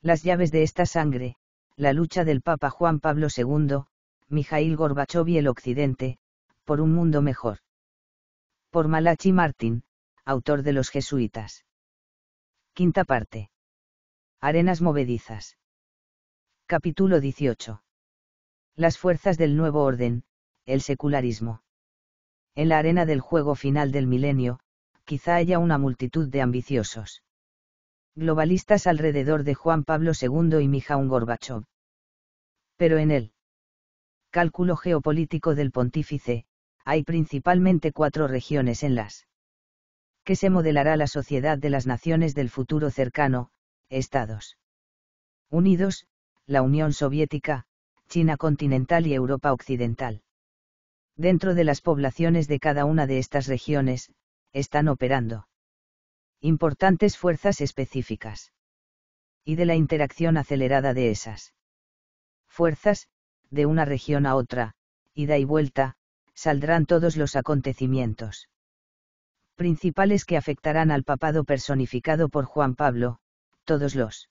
Las llaves de esta sangre, la lucha del Papa Juan Pablo II, Mijail Gorbachov y el Occidente, por un mundo mejor. Por Malachi Martin, autor de Los Jesuitas. Quinta parte. Arenas movedizas. Capítulo 18. Las fuerzas del nuevo orden, el secularismo. En la arena del juego final del milenio, quizá haya una multitud de ambiciosos globalistas alrededor de Juan Pablo II y Mijaun Gorbachev. Pero en el cálculo geopolítico del pontífice, hay principalmente cuatro regiones en las que se modelará la sociedad de las naciones del futuro cercano, Estados Unidos, la Unión Soviética, China continental y Europa occidental. Dentro de las poblaciones de cada una de estas regiones, están operando importantes fuerzas específicas. Y de la interacción acelerada de esas fuerzas, de una región a otra, ida y vuelta, saldrán todos los acontecimientos principales que afectarán al papado personificado por Juan Pablo, todos los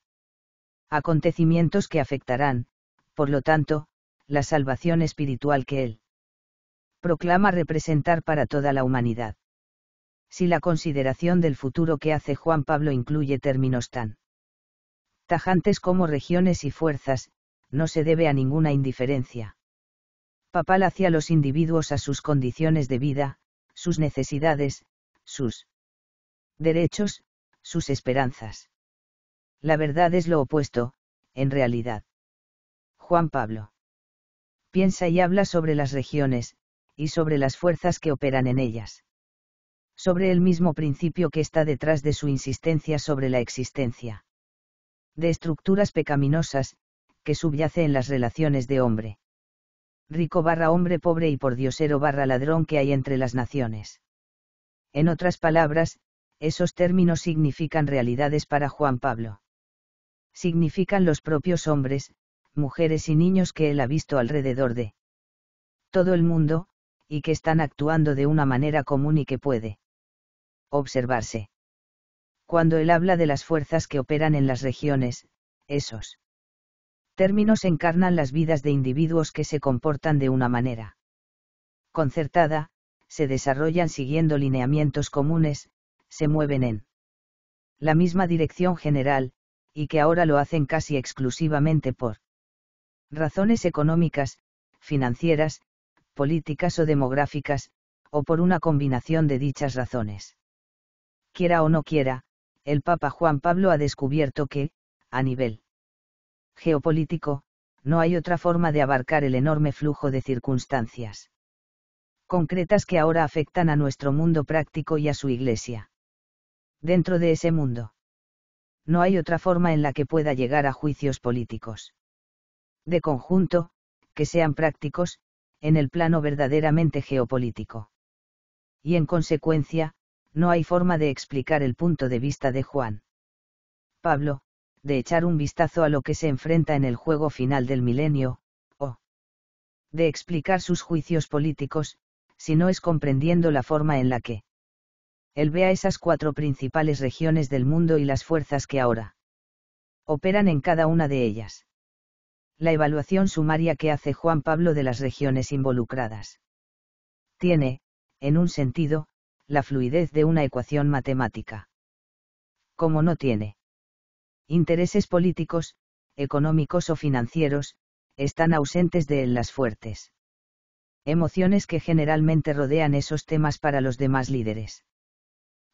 acontecimientos que afectarán, por lo tanto, la salvación espiritual que él proclama representar para toda la humanidad si la consideración del futuro que hace Juan Pablo incluye términos tan tajantes como regiones y fuerzas, no se debe a ninguna indiferencia. Papal hacia los individuos a sus condiciones de vida, sus necesidades, sus derechos, sus esperanzas. La verdad es lo opuesto, en realidad. Juan Pablo. Piensa y habla sobre las regiones, y sobre las fuerzas que operan en ellas sobre el mismo principio que está detrás de su insistencia sobre la existencia. De estructuras pecaminosas, que subyace en las relaciones de hombre. Rico barra hombre pobre y por diosero barra ladrón que hay entre las naciones. En otras palabras, esos términos significan realidades para Juan Pablo. Significan los propios hombres, mujeres y niños que él ha visto alrededor de todo el mundo, y que están actuando de una manera común y que puede observarse. Cuando él habla de las fuerzas que operan en las regiones, esos términos encarnan las vidas de individuos que se comportan de una manera concertada, se desarrollan siguiendo lineamientos comunes, se mueven en la misma dirección general, y que ahora lo hacen casi exclusivamente por razones económicas, financieras, políticas o demográficas, o por una combinación de dichas razones quiera o no quiera, el Papa Juan Pablo ha descubierto que, a nivel geopolítico, no hay otra forma de abarcar el enorme flujo de circunstancias concretas que ahora afectan a nuestro mundo práctico y a su iglesia. Dentro de ese mundo, no hay otra forma en la que pueda llegar a juicios políticos. De conjunto, que sean prácticos, en el plano verdaderamente geopolítico. Y en consecuencia, no hay forma de explicar el punto de vista de Juan. Pablo, de echar un vistazo a lo que se enfrenta en el juego final del milenio, o de explicar sus juicios políticos, si no es comprendiendo la forma en la que él ve a esas cuatro principales regiones del mundo y las fuerzas que ahora operan en cada una de ellas. La evaluación sumaria que hace Juan Pablo de las regiones involucradas tiene, en un sentido, la fluidez de una ecuación matemática. Como no tiene intereses políticos, económicos o financieros, están ausentes de él las fuertes emociones que generalmente rodean esos temas para los demás líderes.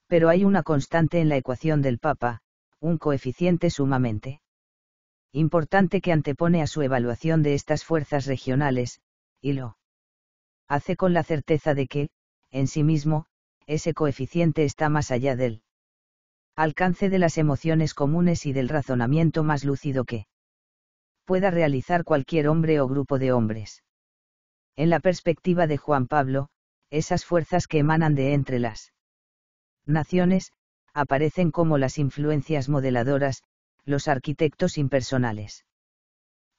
Pero hay una constante en la ecuación del Papa, un coeficiente sumamente importante que antepone a su evaluación de estas fuerzas regionales, y lo hace con la certeza de que, en sí mismo, ese coeficiente está más allá del alcance de las emociones comunes y del razonamiento más lúcido que pueda realizar cualquier hombre o grupo de hombres. En la perspectiva de Juan Pablo, esas fuerzas que emanan de entre las naciones, aparecen como las influencias modeladoras, los arquitectos impersonales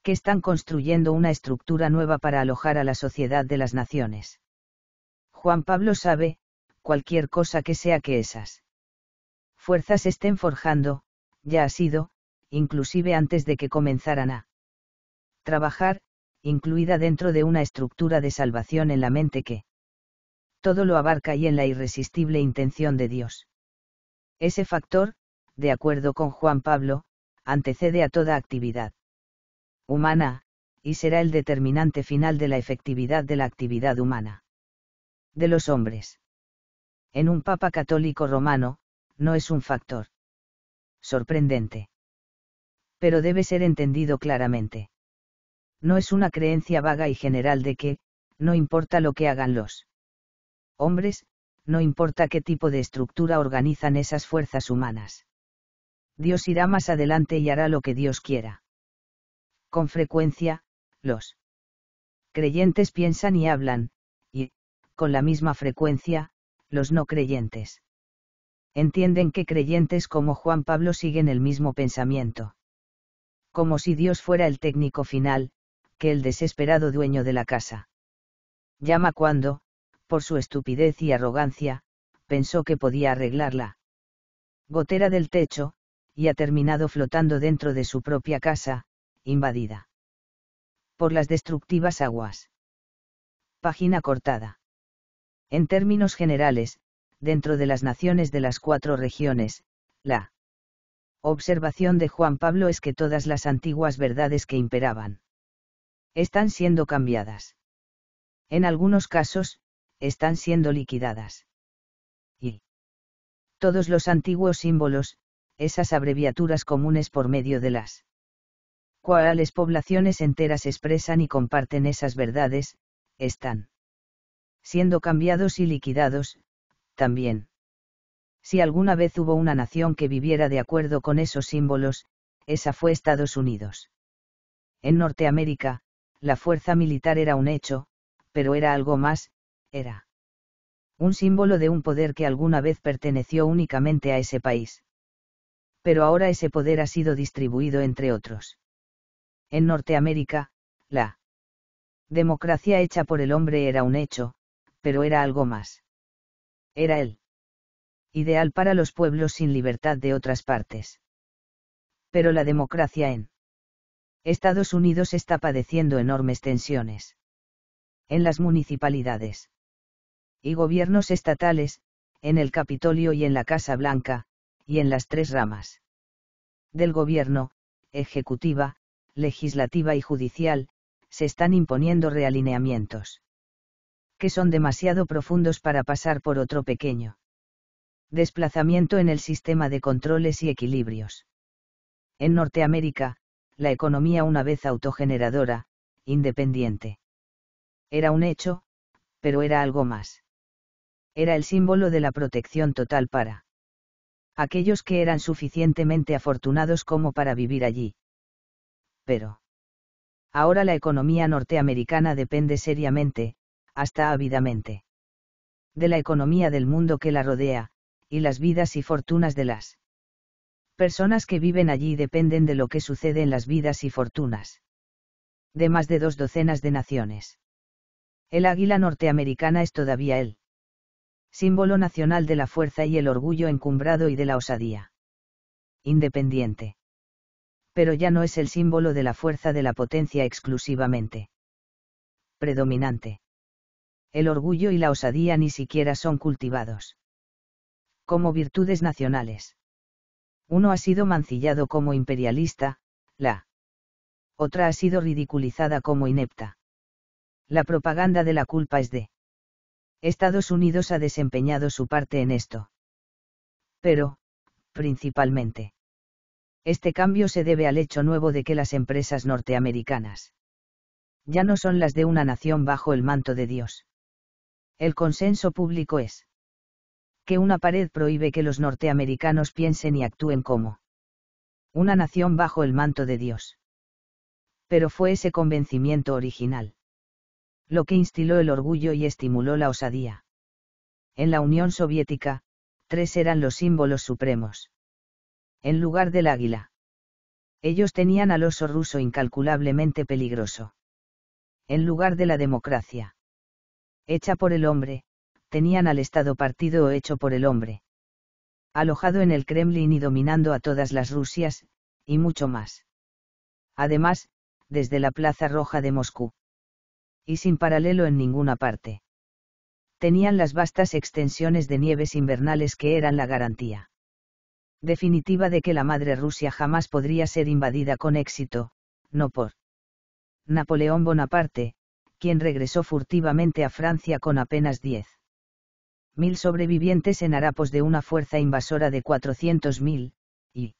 que están construyendo una estructura nueva para alojar a la sociedad de las naciones. Juan Pablo sabe, cualquier cosa que sea que esas fuerzas estén forjando, ya ha sido, inclusive antes de que comenzaran a trabajar, incluida dentro de una estructura de salvación en la mente que todo lo abarca y en la irresistible intención de Dios. Ese factor, de acuerdo con Juan Pablo, antecede a toda actividad humana, y será el determinante final de la efectividad de la actividad humana. De los hombres en un papa católico romano, no es un factor. Sorprendente. Pero debe ser entendido claramente. No es una creencia vaga y general de que, no importa lo que hagan los hombres, no importa qué tipo de estructura organizan esas fuerzas humanas. Dios irá más adelante y hará lo que Dios quiera. Con frecuencia, los creyentes piensan y hablan, y, con la misma frecuencia, los no creyentes. Entienden que creyentes como Juan Pablo siguen el mismo pensamiento. Como si Dios fuera el técnico final, que el desesperado dueño de la casa. Llama cuando, por su estupidez y arrogancia, pensó que podía arreglarla. Gotera del techo, y ha terminado flotando dentro de su propia casa, invadida. Por las destructivas aguas. Página cortada. En términos generales, dentro de las naciones de las cuatro regiones, la observación de Juan Pablo es que todas las antiguas verdades que imperaban están siendo cambiadas. En algunos casos, están siendo liquidadas. Y todos los antiguos símbolos, esas abreviaturas comunes por medio de las cuales poblaciones enteras expresan y comparten esas verdades, están siendo cambiados y liquidados, también. Si alguna vez hubo una nación que viviera de acuerdo con esos símbolos, esa fue Estados Unidos. En Norteamérica, la fuerza militar era un hecho, pero era algo más, era un símbolo de un poder que alguna vez perteneció únicamente a ese país. Pero ahora ese poder ha sido distribuido entre otros. En Norteamérica, la democracia hecha por el hombre era un hecho, pero era algo más. Era él. Ideal para los pueblos sin libertad de otras partes. Pero la democracia en Estados Unidos está padeciendo enormes tensiones. En las municipalidades y gobiernos estatales, en el Capitolio y en la Casa Blanca, y en las tres ramas del gobierno, ejecutiva, legislativa y judicial, se están imponiendo realineamientos que son demasiado profundos para pasar por otro pequeño. Desplazamiento en el sistema de controles y equilibrios. En Norteamérica, la economía una vez autogeneradora, independiente. Era un hecho, pero era algo más. Era el símbolo de la protección total para aquellos que eran suficientemente afortunados como para vivir allí. Pero ahora la economía norteamericana depende seriamente, hasta ávidamente. De la economía del mundo que la rodea, y las vidas y fortunas de las personas que viven allí dependen de lo que sucede en las vidas y fortunas. De más de dos docenas de naciones. El águila norteamericana es todavía el símbolo nacional de la fuerza y el orgullo encumbrado y de la osadía. Independiente. Pero ya no es el símbolo de la fuerza de la potencia exclusivamente. Predominante el orgullo y la osadía ni siquiera son cultivados. Como virtudes nacionales. Uno ha sido mancillado como imperialista, la otra ha sido ridiculizada como inepta. La propaganda de la culpa es de Estados Unidos ha desempeñado su parte en esto. Pero, principalmente, este cambio se debe al hecho nuevo de que las empresas norteamericanas ya no son las de una nación bajo el manto de Dios. El consenso público es que una pared prohíbe que los norteamericanos piensen y actúen como una nación bajo el manto de Dios. Pero fue ese convencimiento original lo que instiló el orgullo y estimuló la osadía. En la Unión Soviética, tres eran los símbolos supremos. En lugar del águila. Ellos tenían al oso ruso incalculablemente peligroso. En lugar de la democracia hecha por el hombre, tenían al Estado partido o hecho por el hombre. Alojado en el Kremlin y dominando a todas las Rusias, y mucho más. Además, desde la Plaza Roja de Moscú. Y sin paralelo en ninguna parte. Tenían las vastas extensiones de nieves invernales que eran la garantía definitiva de que la madre Rusia jamás podría ser invadida con éxito, no por Napoleón Bonaparte, quien regresó furtivamente a Francia con apenas 10.000 sobrevivientes en harapos de una fuerza invasora de 400.000, y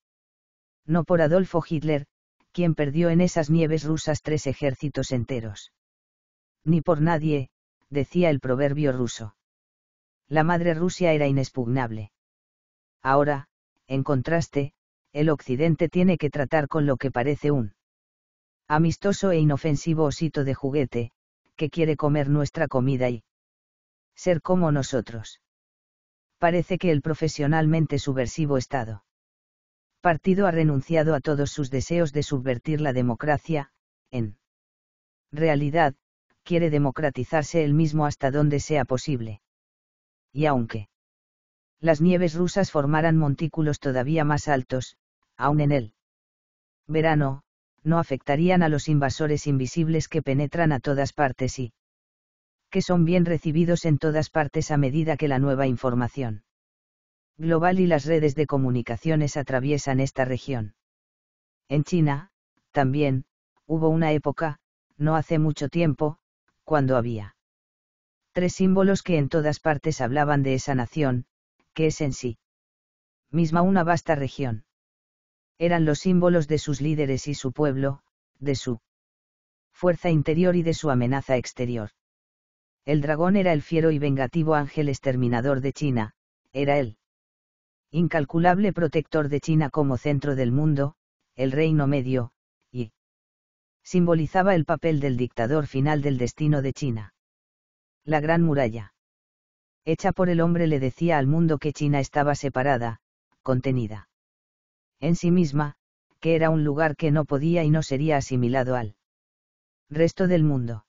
no por Adolfo Hitler, quien perdió en esas nieves rusas tres ejércitos enteros. Ni por nadie, decía el proverbio ruso. La madre Rusia era inexpugnable. Ahora, en contraste, el Occidente tiene que tratar con lo que parece un amistoso e inofensivo osito de juguete, que quiere comer nuestra comida y ser como nosotros. Parece que el profesionalmente subversivo Estado partido ha renunciado a todos sus deseos de subvertir la democracia, en realidad, quiere democratizarse él mismo hasta donde sea posible. Y aunque las nieves rusas formaran montículos todavía más altos, aún en el verano, no afectarían a los invasores invisibles que penetran a todas partes y que son bien recibidos en todas partes a medida que la nueva información global y las redes de comunicaciones atraviesan esta región. En China, también, hubo una época, no hace mucho tiempo, cuando había tres símbolos que en todas partes hablaban de esa nación, que es en sí misma una vasta región eran los símbolos de sus líderes y su pueblo, de su fuerza interior y de su amenaza exterior. El dragón era el fiero y vengativo ángel exterminador de China, era el incalculable protector de China como centro del mundo, el reino medio, y simbolizaba el papel del dictador final del destino de China. La gran muralla. Hecha por el hombre le decía al mundo que China estaba separada, contenida en sí misma, que era un lugar que no podía y no sería asimilado al resto del mundo.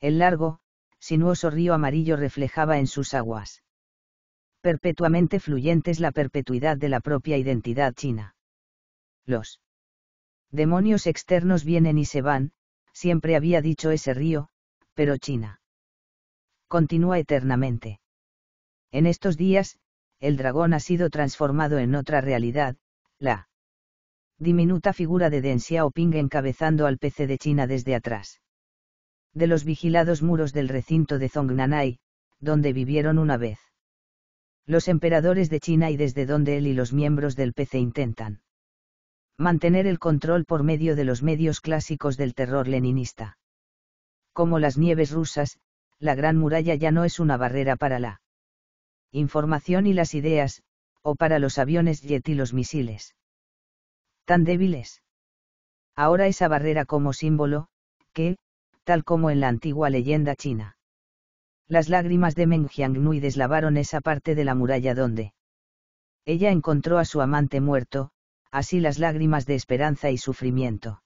El largo, sinuoso río amarillo reflejaba en sus aguas perpetuamente fluyentes la perpetuidad de la propia identidad china. Los demonios externos vienen y se van, siempre había dicho ese río, pero China continúa eternamente. En estos días, el dragón ha sido transformado en otra realidad, la diminuta figura de Deng Xiaoping encabezando al PC de China desde atrás. De los vigilados muros del recinto de Zongnanai, donde vivieron una vez. Los emperadores de China y desde donde él y los miembros del PC intentan mantener el control por medio de los medios clásicos del terror leninista. Como las nieves rusas, la Gran Muralla ya no es una barrera para la información y las ideas, o para los aviones jet y los misiles. Tan débiles. Ahora esa barrera como símbolo, que, tal como en la antigua leyenda china. Las lágrimas de Meng Nui deslavaron esa parte de la muralla donde ella encontró a su amante muerto, así las lágrimas de esperanza y sufrimiento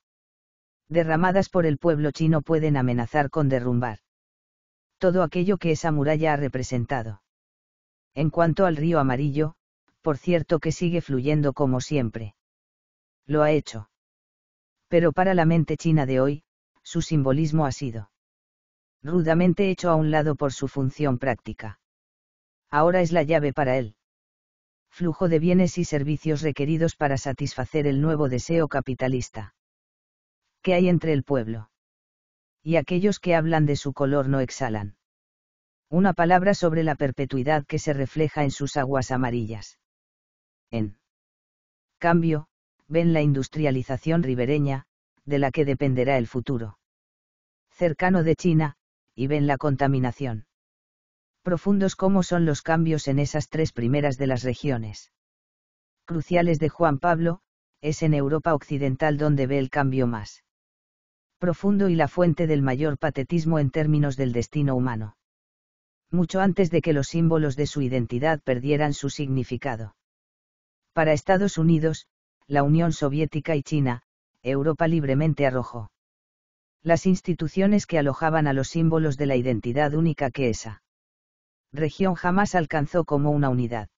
derramadas por el pueblo chino pueden amenazar con derrumbar todo aquello que esa muralla ha representado. En cuanto al río amarillo, por cierto que sigue fluyendo como siempre. Lo ha hecho. Pero para la mente china de hoy, su simbolismo ha sido rudamente hecho a un lado por su función práctica. Ahora es la llave para él. Flujo de bienes y servicios requeridos para satisfacer el nuevo deseo capitalista. ¿Qué hay entre el pueblo? Y aquellos que hablan de su color no exhalan. Una palabra sobre la perpetuidad que se refleja en sus aguas amarillas. En cambio, ven la industrialización ribereña, de la que dependerá el futuro. Cercano de China, y ven la contaminación. Profundos como son los cambios en esas tres primeras de las regiones. Cruciales de Juan Pablo, es en Europa Occidental donde ve el cambio más profundo y la fuente del mayor patetismo en términos del destino humano. Mucho antes de que los símbolos de su identidad perdieran su significado. Para Estados Unidos, la Unión Soviética y China, Europa libremente arrojó. Las instituciones que alojaban a los símbolos de la identidad única que esa región jamás alcanzó como una unidad.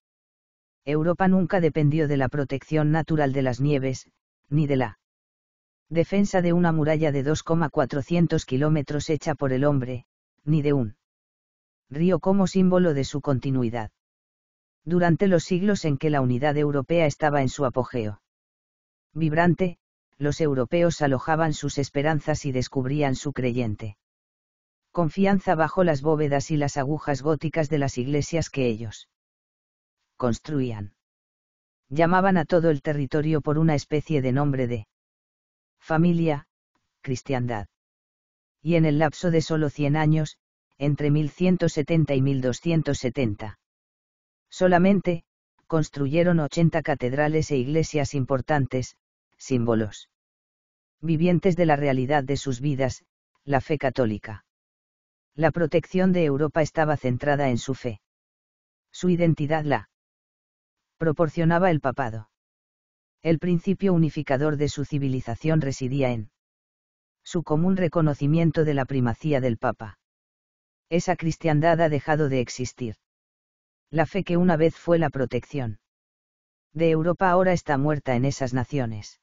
Europa nunca dependió de la protección natural de las nieves, ni de la defensa de una muralla de 2,400 kilómetros hecha por el hombre, ni de un río como símbolo de su continuidad durante los siglos en que la unidad europea estaba en su apogeo. Vibrante, los europeos alojaban sus esperanzas y descubrían su creyente confianza bajo las bóvedas y las agujas góticas de las iglesias que ellos construían. Llamaban a todo el territorio por una especie de nombre de familia, cristiandad. Y en el lapso de solo 100 años, entre 1170 y 1270, Solamente, construyeron 80 catedrales e iglesias importantes, símbolos vivientes de la realidad de sus vidas, la fe católica. La protección de Europa estaba centrada en su fe. Su identidad la proporcionaba el papado. El principio unificador de su civilización residía en su común reconocimiento de la primacía del Papa. Esa cristiandad ha dejado de existir la fe que una vez fue la protección de Europa ahora está muerta en esas naciones.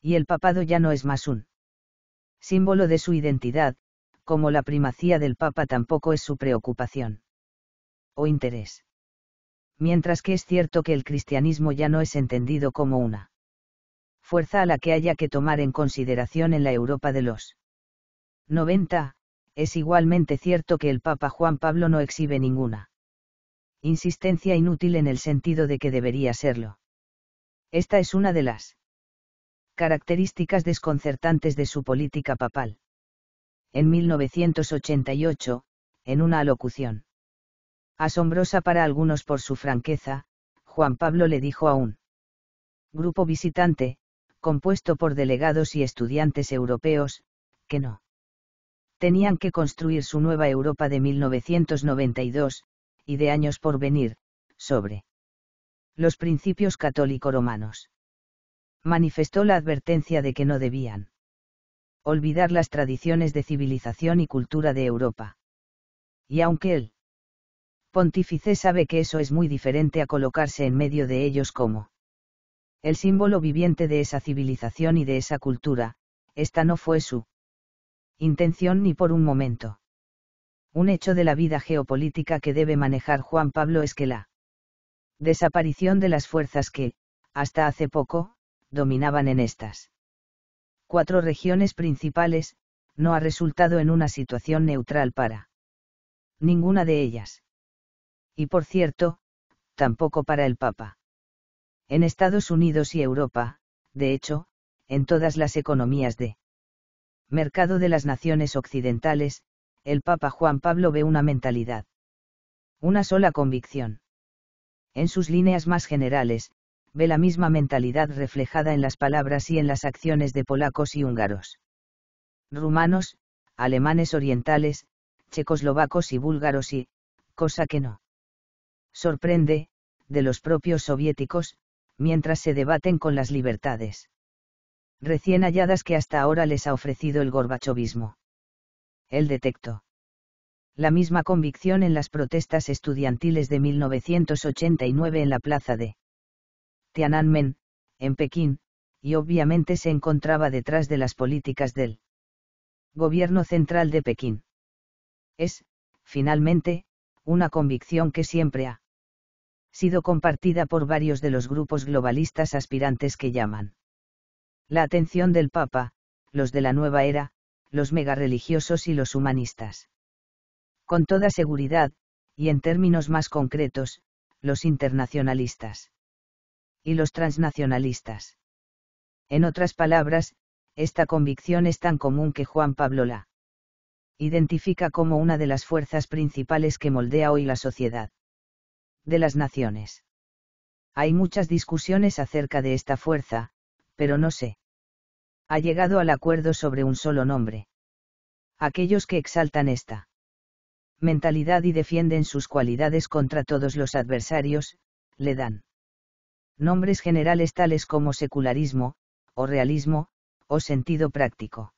Y el papado ya no es más un símbolo de su identidad, como la primacía del papa tampoco es su preocupación o interés. Mientras que es cierto que el cristianismo ya no es entendido como una fuerza a la que haya que tomar en consideración en la Europa de los 90, es igualmente cierto que el Papa Juan Pablo no exhibe ninguna insistencia inútil en el sentido de que debería serlo. Esta es una de las características desconcertantes de su política papal. En 1988, en una alocución asombrosa para algunos por su franqueza, Juan Pablo le dijo a un grupo visitante, compuesto por delegados y estudiantes europeos, que no tenían que construir su nueva Europa de 1992, y de años por venir, sobre los principios católico-romanos. Manifestó la advertencia de que no debían olvidar las tradiciones de civilización y cultura de Europa. Y aunque el pontífice sabe que eso es muy diferente a colocarse en medio de ellos como el símbolo viviente de esa civilización y de esa cultura, esta no fue su intención ni por un momento un hecho de la vida geopolítica que debe manejar Juan Pablo es que la desaparición de las fuerzas que, hasta hace poco, dominaban en estas cuatro regiones principales, no ha resultado en una situación neutral para ninguna de ellas. Y por cierto, tampoco para el Papa. En Estados Unidos y Europa, de hecho, en todas las economías de mercado de las naciones occidentales, el Papa Juan Pablo ve una mentalidad. Una sola convicción. En sus líneas más generales, ve la misma mentalidad reflejada en las palabras y en las acciones de polacos y húngaros. Rumanos, alemanes orientales, checoslovacos y búlgaros y, cosa que no. Sorprende, de los propios soviéticos, mientras se debaten con las libertades. Recién halladas que hasta ahora les ha ofrecido el gorbachovismo el detectó. La misma convicción en las protestas estudiantiles de 1989 en la plaza de Tiananmen, en Pekín, y obviamente se encontraba detrás de las políticas del Gobierno Central de Pekín. Es, finalmente, una convicción que siempre ha sido compartida por varios de los grupos globalistas aspirantes que llaman la atención del Papa, los de la nueva era, los megarreligiosos y los humanistas. Con toda seguridad, y en términos más concretos, los internacionalistas. Y los transnacionalistas. En otras palabras, esta convicción es tan común que Juan Pablo la identifica como una de las fuerzas principales que moldea hoy la sociedad. De las naciones. Hay muchas discusiones acerca de esta fuerza, pero no sé ha llegado al acuerdo sobre un solo nombre. Aquellos que exaltan esta mentalidad y defienden sus cualidades contra todos los adversarios, le dan nombres generales tales como secularismo, o realismo, o sentido práctico.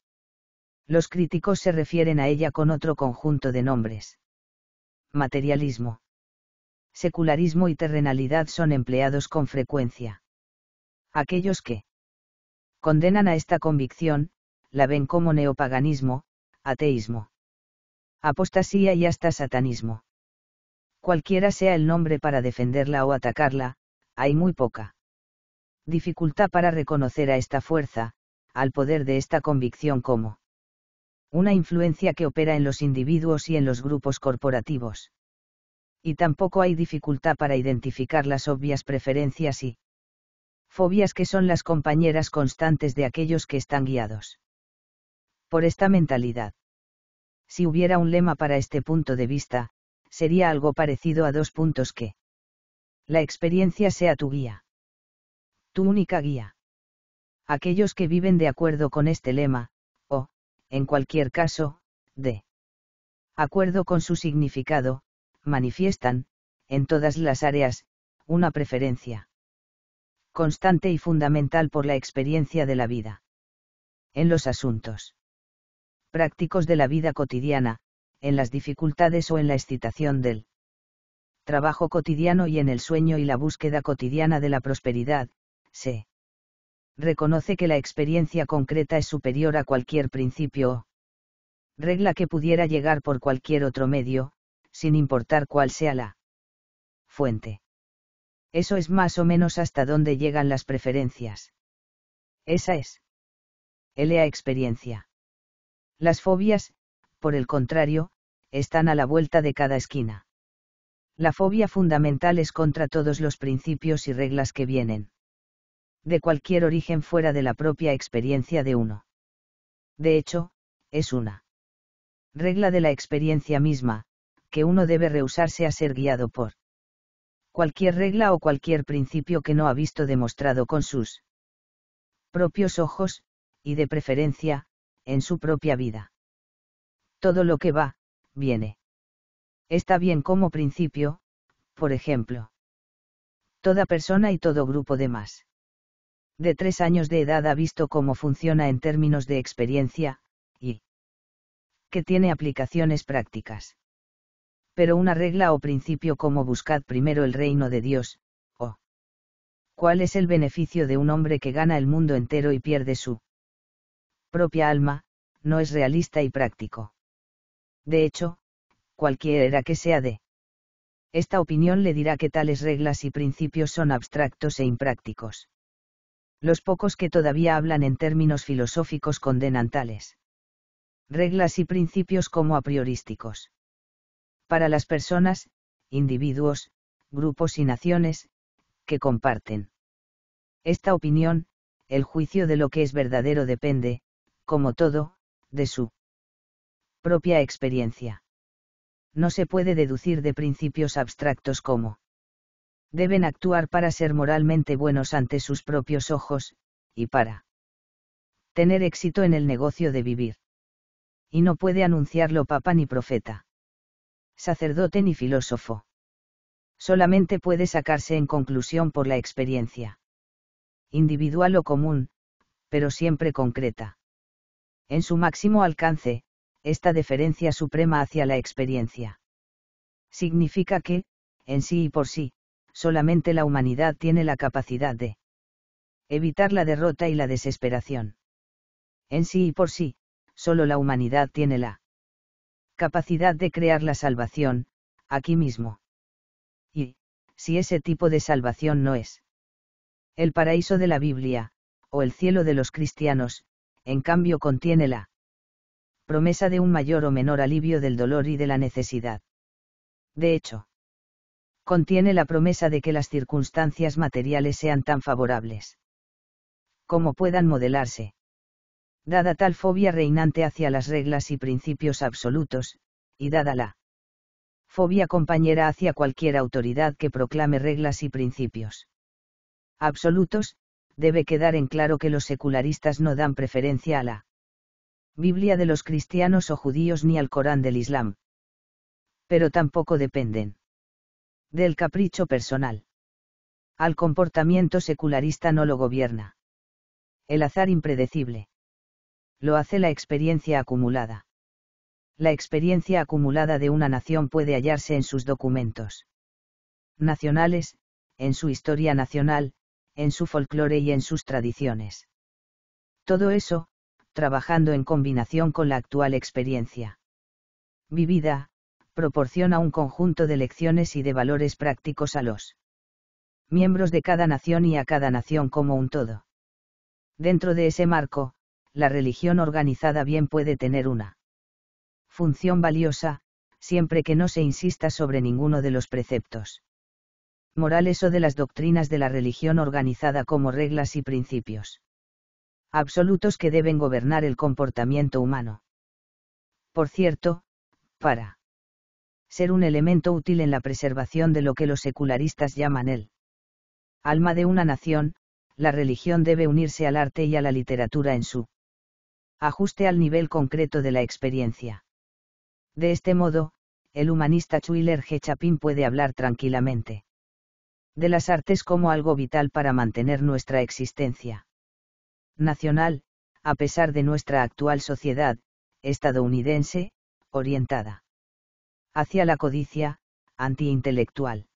Los críticos se refieren a ella con otro conjunto de nombres. Materialismo. Secularismo y terrenalidad son empleados con frecuencia. Aquellos que condenan a esta convicción, la ven como neopaganismo, ateísmo, apostasía y hasta satanismo. Cualquiera sea el nombre para defenderla o atacarla, hay muy poca dificultad para reconocer a esta fuerza, al poder de esta convicción como una influencia que opera en los individuos y en los grupos corporativos. Y tampoco hay dificultad para identificar las obvias preferencias y fobias que son las compañeras constantes de aquellos que están guiados. Por esta mentalidad. Si hubiera un lema para este punto de vista, sería algo parecido a dos puntos que. La experiencia sea tu guía. Tu única guía. Aquellos que viven de acuerdo con este lema, o, en cualquier caso, de acuerdo con su significado, manifiestan, en todas las áreas, una preferencia constante y fundamental por la experiencia de la vida. En los asuntos prácticos de la vida cotidiana, en las dificultades o en la excitación del trabajo cotidiano y en el sueño y la búsqueda cotidiana de la prosperidad, se reconoce que la experiencia concreta es superior a cualquier principio o regla que pudiera llegar por cualquier otro medio, sin importar cuál sea la fuente. Eso es más o menos hasta dónde llegan las preferencias. Esa es. LA experiencia. Las fobias, por el contrario, están a la vuelta de cada esquina. La fobia fundamental es contra todos los principios y reglas que vienen. De cualquier origen fuera de la propia experiencia de uno. De hecho, es una regla de la experiencia misma, que uno debe rehusarse a ser guiado por cualquier regla o cualquier principio que no ha visto demostrado con sus propios ojos, y de preferencia, en su propia vida. Todo lo que va, viene. Está bien como principio, por ejemplo. Toda persona y todo grupo de más. De tres años de edad ha visto cómo funciona en términos de experiencia, y que tiene aplicaciones prácticas pero una regla o principio como buscad primero el reino de Dios, o ¿cuál es el beneficio de un hombre que gana el mundo entero y pierde su propia alma? no es realista y práctico. De hecho, cualquiera que sea de esta opinión le dirá que tales reglas y principios son abstractos e imprácticos. Los pocos que todavía hablan en términos filosóficos condenan tales reglas y principios como apriorísticos para las personas, individuos, grupos y naciones, que comparten. Esta opinión, el juicio de lo que es verdadero depende, como todo, de su propia experiencia. No se puede deducir de principios abstractos como deben actuar para ser moralmente buenos ante sus propios ojos, y para tener éxito en el negocio de vivir. Y no puede anunciarlo papa ni profeta sacerdote ni filósofo. Solamente puede sacarse en conclusión por la experiencia. Individual o común, pero siempre concreta. En su máximo alcance, esta deferencia suprema hacia la experiencia. Significa que, en sí y por sí, solamente la humanidad tiene la capacidad de evitar la derrota y la desesperación. En sí y por sí, solo la humanidad tiene la capacidad de crear la salvación, aquí mismo. Y, si ese tipo de salvación no es el paraíso de la Biblia, o el cielo de los cristianos, en cambio contiene la promesa de un mayor o menor alivio del dolor y de la necesidad. De hecho, contiene la promesa de que las circunstancias materiales sean tan favorables como puedan modelarse. Dada tal fobia reinante hacia las reglas y principios absolutos, y dada la fobia compañera hacia cualquier autoridad que proclame reglas y principios absolutos, debe quedar en claro que los secularistas no dan preferencia a la Biblia de los cristianos o judíos ni al Corán del Islam. Pero tampoco dependen del capricho personal. Al comportamiento secularista no lo gobierna. El azar impredecible lo hace la experiencia acumulada. La experiencia acumulada de una nación puede hallarse en sus documentos nacionales, en su historia nacional, en su folclore y en sus tradiciones. Todo eso, trabajando en combinación con la actual experiencia vivida, proporciona un conjunto de lecciones y de valores prácticos a los miembros de cada nación y a cada nación como un todo. Dentro de ese marco, la religión organizada bien puede tener una función valiosa, siempre que no se insista sobre ninguno de los preceptos morales o de las doctrinas de la religión organizada como reglas y principios absolutos que deben gobernar el comportamiento humano. Por cierto, para ser un elemento útil en la preservación de lo que los secularistas llaman el alma de una nación, la religión debe unirse al arte y a la literatura en su ajuste al nivel concreto de la experiencia. De este modo, el humanista Chuiller G. Chapin puede hablar tranquilamente. De las artes como algo vital para mantener nuestra existencia. Nacional, a pesar de nuestra actual sociedad, estadounidense, orientada. Hacia la codicia, antiintelectual.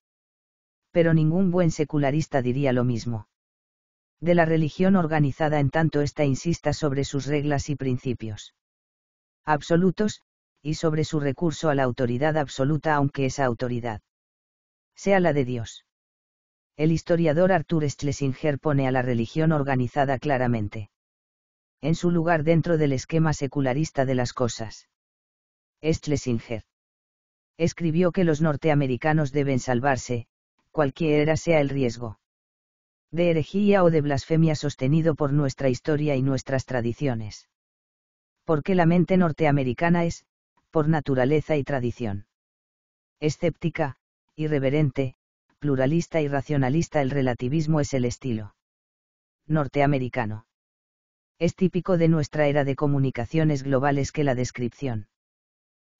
Pero ningún buen secularista diría lo mismo de la religión organizada en tanto ésta insista sobre sus reglas y principios absolutos, y sobre su recurso a la autoridad absoluta aunque esa autoridad sea la de Dios. El historiador Arthur Schlesinger pone a la religión organizada claramente en su lugar dentro del esquema secularista de las cosas. Schlesinger escribió que los norteamericanos deben salvarse, cualquiera sea el riesgo de herejía o de blasfemia sostenido por nuestra historia y nuestras tradiciones. Porque la mente norteamericana es, por naturaleza y tradición, escéptica, irreverente, pluralista y racionalista, el relativismo es el estilo norteamericano. Es típico de nuestra era de comunicaciones globales que la descripción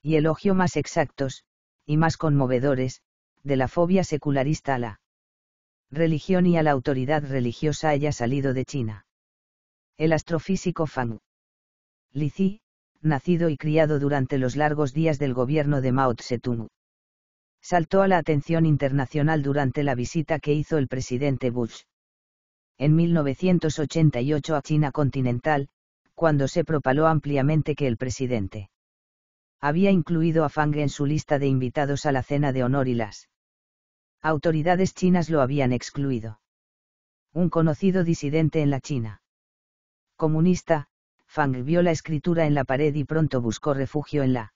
y elogio más exactos, y más conmovedores, de la fobia secularista a la religión y a la autoridad religiosa haya salido de China. El astrofísico Fang Zi, nacido y criado durante los largos días del gobierno de Mao tse Saltó a la atención internacional durante la visita que hizo el presidente Bush. En 1988 a China continental, cuando se propaló ampliamente que el presidente había incluido a Fang en su lista de invitados a la cena de honor y las autoridades chinas lo habían excluido. Un conocido disidente en la China. Comunista, Fang vio la escritura en la pared y pronto buscó refugio en la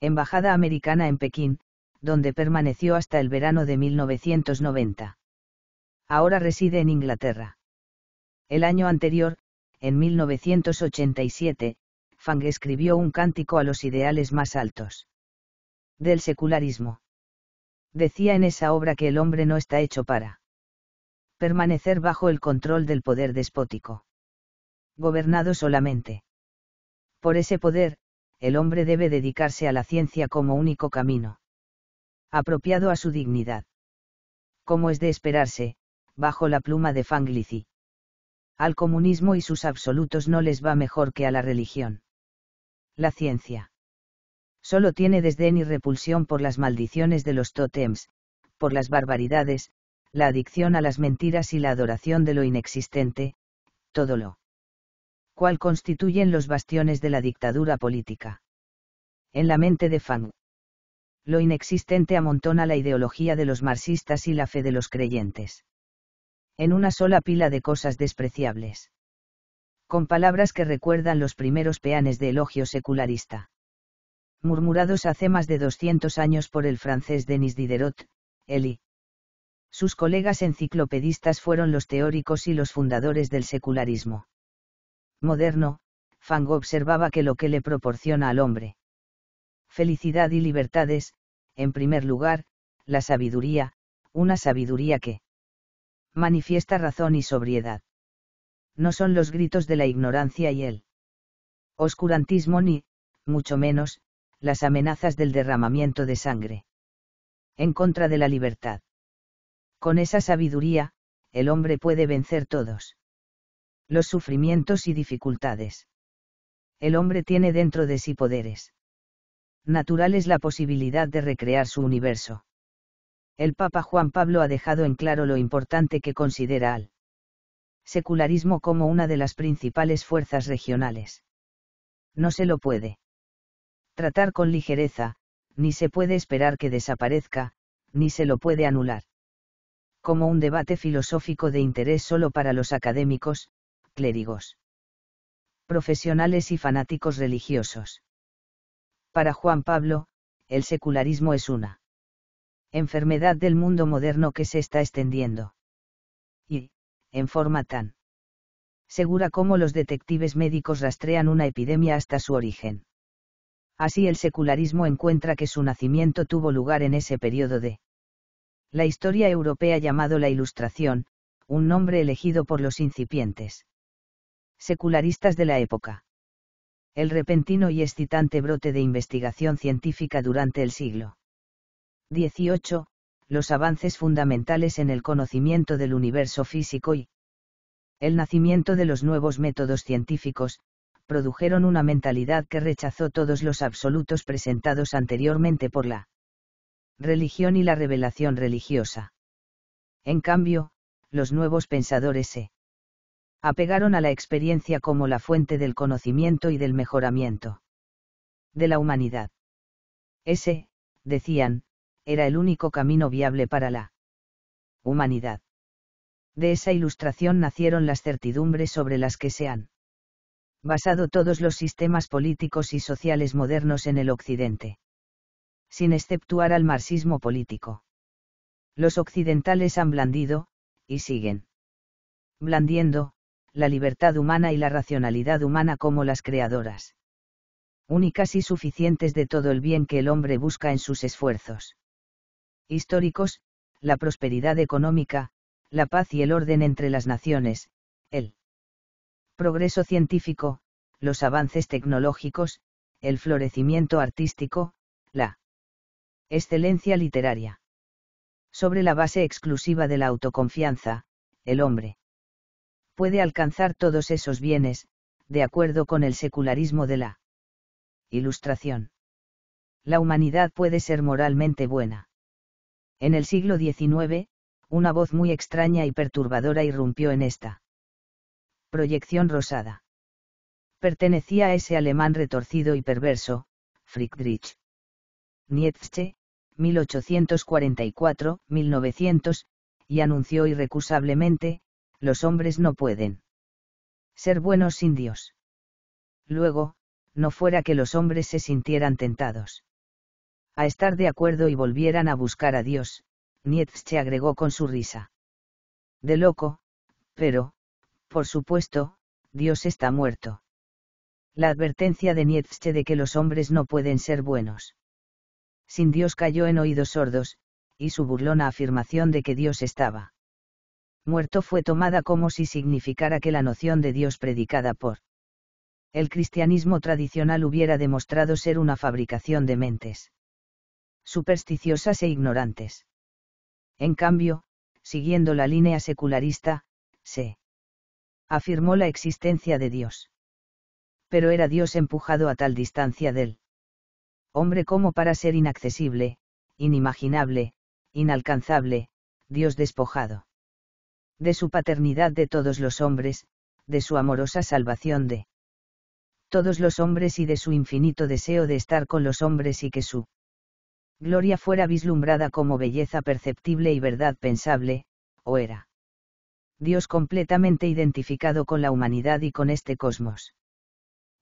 Embajada Americana en Pekín, donde permaneció hasta el verano de 1990. Ahora reside en Inglaterra. El año anterior, en 1987, Fang escribió un cántico a los ideales más altos del secularismo decía en esa obra que el hombre no está hecho para permanecer bajo el control del poder despótico. Gobernado solamente. Por ese poder, el hombre debe dedicarse a la ciencia como único camino. Apropiado a su dignidad. Como es de esperarse, bajo la pluma de Fanglici. Al comunismo y sus absolutos no les va mejor que a la religión. La ciencia. Solo tiene desdén y repulsión por las maldiciones de los tótems, por las barbaridades, la adicción a las mentiras y la adoración de lo inexistente, todo lo cual constituyen los bastiones de la dictadura política. En la mente de Fang. Lo inexistente amontona la ideología de los marxistas y la fe de los creyentes. En una sola pila de cosas despreciables. Con palabras que recuerdan los primeros peanes de elogio secularista murmurados hace más de 200 años por el francés Denis Diderot, Eli. Sus colegas enciclopedistas fueron los teóricos y los fundadores del secularismo. Moderno, Fang observaba que lo que le proporciona al hombre. Felicidad y libertades, en primer lugar, la sabiduría, una sabiduría que manifiesta razón y sobriedad. No son los gritos de la ignorancia y el oscurantismo ni, mucho menos, las amenazas del derramamiento de sangre. En contra de la libertad. Con esa sabiduría, el hombre puede vencer todos. Los sufrimientos y dificultades. El hombre tiene dentro de sí poderes. Natural es la posibilidad de recrear su universo. El Papa Juan Pablo ha dejado en claro lo importante que considera al secularismo como una de las principales fuerzas regionales. No se lo puede tratar con ligereza, ni se puede esperar que desaparezca, ni se lo puede anular. Como un debate filosófico de interés solo para los académicos, clérigos, profesionales y fanáticos religiosos. Para Juan Pablo, el secularismo es una enfermedad del mundo moderno que se está extendiendo. Y, en forma tan segura como los detectives médicos rastrean una epidemia hasta su origen. Así el secularismo encuentra que su nacimiento tuvo lugar en ese periodo de la historia europea llamado la Ilustración, un nombre elegido por los incipientes secularistas de la época. El repentino y excitante brote de investigación científica durante el siglo XVIII, los avances fundamentales en el conocimiento del universo físico y el nacimiento de los nuevos métodos científicos, produjeron una mentalidad que rechazó todos los absolutos presentados anteriormente por la religión y la revelación religiosa. En cambio, los nuevos pensadores se apegaron a la experiencia como la fuente del conocimiento y del mejoramiento de la humanidad. Ese, decían, era el único camino viable para la humanidad. De esa ilustración nacieron las certidumbres sobre las que se han basado todos los sistemas políticos y sociales modernos en el Occidente. Sin exceptuar al marxismo político. Los occidentales han blandido, y siguen blandiendo, la libertad humana y la racionalidad humana como las creadoras. Únicas y suficientes de todo el bien que el hombre busca en sus esfuerzos. Históricos, la prosperidad económica, la paz y el orden entre las naciones, progreso científico, los avances tecnológicos, el florecimiento artístico, la excelencia literaria. Sobre la base exclusiva de la autoconfianza, el hombre puede alcanzar todos esos bienes, de acuerdo con el secularismo de la Ilustración. La humanidad puede ser moralmente buena. En el siglo XIX, una voz muy extraña y perturbadora irrumpió en esta proyección rosada. Pertenecía a ese alemán retorcido y perverso, Friedrich Nietzsche, 1844-1900, y anunció irrecusablemente, los hombres no pueden ser buenos sin Dios. Luego, no fuera que los hombres se sintieran tentados a estar de acuerdo y volvieran a buscar a Dios, Nietzsche agregó con su risa. De loco, pero, por supuesto, Dios está muerto. La advertencia de Nietzsche de que los hombres no pueden ser buenos. Sin Dios cayó en oídos sordos, y su burlona afirmación de que Dios estaba muerto fue tomada como si significara que la noción de Dios predicada por el cristianismo tradicional hubiera demostrado ser una fabricación de mentes supersticiosas e ignorantes. En cambio, siguiendo la línea secularista, se afirmó la existencia de Dios. Pero era Dios empujado a tal distancia del hombre como para ser inaccesible, inimaginable, inalcanzable, Dios despojado. De su paternidad de todos los hombres, de su amorosa salvación de todos los hombres y de su infinito deseo de estar con los hombres y que su gloria fuera vislumbrada como belleza perceptible y verdad pensable, o era Dios completamente identificado con la humanidad y con este cosmos.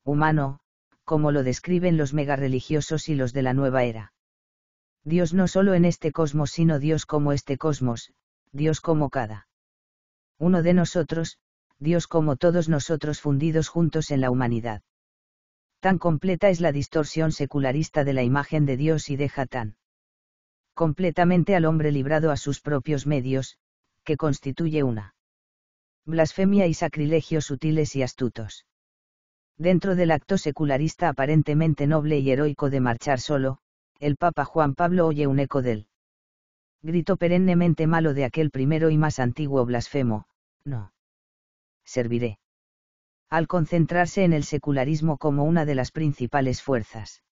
Humano, como lo describen los religiosos y los de la nueva era. Dios no solo en este cosmos, sino Dios como este cosmos, Dios como cada uno de nosotros, Dios como todos nosotros fundidos juntos en la humanidad. Tan completa es la distorsión secularista de la imagen de Dios y deja tan completamente al hombre librado a sus propios medios, que constituye una blasfemia y sacrilegios sutiles y astutos. Dentro del acto secularista aparentemente noble y heroico de marchar solo, el Papa Juan Pablo oye un eco del grito perennemente malo de aquel primero y más antiguo blasfemo, no. Serviré. Al concentrarse en el secularismo como una de las principales fuerzas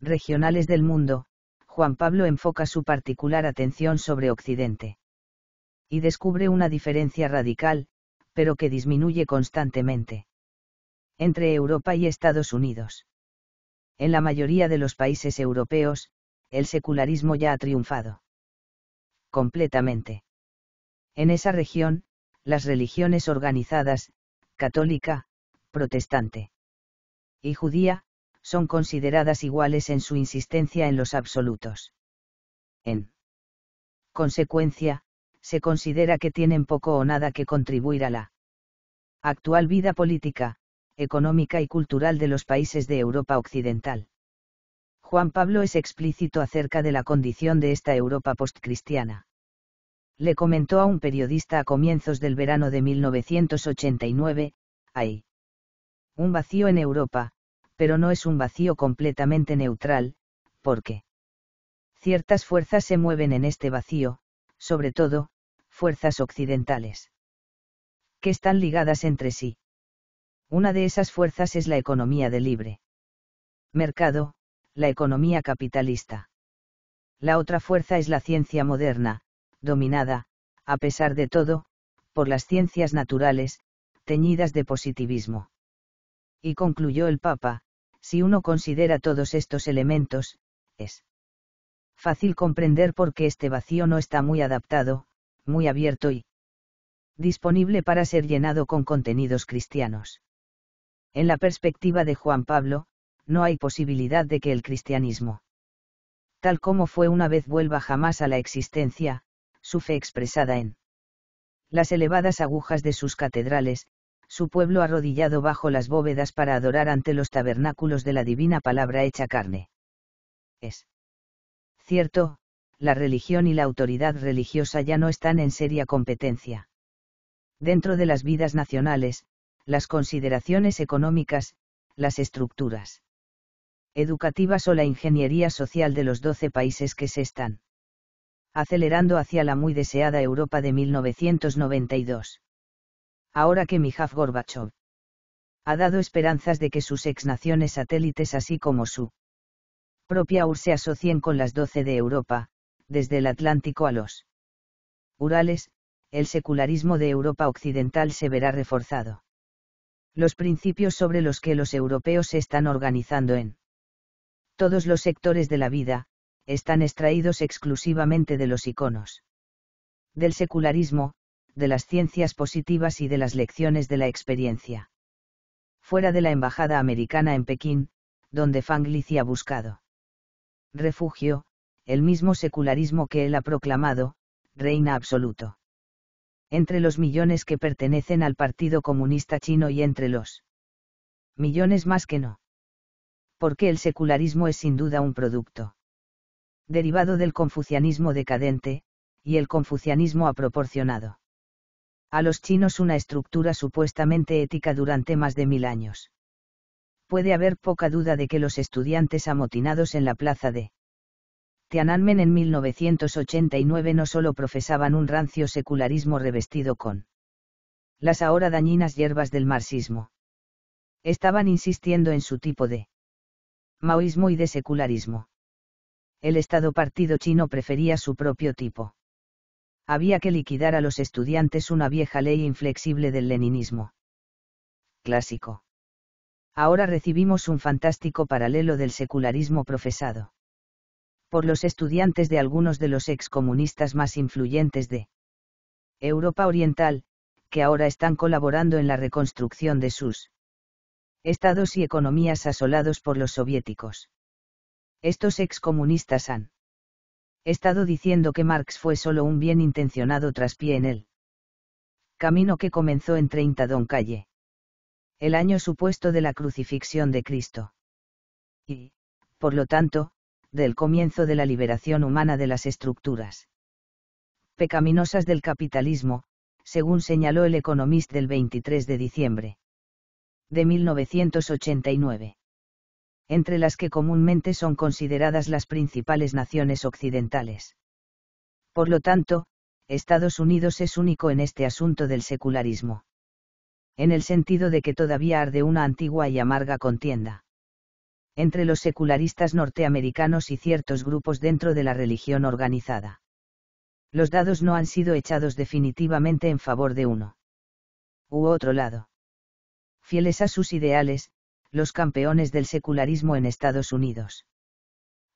regionales del mundo, Juan Pablo enfoca su particular atención sobre Occidente y descubre una diferencia radical, pero que disminuye constantemente. Entre Europa y Estados Unidos. En la mayoría de los países europeos, el secularismo ya ha triunfado. Completamente. En esa región, las religiones organizadas, católica, protestante y judía, son consideradas iguales en su insistencia en los absolutos. En consecuencia, se considera que tienen poco o nada que contribuir a la actual vida política, económica y cultural de los países de Europa Occidental. Juan Pablo es explícito acerca de la condición de esta Europa postcristiana. Le comentó a un periodista a comienzos del verano de 1989, hay un vacío en Europa, pero no es un vacío completamente neutral, porque ciertas fuerzas se mueven en este vacío, sobre todo, fuerzas occidentales. Que están ligadas entre sí. Una de esas fuerzas es la economía de libre mercado, la economía capitalista. La otra fuerza es la ciencia moderna, dominada, a pesar de todo, por las ciencias naturales, teñidas de positivismo. Y concluyó el Papa, si uno considera todos estos elementos, es fácil comprender por qué este vacío no está muy adaptado, muy abierto y disponible para ser llenado con contenidos cristianos. En la perspectiva de Juan Pablo, no hay posibilidad de que el cristianismo, tal como fue una vez, vuelva jamás a la existencia, su fe expresada en las elevadas agujas de sus catedrales, su pueblo arrodillado bajo las bóvedas para adorar ante los tabernáculos de la divina palabra hecha carne. Es cierto, la religión y la autoridad religiosa ya no están en seria competencia. Dentro de las vidas nacionales, las consideraciones económicas, las estructuras educativas o la ingeniería social de los doce países que se están acelerando hacia la muy deseada Europa de 1992. Ahora que Mijaf Gorbachev ha dado esperanzas de que sus exnaciones satélites así como su propia URSS se asocien con las doce de Europa, desde el Atlántico a los Urales, el secularismo de Europa Occidental se verá reforzado. Los principios sobre los que los europeos se están organizando en todos los sectores de la vida, están extraídos exclusivamente de los iconos. Del secularismo, de las ciencias positivas y de las lecciones de la experiencia. Fuera de la Embajada Americana en Pekín, donde Fanglici ha buscado refugio, el mismo secularismo que él ha proclamado, reina absoluto. Entre los millones que pertenecen al Partido Comunista Chino y entre los millones más que no. Porque el secularismo es sin duda un producto derivado del confucianismo decadente, y el confucianismo ha proporcionado a los chinos una estructura supuestamente ética durante más de mil años. Puede haber poca duda de que los estudiantes amotinados en la plaza de Tiananmen en 1989 no solo profesaban un rancio secularismo revestido con las ahora dañinas hierbas del marxismo. Estaban insistiendo en su tipo de maoísmo y de secularismo. El Estado Partido Chino prefería su propio tipo. Había que liquidar a los estudiantes una vieja ley inflexible del leninismo. Clásico. Ahora recibimos un fantástico paralelo del secularismo profesado por los estudiantes de algunos de los excomunistas más influyentes de Europa Oriental, que ahora están colaborando en la reconstrucción de sus estados y economías asolados por los soviéticos. Estos excomunistas han estado diciendo que Marx fue solo un bien intencionado traspié en él. Camino que comenzó en 30 Don Calle. El año supuesto de la crucifixión de Cristo. Y, por lo tanto, del comienzo de la liberación humana de las estructuras pecaminosas del capitalismo, según señaló el Economist del 23 de diciembre de 1989. Entre las que comúnmente son consideradas las principales naciones occidentales. Por lo tanto, Estados Unidos es único en este asunto del secularismo. En el sentido de que todavía arde una antigua y amarga contienda entre los secularistas norteamericanos y ciertos grupos dentro de la religión organizada. Los dados no han sido echados definitivamente en favor de uno u otro lado. Fieles a sus ideales, los campeones del secularismo en Estados Unidos.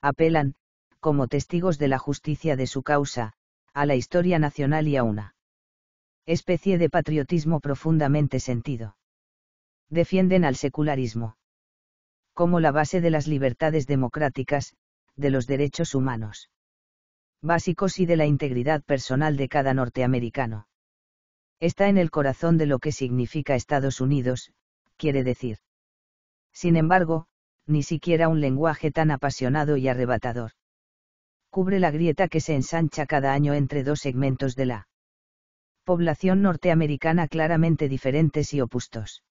Apelan, como testigos de la justicia de su causa, a la historia nacional y a una especie de patriotismo profundamente sentido. Defienden al secularismo como la base de las libertades democráticas, de los derechos humanos básicos y de la integridad personal de cada norteamericano. Está en el corazón de lo que significa Estados Unidos, quiere decir. Sin embargo, ni siquiera un lenguaje tan apasionado y arrebatador. Cubre la grieta que se ensancha cada año entre dos segmentos de la población norteamericana claramente diferentes y opuestos.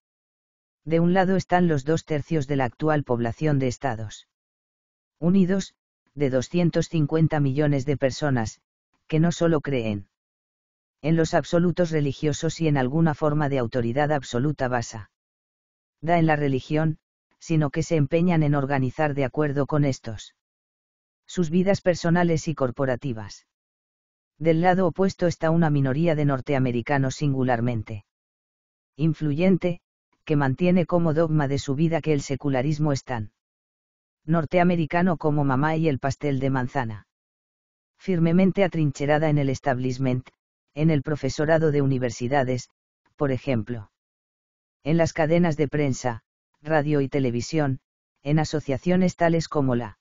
De un lado están los dos tercios de la actual población de Estados Unidos, de 250 millones de personas, que no solo creen en los absolutos religiosos y en alguna forma de autoridad absoluta basa da en la religión, sino que se empeñan en organizar de acuerdo con estos sus vidas personales y corporativas. Del lado opuesto está una minoría de norteamericanos singularmente influyente, que mantiene como dogma de su vida que el secularismo es tan norteamericano como mamá y el pastel de manzana. Firmemente atrincherada en el establishment, en el profesorado de universidades, por ejemplo. En las cadenas de prensa, radio y televisión, en asociaciones tales como la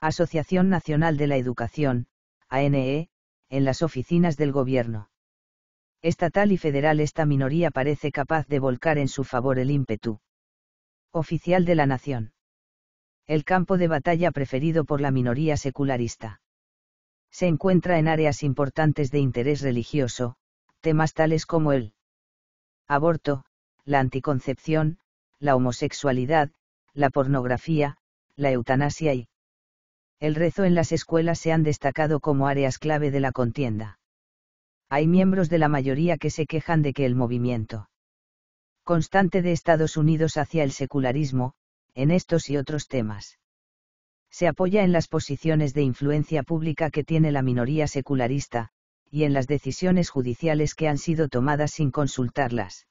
Asociación Nacional de la Educación, ANE, en las oficinas del gobierno estatal y federal esta minoría parece capaz de volcar en su favor el ímpetu. Oficial de la Nación. El campo de batalla preferido por la minoría secularista. Se encuentra en áreas importantes de interés religioso, temas tales como el aborto, la anticoncepción, la homosexualidad, la pornografía, la eutanasia y el rezo en las escuelas se han destacado como áreas clave de la contienda hay miembros de la mayoría que se quejan de que el movimiento constante de Estados Unidos hacia el secularismo, en estos y otros temas. Se apoya en las posiciones de influencia pública que tiene la minoría secularista, y en las decisiones judiciales que han sido tomadas sin consultarlas.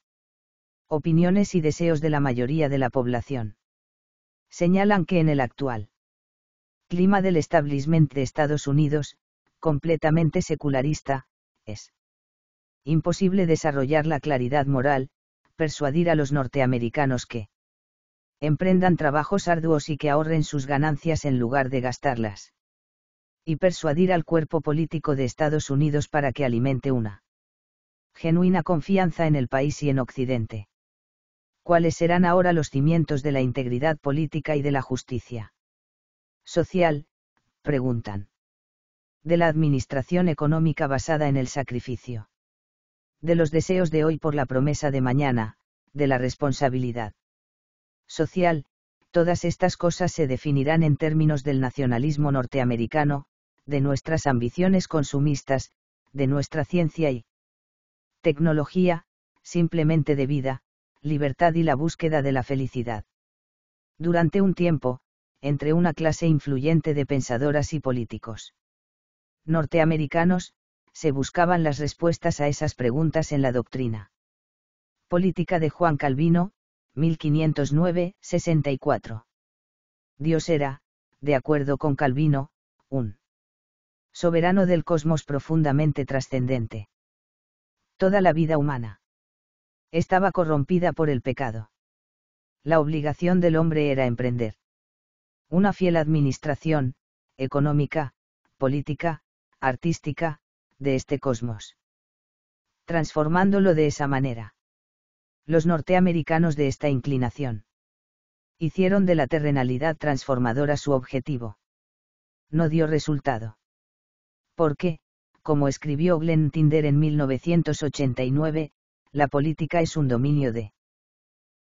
Opiniones y deseos de la mayoría de la población. Señalan que en el actual clima del establishment de Estados Unidos, completamente secularista, es imposible desarrollar la claridad moral, persuadir a los norteamericanos que emprendan trabajos arduos y que ahorren sus ganancias en lugar de gastarlas. Y persuadir al cuerpo político de Estados Unidos para que alimente una genuina confianza en el país y en Occidente. ¿Cuáles serán ahora los cimientos de la integridad política y de la justicia social? Preguntan de la administración económica basada en el sacrificio. De los deseos de hoy por la promesa de mañana, de la responsabilidad social, todas estas cosas se definirán en términos del nacionalismo norteamericano, de nuestras ambiciones consumistas, de nuestra ciencia y tecnología, simplemente de vida, libertad y la búsqueda de la felicidad. Durante un tiempo, entre una clase influyente de pensadoras y políticos norteamericanos, se buscaban las respuestas a esas preguntas en la doctrina. Política de Juan Calvino, 1509-64. Dios era, de acuerdo con Calvino, un soberano del cosmos profundamente trascendente. Toda la vida humana estaba corrompida por el pecado. La obligación del hombre era emprender una fiel administración, económica, política, artística, de este cosmos. Transformándolo de esa manera. Los norteamericanos de esta inclinación. Hicieron de la terrenalidad transformadora su objetivo. No dio resultado. Porque, como escribió Glenn Tinder en 1989, la política es un dominio de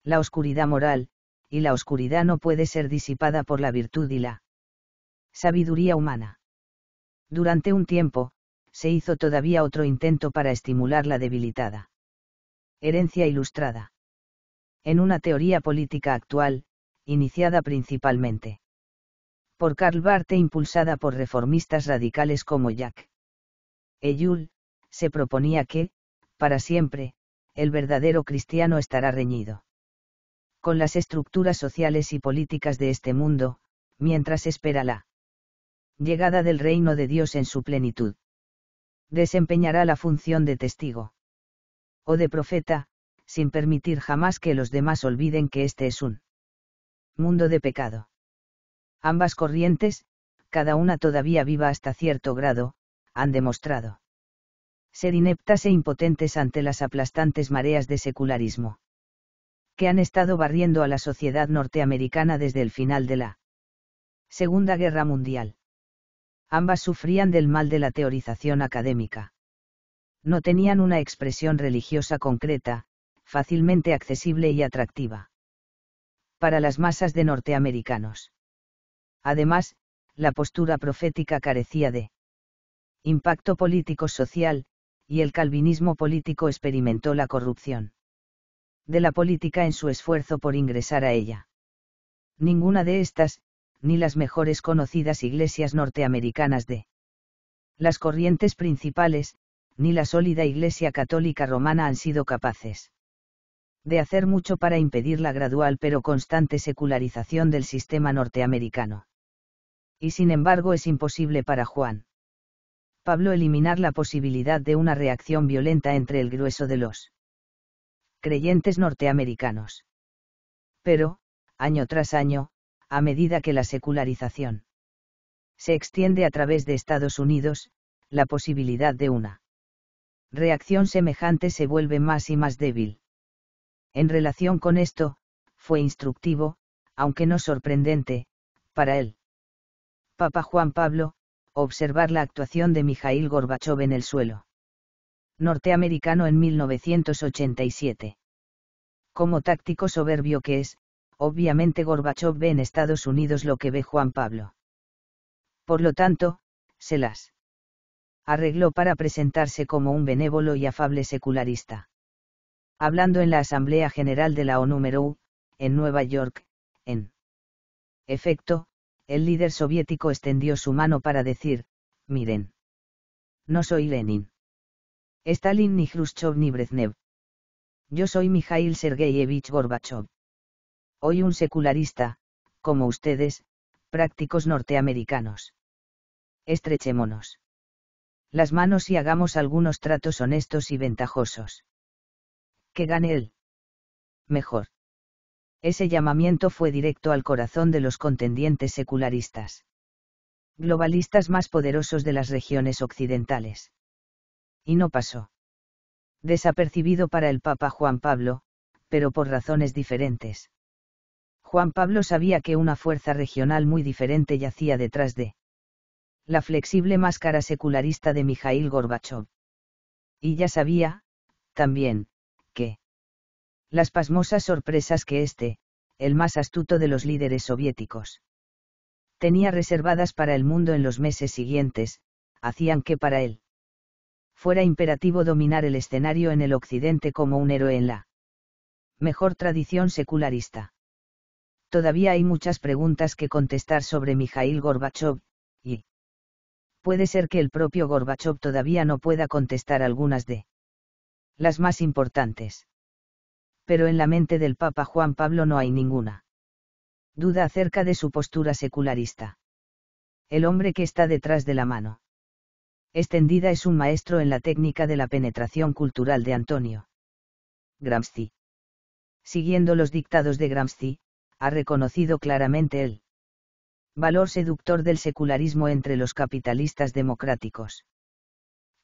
la oscuridad moral, y la oscuridad no puede ser disipada por la virtud y la sabiduría humana. Durante un tiempo, se hizo todavía otro intento para estimular la debilitada. Herencia ilustrada. En una teoría política actual, iniciada principalmente por Karl Barth e impulsada por reformistas radicales como Jacques Eyul, se proponía que, para siempre, el verdadero cristiano estará reñido con las estructuras sociales y políticas de este mundo, mientras espera la llegada del reino de Dios en su plenitud. Desempeñará la función de testigo o de profeta, sin permitir jamás que los demás olviden que este es un mundo de pecado. Ambas corrientes, cada una todavía viva hasta cierto grado, han demostrado ser ineptas e impotentes ante las aplastantes mareas de secularismo que han estado barriendo a la sociedad norteamericana desde el final de la Segunda Guerra Mundial. Ambas sufrían del mal de la teorización académica. No tenían una expresión religiosa concreta, fácilmente accesible y atractiva. Para las masas de norteamericanos. Además, la postura profética carecía de impacto político-social, y el calvinismo político experimentó la corrupción de la política en su esfuerzo por ingresar a ella. Ninguna de estas, ni las mejores conocidas iglesias norteamericanas de las corrientes principales, ni la sólida Iglesia Católica Romana han sido capaces de hacer mucho para impedir la gradual pero constante secularización del sistema norteamericano. Y sin embargo es imposible para Juan Pablo eliminar la posibilidad de una reacción violenta entre el grueso de los creyentes norteamericanos. Pero, año tras año, a medida que la secularización se extiende a través de Estados Unidos, la posibilidad de una reacción semejante se vuelve más y más débil. En relación con esto, fue instructivo, aunque no sorprendente, para él. Papa Juan Pablo, observar la actuación de Mijail Gorbachev en el suelo norteamericano en 1987. Como táctico soberbio que es, Obviamente Gorbachev ve en Estados Unidos lo que ve Juan Pablo. Por lo tanto, se las arregló para presentarse como un benévolo y afable secularista. Hablando en la Asamblea General de la ONU en Nueva York, en efecto, el líder soviético extendió su mano para decir, miren. No soy Lenin. Stalin ni Khrushchev ni Brezhnev. Yo soy Mikhail Sergeyevich Gorbachev. Hoy un secularista, como ustedes, prácticos norteamericanos. Estrechémonos. Las manos y hagamos algunos tratos honestos y ventajosos. Que gane él. Mejor. Ese llamamiento fue directo al corazón de los contendientes secularistas. Globalistas más poderosos de las regiones occidentales. Y no pasó. Desapercibido para el Papa Juan Pablo, pero por razones diferentes. Juan Pablo sabía que una fuerza regional muy diferente yacía detrás de la flexible máscara secularista de Mikhail Gorbachev. Y ya sabía, también, que las pasmosas sorpresas que este, el más astuto de los líderes soviéticos, tenía reservadas para el mundo en los meses siguientes, hacían que para él fuera imperativo dominar el escenario en el Occidente como un héroe en la mejor tradición secularista. Todavía hay muchas preguntas que contestar sobre Mijail Gorbachev, y puede ser que el propio Gorbachev todavía no pueda contestar algunas de las más importantes. Pero en la mente del Papa Juan Pablo no hay ninguna duda acerca de su postura secularista. El hombre que está detrás de la mano extendida es un maestro en la técnica de la penetración cultural de Antonio Gramsci. Siguiendo los dictados de Gramsci, ha reconocido claramente el valor seductor del secularismo entre los capitalistas democráticos.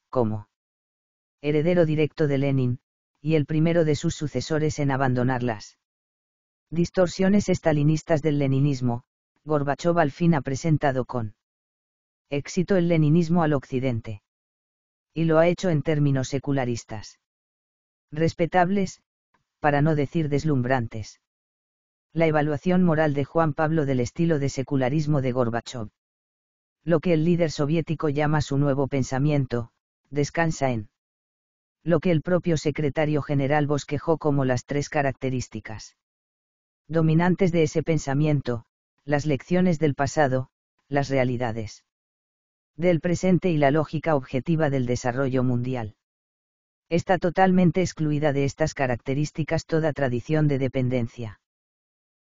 Como heredero directo de Lenin, y el primero de sus sucesores en abandonarlas. distorsiones estalinistas del leninismo, Gorbachov al fin ha presentado con éxito el leninismo al occidente. Y lo ha hecho en términos secularistas. Respetables, para no decir deslumbrantes. La evaluación moral de Juan Pablo del estilo de secularismo de Gorbachev. Lo que el líder soviético llama su nuevo pensamiento, descansa en lo que el propio secretario general bosquejó como las tres características dominantes de ese pensamiento, las lecciones del pasado, las realidades del presente y la lógica objetiva del desarrollo mundial. Está totalmente excluida de estas características toda tradición de dependencia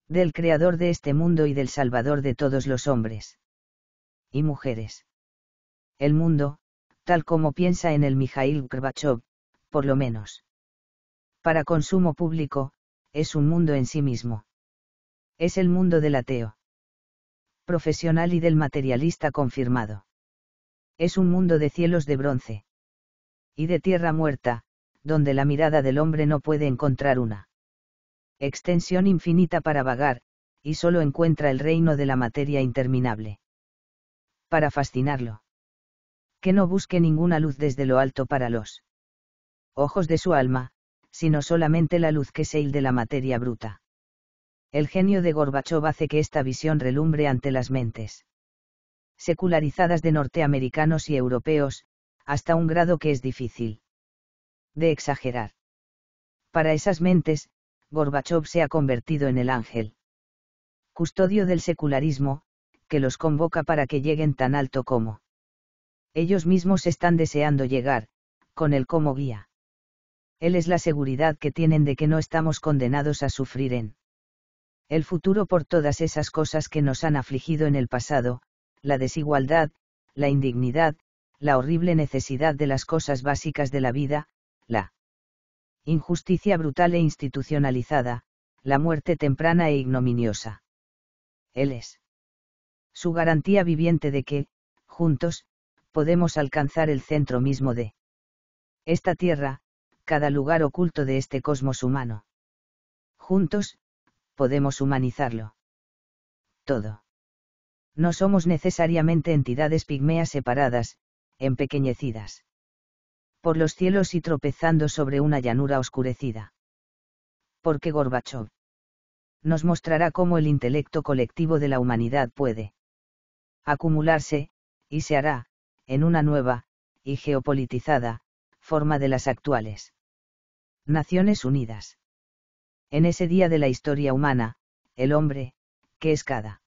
del Creador de este mundo y del Salvador de todos los hombres y mujeres. El mundo, tal como piensa en el Mijail Gorbachev, por lo menos. Para consumo público, es un mundo en sí mismo. Es el mundo del ateo. Profesional y del materialista confirmado. Es un mundo de cielos de bronce. Y de tierra muerta, donde la mirada del hombre no puede encontrar una extensión infinita para vagar, y solo encuentra el reino de la materia interminable. Para fascinarlo. Que no busque ninguna luz desde lo alto para los ojos de su alma, sino solamente la luz que se il de la materia bruta. El genio de Gorbachev hace que esta visión relumbre ante las mentes secularizadas de norteamericanos y europeos, hasta un grado que es difícil de exagerar. Para esas mentes, Gorbachev se ha convertido en el ángel. Custodio del secularismo, que los convoca para que lleguen tan alto como. Ellos mismos están deseando llegar, con él como guía. Él es la seguridad que tienen de que no estamos condenados a sufrir en el futuro por todas esas cosas que nos han afligido en el pasado, la desigualdad, la indignidad, la horrible necesidad de las cosas básicas de la vida, la injusticia brutal e institucionalizada, la muerte temprana e ignominiosa. Él es su garantía viviente de que, juntos, podemos alcanzar el centro mismo de esta tierra, cada lugar oculto de este cosmos humano. Juntos, podemos humanizarlo. Todo. No somos necesariamente entidades pigmeas separadas, empequeñecidas por los cielos y tropezando sobre una llanura oscurecida. Porque Gorbachev nos mostrará cómo el intelecto colectivo de la humanidad puede acumularse, y se hará, en una nueva, y geopolitizada, forma de las actuales. Naciones Unidas. En ese día de la historia humana, el hombre, que es cada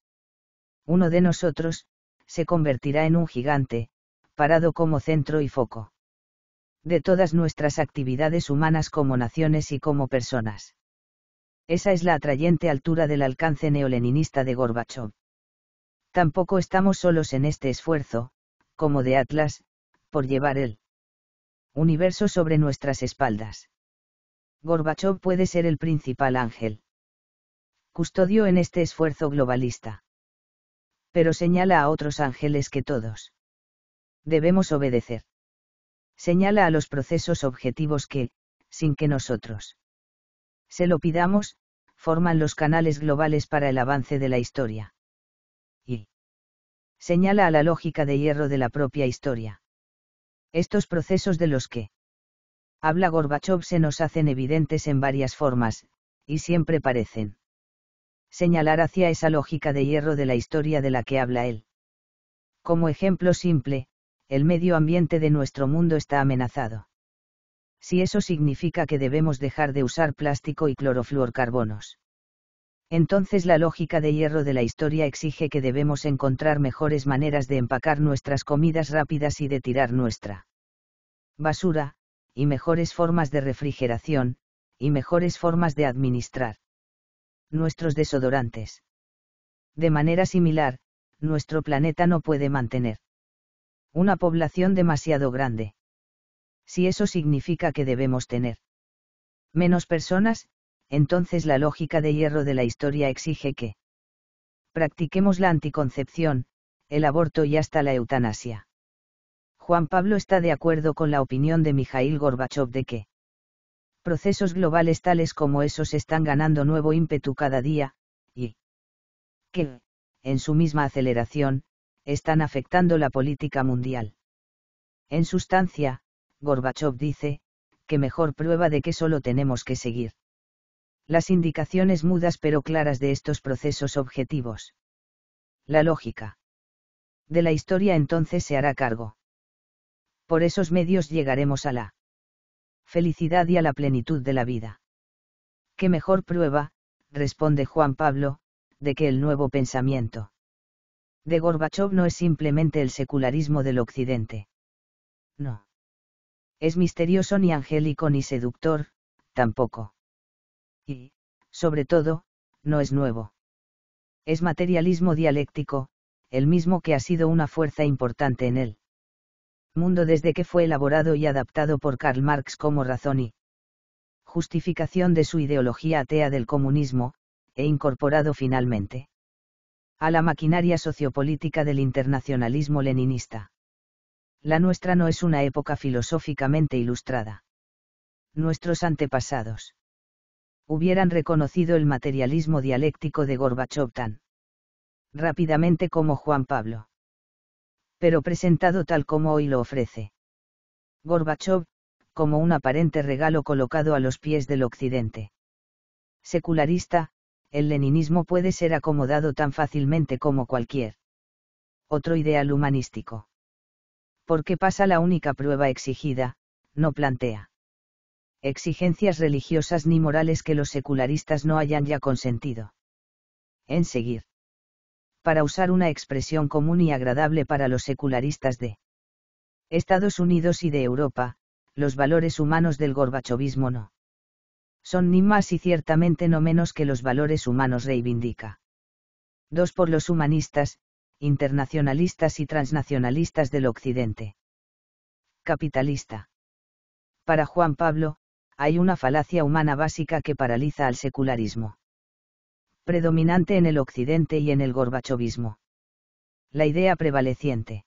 uno de nosotros, se convertirá en un gigante, parado como centro y foco de todas nuestras actividades humanas como naciones y como personas. Esa es la atrayente altura del alcance neoleninista de Gorbachov. Tampoco estamos solos en este esfuerzo, como de Atlas, por llevar el universo sobre nuestras espaldas. Gorbachev puede ser el principal ángel. Custodio en este esfuerzo globalista. Pero señala a otros ángeles que todos debemos obedecer señala a los procesos objetivos que, sin que nosotros se lo pidamos, forman los canales globales para el avance de la historia. Y señala a la lógica de hierro de la propia historia. Estos procesos de los que habla Gorbachev se nos hacen evidentes en varias formas, y siempre parecen señalar hacia esa lógica de hierro de la historia de la que habla él. Como ejemplo simple, el medio ambiente de nuestro mundo está amenazado. Si eso significa que debemos dejar de usar plástico y clorofluorcarbonos. Entonces la lógica de hierro de la historia exige que debemos encontrar mejores maneras de empacar nuestras comidas rápidas y de tirar nuestra basura, y mejores formas de refrigeración, y mejores formas de administrar nuestros desodorantes. De manera similar, nuestro planeta no puede mantener una población demasiado grande. Si eso significa que debemos tener menos personas, entonces la lógica de hierro de la historia exige que practiquemos la anticoncepción, el aborto y hasta la eutanasia. Juan Pablo está de acuerdo con la opinión de Mijail Gorbachov de que procesos globales tales como esos están ganando nuevo ímpetu cada día, y que, en su misma aceleración, están afectando la política mundial. En sustancia, Gorbachev dice, que mejor prueba de que solo tenemos que seguir. Las indicaciones mudas pero claras de estos procesos objetivos. La lógica. De la historia entonces se hará cargo. Por esos medios llegaremos a la felicidad y a la plenitud de la vida. ¿Qué mejor prueba, responde Juan Pablo, de que el nuevo pensamiento de Gorbachev no es simplemente el secularismo del Occidente. No. Es misterioso ni angélico ni seductor, tampoco. Y, sobre todo, no es nuevo. Es materialismo dialéctico, el mismo que ha sido una fuerza importante en el Mundo desde que fue elaborado y adaptado por Karl Marx como razón y justificación de su ideología atea del comunismo, e incorporado finalmente a la maquinaria sociopolítica del internacionalismo leninista. La nuestra no es una época filosóficamente ilustrada. Nuestros antepasados hubieran reconocido el materialismo dialéctico de Gorbachov tan rápidamente como Juan Pablo. Pero presentado tal como hoy lo ofrece. Gorbachov, como un aparente regalo colocado a los pies del occidente. Secularista, el leninismo puede ser acomodado tan fácilmente como cualquier otro ideal humanístico. Porque pasa la única prueba exigida, no plantea exigencias religiosas ni morales que los secularistas no hayan ya consentido. En seguir. Para usar una expresión común y agradable para los secularistas de Estados Unidos y de Europa, los valores humanos del gorbachovismo no son ni más y ciertamente no menos que los valores humanos reivindica. Dos Por los humanistas, internacionalistas y transnacionalistas del Occidente. Capitalista. Para Juan Pablo, hay una falacia humana básica que paraliza al secularismo. Predominante en el Occidente y en el gorbachovismo. La idea prevaleciente.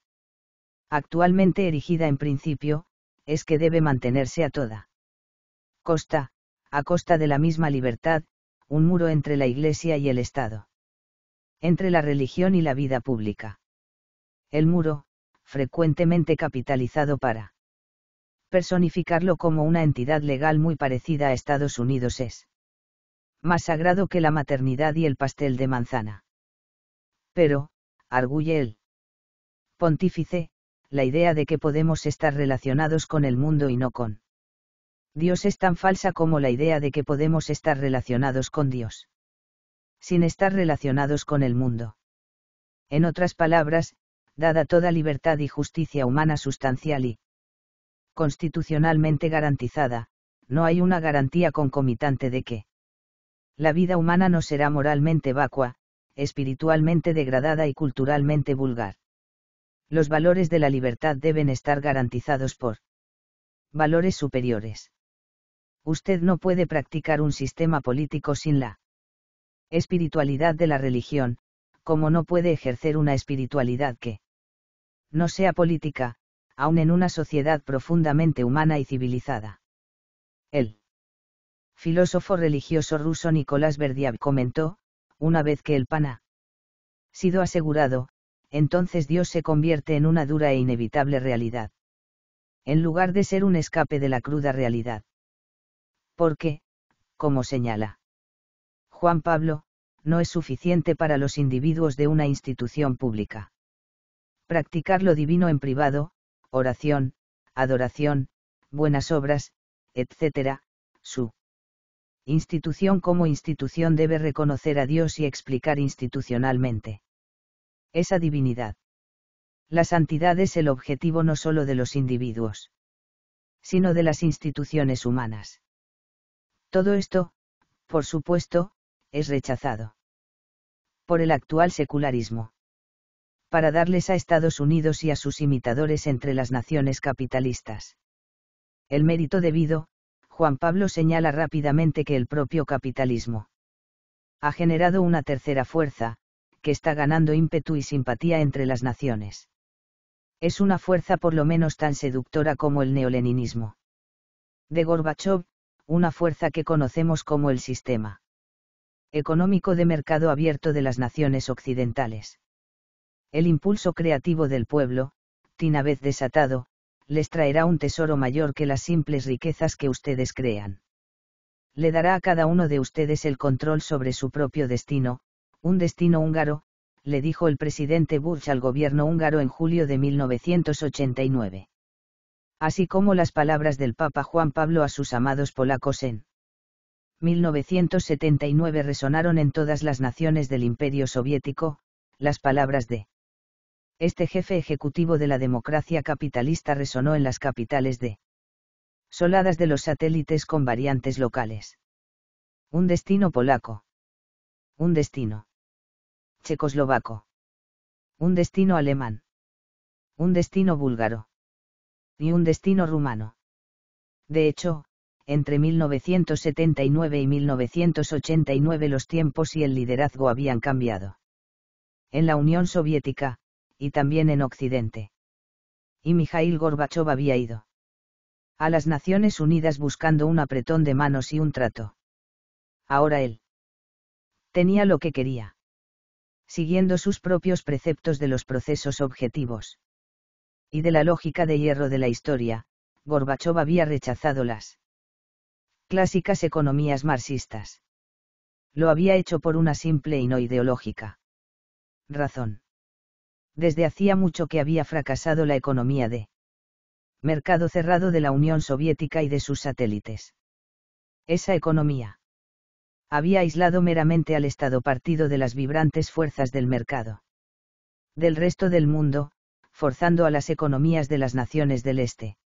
Actualmente erigida en principio, es que debe mantenerse a toda costa, a costa de la misma libertad, un muro entre la Iglesia y el Estado. Entre la religión y la vida pública. El muro, frecuentemente capitalizado para personificarlo como una entidad legal muy parecida a Estados Unidos es más sagrado que la maternidad y el pastel de manzana. Pero, arguye el pontífice, la idea de que podemos estar relacionados con el mundo y no con Dios es tan falsa como la idea de que podemos estar relacionados con Dios. Sin estar relacionados con el mundo. En otras palabras, dada toda libertad y justicia humana sustancial y constitucionalmente garantizada, no hay una garantía concomitante de que la vida humana no será moralmente vacua, espiritualmente degradada y culturalmente vulgar. Los valores de la libertad deben estar garantizados por valores superiores usted no puede practicar un sistema político sin la espiritualidad de la religión, como no puede ejercer una espiritualidad que no sea política, aun en una sociedad profundamente humana y civilizada. El filósofo religioso ruso Nicolás Verdiav comentó, una vez que el Pana ha sido asegurado, entonces Dios se convierte en una dura e inevitable realidad. En lugar de ser un escape de la cruda realidad porque, como señala Juan Pablo, no es suficiente para los individuos de una institución pública. Practicar lo divino en privado, oración, adoración, buenas obras, etc., su institución como institución debe reconocer a Dios y explicar institucionalmente esa divinidad. La santidad es el objetivo no solo de los individuos, sino de las instituciones humanas. Todo esto, por supuesto, es rechazado por el actual secularismo. Para darles a Estados Unidos y a sus imitadores entre las naciones capitalistas. El mérito debido, Juan Pablo señala rápidamente que el propio capitalismo ha generado una tercera fuerza, que está ganando ímpetu y simpatía entre las naciones. Es una fuerza por lo menos tan seductora como el neoleninismo. De Gorbachev, una fuerza que conocemos como el sistema económico de mercado abierto de las naciones occidentales. El impulso creativo del pueblo, tina vez desatado, les traerá un tesoro mayor que las simples riquezas que ustedes crean. Le dará a cada uno de ustedes el control sobre su propio destino, un destino húngaro, le dijo el presidente Bush al gobierno húngaro en julio de 1989 así como las palabras del Papa Juan Pablo a sus amados polacos en 1979 resonaron en todas las naciones del Imperio Soviético, las palabras de este jefe ejecutivo de la democracia capitalista resonó en las capitales de soladas de los satélites con variantes locales. Un destino polaco. Un destino checoslovaco. Un destino alemán. Un destino búlgaro ni un destino rumano. De hecho, entre 1979 y 1989 los tiempos y el liderazgo habían cambiado. En la Unión Soviética, y también en Occidente. Y Mijail Gorbachev había ido. A las Naciones Unidas buscando un apretón de manos y un trato. Ahora él. Tenía lo que quería. Siguiendo sus propios preceptos de los procesos objetivos y de la lógica de hierro de la historia, Gorbachov había rechazado las clásicas economías marxistas. Lo había hecho por una simple y no ideológica razón. Desde hacía mucho que había fracasado la economía de mercado cerrado de la Unión Soviética y de sus satélites. Esa economía había aislado meramente al Estado partido de las vibrantes fuerzas del mercado. Del resto del mundo, forzando a las economías de las naciones del Este.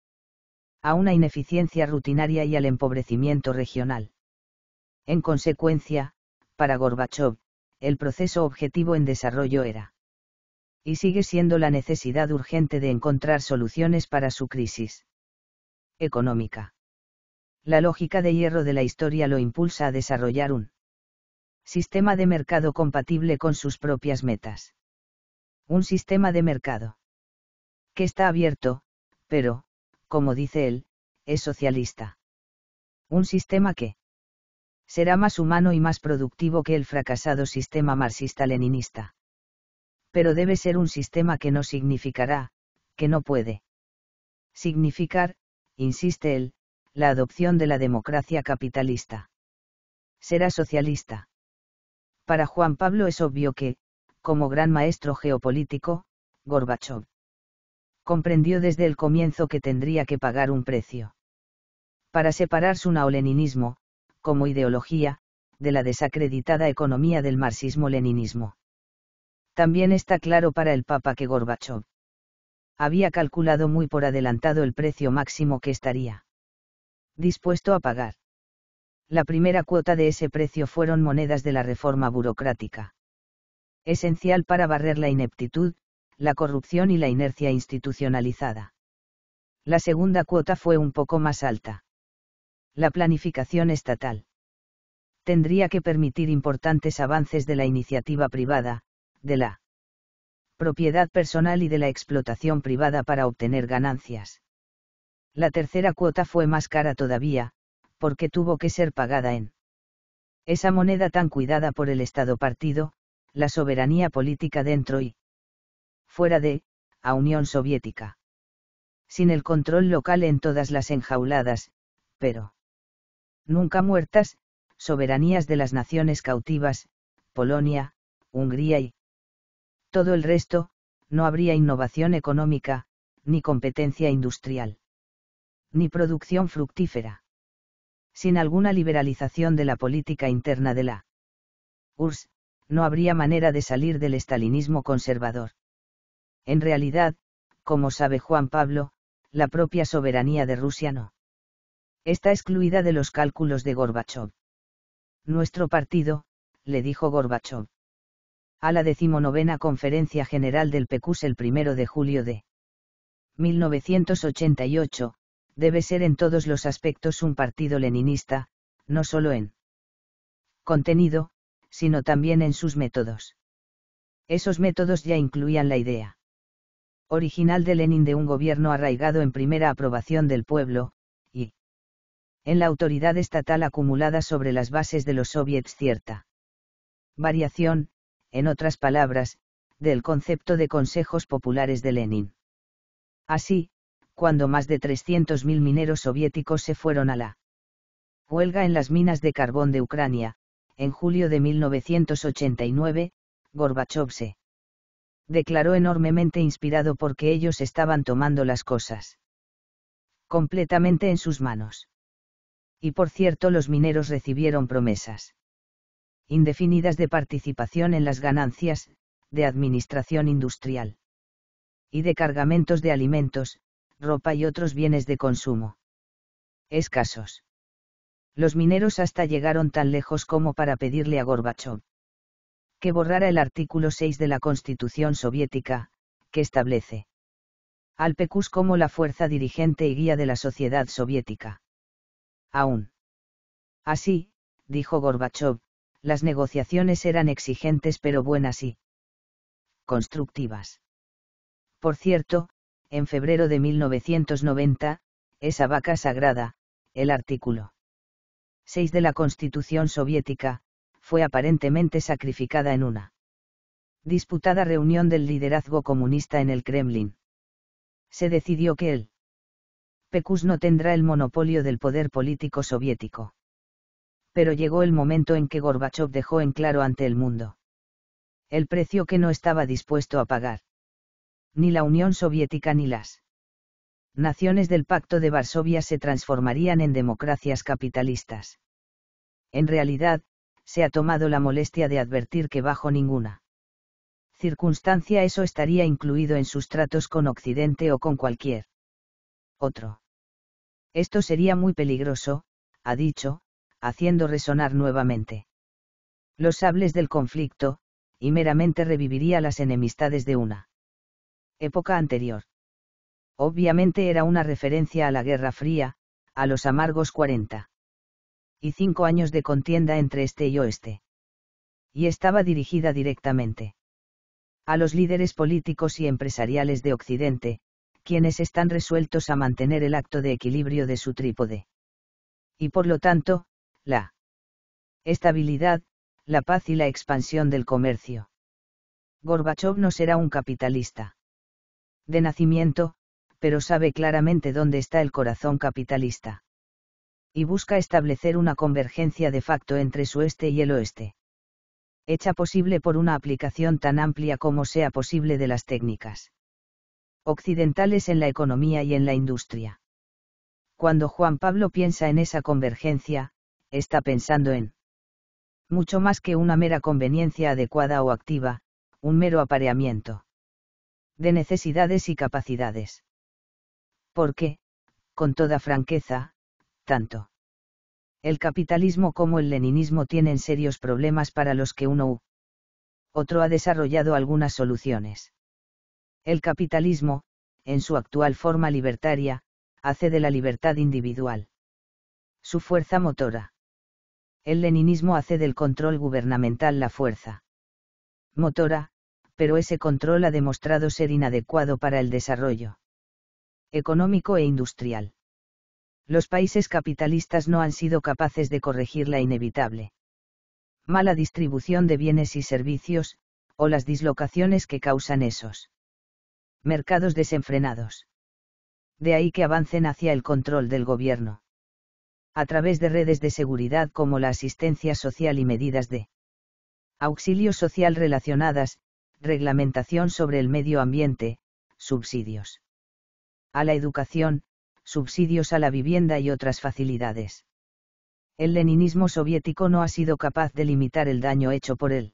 A una ineficiencia rutinaria y al empobrecimiento regional. En consecuencia, para Gorbachev, el proceso objetivo en desarrollo era. Y sigue siendo la necesidad urgente de encontrar soluciones para su crisis económica. La lógica de hierro de la historia lo impulsa a desarrollar un sistema de mercado compatible con sus propias metas. Un sistema de mercado que está abierto, pero, como dice él, es socialista. Un sistema que será más humano y más productivo que el fracasado sistema marxista-leninista. Pero debe ser un sistema que no significará, que no puede significar, insiste él, la adopción de la democracia capitalista. Será socialista. Para Juan Pablo es obvio que, como gran maestro geopolítico, Gorbachev comprendió desde el comienzo que tendría que pagar un precio. Para separar su naoleninismo, como ideología, de la desacreditada economía del marxismo-leninismo. También está claro para el Papa que Gorbachev había calculado muy por adelantado el precio máximo que estaría dispuesto a pagar. La primera cuota de ese precio fueron monedas de la reforma burocrática. Esencial para barrer la ineptitud, la corrupción y la inercia institucionalizada. La segunda cuota fue un poco más alta. La planificación estatal. Tendría que permitir importantes avances de la iniciativa privada, de la propiedad personal y de la explotación privada para obtener ganancias. La tercera cuota fue más cara todavía, porque tuvo que ser pagada en esa moneda tan cuidada por el Estado partido, la soberanía política dentro y fuera de, a Unión Soviética. Sin el control local en todas las enjauladas, pero nunca muertas, soberanías de las naciones cautivas, Polonia, Hungría y todo el resto, no habría innovación económica, ni competencia industrial, ni producción fructífera. Sin alguna liberalización de la política interna de la URSS, no habría manera de salir del estalinismo conservador. En realidad, como sabe Juan Pablo, la propia soberanía de Rusia no. Está excluida de los cálculos de Gorbachev. Nuestro partido, le dijo Gorbachev. A la decimonovena Conferencia General del PECUS el primero de julio de 1988, debe ser en todos los aspectos un partido leninista, no solo en contenido, sino también en sus métodos. Esos métodos ya incluían la idea original de Lenin de un gobierno arraigado en primera aprobación del pueblo, y en la autoridad estatal acumulada sobre las bases de los soviets cierta variación, en otras palabras, del concepto de consejos populares de Lenin. Así, cuando más de 300.000 mineros soviéticos se fueron a la huelga en las minas de carbón de Ucrania, en julio de 1989, Gorbachev se declaró enormemente inspirado porque ellos estaban tomando las cosas completamente en sus manos. Y por cierto, los mineros recibieron promesas indefinidas de participación en las ganancias, de administración industrial y de cargamentos de alimentos, ropa y otros bienes de consumo. Escasos. Los mineros hasta llegaron tan lejos como para pedirle a Gorbachov borrara el artículo 6 de la Constitución soviética, que establece al PECUS como la fuerza dirigente y guía de la sociedad soviética. Aún así, dijo Gorbachev, las negociaciones eran exigentes pero buenas y constructivas. Por cierto, en febrero de 1990, esa vaca sagrada, el artículo 6 de la Constitución soviética, fue aparentemente sacrificada en una disputada reunión del liderazgo comunista en el Kremlin. Se decidió que el Pekus, no tendrá el monopolio del poder político soviético. Pero llegó el momento en que Gorbachev dejó en claro ante el mundo el precio que no estaba dispuesto a pagar. Ni la Unión Soviética ni las naciones del Pacto de Varsovia se transformarían en democracias capitalistas. En realidad, se ha tomado la molestia de advertir que bajo ninguna circunstancia eso estaría incluido en sus tratos con Occidente o con cualquier otro. Esto sería muy peligroso, ha dicho, haciendo resonar nuevamente los sables del conflicto, y meramente reviviría las enemistades de una época anterior. Obviamente era una referencia a la Guerra Fría, a los amargos 40 y cinco años de contienda entre este y oeste. Y estaba dirigida directamente a los líderes políticos y empresariales de Occidente, quienes están resueltos a mantener el acto de equilibrio de su trípode. Y por lo tanto, la estabilidad, la paz y la expansión del comercio. Gorbachev no será un capitalista. De nacimiento, pero sabe claramente dónde está el corazón capitalista y busca establecer una convergencia de facto entre su este y el oeste. Hecha posible por una aplicación tan amplia como sea posible de las técnicas occidentales en la economía y en la industria. Cuando Juan Pablo piensa en esa convergencia, está pensando en mucho más que una mera conveniencia adecuada o activa, un mero apareamiento de necesidades y capacidades. Porque, con toda franqueza, tanto. El capitalismo como el leninismo tienen serios problemas para los que uno u otro ha desarrollado algunas soluciones. El capitalismo, en su actual forma libertaria, hace de la libertad individual su fuerza motora. El leninismo hace del control gubernamental la fuerza motora, pero ese control ha demostrado ser inadecuado para el desarrollo económico e industrial los países capitalistas no han sido capaces de corregir la inevitable. Mala distribución de bienes y servicios, o las dislocaciones que causan esos. Mercados desenfrenados. De ahí que avancen hacia el control del gobierno. A través de redes de seguridad como la asistencia social y medidas de auxilio social relacionadas, reglamentación sobre el medio ambiente, subsidios. A la educación, subsidios a la vivienda y otras facilidades. El leninismo soviético no ha sido capaz de limitar el daño hecho por él.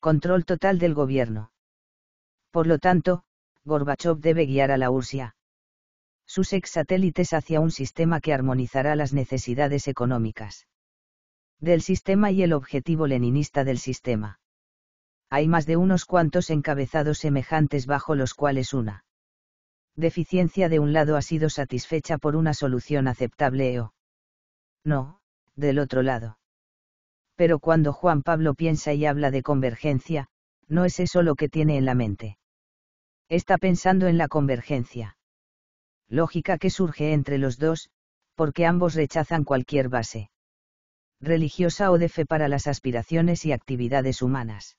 Control total del gobierno. Por lo tanto, Gorbachev debe guiar a la URSS sus ex satélites hacia un sistema que armonizará las necesidades económicas del sistema y el objetivo leninista del sistema. Hay más de unos cuantos encabezados semejantes bajo los cuales una deficiencia de un lado ha sido satisfecha por una solución aceptable o no, del otro lado. Pero cuando Juan Pablo piensa y habla de convergencia, no es eso lo que tiene en la mente. Está pensando en la convergencia. Lógica que surge entre los dos, porque ambos rechazan cualquier base religiosa o de fe para las aspiraciones y actividades humanas.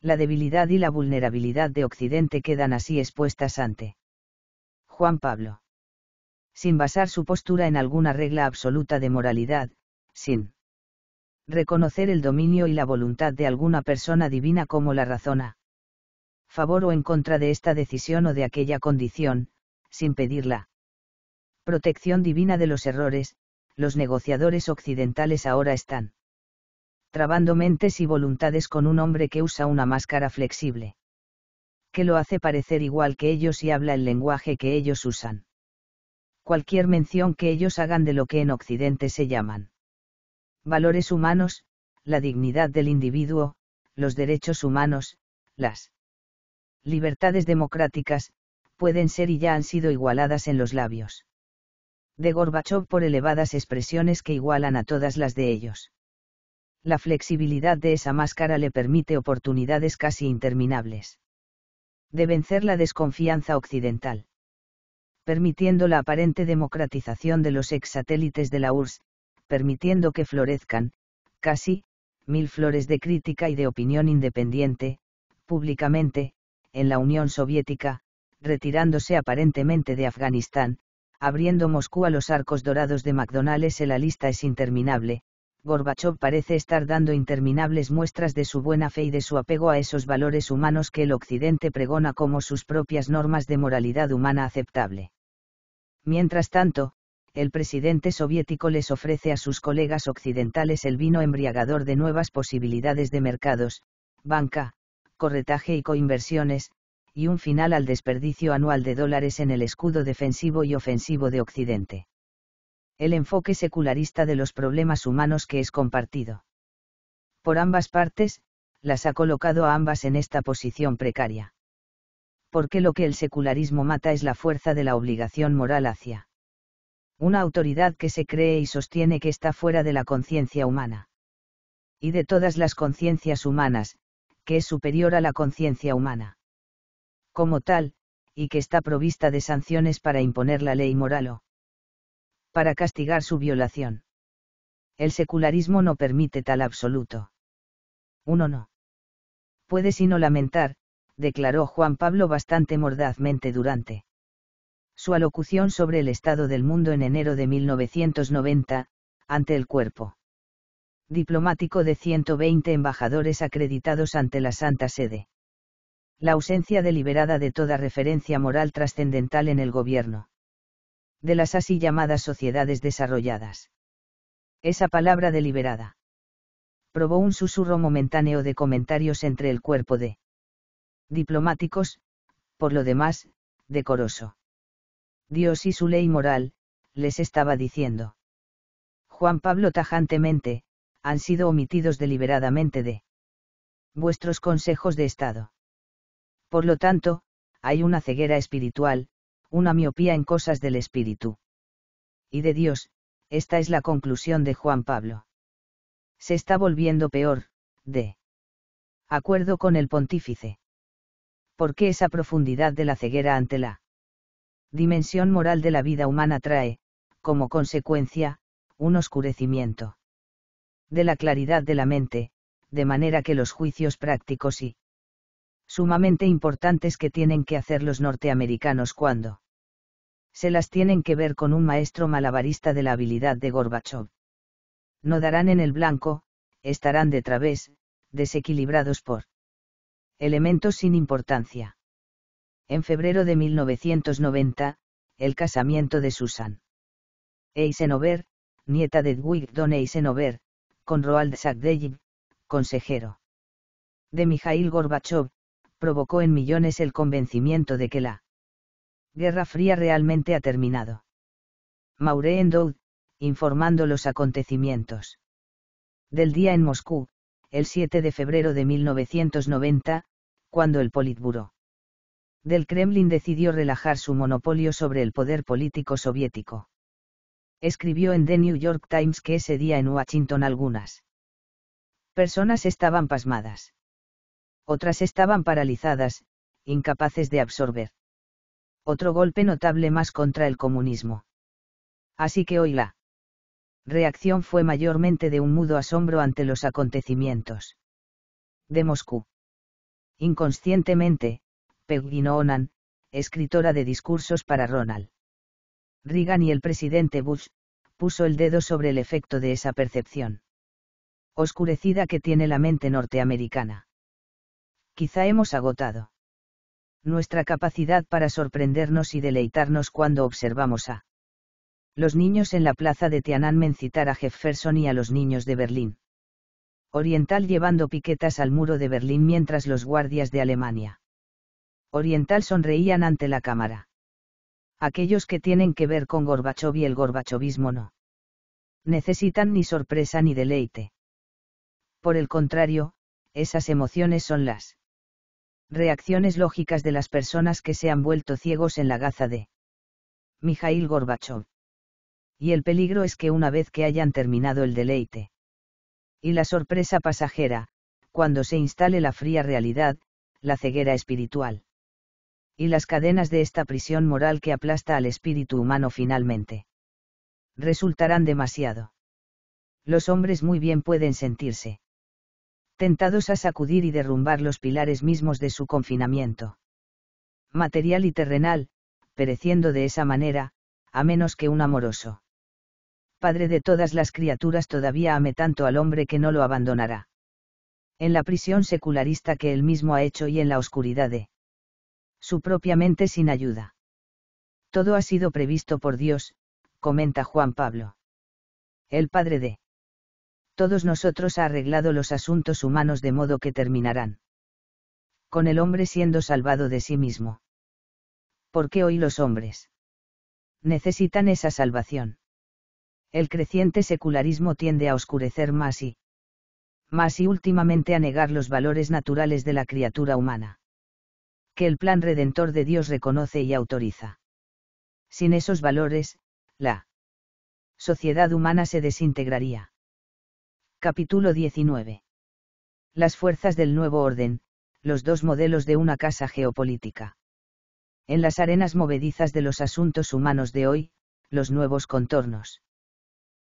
La debilidad y la vulnerabilidad de Occidente quedan así expuestas ante Juan Pablo. Sin basar su postura en alguna regla absoluta de moralidad, sin reconocer el dominio y la voluntad de alguna persona divina como la razón favor o en contra de esta decisión o de aquella condición, sin pedirla protección divina de los errores, los negociadores occidentales ahora están trabando mentes y voluntades con un hombre que usa una máscara flexible que lo hace parecer igual que ellos y habla el lenguaje que ellos usan. Cualquier mención que ellos hagan de lo que en Occidente se llaman valores humanos, la dignidad del individuo, los derechos humanos, las libertades democráticas, pueden ser y ya han sido igualadas en los labios de Gorbachev por elevadas expresiones que igualan a todas las de ellos. La flexibilidad de esa máscara le permite oportunidades casi interminables de vencer la desconfianza occidental. Permitiendo la aparente democratización de los ex-satélites de la URSS, permitiendo que florezcan, casi, mil flores de crítica y de opinión independiente, públicamente, en la Unión Soviética, retirándose aparentemente de Afganistán, abriendo Moscú a los arcos dorados de McDonald's. La lista es interminable, Gorbachov parece estar dando interminables muestras de su buena fe y de su apego a esos valores humanos que el Occidente pregona como sus propias normas de moralidad humana aceptable. Mientras tanto, el presidente soviético les ofrece a sus colegas occidentales el vino embriagador de nuevas posibilidades de mercados, banca, corretaje y coinversiones, y un final al desperdicio anual de dólares en el escudo defensivo y ofensivo de Occidente el enfoque secularista de los problemas humanos que es compartido. Por ambas partes, las ha colocado a ambas en esta posición precaria. Porque lo que el secularismo mata es la fuerza de la obligación moral hacia una autoridad que se cree y sostiene que está fuera de la conciencia humana. Y de todas las conciencias humanas, que es superior a la conciencia humana. Como tal, y que está provista de sanciones para imponer la ley moral o para castigar su violación. El secularismo no permite tal absoluto. Uno no. Puede sino lamentar, declaró Juan Pablo bastante mordazmente durante su alocución sobre el estado del mundo en enero de 1990, ante el cuerpo diplomático de 120 embajadores acreditados ante la Santa Sede. La ausencia deliberada de toda referencia moral trascendental en el gobierno de las así llamadas sociedades desarrolladas. Esa palabra deliberada. Probó un susurro momentáneo de comentarios entre el cuerpo de diplomáticos, por lo demás, decoroso. Dios y su ley moral, les estaba diciendo. Juan Pablo tajantemente, han sido omitidos deliberadamente de vuestros consejos de Estado. Por lo tanto, hay una ceguera espiritual, una miopía en cosas del espíritu. Y de Dios, esta es la conclusión de Juan Pablo. Se está volviendo peor, de acuerdo con el pontífice. Porque esa profundidad de la ceguera ante la dimensión moral de la vida humana trae, como consecuencia, un oscurecimiento de la claridad de la mente, de manera que los juicios prácticos y sumamente importantes que tienen que hacer los norteamericanos cuando se las tienen que ver con un maestro malabarista de la habilidad de Gorbachov. No darán en el blanco, estarán de través, desequilibrados por elementos sin importancia. En febrero de 1990, el casamiento de Susan Eisenhower, nieta de Dwight Don Eisenhower, con Roald Sakdeyev, consejero de Mikhail Gorbachev, provocó en millones el convencimiento de que la Guerra Fría realmente ha terminado. Mauré Dowd, informando los acontecimientos. Del día en Moscú, el 7 de febrero de 1990, cuando el Politburo del Kremlin decidió relajar su monopolio sobre el poder político soviético. Escribió en The New York Times que ese día en Washington algunas personas estaban pasmadas. Otras estaban paralizadas, incapaces de absorber otro golpe notable más contra el comunismo. Así que hoy la reacción fue mayormente de un mudo asombro ante los acontecimientos de Moscú. Inconscientemente, Peggy Noonan, escritora de discursos para Ronald Reagan y el presidente Bush, puso el dedo sobre el efecto de esa percepción oscurecida que tiene la mente norteamericana. Quizá hemos agotado nuestra capacidad para sorprendernos y deleitarnos cuando observamos a los niños en la plaza de Tiananmen citar a Jefferson y a los niños de Berlín. Oriental llevando piquetas al muro de Berlín mientras los guardias de Alemania. Oriental sonreían ante la cámara. Aquellos que tienen que ver con Gorbachov y el gorbachovismo no necesitan ni sorpresa ni deleite. Por el contrario, esas emociones son las reacciones lógicas de las personas que se han vuelto ciegos en la gaza de Mijail Gorbachev. Y el peligro es que una vez que hayan terminado el deleite y la sorpresa pasajera, cuando se instale la fría realidad, la ceguera espiritual. Y las cadenas de esta prisión moral que aplasta al espíritu humano finalmente. Resultarán demasiado. Los hombres muy bien pueden sentirse tentados a sacudir y derrumbar los pilares mismos de su confinamiento. Material y terrenal, pereciendo de esa manera, a menos que un amoroso. Padre de todas las criaturas todavía ame tanto al hombre que no lo abandonará. En la prisión secularista que él mismo ha hecho y en la oscuridad de su propia mente sin ayuda. Todo ha sido previsto por Dios, comenta Juan Pablo. El Padre de todos nosotros ha arreglado los asuntos humanos de modo que terminarán. Con el hombre siendo salvado de sí mismo. ¿Por qué hoy los hombres? Necesitan esa salvación. El creciente secularismo tiende a oscurecer más y más y últimamente a negar los valores naturales de la criatura humana. Que el plan redentor de Dios reconoce y autoriza. Sin esos valores, la sociedad humana se desintegraría. Capítulo 19. Las fuerzas del nuevo orden, los dos modelos de una casa geopolítica. En las arenas movedizas de los asuntos humanos de hoy, los nuevos contornos.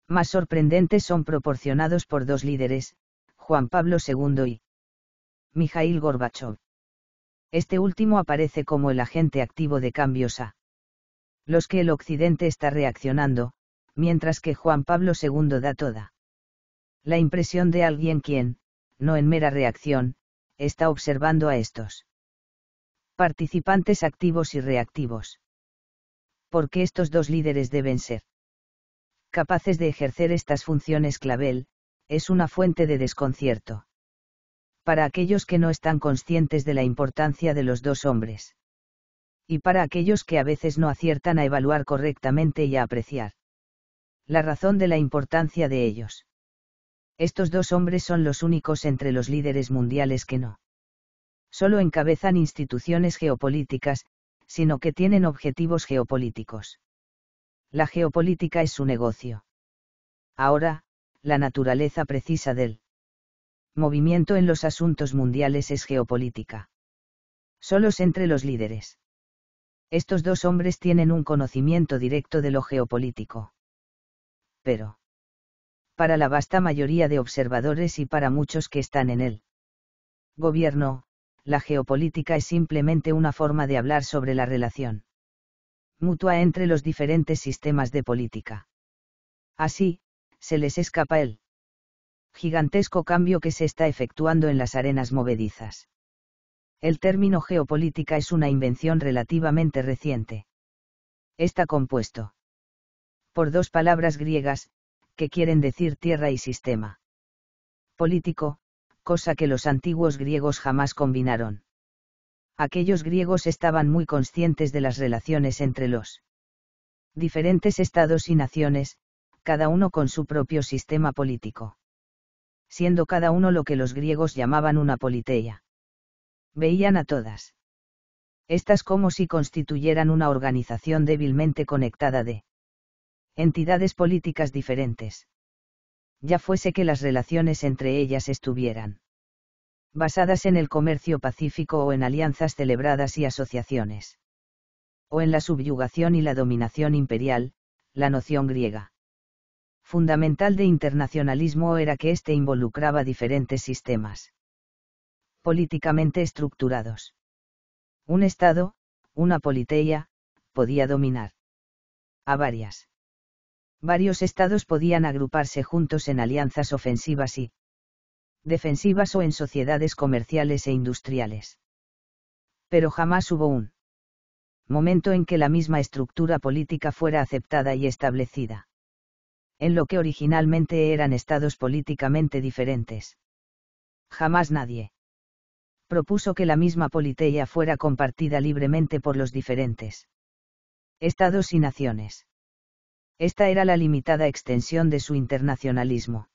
Más sorprendentes son proporcionados por dos líderes, Juan Pablo II y Mijail Gorbachov. Este último aparece como el agente activo de cambios a los que el Occidente está reaccionando, mientras que Juan Pablo II da toda la impresión de alguien quien, no en mera reacción, está observando a estos participantes activos y reactivos. Porque estos dos líderes deben ser capaces de ejercer estas funciones clavel, es una fuente de desconcierto. Para aquellos que no están conscientes de la importancia de los dos hombres. Y para aquellos que a veces no aciertan a evaluar correctamente y a apreciar. La razón de la importancia de ellos. Estos dos hombres son los únicos entre los líderes mundiales que no solo encabezan instituciones geopolíticas, sino que tienen objetivos geopolíticos. La geopolítica es su negocio. Ahora, la naturaleza precisa del movimiento en los asuntos mundiales es geopolítica. Solos entre los líderes. Estos dos hombres tienen un conocimiento directo de lo geopolítico. Pero, para la vasta mayoría de observadores y para muchos que están en él. gobierno, la geopolítica es simplemente una forma de hablar sobre la relación mutua entre los diferentes sistemas de política. Así, se les escapa el gigantesco cambio que se está efectuando en las arenas movedizas. El término geopolítica es una invención relativamente reciente. Está compuesto por dos palabras griegas, que quieren decir tierra y sistema. Político, cosa que los antiguos griegos jamás combinaron. Aquellos griegos estaban muy conscientes de las relaciones entre los diferentes estados y naciones, cada uno con su propio sistema político. Siendo cada uno lo que los griegos llamaban una politeia. Veían a todas. Estas como si constituyeran una organización débilmente conectada de entidades políticas diferentes. Ya fuese que las relaciones entre ellas estuvieran basadas en el comercio pacífico o en alianzas celebradas y asociaciones. O en la subyugación y la dominación imperial, la noción griega. Fundamental de internacionalismo era que éste involucraba diferentes sistemas políticamente estructurados. Un Estado, una politeia, podía dominar a varias Varios estados podían agruparse juntos en alianzas ofensivas y defensivas o en sociedades comerciales e industriales. Pero jamás hubo un momento en que la misma estructura política fuera aceptada y establecida. En lo que originalmente eran estados políticamente diferentes. Jamás nadie propuso que la misma politeia fuera compartida libremente por los diferentes estados y naciones. Esta era la limitada extensión de su internacionalismo.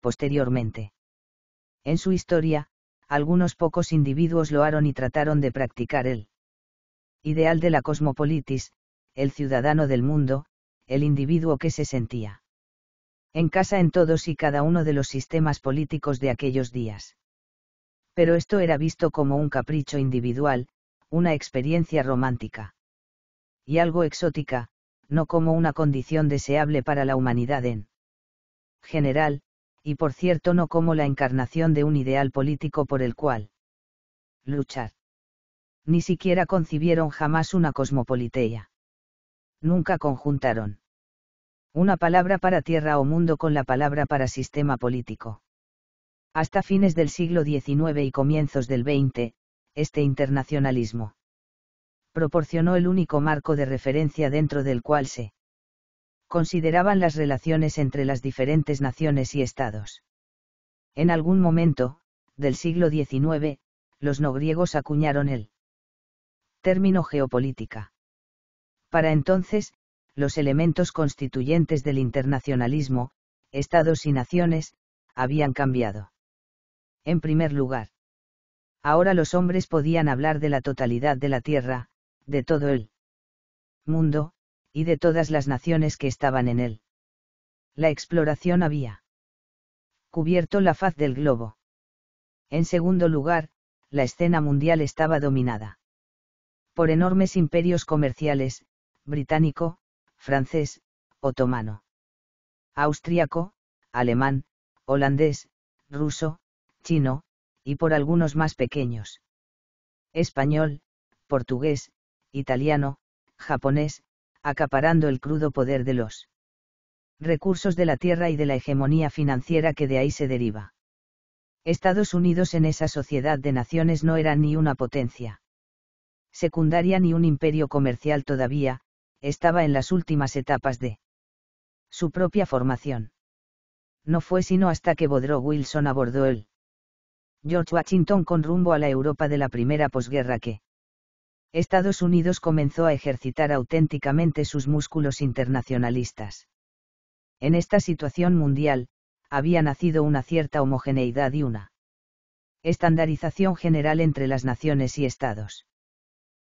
Posteriormente. En su historia, algunos pocos individuos loaron y trataron de practicar el ideal de la cosmopolitis, el ciudadano del mundo, el individuo que se sentía en casa en todos y cada uno de los sistemas políticos de aquellos días. Pero esto era visto como un capricho individual, una experiencia romántica. Y algo exótica, no como una condición deseable para la humanidad en general, y por cierto no como la encarnación de un ideal político por el cual luchar. Ni siquiera concibieron jamás una cosmopolitea Nunca conjuntaron una palabra para tierra o mundo con la palabra para sistema político. Hasta fines del siglo XIX y comienzos del XX, este internacionalismo proporcionó el único marco de referencia dentro del cual se consideraban las relaciones entre las diferentes naciones y estados. En algún momento, del siglo XIX, los no griegos acuñaron el término geopolítica. Para entonces, los elementos constituyentes del internacionalismo, estados y naciones, habían cambiado. En primer lugar, ahora los hombres podían hablar de la totalidad de la Tierra, de todo el mundo, y de todas las naciones que estaban en él. La exploración había cubierto la faz del globo. En segundo lugar, la escena mundial estaba dominada por enormes imperios comerciales, británico, francés, otomano, austriaco, alemán, holandés, ruso, chino, y por algunos más pequeños. Español, portugués, italiano, japonés, acaparando el crudo poder de los recursos de la tierra y de la hegemonía financiera que de ahí se deriva. Estados Unidos en esa sociedad de naciones no era ni una potencia secundaria ni un imperio comercial todavía, estaba en las últimas etapas de su propia formación. No fue sino hasta que Woodrow Wilson abordó el George Washington con rumbo a la Europa de la primera posguerra que Estados Unidos comenzó a ejercitar auténticamente sus músculos internacionalistas. En esta situación mundial, había nacido una cierta homogeneidad y una estandarización general entre las naciones y estados.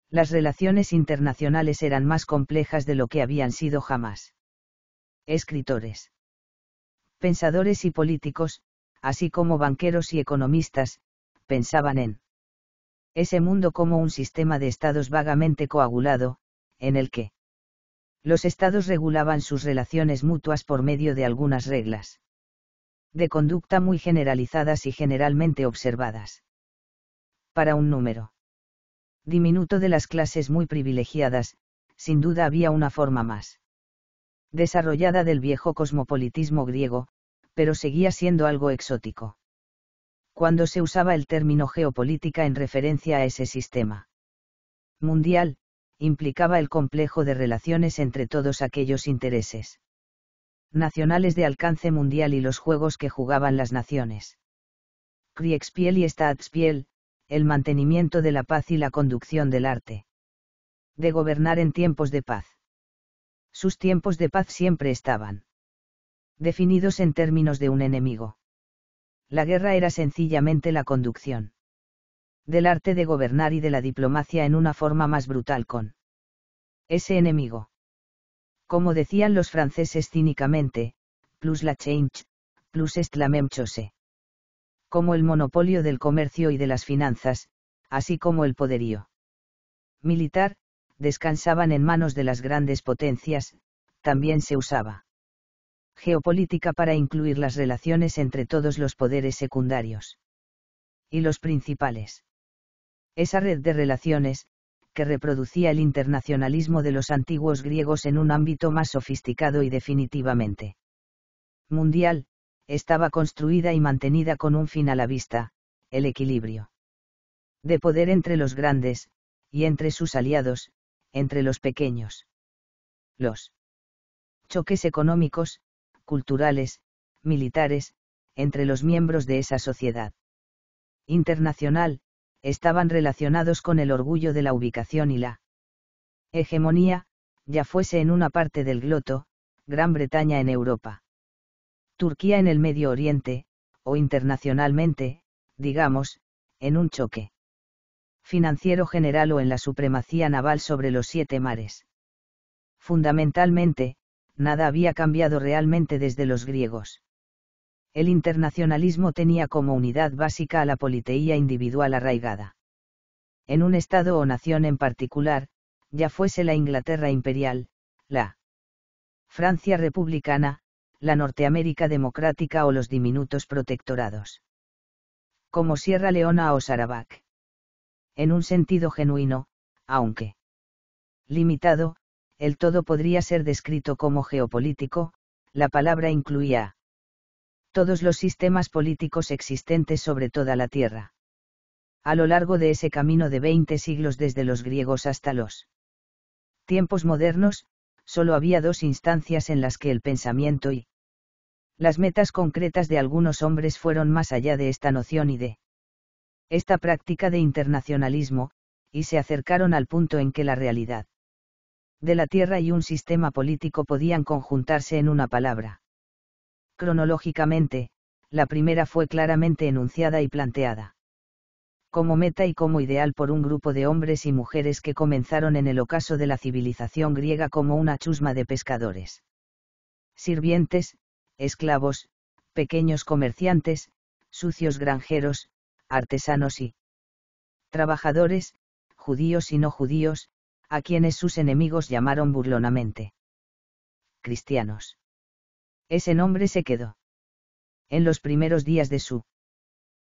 Las relaciones internacionales eran más complejas de lo que habían sido jamás. Escritores, pensadores y políticos, así como banqueros y economistas, pensaban en ese mundo como un sistema de estados vagamente coagulado, en el que los estados regulaban sus relaciones mutuas por medio de algunas reglas de conducta muy generalizadas y generalmente observadas. Para un número diminuto de las clases muy privilegiadas, sin duda había una forma más desarrollada del viejo cosmopolitismo griego, pero seguía siendo algo exótico cuando se usaba el término geopolítica en referencia a ese sistema mundial, implicaba el complejo de relaciones entre todos aquellos intereses nacionales de alcance mundial y los juegos que jugaban las naciones. Kriegspiel y Staatspiel, el mantenimiento de la paz y la conducción del arte. De gobernar en tiempos de paz. Sus tiempos de paz siempre estaban definidos en términos de un enemigo la guerra era sencillamente la conducción del arte de gobernar y de la diplomacia en una forma más brutal con ese enemigo. Como decían los franceses cínicamente, plus la change, plus est la même chose. Como el monopolio del comercio y de las finanzas, así como el poderío militar, descansaban en manos de las grandes potencias, también se usaba geopolítica para incluir las relaciones entre todos los poderes secundarios y los principales. Esa red de relaciones, que reproducía el internacionalismo de los antiguos griegos en un ámbito más sofisticado y definitivamente mundial, estaba construida y mantenida con un fin a la vista, el equilibrio de poder entre los grandes, y entre sus aliados, entre los pequeños. Los choques económicos, culturales, militares, entre los miembros de esa sociedad internacional, estaban relacionados con el orgullo de la ubicación y la hegemonía, ya fuese en una parte del gloto, Gran Bretaña en Europa. Turquía en el Medio Oriente, o internacionalmente, digamos, en un choque financiero general o en la supremacía naval sobre los siete mares. Fundamentalmente, nada había cambiado realmente desde los griegos. El internacionalismo tenía como unidad básica a la politeía individual arraigada. En un estado o nación en particular, ya fuese la Inglaterra imperial, la Francia republicana, la Norteamérica democrática o los diminutos protectorados. Como Sierra Leona o Sarabak. En un sentido genuino, aunque limitado, el todo podría ser descrito como geopolítico, la palabra incluía todos los sistemas políticos existentes sobre toda la Tierra. A lo largo de ese camino de 20 siglos desde los griegos hasta los tiempos modernos, solo había dos instancias en las que el pensamiento y las metas concretas de algunos hombres fueron más allá de esta noción y de esta práctica de internacionalismo, y se acercaron al punto en que la realidad de la tierra y un sistema político podían conjuntarse en una palabra. Cronológicamente, la primera fue claramente enunciada y planteada. Como meta y como ideal por un grupo de hombres y mujeres que comenzaron en el ocaso de la civilización griega como una chusma de pescadores. Sirvientes, esclavos, pequeños comerciantes, sucios granjeros, artesanos y trabajadores, judíos y no judíos, a quienes sus enemigos llamaron burlonamente. Cristianos. Ese nombre se quedó. En los primeros días de su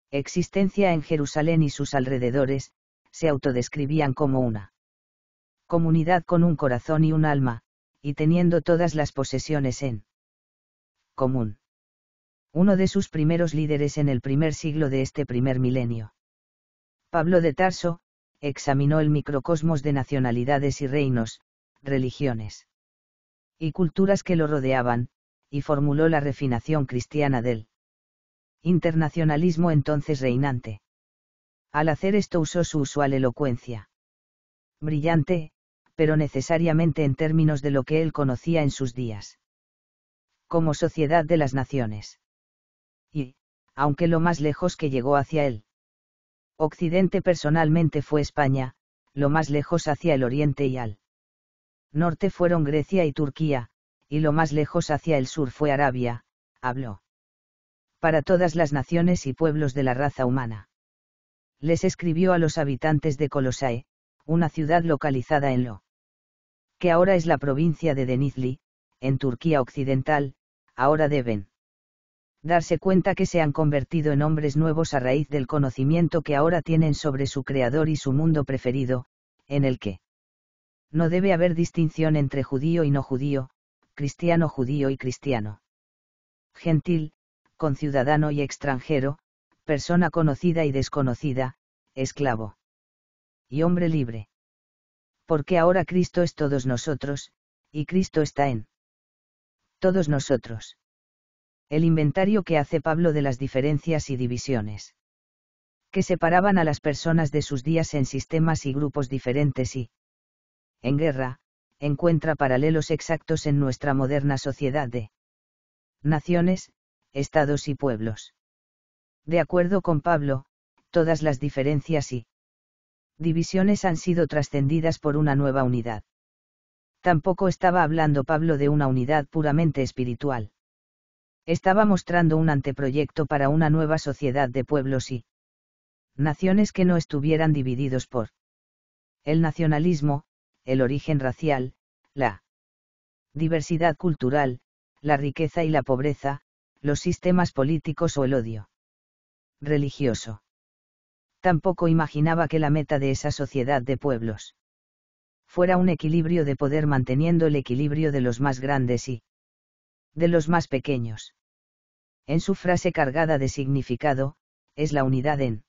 existencia en Jerusalén y sus alrededores, se autodescribían como una comunidad con un corazón y un alma, y teniendo todas las posesiones en común. Uno de sus primeros líderes en el primer siglo de este primer milenio. Pablo de Tarso, examinó el microcosmos de nacionalidades y reinos, religiones y culturas que lo rodeaban, y formuló la refinación cristiana del internacionalismo entonces reinante. Al hacer esto usó su usual elocuencia. Brillante, pero necesariamente en términos de lo que él conocía en sus días. Como sociedad de las naciones. Y, aunque lo más lejos que llegó hacia él. Occidente personalmente fue España, lo más lejos hacia el oriente y al norte fueron Grecia y Turquía, y lo más lejos hacia el sur fue Arabia, habló. Para todas las naciones y pueblos de la raza humana. Les escribió a los habitantes de Colosae, una ciudad localizada en lo que ahora es la provincia de Denizli, en Turquía occidental, ahora deben darse cuenta que se han convertido en hombres nuevos a raíz del conocimiento que ahora tienen sobre su creador y su mundo preferido, en el que no debe haber distinción entre judío y no judío, cristiano judío y cristiano. Gentil, conciudadano y extranjero, persona conocida y desconocida, esclavo y hombre libre. Porque ahora Cristo es todos nosotros, y Cristo está en todos nosotros el inventario que hace Pablo de las diferencias y divisiones que separaban a las personas de sus días en sistemas y grupos diferentes y, en guerra, encuentra paralelos exactos en nuestra moderna sociedad de naciones, estados y pueblos. De acuerdo con Pablo, todas las diferencias y divisiones han sido trascendidas por una nueva unidad. Tampoco estaba hablando Pablo de una unidad puramente espiritual. Estaba mostrando un anteproyecto para una nueva sociedad de pueblos y naciones que no estuvieran divididos por el nacionalismo, el origen racial, la diversidad cultural, la riqueza y la pobreza, los sistemas políticos o el odio religioso. Tampoco imaginaba que la meta de esa sociedad de pueblos fuera un equilibrio de poder manteniendo el equilibrio de los más grandes y de los más pequeños. En su frase cargada de significado, es la unidad en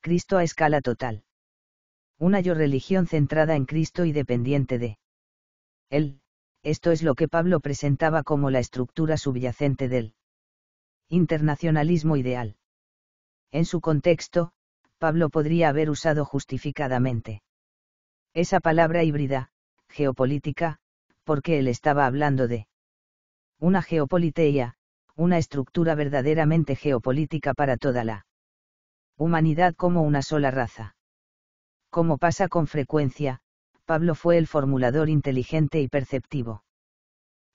Cristo a escala total. Una yo religión centrada en Cristo y dependiente de Él, esto es lo que Pablo presentaba como la estructura subyacente del internacionalismo ideal. En su contexto, Pablo podría haber usado justificadamente esa palabra híbrida, geopolítica, porque él estaba hablando de una geopoliteia, una estructura verdaderamente geopolítica para toda la humanidad como una sola raza. Como pasa con frecuencia, Pablo fue el formulador inteligente y perceptivo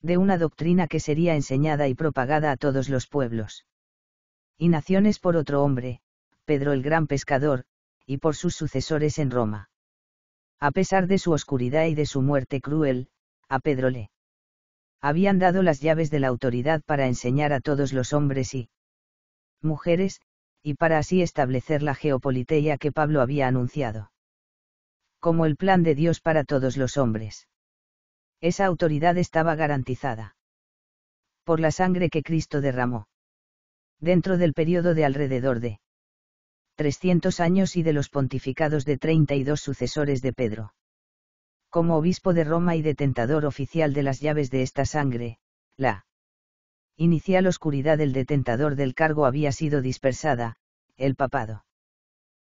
de una doctrina que sería enseñada y propagada a todos los pueblos y naciones por otro hombre, Pedro el gran pescador, y por sus sucesores en Roma. A pesar de su oscuridad y de su muerte cruel, a Pedro le habían dado las llaves de la autoridad para enseñar a todos los hombres y mujeres, y para así establecer la geopoliteia que Pablo había anunciado. Como el plan de Dios para todos los hombres. Esa autoridad estaba garantizada. Por la sangre que Cristo derramó. Dentro del periodo de alrededor de 300 años y de los pontificados de 32 sucesores de Pedro como obispo de Roma y detentador oficial de las llaves de esta sangre, la inicial oscuridad del detentador del cargo había sido dispersada, el papado.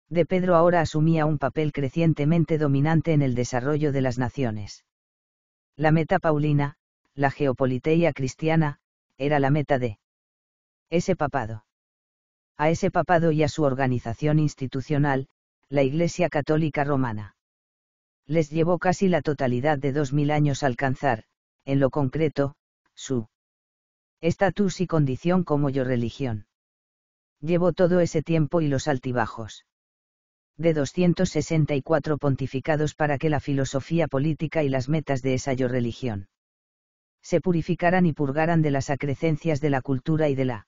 De Pedro ahora asumía un papel crecientemente dominante en el desarrollo de las naciones. La meta paulina, la geopoliteia cristiana, era la meta de ese papado. A ese papado y a su organización institucional, la Iglesia Católica Romana les llevó casi la totalidad de dos 2.000 años alcanzar, en lo concreto, su estatus y condición como yo religión. Llevó todo ese tiempo y los altibajos de 264 pontificados para que la filosofía política y las metas de esa yo religión se purificaran y purgaran de las acrecencias de la cultura y de la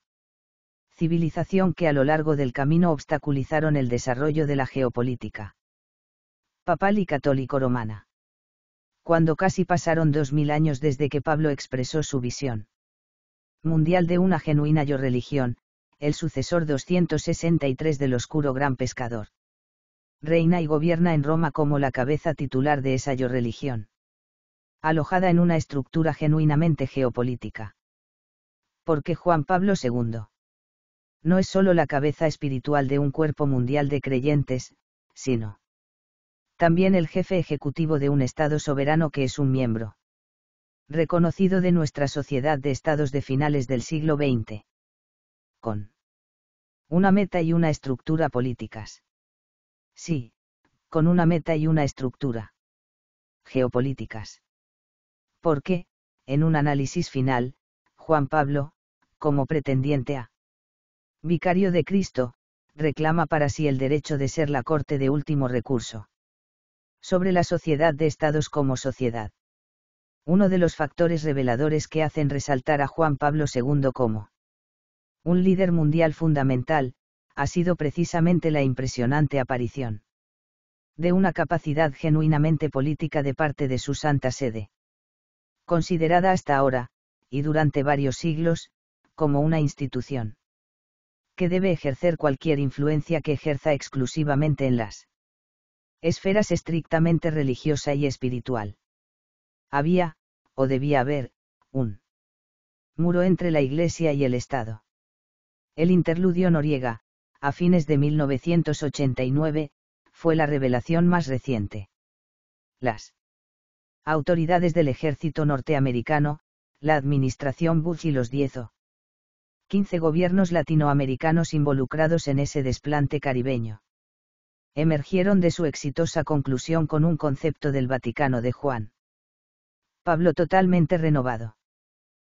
civilización que a lo largo del camino obstaculizaron el desarrollo de la geopolítica papal y católico romana. Cuando casi pasaron dos mil años desde que Pablo expresó su visión mundial de una genuina yo religión, el sucesor 263 del oscuro gran pescador. Reina y gobierna en Roma como la cabeza titular de esa yo religión. Alojada en una estructura genuinamente geopolítica. Porque Juan Pablo II no es solo la cabeza espiritual de un cuerpo mundial de creyentes, sino también el jefe ejecutivo de un Estado soberano que es un miembro reconocido de nuestra sociedad de estados de finales del siglo XX. Con una meta y una estructura políticas. Sí, con una meta y una estructura geopolíticas. Porque, en un análisis final, Juan Pablo, como pretendiente a vicario de Cristo, reclama para sí el derecho de ser la corte de último recurso sobre la sociedad de estados como sociedad. Uno de los factores reveladores que hacen resaltar a Juan Pablo II como un líder mundial fundamental, ha sido precisamente la impresionante aparición de una capacidad genuinamente política de parte de su Santa Sede. Considerada hasta ahora, y durante varios siglos, como una institución que debe ejercer cualquier influencia que ejerza exclusivamente en las esferas estrictamente religiosa y espiritual. Había, o debía haber, un muro entre la Iglesia y el Estado. El interludio Noriega, a fines de 1989, fue la revelación más reciente. Las autoridades del ejército norteamericano, la administración Bush y los 10 o 15 gobiernos latinoamericanos involucrados en ese desplante caribeño emergieron de su exitosa conclusión con un concepto del Vaticano de Juan. Pablo totalmente renovado.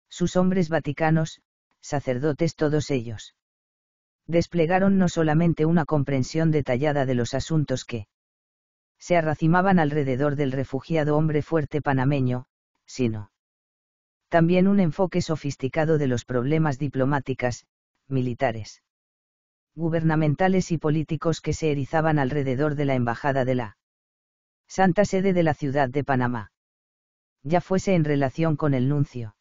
Sus hombres vaticanos, sacerdotes todos ellos. Desplegaron no solamente una comprensión detallada de los asuntos que se arracimaban alrededor del refugiado hombre fuerte panameño, sino también un enfoque sofisticado de los problemas diplomáticas, militares gubernamentales y políticos que se erizaban alrededor de la Embajada de la Santa Sede de la ciudad de Panamá. Ya fuese en relación con el nuncio.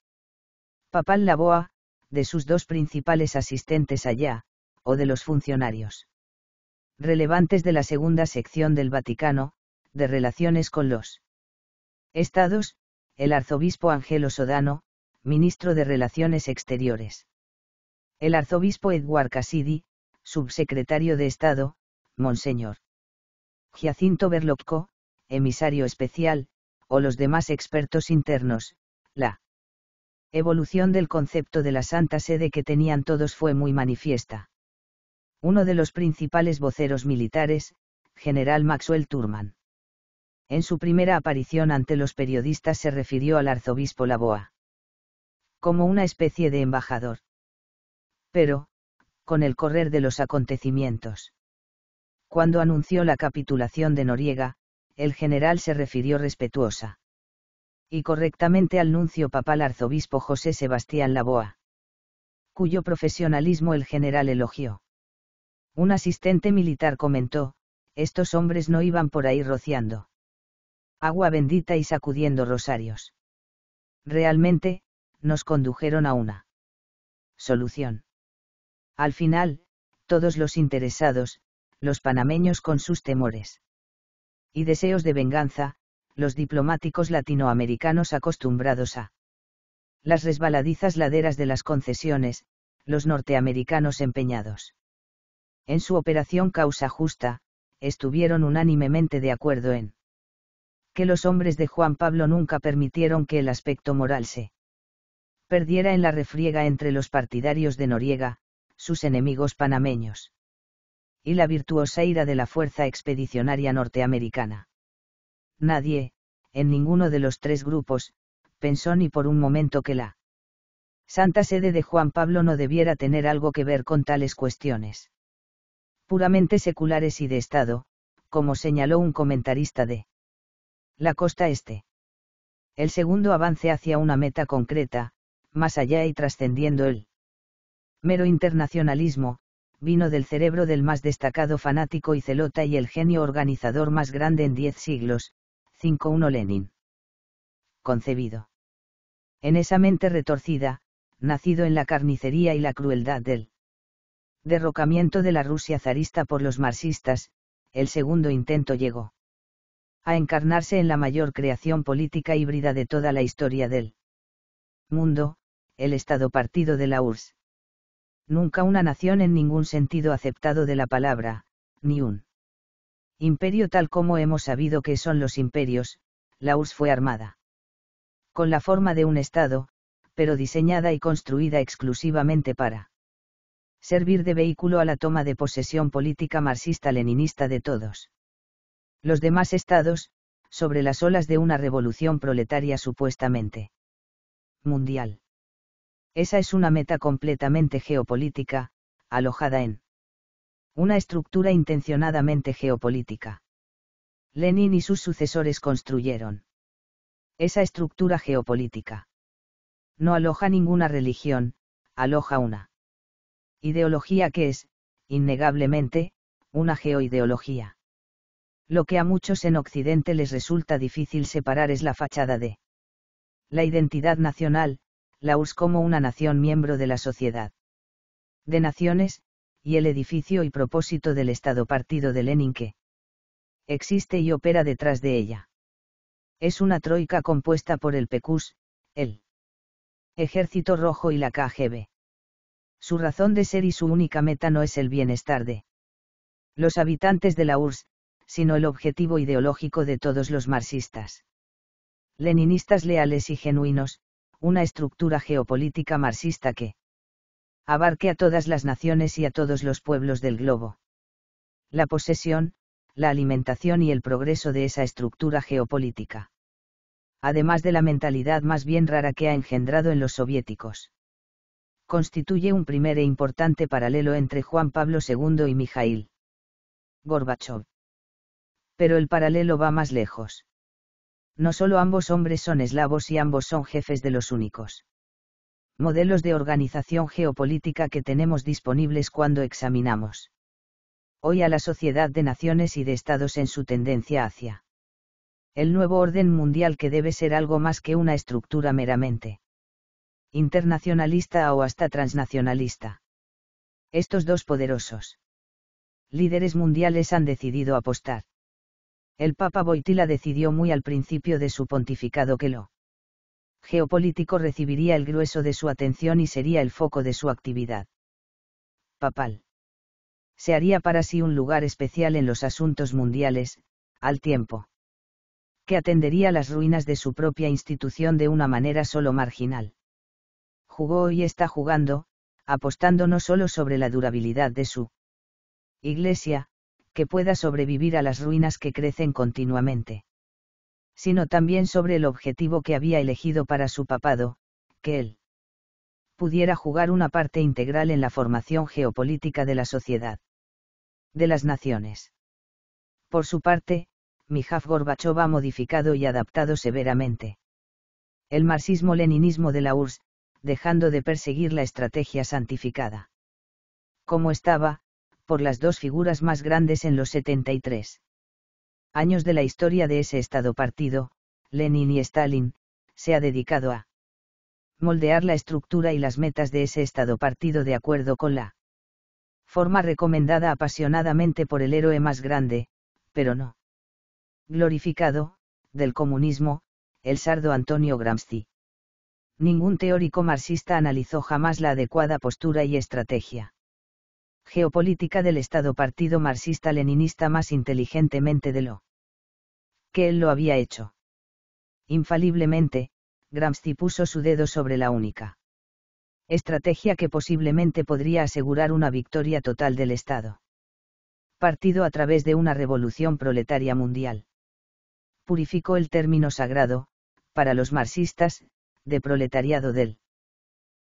Papal Laboa, de sus dos principales asistentes allá, o de los funcionarios relevantes de la segunda sección del Vaticano, de relaciones con los Estados, el arzobispo Angelo Sodano, ministro de Relaciones Exteriores. El arzobispo Edward Cassidy, subsecretario de Estado, Monseñor Giacinto Berlocco, emisario especial, o los demás expertos internos, la evolución del concepto de la Santa Sede que tenían todos fue muy manifiesta. Uno de los principales voceros militares, general Maxwell Turman. En su primera aparición ante los periodistas se refirió al arzobispo Laboa como una especie de embajador. Pero, con el correr de los acontecimientos. Cuando anunció la capitulación de Noriega, el general se refirió respetuosa y correctamente al nuncio papal arzobispo José Sebastián Laboa, cuyo profesionalismo el general elogió. Un asistente militar comentó, estos hombres no iban por ahí rociando agua bendita y sacudiendo rosarios. Realmente, nos condujeron a una solución. Al final, todos los interesados, los panameños con sus temores y deseos de venganza, los diplomáticos latinoamericanos acostumbrados a las resbaladizas laderas de las concesiones, los norteamericanos empeñados. En su operación causa justa, estuvieron unánimemente de acuerdo en que los hombres de Juan Pablo nunca permitieron que el aspecto moral se perdiera en la refriega entre los partidarios de Noriega, sus enemigos panameños. Y la virtuosa ira de la Fuerza Expedicionaria Norteamericana. Nadie, en ninguno de los tres grupos, pensó ni por un momento que la Santa Sede de Juan Pablo no debiera tener algo que ver con tales cuestiones. Puramente seculares y de Estado, como señaló un comentarista de la costa este. El segundo avance hacia una meta concreta, más allá y trascendiendo el Mero internacionalismo, vino del cerebro del más destacado fanático y celota y el genio organizador más grande en diez siglos, 5-1 Lenin. Concebido. En esa mente retorcida, nacido en la carnicería y la crueldad del derrocamiento de la Rusia zarista por los marxistas, el segundo intento llegó a encarnarse en la mayor creación política híbrida de toda la historia del mundo, el Estado Partido de la URSS nunca una nación en ningún sentido aceptado de la palabra, ni un imperio tal como hemos sabido que son los imperios, la URSS fue armada. Con la forma de un Estado, pero diseñada y construida exclusivamente para servir de vehículo a la toma de posesión política marxista-leninista de todos. Los demás estados, sobre las olas de una revolución proletaria supuestamente mundial. Esa es una meta completamente geopolítica, alojada en una estructura intencionadamente geopolítica. Lenin y sus sucesores construyeron esa estructura geopolítica. No aloja ninguna religión, aloja una ideología que es, innegablemente, una geoideología. Lo que a muchos en Occidente les resulta difícil separar es la fachada de la identidad nacional, la URSS como una nación miembro de la Sociedad de Naciones, y el edificio y propósito del Estado partido de Lenin que existe y opera detrás de ella. Es una troika compuesta por el PECUS, el Ejército Rojo y la KGB. Su razón de ser y su única meta no es el bienestar de los habitantes de la URSS, sino el objetivo ideológico de todos los marxistas. Leninistas leales y genuinos, una estructura geopolítica marxista que abarque a todas las naciones y a todos los pueblos del globo. La posesión, la alimentación y el progreso de esa estructura geopolítica. Además de la mentalidad más bien rara que ha engendrado en los soviéticos. Constituye un primer e importante paralelo entre Juan Pablo II y Mijail Gorbachev. Pero el paralelo va más lejos no solo ambos hombres son eslavos y ambos son jefes de los únicos modelos de organización geopolítica que tenemos disponibles cuando examinamos hoy a la sociedad de naciones y de estados en su tendencia hacia el nuevo orden mundial que debe ser algo más que una estructura meramente internacionalista o hasta transnacionalista. Estos dos poderosos líderes mundiales han decidido apostar el Papa Boitila decidió muy al principio de su pontificado que lo geopolítico recibiría el grueso de su atención y sería el foco de su actividad papal. Se haría para sí un lugar especial en los asuntos mundiales, al tiempo que atendería las ruinas de su propia institución de una manera solo marginal. Jugó y está jugando, apostando no solo sobre la durabilidad de su Iglesia, que pueda sobrevivir a las ruinas que crecen continuamente. Sino también sobre el objetivo que había elegido para su papado, que él pudiera jugar una parte integral en la formación geopolítica de la sociedad. De las naciones. Por su parte, Mijaf Gorbachov ha modificado y adaptado severamente. El marxismo-leninismo de la URSS, dejando de perseguir la estrategia santificada. Como estaba, por las dos figuras más grandes en los 73 años de la historia de ese Estado partido, Lenin y Stalin, se ha dedicado a moldear la estructura y las metas de ese Estado partido de acuerdo con la forma recomendada apasionadamente por el héroe más grande, pero no glorificado, del comunismo, el sardo Antonio Gramsci. Ningún teórico marxista analizó jamás la adecuada postura y estrategia geopolítica del Estado partido marxista-leninista más inteligentemente de lo que él lo había hecho. Infaliblemente, Gramsci puso su dedo sobre la única estrategia que posiblemente podría asegurar una victoria total del Estado. Partido a través de una revolución proletaria mundial. Purificó el término sagrado, para los marxistas, de proletariado del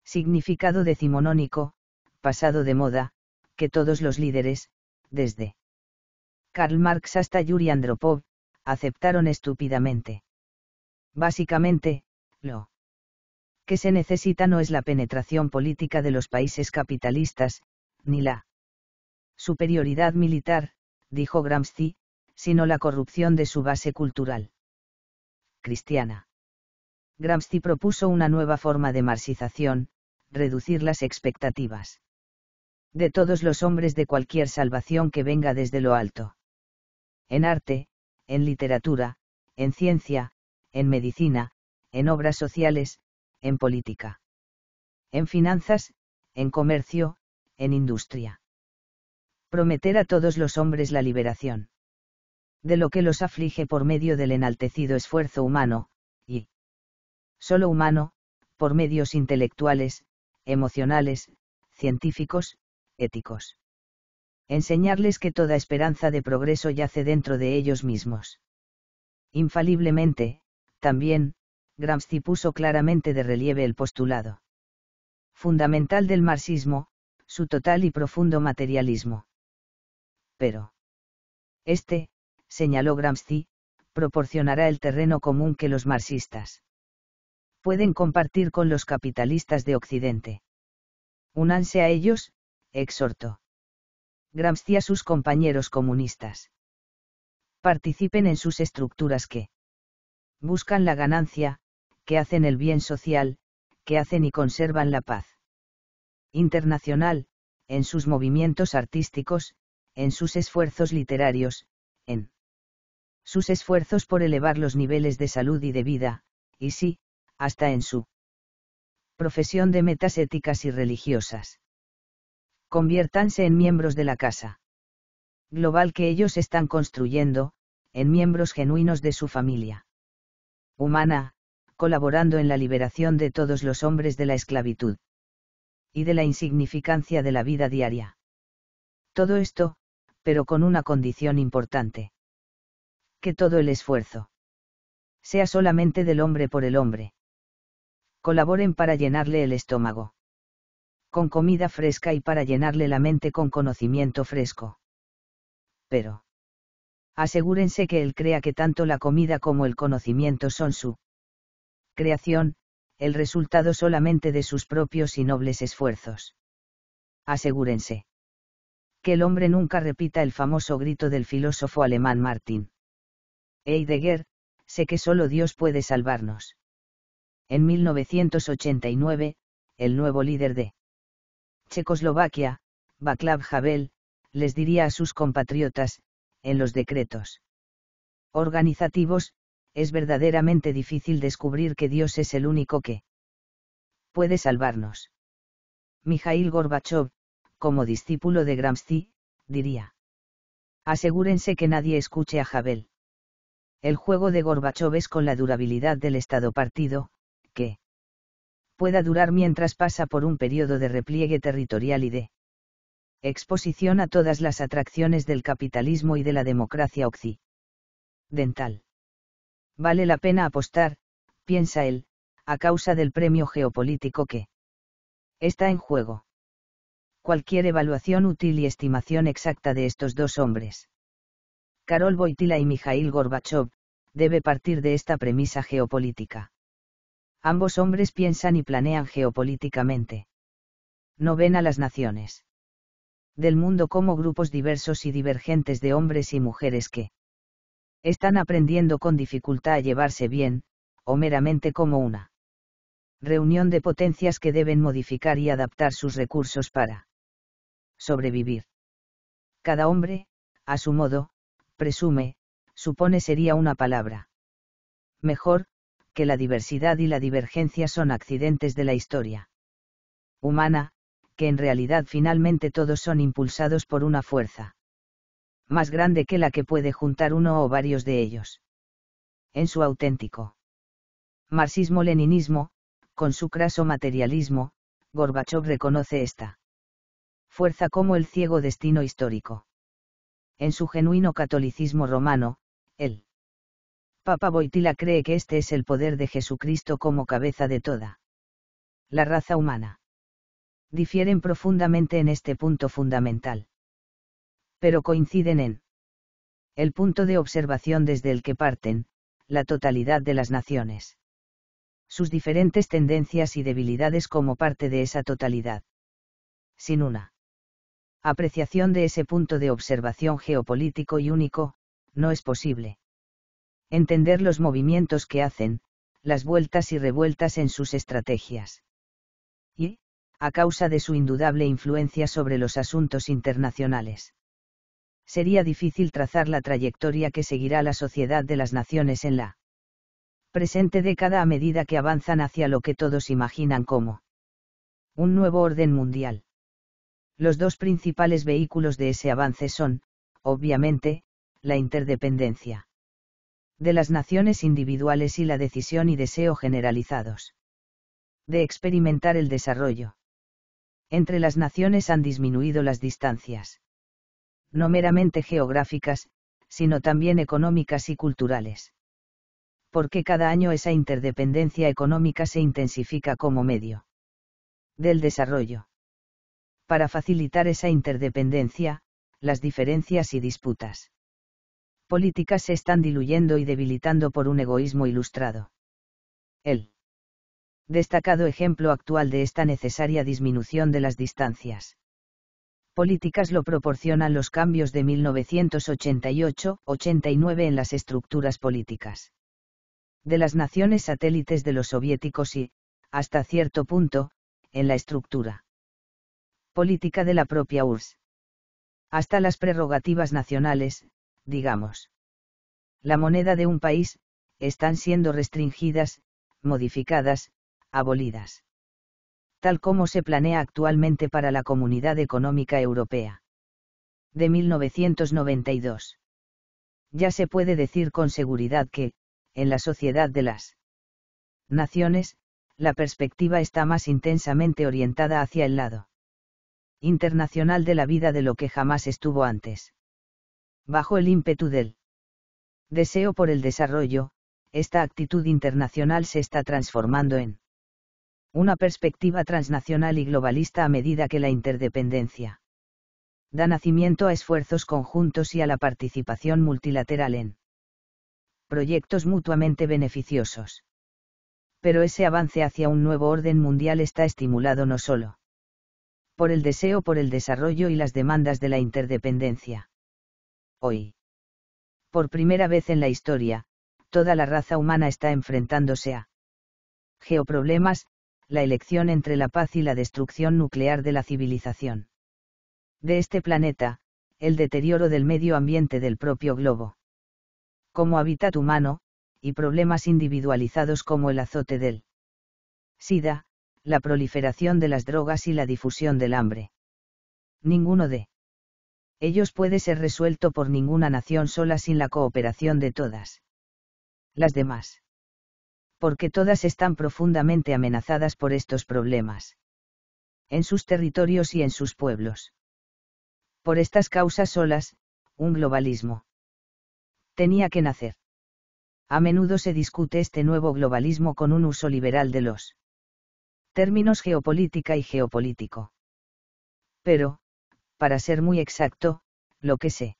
significado decimonónico, pasado de moda, que todos los líderes, desde Karl Marx hasta Yuri Andropov, aceptaron estúpidamente. Básicamente, lo que se necesita no es la penetración política de los países capitalistas, ni la superioridad militar, dijo Gramsci, sino la corrupción de su base cultural cristiana. Gramsci propuso una nueva forma de marxización, reducir las expectativas de todos los hombres de cualquier salvación que venga desde lo alto. En arte, en literatura, en ciencia, en medicina, en obras sociales, en política. En finanzas, en comercio, en industria. Prometer a todos los hombres la liberación de lo que los aflige por medio del enaltecido esfuerzo humano, y solo humano, por medios intelectuales, emocionales, científicos, éticos. Enseñarles que toda esperanza de progreso yace dentro de ellos mismos. Infaliblemente, también, Gramsci puso claramente de relieve el postulado fundamental del marxismo, su total y profundo materialismo. Pero, este, señaló Gramsci, proporcionará el terreno común que los marxistas pueden compartir con los capitalistas de Occidente. Únanse a ellos, Exhorto. Gramsci a sus compañeros comunistas. Participen en sus estructuras que buscan la ganancia, que hacen el bien social, que hacen y conservan la paz. Internacional, en sus movimientos artísticos, en sus esfuerzos literarios, en sus esfuerzos por elevar los niveles de salud y de vida, y sí, hasta en su profesión de metas éticas y religiosas conviértanse en miembros de la casa global que ellos están construyendo, en miembros genuinos de su familia humana, colaborando en la liberación de todos los hombres de la esclavitud y de la insignificancia de la vida diaria. Todo esto, pero con una condición importante. Que todo el esfuerzo sea solamente del hombre por el hombre. Colaboren para llenarle el estómago con comida fresca y para llenarle la mente con conocimiento fresco. Pero. Asegúrense que él crea que tanto la comida como el conocimiento son su creación, el resultado solamente de sus propios y nobles esfuerzos. Asegúrense. Que el hombre nunca repita el famoso grito del filósofo alemán Martin. Heidegger, sé que solo Dios puede salvarnos. En 1989, el nuevo líder de Checoslovaquia, Václav Havel, les diría a sus compatriotas, en los decretos organizativos, es verdaderamente difícil descubrir que Dios es el único que puede salvarnos. Mijail Gorbachev, como discípulo de Gramsci, diría. Asegúrense que nadie escuche a Havel. El juego de Gorbachev es con la durabilidad del Estado partido, pueda durar mientras pasa por un periodo de repliegue territorial y de exposición a todas las atracciones del capitalismo y de la democracia occidental. Vale la pena apostar, piensa él, a causa del premio geopolítico que está en juego. Cualquier evaluación útil y estimación exacta de estos dos hombres. Karol Boitila y Mijail Gorbachev, debe partir de esta premisa geopolítica. Ambos hombres piensan y planean geopolíticamente. No ven a las naciones del mundo como grupos diversos y divergentes de hombres y mujeres que están aprendiendo con dificultad a llevarse bien, o meramente como una reunión de potencias que deben modificar y adaptar sus recursos para sobrevivir. Cada hombre, a su modo, presume, supone sería una palabra mejor, que la diversidad y la divergencia son accidentes de la historia humana, que en realidad finalmente todos son impulsados por una fuerza más grande que la que puede juntar uno o varios de ellos. En su auténtico marxismo-leninismo, con su craso materialismo, Gorbachev reconoce esta fuerza como el ciego destino histórico. En su genuino catolicismo romano, el Papa Boitila cree que este es el poder de Jesucristo como cabeza de toda la raza humana. Difieren profundamente en este punto fundamental. Pero coinciden en el punto de observación desde el que parten, la totalidad de las naciones. Sus diferentes tendencias y debilidades como parte de esa totalidad. Sin una apreciación de ese punto de observación geopolítico y único, no es posible entender los movimientos que hacen, las vueltas y revueltas en sus estrategias. Y, a causa de su indudable influencia sobre los asuntos internacionales. Sería difícil trazar la trayectoria que seguirá la sociedad de las naciones en la presente década a medida que avanzan hacia lo que todos imaginan como un nuevo orden mundial. Los dos principales vehículos de ese avance son, obviamente, la interdependencia de las naciones individuales y la decisión y deseo generalizados. De experimentar el desarrollo. Entre las naciones han disminuido las distancias. No meramente geográficas, sino también económicas y culturales. Porque cada año esa interdependencia económica se intensifica como medio del desarrollo. Para facilitar esa interdependencia, las diferencias y disputas políticas se están diluyendo y debilitando por un egoísmo ilustrado. El destacado ejemplo actual de esta necesaria disminución de las distancias políticas lo proporcionan los cambios de 1988-89 en las estructuras políticas de las naciones satélites de los soviéticos y, hasta cierto punto, en la estructura política de la propia URSS. Hasta las prerrogativas nacionales, digamos. La moneda de un país, están siendo restringidas, modificadas, abolidas. Tal como se planea actualmente para la Comunidad Económica Europea. De 1992. Ya se puede decir con seguridad que, en la sociedad de las naciones, la perspectiva está más intensamente orientada hacia el lado internacional de la vida de lo que jamás estuvo antes. Bajo el ímpetu del deseo por el desarrollo, esta actitud internacional se está transformando en una perspectiva transnacional y globalista a medida que la interdependencia da nacimiento a esfuerzos conjuntos y a la participación multilateral en proyectos mutuamente beneficiosos. Pero ese avance hacia un nuevo orden mundial está estimulado no solo por el deseo por el desarrollo y las demandas de la interdependencia Hoy. Por primera vez en la historia, toda la raza humana está enfrentándose a geoproblemas, la elección entre la paz y la destrucción nuclear de la civilización. De este planeta, el deterioro del medio ambiente del propio globo. Como hábitat humano, y problemas individualizados como el azote del SIDA, la proliferación de las drogas y la difusión del hambre. Ninguno de ellos puede ser resuelto por ninguna nación sola sin la cooperación de todas. Las demás. Porque todas están profundamente amenazadas por estos problemas. En sus territorios y en sus pueblos. Por estas causas solas, un globalismo. Tenía que nacer. A menudo se discute este nuevo globalismo con un uso liberal de los términos geopolítica y geopolítico. Pero, para ser muy exacto, lo que sé,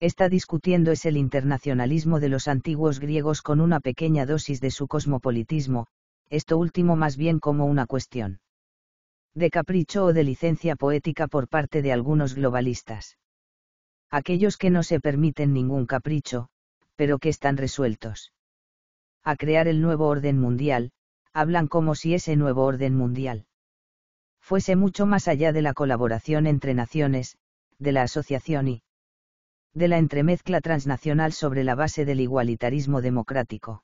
está discutiendo es el internacionalismo de los antiguos griegos con una pequeña dosis de su cosmopolitismo, esto último más bien como una cuestión de capricho o de licencia poética por parte de algunos globalistas. Aquellos que no se permiten ningún capricho, pero que están resueltos a crear el nuevo orden mundial, hablan como si ese nuevo orden mundial fuese mucho más allá de la colaboración entre naciones, de la asociación y de la entremezcla transnacional sobre la base del igualitarismo democrático.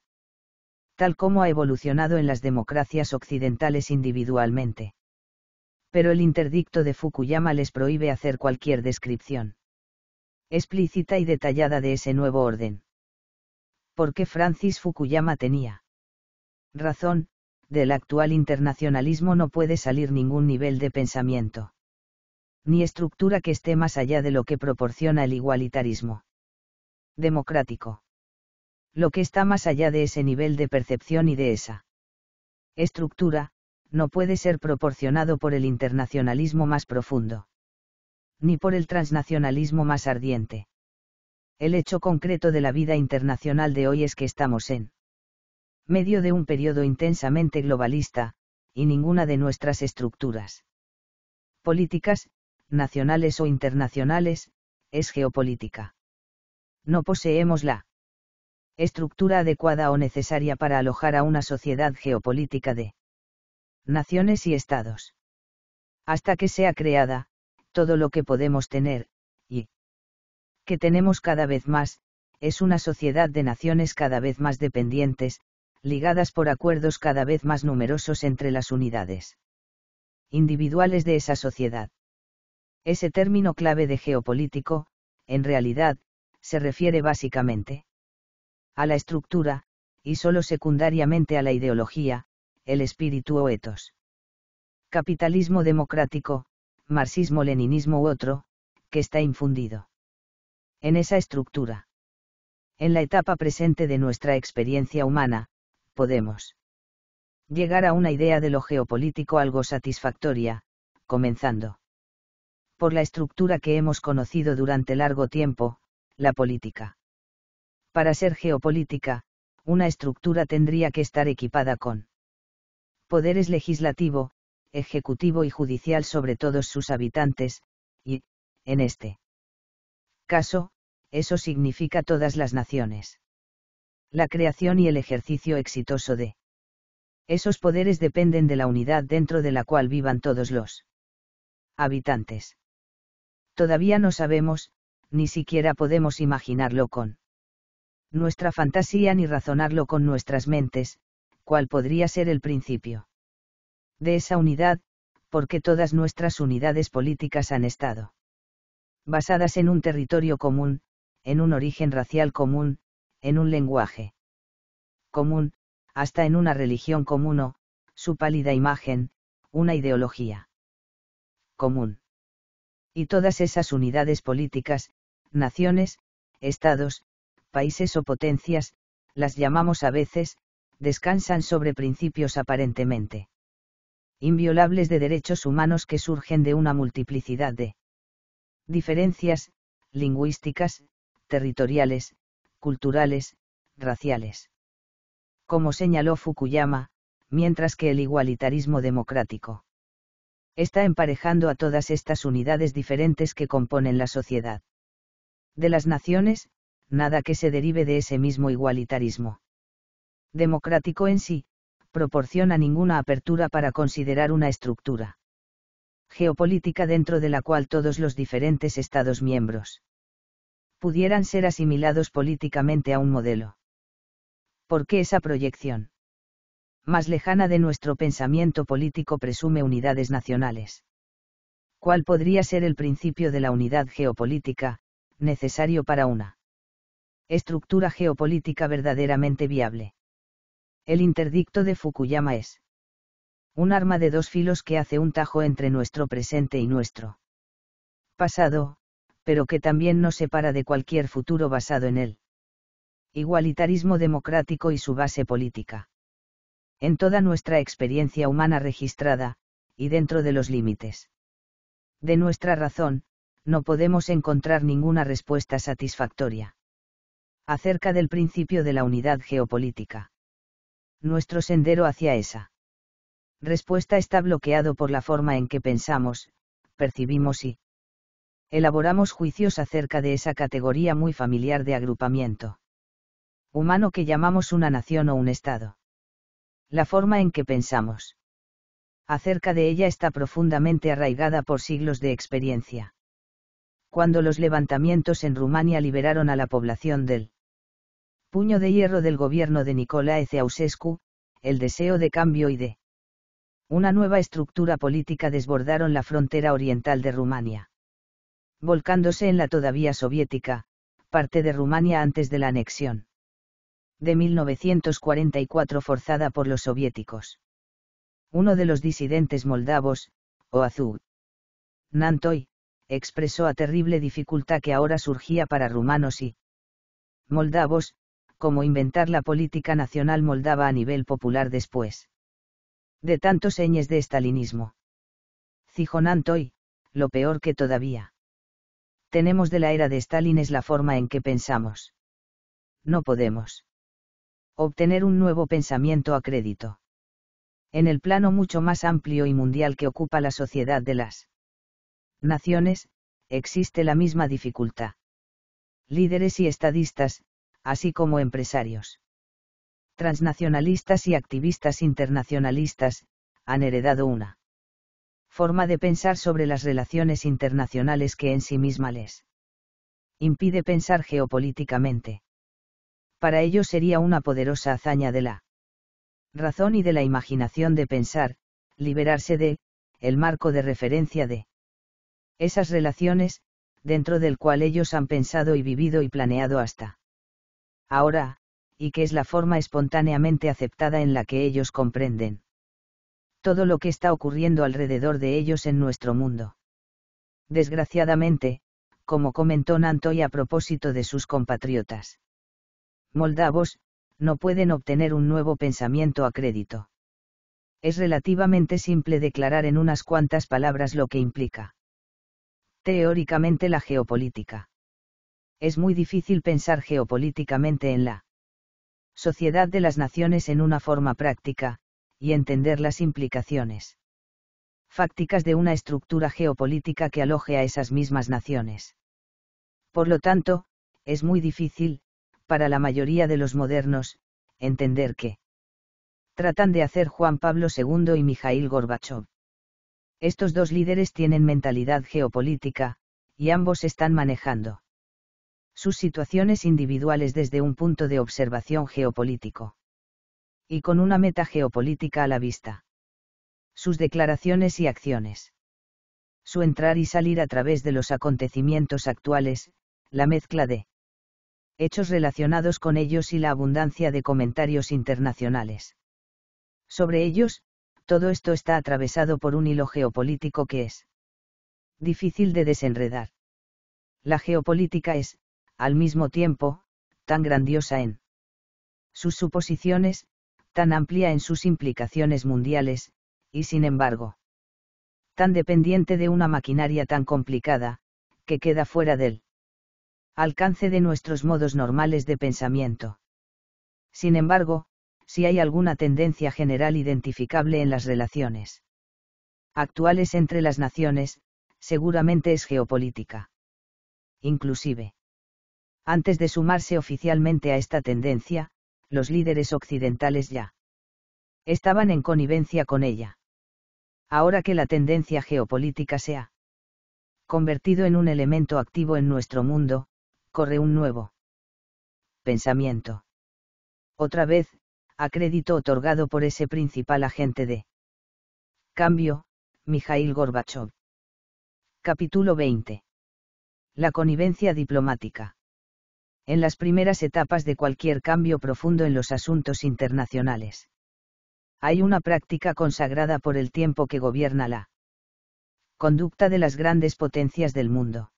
Tal como ha evolucionado en las democracias occidentales individualmente. Pero el interdicto de Fukuyama les prohíbe hacer cualquier descripción explícita y detallada de ese nuevo orden. qué Francis Fukuyama tenía razón, del actual internacionalismo no puede salir ningún nivel de pensamiento. Ni estructura que esté más allá de lo que proporciona el igualitarismo. Democrático. Lo que está más allá de ese nivel de percepción y de esa estructura, no puede ser proporcionado por el internacionalismo más profundo. Ni por el transnacionalismo más ardiente. El hecho concreto de la vida internacional de hoy es que estamos en medio de un periodo intensamente globalista, y ninguna de nuestras estructuras políticas, nacionales o internacionales, es geopolítica. No poseemos la estructura adecuada o necesaria para alojar a una sociedad geopolítica de naciones y estados. Hasta que sea creada, todo lo que podemos tener, y que tenemos cada vez más, es una sociedad de naciones cada vez más dependientes, ligadas por acuerdos cada vez más numerosos entre las unidades individuales de esa sociedad. Ese término clave de geopolítico, en realidad, se refiere básicamente a la estructura, y solo secundariamente a la ideología, el espíritu o etos. Capitalismo democrático, marxismo-leninismo u otro, que está infundido en esa estructura. En la etapa presente de nuestra experiencia humana, podemos llegar a una idea de lo geopolítico algo satisfactoria, comenzando por la estructura que hemos conocido durante largo tiempo, la política. Para ser geopolítica, una estructura tendría que estar equipada con poderes legislativo, ejecutivo y judicial sobre todos sus habitantes, y, en este caso, eso significa todas las naciones la creación y el ejercicio exitoso de. Esos poderes dependen de la unidad dentro de la cual vivan todos los habitantes. Todavía no sabemos, ni siquiera podemos imaginarlo con nuestra fantasía ni razonarlo con nuestras mentes, cuál podría ser el principio de esa unidad, porque todas nuestras unidades políticas han estado basadas en un territorio común, en un origen racial común, en un lenguaje común, hasta en una religión común o, su pálida imagen, una ideología común. Y todas esas unidades políticas, naciones, estados, países o potencias, las llamamos a veces, descansan sobre principios aparentemente inviolables de derechos humanos que surgen de una multiplicidad de diferencias, lingüísticas, territoriales, culturales, raciales. Como señaló Fukuyama, mientras que el igualitarismo democrático está emparejando a todas estas unidades diferentes que componen la sociedad. De las naciones, nada que se derive de ese mismo igualitarismo. Democrático en sí, proporciona ninguna apertura para considerar una estructura geopolítica dentro de la cual todos los diferentes Estados miembros pudieran ser asimilados políticamente a un modelo. ¿Por qué esa proyección? Más lejana de nuestro pensamiento político presume unidades nacionales. ¿Cuál podría ser el principio de la unidad geopolítica, necesario para una estructura geopolítica verdaderamente viable? El interdicto de Fukuyama es un arma de dos filos que hace un tajo entre nuestro presente y nuestro pasado, pero que también nos separa de cualquier futuro basado en él. Igualitarismo democrático y su base política. En toda nuestra experiencia humana registrada, y dentro de los límites de nuestra razón, no podemos encontrar ninguna respuesta satisfactoria. Acerca del principio de la unidad geopolítica. Nuestro sendero hacia esa respuesta está bloqueado por la forma en que pensamos, percibimos y elaboramos juicios acerca de esa categoría muy familiar de agrupamiento humano que llamamos una nación o un Estado. La forma en que pensamos acerca de ella está profundamente arraigada por siglos de experiencia. Cuando los levantamientos en Rumania liberaron a la población del puño de hierro del gobierno de Nicolae Ceausescu, el deseo de cambio y de una nueva estructura política desbordaron la frontera oriental de Rumania volcándose en la todavía soviética, parte de Rumania antes de la anexión. De 1944 forzada por los soviéticos. Uno de los disidentes moldavos, Oazu Nantoy, expresó a terrible dificultad que ahora surgía para rumanos y moldavos, como inventar la política nacional moldava a nivel popular después. De tantos señes de estalinismo. Nantoy, lo peor que todavía tenemos de la era de Stalin es la forma en que pensamos. No podemos obtener un nuevo pensamiento a crédito. En el plano mucho más amplio y mundial que ocupa la sociedad de las naciones, existe la misma dificultad. Líderes y estadistas, así como empresarios. Transnacionalistas y activistas internacionalistas, han heredado una forma de pensar sobre las relaciones internacionales que en sí misma les impide pensar geopolíticamente. Para ellos sería una poderosa hazaña de la razón y de la imaginación de pensar, liberarse de, el marco de referencia de esas relaciones, dentro del cual ellos han pensado y vivido y planeado hasta ahora, y que es la forma espontáneamente aceptada en la que ellos comprenden todo lo que está ocurriendo alrededor de ellos en nuestro mundo. Desgraciadamente, como comentó Nantoy a propósito de sus compatriotas. Moldavos, no pueden obtener un nuevo pensamiento a crédito. Es relativamente simple declarar en unas cuantas palabras lo que implica. Teóricamente la geopolítica. Es muy difícil pensar geopolíticamente en la sociedad de las naciones en una forma práctica, y entender las implicaciones fácticas de una estructura geopolítica que aloje a esas mismas naciones. Por lo tanto, es muy difícil, para la mayoría de los modernos, entender que tratan de hacer Juan Pablo II y Mijail Gorbachev. Estos dos líderes tienen mentalidad geopolítica, y ambos están manejando sus situaciones individuales desde un punto de observación geopolítico y con una meta geopolítica a la vista. Sus declaraciones y acciones. Su entrar y salir a través de los acontecimientos actuales, la mezcla de hechos relacionados con ellos y la abundancia de comentarios internacionales. Sobre ellos, todo esto está atravesado por un hilo geopolítico que es difícil de desenredar. La geopolítica es, al mismo tiempo, tan grandiosa en sus suposiciones, tan amplia en sus implicaciones mundiales, y sin embargo, tan dependiente de una maquinaria tan complicada, que queda fuera del alcance de nuestros modos normales de pensamiento. Sin embargo, si hay alguna tendencia general identificable en las relaciones actuales entre las naciones, seguramente es geopolítica. Inclusive, antes de sumarse oficialmente a esta tendencia, los líderes occidentales ya estaban en connivencia con ella. Ahora que la tendencia geopolítica se ha convertido en un elemento activo en nuestro mundo, corre un nuevo pensamiento. Otra vez, a crédito otorgado por ese principal agente de cambio, Mijail Gorbachev. Capítulo 20. La connivencia diplomática en las primeras etapas de cualquier cambio profundo en los asuntos internacionales. Hay una práctica consagrada por el tiempo que gobierna la conducta de las grandes potencias del mundo.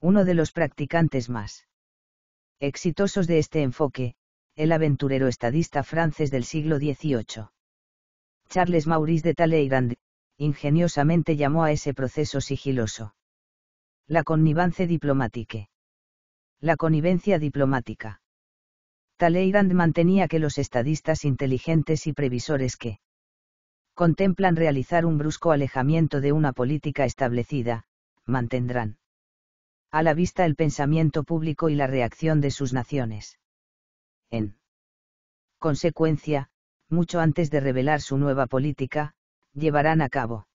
Uno de los practicantes más exitosos de este enfoque, el aventurero estadista francés del siglo XVIII. Charles Maurice de Talleyrand, ingeniosamente llamó a ese proceso sigiloso. La connivance diplomatique la connivencia diplomática. Talleyrand mantenía que los estadistas inteligentes y previsores que contemplan realizar un brusco alejamiento de una política establecida, mantendrán a la vista el pensamiento público y la reacción de sus naciones. En consecuencia, mucho antes de revelar su nueva política, llevarán a cabo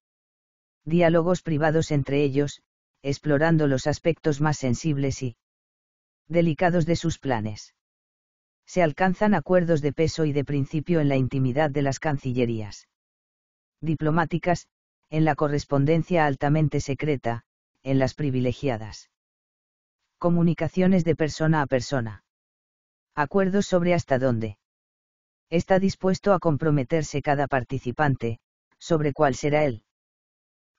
diálogos privados entre ellos, explorando los aspectos más sensibles y delicados de sus planes. Se alcanzan acuerdos de peso y de principio en la intimidad de las cancillerías diplomáticas, en la correspondencia altamente secreta, en las privilegiadas. Comunicaciones de persona a persona. Acuerdos sobre hasta dónde. Está dispuesto a comprometerse cada participante, sobre cuál será el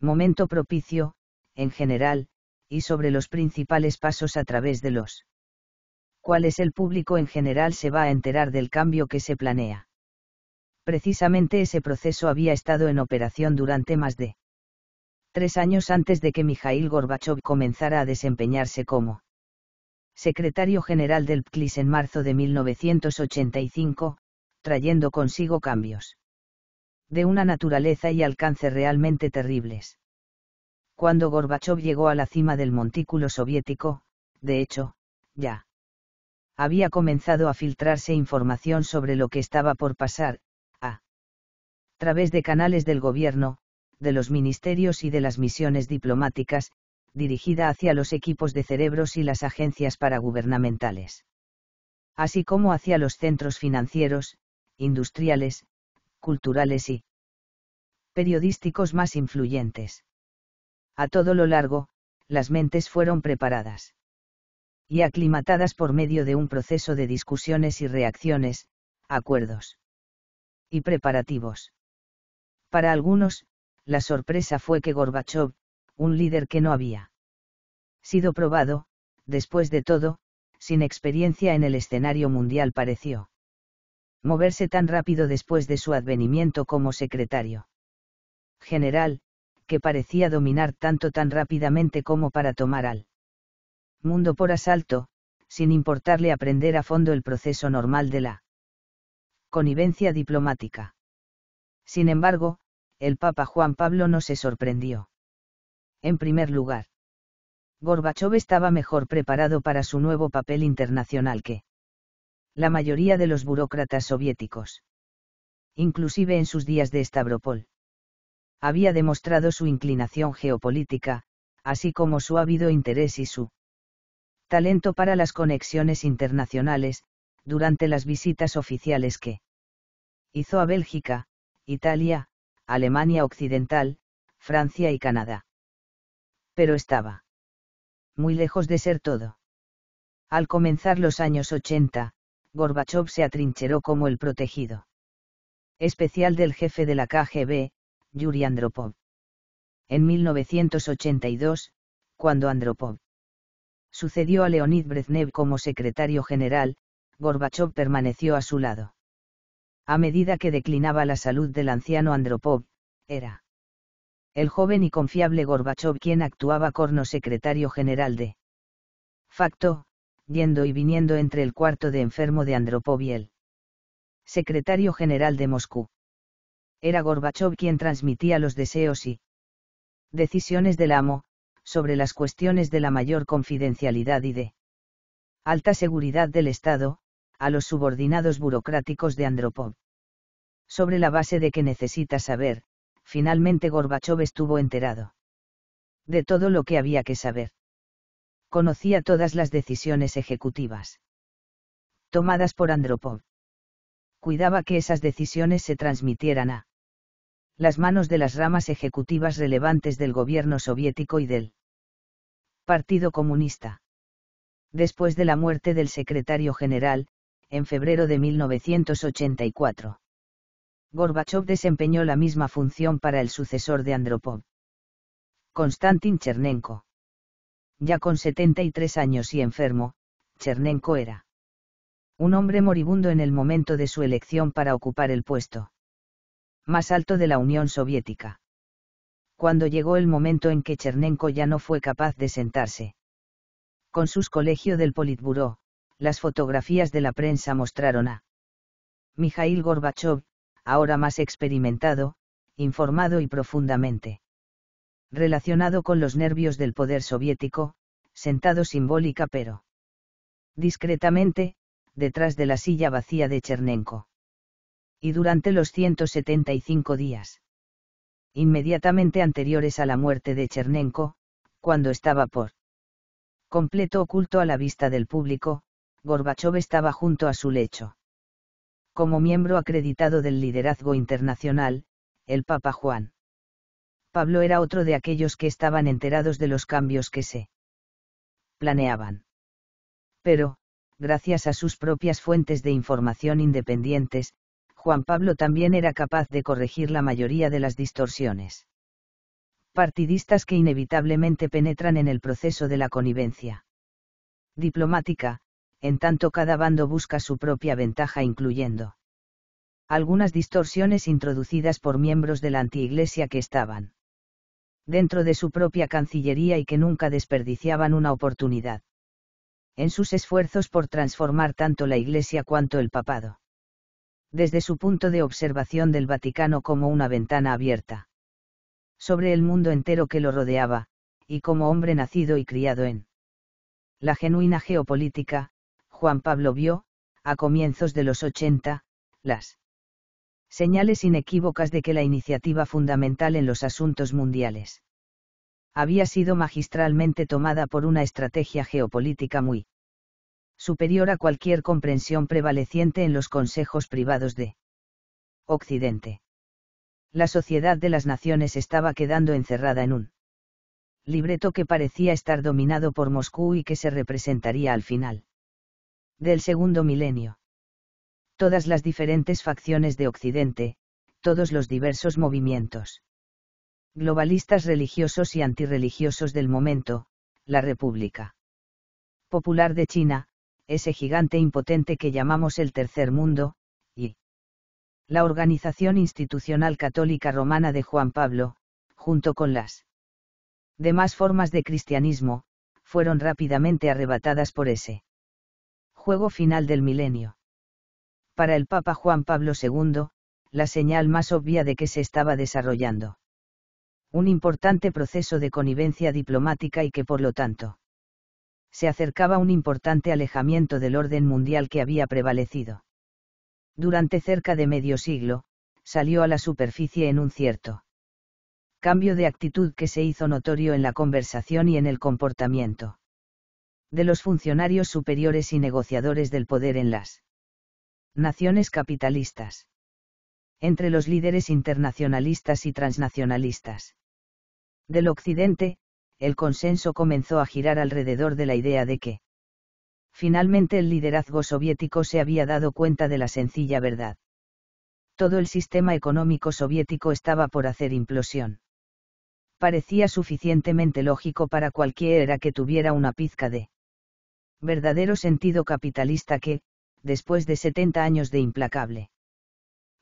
momento propicio, en general, y sobre los principales pasos a través de los ¿Cuál es el público en general se va a enterar del cambio que se planea. Precisamente ese proceso había estado en operación durante más de tres años antes de que Mijail Gorbachev comenzara a desempeñarse como secretario general del PCLIS en marzo de 1985, trayendo consigo cambios de una naturaleza y alcance realmente terribles. Cuando Gorbachev llegó a la cima del montículo soviético, de hecho, ya había comenzado a filtrarse información sobre lo que estaba por pasar, a través de canales del gobierno, de los ministerios y de las misiones diplomáticas, dirigida hacia los equipos de cerebros y las agencias paragubernamentales. Así como hacia los centros financieros, industriales, culturales y periodísticos más influyentes. A todo lo largo, las mentes fueron preparadas y aclimatadas por medio de un proceso de discusiones y reacciones, acuerdos y preparativos. Para algunos, la sorpresa fue que Gorbachev, un líder que no había sido probado, después de todo, sin experiencia en el escenario mundial pareció moverse tan rápido después de su advenimiento como secretario general, que parecía dominar tanto tan rápidamente como para tomar al mundo por asalto, sin importarle aprender a fondo el proceso normal de la connivencia diplomática. Sin embargo, el Papa Juan Pablo no se sorprendió. En primer lugar, Gorbachev estaba mejor preparado para su nuevo papel internacional que la mayoría de los burócratas soviéticos. Inclusive en sus días de Stavropol. Había demostrado su inclinación geopolítica, así como su ávido interés y su talento para las conexiones internacionales, durante las visitas oficiales que hizo a Bélgica, Italia, Alemania Occidental, Francia y Canadá. Pero estaba muy lejos de ser todo. Al comenzar los años 80, Gorbachev se atrincheró como el protegido especial del jefe de la KGB, Yuri Andropov. En 1982, cuando Andropov sucedió a Leonid Brezhnev como secretario general, Gorbachov permaneció a su lado. A medida que declinaba la salud del anciano Andropov, era el joven y confiable Gorbachov quien actuaba corno secretario general de facto, yendo y viniendo entre el cuarto de enfermo de Andropov y el secretario general de Moscú. Era Gorbachov quien transmitía los deseos y decisiones del amo, sobre las cuestiones de la mayor confidencialidad y de alta seguridad del Estado, a los subordinados burocráticos de Andropov. Sobre la base de que necesita saber, finalmente Gorbachov estuvo enterado de todo lo que había que saber. Conocía todas las decisiones ejecutivas tomadas por Andropov. Cuidaba que esas decisiones se transmitieran a las manos de las ramas ejecutivas relevantes del gobierno soviético y del Partido Comunista. Después de la muerte del secretario general, en febrero de 1984. Gorbachev desempeñó la misma función para el sucesor de Andropov. Konstantin Chernenko. Ya con 73 años y enfermo, Chernenko era un hombre moribundo en el momento de su elección para ocupar el puesto más alto de la Unión Soviética. Cuando llegó el momento en que Chernenko ya no fue capaz de sentarse. Con sus colegio del Politburó, las fotografías de la prensa mostraron a Mijail Gorbachev, ahora más experimentado, informado y profundamente relacionado con los nervios del poder soviético, sentado simbólica pero discretamente, detrás de la silla vacía de Chernenko y durante los 175 días inmediatamente anteriores a la muerte de Chernenko, cuando estaba por completo oculto a la vista del público, Gorbachev estaba junto a su lecho. Como miembro acreditado del liderazgo internacional, el Papa Juan Pablo era otro de aquellos que estaban enterados de los cambios que se planeaban. Pero, gracias a sus propias fuentes de información independientes, Juan Pablo también era capaz de corregir la mayoría de las distorsiones partidistas que inevitablemente penetran en el proceso de la connivencia diplomática, en tanto cada bando busca su propia ventaja incluyendo algunas distorsiones introducidas por miembros de la antiiglesia que estaban dentro de su propia cancillería y que nunca desperdiciaban una oportunidad en sus esfuerzos por transformar tanto la iglesia cuanto el papado desde su punto de observación del Vaticano como una ventana abierta. Sobre el mundo entero que lo rodeaba, y como hombre nacido y criado en la genuina geopolítica, Juan Pablo vio, a comienzos de los 80, las señales inequívocas de que la iniciativa fundamental en los asuntos mundiales había sido magistralmente tomada por una estrategia geopolítica muy superior a cualquier comprensión prevaleciente en los consejos privados de Occidente. La sociedad de las naciones estaba quedando encerrada en un libreto que parecía estar dominado por Moscú y que se representaría al final del segundo milenio. Todas las diferentes facciones de Occidente, todos los diversos movimientos globalistas religiosos y antirreligiosos del momento, la República Popular de China, ese gigante impotente que llamamos el tercer mundo, y la organización institucional católica romana de Juan Pablo, junto con las demás formas de cristianismo, fueron rápidamente arrebatadas por ese juego final del milenio. Para el Papa Juan Pablo II, la señal más obvia de que se estaba desarrollando un importante proceso de connivencia diplomática y que por lo tanto se acercaba un importante alejamiento del orden mundial que había prevalecido. Durante cerca de medio siglo, salió a la superficie en un cierto cambio de actitud que se hizo notorio en la conversación y en el comportamiento de los funcionarios superiores y negociadores del poder en las naciones capitalistas, entre los líderes internacionalistas y transnacionalistas del Occidente, el consenso comenzó a girar alrededor de la idea de que, finalmente el liderazgo soviético se había dado cuenta de la sencilla verdad. Todo el sistema económico soviético estaba por hacer implosión. Parecía suficientemente lógico para cualquiera que tuviera una pizca de verdadero sentido capitalista que, después de 70 años de implacable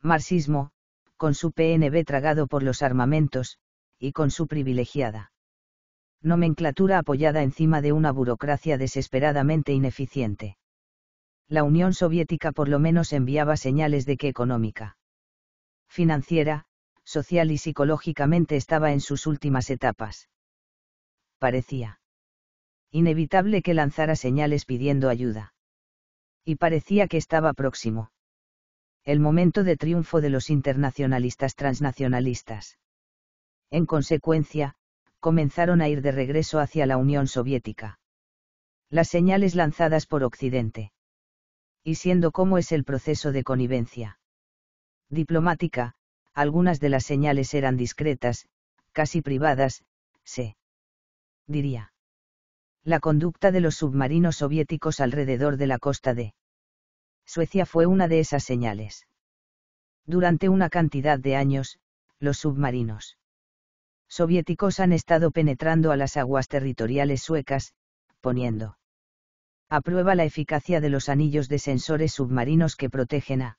marxismo, con su PNB tragado por los armamentos, y con su privilegiada nomenclatura apoyada encima de una burocracia desesperadamente ineficiente. La Unión Soviética por lo menos enviaba señales de que económica, financiera, social y psicológicamente estaba en sus últimas etapas. Parecía inevitable que lanzara señales pidiendo ayuda. Y parecía que estaba próximo. El momento de triunfo de los internacionalistas transnacionalistas. En consecuencia, comenzaron a ir de regreso hacia la Unión Soviética. Las señales lanzadas por Occidente. Y siendo como es el proceso de connivencia diplomática, algunas de las señales eran discretas, casi privadas, se diría. La conducta de los submarinos soviéticos alrededor de la costa de Suecia fue una de esas señales. Durante una cantidad de años, los submarinos soviéticos han estado penetrando a las aguas territoriales suecas, poniendo a prueba la eficacia de los anillos de sensores submarinos que protegen a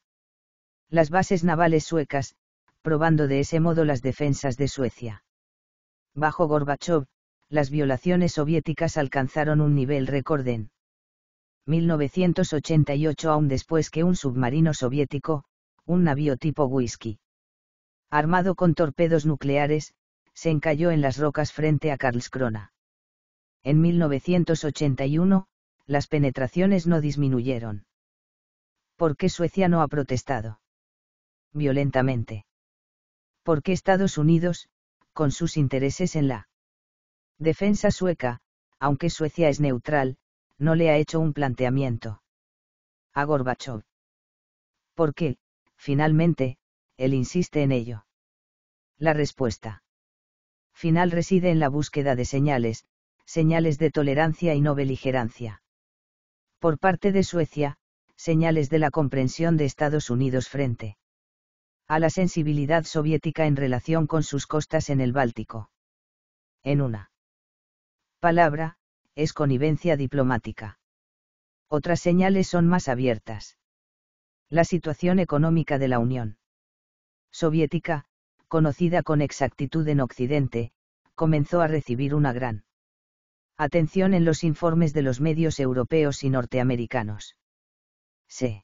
las bases navales suecas, probando de ese modo las defensas de Suecia. Bajo Gorbachev, las violaciones soviéticas alcanzaron un nivel récord en 1988 aún después que un submarino soviético, un navío tipo Whisky, armado con torpedos nucleares, se encalló en las rocas frente a Karlskrona. En 1981, las penetraciones no disminuyeron. ¿Por qué Suecia no ha protestado? Violentamente. ¿Por qué Estados Unidos, con sus intereses en la defensa sueca, aunque Suecia es neutral, no le ha hecho un planteamiento? A Gorbachev. ¿Por qué, finalmente, él insiste en ello? La respuesta final reside en la búsqueda de señales, señales de tolerancia y no beligerancia. Por parte de Suecia, señales de la comprensión de Estados Unidos frente a la sensibilidad soviética en relación con sus costas en el Báltico. En una palabra, es connivencia diplomática. Otras señales son más abiertas. La situación económica de la Unión Soviética, conocida con exactitud en Occidente, comenzó a recibir una gran atención en los informes de los medios europeos y norteamericanos. Se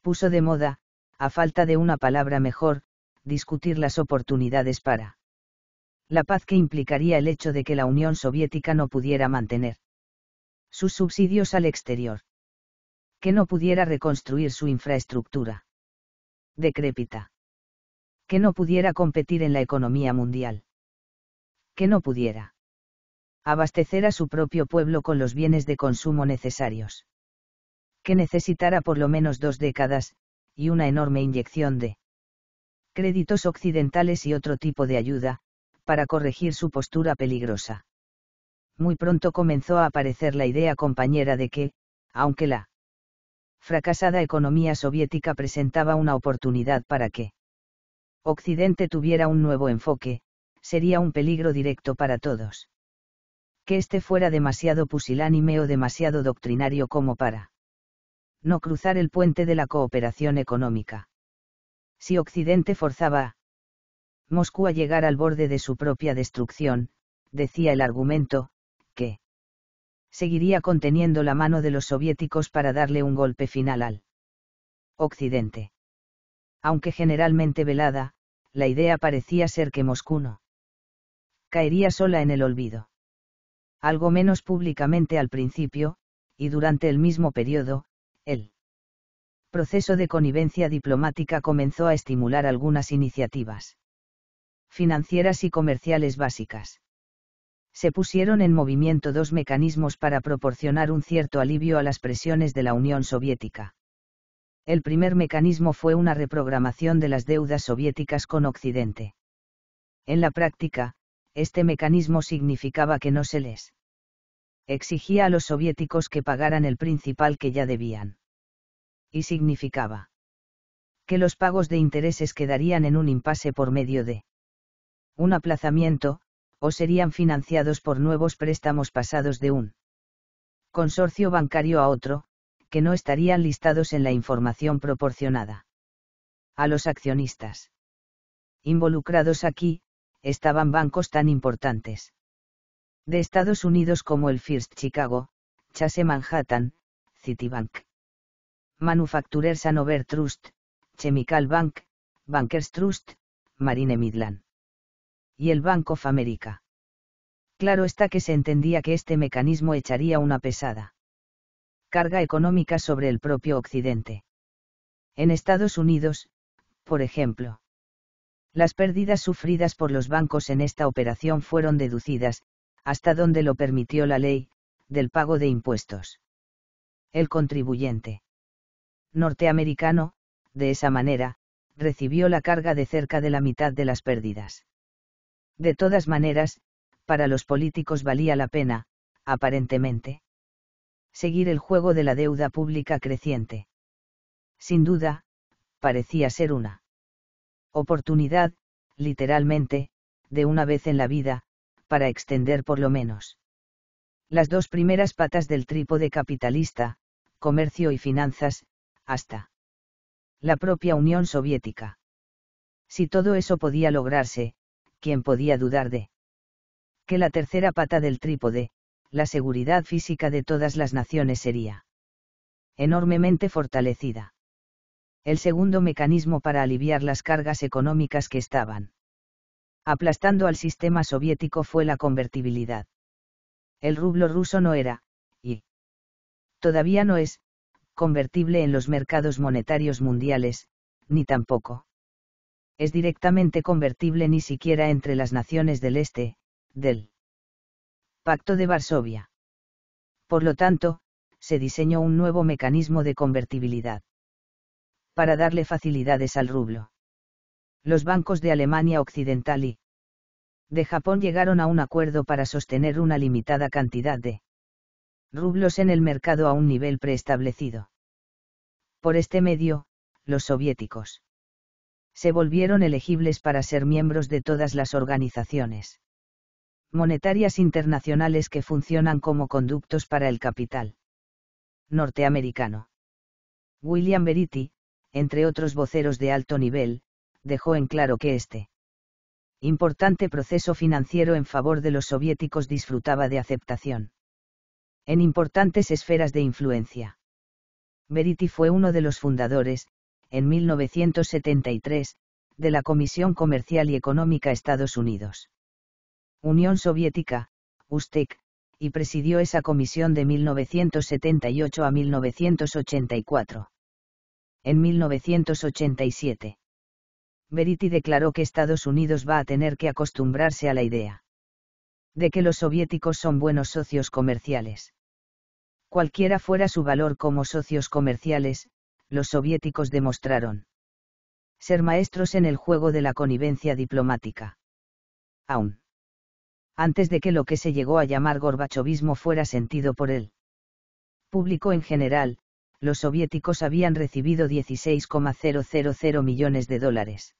puso de moda, a falta de una palabra mejor, discutir las oportunidades para la paz que implicaría el hecho de que la Unión Soviética no pudiera mantener sus subsidios al exterior, que no pudiera reconstruir su infraestructura decrépita que no pudiera competir en la economía mundial. Que no pudiera abastecer a su propio pueblo con los bienes de consumo necesarios. Que necesitara por lo menos dos décadas, y una enorme inyección de créditos occidentales y otro tipo de ayuda, para corregir su postura peligrosa. Muy pronto comenzó a aparecer la idea compañera de que, aunque la fracasada economía soviética presentaba una oportunidad para que Occidente tuviera un nuevo enfoque, sería un peligro directo para todos. Que éste fuera demasiado pusilánime o demasiado doctrinario como para no cruzar el puente de la cooperación económica. Si Occidente forzaba a Moscú a llegar al borde de su propia destrucción, decía el argumento, que seguiría conteniendo la mano de los soviéticos para darle un golpe final al Occidente. Aunque generalmente velada, la idea parecía ser que Moscú no caería sola en el olvido. Algo menos públicamente al principio, y durante el mismo periodo, el proceso de connivencia diplomática comenzó a estimular algunas iniciativas financieras y comerciales básicas. Se pusieron en movimiento dos mecanismos para proporcionar un cierto alivio a las presiones de la Unión Soviética. El primer mecanismo fue una reprogramación de las deudas soviéticas con Occidente. En la práctica, este mecanismo significaba que no se les exigía a los soviéticos que pagaran el principal que ya debían. Y significaba que los pagos de intereses quedarían en un impasse por medio de un aplazamiento, o serían financiados por nuevos préstamos pasados de un consorcio bancario a otro, que no estarían listados en la información proporcionada. A los accionistas involucrados aquí, estaban bancos tan importantes. De Estados Unidos como el First Chicago, Chase Manhattan, Citibank. Manufacturers Hanover Trust, Chemical Bank, Bankers Trust, Marine Midland. Y el Bank of America. Claro está que se entendía que este mecanismo echaría una pesada carga económica sobre el propio Occidente. En Estados Unidos, por ejemplo. Las pérdidas sufridas por los bancos en esta operación fueron deducidas, hasta donde lo permitió la ley, del pago de impuestos. El contribuyente norteamericano, de esa manera, recibió la carga de cerca de la mitad de las pérdidas. De todas maneras, para los políticos valía la pena, aparentemente seguir el juego de la deuda pública creciente. Sin duda, parecía ser una oportunidad, literalmente, de una vez en la vida, para extender por lo menos las dos primeras patas del trípode capitalista, comercio y finanzas, hasta la propia Unión Soviética. Si todo eso podía lograrse, ¿quién podía dudar de que la tercera pata del trípode, la seguridad física de todas las naciones sería enormemente fortalecida. El segundo mecanismo para aliviar las cargas económicas que estaban aplastando al sistema soviético fue la convertibilidad. El rublo ruso no era, y todavía no es, convertible en los mercados monetarios mundiales, ni tampoco es directamente convertible ni siquiera entre las naciones del este, del Pacto de Varsovia. Por lo tanto, se diseñó un nuevo mecanismo de convertibilidad. Para darle facilidades al rublo. Los bancos de Alemania Occidental y de Japón llegaron a un acuerdo para sostener una limitada cantidad de rublos en el mercado a un nivel preestablecido. Por este medio, los soviéticos se volvieron elegibles para ser miembros de todas las organizaciones monetarias internacionales que funcionan como conductos para el capital norteamericano. William verity entre otros voceros de alto nivel, dejó en claro que este importante proceso financiero en favor de los soviéticos disfrutaba de aceptación en importantes esferas de influencia. verity fue uno de los fundadores, en 1973, de la Comisión Comercial y Económica Estados Unidos. Unión Soviética, Ustek, y presidió esa comisión de 1978 a 1984. En 1987. Verity declaró que Estados Unidos va a tener que acostumbrarse a la idea de que los soviéticos son buenos socios comerciales. Cualquiera fuera su valor como socios comerciales, los soviéticos demostraron ser maestros en el juego de la connivencia diplomática. Aún antes de que lo que se llegó a llamar gorbachovismo fuera sentido por él. público en general, los soviéticos habían recibido 16,000 millones de dólares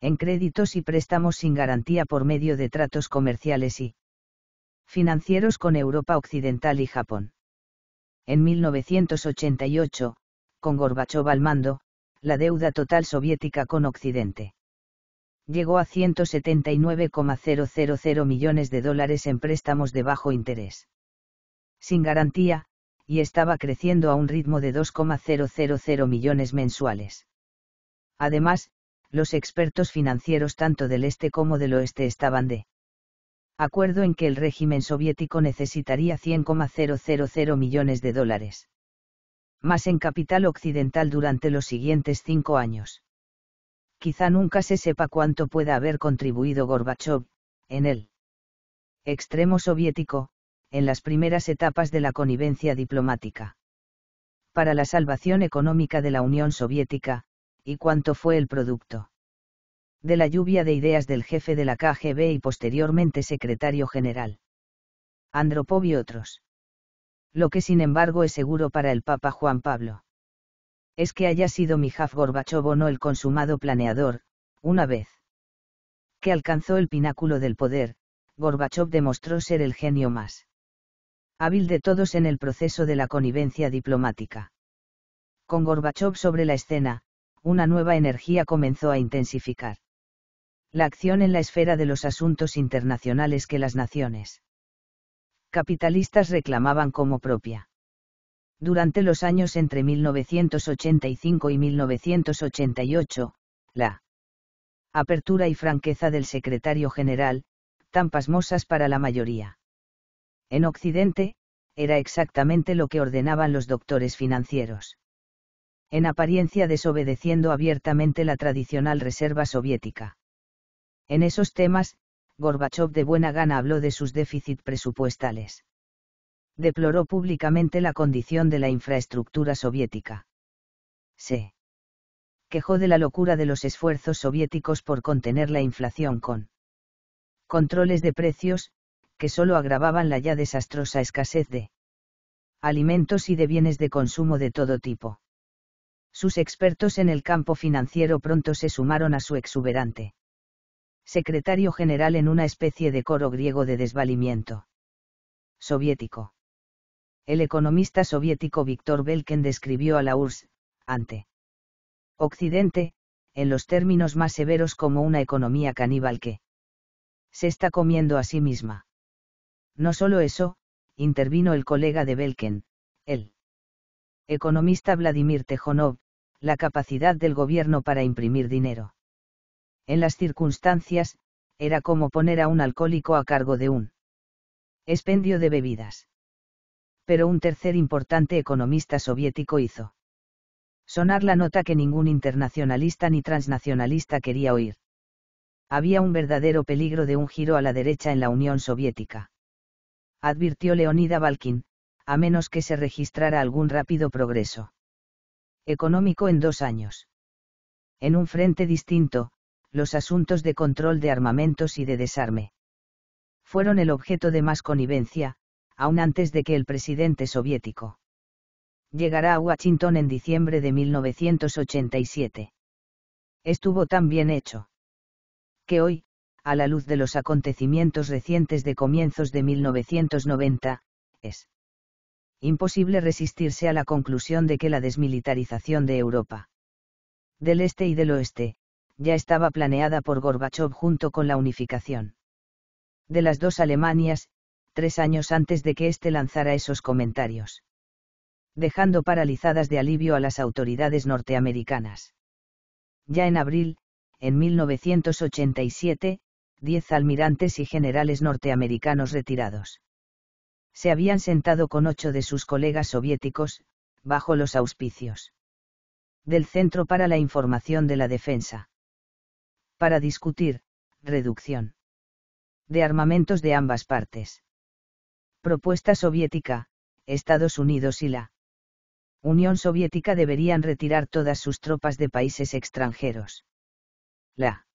en créditos y préstamos sin garantía por medio de tratos comerciales y financieros con Europa Occidental y Japón. En 1988, con Gorbachov al mando, la deuda total soviética con Occidente llegó a 179,000 millones de dólares en préstamos de bajo interés. Sin garantía, y estaba creciendo a un ritmo de 2,000 millones mensuales. Además, los expertos financieros tanto del este como del oeste estaban de acuerdo en que el régimen soviético necesitaría 100,000 millones de dólares. Más en capital occidental durante los siguientes cinco años quizá nunca se sepa cuánto pueda haber contribuido Gorbachev, en el extremo soviético, en las primeras etapas de la connivencia diplomática. Para la salvación económica de la Unión Soviética, y cuánto fue el producto. De la lluvia de ideas del jefe de la KGB y posteriormente secretario general. Andropov y otros. Lo que sin embargo es seguro para el Papa Juan Pablo es que haya sido Mijaf Gorbachev o no el consumado planeador, una vez que alcanzó el pináculo del poder, Gorbachov demostró ser el genio más hábil de todos en el proceso de la connivencia diplomática. Con Gorbachov sobre la escena, una nueva energía comenzó a intensificar la acción en la esfera de los asuntos internacionales que las naciones capitalistas reclamaban como propia. Durante los años entre 1985 y 1988, la apertura y franqueza del secretario general, tan pasmosas para la mayoría. En Occidente, era exactamente lo que ordenaban los doctores financieros. En apariencia desobedeciendo abiertamente la tradicional reserva soviética. En esos temas, Gorbachev de buena gana habló de sus déficits presupuestales deploró públicamente la condición de la infraestructura soviética. Se quejó de la locura de los esfuerzos soviéticos por contener la inflación con controles de precios, que solo agravaban la ya desastrosa escasez de alimentos y de bienes de consumo de todo tipo. Sus expertos en el campo financiero pronto se sumaron a su exuberante secretario general en una especie de coro griego de desvalimiento soviético el economista soviético Víctor Belken describió a la URSS, ante Occidente, en los términos más severos como una economía caníbal que se está comiendo a sí misma. No solo eso, intervino el colega de Belken, el economista Vladimir Tejonov, la capacidad del gobierno para imprimir dinero. En las circunstancias, era como poner a un alcohólico a cargo de un expendio de bebidas pero un tercer importante economista soviético hizo sonar la nota que ningún internacionalista ni transnacionalista quería oír. Había un verdadero peligro de un giro a la derecha en la Unión Soviética. Advirtió Leonida Balkin, a menos que se registrara algún rápido progreso económico en dos años. En un frente distinto, los asuntos de control de armamentos y de desarme fueron el objeto de más connivencia, aún antes de que el presidente soviético llegara a Washington en diciembre de 1987. Estuvo tan bien hecho. Que hoy, a la luz de los acontecimientos recientes de comienzos de 1990, es imposible resistirse a la conclusión de que la desmilitarización de Europa, del este y del oeste, ya estaba planeada por Gorbachev junto con la unificación de las dos Alemanias, tres años antes de que éste lanzara esos comentarios. Dejando paralizadas de alivio a las autoridades norteamericanas. Ya en abril, en 1987, diez almirantes y generales norteamericanos retirados. Se habían sentado con ocho de sus colegas soviéticos, bajo los auspicios del Centro para la Información de la Defensa. Para discutir, reducción de armamentos de ambas partes propuesta soviética, Estados Unidos y la Unión Soviética deberían retirar todas sus tropas de países extranjeros. La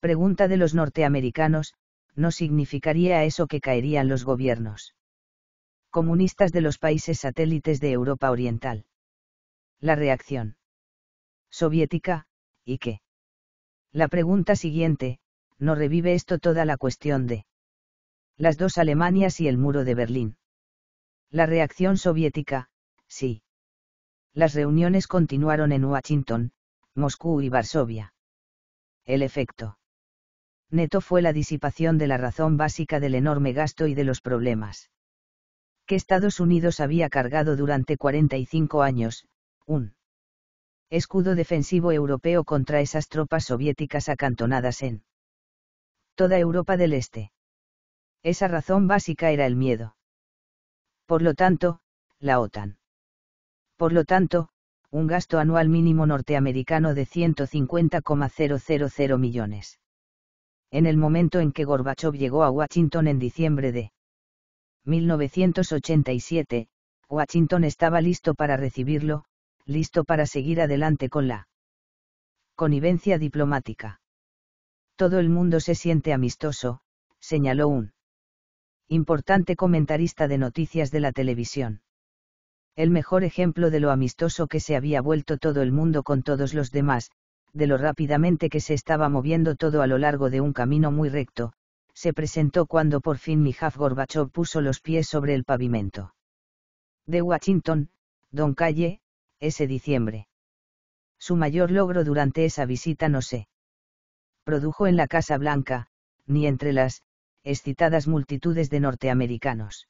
pregunta de los norteamericanos, ¿no significaría eso que caerían los gobiernos comunistas de los países satélites de Europa Oriental? La reacción soviética, y qué? la pregunta siguiente, ¿no revive esto toda la cuestión de las dos Alemanias y el muro de Berlín. La reacción soviética, sí. Las reuniones continuaron en Washington, Moscú y Varsovia. El efecto neto fue la disipación de la razón básica del enorme gasto y de los problemas. Que Estados Unidos había cargado durante 45 años, un escudo defensivo europeo contra esas tropas soviéticas acantonadas en toda Europa del Este. Esa razón básica era el miedo. Por lo tanto, la OTAN. Por lo tanto, un gasto anual mínimo norteamericano de 150,000 millones. En el momento en que Gorbachev llegó a Washington en diciembre de 1987, Washington estaba listo para recibirlo, listo para seguir adelante con la connivencia diplomática. Todo el mundo se siente amistoso, señaló un importante comentarista de noticias de la televisión. El mejor ejemplo de lo amistoso que se había vuelto todo el mundo con todos los demás, de lo rápidamente que se estaba moviendo todo a lo largo de un camino muy recto, se presentó cuando por fin Mijaf Gorbachov puso los pies sobre el pavimento. De Washington, Don Calle, ese diciembre. Su mayor logro durante esa visita no se produjo en la Casa Blanca, ni entre las excitadas multitudes de norteamericanos.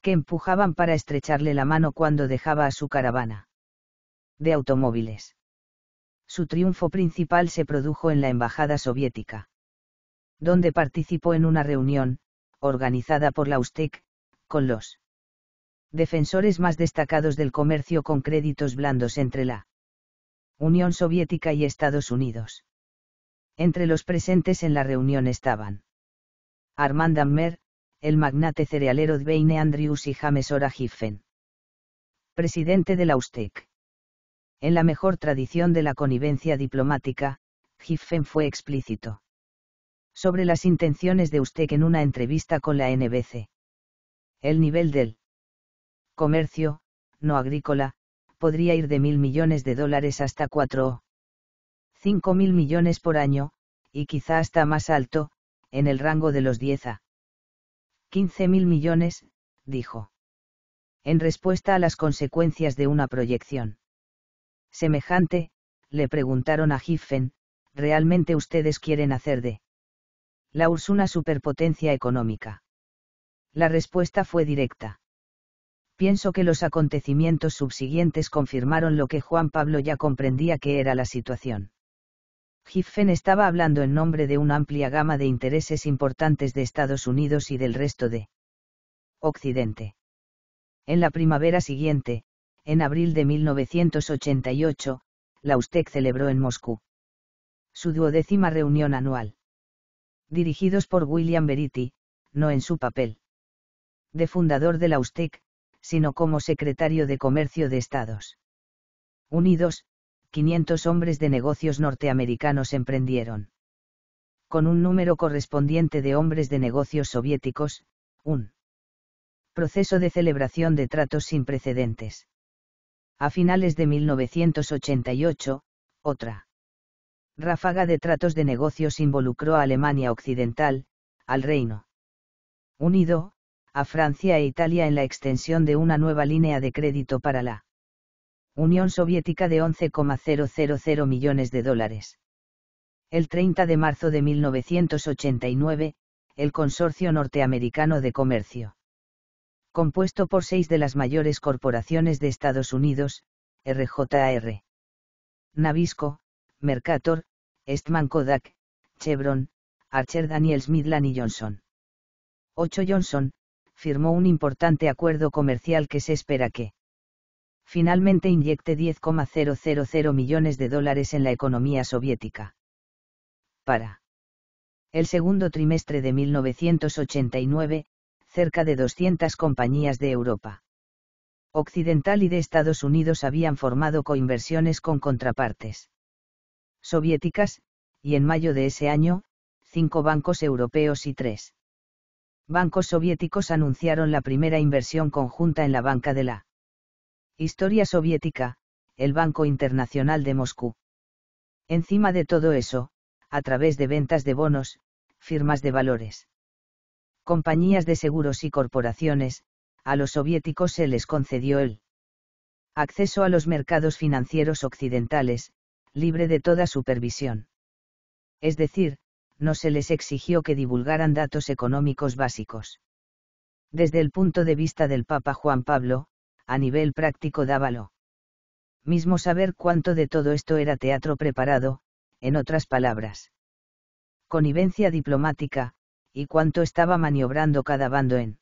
Que empujaban para estrecharle la mano cuando dejaba a su caravana. De automóviles. Su triunfo principal se produjo en la Embajada Soviética. Donde participó en una reunión, organizada por la USTEC, con los defensores más destacados del comercio con créditos blandos entre la Unión Soviética y Estados Unidos. Entre los presentes en la reunión estaban Armand Ammer, el magnate cerealero Dwayne Andrews y James Ora Giffen. Presidente de la USTEC. En la mejor tradición de la connivencia diplomática, Giffen fue explícito. Sobre las intenciones de Usted en una entrevista con la NBC. El nivel del comercio, no agrícola, podría ir de mil millones de dólares hasta cuatro o cinco mil millones por año, y quizá hasta más alto, en el rango de los 10 a 15 mil millones, dijo. En respuesta a las consecuencias de una proyección semejante, le preguntaron a Hiffen, ¿realmente ustedes quieren hacer de la URSS una superpotencia económica? La respuesta fue directa. Pienso que los acontecimientos subsiguientes confirmaron lo que Juan Pablo ya comprendía que era la situación. Giffen estaba hablando en nombre de una amplia gama de intereses importantes de Estados Unidos y del resto de Occidente. En la primavera siguiente, en abril de 1988, la USTEC celebró en Moscú su duodécima reunión anual. Dirigidos por William Beriti, no en su papel de fundador de la USTEC, sino como secretario de Comercio de Estados Unidos, 500 hombres de negocios norteamericanos emprendieron. Con un número correspondiente de hombres de negocios soviéticos, un proceso de celebración de tratos sin precedentes. A finales de 1988, otra ráfaga de tratos de negocios involucró a Alemania Occidental, al Reino Unido, a Francia e Italia en la extensión de una nueva línea de crédito para la Unión Soviética de 11,000 millones de dólares. El 30 de marzo de 1989, el Consorcio Norteamericano de Comercio. Compuesto por seis de las mayores corporaciones de Estados Unidos, RJR. Navisco, Mercator, Estman Kodak, Chevron, Archer Daniels Midland y Johnson. 8 Johnson, firmó un importante acuerdo comercial que se espera que finalmente inyecte 10,000 millones de dólares en la economía soviética. Para el segundo trimestre de 1989, cerca de 200 compañías de Europa Occidental y de Estados Unidos habían formado coinversiones con contrapartes soviéticas, y en mayo de ese año, cinco bancos europeos y tres bancos soviéticos anunciaron la primera inversión conjunta en la banca de la Historia soviética, el Banco Internacional de Moscú. Encima de todo eso, a través de ventas de bonos, firmas de valores. Compañías de seguros y corporaciones, a los soviéticos se les concedió el acceso a los mercados financieros occidentales, libre de toda supervisión. Es decir, no se les exigió que divulgaran datos económicos básicos. Desde el punto de vista del Papa Juan Pablo, a nivel práctico dábalo. Mismo saber cuánto de todo esto era teatro preparado, en otras palabras. Conivencia diplomática, y cuánto estaba maniobrando cada bando en.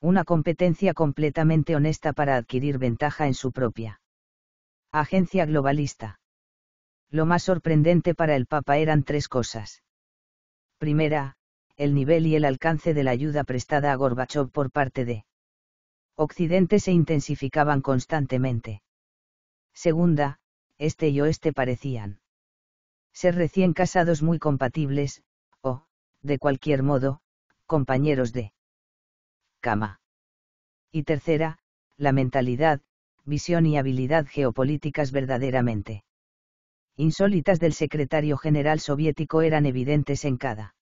Una competencia completamente honesta para adquirir ventaja en su propia. Agencia globalista. Lo más sorprendente para el Papa eran tres cosas. Primera, el nivel y el alcance de la ayuda prestada a Gorbachov por parte de Occidente se intensificaban constantemente. Segunda, este y oeste parecían ser recién casados muy compatibles, o, de cualquier modo, compañeros de cama. Y tercera, la mentalidad, visión y habilidad geopolíticas verdaderamente insólitas del secretario general soviético eran evidentes en cada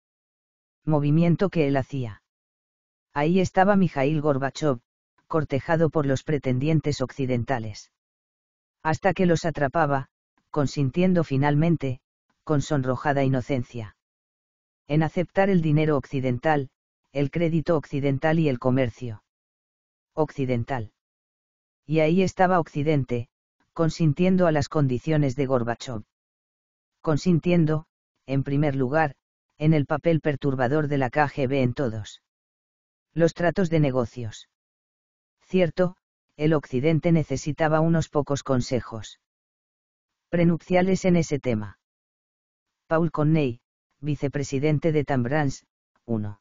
movimiento que él hacía. Ahí estaba Mijail Gorbachev, cortejado por los pretendientes occidentales. Hasta que los atrapaba, consintiendo finalmente, con sonrojada inocencia. En aceptar el dinero occidental, el crédito occidental y el comercio occidental. Y ahí estaba Occidente, consintiendo a las condiciones de Gorbachov, Consintiendo, en primer lugar, en el papel perturbador de la KGB en todos los tratos de negocios. Cierto, el Occidente necesitaba unos pocos consejos. Prenupciales en ese tema. Paul Conney, vicepresidente de Tambrans, 1.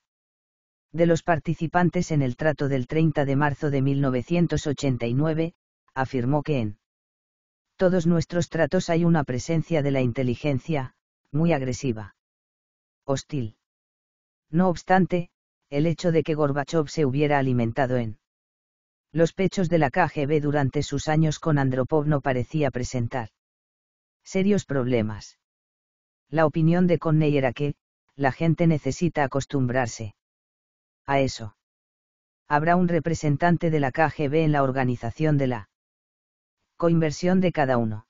De los participantes en el trato del 30 de marzo de 1989, afirmó que en todos nuestros tratos hay una presencia de la inteligencia, muy agresiva. Hostil. No obstante, el hecho de que Gorbachev se hubiera alimentado en los pechos de la KGB durante sus años con Andropov no parecía presentar serios problemas. La opinión de Conney era que, la gente necesita acostumbrarse a eso. Habrá un representante de la KGB en la organización de la coinversión de cada uno.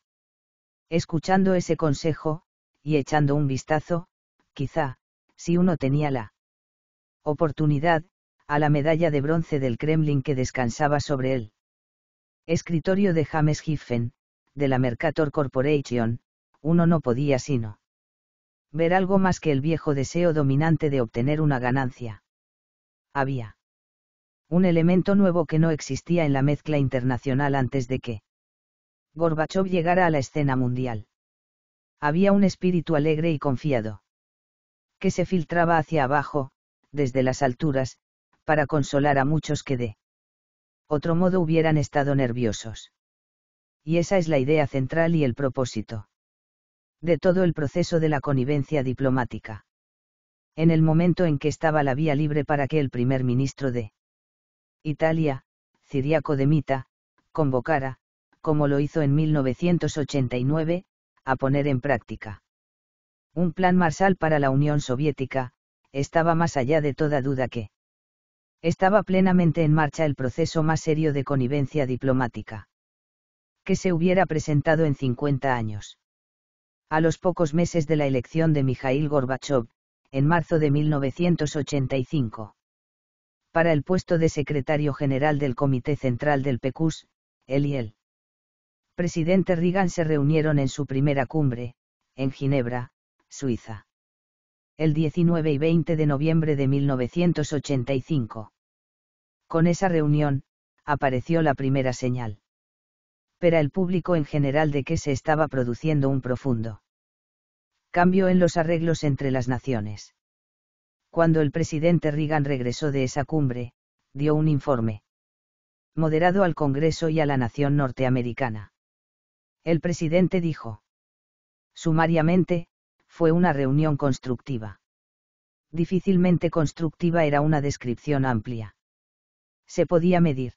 Escuchando ese consejo, y echando un vistazo, quizá, si uno tenía la oportunidad, a la medalla de bronce del Kremlin que descansaba sobre él. Escritorio de James Giffen, de la Mercator Corporation, uno no podía sino ver algo más que el viejo deseo dominante de obtener una ganancia. Había un elemento nuevo que no existía en la mezcla internacional antes de que Gorbachev llegara a la escena mundial. Había un espíritu alegre y confiado, que se filtraba hacia abajo, desde las alturas, para consolar a muchos que de otro modo hubieran estado nerviosos. Y esa es la idea central y el propósito de todo el proceso de la connivencia diplomática. En el momento en que estaba la vía libre para que el primer ministro de Italia, Ciriaco de Mita, convocara, como lo hizo en 1989, a poner en práctica. Un plan marsal para la Unión Soviética, estaba más allá de toda duda que estaba plenamente en marcha el proceso más serio de connivencia diplomática. Que se hubiera presentado en 50 años. A los pocos meses de la elección de Mikhail Gorbachev, en marzo de 1985. Para el puesto de secretario general del Comité Central del PECUS, él y el presidente Reagan se reunieron en su primera cumbre, en Ginebra, Suiza el 19 y 20 de noviembre de 1985. Con esa reunión, apareció la primera señal. Pero el público en general de que se estaba produciendo un profundo cambio en los arreglos entre las naciones. Cuando el presidente Reagan regresó de esa cumbre, dio un informe moderado al Congreso y a la nación norteamericana. El presidente dijo. Sumariamente, fue una reunión constructiva. Difícilmente constructiva era una descripción amplia. Se podía medir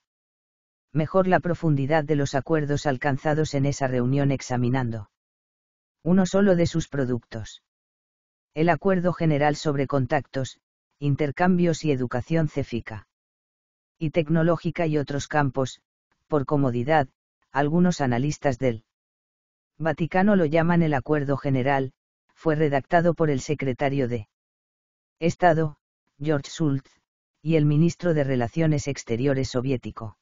mejor la profundidad de los acuerdos alcanzados en esa reunión examinando uno solo de sus productos. El Acuerdo General sobre Contactos, Intercambios y Educación Céfica. Y tecnológica y otros campos, por comodidad, algunos analistas del Vaticano lo llaman el Acuerdo General, fue redactado por el secretario de Estado, George Schultz, y el ministro de Relaciones Exteriores soviético,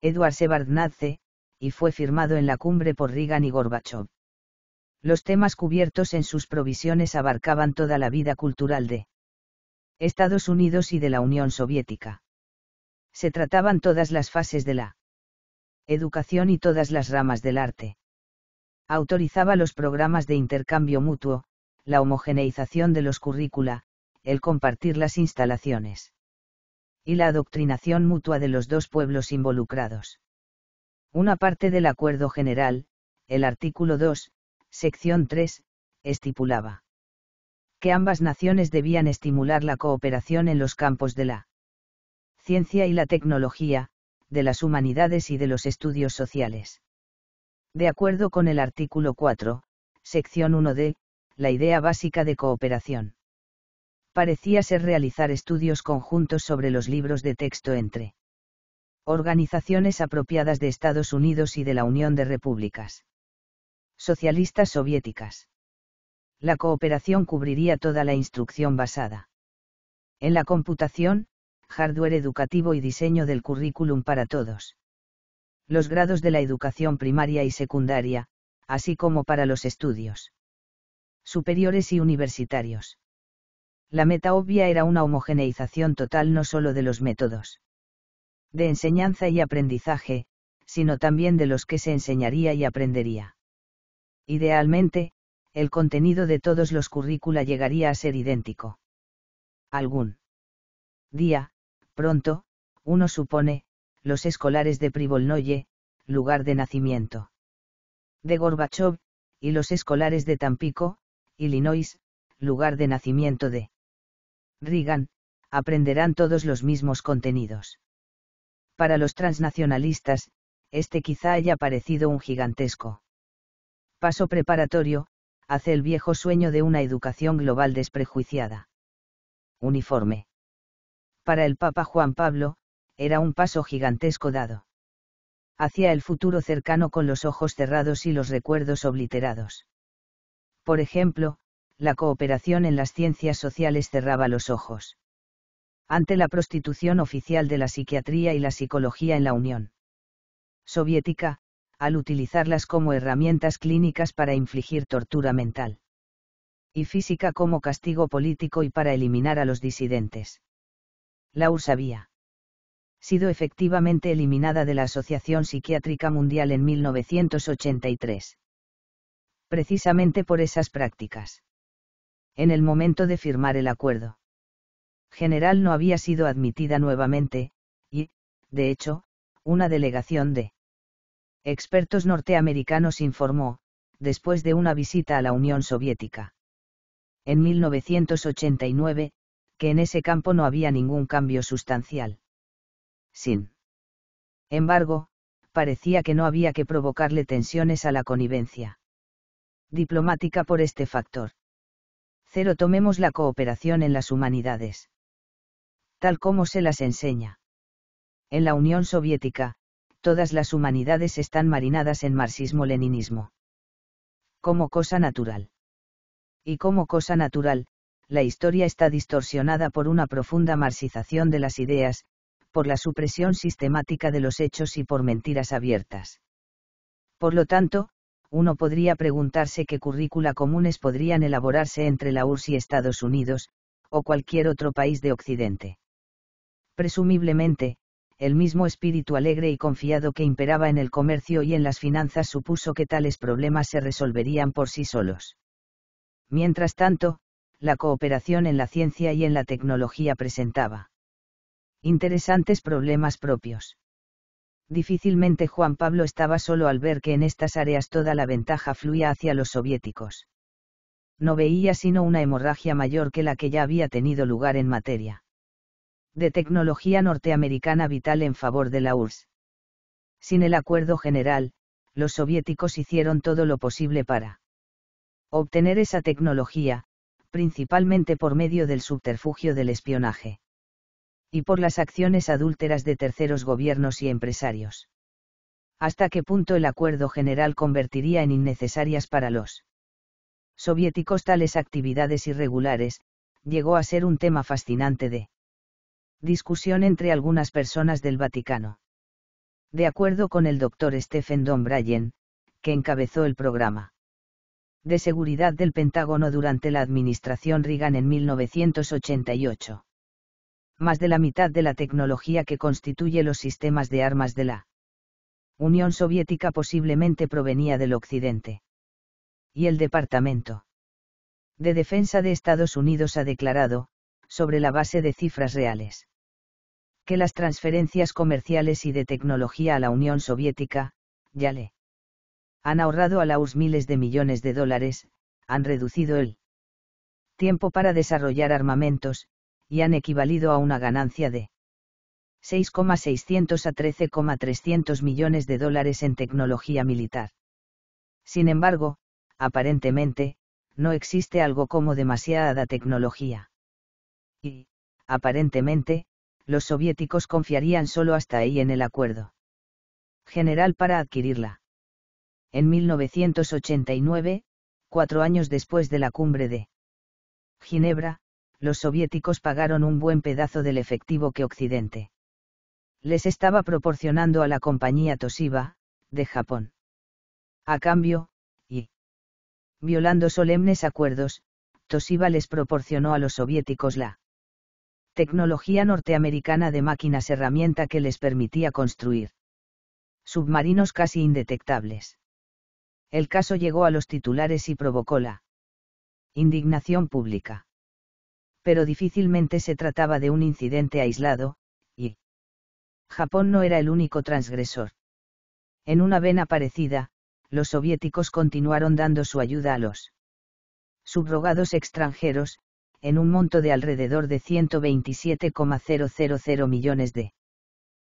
Eduard Shevardnadze, y fue firmado en la cumbre por Reagan y Gorbachev. Los temas cubiertos en sus provisiones abarcaban toda la vida cultural de Estados Unidos y de la Unión Soviética. Se trataban todas las fases de la educación y todas las ramas del arte autorizaba los programas de intercambio mutuo, la homogeneización de los currícula, el compartir las instalaciones y la adoctrinación mutua de los dos pueblos involucrados. Una parte del Acuerdo General, el artículo 2, sección 3, estipulaba que ambas naciones debían estimular la cooperación en los campos de la ciencia y la tecnología, de las humanidades y de los estudios sociales. De acuerdo con el artículo 4, sección 1 d la idea básica de cooperación. Parecía ser realizar estudios conjuntos sobre los libros de texto entre organizaciones apropiadas de Estados Unidos y de la Unión de Repúblicas Socialistas Soviéticas. La cooperación cubriría toda la instrucción basada en la computación, hardware educativo y diseño del currículum para todos los grados de la educación primaria y secundaria, así como para los estudios superiores y universitarios. La meta obvia era una homogeneización total no solo de los métodos de enseñanza y aprendizaje, sino también de los que se enseñaría y aprendería. Idealmente, el contenido de todos los currícula llegaría a ser idéntico. Algún día, pronto, uno supone, los escolares de Privolnoye, lugar de nacimiento de Gorbachov, y los escolares de Tampico, Illinois, lugar de nacimiento de Reagan, aprenderán todos los mismos contenidos. Para los transnacionalistas, este quizá haya parecido un gigantesco paso preparatorio, hace el viejo sueño de una educación global desprejuiciada. Uniforme. Para el Papa Juan Pablo, era un paso gigantesco dado. Hacia el futuro cercano con los ojos cerrados y los recuerdos obliterados. Por ejemplo, la cooperación en las ciencias sociales cerraba los ojos. Ante la prostitución oficial de la psiquiatría y la psicología en la Unión Soviética, al utilizarlas como herramientas clínicas para infligir tortura mental y física como castigo político y para eliminar a los disidentes. La había sido efectivamente eliminada de la Asociación Psiquiátrica Mundial en 1983. Precisamente por esas prácticas. En el momento de firmar el acuerdo. General no había sido admitida nuevamente, y, de hecho, una delegación de expertos norteamericanos informó, después de una visita a la Unión Soviética. En 1989, que en ese campo no había ningún cambio sustancial sin embargo, parecía que no había que provocarle tensiones a la connivencia diplomática por este factor. Cero tomemos la cooperación en las humanidades. Tal como se las enseña. En la Unión Soviética, todas las humanidades están marinadas en marxismo-leninismo. Como cosa natural. Y como cosa natural, la historia está distorsionada por una profunda marxización de las ideas, por la supresión sistemática de los hechos y por mentiras abiertas. Por lo tanto, uno podría preguntarse qué currícula comunes podrían elaborarse entre la URSS y Estados Unidos, o cualquier otro país de Occidente. Presumiblemente, el mismo espíritu alegre y confiado que imperaba en el comercio y en las finanzas supuso que tales problemas se resolverían por sí solos. Mientras tanto, la cooperación en la ciencia y en la tecnología presentaba interesantes problemas propios. Difícilmente Juan Pablo estaba solo al ver que en estas áreas toda la ventaja fluía hacia los soviéticos. No veía sino una hemorragia mayor que la que ya había tenido lugar en materia de tecnología norteamericana vital en favor de la URSS. Sin el acuerdo general, los soviéticos hicieron todo lo posible para obtener esa tecnología, principalmente por medio del subterfugio del espionaje y por las acciones adúlteras de terceros gobiernos y empresarios. ¿Hasta qué punto el acuerdo general convertiría en innecesarias para los soviéticos tales actividades irregulares? Llegó a ser un tema fascinante de discusión entre algunas personas del Vaticano. De acuerdo con el doctor Stephen Don Bryan, que encabezó el programa de seguridad del Pentágono durante la administración Reagan en 1988 más de la mitad de la tecnología que constituye los sistemas de armas de la Unión Soviética posiblemente provenía del Occidente. Y el Departamento de Defensa de Estados Unidos ha declarado, sobre la base de cifras reales, que las transferencias comerciales y de tecnología a la Unión Soviética, ya le han ahorrado a la US miles de millones de dólares, han reducido el tiempo para desarrollar armamentos, y han equivalido a una ganancia de 6,600 a 13,300 millones de dólares en tecnología militar. Sin embargo, aparentemente, no existe algo como demasiada tecnología. Y, aparentemente, los soviéticos confiarían solo hasta ahí en el acuerdo general para adquirirla. En 1989, cuatro años después de la cumbre de Ginebra, los soviéticos pagaron un buen pedazo del efectivo que Occidente les estaba proporcionando a la compañía Toshiba, de Japón. A cambio, y violando solemnes acuerdos, Toshiba les proporcionó a los soviéticos la tecnología norteamericana de máquinas herramienta que les permitía construir submarinos casi indetectables. El caso llegó a los titulares y provocó la indignación pública pero difícilmente se trataba de un incidente aislado, y Japón no era el único transgresor. En una vena parecida, los soviéticos continuaron dando su ayuda a los subrogados extranjeros, en un monto de alrededor de 127,000 millones de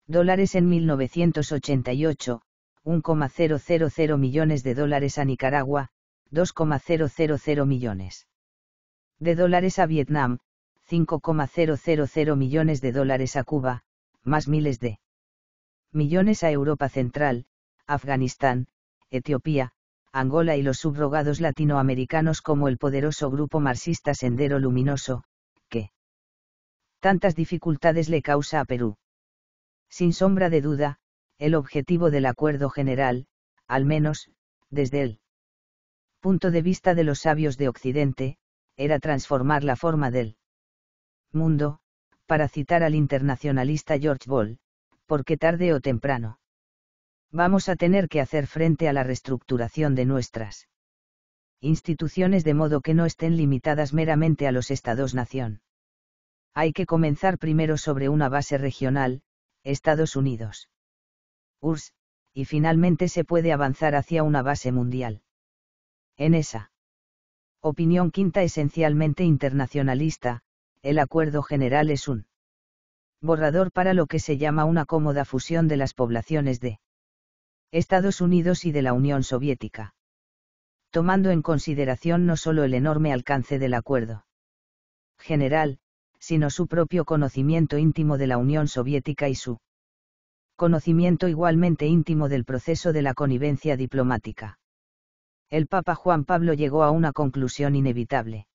dólares en 1988, 1,000 millones de dólares a Nicaragua, 2,000 millones de dólares a Vietnam, 5,000 millones de dólares a Cuba, más miles de millones a Europa Central, Afganistán, Etiopía, Angola y los subrogados latinoamericanos como el poderoso grupo marxista Sendero Luminoso, que tantas dificultades le causa a Perú. Sin sombra de duda, el objetivo del acuerdo general, al menos, desde el punto de vista de los sabios de Occidente, era transformar la forma del mundo, para citar al internacionalista George Ball, porque tarde o temprano vamos a tener que hacer frente a la reestructuración de nuestras instituciones de modo que no estén limitadas meramente a los estados-nación. Hay que comenzar primero sobre una base regional, Estados Unidos, URSS, y finalmente se puede avanzar hacia una base mundial. En esa Opinión quinta esencialmente internacionalista, el acuerdo general es un borrador para lo que se llama una cómoda fusión de las poblaciones de Estados Unidos y de la Unión Soviética, tomando en consideración no solo el enorme alcance del acuerdo general, sino su propio conocimiento íntimo de la Unión Soviética y su conocimiento igualmente íntimo del proceso de la connivencia diplomática el Papa Juan Pablo llegó a una conclusión inevitable.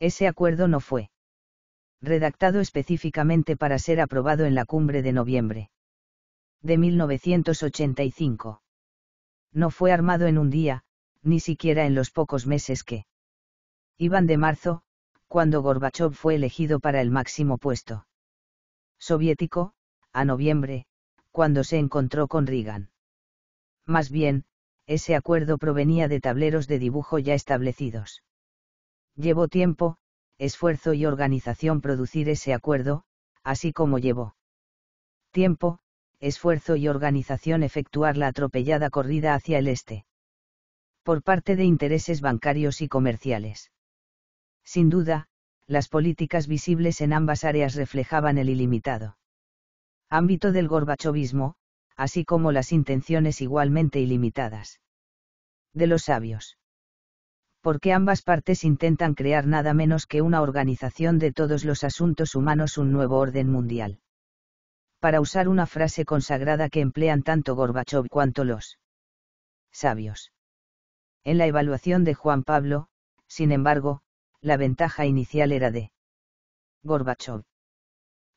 Ese acuerdo no fue redactado específicamente para ser aprobado en la cumbre de noviembre de 1985. No fue armado en un día, ni siquiera en los pocos meses que iban de marzo, cuando Gorbachev fue elegido para el máximo puesto soviético, a noviembre, cuando se encontró con Reagan. Más bien, ese acuerdo provenía de tableros de dibujo ya establecidos. Llevó tiempo, esfuerzo y organización producir ese acuerdo, así como llevó tiempo, esfuerzo y organización efectuar la atropellada corrida hacia el este. Por parte de intereses bancarios y comerciales. Sin duda, las políticas visibles en ambas áreas reflejaban el ilimitado ámbito del gorbachovismo, así como las intenciones igualmente ilimitadas. De los sabios. Porque ambas partes intentan crear nada menos que una organización de todos los asuntos humanos, un nuevo orden mundial. Para usar una frase consagrada que emplean tanto Gorbachev cuanto los sabios. En la evaluación de Juan Pablo, sin embargo, la ventaja inicial era de Gorbachev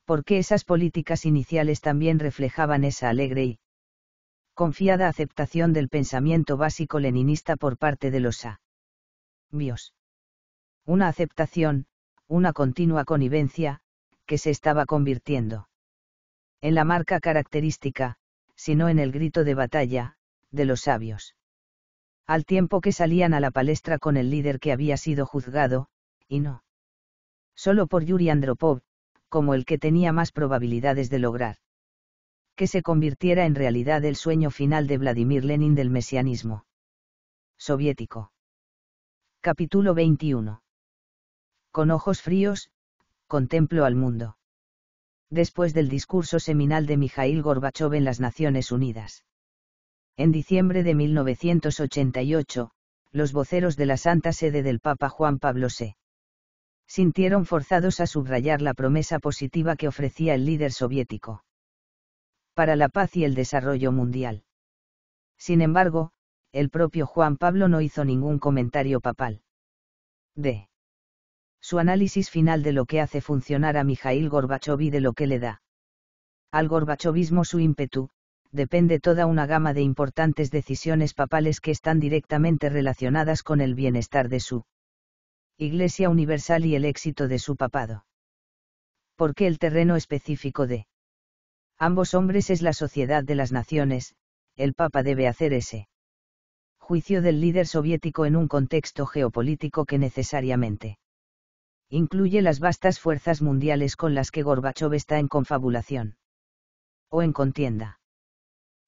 porque esas políticas iniciales también reflejaban esa alegre y confiada aceptación del pensamiento básico leninista por parte de los sabios? Una aceptación, una continua connivencia, que se estaba convirtiendo en la marca característica, si no en el grito de batalla, de los sabios. Al tiempo que salían a la palestra con el líder que había sido juzgado, y no solo por Yuri Andropov, como el que tenía más probabilidades de lograr. Que se convirtiera en realidad el sueño final de Vladimir Lenin del mesianismo. Soviético. Capítulo 21. Con ojos fríos, contemplo al mundo. Después del discurso seminal de Mijail Gorbachev en las Naciones Unidas. En diciembre de 1988, los voceros de la Santa Sede del Papa Juan Pablo II sintieron forzados a subrayar la promesa positiva que ofrecía el líder soviético. Para la paz y el desarrollo mundial. Sin embargo, el propio Juan Pablo no hizo ningún comentario papal. de Su análisis final de lo que hace funcionar a Mijail Gorbachov y de lo que le da. Al gorbachovismo su ímpetu, depende toda una gama de importantes decisiones papales que están directamente relacionadas con el bienestar de su Iglesia Universal y el éxito de su papado. Porque el terreno específico de ambos hombres es la sociedad de las naciones, el Papa debe hacer ese juicio del líder soviético en un contexto geopolítico que necesariamente incluye las vastas fuerzas mundiales con las que Gorbachev está en confabulación o en contienda.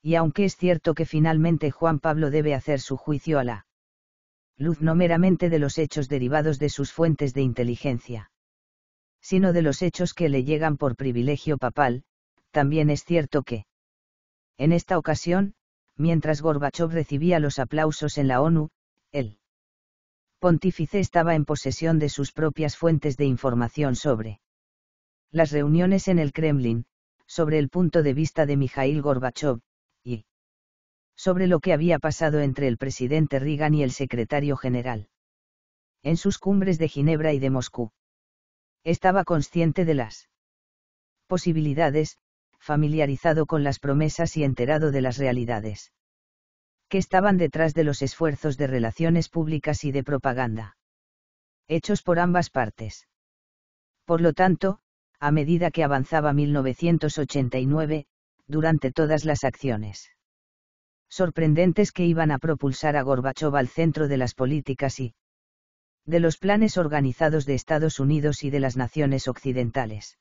Y aunque es cierto que finalmente Juan Pablo debe hacer su juicio a la luz no meramente de los hechos derivados de sus fuentes de inteligencia, sino de los hechos que le llegan por privilegio papal, también es cierto que, en esta ocasión, mientras Gorbachev recibía los aplausos en la ONU, el pontífice estaba en posesión de sus propias fuentes de información sobre las reuniones en el Kremlin, sobre el punto de vista de Mikhail Gorbachev, y sobre lo que había pasado entre el presidente Reagan y el secretario general. En sus cumbres de Ginebra y de Moscú. Estaba consciente de las posibilidades, familiarizado con las promesas y enterado de las realidades que estaban detrás de los esfuerzos de relaciones públicas y de propaganda hechos por ambas partes. Por lo tanto, a medida que avanzaba 1989, durante todas las acciones sorprendentes que iban a propulsar a Gorbachev al centro de las políticas y de los planes organizados de Estados Unidos y de las naciones occidentales.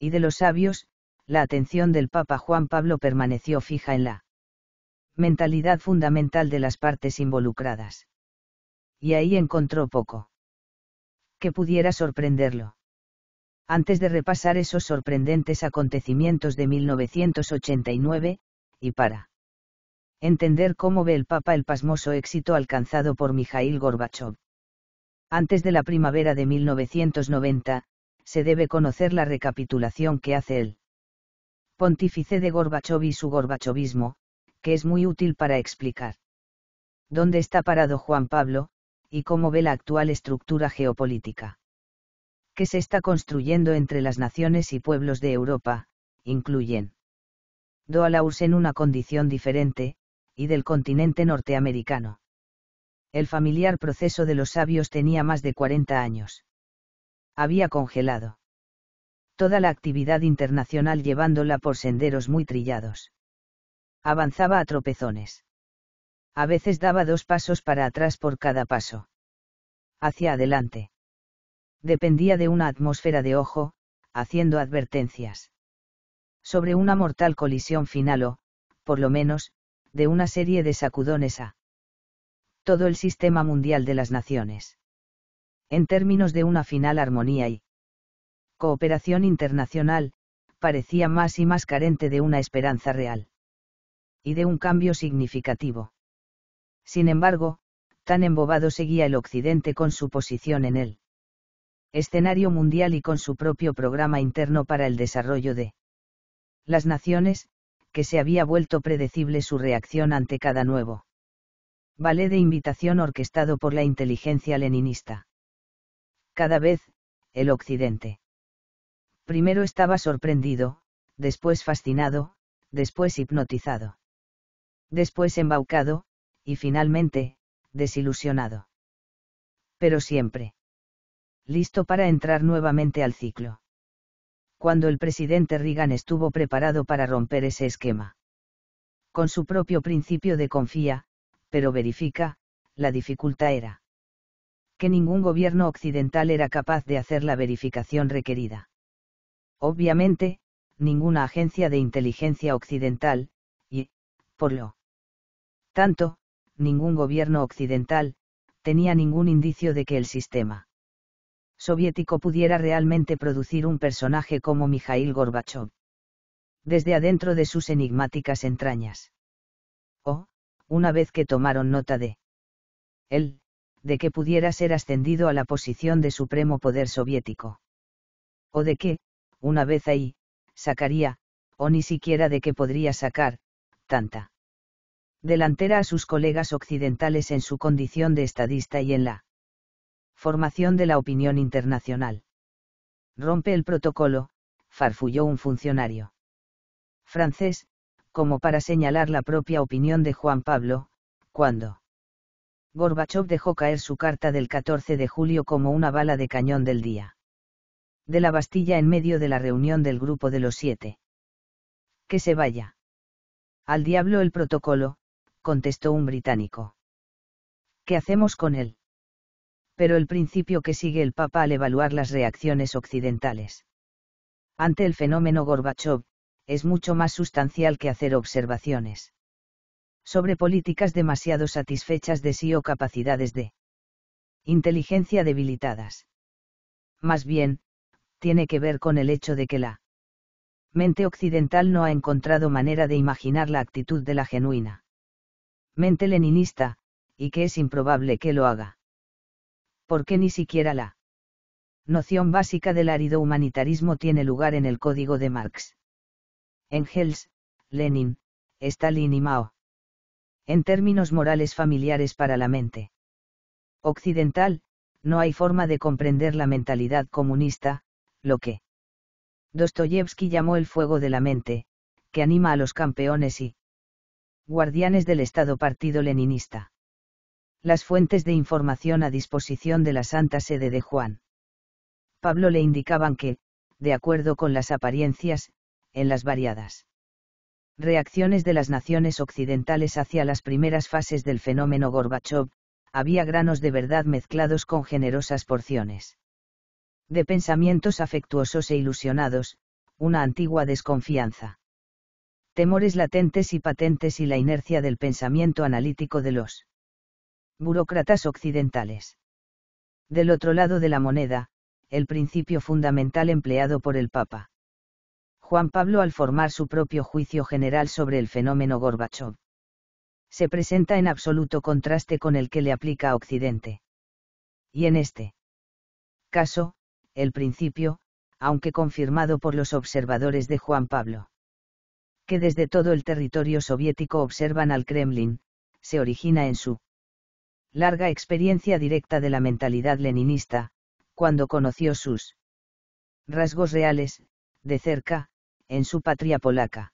Y de los sabios, la atención del Papa Juan Pablo permaneció fija en la mentalidad fundamental de las partes involucradas. Y ahí encontró poco que pudiera sorprenderlo. Antes de repasar esos sorprendentes acontecimientos de 1989, y para entender cómo ve el Papa el pasmoso éxito alcanzado por Mijail Gorbachev. Antes de la primavera de 1990, se debe conocer la recapitulación que hace él. Pontífice de Gorbachev y su gorbachovismo, que es muy útil para explicar dónde está parado Juan Pablo, y cómo ve la actual estructura geopolítica que se está construyendo entre las naciones y pueblos de Europa, incluyen. Doalaus en una condición diferente, y del continente norteamericano. El familiar proceso de los sabios tenía más de 40 años. Había congelado toda la actividad internacional llevándola por senderos muy trillados. Avanzaba a tropezones. A veces daba dos pasos para atrás por cada paso. Hacia adelante. Dependía de una atmósfera de ojo, haciendo advertencias. Sobre una mortal colisión final o, por lo menos, de una serie de sacudones a todo el sistema mundial de las naciones. En términos de una final armonía y cooperación internacional, parecía más y más carente de una esperanza real. Y de un cambio significativo. Sin embargo, tan embobado seguía el Occidente con su posición en el escenario mundial y con su propio programa interno para el desarrollo de las naciones, que se había vuelto predecible su reacción ante cada nuevo. Ballet de invitación orquestado por la inteligencia leninista. Cada vez, el occidente. Primero estaba sorprendido, después fascinado, después hipnotizado. Después embaucado, y finalmente, desilusionado. Pero siempre. Listo para entrar nuevamente al ciclo cuando el presidente Reagan estuvo preparado para romper ese esquema. Con su propio principio de confía, pero verifica, la dificultad era que ningún gobierno occidental era capaz de hacer la verificación requerida. Obviamente, ninguna agencia de inteligencia occidental, y, por lo tanto, ningún gobierno occidental, tenía ningún indicio de que el sistema soviético pudiera realmente producir un personaje como Mikhail Gorbachev. Desde adentro de sus enigmáticas entrañas. O, oh, una vez que tomaron nota de él, de que pudiera ser ascendido a la posición de supremo poder soviético. O de que, una vez ahí, sacaría, o ni siquiera de que podría sacar, tanta delantera a sus colegas occidentales en su condición de estadista y en la Formación de la opinión internacional. Rompe el protocolo, farfulló un funcionario. Francés, como para señalar la propia opinión de Juan Pablo, cuando Gorbachov dejó caer su carta del 14 de julio como una bala de cañón del día. De la Bastilla en medio de la reunión del Grupo de los Siete. Que se vaya. Al diablo el protocolo, contestó un británico. ¿Qué hacemos con él? pero el principio que sigue el Papa al evaluar las reacciones occidentales. Ante el fenómeno Gorbachev, es mucho más sustancial que hacer observaciones. Sobre políticas demasiado satisfechas de sí o capacidades de inteligencia debilitadas. Más bien, tiene que ver con el hecho de que la mente occidental no ha encontrado manera de imaginar la actitud de la genuina mente leninista, y que es improbable que lo haga porque ni siquiera la noción básica del árido humanitarismo tiene lugar en el código de Marx. Engels, Lenin, Stalin y Mao. En términos morales familiares para la mente occidental, no hay forma de comprender la mentalidad comunista, lo que Dostoyevsky llamó el fuego de la mente, que anima a los campeones y guardianes del Estado partido leninista las fuentes de información a disposición de la Santa Sede de Juan. Pablo le indicaban que, de acuerdo con las apariencias, en las variadas reacciones de las naciones occidentales hacia las primeras fases del fenómeno Gorbachev, había granos de verdad mezclados con generosas porciones. De pensamientos afectuosos e ilusionados, una antigua desconfianza. Temores latentes y patentes y la inercia del pensamiento analítico de los burócratas occidentales. Del otro lado de la moneda, el principio fundamental empleado por el Papa. Juan Pablo al formar su propio juicio general sobre el fenómeno Gorbachev. Se presenta en absoluto contraste con el que le aplica a Occidente. Y en este caso, el principio, aunque confirmado por los observadores de Juan Pablo, que desde todo el territorio soviético observan al Kremlin, se origina en su larga experiencia directa de la mentalidad leninista, cuando conoció sus rasgos reales, de cerca, en su patria polaca.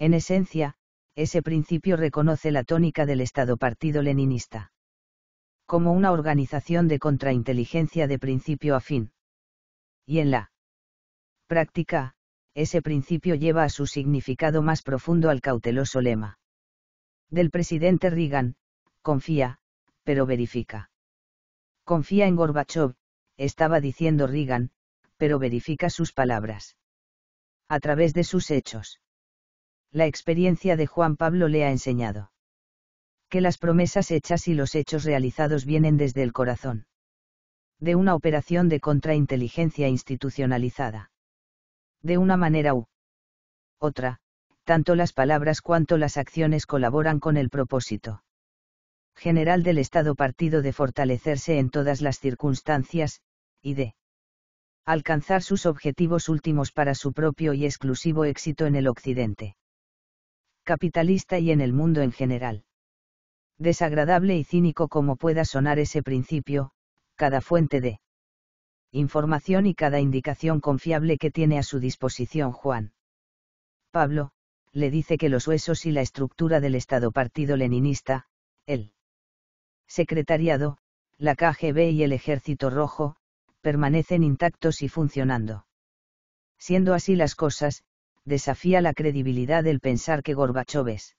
En esencia, ese principio reconoce la tónica del Estado Partido Leninista. Como una organización de contrainteligencia de principio a fin. Y en la práctica, ese principio lleva a su significado más profundo al cauteloso lema. Del presidente Reagan, confía, pero verifica. Confía en Gorbachev, estaba diciendo Reagan, pero verifica sus palabras. A través de sus hechos. La experiencia de Juan Pablo le ha enseñado. Que las promesas hechas y los hechos realizados vienen desde el corazón. De una operación de contrainteligencia institucionalizada. De una manera u otra, tanto las palabras cuanto las acciones colaboran con el propósito general del Estado partido de fortalecerse en todas las circunstancias, y de alcanzar sus objetivos últimos para su propio y exclusivo éxito en el Occidente capitalista y en el mundo en general. Desagradable y cínico como pueda sonar ese principio, cada fuente de información y cada indicación confiable que tiene a su disposición Juan. Pablo, le dice que los huesos y la estructura del Estado partido leninista, él secretariado, la KGB y el Ejército Rojo, permanecen intactos y funcionando. Siendo así las cosas, desafía la credibilidad el pensar que Gorbachov es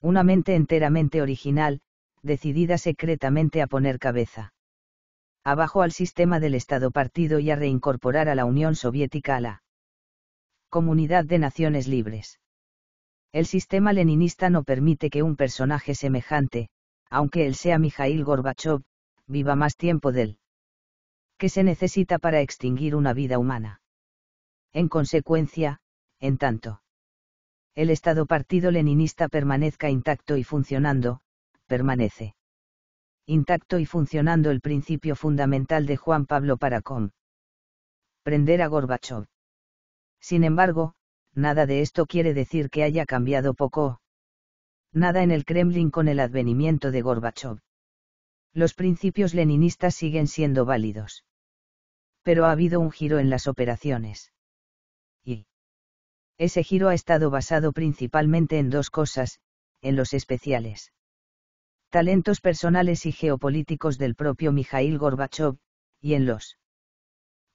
una mente enteramente original, decidida secretamente a poner cabeza abajo al sistema del Estado partido y a reincorporar a la Unión Soviética a la Comunidad de Naciones Libres. El sistema leninista no permite que un personaje semejante, aunque él sea Mijail Gorbachev, viva más tiempo del que se necesita para extinguir una vida humana. En consecuencia, en tanto, el Estado partido leninista permanezca intacto y funcionando, permanece intacto y funcionando el principio fundamental de Juan Pablo para Prender a Gorbachev. Sin embargo, nada de esto quiere decir que haya cambiado poco, Nada en el Kremlin con el advenimiento de Gorbachev. Los principios leninistas siguen siendo válidos. Pero ha habido un giro en las operaciones. Y ese giro ha estado basado principalmente en dos cosas, en los especiales. Talentos personales y geopolíticos del propio Mijail Gorbachev, y en los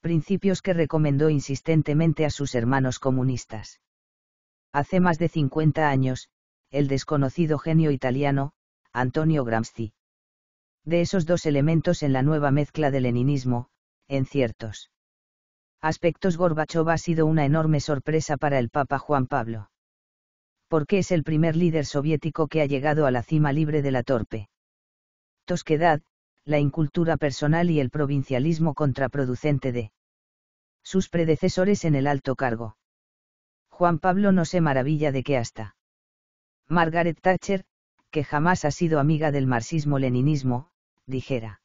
principios que recomendó insistentemente a sus hermanos comunistas. Hace más de 50 años, el desconocido genio italiano, Antonio Gramsci. De esos dos elementos en la nueva mezcla de leninismo, en ciertos aspectos Gorbachov ha sido una enorme sorpresa para el Papa Juan Pablo. Porque es el primer líder soviético que ha llegado a la cima libre de la torpe tosquedad, la incultura personal y el provincialismo contraproducente de sus predecesores en el alto cargo. Juan Pablo no se maravilla de que hasta Margaret Thatcher, que jamás ha sido amiga del marxismo-leninismo, dijera.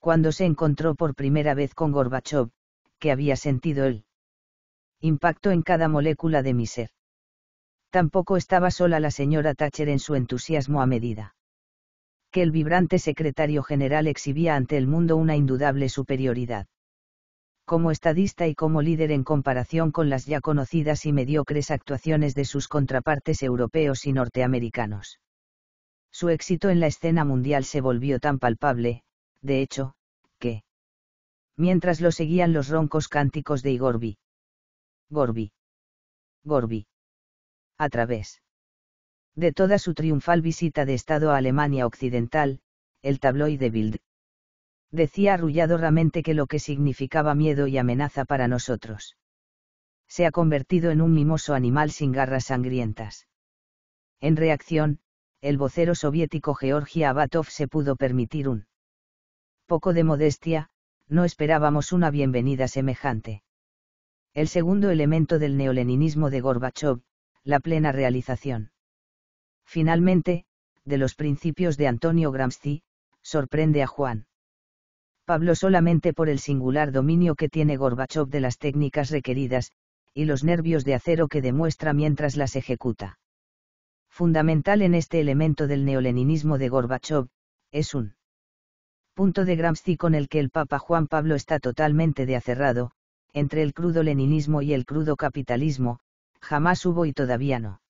Cuando se encontró por primera vez con Gorbachev, que había sentido el impacto en cada molécula de mi ser. Tampoco estaba sola la señora Thatcher en su entusiasmo a medida que el vibrante secretario general exhibía ante el mundo una indudable superioridad como estadista y como líder en comparación con las ya conocidas y mediocres actuaciones de sus contrapartes europeos y norteamericanos. Su éxito en la escena mundial se volvió tan palpable, de hecho, que mientras lo seguían los roncos cánticos de Igorbi. Gorbi. Gorbi. A través de toda su triunfal visita de Estado a Alemania Occidental, el tabloide Bild, decía arrulladoramente que lo que significaba miedo y amenaza para nosotros. Se ha convertido en un mimoso animal sin garras sangrientas. En reacción, el vocero soviético Georgi Abatov se pudo permitir un poco de modestia, no esperábamos una bienvenida semejante. El segundo elemento del neoleninismo de Gorbachev, la plena realización. Finalmente, de los principios de Antonio Gramsci, sorprende a Juan. Pablo solamente por el singular dominio que tiene Gorbachov de las técnicas requeridas, y los nervios de acero que demuestra mientras las ejecuta. Fundamental en este elemento del neoleninismo de Gorbachov, es un punto de Gramsci con el que el Papa Juan Pablo está totalmente de acerrado, entre el crudo leninismo y el crudo capitalismo, jamás hubo y todavía no.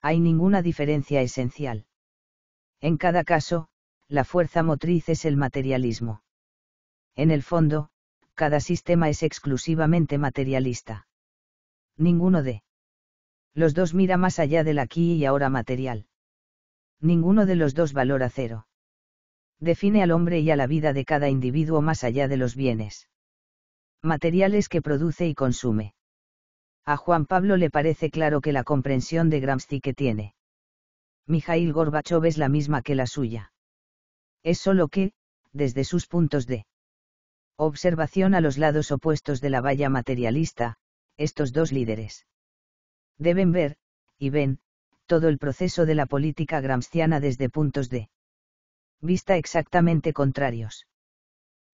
Hay ninguna diferencia esencial. En cada caso, la fuerza motriz es el materialismo. En el fondo, cada sistema es exclusivamente materialista. Ninguno de los dos mira más allá del aquí y ahora material. Ninguno de los dos valora cero. Define al hombre y a la vida de cada individuo más allá de los bienes materiales que produce y consume. A Juan Pablo le parece claro que la comprensión de Gramsci que tiene Mijail Gorbachov es la misma que la suya. Es solo que, desde sus puntos de Observación a los lados opuestos de la valla materialista, estos dos líderes. Deben ver, y ven, todo el proceso de la política gramsciana desde puntos de vista exactamente contrarios.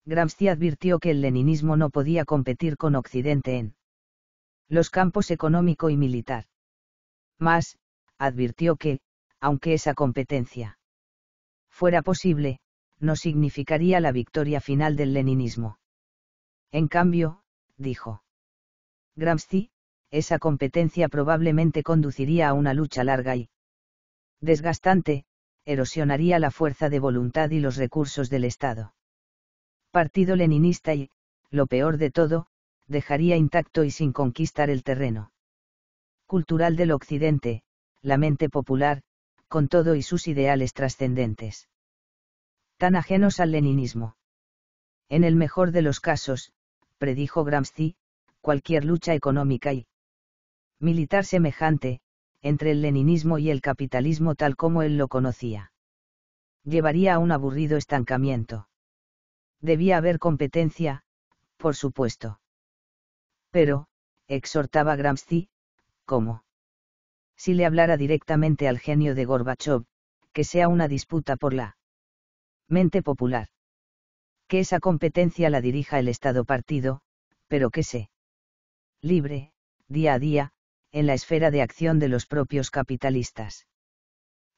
Gramsci advirtió que el leninismo no podía competir con Occidente en los campos económico y militar. Más, advirtió que, aunque esa competencia fuera posible, no significaría la victoria final del leninismo. En cambio, dijo Gramsci, esa competencia probablemente conduciría a una lucha larga y desgastante, erosionaría la fuerza de voluntad y los recursos del Estado. Partido leninista y, lo peor de todo, dejaría intacto y sin conquistar el terreno cultural del Occidente, la mente popular, con todo y sus ideales trascendentes tan ajenos al leninismo. En el mejor de los casos, predijo Gramsci, cualquier lucha económica y militar semejante, entre el leninismo y el capitalismo tal como él lo conocía. Llevaría a un aburrido estancamiento. Debía haber competencia, por supuesto. Pero, exhortaba Gramsci, ¿cómo? Si le hablara directamente al genio de Gorbachov, que sea una disputa por la mente popular. Que esa competencia la dirija el Estado partido, pero que se libre, día a día, en la esfera de acción de los propios capitalistas.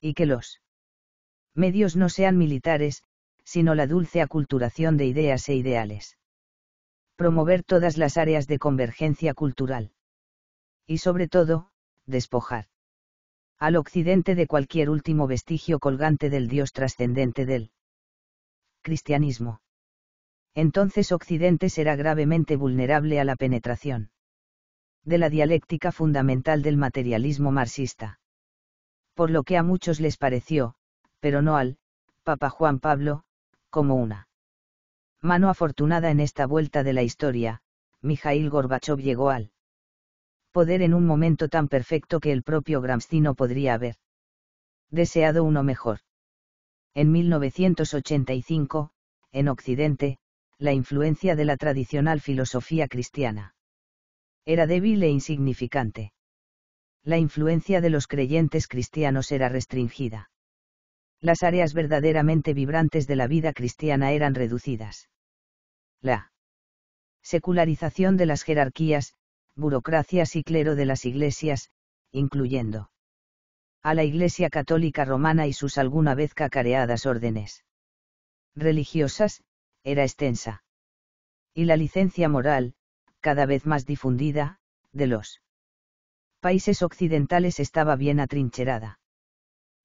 Y que los medios no sean militares, sino la dulce aculturación de ideas e ideales. Promover todas las áreas de convergencia cultural. Y sobre todo, despojar al occidente de cualquier último vestigio colgante del Dios trascendente del cristianismo. Entonces Occidente será gravemente vulnerable a la penetración de la dialéctica fundamental del materialismo marxista. Por lo que a muchos les pareció, pero no al, Papa Juan Pablo, como una mano afortunada en esta vuelta de la historia, Mijail Gorbachov llegó al poder en un momento tan perfecto que el propio Gramsci no podría haber deseado uno mejor. En 1985, en Occidente, la influencia de la tradicional filosofía cristiana era débil e insignificante. La influencia de los creyentes cristianos era restringida. Las áreas verdaderamente vibrantes de la vida cristiana eran reducidas. La secularización de las jerarquías, burocracias y clero de las iglesias, incluyendo a la Iglesia Católica Romana y sus alguna vez cacareadas órdenes religiosas, era extensa. Y la licencia moral, cada vez más difundida, de los países occidentales estaba bien atrincherada.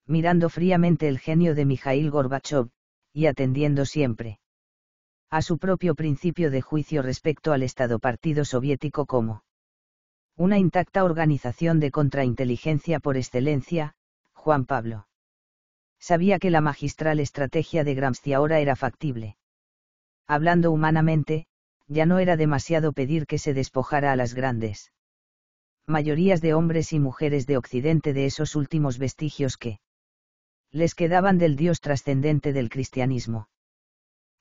Mirando fríamente el genio de Mijail Gorbachev, y atendiendo siempre a su propio principio de juicio respecto al Estado Partido Soviético como una intacta organización de contrainteligencia por excelencia, Juan Pablo. Sabía que la magistral estrategia de Gramsci ahora era factible. Hablando humanamente, ya no era demasiado pedir que se despojara a las grandes mayorías de hombres y mujeres de Occidente de esos últimos vestigios que les quedaban del Dios trascendente del cristianismo.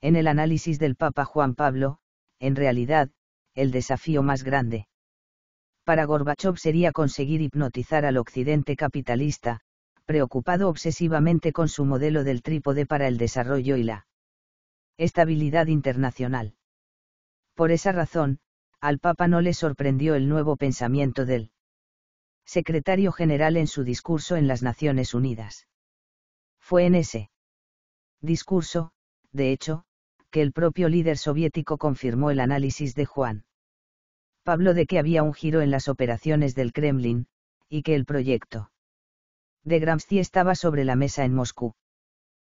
En el análisis del Papa Juan Pablo, en realidad, el desafío más grande para Gorbachev sería conseguir hipnotizar al occidente capitalista, preocupado obsesivamente con su modelo del trípode para el desarrollo y la estabilidad internacional. Por esa razón, al Papa no le sorprendió el nuevo pensamiento del secretario general en su discurso en las Naciones Unidas. Fue en ese discurso, de hecho, que el propio líder soviético confirmó el análisis de Juan Pablo de que había un giro en las operaciones del Kremlin, y que el proyecto de Gramsci estaba sobre la mesa en Moscú.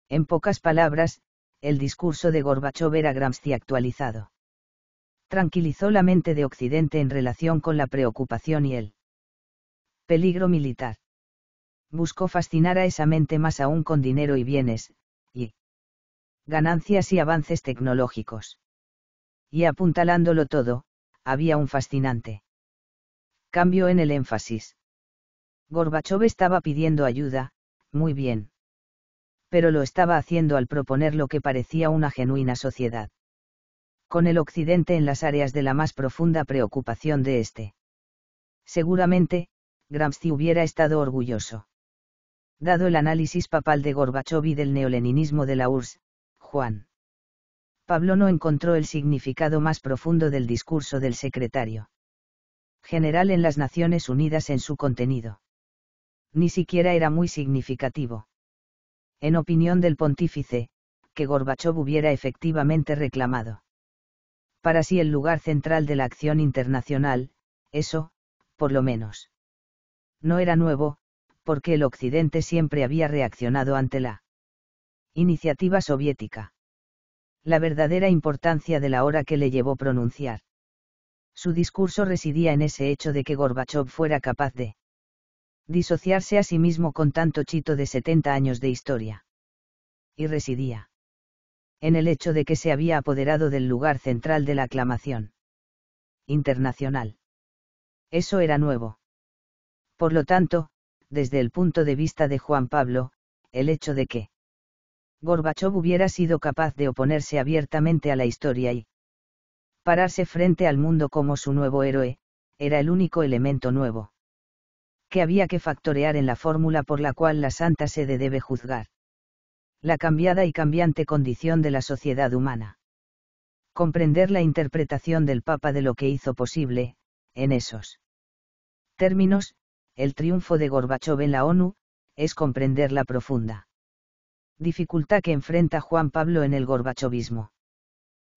En pocas palabras, el discurso de Gorbachev era Gramsci actualizado. Tranquilizó la mente de Occidente en relación con la preocupación y el peligro militar. Buscó fascinar a esa mente más aún con dinero y bienes, y ganancias y avances tecnológicos. Y apuntalándolo todo, había un fascinante cambio en el énfasis. Gorbachov estaba pidiendo ayuda, muy bien. Pero lo estaba haciendo al proponer lo que parecía una genuina sociedad. Con el Occidente en las áreas de la más profunda preocupación de éste. Seguramente, Gramsci hubiera estado orgulloso. Dado el análisis papal de Gorbachov y del neoleninismo de la URSS, Juan. Pablo no encontró el significado más profundo del discurso del secretario general en las Naciones Unidas en su contenido. Ni siquiera era muy significativo. En opinión del pontífice, que Gorbachov hubiera efectivamente reclamado. Para sí el lugar central de la acción internacional, eso, por lo menos. No era nuevo, porque el Occidente siempre había reaccionado ante la iniciativa soviética la verdadera importancia de la hora que le llevó pronunciar. Su discurso residía en ese hecho de que Gorbachov fuera capaz de disociarse a sí mismo con tanto chito de 70 años de historia. Y residía en el hecho de que se había apoderado del lugar central de la aclamación internacional. Eso era nuevo. Por lo tanto, desde el punto de vista de Juan Pablo, el hecho de que Gorbachev hubiera sido capaz de oponerse abiertamente a la historia y pararse frente al mundo como su nuevo héroe, era el único elemento nuevo que había que factorear en la fórmula por la cual la Santa Sede debe juzgar. La cambiada y cambiante condición de la sociedad humana. Comprender la interpretación del Papa de lo que hizo posible, en esos términos, el triunfo de Gorbachev en la ONU, es comprender la profunda dificultad que enfrenta Juan Pablo en el gorbachovismo.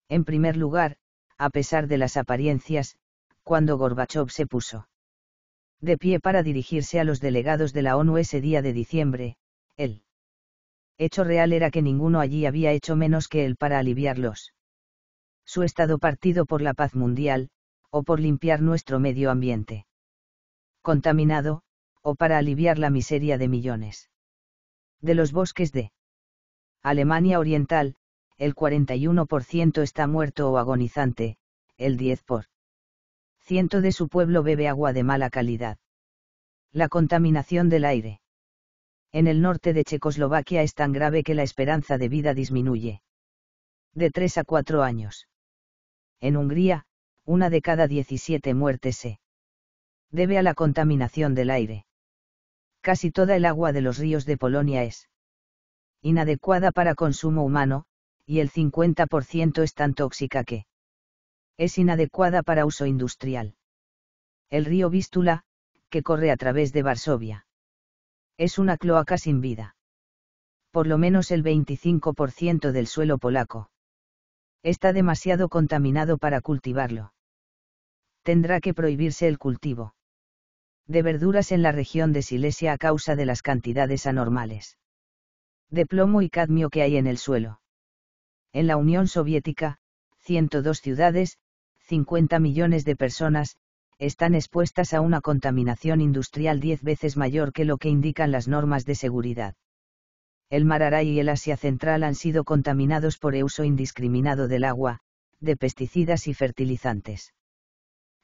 En primer lugar, a pesar de las apariencias, cuando Gorbachov se puso de pie para dirigirse a los delegados de la ONU ese día de diciembre, el hecho real era que ninguno allí había hecho menos que él para aliviarlos. Su estado partido por la paz mundial, o por limpiar nuestro medio ambiente. Contaminado, o para aliviar la miseria de millones. De los bosques de Alemania Oriental, el 41% está muerto o agonizante, el 10 por ciento de su pueblo bebe agua de mala calidad. La contaminación del aire. En el norte de Checoslovaquia es tan grave que la esperanza de vida disminuye. De 3 a 4 años. En Hungría, una de cada 17 muertes se debe a la contaminación del aire. Casi toda el agua de los ríos de Polonia es inadecuada para consumo humano, y el 50% es tan tóxica que es inadecuada para uso industrial. El río Vístula, que corre a través de Varsovia, es una cloaca sin vida. Por lo menos el 25% del suelo polaco está demasiado contaminado para cultivarlo. Tendrá que prohibirse el cultivo de verduras en la región de Silesia a causa de las cantidades anormales de plomo y cadmio que hay en el suelo. En la Unión Soviética, 102 ciudades, 50 millones de personas, están expuestas a una contaminación industrial 10 veces mayor que lo que indican las normas de seguridad. El Mar y el Asia Central han sido contaminados por el uso indiscriminado del agua, de pesticidas y fertilizantes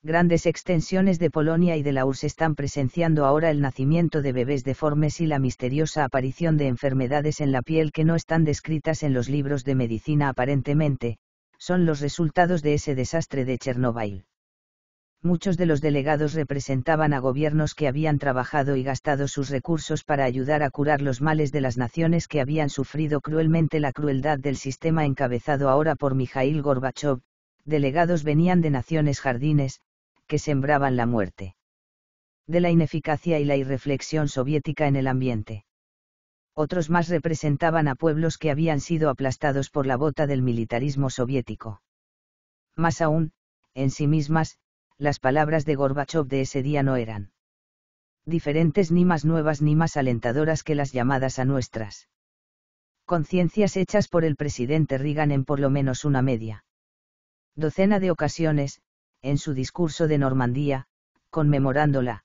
grandes extensiones de Polonia y de la URSS están presenciando ahora el nacimiento de bebés deformes y la misteriosa aparición de enfermedades en la piel que no están descritas en los libros de medicina aparentemente, son los resultados de ese desastre de Chernóbil. Muchos de los delegados representaban a gobiernos que habían trabajado y gastado sus recursos para ayudar a curar los males de las naciones que habían sufrido cruelmente la crueldad del sistema encabezado ahora por Mijail Gorbachev, delegados venían de naciones jardines, que sembraban la muerte. De la ineficacia y la irreflexión soviética en el ambiente. Otros más representaban a pueblos que habían sido aplastados por la bota del militarismo soviético. Más aún, en sí mismas, las palabras de Gorbachev de ese día no eran diferentes ni más nuevas ni más alentadoras que las llamadas a nuestras. Conciencias hechas por el presidente Reagan en por lo menos una media docena de ocasiones, en su discurso de Normandía, conmemorando la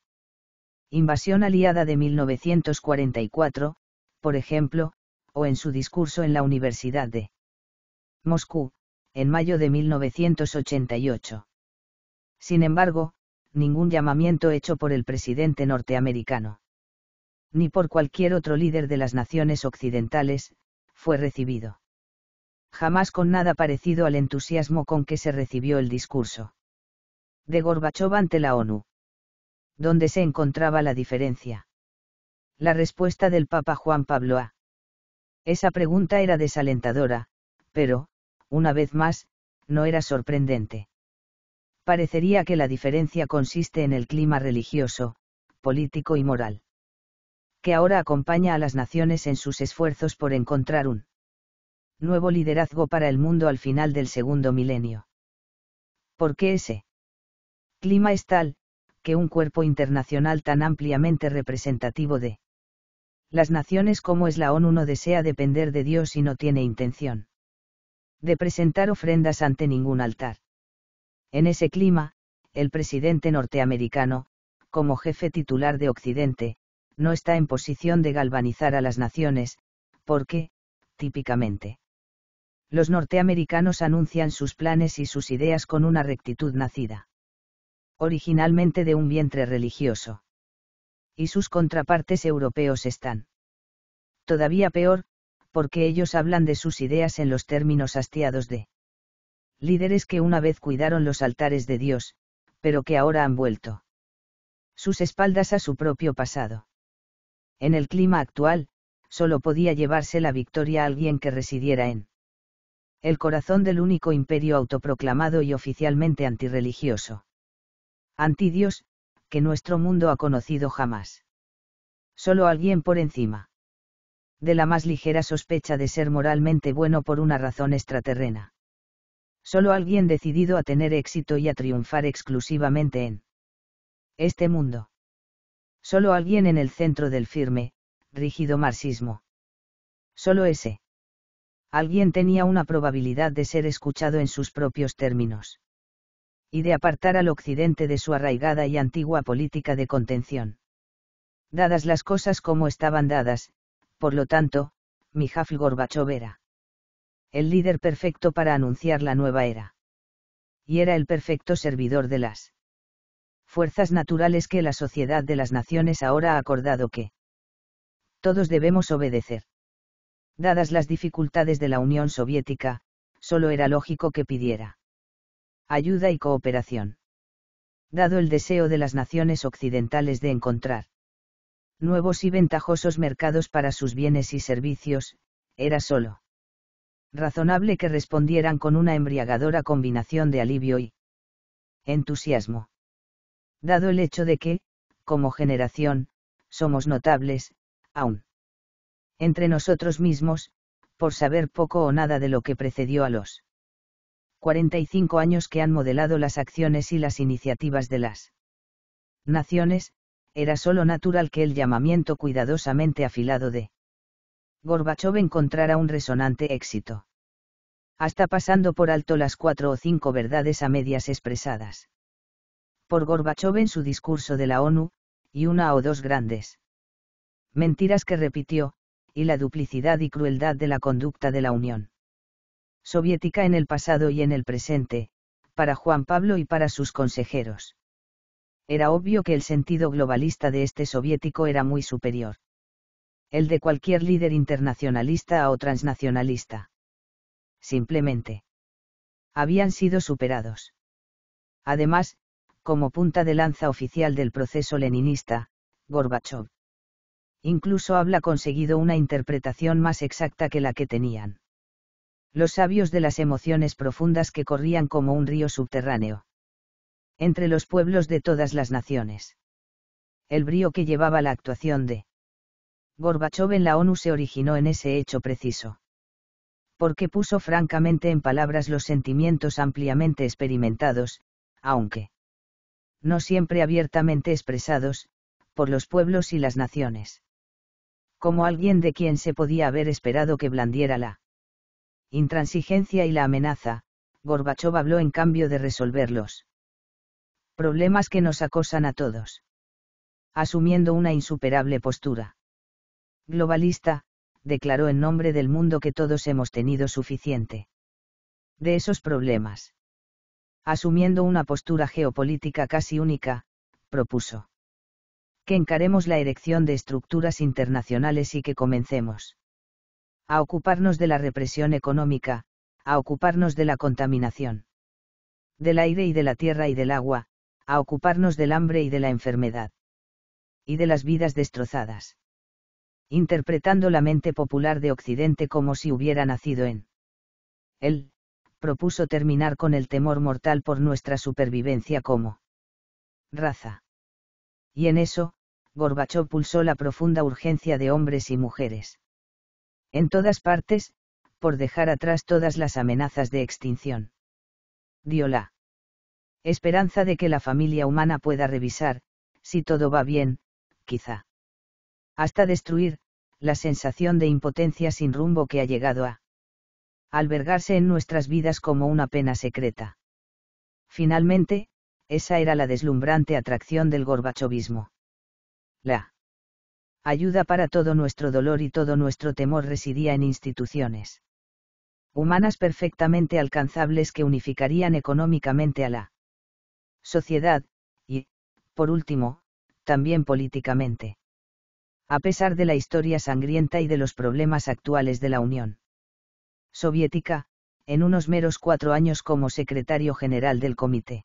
invasión aliada de 1944, por ejemplo, o en su discurso en la Universidad de Moscú, en mayo de 1988. Sin embargo, ningún llamamiento hecho por el presidente norteamericano, ni por cualquier otro líder de las naciones occidentales, fue recibido. Jamás con nada parecido al entusiasmo con que se recibió el discurso de Gorbachov ante la ONU. ¿Dónde se encontraba la diferencia? La respuesta del Papa Juan Pablo A. Esa pregunta era desalentadora, pero, una vez más, no era sorprendente. Parecería que la diferencia consiste en el clima religioso, político y moral. Que ahora acompaña a las naciones en sus esfuerzos por encontrar un nuevo liderazgo para el mundo al final del segundo milenio. ¿Por qué ese? clima es tal, que un cuerpo internacional tan ampliamente representativo de las naciones como es la ONU no desea depender de Dios y no tiene intención de presentar ofrendas ante ningún altar. En ese clima, el presidente norteamericano, como jefe titular de Occidente, no está en posición de galvanizar a las naciones, porque, típicamente, los norteamericanos anuncian sus planes y sus ideas con una rectitud nacida originalmente de un vientre religioso. Y sus contrapartes europeos están. Todavía peor, porque ellos hablan de sus ideas en los términos hastiados de líderes que una vez cuidaron los altares de Dios, pero que ahora han vuelto sus espaldas a su propio pasado. En el clima actual, solo podía llevarse la victoria a alguien que residiera en el corazón del único imperio autoproclamado y oficialmente antirreligioso antidios, que nuestro mundo ha conocido jamás. Solo alguien por encima. De la más ligera sospecha de ser moralmente bueno por una razón extraterrena. Solo alguien decidido a tener éxito y a triunfar exclusivamente en este mundo. Solo alguien en el centro del firme, rígido marxismo. Solo ese. Alguien tenía una probabilidad de ser escuchado en sus propios términos y de apartar al Occidente de su arraigada y antigua política de contención. Dadas las cosas como estaban dadas, por lo tanto, Mijaf Gorbachev era el líder perfecto para anunciar la nueva era. Y era el perfecto servidor de las fuerzas naturales que la sociedad de las naciones ahora ha acordado que todos debemos obedecer. Dadas las dificultades de la Unión Soviética, solo era lógico que pidiera ayuda y cooperación. Dado el deseo de las naciones occidentales de encontrar nuevos y ventajosos mercados para sus bienes y servicios, era solo razonable que respondieran con una embriagadora combinación de alivio y entusiasmo. Dado el hecho de que, como generación, somos notables, aún entre nosotros mismos, por saber poco o nada de lo que precedió a los 45 años que han modelado las acciones y las iniciativas de las naciones, era solo natural que el llamamiento cuidadosamente afilado de Gorbachev encontrara un resonante éxito. Hasta pasando por alto las cuatro o cinco verdades a medias expresadas. Por Gorbachev en su discurso de la ONU, y una o dos grandes mentiras que repitió, y la duplicidad y crueldad de la conducta de la Unión soviética en el pasado y en el presente, para Juan Pablo y para sus consejeros. Era obvio que el sentido globalista de este soviético era muy superior. El de cualquier líder internacionalista o transnacionalista. Simplemente. Habían sido superados. Además, como punta de lanza oficial del proceso leninista, Gorbachev. Incluso habla conseguido una interpretación más exacta que la que tenían los sabios de las emociones profundas que corrían como un río subterráneo. Entre los pueblos de todas las naciones. El brío que llevaba la actuación de Gorbachov en la ONU se originó en ese hecho preciso. Porque puso francamente en palabras los sentimientos ampliamente experimentados, aunque no siempre abiertamente expresados, por los pueblos y las naciones. Como alguien de quien se podía haber esperado que blandiera la intransigencia y la amenaza, Gorbachov habló en cambio de resolverlos. Problemas que nos acosan a todos. Asumiendo una insuperable postura. Globalista, declaró en nombre del mundo que todos hemos tenido suficiente. De esos problemas. Asumiendo una postura geopolítica casi única, propuso. Que encaremos la erección de estructuras internacionales y que comencemos a ocuparnos de la represión económica, a ocuparnos de la contaminación. Del aire y de la tierra y del agua, a ocuparnos del hambre y de la enfermedad. Y de las vidas destrozadas. Interpretando la mente popular de Occidente como si hubiera nacido en. Él, propuso terminar con el temor mortal por nuestra supervivencia como raza. Y en eso, Gorbachov pulsó la profunda urgencia de hombres y mujeres en todas partes, por dejar atrás todas las amenazas de extinción. Dio la esperanza de que la familia humana pueda revisar, si todo va bien, quizá. Hasta destruir, la sensación de impotencia sin rumbo que ha llegado a albergarse en nuestras vidas como una pena secreta. Finalmente, esa era la deslumbrante atracción del gorbachovismo. La ayuda para todo nuestro dolor y todo nuestro temor residía en instituciones humanas perfectamente alcanzables que unificarían económicamente a la sociedad, y, por último, también políticamente. A pesar de la historia sangrienta y de los problemas actuales de la Unión Soviética, en unos meros cuatro años como secretario general del Comité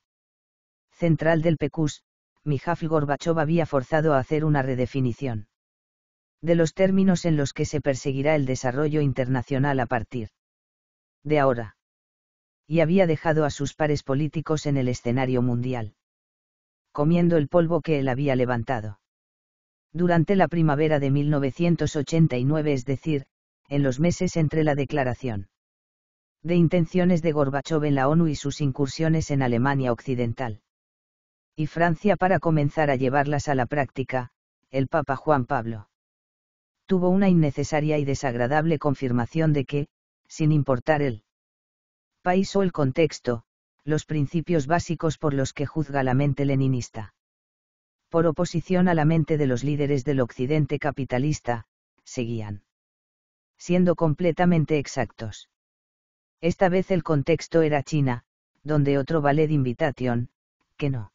Central del PECUS, Mijaf Gorbachev había forzado a hacer una redefinición de los términos en los que se perseguirá el desarrollo internacional a partir de ahora. Y había dejado a sus pares políticos en el escenario mundial, comiendo el polvo que él había levantado. Durante la primavera de 1989, es decir, en los meses entre la declaración de intenciones de Gorbachev en la ONU y sus incursiones en Alemania Occidental. Y Francia para comenzar a llevarlas a la práctica, el Papa Juan Pablo tuvo una innecesaria y desagradable confirmación de que, sin importar el país o el contexto, los principios básicos por los que juzga la mente leninista. Por oposición a la mente de los líderes del occidente capitalista, seguían siendo completamente exactos. Esta vez el contexto era China, donde otro ballet invitation, invitación, que no.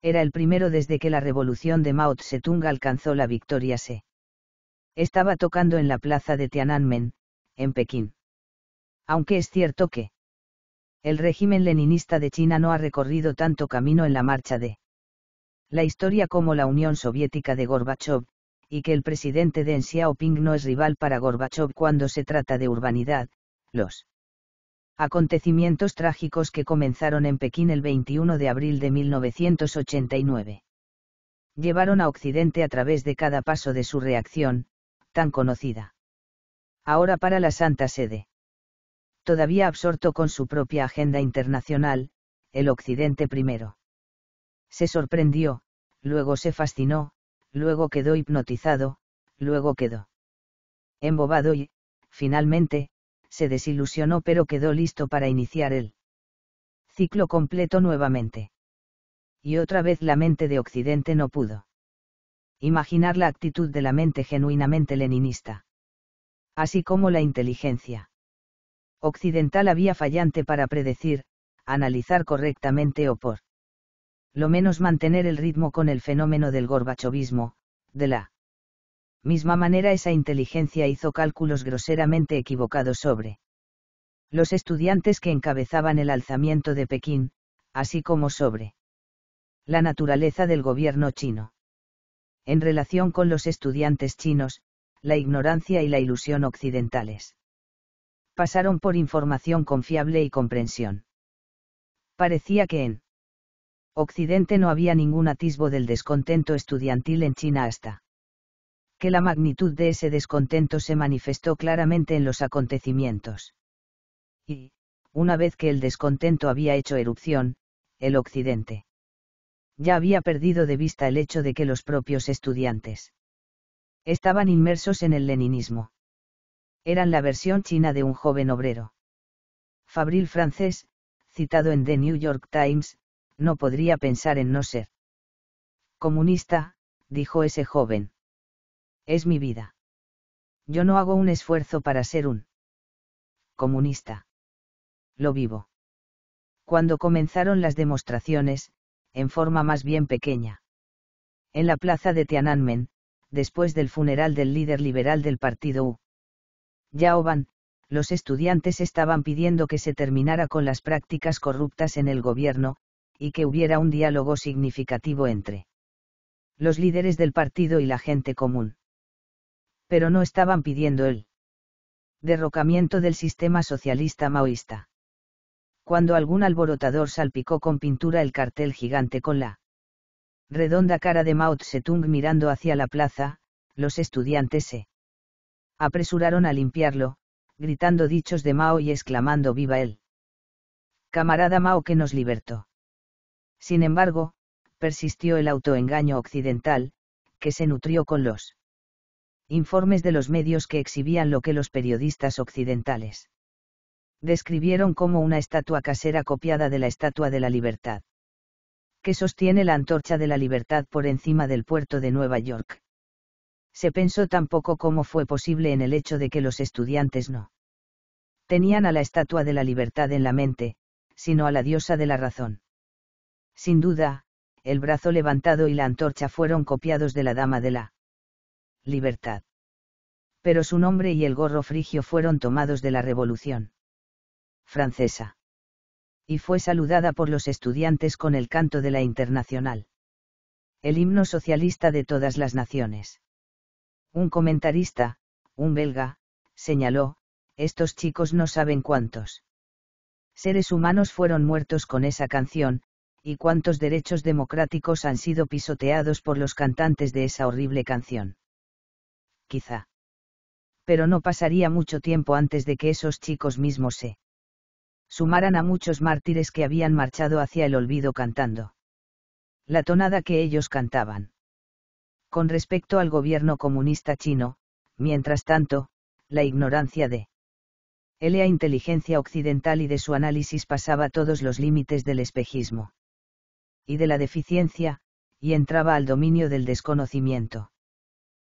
Era el primero desde que la revolución de Mao tse alcanzó la victoria se estaba tocando en la plaza de Tiananmen, en Pekín. Aunque es cierto que el régimen leninista de China no ha recorrido tanto camino en la marcha de la historia como la Unión Soviética de Gorbachev, y que el presidente Deng Xiaoping no es rival para Gorbachev cuando se trata de urbanidad, los acontecimientos trágicos que comenzaron en Pekín el 21 de abril de 1989. Llevaron a Occidente a través de cada paso de su reacción, tan conocida. Ahora para la Santa Sede. Todavía absorto con su propia agenda internacional, el Occidente primero. Se sorprendió, luego se fascinó, luego quedó hipnotizado, luego quedó embobado y, finalmente, se desilusionó pero quedó listo para iniciar el ciclo completo nuevamente. Y otra vez la mente de Occidente no pudo imaginar la actitud de la mente genuinamente leninista. Así como la inteligencia occidental había fallante para predecir, analizar correctamente o por lo menos mantener el ritmo con el fenómeno del gorbachovismo, de la misma manera esa inteligencia hizo cálculos groseramente equivocados sobre los estudiantes que encabezaban el alzamiento de Pekín, así como sobre la naturaleza del gobierno chino en relación con los estudiantes chinos, la ignorancia y la ilusión occidentales. Pasaron por información confiable y comprensión. Parecía que en Occidente no había ningún atisbo del descontento estudiantil en China hasta que la magnitud de ese descontento se manifestó claramente en los acontecimientos. Y, una vez que el descontento había hecho erupción, el Occidente ya había perdido de vista el hecho de que los propios estudiantes estaban inmersos en el leninismo. Eran la versión china de un joven obrero. Fabril francés, citado en The New York Times, no podría pensar en no ser. Comunista, dijo ese joven. Es mi vida. Yo no hago un esfuerzo para ser un comunista. Lo vivo. Cuando comenzaron las demostraciones, en forma más bien pequeña. En la plaza de Tiananmen, después del funeral del líder liberal del partido U. Yaoban, los estudiantes estaban pidiendo que se terminara con las prácticas corruptas en el gobierno, y que hubiera un diálogo significativo entre los líderes del partido y la gente común. Pero no estaban pidiendo el derrocamiento del sistema socialista maoísta cuando algún alborotador salpicó con pintura el cartel gigante con la redonda cara de Mao Tse-tung mirando hacia la plaza, los estudiantes se apresuraron a limpiarlo, gritando dichos de Mao y exclamando viva él. Camarada Mao que nos libertó. Sin embargo, persistió el autoengaño occidental, que se nutrió con los informes de los medios que exhibían lo que los periodistas occidentales describieron como una estatua casera copiada de la Estatua de la Libertad, que sostiene la antorcha de la libertad por encima del puerto de Nueva York. Se pensó tampoco cómo fue posible en el hecho de que los estudiantes no tenían a la Estatua de la Libertad en la mente, sino a la diosa de la razón. Sin duda, el brazo levantado y la antorcha fueron copiados de la Dama de la Libertad. Pero su nombre y el gorro frigio fueron tomados de la Revolución francesa. Y fue saludada por los estudiantes con el canto de la Internacional. El himno socialista de todas las naciones. Un comentarista, un belga, señaló, estos chicos no saben cuántos seres humanos fueron muertos con esa canción, y cuántos derechos democráticos han sido pisoteados por los cantantes de esa horrible canción. Quizá. Pero no pasaría mucho tiempo antes de que esos chicos mismos se sumaran a muchos mártires que habían marchado hacia el olvido cantando. La tonada que ellos cantaban. Con respecto al gobierno comunista chino, mientras tanto, la ignorancia de la inteligencia occidental y de su análisis pasaba todos los límites del espejismo. Y de la deficiencia, y entraba al dominio del desconocimiento.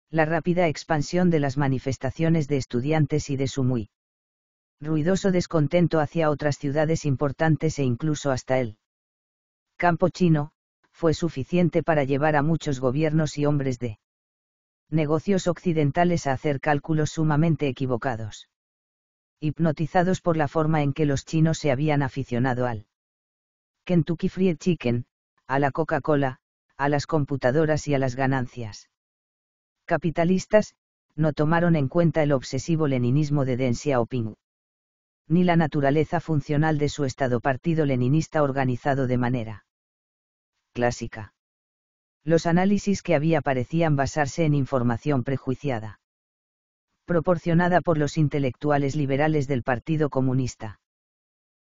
La rápida expansión de las manifestaciones de estudiantes y de su muy ruidoso descontento hacia otras ciudades importantes e incluso hasta el campo chino, fue suficiente para llevar a muchos gobiernos y hombres de negocios occidentales a hacer cálculos sumamente equivocados. Hipnotizados por la forma en que los chinos se habían aficionado al Kentucky Fried Chicken, a la Coca-Cola, a las computadoras y a las ganancias. Capitalistas, no tomaron en cuenta el obsesivo leninismo de Deng Xiaoping ni la naturaleza funcional de su Estado partido leninista organizado de manera clásica. Los análisis que había parecían basarse en información prejuiciada, proporcionada por los intelectuales liberales del Partido Comunista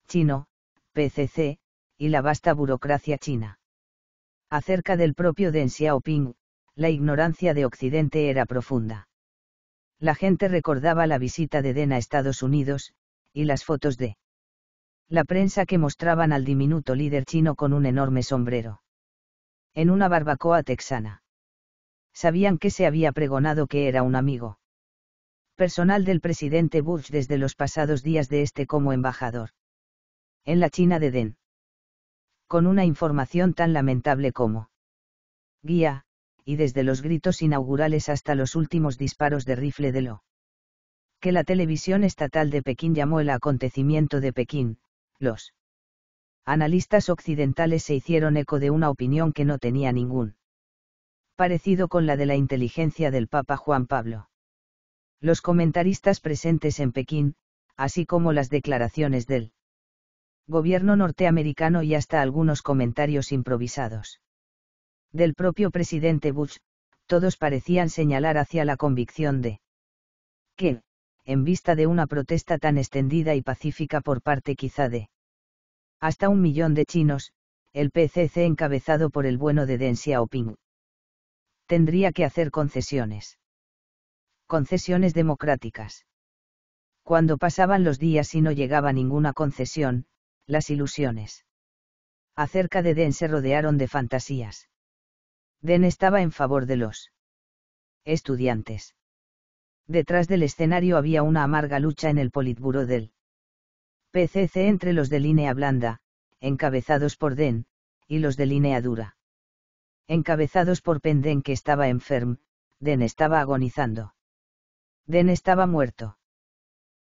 Chino, PCC, y la vasta burocracia china. Acerca del propio Deng Xiaoping, la ignorancia de Occidente era profunda. La gente recordaba la visita de Deng a Estados Unidos, y las fotos de la prensa que mostraban al diminuto líder chino con un enorme sombrero. En una barbacoa texana. Sabían que se había pregonado que era un amigo personal del presidente Bush desde los pasados días de este como embajador. En la China de Den. Con una información tan lamentable como guía, y desde los gritos inaugurales hasta los últimos disparos de rifle de lo que la televisión estatal de Pekín llamó el acontecimiento de Pekín, los analistas occidentales se hicieron eco de una opinión que no tenía ningún parecido con la de la inteligencia del Papa Juan Pablo. Los comentaristas presentes en Pekín, así como las declaraciones del gobierno norteamericano y hasta algunos comentarios improvisados del propio presidente Bush, todos parecían señalar hacia la convicción de que en vista de una protesta tan extendida y pacífica por parte quizá de hasta un millón de chinos, el PCC encabezado por el bueno de Deng Xiaoping. Tendría que hacer concesiones. Concesiones democráticas. Cuando pasaban los días y no llegaba ninguna concesión, las ilusiones acerca de Den se rodearon de fantasías. Den estaba en favor de los estudiantes detrás del escenario había una amarga lucha en el Politburo del PCC entre los de línea blanda, encabezados por Den, y los de línea dura. Encabezados por Penden que estaba enfermo, Den estaba agonizando. Den estaba muerto.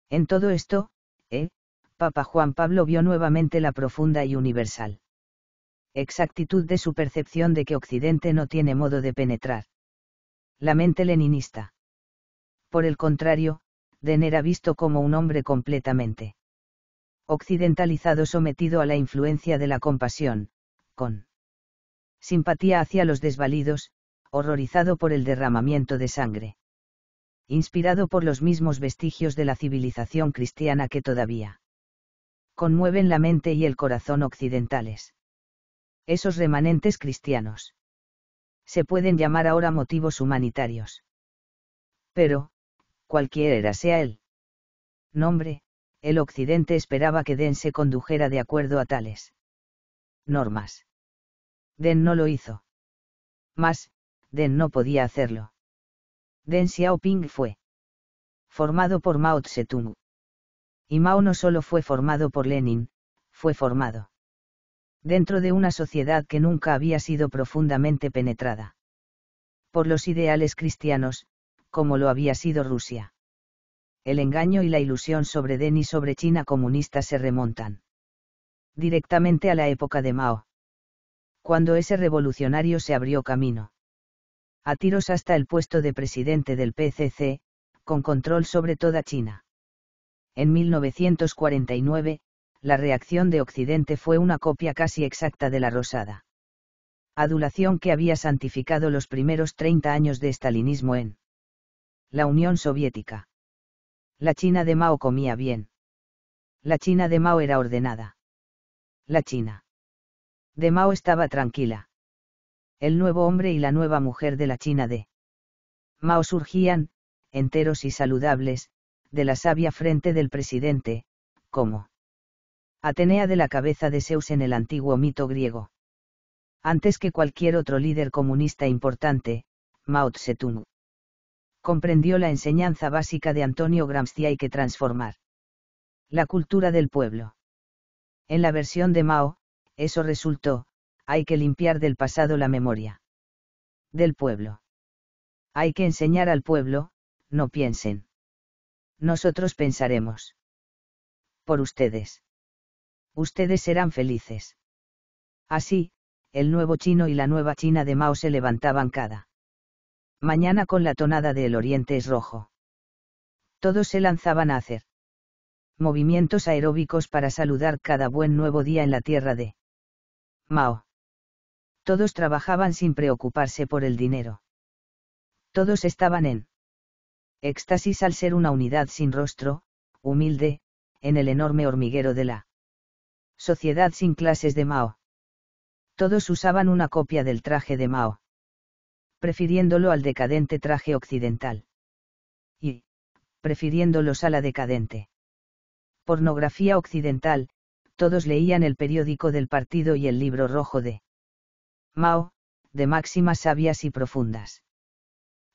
En todo esto, eh, Papa Juan Pablo vio nuevamente la profunda y universal exactitud de su percepción de que Occidente no tiene modo de penetrar. La mente leninista por el contrario, Den era visto como un hombre completamente occidentalizado sometido a la influencia de la compasión, con simpatía hacia los desvalidos, horrorizado por el derramamiento de sangre. Inspirado por los mismos vestigios de la civilización cristiana que todavía conmueven la mente y el corazón occidentales. Esos remanentes cristianos se pueden llamar ahora motivos humanitarios. Pero, cualquiera sea el nombre, el Occidente esperaba que Den se condujera de acuerdo a tales normas. Den no lo hizo. Mas, Den no podía hacerlo. Den Xiaoping fue formado por Mao Zedong. Y Mao no solo fue formado por Lenin, fue formado dentro de una sociedad que nunca había sido profundamente penetrada por los ideales cristianos, como lo había sido Rusia. El engaño y la ilusión sobre Denis y sobre China comunista se remontan directamente a la época de Mao. Cuando ese revolucionario se abrió camino. A tiros hasta el puesto de presidente del PCC, con control sobre toda China. En 1949, la reacción de Occidente fue una copia casi exacta de la rosada. Adulación que había santificado los primeros 30 años de estalinismo en la Unión Soviética. La China de Mao comía bien. La China de Mao era ordenada. La China. De Mao estaba tranquila. El nuevo hombre y la nueva mujer de la China de Mao surgían, enteros y saludables, de la sabia frente del presidente, como Atenea de la cabeza de Zeus en el antiguo mito griego. Antes que cualquier otro líder comunista importante, Mao tse comprendió la enseñanza básica de Antonio Gramsci hay que transformar. La cultura del pueblo. En la versión de Mao, eso resultó, hay que limpiar del pasado la memoria. Del pueblo. Hay que enseñar al pueblo, no piensen. Nosotros pensaremos. Por ustedes. Ustedes serán felices. Así, el nuevo chino y la nueva china de Mao se levantaban cada Mañana con la tonada del oriente es rojo. Todos se lanzaban a hacer movimientos aeróbicos para saludar cada buen nuevo día en la tierra de Mao. Todos trabajaban sin preocuparse por el dinero. Todos estaban en éxtasis al ser una unidad sin rostro, humilde, en el enorme hormiguero de la sociedad sin clases de Mao. Todos usaban una copia del traje de Mao prefiriéndolo al decadente traje occidental. Y, prefiriéndolos a la decadente. Pornografía occidental, todos leían el periódico del partido y el libro rojo de Mao, de máximas sabias y profundas.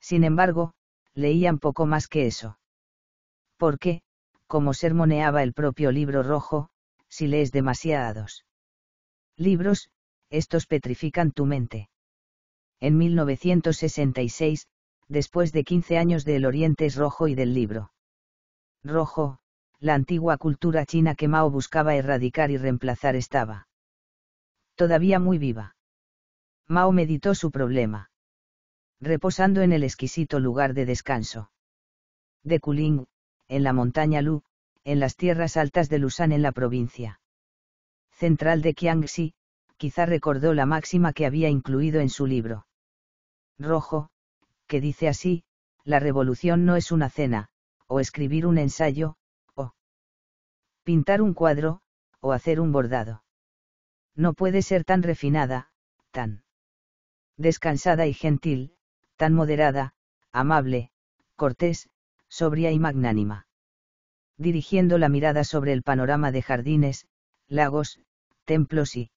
Sin embargo, leían poco más que eso. Porque, como sermoneaba el propio libro rojo, si lees demasiados libros, estos petrifican tu mente en 1966, después de 15 años de El Oriente es Rojo y del libro. Rojo, la antigua cultura china que Mao buscaba erradicar y reemplazar estaba. Todavía muy viva. Mao meditó su problema. Reposando en el exquisito lugar de descanso. De Kuling, en la montaña Lu, en las tierras altas de Lusan en la provincia central de Qiangxi, quizá recordó la máxima que había incluido en su libro. Rojo, que dice así, la revolución no es una cena, o escribir un ensayo, o pintar un cuadro, o hacer un bordado. No puede ser tan refinada, tan descansada y gentil, tan moderada, amable, cortés, sobria y magnánima. Dirigiendo la mirada sobre el panorama de jardines, lagos, templos y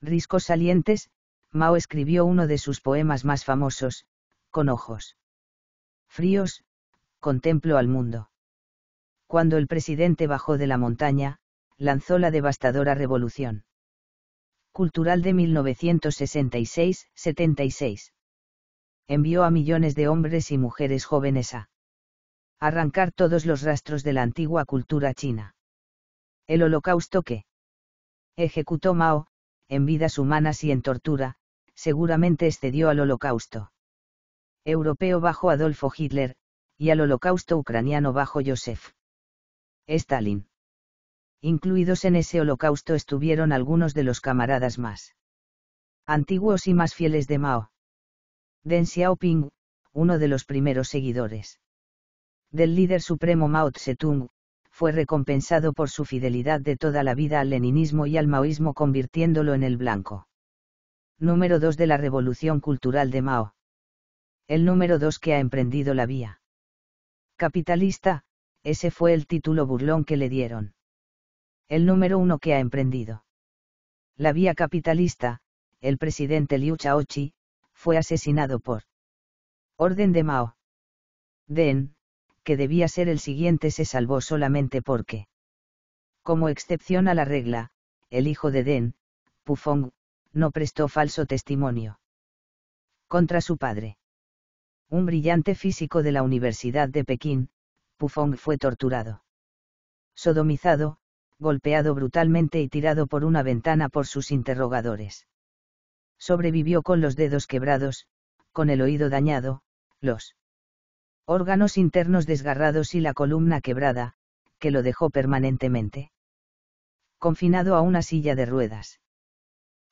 riscos salientes, Mao escribió uno de sus poemas más famosos, con ojos fríos, contemplo al mundo. Cuando el presidente bajó de la montaña, lanzó la devastadora revolución. Cultural de 1966-76. Envió a millones de hombres y mujeres jóvenes a arrancar todos los rastros de la antigua cultura china. El holocausto que ejecutó Mao, en vidas humanas y en tortura, seguramente excedió al holocausto europeo bajo Adolfo Hitler, y al holocausto ucraniano bajo Joseph Stalin. Incluidos en ese holocausto estuvieron algunos de los camaradas más antiguos y más fieles de Mao. Deng Xiaoping, uno de los primeros seguidores del líder supremo Mao Tse-tung, fue recompensado por su fidelidad de toda la vida al leninismo y al maoísmo convirtiéndolo en el blanco Número 2 de la Revolución Cultural de Mao. El número 2 que ha emprendido la vía. Capitalista, ese fue el título burlón que le dieron. El número 1 que ha emprendido. La vía capitalista, el presidente Liu Chi, fue asesinado por orden de Mao. Den, que debía ser el siguiente, se salvó solamente porque, como excepción a la regla, el hijo de Den, Pufong, no prestó falso testimonio. Contra su padre. Un brillante físico de la Universidad de Pekín, Pufong fue torturado. Sodomizado, golpeado brutalmente y tirado por una ventana por sus interrogadores. Sobrevivió con los dedos quebrados, con el oído dañado, los órganos internos desgarrados y la columna quebrada, que lo dejó permanentemente confinado a una silla de ruedas.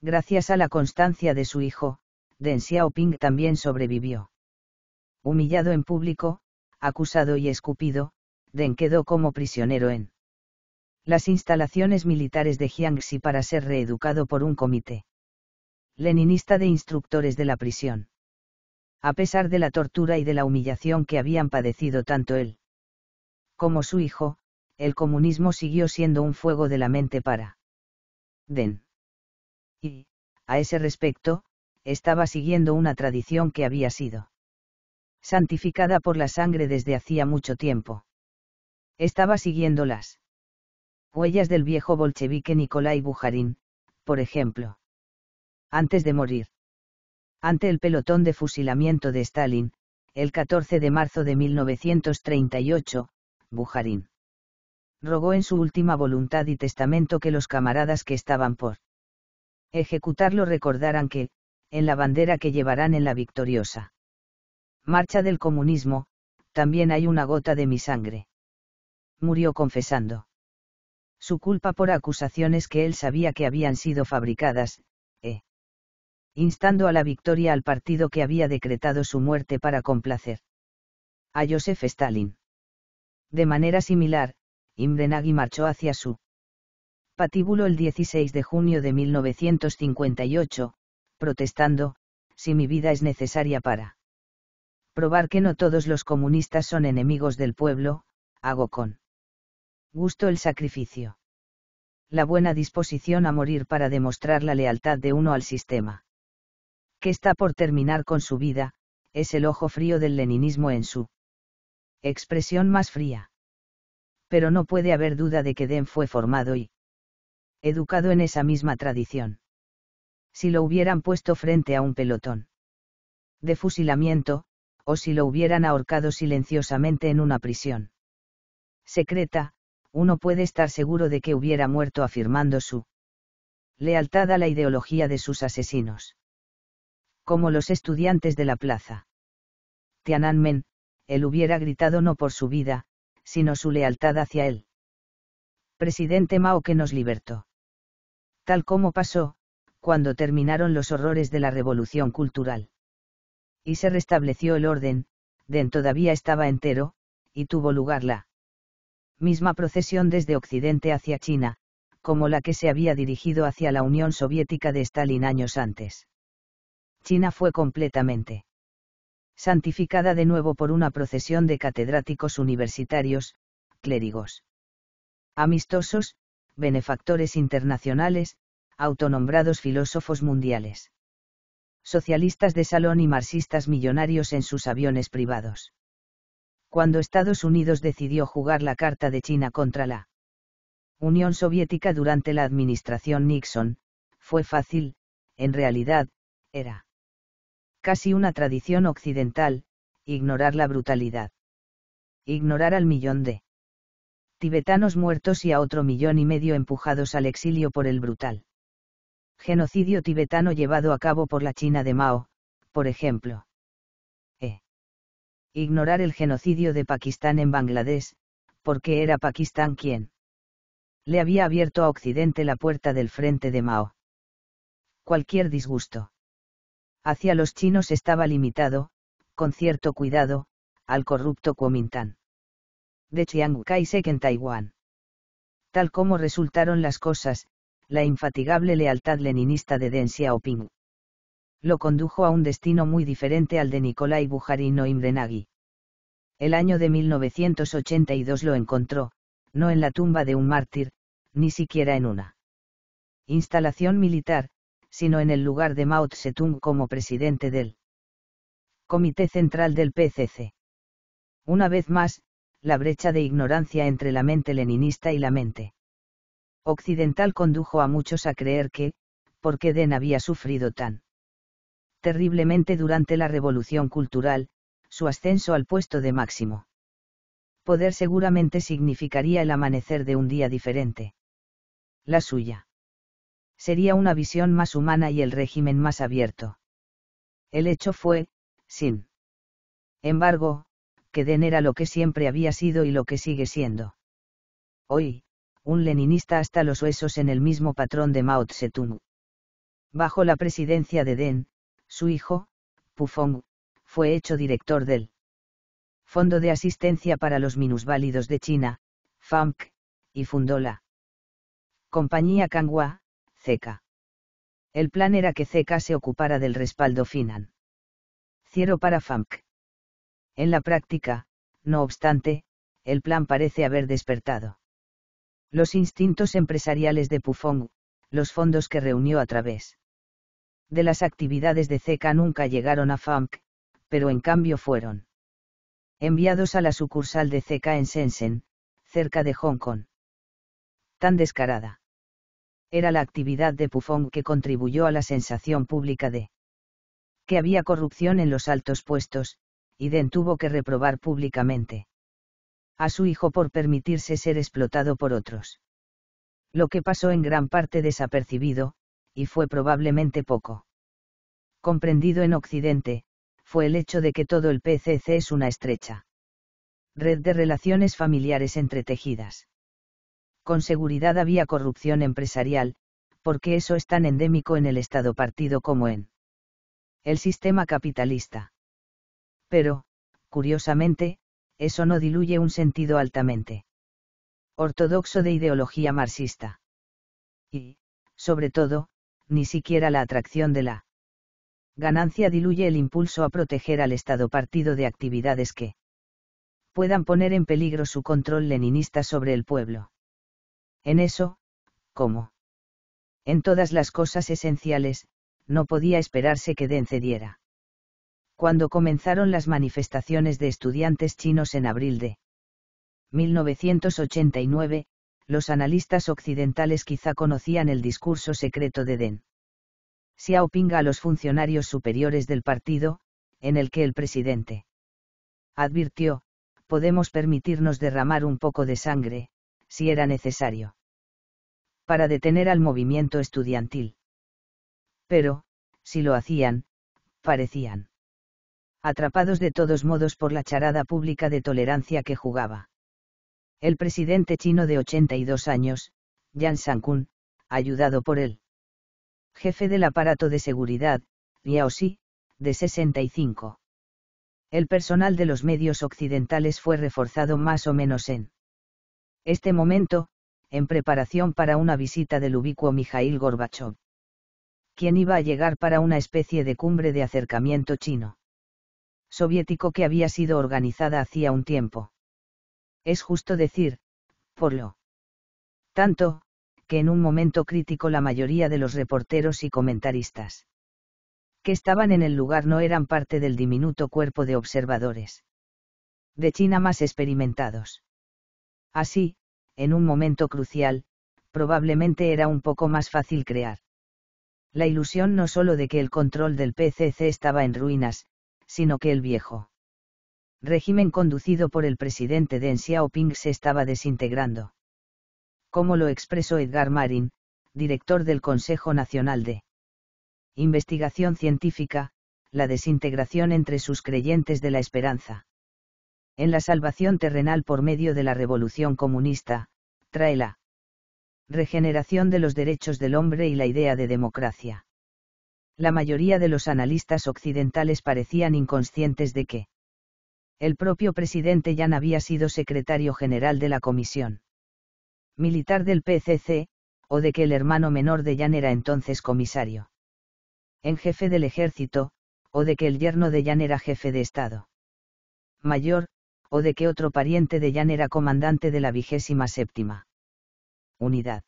Gracias a la constancia de su hijo, Deng Xiaoping también sobrevivió. Humillado en público, acusado y escupido, Deng quedó como prisionero en las instalaciones militares de Jiangxi para ser reeducado por un comité leninista de instructores de la prisión. A pesar de la tortura y de la humillación que habían padecido tanto él como su hijo, el comunismo siguió siendo un fuego de la mente para Den y, a ese respecto, estaba siguiendo una tradición que había sido santificada por la sangre desde hacía mucho tiempo. Estaba siguiendo las huellas del viejo bolchevique Nikolai Bujarín, por ejemplo. Antes de morir. Ante el pelotón de fusilamiento de Stalin, el 14 de marzo de 1938, Bujarín rogó en su última voluntad y testamento que los camaradas que estaban por ejecutarlo recordarán que, en la bandera que llevarán en la victoriosa marcha del comunismo, también hay una gota de mi sangre. Murió confesando. Su culpa por acusaciones que él sabía que habían sido fabricadas, e. Instando a la victoria al partido que había decretado su muerte para complacer. A Joseph Stalin. De manera similar, Nagy marchó hacia su patíbulo el 16 de junio de 1958, protestando, si mi vida es necesaria para probar que no todos los comunistas son enemigos del pueblo, hago con gusto el sacrificio. La buena disposición a morir para demostrar la lealtad de uno al sistema. Que está por terminar con su vida, es el ojo frío del leninismo en su expresión más fría. Pero no puede haber duda de que Den fue formado y educado en esa misma tradición. Si lo hubieran puesto frente a un pelotón de fusilamiento, o si lo hubieran ahorcado silenciosamente en una prisión secreta, uno puede estar seguro de que hubiera muerto afirmando su lealtad a la ideología de sus asesinos. Como los estudiantes de la plaza. Tiananmen, él hubiera gritado no por su vida, sino su lealtad hacia él. Presidente Mao que nos libertó tal como pasó, cuando terminaron los horrores de la revolución cultural. Y se restableció el orden, Den todavía estaba entero, y tuvo lugar la misma procesión desde Occidente hacia China, como la que se había dirigido hacia la Unión Soviética de Stalin años antes. China fue completamente santificada de nuevo por una procesión de catedráticos universitarios, clérigos, amistosos, benefactores internacionales, autonombrados filósofos mundiales. Socialistas de salón y marxistas millonarios en sus aviones privados. Cuando Estados Unidos decidió jugar la carta de China contra la Unión Soviética durante la administración Nixon, fue fácil, en realidad, era casi una tradición occidental, ignorar la brutalidad. Ignorar al millón de tibetanos muertos y a otro millón y medio empujados al exilio por el brutal genocidio tibetano llevado a cabo por la China de Mao, por ejemplo. E. Ignorar el genocidio de Pakistán en Bangladesh, porque era Pakistán quien le había abierto a Occidente la puerta del frente de Mao. Cualquier disgusto hacia los chinos estaba limitado, con cierto cuidado, al corrupto Kuomintang. De Chiang Kai-shek en Taiwán. Tal como resultaron las cosas, la infatigable lealtad leninista de Deng Xiaoping. Lo condujo a un destino muy diferente al de Nikolai Bujarin o Imre El año de 1982 lo encontró, no en la tumba de un mártir, ni siquiera en una instalación militar, sino en el lugar de Mao Tse-tung como presidente del Comité Central del PCC. Una vez más, la brecha de ignorancia entre la mente leninista y la mente occidental condujo a muchos a creer que, porque Den había sufrido tan terriblemente durante la revolución cultural, su ascenso al puesto de máximo poder seguramente significaría el amanecer de un día diferente. La suya sería una visión más humana y el régimen más abierto. El hecho fue, sin embargo, que Den era lo que siempre había sido y lo que sigue siendo. Hoy, un leninista hasta los huesos en el mismo patrón de Mao Tse-tung. Bajo la presidencia de Deng, su hijo, Pufong, fue hecho director del Fondo de Asistencia para los Minusválidos de China, FAMC, y fundó la Compañía Kanghua, CECA. El plan era que CECA se ocupara del respaldo Finan. financiero para FAMC. En la práctica, no obstante, el plan parece haber despertado los instintos empresariales de Pufong, los fondos que reunió a través de las actividades de CECA nunca llegaron a Funk, pero en cambio fueron enviados a la sucursal de CECA en Shenzhen, cerca de Hong Kong. Tan descarada. Era la actividad de Pufong que contribuyó a la sensación pública de que había corrupción en los altos puestos, y Den tuvo que reprobar públicamente a su hijo por permitirse ser explotado por otros. Lo que pasó en gran parte desapercibido, y fue probablemente poco comprendido en Occidente, fue el hecho de que todo el PCC es una estrecha red de relaciones familiares entretejidas. Con seguridad había corrupción empresarial, porque eso es tan endémico en el Estado partido como en el sistema capitalista. Pero, curiosamente, eso no diluye un sentido altamente ortodoxo de ideología marxista. Y, sobre todo, ni siquiera la atracción de la ganancia diluye el impulso a proteger al Estado partido de actividades que puedan poner en peligro su control leninista sobre el pueblo. En eso, como en todas las cosas esenciales, no podía esperarse que Den cediera cuando comenzaron las manifestaciones de estudiantes chinos en abril de 1989, los analistas occidentales quizá conocían el discurso secreto de Deng Xiaoping a los funcionarios superiores del partido, en el que el presidente advirtió, podemos permitirnos derramar un poco de sangre, si era necesario, para detener al movimiento estudiantil. Pero, si lo hacían, parecían atrapados de todos modos por la charada pública de tolerancia que jugaba. El presidente chino de 82 años, Yan sang ayudado por él. jefe del aparato de seguridad, Miao Xi, de 65. El personal de los medios occidentales fue reforzado más o menos en este momento, en preparación para una visita del ubicuo Mijail Gorbachev, quien iba a llegar para una especie de cumbre de acercamiento chino soviético que había sido organizada hacía un tiempo. Es justo decir, por lo tanto, que en un momento crítico la mayoría de los reporteros y comentaristas que estaban en el lugar no eran parte del diminuto cuerpo de observadores de China más experimentados. Así, en un momento crucial, probablemente era un poco más fácil crear la ilusión no solo de que el control del PCC estaba en ruinas, sino que el viejo régimen conducido por el presidente Deng Xiaoping se estaba desintegrando. Como lo expresó Edgar Marin, director del Consejo Nacional de Investigación Científica, la desintegración entre sus creyentes de la esperanza. En la salvación terrenal por medio de la revolución comunista, trae la regeneración de los derechos del hombre y la idea de democracia la mayoría de los analistas occidentales parecían inconscientes de que el propio presidente Yan había sido secretario general de la comisión militar del PCC, o de que el hermano menor de Yan era entonces comisario en jefe del ejército, o de que el yerno de Yan era jefe de Estado mayor, o de que otro pariente de Yan era comandante de la vigésima séptima unidad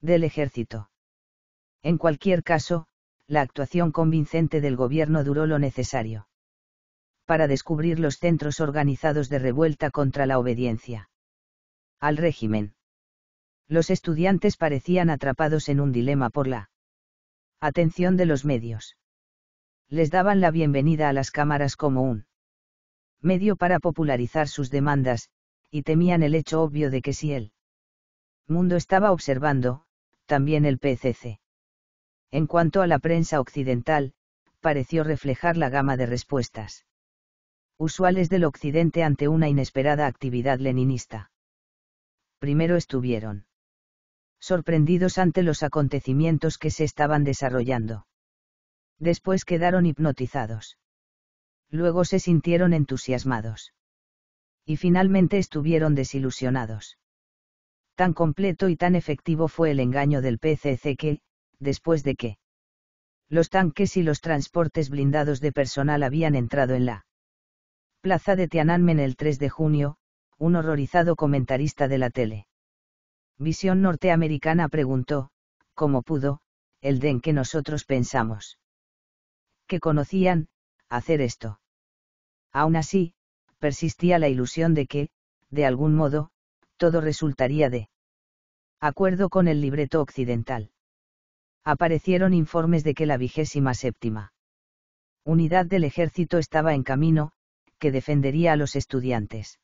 del ejército. En cualquier caso, la actuación convincente del gobierno duró lo necesario. Para descubrir los centros organizados de revuelta contra la obediencia. Al régimen. Los estudiantes parecían atrapados en un dilema por la atención de los medios. Les daban la bienvenida a las cámaras como un medio para popularizar sus demandas, y temían el hecho obvio de que si el mundo estaba observando, también el PCC en cuanto a la prensa occidental, pareció reflejar la gama de respuestas usuales del occidente ante una inesperada actividad leninista. Primero estuvieron sorprendidos ante los acontecimientos que se estaban desarrollando. Después quedaron hipnotizados. Luego se sintieron entusiasmados. Y finalmente estuvieron desilusionados. Tan completo y tan efectivo fue el engaño del PCC que, después de que los tanques y los transportes blindados de personal habían entrado en la plaza de Tiananmen el 3 de junio, un horrorizado comentarista de la tele. Visión norteamericana preguntó, ¿cómo pudo, el den que nosotros pensamos. Que conocían, hacer esto. Aún así, persistía la ilusión de que, de algún modo, todo resultaría de acuerdo con el libreto occidental aparecieron informes de que la vigésima séptima unidad del ejército estaba en camino, que defendería a los estudiantes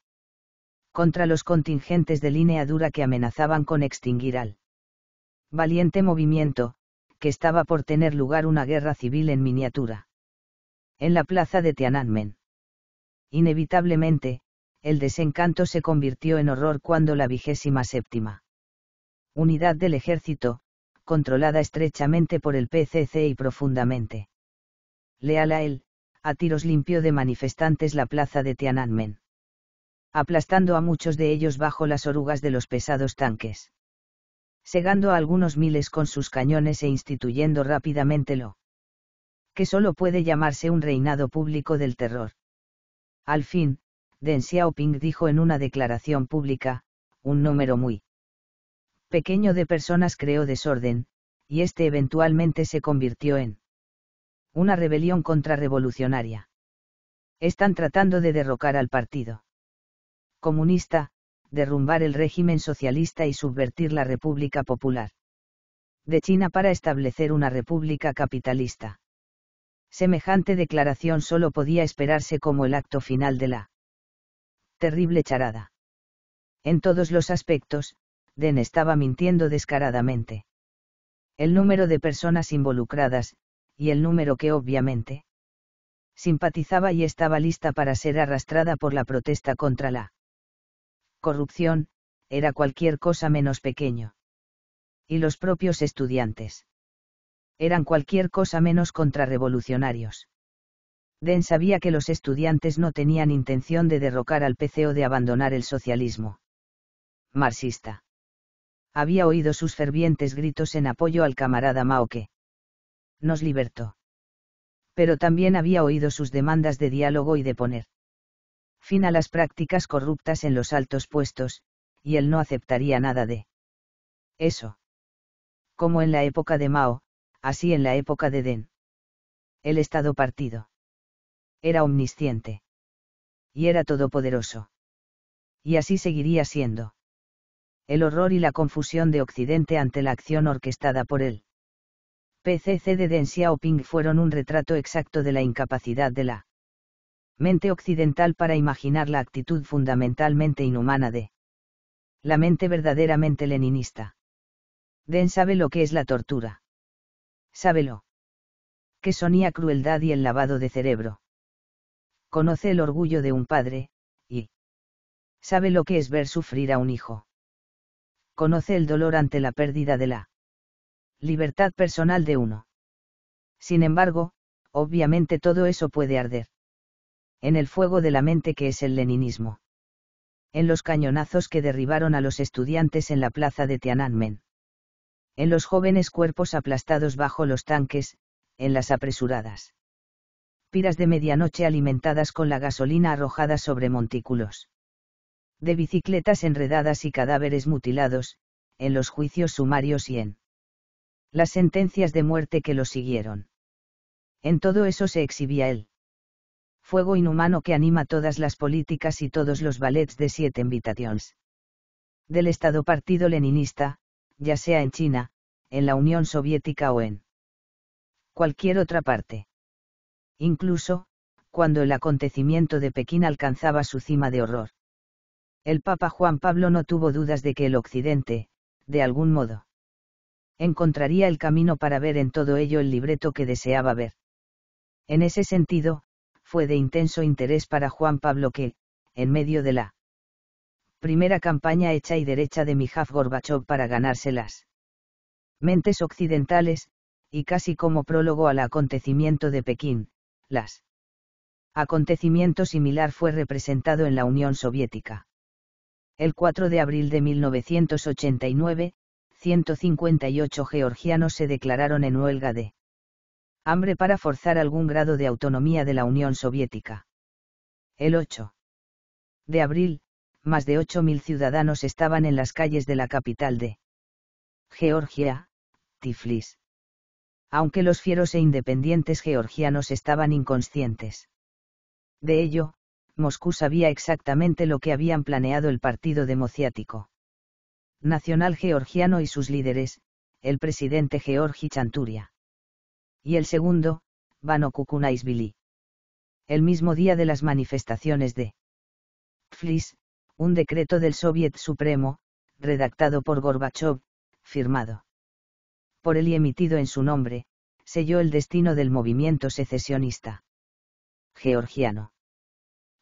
contra los contingentes de línea dura que amenazaban con extinguir al valiente movimiento, que estaba por tener lugar una guerra civil en miniatura. En la plaza de Tiananmen. Inevitablemente, el desencanto se convirtió en horror cuando la vigésima séptima unidad del ejército, controlada estrechamente por el PCC y profundamente. Leal a él, a tiros limpió de manifestantes la plaza de Tiananmen. Aplastando a muchos de ellos bajo las orugas de los pesados tanques. Segando a algunos miles con sus cañones e instituyendo rápidamente lo que solo puede llamarse un reinado público del terror. Al fin, Deng Xiaoping dijo en una declaración pública, un número muy pequeño de personas creó desorden, y este eventualmente se convirtió en una rebelión contrarrevolucionaria. Están tratando de derrocar al partido comunista, derrumbar el régimen socialista y subvertir la República Popular de China para establecer una república capitalista. Semejante declaración solo podía esperarse como el acto final de la terrible charada. En todos los aspectos, Den estaba mintiendo descaradamente. El número de personas involucradas, y el número que obviamente simpatizaba y estaba lista para ser arrastrada por la protesta contra la corrupción, era cualquier cosa menos pequeño. Y los propios estudiantes eran cualquier cosa menos contrarrevolucionarios. Den sabía que los estudiantes no tenían intención de derrocar al PC o de abandonar el socialismo marxista había oído sus fervientes gritos en apoyo al camarada Mao que Nos libertó. Pero también había oído sus demandas de diálogo y de poner fin a las prácticas corruptas en los altos puestos, y él no aceptaría nada de eso. Como en la época de Mao, así en la época de Den. El Estado partido. Era omnisciente. Y era todopoderoso. Y así seguiría siendo el horror y la confusión de Occidente ante la acción orquestada por él. PCC de Deng Xiaoping fueron un retrato exacto de la incapacidad de la mente occidental para imaginar la actitud fundamentalmente inhumana de la mente verdaderamente leninista. Den sabe lo que es la tortura. Sábelo. Que sonía crueldad y el lavado de cerebro. Conoce el orgullo de un padre, y sabe lo que es ver sufrir a un hijo conoce el dolor ante la pérdida de la libertad personal de uno. Sin embargo, obviamente todo eso puede arder. En el fuego de la mente que es el leninismo. En los cañonazos que derribaron a los estudiantes en la plaza de Tiananmen. En los jóvenes cuerpos aplastados bajo los tanques, en las apresuradas. Piras de medianoche alimentadas con la gasolina arrojada sobre montículos de bicicletas enredadas y cadáveres mutilados, en los juicios sumarios y en las sentencias de muerte que lo siguieron. En todo eso se exhibía el fuego inhumano que anima todas las políticas y todos los ballets de siete invitaciones. Del Estado partido leninista, ya sea en China, en la Unión Soviética o en cualquier otra parte. Incluso, cuando el acontecimiento de Pekín alcanzaba su cima de horror. El Papa Juan Pablo no tuvo dudas de que el Occidente, de algún modo, encontraría el camino para ver en todo ello el libreto que deseaba ver. En ese sentido, fue de intenso interés para Juan Pablo que, en medio de la primera campaña hecha y derecha de Mijaf Gorbachov para ganárselas mentes occidentales, y casi como prólogo al acontecimiento de Pekín, las acontecimiento similar fue representado en la Unión Soviética. El 4 de abril de 1989, 158 georgianos se declararon en huelga de hambre para forzar algún grado de autonomía de la Unión Soviética. El 8 de abril, más de 8.000 ciudadanos estaban en las calles de la capital de Georgia, Tiflis. Aunque los fieros e independientes georgianos estaban inconscientes. De ello, Moscú sabía exactamente lo que habían planeado el Partido Demociático Nacional Georgiano y sus líderes, el presidente Georgi Chanturia. Y el segundo, Vano El mismo día de las manifestaciones de Tflis, un decreto del Soviet Supremo, redactado por Gorbachev, firmado por él y emitido en su nombre, selló el destino del movimiento secesionista georgiano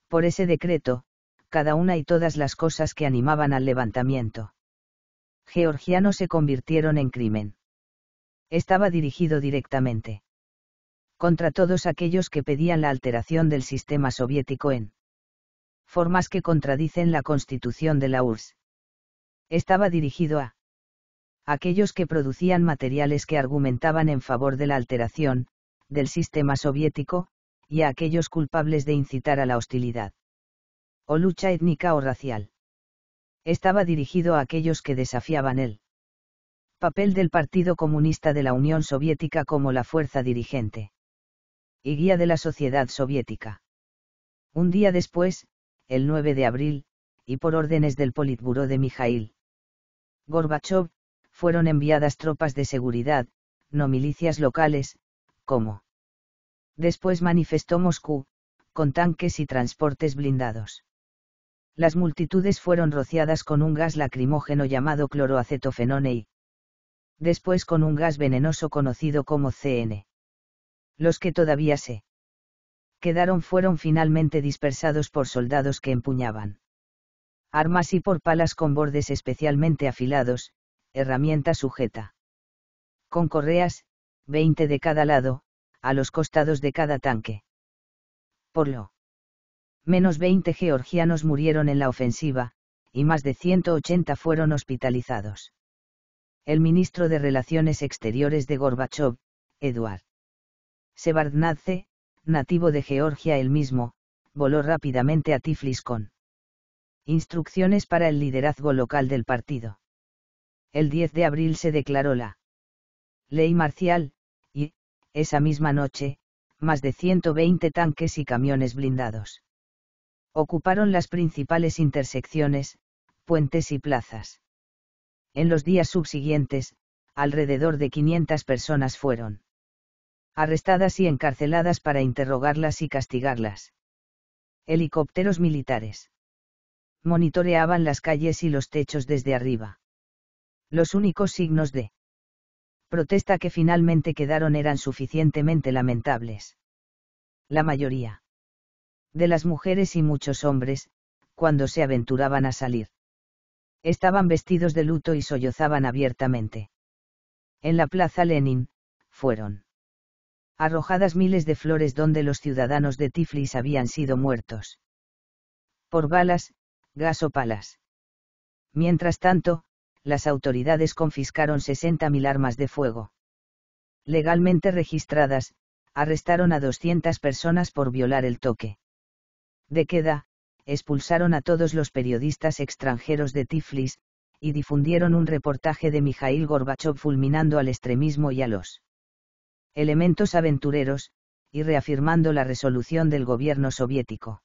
por ese decreto, cada una y todas las cosas que animaban al levantamiento georgiano se convirtieron en crimen. Estaba dirigido directamente contra todos aquellos que pedían la alteración del sistema soviético en formas que contradicen la constitución de la URSS. Estaba dirigido a aquellos que producían materiales que argumentaban en favor de la alteración del sistema soviético, y a aquellos culpables de incitar a la hostilidad. O lucha étnica o racial. Estaba dirigido a aquellos que desafiaban el papel del Partido Comunista de la Unión Soviética como la fuerza dirigente y guía de la sociedad soviética. Un día después, el 9 de abril, y por órdenes del Politburó de Mijail Gorbachev, fueron enviadas tropas de seguridad, no milicias locales, como Después manifestó Moscú, con tanques y transportes blindados. Las multitudes fueron rociadas con un gas lacrimógeno llamado cloroacetofenone y después con un gas venenoso conocido como CN. Los que todavía se quedaron fueron finalmente dispersados por soldados que empuñaban armas y por palas con bordes especialmente afilados, herramienta sujeta. Con correas, 20 de cada lado, a los costados de cada tanque. Por lo menos 20 georgianos murieron en la ofensiva, y más de 180 fueron hospitalizados. El ministro de Relaciones Exteriores de Gorbachev, Eduard Sebardnadze, nativo de Georgia él mismo, voló rápidamente a Tiflis con instrucciones para el liderazgo local del partido. El 10 de abril se declaró la ley marcial, esa misma noche, más de 120 tanques y camiones blindados. Ocuparon las principales intersecciones, puentes y plazas. En los días subsiguientes, alrededor de 500 personas fueron arrestadas y encarceladas para interrogarlas y castigarlas. Helicópteros militares monitoreaban las calles y los techos desde arriba. Los únicos signos de protesta que finalmente quedaron eran suficientemente lamentables. La mayoría de las mujeres y muchos hombres, cuando se aventuraban a salir, estaban vestidos de luto y sollozaban abiertamente. En la plaza Lenin, fueron arrojadas miles de flores donde los ciudadanos de Tiflis habían sido muertos. Por balas, gas o palas. Mientras tanto, las autoridades confiscaron 60.000 armas de fuego. Legalmente registradas, arrestaron a 200 personas por violar el toque. De queda, expulsaron a todos los periodistas extranjeros de Tiflis, y difundieron un reportaje de Mijail Gorbachev fulminando al extremismo y a los elementos aventureros, y reafirmando la resolución del gobierno soviético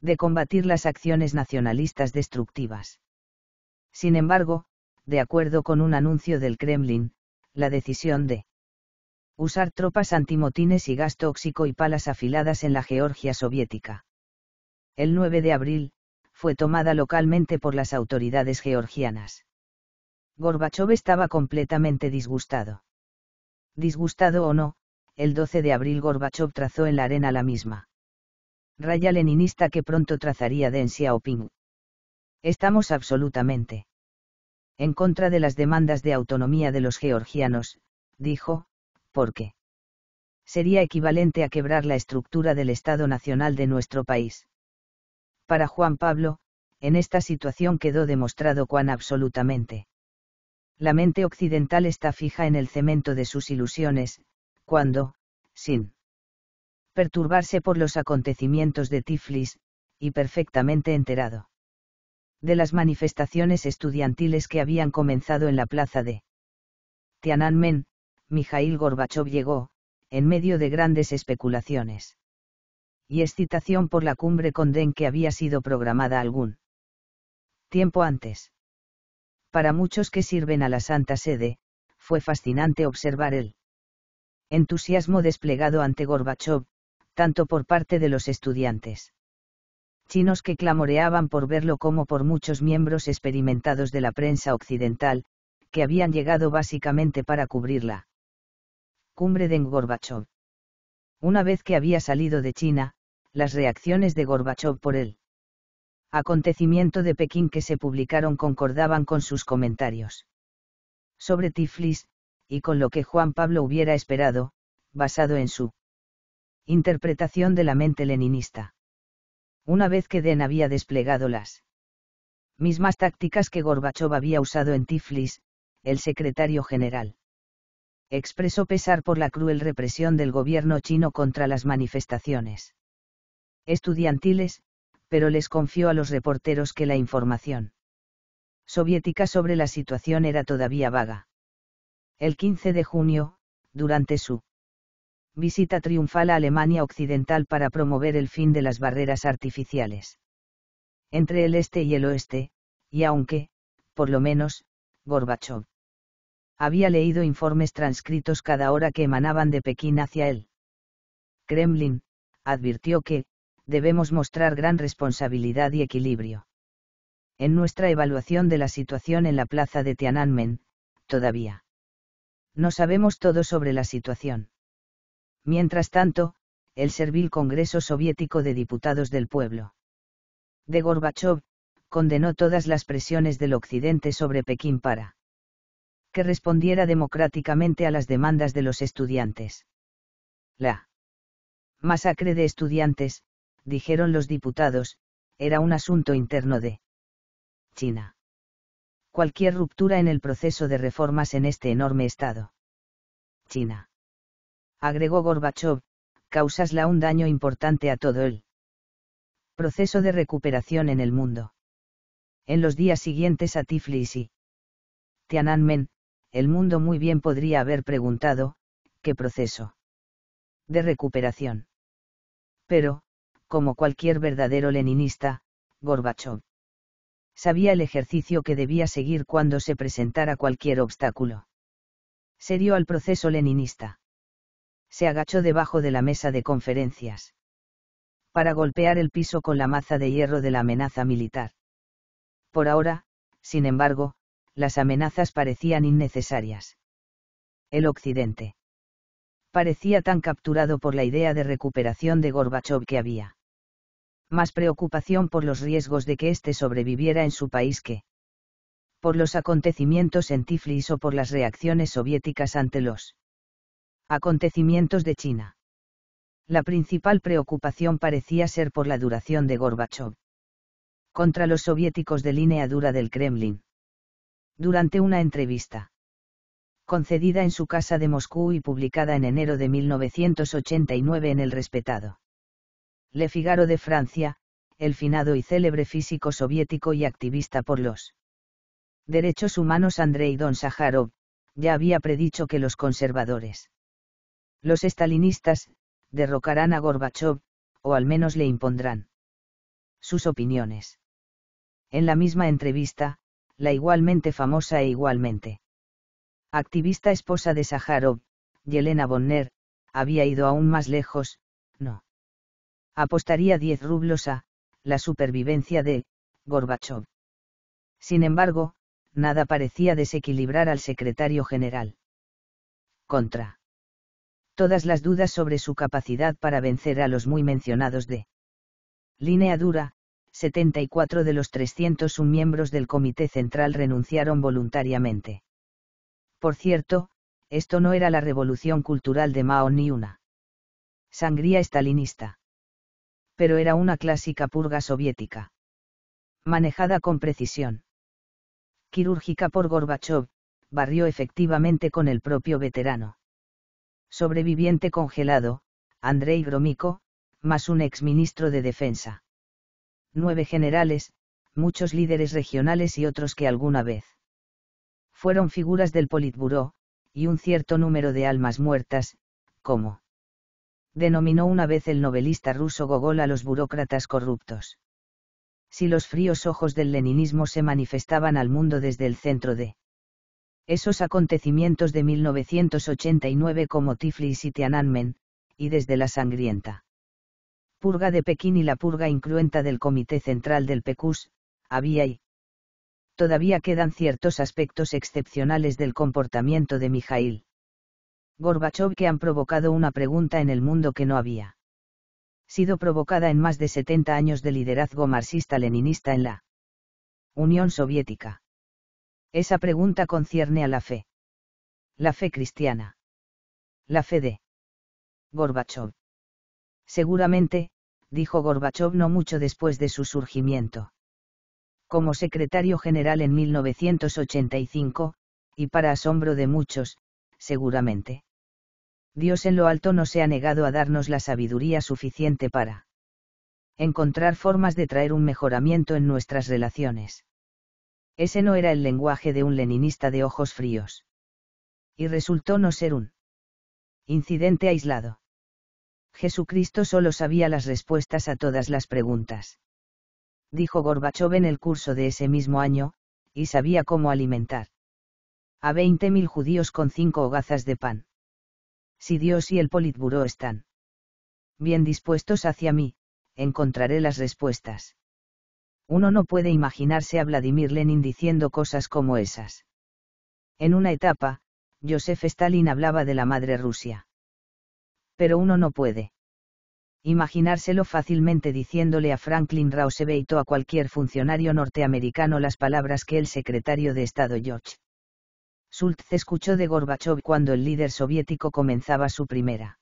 de combatir las acciones nacionalistas destructivas. Sin embargo, de acuerdo con un anuncio del Kremlin, la decisión de usar tropas antimotines y gas tóxico y palas afiladas en la Georgia soviética. El 9 de abril, fue tomada localmente por las autoridades georgianas. Gorbachev estaba completamente disgustado. Disgustado o no, el 12 de abril Gorbachev trazó en la arena la misma. Raya leninista que pronto trazaría de. Xiaoping. Estamos absolutamente en contra de las demandas de autonomía de los georgianos, dijo, porque sería equivalente a quebrar la estructura del Estado Nacional de nuestro país. Para Juan Pablo, en esta situación quedó demostrado cuán absolutamente la mente occidental está fija en el cemento de sus ilusiones, cuando, sin perturbarse por los acontecimientos de Tiflis, y perfectamente enterado de las manifestaciones estudiantiles que habían comenzado en la plaza de Tiananmen, Mijail Gorbachev llegó, en medio de grandes especulaciones y excitación por la cumbre con DEN que había sido programada algún tiempo antes. Para muchos que sirven a la Santa Sede, fue fascinante observar el entusiasmo desplegado ante Gorbachev, tanto por parte de los estudiantes chinos que clamoreaban por verlo como por muchos miembros experimentados de la prensa occidental, que habían llegado básicamente para cubrirla. Cumbre de Gorbachev. Una vez que había salido de China, las reacciones de Gorbachev por el acontecimiento de Pekín que se publicaron concordaban con sus comentarios sobre Tiflis, y con lo que Juan Pablo hubiera esperado, basado en su interpretación de la mente leninista una vez que Den había desplegado las mismas tácticas que Gorbachov había usado en Tiflis, el secretario general expresó pesar por la cruel represión del gobierno chino contra las manifestaciones estudiantiles, pero les confió a los reporteros que la información soviética sobre la situación era todavía vaga. El 15 de junio, durante su visita triunfal a Alemania Occidental para promover el fin de las barreras artificiales. Entre el este y el oeste, y aunque, por lo menos, Gorbachev. Había leído informes transcritos cada hora que emanaban de Pekín hacia él. Kremlin, advirtió que, debemos mostrar gran responsabilidad y equilibrio. En nuestra evaluación de la situación en la plaza de Tiananmen, todavía. No sabemos todo sobre la situación. Mientras tanto, el servil Congreso Soviético de Diputados del Pueblo de Gorbachev, condenó todas las presiones del Occidente sobre Pekín para que respondiera democráticamente a las demandas de los estudiantes. La masacre de estudiantes, dijeron los diputados, era un asunto interno de China. Cualquier ruptura en el proceso de reformas en este enorme Estado. China agregó Gorbachev, causasla un daño importante a todo el proceso de recuperación en el mundo. En los días siguientes a Tiflis y Tiananmen, el mundo muy bien podría haber preguntado, ¿qué proceso? De recuperación. Pero, como cualquier verdadero leninista, Gorbachev sabía el ejercicio que debía seguir cuando se presentara cualquier obstáculo. Se dio al proceso leninista se agachó debajo de la mesa de conferencias. Para golpear el piso con la maza de hierro de la amenaza militar. Por ahora, sin embargo, las amenazas parecían innecesarias. El Occidente. Parecía tan capturado por la idea de recuperación de Gorbachev que había. Más preocupación por los riesgos de que éste sobreviviera en su país que por los acontecimientos en Tiflis o por las reacciones soviéticas ante los Acontecimientos de China. La principal preocupación parecía ser por la duración de Gorbachev. Contra los soviéticos de línea dura del Kremlin. Durante una entrevista concedida en su casa de Moscú y publicada en enero de 1989 en el respetado Le Figaro de Francia, el finado y célebre físico soviético y activista por los derechos humanos Andrei Don Sájarov, ya había predicho que los conservadores los estalinistas, derrocarán a Gorbachov, o al menos le impondrán sus opiniones. En la misma entrevista, la igualmente famosa e igualmente activista esposa de Sajarov, Yelena Bonner, había ido aún más lejos, no. Apostaría 10 rublos a la supervivencia de Gorbachov. Sin embargo, nada parecía desequilibrar al secretario general. Contra todas las dudas sobre su capacidad para vencer a los muy mencionados de línea dura, 74 de los 301 miembros del Comité Central renunciaron voluntariamente. Por cierto, esto no era la revolución cultural de Mao ni una sangría estalinista. Pero era una clásica purga soviética. Manejada con precisión. Quirúrgica por Gorbachov, barrió efectivamente con el propio veterano sobreviviente congelado, Andrei Gromyko, más un exministro de Defensa. Nueve generales, muchos líderes regionales y otros que alguna vez fueron figuras del Politburó, y un cierto número de almas muertas, como denominó una vez el novelista ruso Gogol a los burócratas corruptos. Si los fríos ojos del leninismo se manifestaban al mundo desde el centro de esos acontecimientos de 1989 como Tiflis y Tiananmen, y desde la sangrienta purga de Pekín y la purga incruenta del Comité Central del PECUS, había y todavía quedan ciertos aspectos excepcionales del comportamiento de Mijail Gorbachev que han provocado una pregunta en el mundo que no había sido provocada en más de 70 años de liderazgo marxista-leninista en la Unión Soviética. Esa pregunta concierne a la fe. La fe cristiana. La fe de Gorbachev. Seguramente, dijo Gorbachev no mucho después de su surgimiento. Como secretario general en 1985, y para asombro de muchos, seguramente. Dios en lo alto no se ha negado a darnos la sabiduría suficiente para encontrar formas de traer un mejoramiento en nuestras relaciones. Ese no era el lenguaje de un leninista de ojos fríos. Y resultó no ser un incidente aislado. Jesucristo solo sabía las respuestas a todas las preguntas. Dijo Gorbachov en el curso de ese mismo año, y sabía cómo alimentar a 20.000 judíos con cinco hogazas de pan. Si Dios y el Politburó están bien dispuestos hacia mí, encontraré las respuestas. Uno no puede imaginarse a Vladimir Lenin diciendo cosas como esas. En una etapa, Joseph Stalin hablaba de la madre Rusia. Pero uno no puede imaginárselo fácilmente diciéndole a Franklin Roosevelt o a cualquier funcionario norteamericano las palabras que el secretario de Estado George Sultz escuchó de Gorbachev cuando el líder soviético comenzaba su primera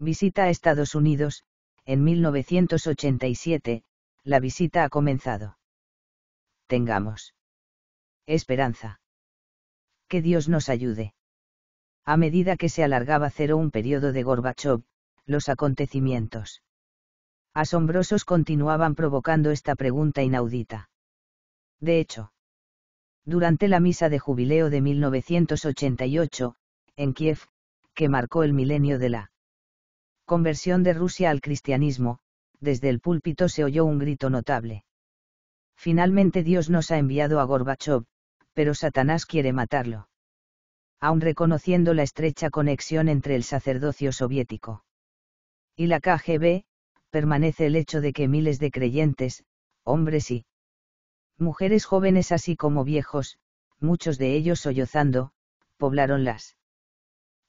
visita a Estados Unidos, en 1987, la visita ha comenzado. Tengamos. Esperanza. Que Dios nos ayude. A medida que se alargaba cero un periodo de Gorbachev, los acontecimientos asombrosos continuaban provocando esta pregunta inaudita. De hecho, durante la misa de jubileo de 1988, en Kiev, que marcó el milenio de la conversión de Rusia al cristianismo, desde el púlpito se oyó un grito notable. Finalmente Dios nos ha enviado a Gorbachev, pero Satanás quiere matarlo. Aun reconociendo la estrecha conexión entre el sacerdocio soviético y la KGB, permanece el hecho de que miles de creyentes, hombres y mujeres jóvenes así como viejos, muchos de ellos sollozando, poblaron las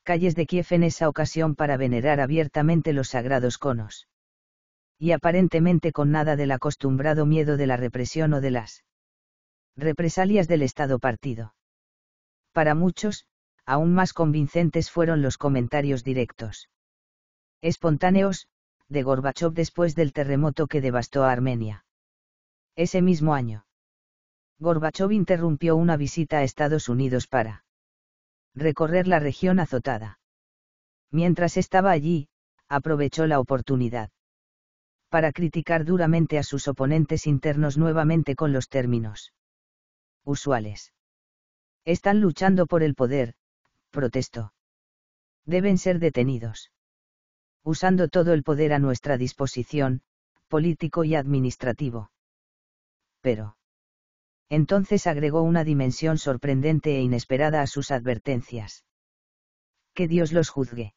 calles de Kiev en esa ocasión para venerar abiertamente los sagrados conos y aparentemente con nada del acostumbrado miedo de la represión o de las represalias del Estado partido. Para muchos, aún más convincentes fueron los comentarios directos. Espontáneos, de Gorbachev después del terremoto que devastó a Armenia. Ese mismo año. Gorbachev interrumpió una visita a Estados Unidos para recorrer la región azotada. Mientras estaba allí, aprovechó la oportunidad para criticar duramente a sus oponentes internos nuevamente con los términos usuales. Están luchando por el poder, protestó. Deben ser detenidos. Usando todo el poder a nuestra disposición, político y administrativo. Pero. Entonces agregó una dimensión sorprendente e inesperada a sus advertencias. Que Dios los juzgue.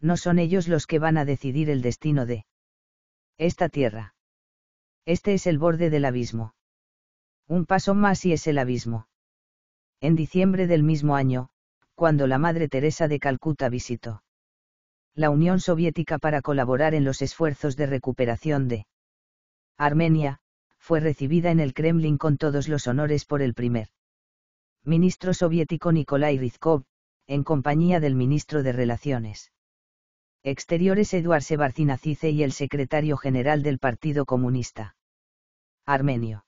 No son ellos los que van a decidir el destino de esta tierra. Este es el borde del abismo. Un paso más y es el abismo. En diciembre del mismo año, cuando la Madre Teresa de Calcuta visitó la Unión Soviética para colaborar en los esfuerzos de recuperación de Armenia, fue recibida en el Kremlin con todos los honores por el primer ministro soviético Nikolai Rizkov, en compañía del ministro de Relaciones Exteriores Eduard Sebarcinacice y el secretario general del Partido Comunista. Armenio.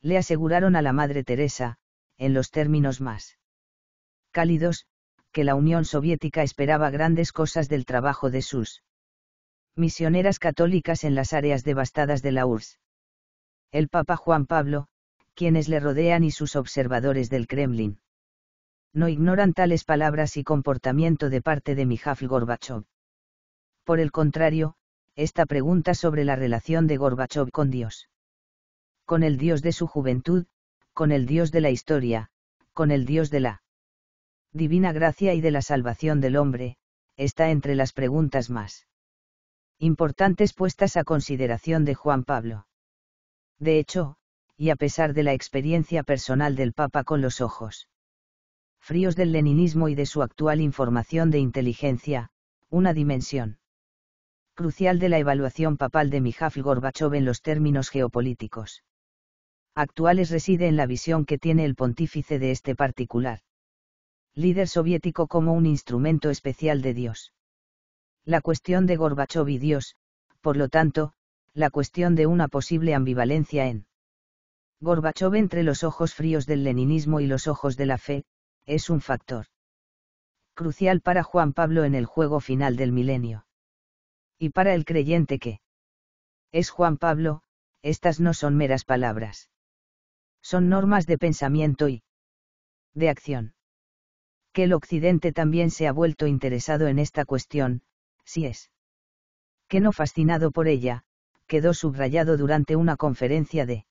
Le aseguraron a la Madre Teresa, en los términos más cálidos, que la Unión Soviética esperaba grandes cosas del trabajo de sus misioneras católicas en las áreas devastadas de la URSS. El Papa Juan Pablo, quienes le rodean y sus observadores del Kremlin. No ignoran tales palabras y comportamiento de parte de Mijaf Gorbachov por el contrario, esta pregunta sobre la relación de Gorbachev con Dios. Con el Dios de su juventud, con el Dios de la historia, con el Dios de la divina gracia y de la salvación del hombre, está entre las preguntas más importantes puestas a consideración de Juan Pablo. De hecho, y a pesar de la experiencia personal del Papa con los ojos fríos del leninismo y de su actual información de inteligencia, una dimensión crucial de la evaluación papal de Mijaf Gorbachev en los términos geopolíticos actuales reside en la visión que tiene el pontífice de este particular líder soviético como un instrumento especial de Dios. La cuestión de Gorbachev y Dios, por lo tanto, la cuestión de una posible ambivalencia en Gorbachev entre los ojos fríos del leninismo y los ojos de la fe, es un factor crucial para Juan Pablo en el juego final del milenio y para el creyente que es Juan Pablo, estas no son meras palabras. Son normas de pensamiento y de acción. Que el Occidente también se ha vuelto interesado en esta cuestión, si es que no fascinado por ella, quedó subrayado durante una conferencia de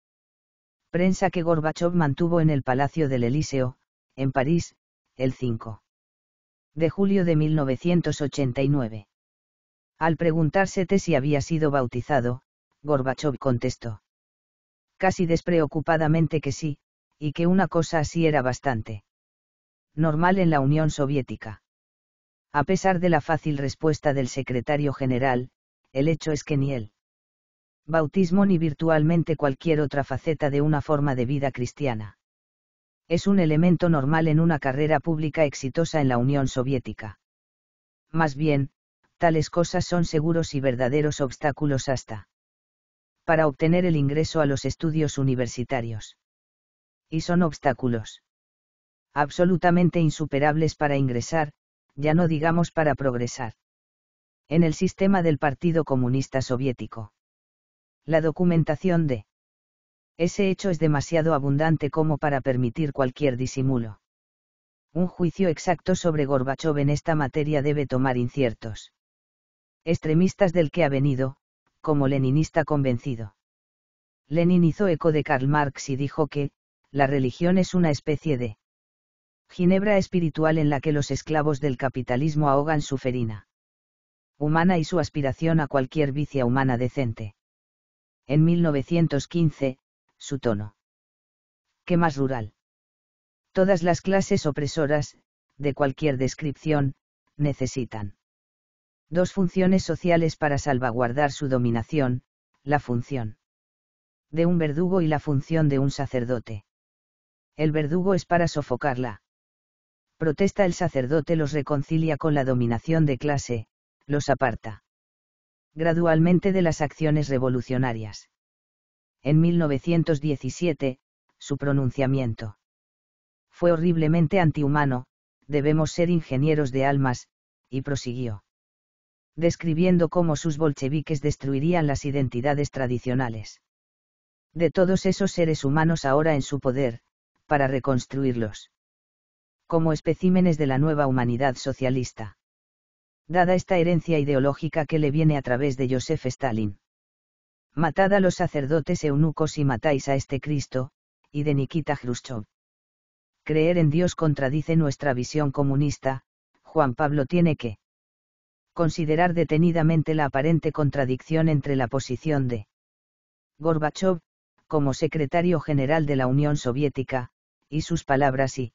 prensa que Gorbachev mantuvo en el Palacio del Elíseo, en París, el 5 de julio de 1989. Al preguntársete si había sido bautizado, Gorbachov contestó. Casi despreocupadamente que sí, y que una cosa así era bastante. Normal en la Unión Soviética. A pesar de la fácil respuesta del secretario general, el hecho es que ni él. Bautismo ni virtualmente cualquier otra faceta de una forma de vida cristiana. Es un elemento normal en una carrera pública exitosa en la Unión Soviética. Más bien, tales cosas son seguros y verdaderos obstáculos hasta para obtener el ingreso a los estudios universitarios. Y son obstáculos absolutamente insuperables para ingresar, ya no digamos para progresar. En el sistema del Partido Comunista Soviético. La documentación de ese hecho es demasiado abundante como para permitir cualquier disimulo. Un juicio exacto sobre Gorbachov en esta materia debe tomar inciertos extremistas del que ha venido, como leninista convencido. Lenin hizo eco de Karl Marx y dijo que, la religión es una especie de Ginebra espiritual en la que los esclavos del capitalismo ahogan su ferina humana y su aspiración a cualquier vicia humana decente. En 1915, su tono. ¿Qué más rural? Todas las clases opresoras, de cualquier descripción, necesitan Dos funciones sociales para salvaguardar su dominación, la función de un verdugo y la función de un sacerdote. El verdugo es para sofocarla. Protesta el sacerdote los reconcilia con la dominación de clase, los aparta gradualmente de las acciones revolucionarias. En 1917, su pronunciamiento fue horriblemente antihumano, debemos ser ingenieros de almas, y prosiguió describiendo cómo sus bolcheviques destruirían las identidades tradicionales. De todos esos seres humanos ahora en su poder, para reconstruirlos. Como especímenes de la nueva humanidad socialista. Dada esta herencia ideológica que le viene a través de Joseph Stalin. Matad a los sacerdotes eunucos y matáis a este Cristo, y de Nikita Khrushchev. Creer en Dios contradice nuestra visión comunista, Juan Pablo tiene que considerar detenidamente la aparente contradicción entre la posición de Gorbachev, como secretario general de la Unión Soviética, y sus palabras y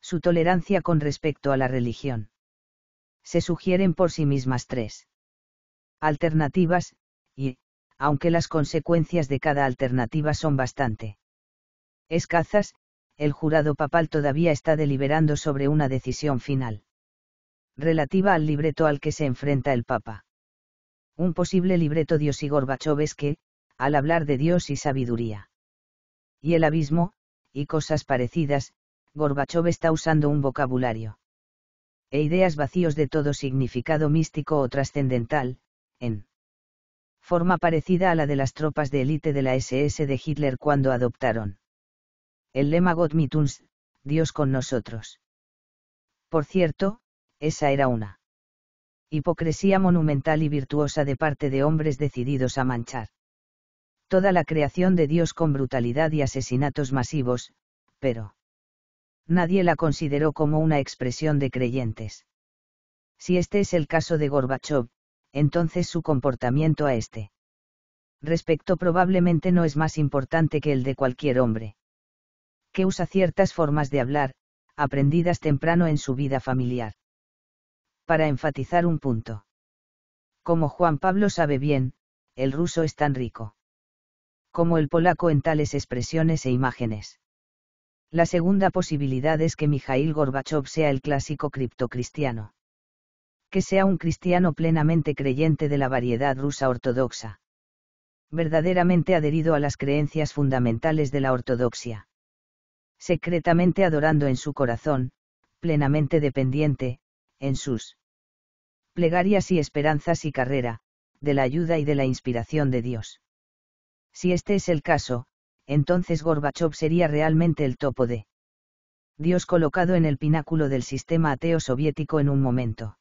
su tolerancia con respecto a la religión. Se sugieren por sí mismas tres alternativas, y, aunque las consecuencias de cada alternativa son bastante escasas, el jurado papal todavía está deliberando sobre una decisión final relativa al libreto al que se enfrenta el Papa. Un posible libreto Dios y Gorbachov es que, al hablar de Dios y sabiduría, y el abismo, y cosas parecidas, Gorbachov está usando un vocabulario e ideas vacíos de todo significado místico o trascendental, en forma parecida a la de las tropas de élite de la SS de Hitler cuando adoptaron el lema Gott mit uns, Dios con nosotros. Por cierto, esa era una hipocresía monumental y virtuosa de parte de hombres decididos a manchar. Toda la creación de Dios con brutalidad y asesinatos masivos, pero nadie la consideró como una expresión de creyentes. Si este es el caso de Gorbachev, entonces su comportamiento a este respecto probablemente no es más importante que el de cualquier hombre. Que usa ciertas formas de hablar, aprendidas temprano en su vida familiar para enfatizar un punto. Como Juan Pablo sabe bien, el ruso es tan rico. Como el polaco en tales expresiones e imágenes. La segunda posibilidad es que Mijail Gorbachev sea el clásico criptocristiano. Que sea un cristiano plenamente creyente de la variedad rusa ortodoxa. Verdaderamente adherido a las creencias fundamentales de la ortodoxia. Secretamente adorando en su corazón, plenamente dependiente, en sus plegarias y esperanzas y carrera, de la ayuda y de la inspiración de Dios. Si este es el caso, entonces Gorbachev sería realmente el topo de Dios colocado en el pináculo del sistema ateo soviético en un momento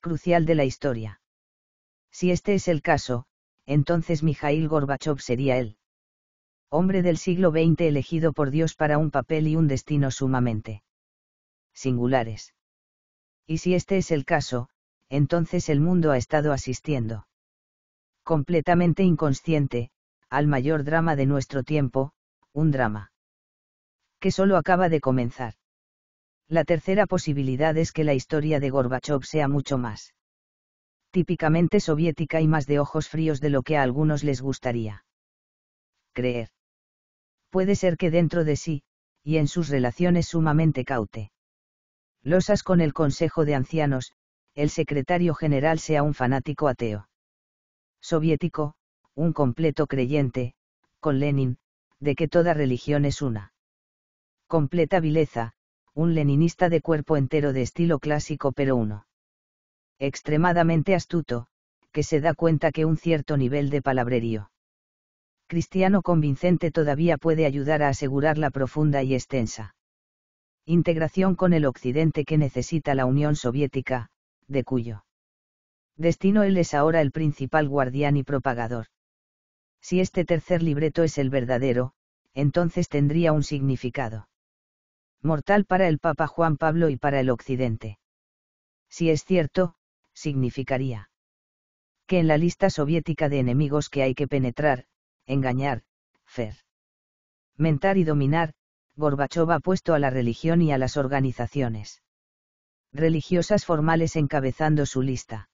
crucial de la historia. Si este es el caso, entonces Mikhail Gorbachev sería él hombre del siglo XX elegido por Dios para un papel y un destino sumamente singulares. Y si este es el caso, entonces el mundo ha estado asistiendo. Completamente inconsciente, al mayor drama de nuestro tiempo, un drama. Que solo acaba de comenzar. La tercera posibilidad es que la historia de Gorbachev sea mucho más típicamente soviética y más de ojos fríos de lo que a algunos les gustaría. Creer. Puede ser que dentro de sí, y en sus relaciones sumamente caute. Losas con el Consejo de Ancianos, el secretario general sea un fanático ateo. Soviético, un completo creyente, con Lenin, de que toda religión es una. Completa vileza, un leninista de cuerpo entero de estilo clásico pero uno. Extremadamente astuto, que se da cuenta que un cierto nivel de palabrerío. Cristiano convincente todavía puede ayudar a asegurar la profunda y extensa integración con el Occidente que necesita la Unión Soviética, de cuyo destino él es ahora el principal guardián y propagador. Si este tercer libreto es el verdadero, entonces tendría un significado mortal para el Papa Juan Pablo y para el Occidente. Si es cierto, significaría que en la lista soviética de enemigos que hay que penetrar, engañar, fer, mentar y dominar, Gorbachev ha puesto a la religión y a las organizaciones religiosas formales encabezando su lista.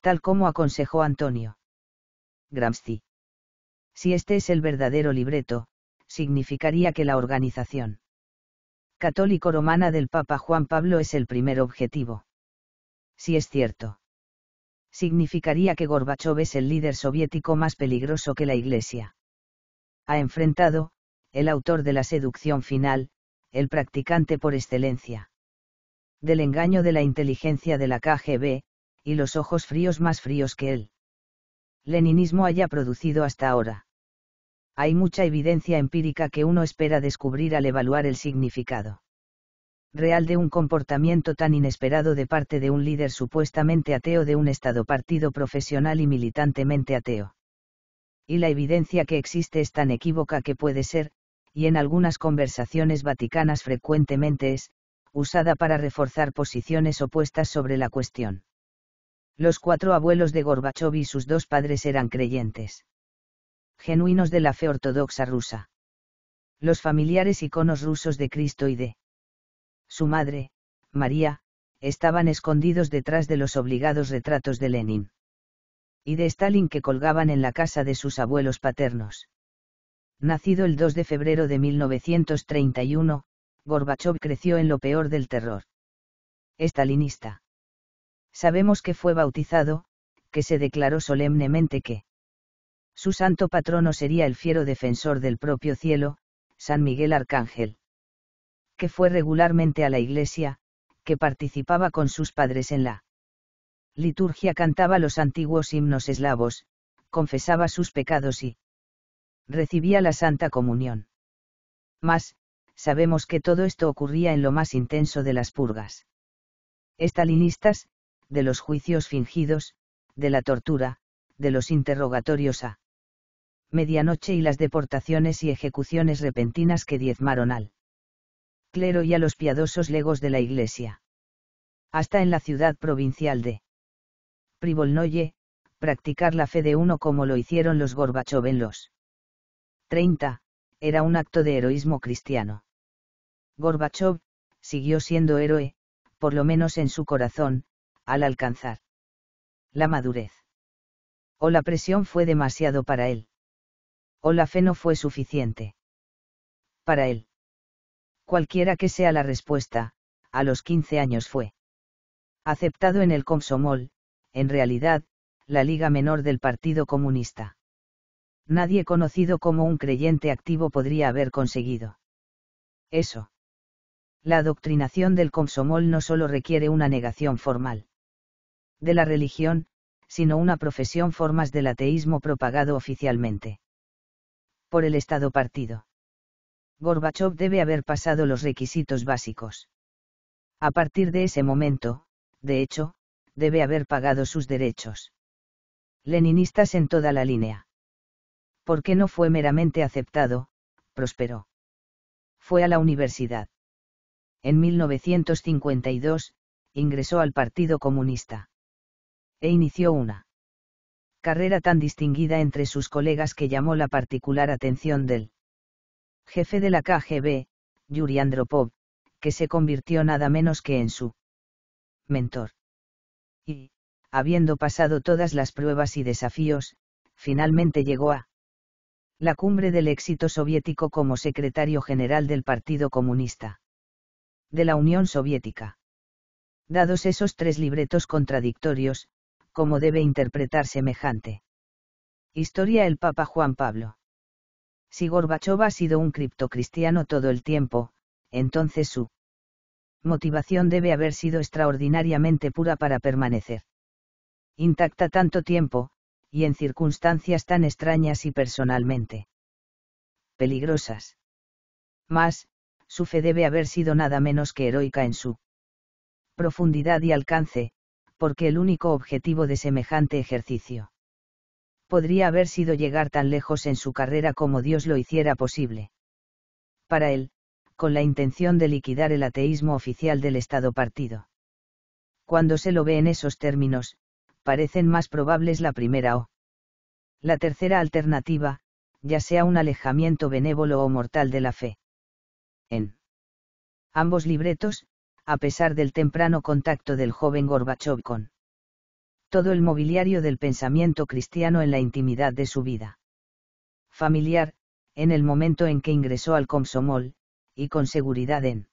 Tal como aconsejó Antonio. Gramsci. Si este es el verdadero libreto, significaría que la organización católico-romana del Papa Juan Pablo es el primer objetivo. Si es cierto. Significaría que Gorbachev es el líder soviético más peligroso que la Iglesia. Ha enfrentado, el autor de la seducción final, el practicante por excelencia del engaño de la inteligencia de la KGB, y los ojos fríos más fríos que él. leninismo haya producido hasta ahora. Hay mucha evidencia empírica que uno espera descubrir al evaluar el significado real de un comportamiento tan inesperado de parte de un líder supuestamente ateo de un Estado partido profesional y militantemente ateo. Y la evidencia que existe es tan equívoca que puede ser, y en algunas conversaciones vaticanas frecuentemente es, usada para reforzar posiciones opuestas sobre la cuestión. Los cuatro abuelos de Gorbachov y sus dos padres eran creyentes. Genuinos de la fe ortodoxa rusa. Los familiares iconos rusos de Cristo y de su madre, María, estaban escondidos detrás de los obligados retratos de Lenin y de Stalin que colgaban en la casa de sus abuelos paternos. Nacido el 2 de febrero de 1931, Gorbachev creció en lo peor del terror. Estalinista. Sabemos que fue bautizado, que se declaró solemnemente que su santo patrono sería el fiero defensor del propio cielo, San Miguel Arcángel. Que fue regularmente a la iglesia, que participaba con sus padres en la liturgia, cantaba los antiguos himnos eslavos, confesaba sus pecados y recibía la Santa Comunión. Mas, sabemos que todo esto ocurría en lo más intenso de las purgas. Estalinistas, de los juicios fingidos, de la tortura, de los interrogatorios a medianoche y las deportaciones y ejecuciones repentinas que diezmaron al clero y a los piadosos legos de la Iglesia. Hasta en la ciudad provincial de Privolnoye, practicar la fe de uno como lo hicieron los Gorbachov en los 30, era un acto de heroísmo cristiano. Gorbachev, siguió siendo héroe, por lo menos en su corazón, al alcanzar la madurez. O la presión fue demasiado para él. O la fe no fue suficiente. Para él. Cualquiera que sea la respuesta, a los 15 años fue aceptado en el Komsomol, en realidad, la Liga Menor del Partido Comunista. Nadie conocido como un creyente activo podría haber conseguido. Eso la adoctrinación del Komsomol no solo requiere una negación formal de la religión, sino una profesión formas del ateísmo propagado oficialmente por el Estado partido. Gorbachev debe haber pasado los requisitos básicos. A partir de ese momento, de hecho, debe haber pagado sus derechos. Leninistas en toda la línea. Porque no fue meramente aceptado, prosperó. Fue a la universidad en 1952, ingresó al Partido Comunista. E inició una carrera tan distinguida entre sus colegas que llamó la particular atención del jefe de la KGB, Yuri Andropov, que se convirtió nada menos que en su mentor. Y, habiendo pasado todas las pruebas y desafíos, finalmente llegó a la cumbre del éxito soviético como secretario general del Partido Comunista de la Unión Soviética. Dados esos tres libretos contradictorios, ¿cómo debe interpretar semejante? Historia El Papa Juan Pablo. Si Gorbachev ha sido un criptocristiano todo el tiempo, entonces su motivación debe haber sido extraordinariamente pura para permanecer intacta tanto tiempo, y en circunstancias tan extrañas y personalmente peligrosas. Más, su fe debe haber sido nada menos que heroica en su profundidad y alcance, porque el único objetivo de semejante ejercicio podría haber sido llegar tan lejos en su carrera como Dios lo hiciera posible. Para él, con la intención de liquidar el ateísmo oficial del Estado partido. Cuando se lo ve en esos términos, parecen más probables la primera o la tercera alternativa, ya sea un alejamiento benévolo o mortal de la fe. En ambos libretos, a pesar del temprano contacto del joven Gorbachov con todo el mobiliario del pensamiento cristiano en la intimidad de su vida familiar, en el momento en que ingresó al Komsomol, y con seguridad en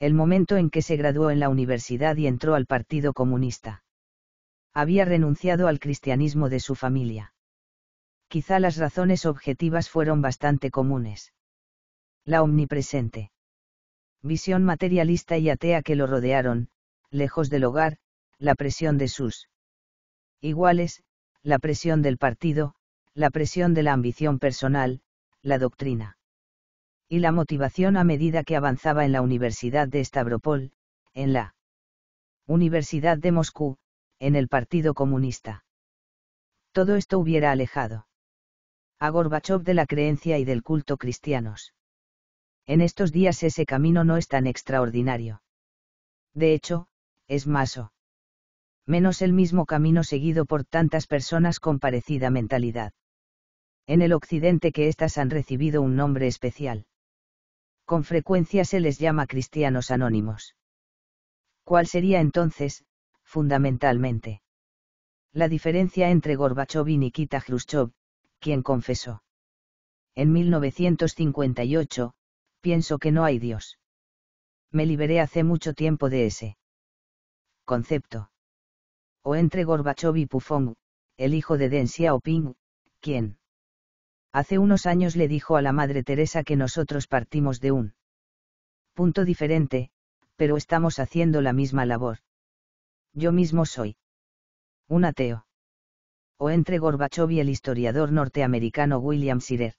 el momento en que se graduó en la universidad y entró al Partido Comunista. Había renunciado al cristianismo de su familia. Quizá las razones objetivas fueron bastante comunes la omnipresente visión materialista y atea que lo rodearon, lejos del hogar, la presión de sus iguales, la presión del partido, la presión de la ambición personal, la doctrina. Y la motivación a medida que avanzaba en la Universidad de Stavropol, en la Universidad de Moscú, en el Partido Comunista. Todo esto hubiera alejado a Gorbachev de la creencia y del culto cristianos. En estos días ese camino no es tan extraordinario. De hecho, es más o menos el mismo camino seguido por tantas personas con parecida mentalidad. En el occidente que éstas han recibido un nombre especial. Con frecuencia se les llama cristianos anónimos. ¿Cuál sería entonces, fundamentalmente? La diferencia entre Gorbachov y Nikita Khrushchev, quien confesó. En 1958, pienso que no hay Dios. Me liberé hace mucho tiempo de ese concepto. O entre Gorbachev y Pufong, el hijo de o Xiaoping, quien hace unos años le dijo a la Madre Teresa que nosotros partimos de un punto diferente, pero estamos haciendo la misma labor. Yo mismo soy un ateo. O entre Gorbachev y el historiador norteamericano William Sirer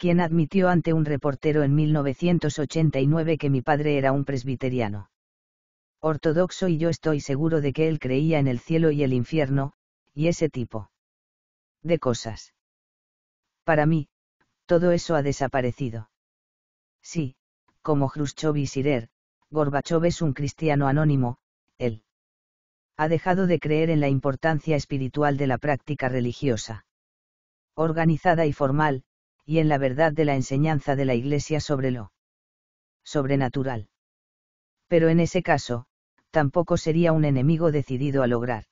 quien admitió ante un reportero en 1989 que mi padre era un presbiteriano. Ortodoxo y yo estoy seguro de que él creía en el cielo y el infierno, y ese tipo de cosas. Para mí, todo eso ha desaparecido. Sí, como Khrushchev y Sirer, Gorbachev es un cristiano anónimo, él ha dejado de creer en la importancia espiritual de la práctica religiosa. Organizada y formal, y en la verdad de la enseñanza de la Iglesia sobre lo sobrenatural. Pero en ese caso, tampoco sería un enemigo decidido a lograr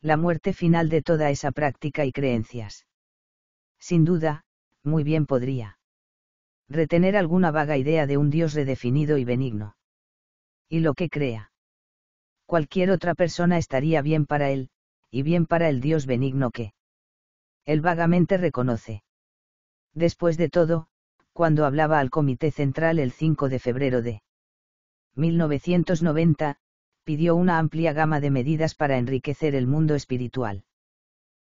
la muerte final de toda esa práctica y creencias. Sin duda, muy bien podría retener alguna vaga idea de un Dios redefinido y benigno. Y lo que crea. Cualquier otra persona estaría bien para él, y bien para el Dios benigno que él vagamente reconoce después de todo, cuando hablaba al Comité Central el 5 de febrero de 1990, pidió una amplia gama de medidas para enriquecer el mundo espiritual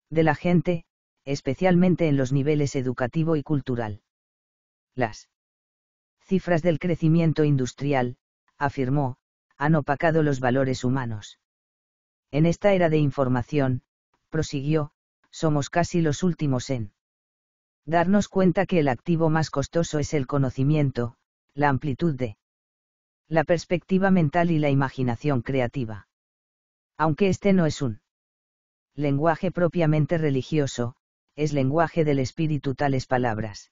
de la gente, especialmente en los niveles educativo y cultural. Las cifras del crecimiento industrial, afirmó, han opacado los valores humanos. En esta era de información, prosiguió, somos casi los últimos en darnos cuenta que el activo más costoso es el conocimiento, la amplitud de la perspectiva mental y la imaginación creativa. Aunque este no es un lenguaje propiamente religioso, es lenguaje del espíritu tales palabras.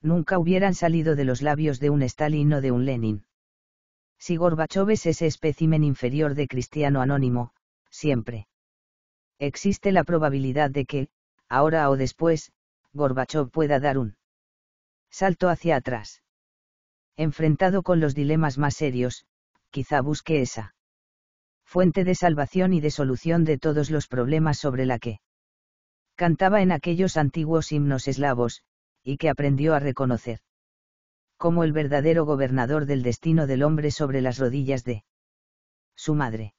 Nunca hubieran salido de los labios de un Stalin o de un Lenin. Si Gorbachov es ese espécimen inferior de cristiano anónimo, siempre existe la probabilidad de que, ahora o después, Gorbachev pueda dar un salto hacia atrás. Enfrentado con los dilemas más serios, quizá busque esa fuente de salvación y de solución de todos los problemas sobre la que cantaba en aquellos antiguos himnos eslavos, y que aprendió a reconocer como el verdadero gobernador del destino del hombre sobre las rodillas de su madre.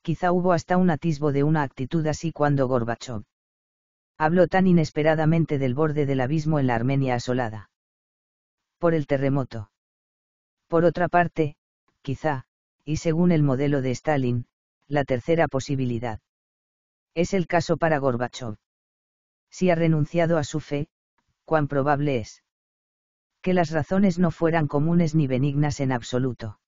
Quizá hubo hasta un atisbo de una actitud así cuando Gorbachev habló tan inesperadamente del borde del abismo en la Armenia asolada. Por el terremoto. Por otra parte, quizá, y según el modelo de Stalin, la tercera posibilidad. Es el caso para Gorbachev. Si ha renunciado a su fe, cuán probable es que las razones no fueran comunes ni benignas en absoluto.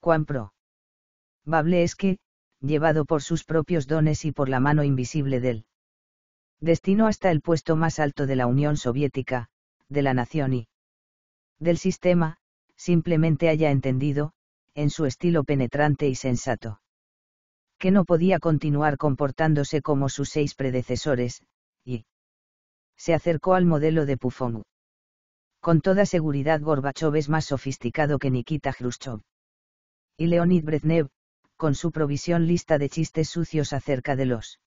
Cuán probable es que, llevado por sus propios dones y por la mano invisible de él. Destino hasta el puesto más alto de la Unión Soviética, de la nación y del sistema, simplemente haya entendido, en su estilo penetrante y sensato, que no podía continuar comportándose como sus seis predecesores, y se acercó al modelo de Pufong. Con toda seguridad Gorbachev es más sofisticado que Nikita Khrushchev. Y Leonid Brezhnev, con su provisión lista de chistes sucios acerca de los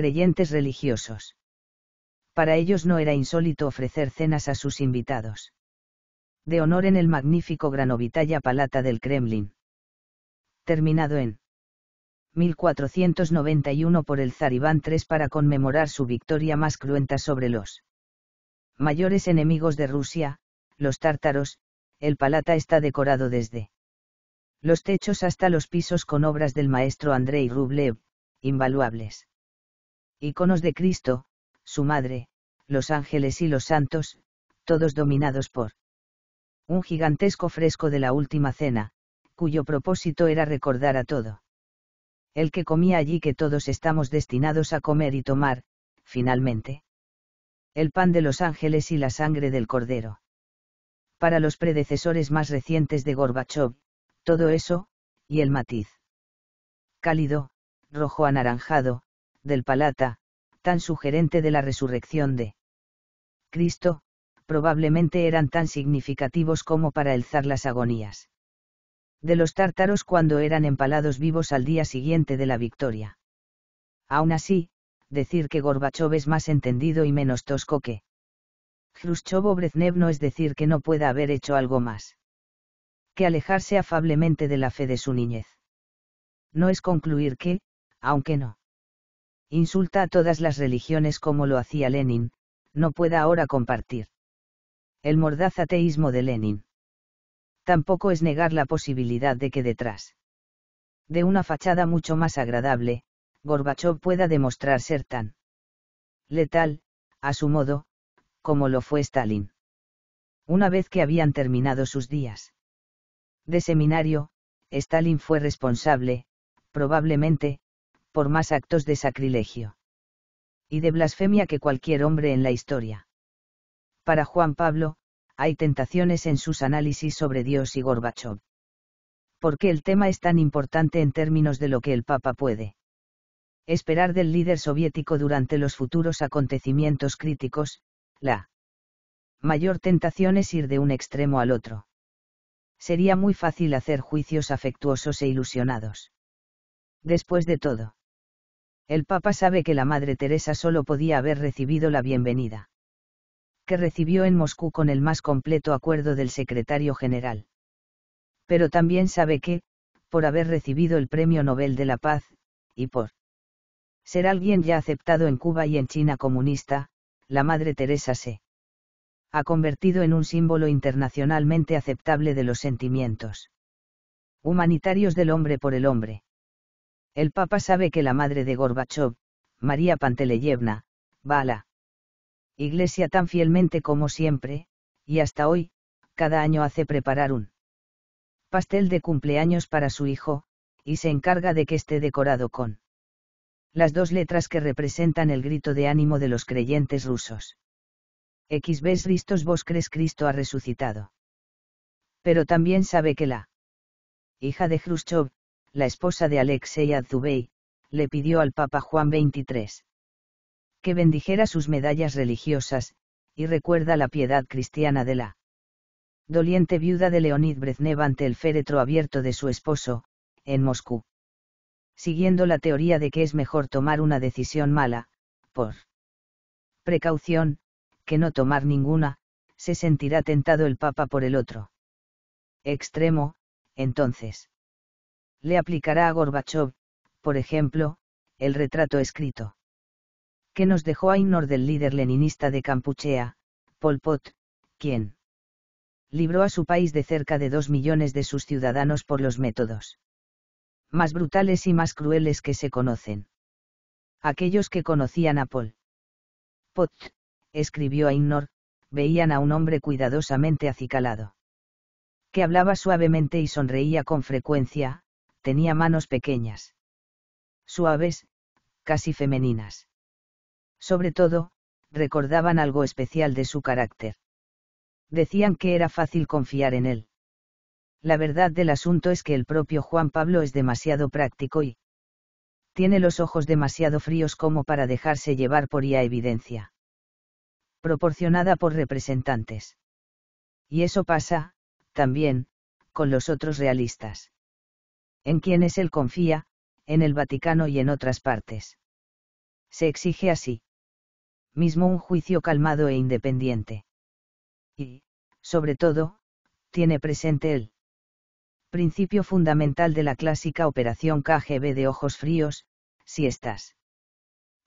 creyentes religiosos. Para ellos no era insólito ofrecer cenas a sus invitados. De honor en el magnífico granovitalla Palata del Kremlin. Terminado en 1491 por el zar Iván III para conmemorar su victoria más cruenta sobre los mayores enemigos de Rusia, los tártaros, el palata está decorado desde los techos hasta los pisos con obras del maestro Andrei Rublev, invaluables iconos de Cristo, su madre, los ángeles y los santos, todos dominados por un gigantesco fresco de la Última Cena, cuyo propósito era recordar a todo el que comía allí que todos estamos destinados a comer y tomar, finalmente. El pan de los ángeles y la sangre del cordero. Para los predecesores más recientes de Gorbachov, todo eso, y el matiz. Cálido, rojo anaranjado, del Palata, tan sugerente de la resurrección de Cristo, probablemente eran tan significativos como para elzar las agonías de los tártaros cuando eran empalados vivos al día siguiente de la victoria. Aún así, decir que Gorbachov es más entendido y menos tosco que Khrushchev o Brezhnev no es decir que no pueda haber hecho algo más que alejarse afablemente de la fe de su niñez. No es concluir que, aunque no insulta a todas las religiones como lo hacía Lenin, no pueda ahora compartir. El mordaz ateísmo de Lenin. Tampoco es negar la posibilidad de que detrás de una fachada mucho más agradable, Gorbachov pueda demostrar ser tan letal, a su modo, como lo fue Stalin. Una vez que habían terminado sus días de seminario, Stalin fue responsable, probablemente, por más actos de sacrilegio y de blasfemia que cualquier hombre en la historia. Para Juan Pablo, hay tentaciones en sus análisis sobre Dios y Gorbachev. porque el tema es tan importante en términos de lo que el Papa puede? Esperar del líder soviético durante los futuros acontecimientos críticos, la mayor tentación es ir de un extremo al otro. Sería muy fácil hacer juicios afectuosos e ilusionados. Después de todo, el Papa sabe que la Madre Teresa solo podía haber recibido la bienvenida. Que recibió en Moscú con el más completo acuerdo del secretario general. Pero también sabe que, por haber recibido el Premio Nobel de la Paz, y por ser alguien ya aceptado en Cuba y en China comunista, la Madre Teresa se ha convertido en un símbolo internacionalmente aceptable de los sentimientos humanitarios del hombre por el hombre. El Papa sabe que la madre de Gorbachov, María Panteleyevna, va a la Iglesia tan fielmente como siempre, y hasta hoy, cada año hace preparar un pastel de cumpleaños para su hijo, y se encarga de que esté decorado con las dos letras que representan el grito de ánimo de los creyentes rusos. X ves vos crees Cristo ha resucitado. Pero también sabe que la hija de Khrushchev, la esposa de Alexei Azubey le pidió al Papa Juan XXIII que bendijera sus medallas religiosas, y recuerda la piedad cristiana de la doliente viuda de Leonid Brezhnev ante el féretro abierto de su esposo, en Moscú. Siguiendo la teoría de que es mejor tomar una decisión mala, por precaución, que no tomar ninguna, se sentirá tentado el Papa por el otro extremo, entonces le aplicará a Gorbachev, por ejemplo, el retrato escrito. Que nos dejó Ainor del líder leninista de Campuchea, Pol Pot, quien libró a su país de cerca de dos millones de sus ciudadanos por los métodos más brutales y más crueles que se conocen. Aquellos que conocían a Pol Pot, escribió Ainor, veían a un hombre cuidadosamente acicalado. Que hablaba suavemente y sonreía con frecuencia, tenía manos pequeñas. Suaves, casi femeninas. Sobre todo, recordaban algo especial de su carácter. Decían que era fácil confiar en él. La verdad del asunto es que el propio Juan Pablo es demasiado práctico y tiene los ojos demasiado fríos como para dejarse llevar por ia evidencia proporcionada por representantes. Y eso pasa, también, con los otros realistas en quienes él confía, en el Vaticano y en otras partes. Se exige así mismo un juicio calmado e independiente. Y, sobre todo, tiene presente el principio fundamental de la clásica operación KGB de ojos fríos, si estás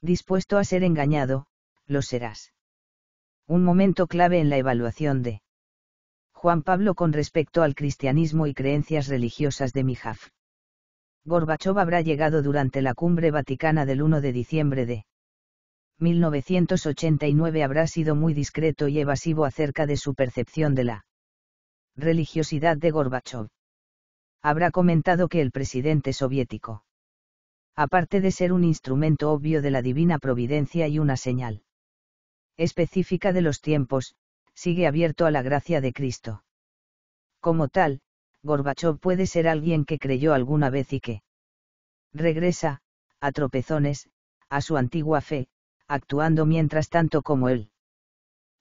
dispuesto a ser engañado, lo serás. Un momento clave en la evaluación de Juan Pablo con respecto al cristianismo y creencias religiosas de Mijaf. Gorbachov habrá llegado durante la cumbre vaticana del 1 de diciembre de 1989 habrá sido muy discreto y evasivo acerca de su percepción de la religiosidad de Gorbachov. Habrá comentado que el presidente soviético, aparte de ser un instrumento obvio de la divina providencia y una señal específica de los tiempos, sigue abierto a la gracia de Cristo. Como tal, Gorbachov puede ser alguien que creyó alguna vez y que regresa, a tropezones, a su antigua fe, actuando mientras tanto como él.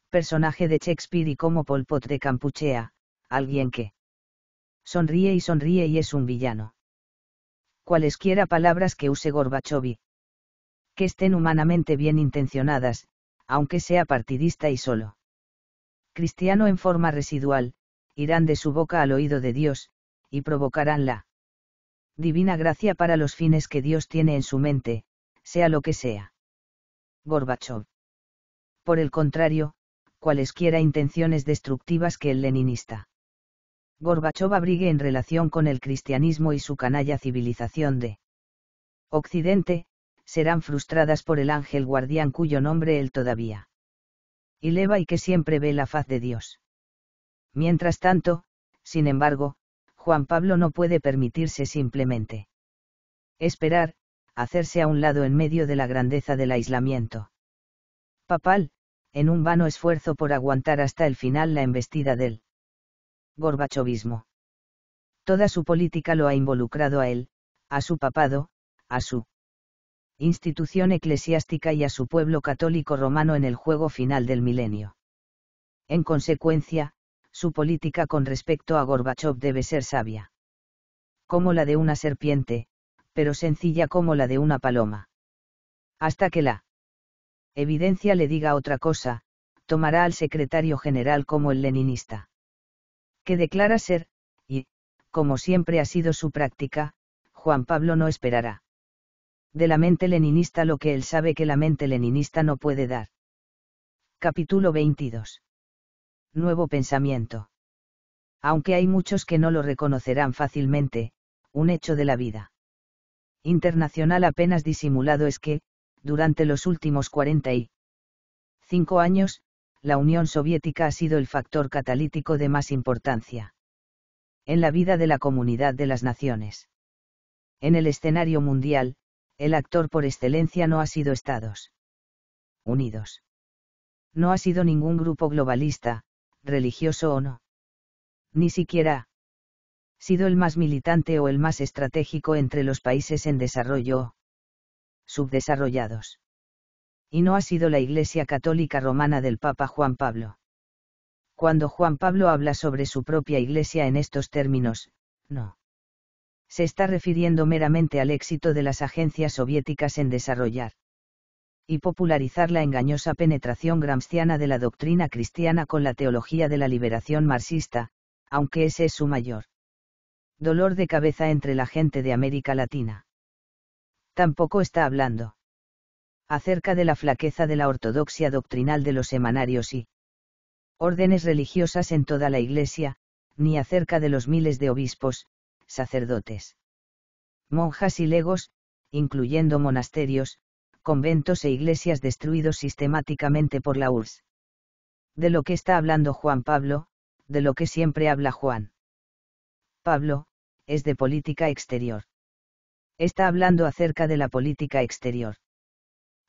Personaje de Shakespeare y como Pol Pot de Campuchea, alguien que sonríe y sonríe y es un villano. Cualesquiera palabras que use y que estén humanamente bien intencionadas, aunque sea partidista y solo. Cristiano en forma residual, irán de su boca al oído de Dios, y provocarán la divina gracia para los fines que Dios tiene en su mente, sea lo que sea. Gorbachov. Por el contrario, cualesquiera intenciones destructivas que el leninista Gorbachov abrigue en relación con el cristianismo y su canalla civilización de Occidente, serán frustradas por el ángel guardián cuyo nombre él todavía eleva y que siempre ve la faz de Dios. Mientras tanto, sin embargo, Juan Pablo no puede permitirse simplemente esperar, hacerse a un lado en medio de la grandeza del aislamiento. Papal, en un vano esfuerzo por aguantar hasta el final la embestida del Gorbachovismo. Toda su política lo ha involucrado a él, a su papado, a su institución eclesiástica y a su pueblo católico romano en el juego final del milenio. En consecuencia, su política con respecto a Gorbachev debe ser sabia. Como la de una serpiente, pero sencilla como la de una paloma. Hasta que la evidencia le diga otra cosa, tomará al secretario general como el leninista. Que declara ser, y, como siempre ha sido su práctica, Juan Pablo no esperará. De la mente leninista lo que él sabe que la mente leninista no puede dar. Capítulo 22 nuevo pensamiento. Aunque hay muchos que no lo reconocerán fácilmente, un hecho de la vida internacional apenas disimulado es que, durante los últimos y cinco años, la Unión Soviética ha sido el factor catalítico de más importancia en la vida de la comunidad de las naciones. En el escenario mundial, el actor por excelencia no ha sido Estados Unidos. No ha sido ningún grupo globalista, religioso o no. Ni siquiera sido el más militante o el más estratégico entre los países en desarrollo o subdesarrollados. Y no ha sido la Iglesia Católica Romana del Papa Juan Pablo. Cuando Juan Pablo habla sobre su propia Iglesia en estos términos, no. Se está refiriendo meramente al éxito de las agencias soviéticas en desarrollar y popularizar la engañosa penetración gramsciana de la doctrina cristiana con la teología de la liberación marxista, aunque ese es su mayor dolor de cabeza entre la gente de América Latina. Tampoco está hablando acerca de la flaqueza de la ortodoxia doctrinal de los semanarios y órdenes religiosas en toda la Iglesia, ni acerca de los miles de obispos, sacerdotes, monjas y legos, incluyendo monasterios, conventos e iglesias destruidos sistemáticamente por la URSS. De lo que está hablando Juan Pablo, de lo que siempre habla Juan. Pablo, es de política exterior. Está hablando acerca de la política exterior.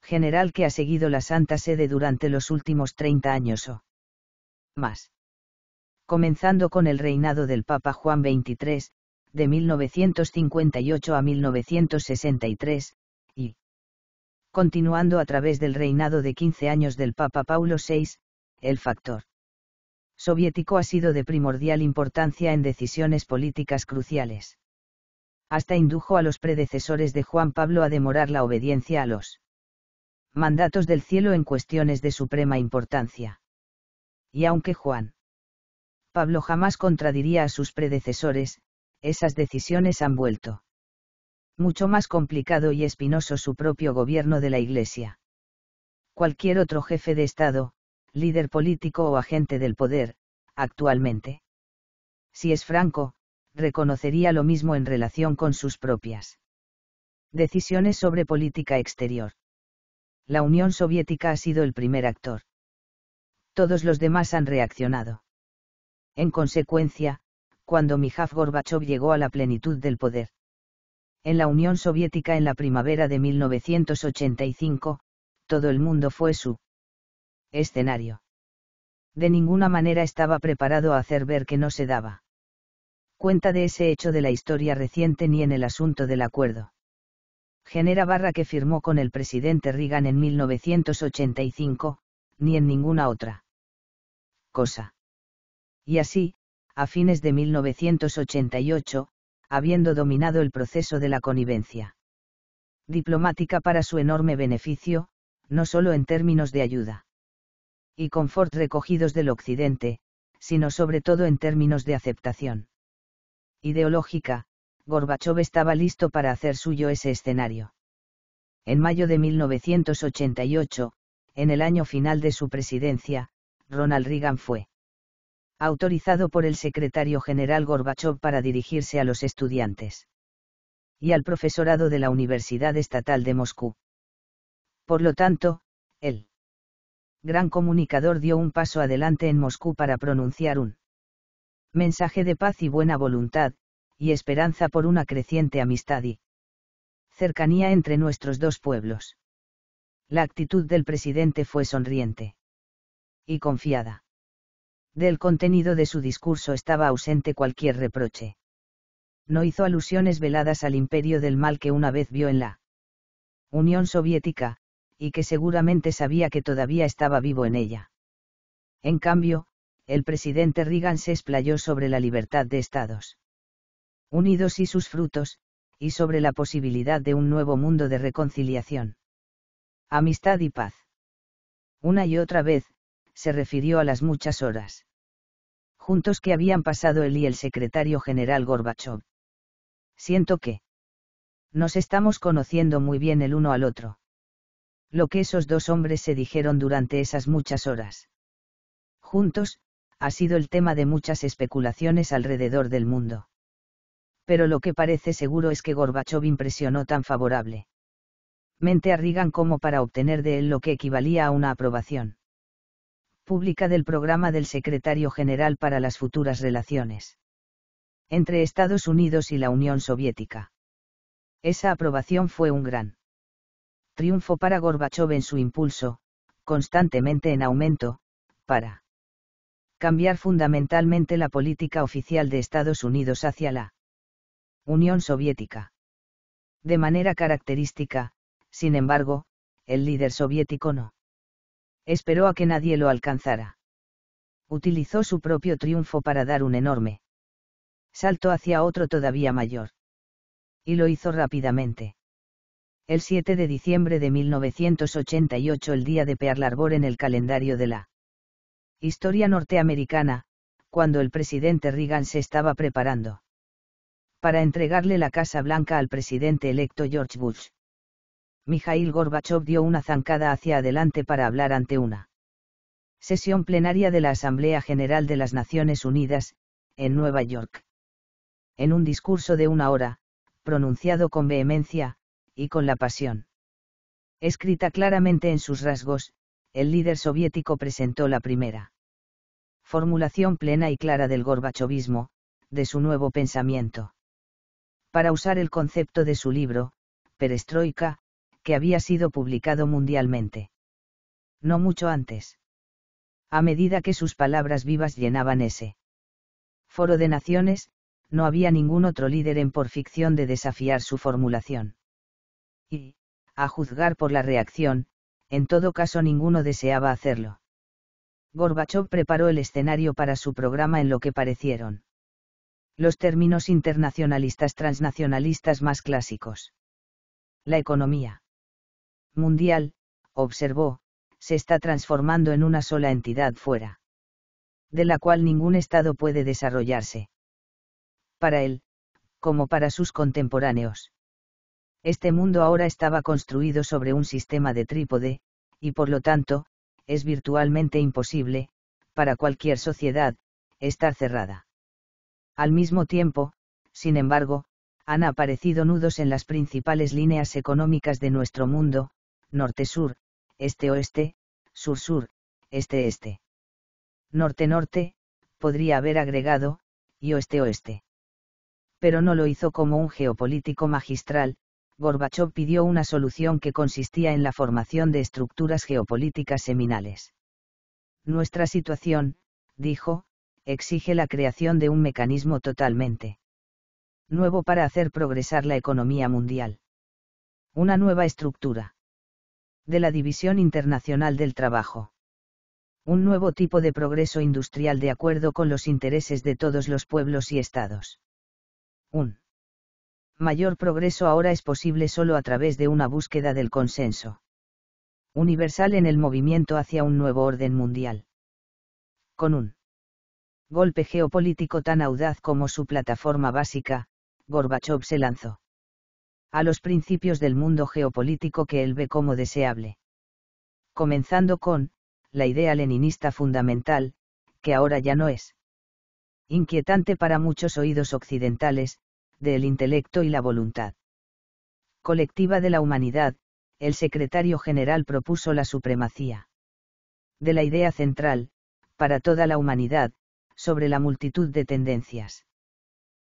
General que ha seguido la Santa Sede durante los últimos 30 años o más. Comenzando con el reinado del Papa Juan XXIII, de 1958 a 1963, continuando a través del reinado de 15 años del Papa Paulo VI, el factor soviético ha sido de primordial importancia en decisiones políticas cruciales. Hasta indujo a los predecesores de Juan Pablo a demorar la obediencia a los mandatos del cielo en cuestiones de suprema importancia. Y aunque Juan Pablo jamás contradiría a sus predecesores, esas decisiones han vuelto mucho más complicado y espinoso su propio gobierno de la Iglesia. Cualquier otro jefe de Estado, líder político o agente del poder, actualmente. Si es franco, reconocería lo mismo en relación con sus propias decisiones sobre política exterior. La Unión Soviética ha sido el primer actor. Todos los demás han reaccionado. En consecuencia, cuando Mijaf Gorbachev llegó a la plenitud del poder, en la Unión Soviética en la primavera de 1985, todo el mundo fue su escenario. De ninguna manera estaba preparado a hacer ver que no se daba cuenta de ese hecho de la historia reciente ni en el asunto del acuerdo. Genera Barra que firmó con el presidente Reagan en 1985, ni en ninguna otra cosa. Y así, a fines de 1988, habiendo dominado el proceso de la connivencia diplomática para su enorme beneficio, no solo en términos de ayuda y confort recogidos del Occidente, sino sobre todo en términos de aceptación ideológica, Gorbachev estaba listo para hacer suyo ese escenario. En mayo de 1988, en el año final de su presidencia, Ronald Reagan fue autorizado por el secretario general Gorbachov para dirigirse a los estudiantes y al profesorado de la Universidad Estatal de Moscú. Por lo tanto, el gran comunicador dio un paso adelante en Moscú para pronunciar un mensaje de paz y buena voluntad, y esperanza por una creciente amistad y cercanía entre nuestros dos pueblos. La actitud del presidente fue sonriente y confiada. Del contenido de su discurso estaba ausente cualquier reproche. No hizo alusiones veladas al imperio del mal que una vez vio en la Unión Soviética, y que seguramente sabía que todavía estaba vivo en ella. En cambio, el presidente Reagan se explayó sobre la libertad de estados. Unidos y sus frutos, y sobre la posibilidad de un nuevo mundo de reconciliación. Amistad y paz. Una y otra vez, se refirió a las muchas horas juntos que habían pasado él y el secretario general Gorbachev. Siento que nos estamos conociendo muy bien el uno al otro. Lo que esos dos hombres se dijeron durante esas muchas horas. Juntos, ha sido el tema de muchas especulaciones alrededor del mundo. Pero lo que parece seguro es que Gorbachev impresionó tan favorablemente a Reagan como para obtener de él lo que equivalía a una aprobación pública del programa del secretario general para las futuras relaciones entre Estados Unidos y la Unión Soviética. Esa aprobación fue un gran triunfo para Gorbachev en su impulso, constantemente en aumento, para cambiar fundamentalmente la política oficial de Estados Unidos hacia la Unión Soviética. De manera característica, sin embargo, el líder soviético no Esperó a que nadie lo alcanzara. Utilizó su propio triunfo para dar un enorme salto hacia otro todavía mayor. Y lo hizo rápidamente. El 7 de diciembre de 1988, el día de Pearl Harbor en el calendario de la historia norteamericana, cuando el presidente Reagan se estaba preparando para entregarle la Casa Blanca al presidente electo George Bush. Mijail Gorbachev dio una zancada hacia adelante para hablar ante una sesión plenaria de la Asamblea General de las Naciones Unidas, en Nueva York. En un discurso de una hora, pronunciado con vehemencia, y con la pasión. Escrita claramente en sus rasgos, el líder soviético presentó la primera formulación plena y clara del gorbachovismo, de su nuevo pensamiento. Para usar el concepto de su libro, Perestroika, que había sido publicado mundialmente. No mucho antes. A medida que sus palabras vivas llenaban ese foro de naciones, no había ningún otro líder en por ficción de desafiar su formulación. Y, a juzgar por la reacción, en todo caso ninguno deseaba hacerlo. Gorbachov preparó el escenario para su programa en lo que parecieron los términos internacionalistas transnacionalistas más clásicos. La economía mundial, observó, se está transformando en una sola entidad fuera de la cual ningún Estado puede desarrollarse. Para él, como para sus contemporáneos. Este mundo ahora estaba construido sobre un sistema de trípode, y por lo tanto, es virtualmente imposible, para cualquier sociedad, estar cerrada. Al mismo tiempo, sin embargo, han aparecido nudos en las principales líneas económicas de nuestro mundo, norte-sur, este-oeste, sur-sur, este-este. Norte-norte, podría haber agregado, y oeste-oeste. Pero no lo hizo como un geopolítico magistral, Gorbachev pidió una solución que consistía en la formación de estructuras geopolíticas seminales. Nuestra situación, dijo, exige la creación de un mecanismo totalmente nuevo para hacer progresar la economía mundial. Una nueva estructura de la División Internacional del Trabajo. Un nuevo tipo de progreso industrial de acuerdo con los intereses de todos los pueblos y estados. Un mayor progreso ahora es posible solo a través de una búsqueda del consenso universal en el movimiento hacia un nuevo orden mundial. Con un golpe geopolítico tan audaz como su plataforma básica, Gorbachev se lanzó a los principios del mundo geopolítico que él ve como deseable. Comenzando con, la idea leninista fundamental, que ahora ya no es inquietante para muchos oídos occidentales, del intelecto y la voluntad colectiva de la humanidad, el secretario general propuso la supremacía de la idea central, para toda la humanidad, sobre la multitud de tendencias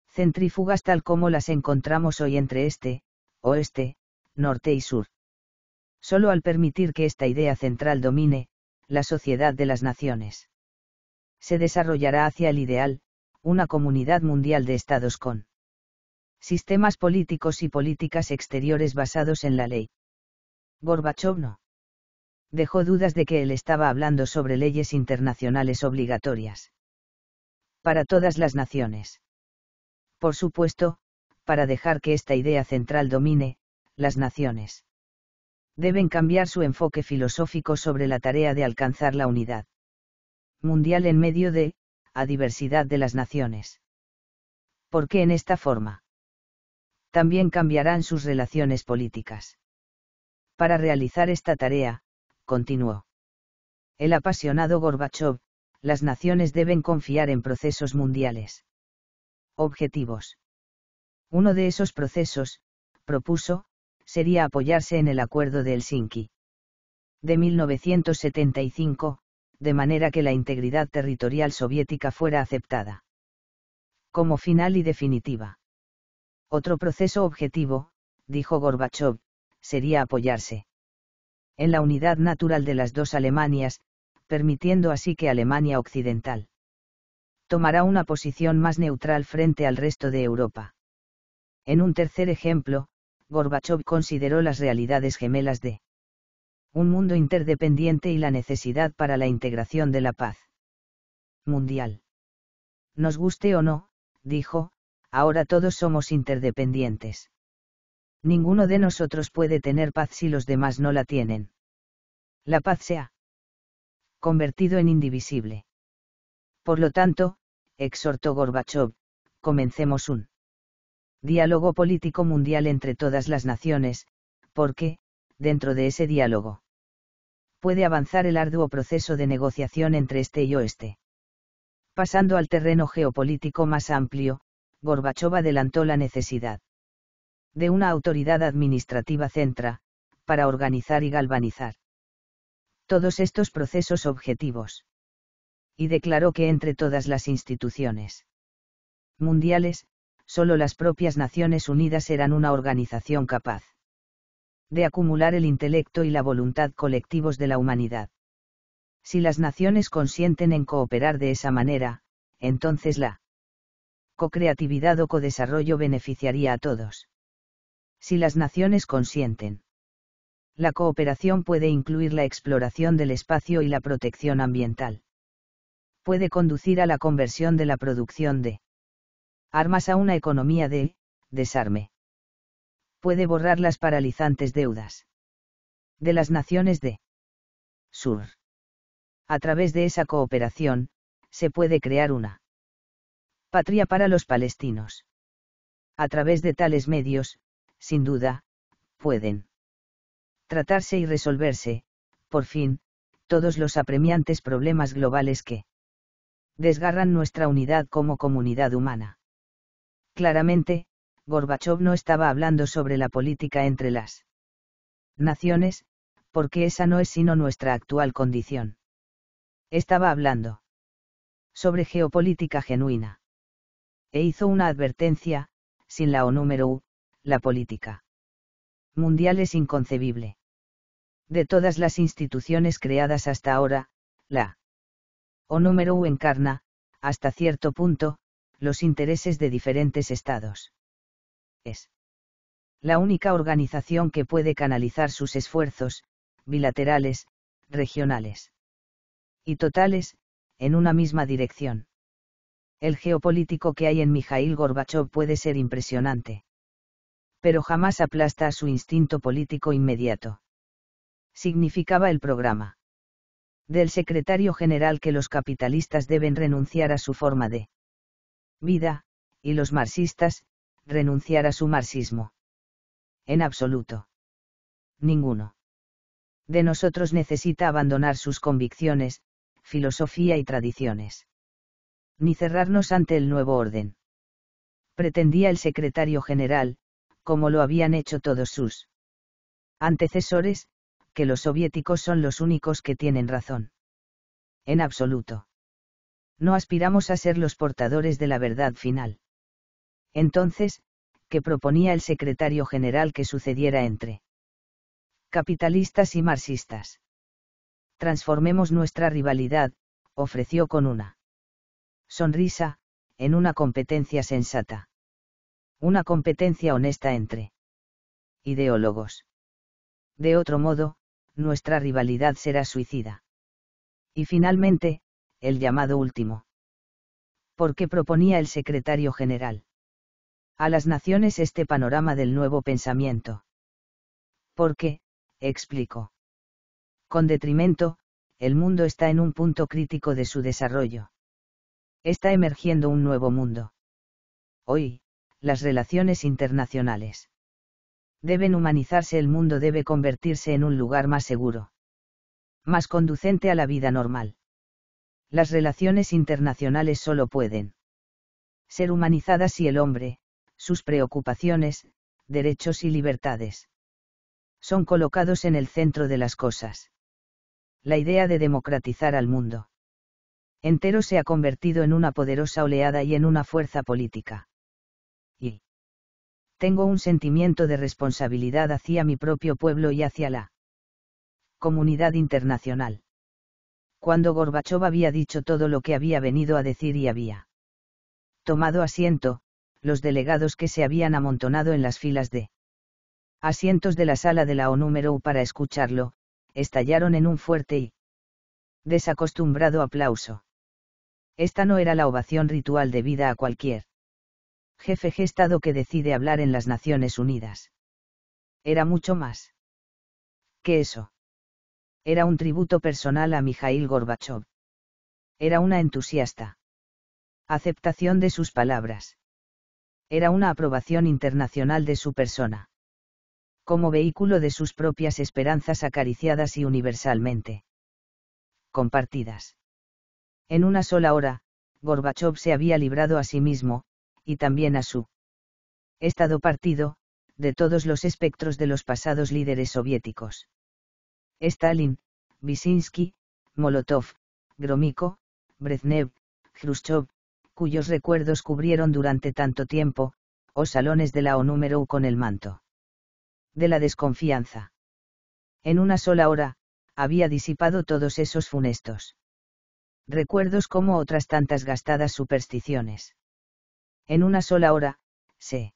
centrífugas tal como las encontramos hoy entre este, oeste, norte y sur. Solo al permitir que esta idea central domine, la sociedad de las naciones. Se desarrollará hacia el ideal, una comunidad mundial de estados con sistemas políticos y políticas exteriores basados en la ley. Gorbachov no dejó dudas de que él estaba hablando sobre leyes internacionales obligatorias. Para todas las naciones. Por supuesto, para dejar que esta idea central domine, las naciones. Deben cambiar su enfoque filosófico sobre la tarea de alcanzar la unidad mundial en medio de, a diversidad de las naciones. ¿Por qué en esta forma? También cambiarán sus relaciones políticas. Para realizar esta tarea, continuó. El apasionado Gorbachev, las naciones deben confiar en procesos mundiales. Objetivos. Uno de esos procesos, propuso, sería apoyarse en el Acuerdo de Helsinki. De 1975, de manera que la integridad territorial soviética fuera aceptada. Como final y definitiva. Otro proceso objetivo, dijo Gorbachev, sería apoyarse en la unidad natural de las dos Alemanias, permitiendo así que Alemania Occidental tomara una posición más neutral frente al resto de Europa. En un tercer ejemplo, Gorbachev consideró las realidades gemelas de un mundo interdependiente y la necesidad para la integración de la paz mundial. Nos guste o no, dijo, ahora todos somos interdependientes. Ninguno de nosotros puede tener paz si los demás no la tienen. La paz se ha convertido en indivisible. Por lo tanto, exhortó Gorbachev, comencemos un diálogo político mundial entre todas las naciones, porque, dentro de ese diálogo, puede avanzar el arduo proceso de negociación entre este y oeste. Pasando al terreno geopolítico más amplio, Gorbachev adelantó la necesidad de una autoridad administrativa centra, para organizar y galvanizar todos estos procesos objetivos. Y declaró que entre todas las instituciones mundiales, solo las propias Naciones Unidas eran una organización capaz de acumular el intelecto y la voluntad colectivos de la humanidad. Si las naciones consienten en cooperar de esa manera, entonces la co-creatividad o co-desarrollo beneficiaría a todos. Si las naciones consienten. La cooperación puede incluir la exploración del espacio y la protección ambiental. Puede conducir a la conversión de la producción de armas a una economía de desarme. Puede borrar las paralizantes deudas de las naciones de Sur. A través de esa cooperación, se puede crear una patria para los palestinos. A través de tales medios, sin duda, pueden tratarse y resolverse, por fin, todos los apremiantes problemas globales que desgarran nuestra unidad como comunidad humana. Claramente, Gorbachev no estaba hablando sobre la política entre las naciones, porque esa no es sino nuestra actual condición. Estaba hablando sobre geopolítica genuina. E hizo una advertencia, sin la O número la política mundial es inconcebible. De todas las instituciones creadas hasta ahora, la O número encarna, hasta cierto punto, los intereses de diferentes estados. Es la única organización que puede canalizar sus esfuerzos, bilaterales, regionales y totales, en una misma dirección. El geopolítico que hay en Mijail Gorbachev puede ser impresionante. Pero jamás aplasta a su instinto político inmediato. Significaba el programa del secretario general que los capitalistas deben renunciar a su forma de vida, y los marxistas, renunciar a su marxismo. En absoluto. Ninguno. De nosotros necesita abandonar sus convicciones, filosofía y tradiciones. Ni cerrarnos ante el nuevo orden. Pretendía el secretario general, como lo habían hecho todos sus antecesores, que los soviéticos son los únicos que tienen razón. En absoluto. No aspiramos a ser los portadores de la verdad final. Entonces, ¿qué proponía el secretario general que sucediera entre capitalistas y marxistas? Transformemos nuestra rivalidad, ofreció con una sonrisa, en una competencia sensata. Una competencia honesta entre ideólogos. De otro modo, nuestra rivalidad será suicida. Y finalmente, el llamado último. ¿Por qué proponía el secretario general? A las naciones este panorama del nuevo pensamiento. Porque, explicó. Con detrimento, el mundo está en un punto crítico de su desarrollo. Está emergiendo un nuevo mundo. Hoy, las relaciones internacionales. Deben humanizarse, el mundo debe convertirse en un lugar más seguro. Más conducente a la vida normal las relaciones internacionales solo pueden ser humanizadas si el hombre, sus preocupaciones, derechos y libertades son colocados en el centro de las cosas. La idea de democratizar al mundo entero se ha convertido en una poderosa oleada y en una fuerza política. Y tengo un sentimiento de responsabilidad hacia mi propio pueblo y hacia la comunidad internacional cuando Gorbachov había dicho todo lo que había venido a decir y había tomado asiento, los delegados que se habían amontonado en las filas de asientos de la sala de la ONU número para escucharlo, estallaron en un fuerte y desacostumbrado aplauso. Esta no era la ovación ritual debida a cualquier jefe gestado que decide hablar en las Naciones Unidas. Era mucho más que eso. Era un tributo personal a Mikhail Gorbachev. Era una entusiasta. Aceptación de sus palabras. Era una aprobación internacional de su persona. Como vehículo de sus propias esperanzas acariciadas y universalmente. Compartidas. En una sola hora, Gorbachev se había librado a sí mismo, y también a su Estado partido, de todos los espectros de los pasados líderes soviéticos. Stalin, Visinsky, Molotov, Gromiko, Brezhnev, Khrushchev, cuyos recuerdos cubrieron durante tanto tiempo, o salones de la ONU número con el manto. De la desconfianza. En una sola hora, había disipado todos esos funestos. Recuerdos como otras tantas gastadas supersticiones. En una sola hora, se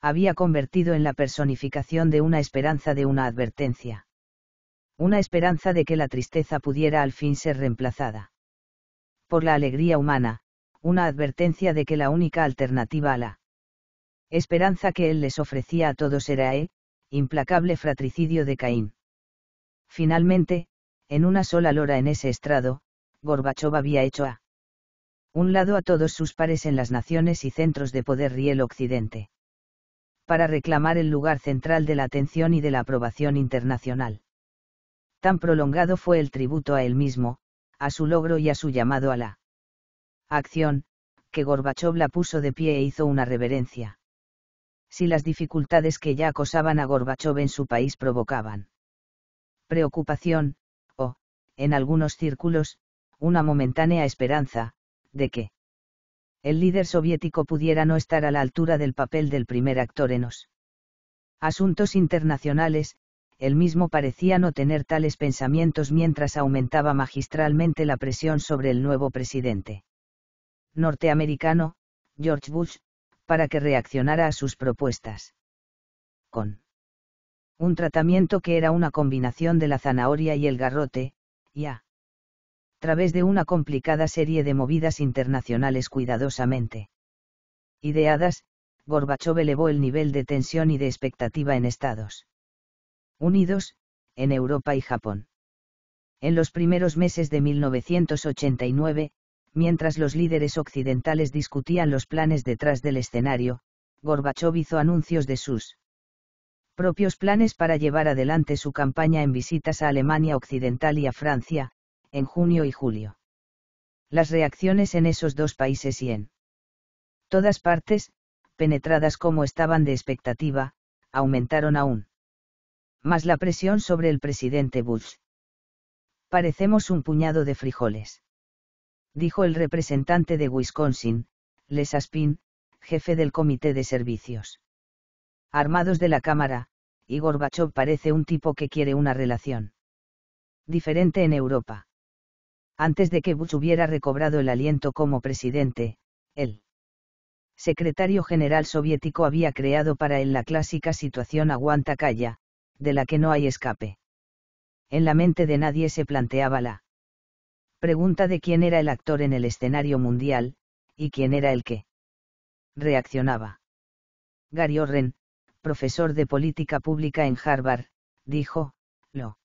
había convertido en la personificación de una esperanza de una advertencia una esperanza de que la tristeza pudiera al fin ser reemplazada. Por la alegría humana, una advertencia de que la única alternativa a la esperanza que él les ofrecía a todos era el implacable fratricidio de Caín. Finalmente, en una sola lora en ese estrado, Gorbachev había hecho a un lado a todos sus pares en las naciones y centros de poder riel occidente para reclamar el lugar central de la atención y de la aprobación internacional. Tan prolongado fue el tributo a él mismo, a su logro y a su llamado a la acción, que Gorbachov la puso de pie e hizo una reverencia. Si las dificultades que ya acosaban a Gorbachov en su país provocaban preocupación, o, en algunos círculos, una momentánea esperanza, de que el líder soviético pudiera no estar a la altura del papel del primer actor en los asuntos internacionales, él mismo parecía no tener tales pensamientos mientras aumentaba magistralmente la presión sobre el nuevo presidente norteamericano, George Bush, para que reaccionara a sus propuestas. Con un tratamiento que era una combinación de la zanahoria y el garrote, y a través de una complicada serie de movidas internacionales cuidadosamente ideadas, Gorbachov elevó el nivel de tensión y de expectativa en Estados Unidos, en Europa y Japón. En los primeros meses de 1989, mientras los líderes occidentales discutían los planes detrás del escenario, Gorbachev hizo anuncios de sus propios planes para llevar adelante su campaña en visitas a Alemania Occidental y a Francia, en junio y julio. Las reacciones en esos dos países y en todas partes, penetradas como estaban de expectativa, aumentaron aún más la presión sobre el presidente Bush. Parecemos un puñado de frijoles. Dijo el representante de Wisconsin, Les Aspin, jefe del Comité de Servicios. Armados de la Cámara, y Bachov parece un tipo que quiere una relación. Diferente en Europa. Antes de que Bush hubiera recobrado el aliento como presidente, él secretario general soviético había creado para él la clásica situación aguanta calla, de la que no hay escape. En la mente de nadie se planteaba la pregunta de quién era el actor en el escenario mundial, y quién era el que reaccionaba. Gary Orren, profesor de política pública en Harvard, dijo, lo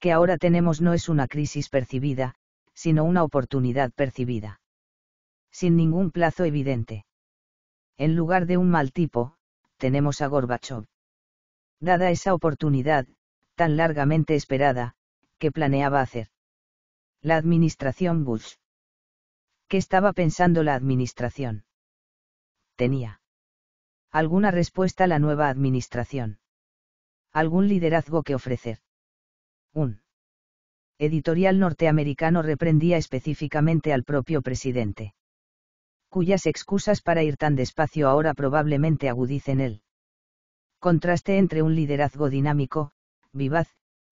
que ahora tenemos no es una crisis percibida, sino una oportunidad percibida. Sin ningún plazo evidente. En lugar de un mal tipo, tenemos a Gorbachev. Dada esa oportunidad, tan largamente esperada, que planeaba hacer. La administración Bush. ¿Qué estaba pensando la administración? Tenía. ¿Alguna respuesta a la nueva administración? ¿Algún liderazgo que ofrecer? Un editorial norteamericano reprendía específicamente al propio presidente. Cuyas excusas para ir tan despacio ahora probablemente agudicen él contraste entre un liderazgo dinámico, vivaz,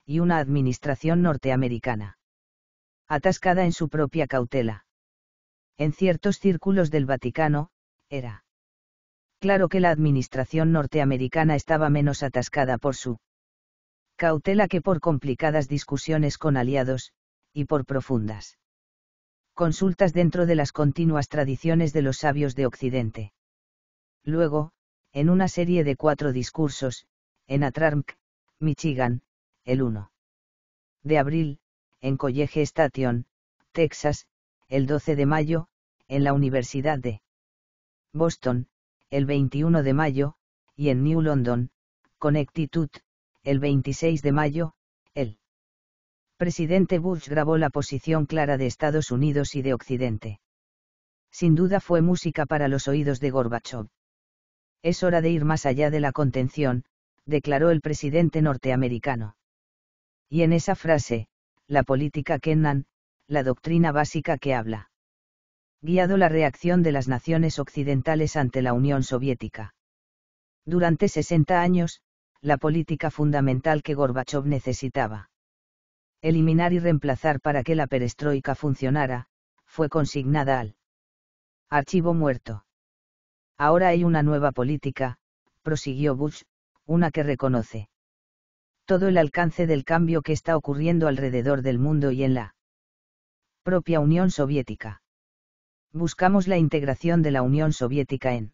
y una administración norteamericana. Atascada en su propia cautela. En ciertos círculos del Vaticano, era claro que la administración norteamericana estaba menos atascada por su cautela que por complicadas discusiones con aliados, y por profundas consultas dentro de las continuas tradiciones de los sabios de Occidente. Luego, en una serie de cuatro discursos, en Atramk, Michigan, el 1 de abril, en College Station, Texas, el 12 de mayo, en la Universidad de Boston, el 21 de mayo, y en New London, Connecticut, el 26 de mayo, el presidente Bush grabó la posición clara de Estados Unidos y de Occidente. Sin duda fue música para los oídos de Gorbachov. Es hora de ir más allá de la contención, declaró el presidente norteamericano. Y en esa frase, la política Kennan, la doctrina básica que habla. Guiado la reacción de las naciones occidentales ante la Unión Soviética. Durante 60 años, la política fundamental que Gorbachev necesitaba. Eliminar y reemplazar para que la perestroika funcionara, fue consignada al archivo muerto. Ahora hay una nueva política, prosiguió Bush, una que reconoce todo el alcance del cambio que está ocurriendo alrededor del mundo y en la propia Unión Soviética. Buscamos la integración de la Unión Soviética en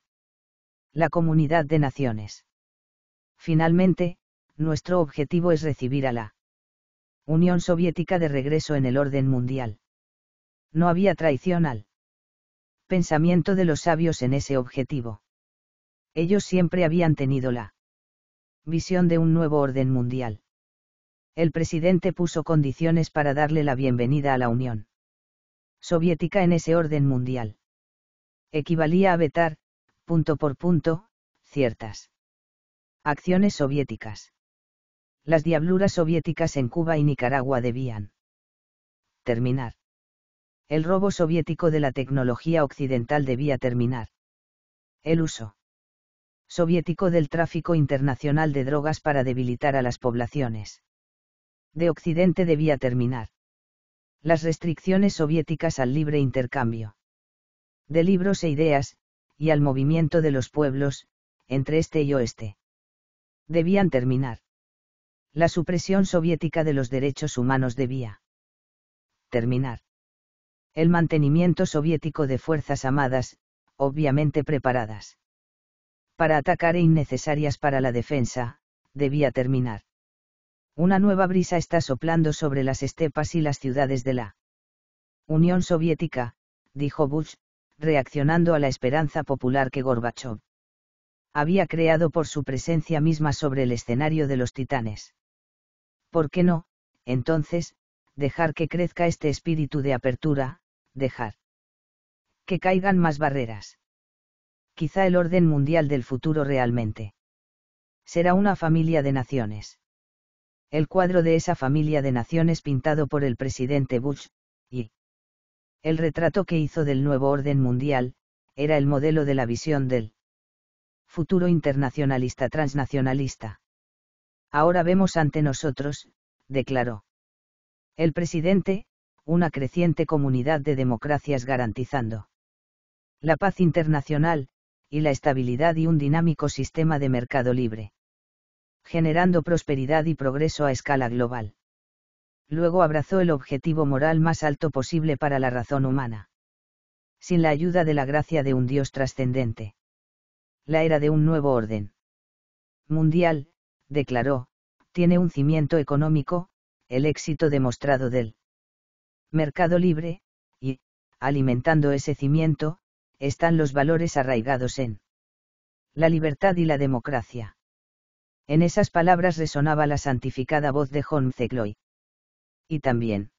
la Comunidad de Naciones. Finalmente, nuestro objetivo es recibir a la Unión Soviética de regreso en el orden mundial. No había traición al pensamiento de los sabios en ese objetivo. Ellos siempre habían tenido la visión de un nuevo orden mundial. El presidente puso condiciones para darle la bienvenida a la Unión Soviética en ese orden mundial. Equivalía a vetar, punto por punto, ciertas acciones soviéticas. Las diabluras soviéticas en Cuba y Nicaragua debían terminar el robo soviético de la tecnología occidental debía terminar. El uso soviético del tráfico internacional de drogas para debilitar a las poblaciones de Occidente debía terminar. Las restricciones soviéticas al libre intercambio de libros e ideas, y al movimiento de los pueblos, entre este y oeste. Debían terminar. La supresión soviética de los derechos humanos debía terminar el mantenimiento soviético de fuerzas amadas, obviamente preparadas. Para atacar e innecesarias para la defensa, debía terminar. Una nueva brisa está soplando sobre las estepas y las ciudades de la Unión Soviética, dijo Bush, reaccionando a la esperanza popular que Gorbachev había creado por su presencia misma sobre el escenario de los titanes. ¿Por qué no, entonces, dejar que crezca este espíritu de apertura, dejar que caigan más barreras. Quizá el orden mundial del futuro realmente será una familia de naciones. El cuadro de esa familia de naciones pintado por el presidente Bush, y el retrato que hizo del nuevo orden mundial, era el modelo de la visión del futuro internacionalista transnacionalista. Ahora vemos ante nosotros, declaró. El presidente, una creciente comunidad de democracias garantizando la paz internacional, y la estabilidad y un dinámico sistema de mercado libre. Generando prosperidad y progreso a escala global. Luego abrazó el objetivo moral más alto posible para la razón humana. Sin la ayuda de la gracia de un Dios trascendente. La era de un nuevo orden. Mundial, declaró, tiene un cimiento económico, el éxito demostrado del mercado libre, y, alimentando ese cimiento, están los valores arraigados en la libertad y la democracia. En esas palabras resonaba la santificada voz de John Zegloy. Y también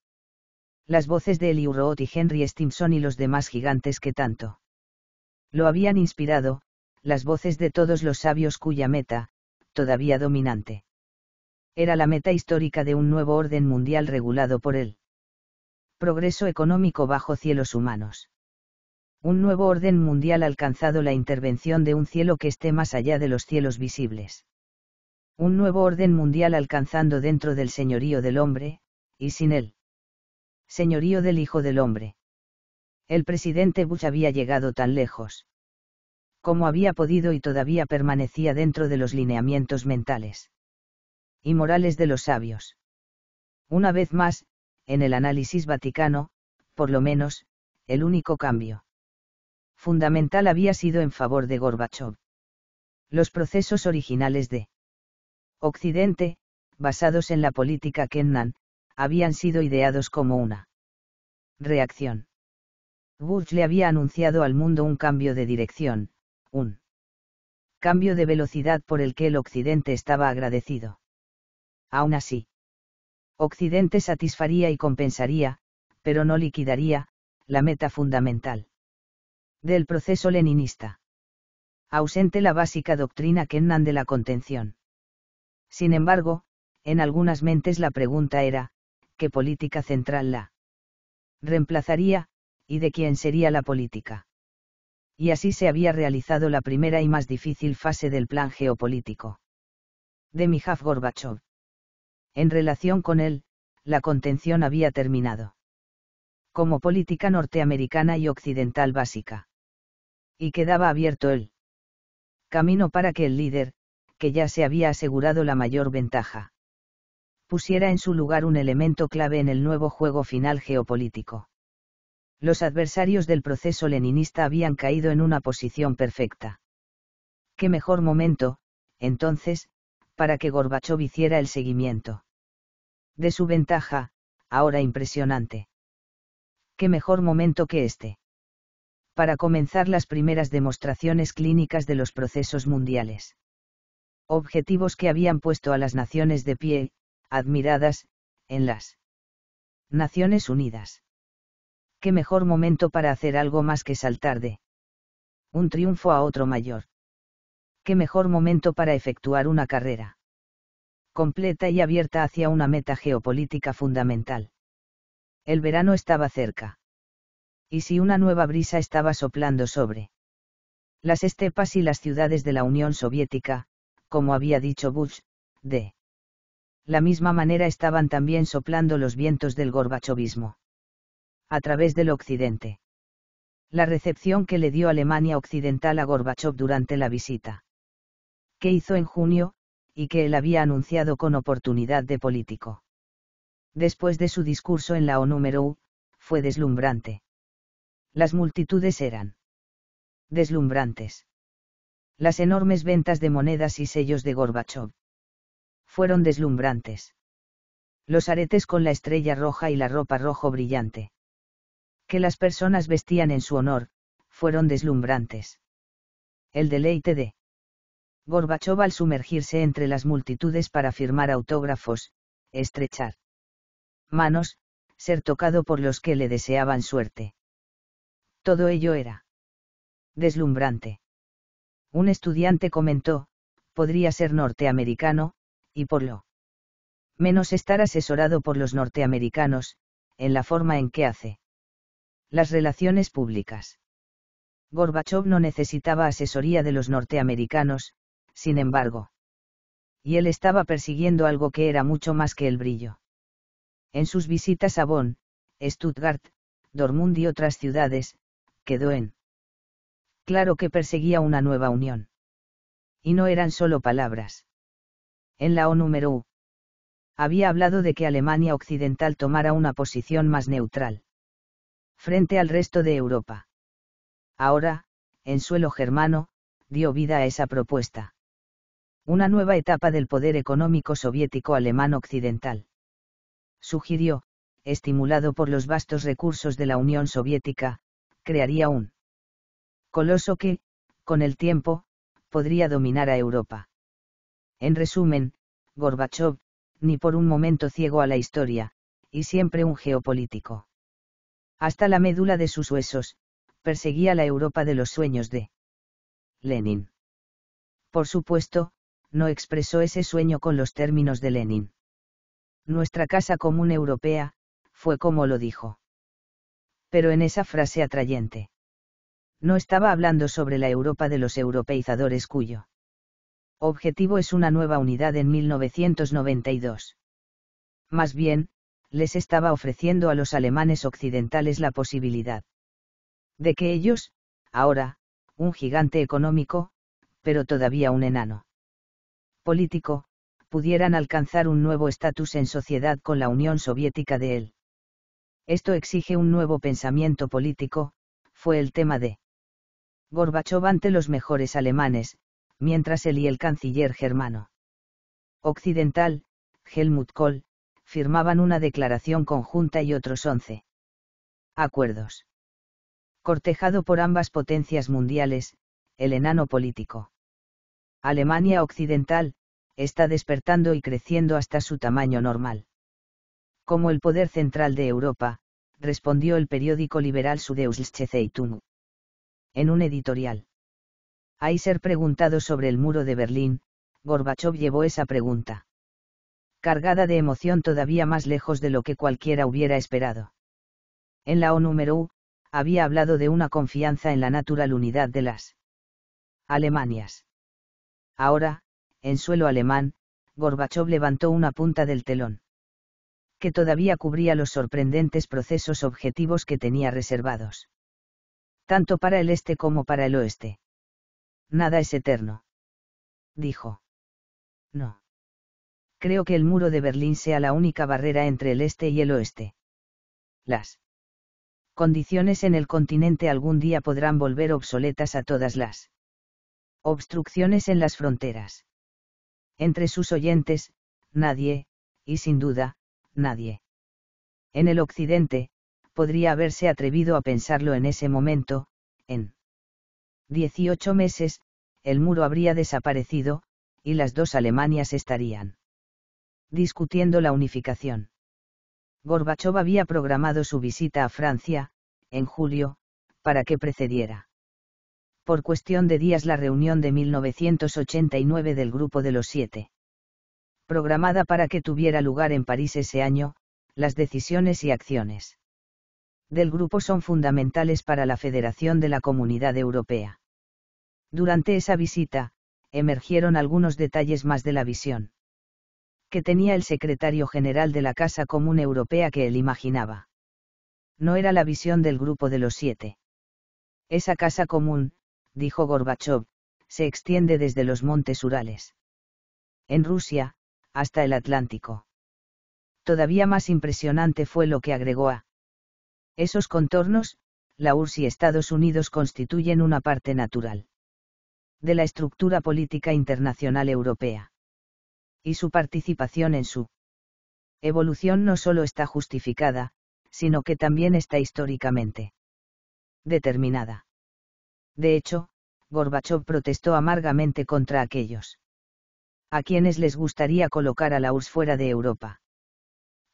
las voces de Eli Roth y Henry Stimson y los demás gigantes que tanto lo habían inspirado, las voces de todos los sabios cuya meta, todavía dominante, era la meta histórica de un nuevo orden mundial regulado por él progreso económico bajo cielos humanos. Un nuevo orden mundial alcanzado la intervención de un cielo que esté más allá de los cielos visibles. Un nuevo orden mundial alcanzando dentro del señorío del hombre, y sin él. Señorío del Hijo del Hombre. El presidente Bush había llegado tan lejos. Como había podido y todavía permanecía dentro de los lineamientos mentales. Y morales de los sabios. Una vez más, en el análisis vaticano, por lo menos, el único cambio fundamental había sido en favor de Gorbachev. Los procesos originales de Occidente, basados en la política Kennan, habían sido ideados como una reacción. Bush le había anunciado al mundo un cambio de dirección, un cambio de velocidad por el que el Occidente estaba agradecido. Aún así, Occidente satisfaría y compensaría, pero no liquidaría, la meta fundamental del proceso leninista. Ausente la básica doctrina Kennan de la contención. Sin embargo, en algunas mentes la pregunta era, ¿qué política central la reemplazaría, y de quién sería la política? Y así se había realizado la primera y más difícil fase del plan geopolítico. De Mijaf Gorbachev. En relación con él, la contención había terminado. Como política norteamericana y occidental básica. Y quedaba abierto el camino para que el líder, que ya se había asegurado la mayor ventaja, pusiera en su lugar un elemento clave en el nuevo juego final geopolítico. Los adversarios del proceso leninista habían caído en una posición perfecta. Qué mejor momento, entonces, para que Gorbachov hiciera el seguimiento. De su ventaja, ahora impresionante. Qué mejor momento que este. Para comenzar las primeras demostraciones clínicas de los procesos mundiales. Objetivos que habían puesto a las naciones de pie, admiradas, en las Naciones Unidas. Qué mejor momento para hacer algo más que saltar de un triunfo a otro mayor qué mejor momento para efectuar una carrera. Completa y abierta hacia una meta geopolítica fundamental. El verano estaba cerca. Y si una nueva brisa estaba soplando sobre las estepas y las ciudades de la Unión Soviética, como había dicho Bush, de la misma manera estaban también soplando los vientos del gorbachovismo. A través del Occidente. La recepción que le dio Alemania Occidental a Gorbachov durante la visita que hizo en junio, y que él había anunciado con oportunidad de político. Después de su discurso en la ONU fue deslumbrante. Las multitudes eran deslumbrantes. Las enormes ventas de monedas y sellos de Gorbachov fueron deslumbrantes. Los aretes con la estrella roja y la ropa rojo brillante que las personas vestían en su honor, fueron deslumbrantes. El deleite de Gorbachov al sumergirse entre las multitudes para firmar autógrafos, estrechar manos, ser tocado por los que le deseaban suerte. Todo ello era deslumbrante. Un estudiante comentó, podría ser norteamericano, y por lo menos estar asesorado por los norteamericanos, en la forma en que hace las relaciones públicas. Gorbachev no necesitaba asesoría de los norteamericanos, sin embargo. Y él estaba persiguiendo algo que era mucho más que el brillo. En sus visitas a Bonn, Stuttgart, Dortmund y otras ciudades, quedó en claro que perseguía una nueva unión. Y no eran solo palabras. En la O número Había hablado de que Alemania Occidental tomara una posición más neutral. Frente al resto de Europa. Ahora, en suelo germano, dio vida a esa propuesta. Una nueva etapa del poder económico soviético alemán occidental. Sugirió, estimulado por los vastos recursos de la Unión Soviética, crearía un coloso que, con el tiempo, podría dominar a Europa. En resumen, Gorbachev, ni por un momento ciego a la historia, y siempre un geopolítico. Hasta la médula de sus huesos, perseguía la Europa de los sueños de Lenin. Por supuesto, no expresó ese sueño con los términos de Lenin. Nuestra casa común europea, fue como lo dijo. Pero en esa frase atrayente. No estaba hablando sobre la Europa de los europeizadores cuyo objetivo es una nueva unidad en 1992. Más bien, les estaba ofreciendo a los alemanes occidentales la posibilidad de que ellos, ahora, un gigante económico, pero todavía un enano político, pudieran alcanzar un nuevo estatus en sociedad con la Unión Soviética de él. Esto exige un nuevo pensamiento político, fue el tema de Gorbachev ante los mejores alemanes, mientras él y el canciller germano occidental, Helmut Kohl, firmaban una declaración conjunta y otros once acuerdos. Cortejado por ambas potencias mundiales, el enano político Alemania Occidental, está despertando y creciendo hasta su tamaño normal. Como el poder central de Europa, respondió el periódico liberal Süddeutsche Zeitung. En un editorial. Hay ser preguntado sobre el muro de Berlín, Gorbachev llevó esa pregunta. Cargada de emoción todavía más lejos de lo que cualquiera hubiera esperado. En la ONU había hablado de una confianza en la natural unidad de las Alemanias. Ahora, en suelo alemán, Gorbachov levantó una punta del telón. Que todavía cubría los sorprendentes procesos objetivos que tenía reservados. Tanto para el este como para el oeste. Nada es eterno. Dijo. No. Creo que el muro de Berlín sea la única barrera entre el este y el oeste. Las condiciones en el continente algún día podrán volver obsoletas a todas las Obstrucciones en las fronteras. Entre sus oyentes, nadie, y sin duda, nadie. En el Occidente, podría haberse atrevido a pensarlo en ese momento, en 18 meses, el muro habría desaparecido, y las dos Alemanias estarían discutiendo la unificación. Gorbachev había programado su visita a Francia, en julio, para que precediera por cuestión de días la reunión de 1989 del Grupo de los Siete. Programada para que tuviera lugar en París ese año, las decisiones y acciones del grupo son fundamentales para la Federación de la Comunidad Europea. Durante esa visita, emergieron algunos detalles más de la visión que tenía el secretario general de la Casa Común Europea que él imaginaba. No era la visión del Grupo de los Siete. Esa Casa Común, dijo Gorbachov, se extiende desde los montes Urales. En Rusia, hasta el Atlántico. Todavía más impresionante fue lo que agregó a esos contornos, la URSS y Estados Unidos constituyen una parte natural de la estructura política internacional europea. Y su participación en su evolución no solo está justificada, sino que también está históricamente determinada. De hecho, Gorbachov protestó amargamente contra aquellos. A quienes les gustaría colocar a la URSS fuera de Europa.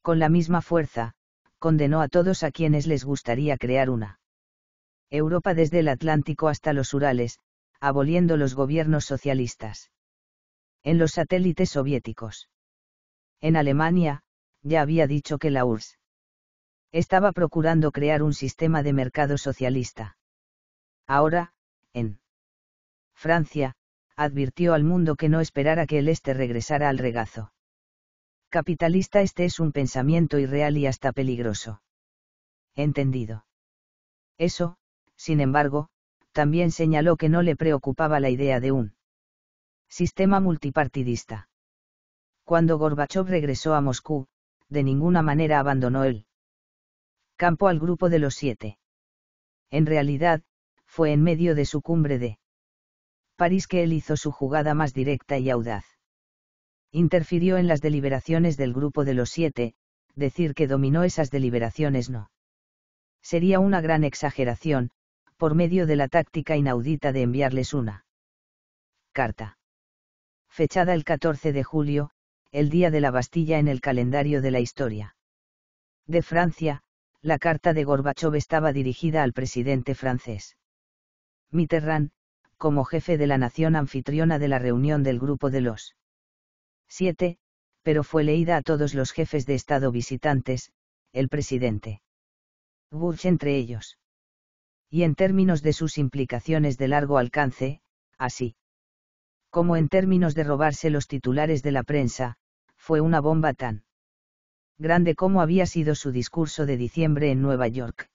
Con la misma fuerza, condenó a todos a quienes les gustaría crear una. Europa desde el Atlántico hasta los Urales, aboliendo los gobiernos socialistas. En los satélites soviéticos. En Alemania, ya había dicho que la URSS estaba procurando crear un sistema de mercado socialista. Ahora, en Francia, advirtió al mundo que no esperara que el este regresara al regazo. Capitalista este es un pensamiento irreal y hasta peligroso. Entendido. Eso, sin embargo, también señaló que no le preocupaba la idea de un sistema multipartidista. Cuando Gorbachev regresó a Moscú, de ninguna manera abandonó el campo al grupo de los siete. En realidad, fue en medio de su cumbre de París que él hizo su jugada más directa y audaz. Interfirió en las deliberaciones del Grupo de los Siete, decir que dominó esas deliberaciones no. Sería una gran exageración, por medio de la táctica inaudita de enviarles una carta. Fechada el 14 de julio, el día de la Bastilla en el calendario de la historia. De Francia, la carta de Gorbachov estaba dirigida al presidente francés. Mitterrand, como jefe de la nación anfitriona de la reunión del Grupo de los Siete, pero fue leída a todos los jefes de Estado visitantes, el presidente Bush entre ellos. Y en términos de sus implicaciones de largo alcance, así como en términos de robarse los titulares de la prensa, fue una bomba tan grande como había sido su discurso de diciembre en Nueva York.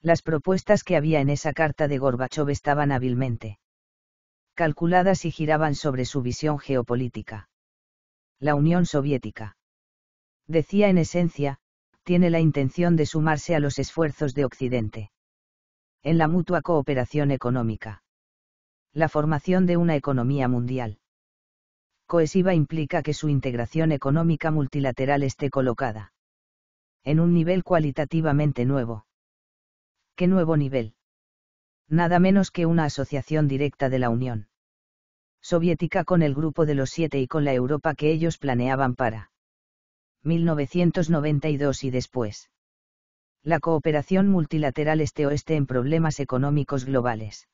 Las propuestas que había en esa carta de Gorbachev estaban hábilmente calculadas y giraban sobre su visión geopolítica. La Unión Soviética. Decía en esencia, tiene la intención de sumarse a los esfuerzos de Occidente. En la mutua cooperación económica. La formación de una economía mundial. Cohesiva implica que su integración económica multilateral esté colocada. En un nivel cualitativamente nuevo. ¿qué nuevo nivel? Nada menos que una asociación directa de la Unión Soviética con el Grupo de los Siete y con la Europa que ellos planeaban para 1992 y después. La cooperación multilateral este-oeste en problemas económicos globales.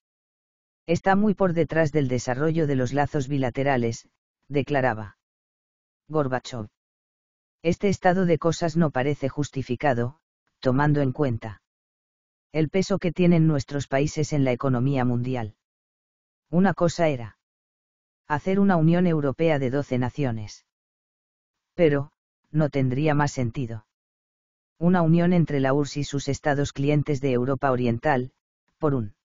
Está muy por detrás del desarrollo de los lazos bilaterales, declaraba. Gorbachev. Este estado de cosas no parece justificado, tomando en cuenta el peso que tienen nuestros países en la economía mundial. Una cosa era hacer una Unión Europea de 12 naciones. Pero, no tendría más sentido. Una unión entre la URSS y sus estados clientes de Europa Oriental, por un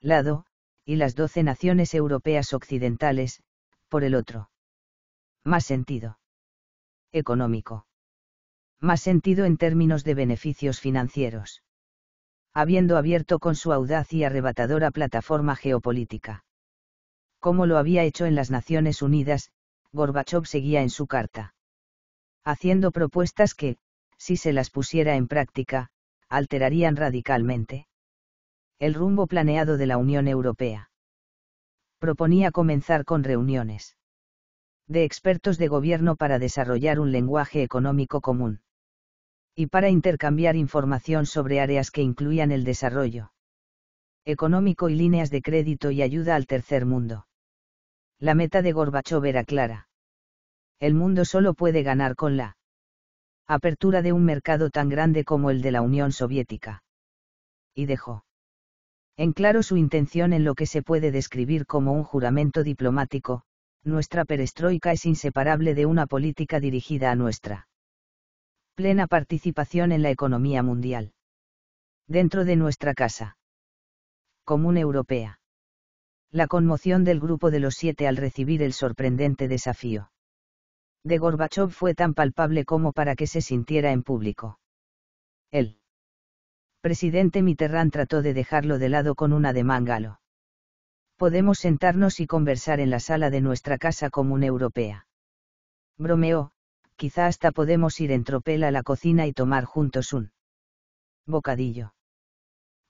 lado, y las 12 naciones europeas occidentales, por el otro. Más sentido. Económico. Más sentido en términos de beneficios financieros habiendo abierto con su audaz y arrebatadora plataforma geopolítica. Como lo había hecho en las Naciones Unidas, Gorbachev seguía en su carta. Haciendo propuestas que, si se las pusiera en práctica, alterarían radicalmente el rumbo planeado de la Unión Europea. Proponía comenzar con reuniones de expertos de gobierno para desarrollar un lenguaje económico común y para intercambiar información sobre áreas que incluían el desarrollo económico y líneas de crédito y ayuda al tercer mundo. La meta de Gorbachov era clara. El mundo solo puede ganar con la apertura de un mercado tan grande como el de la Unión Soviética. Y dejó en claro su intención en lo que se puede describir como un juramento diplomático, nuestra perestroika es inseparable de una política dirigida a nuestra plena participación en la economía mundial. Dentro de nuestra casa. Común Europea. La conmoción del Grupo de los Siete al recibir el sorprendente desafío. De Gorbachev fue tan palpable como para que se sintiera en público. El presidente Mitterrand trató de dejarlo de lado con un ademán galo. Podemos sentarnos y conversar en la sala de nuestra casa común europea. Bromeó, quizá hasta podemos ir en tropel a la cocina y tomar juntos un bocadillo.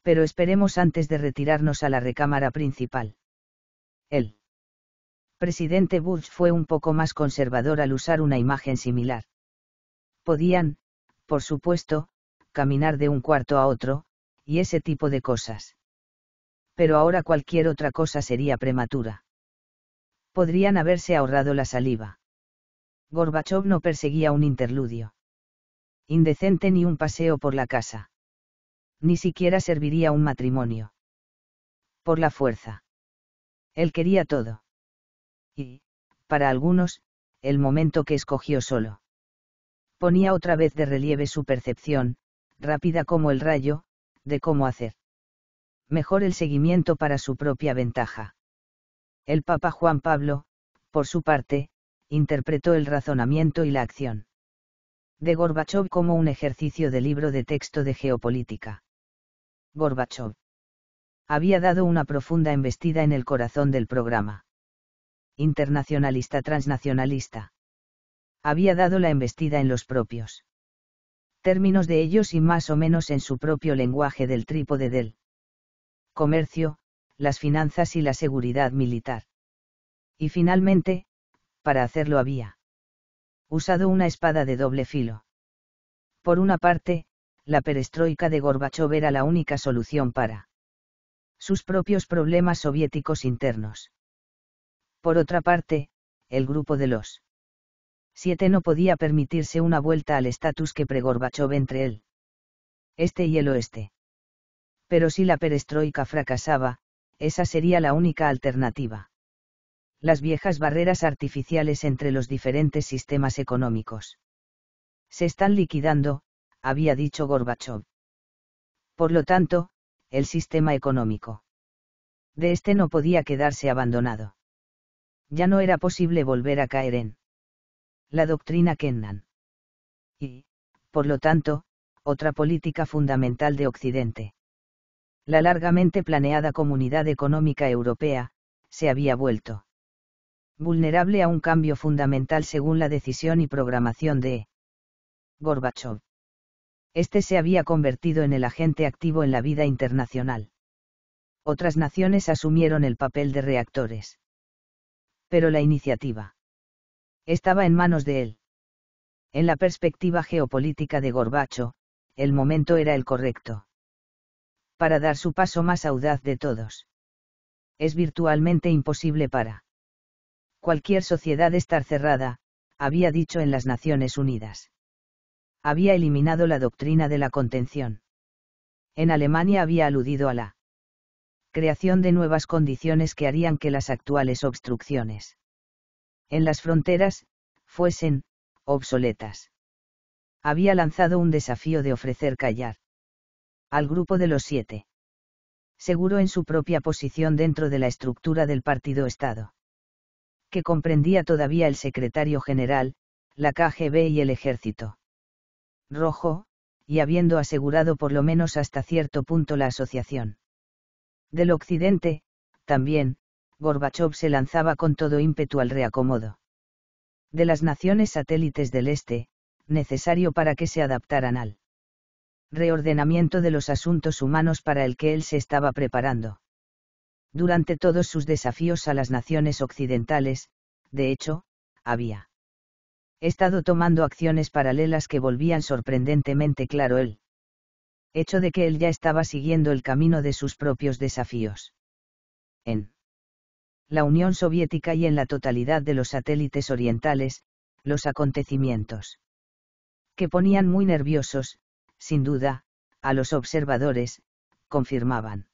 Pero esperemos antes de retirarnos a la recámara principal. El presidente Bush fue un poco más conservador al usar una imagen similar. Podían, por supuesto, caminar de un cuarto a otro, y ese tipo de cosas. Pero ahora cualquier otra cosa sería prematura. Podrían haberse ahorrado la saliva. Gorbachov no perseguía un interludio. Indecente ni un paseo por la casa. Ni siquiera serviría un matrimonio. Por la fuerza. Él quería todo. Y, para algunos, el momento que escogió solo. Ponía otra vez de relieve su percepción, rápida como el rayo, de cómo hacer. Mejor el seguimiento para su propia ventaja. El Papa Juan Pablo, por su parte, interpretó el razonamiento y la acción de Gorbachev como un ejercicio de libro de texto de geopolítica. Gorbachev había dado una profunda embestida en el corazón del programa. Internacionalista transnacionalista. Había dado la embestida en los propios términos de ellos y más o menos en su propio lenguaje del trípode del comercio, las finanzas y la seguridad militar. Y finalmente, para hacerlo había usado una espada de doble filo. Por una parte, la perestroika de Gorbachov era la única solución para sus propios problemas soviéticos internos. Por otra parte, el grupo de los siete no podía permitirse una vuelta al estatus que pre-Gorbachov entre él, este y el oeste. Pero si la perestroika fracasaba, esa sería la única alternativa las viejas barreras artificiales entre los diferentes sistemas económicos. Se están liquidando, había dicho Gorbachev. Por lo tanto, el sistema económico. De este no podía quedarse abandonado. Ya no era posible volver a caer en la doctrina Kennan. Y, por lo tanto, otra política fundamental de Occidente. La largamente planeada Comunidad Económica Europea, se había vuelto vulnerable a un cambio fundamental según la decisión y programación de Gorbachev. Este se había convertido en el agente activo en la vida internacional. Otras naciones asumieron el papel de reactores. Pero la iniciativa estaba en manos de él. En la perspectiva geopolítica de Gorbachev, el momento era el correcto. Para dar su paso más audaz de todos. Es virtualmente imposible para cualquier sociedad estar cerrada, había dicho en las Naciones Unidas. Había eliminado la doctrina de la contención. En Alemania había aludido a la creación de nuevas condiciones que harían que las actuales obstrucciones en las fronteras fuesen obsoletas. Había lanzado un desafío de ofrecer callar al grupo de los siete. Seguro en su propia posición dentro de la estructura del partido Estado que comprendía todavía el secretario general, la KGB y el ejército. Rojo, y habiendo asegurado por lo menos hasta cierto punto la asociación. Del occidente, también, Gorbachev se lanzaba con todo ímpetu al reacomodo. De las naciones satélites del este, necesario para que se adaptaran al reordenamiento de los asuntos humanos para el que él se estaba preparando. Durante todos sus desafíos a las naciones occidentales, de hecho, había estado tomando acciones paralelas que volvían sorprendentemente claro el hecho de que él ya estaba siguiendo el camino de sus propios desafíos. En la Unión Soviética y en la totalidad de los satélites orientales, los acontecimientos que ponían muy nerviosos, sin duda, a los observadores, confirmaban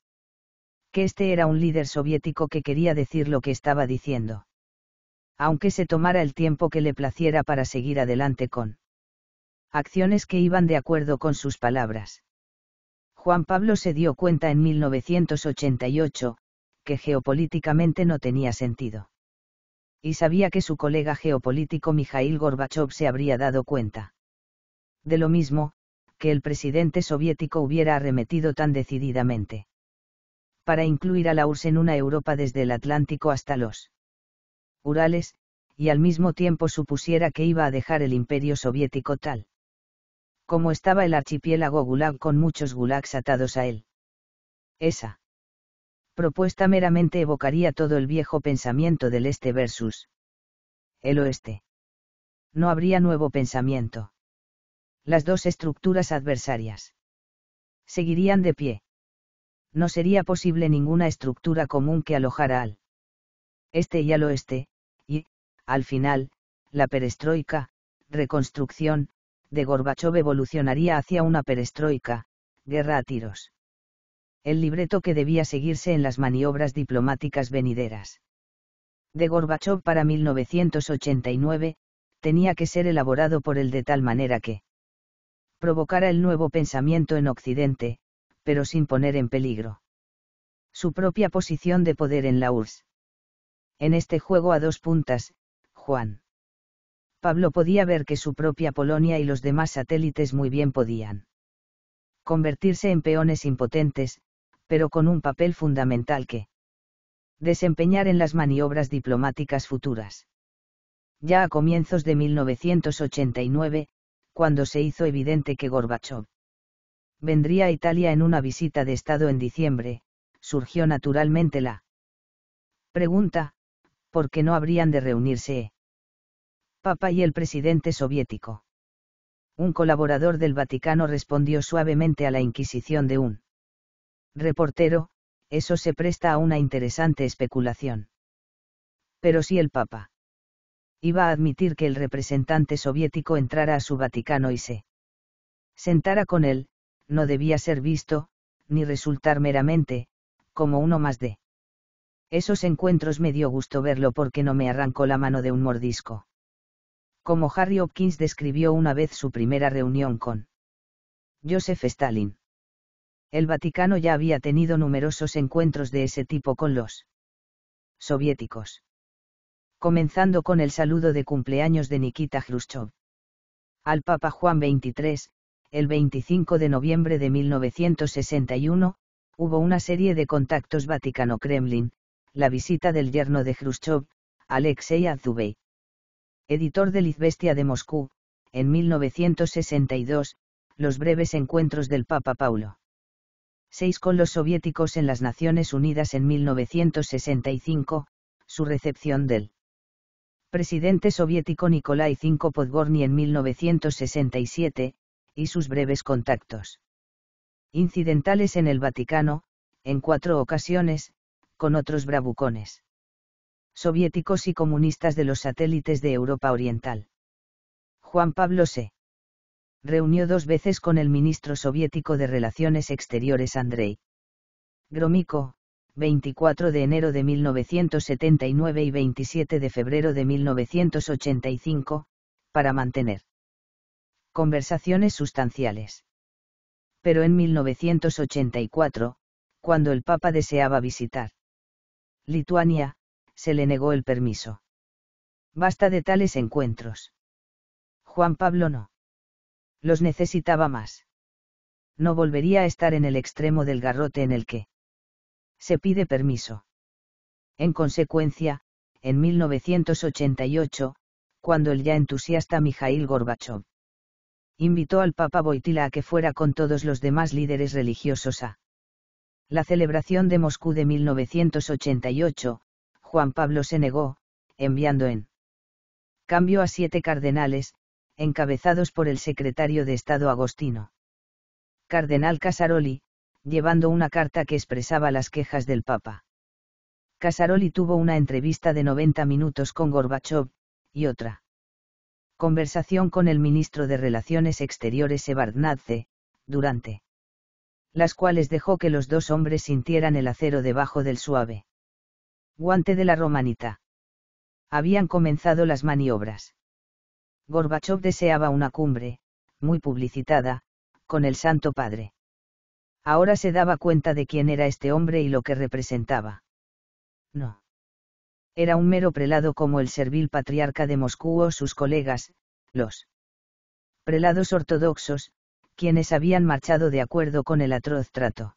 que este era un líder soviético que quería decir lo que estaba diciendo. Aunque se tomara el tiempo que le placiera para seguir adelante con acciones que iban de acuerdo con sus palabras. Juan Pablo se dio cuenta en 1988, que geopolíticamente no tenía sentido. Y sabía que su colega geopolítico Mikhail Gorbachev se habría dado cuenta. De lo mismo, que el presidente soviético hubiera arremetido tan decididamente para incluir a la URSS en una Europa desde el Atlántico hasta los Urales, y al mismo tiempo supusiera que iba a dejar el imperio soviético tal como estaba el archipiélago Gulag con muchos Gulags atados a él. Esa propuesta meramente evocaría todo el viejo pensamiento del este versus el oeste. No habría nuevo pensamiento. Las dos estructuras adversarias seguirían de pie no sería posible ninguna estructura común que alojara al este y al oeste, y, al final, la perestroika, reconstrucción, de Gorbachov evolucionaría hacia una perestroika, guerra a tiros. El libreto que debía seguirse en las maniobras diplomáticas venideras. De Gorbachev para 1989, tenía que ser elaborado por él de tal manera que provocara el nuevo pensamiento en Occidente, pero sin poner en peligro su propia posición de poder en la URSS. En este juego a dos puntas, Juan Pablo podía ver que su propia Polonia y los demás satélites muy bien podían convertirse en peones impotentes, pero con un papel fundamental que desempeñar en las maniobras diplomáticas futuras. Ya a comienzos de 1989, cuando se hizo evidente que Gorbachov vendría a Italia en una visita de Estado en diciembre, surgió naturalmente la pregunta, ¿por qué no habrían de reunirse? Papa y el presidente soviético. Un colaborador del Vaticano respondió suavemente a la inquisición de un reportero, eso se presta a una interesante especulación. Pero si el Papa iba a admitir que el representante soviético entrara a su Vaticano y se sentara con él, no debía ser visto, ni resultar meramente, como uno más de. Esos encuentros me dio gusto verlo porque no me arrancó la mano de un mordisco. Como Harry Hopkins describió una vez su primera reunión con Joseph Stalin. El Vaticano ya había tenido numerosos encuentros de ese tipo con los soviéticos. Comenzando con el saludo de cumpleaños de Nikita Khrushchev. Al Papa Juan XXIII, el 25 de noviembre de 1961, hubo una serie de contactos Vaticano-Kremlin, la visita del yerno de Khrushchev, Alexei Azubey. Editor de Lizbestia de Moscú, en 1962, los breves encuentros del Papa Paulo. Seis con los soviéticos en las Naciones Unidas en 1965, su recepción del presidente soviético Nikolai V. Podgorny en 1967, y sus breves contactos. Incidentales en el Vaticano, en cuatro ocasiones, con otros bravucones. Soviéticos y comunistas de los satélites de Europa Oriental. Juan Pablo se reunió dos veces con el ministro soviético de Relaciones Exteriores Andrei Gromyko, 24 de enero de 1979 y 27 de febrero de 1985, para mantener conversaciones sustanciales. Pero en 1984, cuando el Papa deseaba visitar Lituania, se le negó el permiso. Basta de tales encuentros. Juan Pablo no. Los necesitaba más. No volvería a estar en el extremo del garrote en el que se pide permiso. En consecuencia, en 1988, cuando el ya entusiasta Mijail Gorbachev invitó al Papa Boitila a que fuera con todos los demás líderes religiosos a la celebración de Moscú de 1988, Juan Pablo se negó, enviando en cambio a siete cardenales, encabezados por el secretario de Estado Agostino. Cardenal Casaroli, llevando una carta que expresaba las quejas del Papa. Casaroli tuvo una entrevista de 90 minutos con Gorbachov, y otra conversación con el ministro de Relaciones Exteriores Evardnadze, durante las cuales dejó que los dos hombres sintieran el acero debajo del suave guante de la romanita. Habían comenzado las maniobras. Gorbachev deseaba una cumbre, muy publicitada, con el Santo Padre. Ahora se daba cuenta de quién era este hombre y lo que representaba. No era un mero prelado como el servil patriarca de Moscú o sus colegas, los prelados ortodoxos, quienes habían marchado de acuerdo con el atroz trato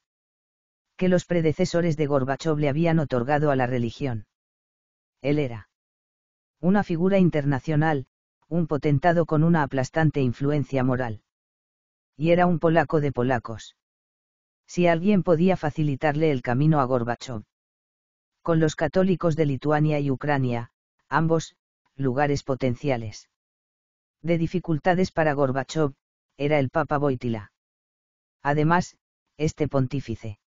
que los predecesores de Gorbachov le habían otorgado a la religión. Él era una figura internacional, un potentado con una aplastante influencia moral. Y era un polaco de polacos. Si alguien podía facilitarle el camino a Gorbachov con los católicos de Lituania y Ucrania, ambos, lugares potenciales. De dificultades para Gorbachev, era el Papa Boitila. Además, este pontífice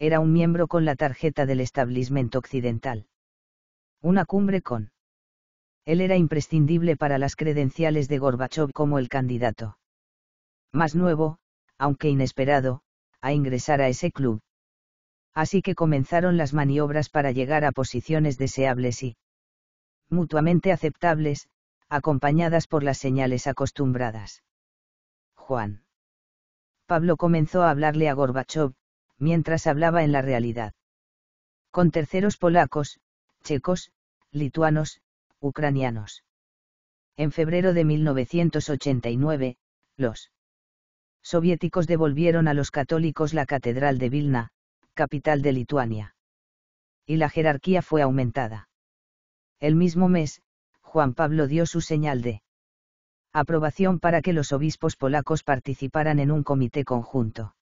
era un miembro con la tarjeta del establishment occidental. Una cumbre con. Él era imprescindible para las credenciales de Gorbachev como el candidato. Más nuevo, aunque inesperado, a ingresar a ese club así que comenzaron las maniobras para llegar a posiciones deseables y mutuamente aceptables, acompañadas por las señales acostumbradas. Juan. Pablo comenzó a hablarle a Gorbachev, mientras hablaba en la realidad. Con terceros polacos, checos, lituanos, ucranianos. En febrero de 1989, los soviéticos devolvieron a los católicos la Catedral de Vilna, capital de Lituania. Y la jerarquía fue aumentada. El mismo mes, Juan Pablo dio su señal de aprobación para que los obispos polacos participaran en un comité conjunto.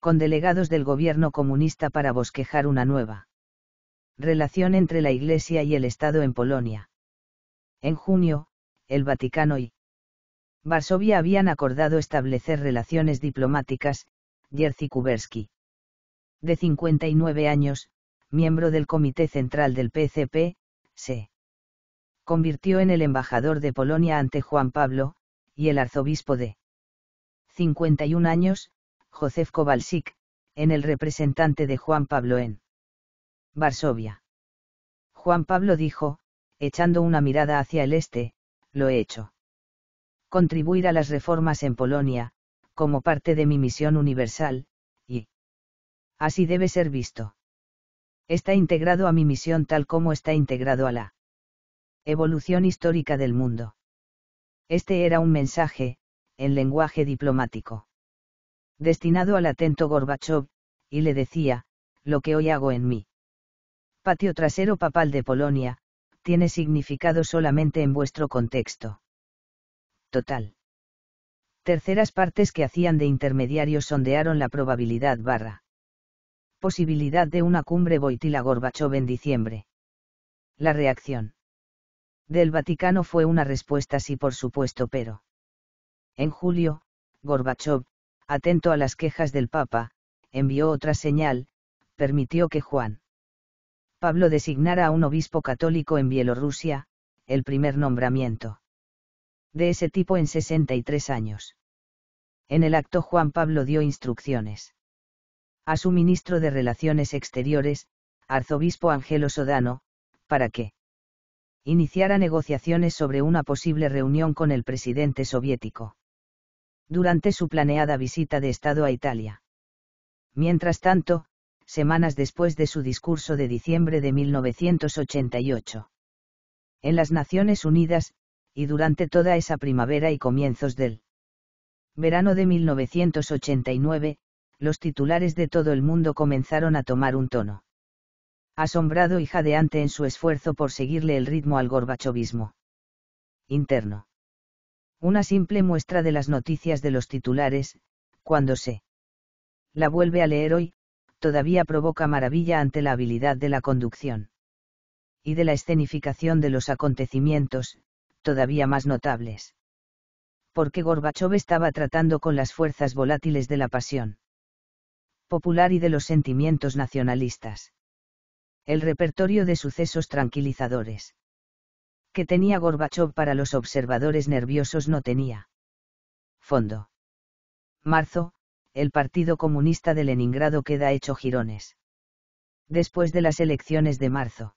Con delegados del gobierno comunista para bosquejar una nueva relación entre la Iglesia y el Estado en Polonia. En junio, el Vaticano y Varsovia habían acordado establecer relaciones diplomáticas, Jerzy Kuberski de 59 años, miembro del Comité Central del PCP, se convirtió en el embajador de Polonia ante Juan Pablo, y el arzobispo de 51 años, Josef Kowalsik, en el representante de Juan Pablo en Varsovia. Juan Pablo dijo, echando una mirada hacia el este, lo he hecho. Contribuir a las reformas en Polonia, como parte de mi misión universal, así debe ser visto. Está integrado a mi misión tal como está integrado a la evolución histórica del mundo. Este era un mensaje, en lenguaje diplomático. Destinado al atento Gorbachov, y le decía, lo que hoy hago en mí. patio trasero papal de Polonia, tiene significado solamente en vuestro contexto. Total. Terceras partes que hacían de intermediarios sondearon la probabilidad barra posibilidad de una cumbre Boitila-Gorbachev en diciembre. La reacción del Vaticano fue una respuesta sí por supuesto pero. En julio, Gorbachev, atento a las quejas del Papa, envió otra señal, permitió que Juan Pablo designara a un obispo católico en Bielorrusia, el primer nombramiento de ese tipo en 63 años. En el acto Juan Pablo dio instrucciones a su ministro de Relaciones Exteriores, arzobispo Angelo Sodano, para que iniciara negociaciones sobre una posible reunión con el presidente soviético. Durante su planeada visita de Estado a Italia. Mientras tanto, semanas después de su discurso de diciembre de 1988. En las Naciones Unidas, y durante toda esa primavera y comienzos del verano de 1989, los titulares de todo el mundo comenzaron a tomar un tono. Asombrado y jadeante en su esfuerzo por seguirle el ritmo al gorbachovismo. Interno. Una simple muestra de las noticias de los titulares, cuando se la vuelve a leer hoy, todavía provoca maravilla ante la habilidad de la conducción. Y de la escenificación de los acontecimientos, todavía más notables. Porque gorbachov estaba tratando con las fuerzas volátiles de la pasión popular y de los sentimientos nacionalistas. El repertorio de sucesos tranquilizadores que tenía Gorbachov para los observadores nerviosos no tenía. Fondo. Marzo, el Partido Comunista de Leningrado queda hecho girones. Después de las elecciones de marzo.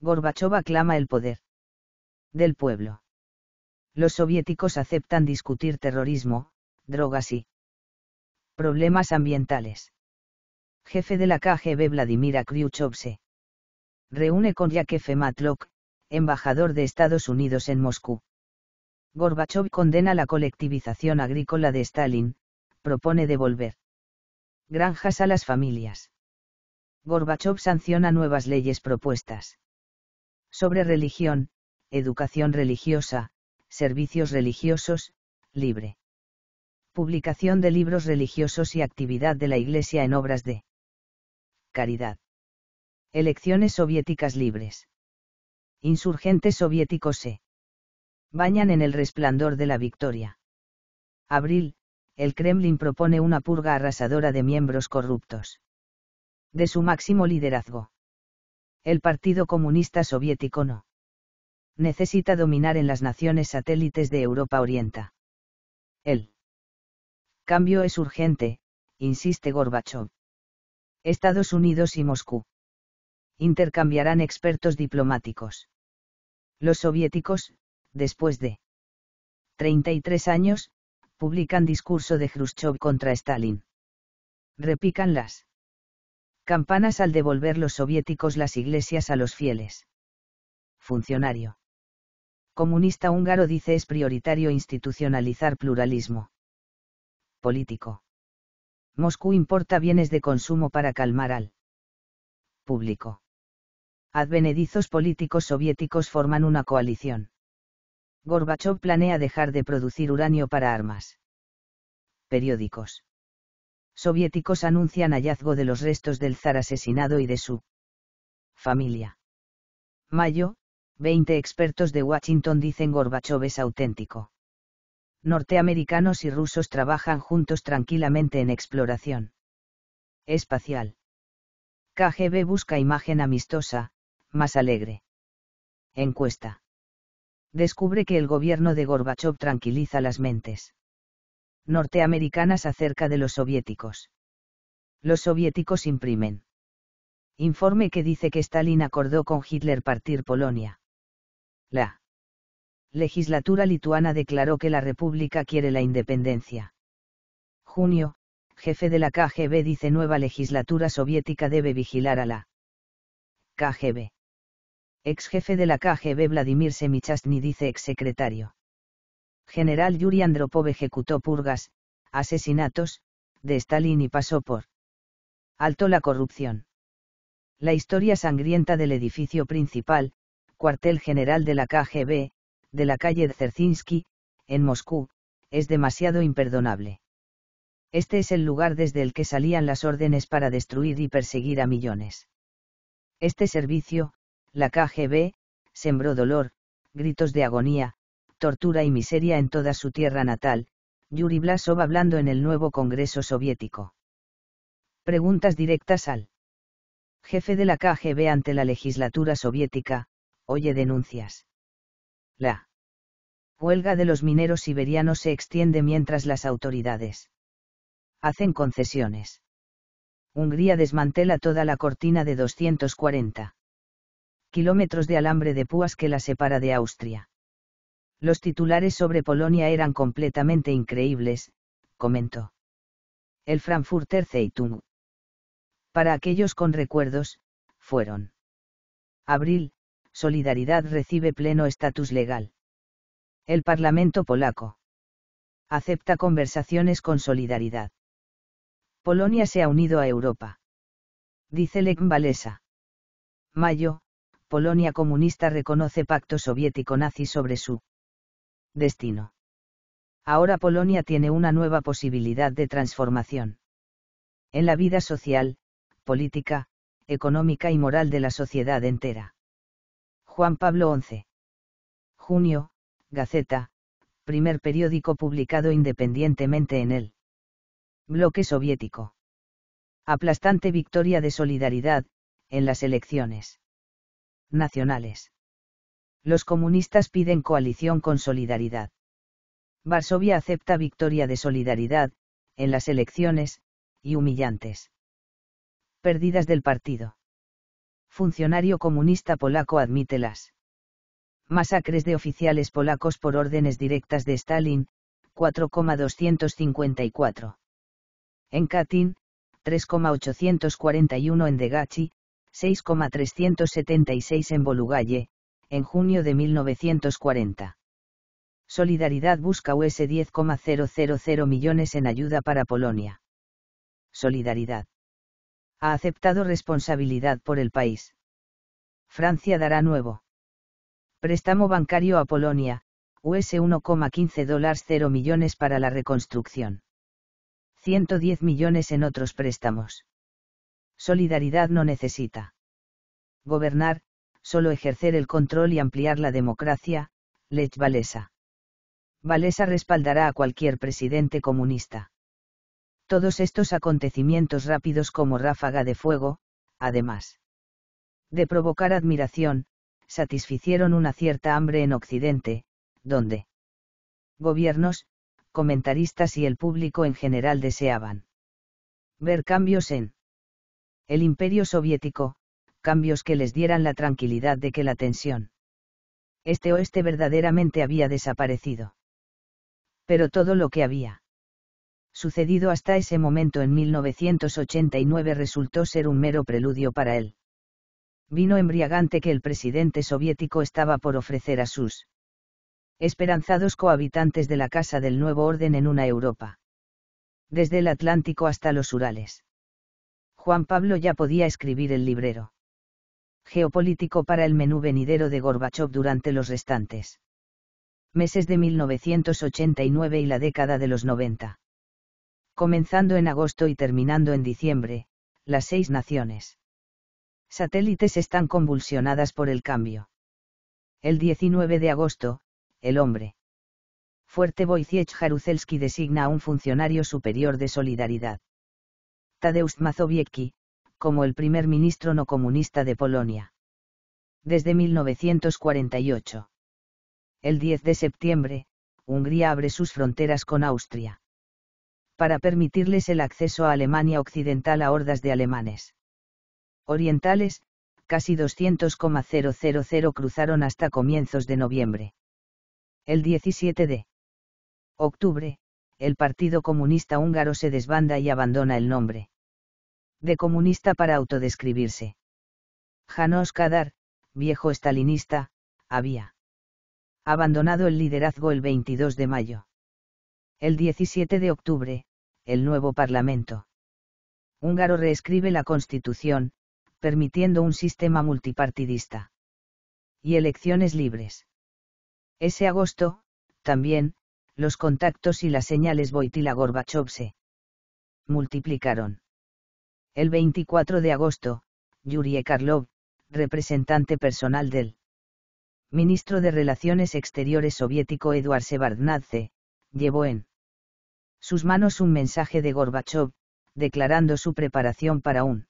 Gorbachov aclama el poder del pueblo. Los soviéticos aceptan discutir terrorismo, drogas y Problemas ambientales. Jefe de la KGB Vladimir Kryuchovse. reúne con Yakefe Matlock, embajador de Estados Unidos en Moscú. Gorbachev condena la colectivización agrícola de Stalin, propone devolver granjas a las familias. Gorbachev sanciona nuevas leyes propuestas sobre religión, educación religiosa, servicios religiosos, libre publicación de libros religiosos y actividad de la Iglesia en obras de caridad. Elecciones soviéticas libres. Insurgentes soviéticos se bañan en el resplandor de la victoria. Abril, el Kremlin propone una purga arrasadora de miembros corruptos. De su máximo liderazgo. El Partido Comunista Soviético no. Necesita dominar en las naciones satélites de Europa Orienta. El Cambio es urgente, insiste Gorbachev. Estados Unidos y Moscú. Intercambiarán expertos diplomáticos. Los soviéticos, después de 33 años, publican discurso de Khrushchev contra Stalin. Repican las campanas al devolver los soviéticos las iglesias a los fieles. Funcionario. Comunista húngaro dice es prioritario institucionalizar pluralismo político. Moscú importa bienes de consumo para calmar al público. Advenedizos políticos soviéticos forman una coalición. Gorbachev planea dejar de producir uranio para armas. Periódicos. Soviéticos anuncian hallazgo de los restos del zar asesinado y de su familia. Mayo, 20 expertos de Washington dicen Gorbachev es auténtico norteamericanos y rusos trabajan juntos tranquilamente en exploración espacial. KGB busca imagen amistosa, más alegre. Encuesta. Descubre que el gobierno de Gorbachev tranquiliza las mentes norteamericanas acerca de los soviéticos. Los soviéticos imprimen. Informe que dice que Stalin acordó con Hitler partir Polonia. La legislatura lituana declaró que la República quiere la independencia. Junio, jefe de la KGB dice nueva legislatura soviética debe vigilar a la KGB. Ex jefe de la KGB Vladimir Semichastny dice ex secretario. General Yuri Andropov ejecutó purgas, asesinatos, de Stalin y pasó por alto la corrupción. La historia sangrienta del edificio principal, cuartel general de la KGB, de la calle Dzerzhinsky, en Moscú, es demasiado imperdonable. Este es el lugar desde el que salían las órdenes para destruir y perseguir a millones. Este servicio, la KGB, sembró dolor, gritos de agonía, tortura y miseria en toda su tierra natal, Yuri Blasov hablando en el nuevo Congreso soviético. Preguntas directas al jefe de la KGB ante la legislatura soviética, oye denuncias. La huelga de los mineros siberianos se extiende mientras las autoridades hacen concesiones. Hungría desmantela toda la cortina de 240 kilómetros de alambre de púas que la separa de Austria. Los titulares sobre Polonia eran completamente increíbles, comentó. El Frankfurter Zeitung. Para aquellos con recuerdos, fueron. Abril, Solidaridad recibe pleno estatus legal. El Parlamento polaco acepta conversaciones con Solidaridad. Polonia se ha unido a Europa. Dice Lech Walesa. Mayo, Polonia comunista reconoce pacto soviético nazi sobre su destino. Ahora Polonia tiene una nueva posibilidad de transformación. En la vida social, política, económica y moral de la sociedad entera. Juan Pablo XI. Junio, Gaceta, primer periódico publicado independientemente en el Bloque soviético. Aplastante victoria de solidaridad, en las elecciones nacionales. Los comunistas piden coalición con solidaridad. Varsovia acepta victoria de solidaridad, en las elecciones, y humillantes. Perdidas del partido funcionario comunista polaco admite las masacres de oficiales polacos por órdenes directas de Stalin, 4,254. En Katyn, 3,841 en Degachi, 6,376 en Bolugalle, en junio de 1940. Solidaridad busca US 10,000 millones en ayuda para Polonia. Solidaridad ha aceptado responsabilidad por el país. Francia dará nuevo. Préstamo bancario a Polonia, US 1,15 dólares millones para la reconstrucción. 110 millones en otros préstamos. Solidaridad no necesita. Gobernar, solo ejercer el control y ampliar la democracia, Lech Valesa. Valesa respaldará a cualquier presidente comunista. Todos estos acontecimientos rápidos como ráfaga de fuego, además de provocar admiración, satisficieron una cierta hambre en Occidente, donde gobiernos, comentaristas y el público en general deseaban ver cambios en el imperio soviético, cambios que les dieran la tranquilidad de que la tensión este oeste verdaderamente había desaparecido. Pero todo lo que había sucedido hasta ese momento en 1989 resultó ser un mero preludio para él. Vino embriagante que el presidente soviético estaba por ofrecer a sus esperanzados cohabitantes de la Casa del Nuevo Orden en una Europa. Desde el Atlántico hasta los Urales. Juan Pablo ya podía escribir el librero. Geopolítico para el menú venidero de Gorbachev durante los restantes meses de 1989 y la década de los 90 comenzando en agosto y terminando en diciembre, las seis naciones. Satélites están convulsionadas por el cambio. El 19 de agosto, el hombre. Fuerte Wojciech Jaruzelski designa a un funcionario superior de solidaridad. Tadeusz Mazowiecki, como el primer ministro no comunista de Polonia. Desde 1948. El 10 de septiembre, Hungría abre sus fronteras con Austria para permitirles el acceso a Alemania Occidental a hordas de alemanes. Orientales, casi 200,000 cruzaron hasta comienzos de noviembre. El 17 de octubre, el Partido Comunista Húngaro se desbanda y abandona el nombre de comunista para autodescribirse. Janos Kadar, viejo estalinista, había abandonado el liderazgo el 22 de mayo. El 17 de octubre, el nuevo Parlamento húngaro reescribe la Constitución, permitiendo un sistema multipartidista. Y elecciones libres. Ese agosto, también, los contactos y las señales Boitila-Gorbachev se multiplicaron. El 24 de agosto, Yuri Karlov, representante personal del ministro de Relaciones Exteriores soviético Eduard Sevardnadze, llevó en sus manos un mensaje de Gorbachev, declarando su preparación para un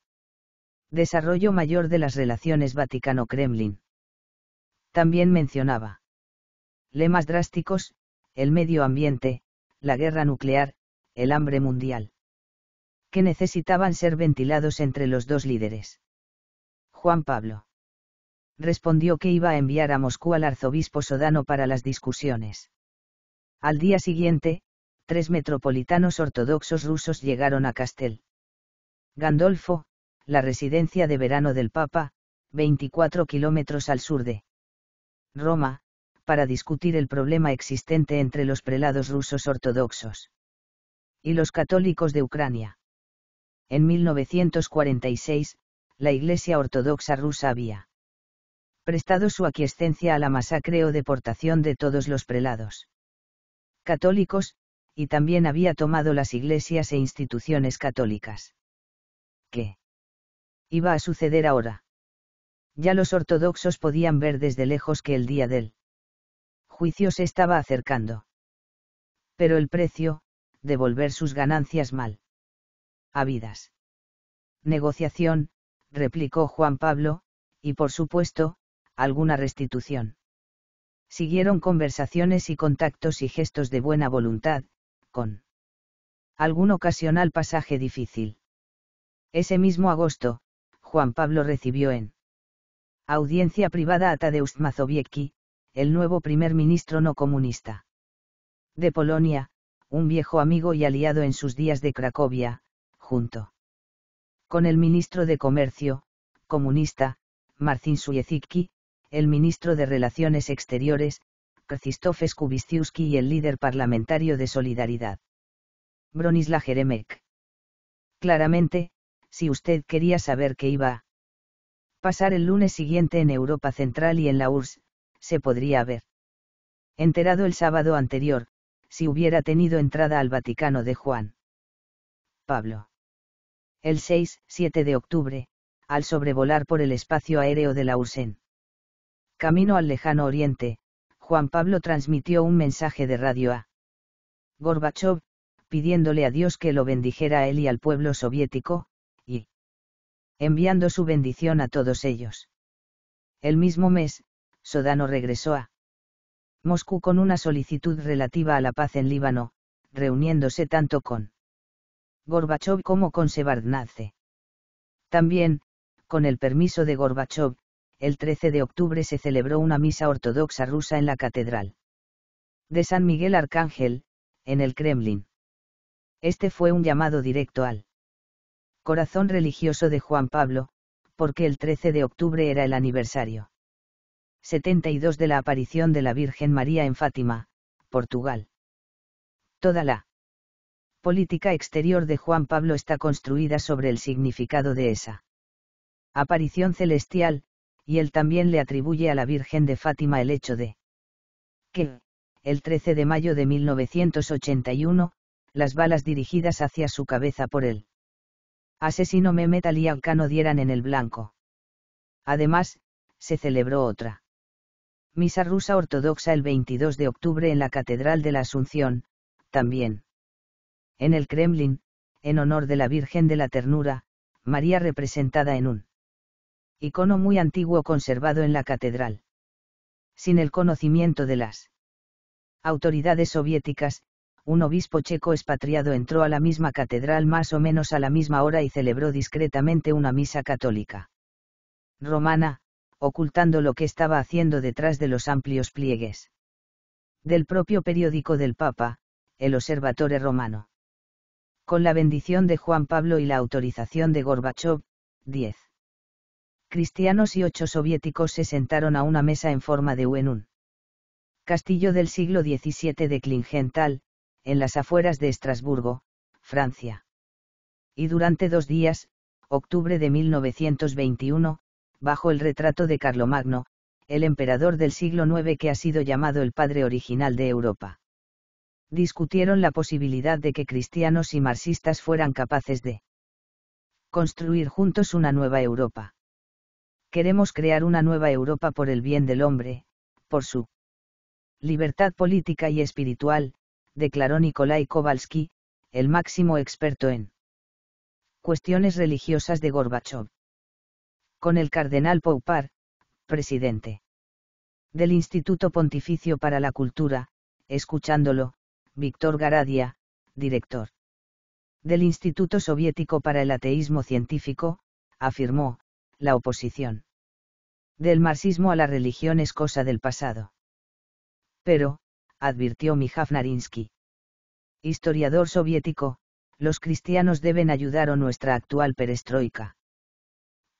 desarrollo mayor de las relaciones Vaticano-Kremlin. También mencionaba lemas drásticos, el medio ambiente, la guerra nuclear, el hambre mundial. Que necesitaban ser ventilados entre los dos líderes. Juan Pablo. Respondió que iba a enviar a Moscú al arzobispo Sodano para las discusiones. Al día siguiente, tres metropolitanos ortodoxos rusos llegaron a Castel. Gandolfo, la residencia de verano del Papa, 24 kilómetros al sur de Roma, para discutir el problema existente entre los prelados rusos ortodoxos y los católicos de Ucrania. En 1946, la Iglesia Ortodoxa rusa había prestado su aquiescencia a la masacre o deportación de todos los prelados católicos, y también había tomado las iglesias e instituciones católicas. ¿Qué iba a suceder ahora? Ya los ortodoxos podían ver desde lejos que el día del juicio se estaba acercando. Pero el precio, devolver sus ganancias mal. Habidas. Negociación, replicó Juan Pablo, y por supuesto, alguna restitución siguieron conversaciones y contactos y gestos de buena voluntad, con algún ocasional pasaje difícil. Ese mismo agosto, Juan Pablo recibió en audiencia privada a Tadeusz Mazowiecki, el nuevo primer ministro no comunista de Polonia, un viejo amigo y aliado en sus días de Cracovia, junto con el ministro de Comercio, comunista, Marcin Sujecicki, el ministro de Relaciones Exteriores, Krzysztof Skubiszewski y el líder parlamentario de Solidaridad. Bronisla Jeremek. Claramente, si usted quería saber qué iba a pasar el lunes siguiente en Europa Central y en la URSS, se podría haber enterado el sábado anterior, si hubiera tenido entrada al Vaticano de Juan. Pablo. El 6-7 de octubre, al sobrevolar por el espacio aéreo de la URSS camino al lejano oriente, Juan Pablo transmitió un mensaje de radio a Gorbachev, pidiéndole a Dios que lo bendijera a él y al pueblo soviético, y enviando su bendición a todos ellos. El mismo mes, Sodano regresó a Moscú con una solicitud relativa a la paz en Líbano, reuniéndose tanto con Gorbachov como con Sebardnadze. También, con el permiso de Gorbachov, el 13 de octubre se celebró una misa ortodoxa rusa en la Catedral de San Miguel Arcángel, en el Kremlin. Este fue un llamado directo al corazón religioso de Juan Pablo, porque el 13 de octubre era el aniversario 72 de la aparición de la Virgen María en Fátima, Portugal. Toda la política exterior de Juan Pablo está construida sobre el significado de esa aparición celestial, y él también le atribuye a la Virgen de Fátima el hecho de que, el 13 de mayo de 1981, las balas dirigidas hacia su cabeza por el asesino Mehmet Ali Alcano dieran en el blanco. Además, se celebró otra misa rusa ortodoxa el 22 de octubre en la Catedral de la Asunción, también. En el Kremlin, en honor de la Virgen de la Ternura, María representada en un icono muy antiguo conservado en la catedral. Sin el conocimiento de las autoridades soviéticas, un obispo checo expatriado entró a la misma catedral más o menos a la misma hora y celebró discretamente una misa católica romana, ocultando lo que estaba haciendo detrás de los amplios pliegues. Del propio periódico del Papa, el Observatore Romano. Con la bendición de Juan Pablo y la autorización de Gorbachov, 10 cristianos y ocho soviéticos se sentaron a una mesa en forma de U castillo del siglo XVII de Klingenthal, en las afueras de Estrasburgo, Francia. Y durante dos días, octubre de 1921, bajo el retrato de Carlomagno, el emperador del siglo IX que ha sido llamado el padre original de Europa. Discutieron la posibilidad de que cristianos y marxistas fueran capaces de construir juntos una nueva Europa queremos crear una nueva Europa por el bien del hombre, por su libertad política y espiritual, declaró Nikolai Kowalski, el máximo experto en cuestiones religiosas de Gorbachev. Con el cardenal Poupar, presidente del Instituto Pontificio para la Cultura, escuchándolo, Víctor Garadia, director del Instituto Soviético para el Ateísmo Científico, afirmó, la oposición del marxismo a la religión es cosa del pasado. Pero, advirtió Narinsky, historiador soviético, los cristianos deben ayudar a nuestra actual perestroika.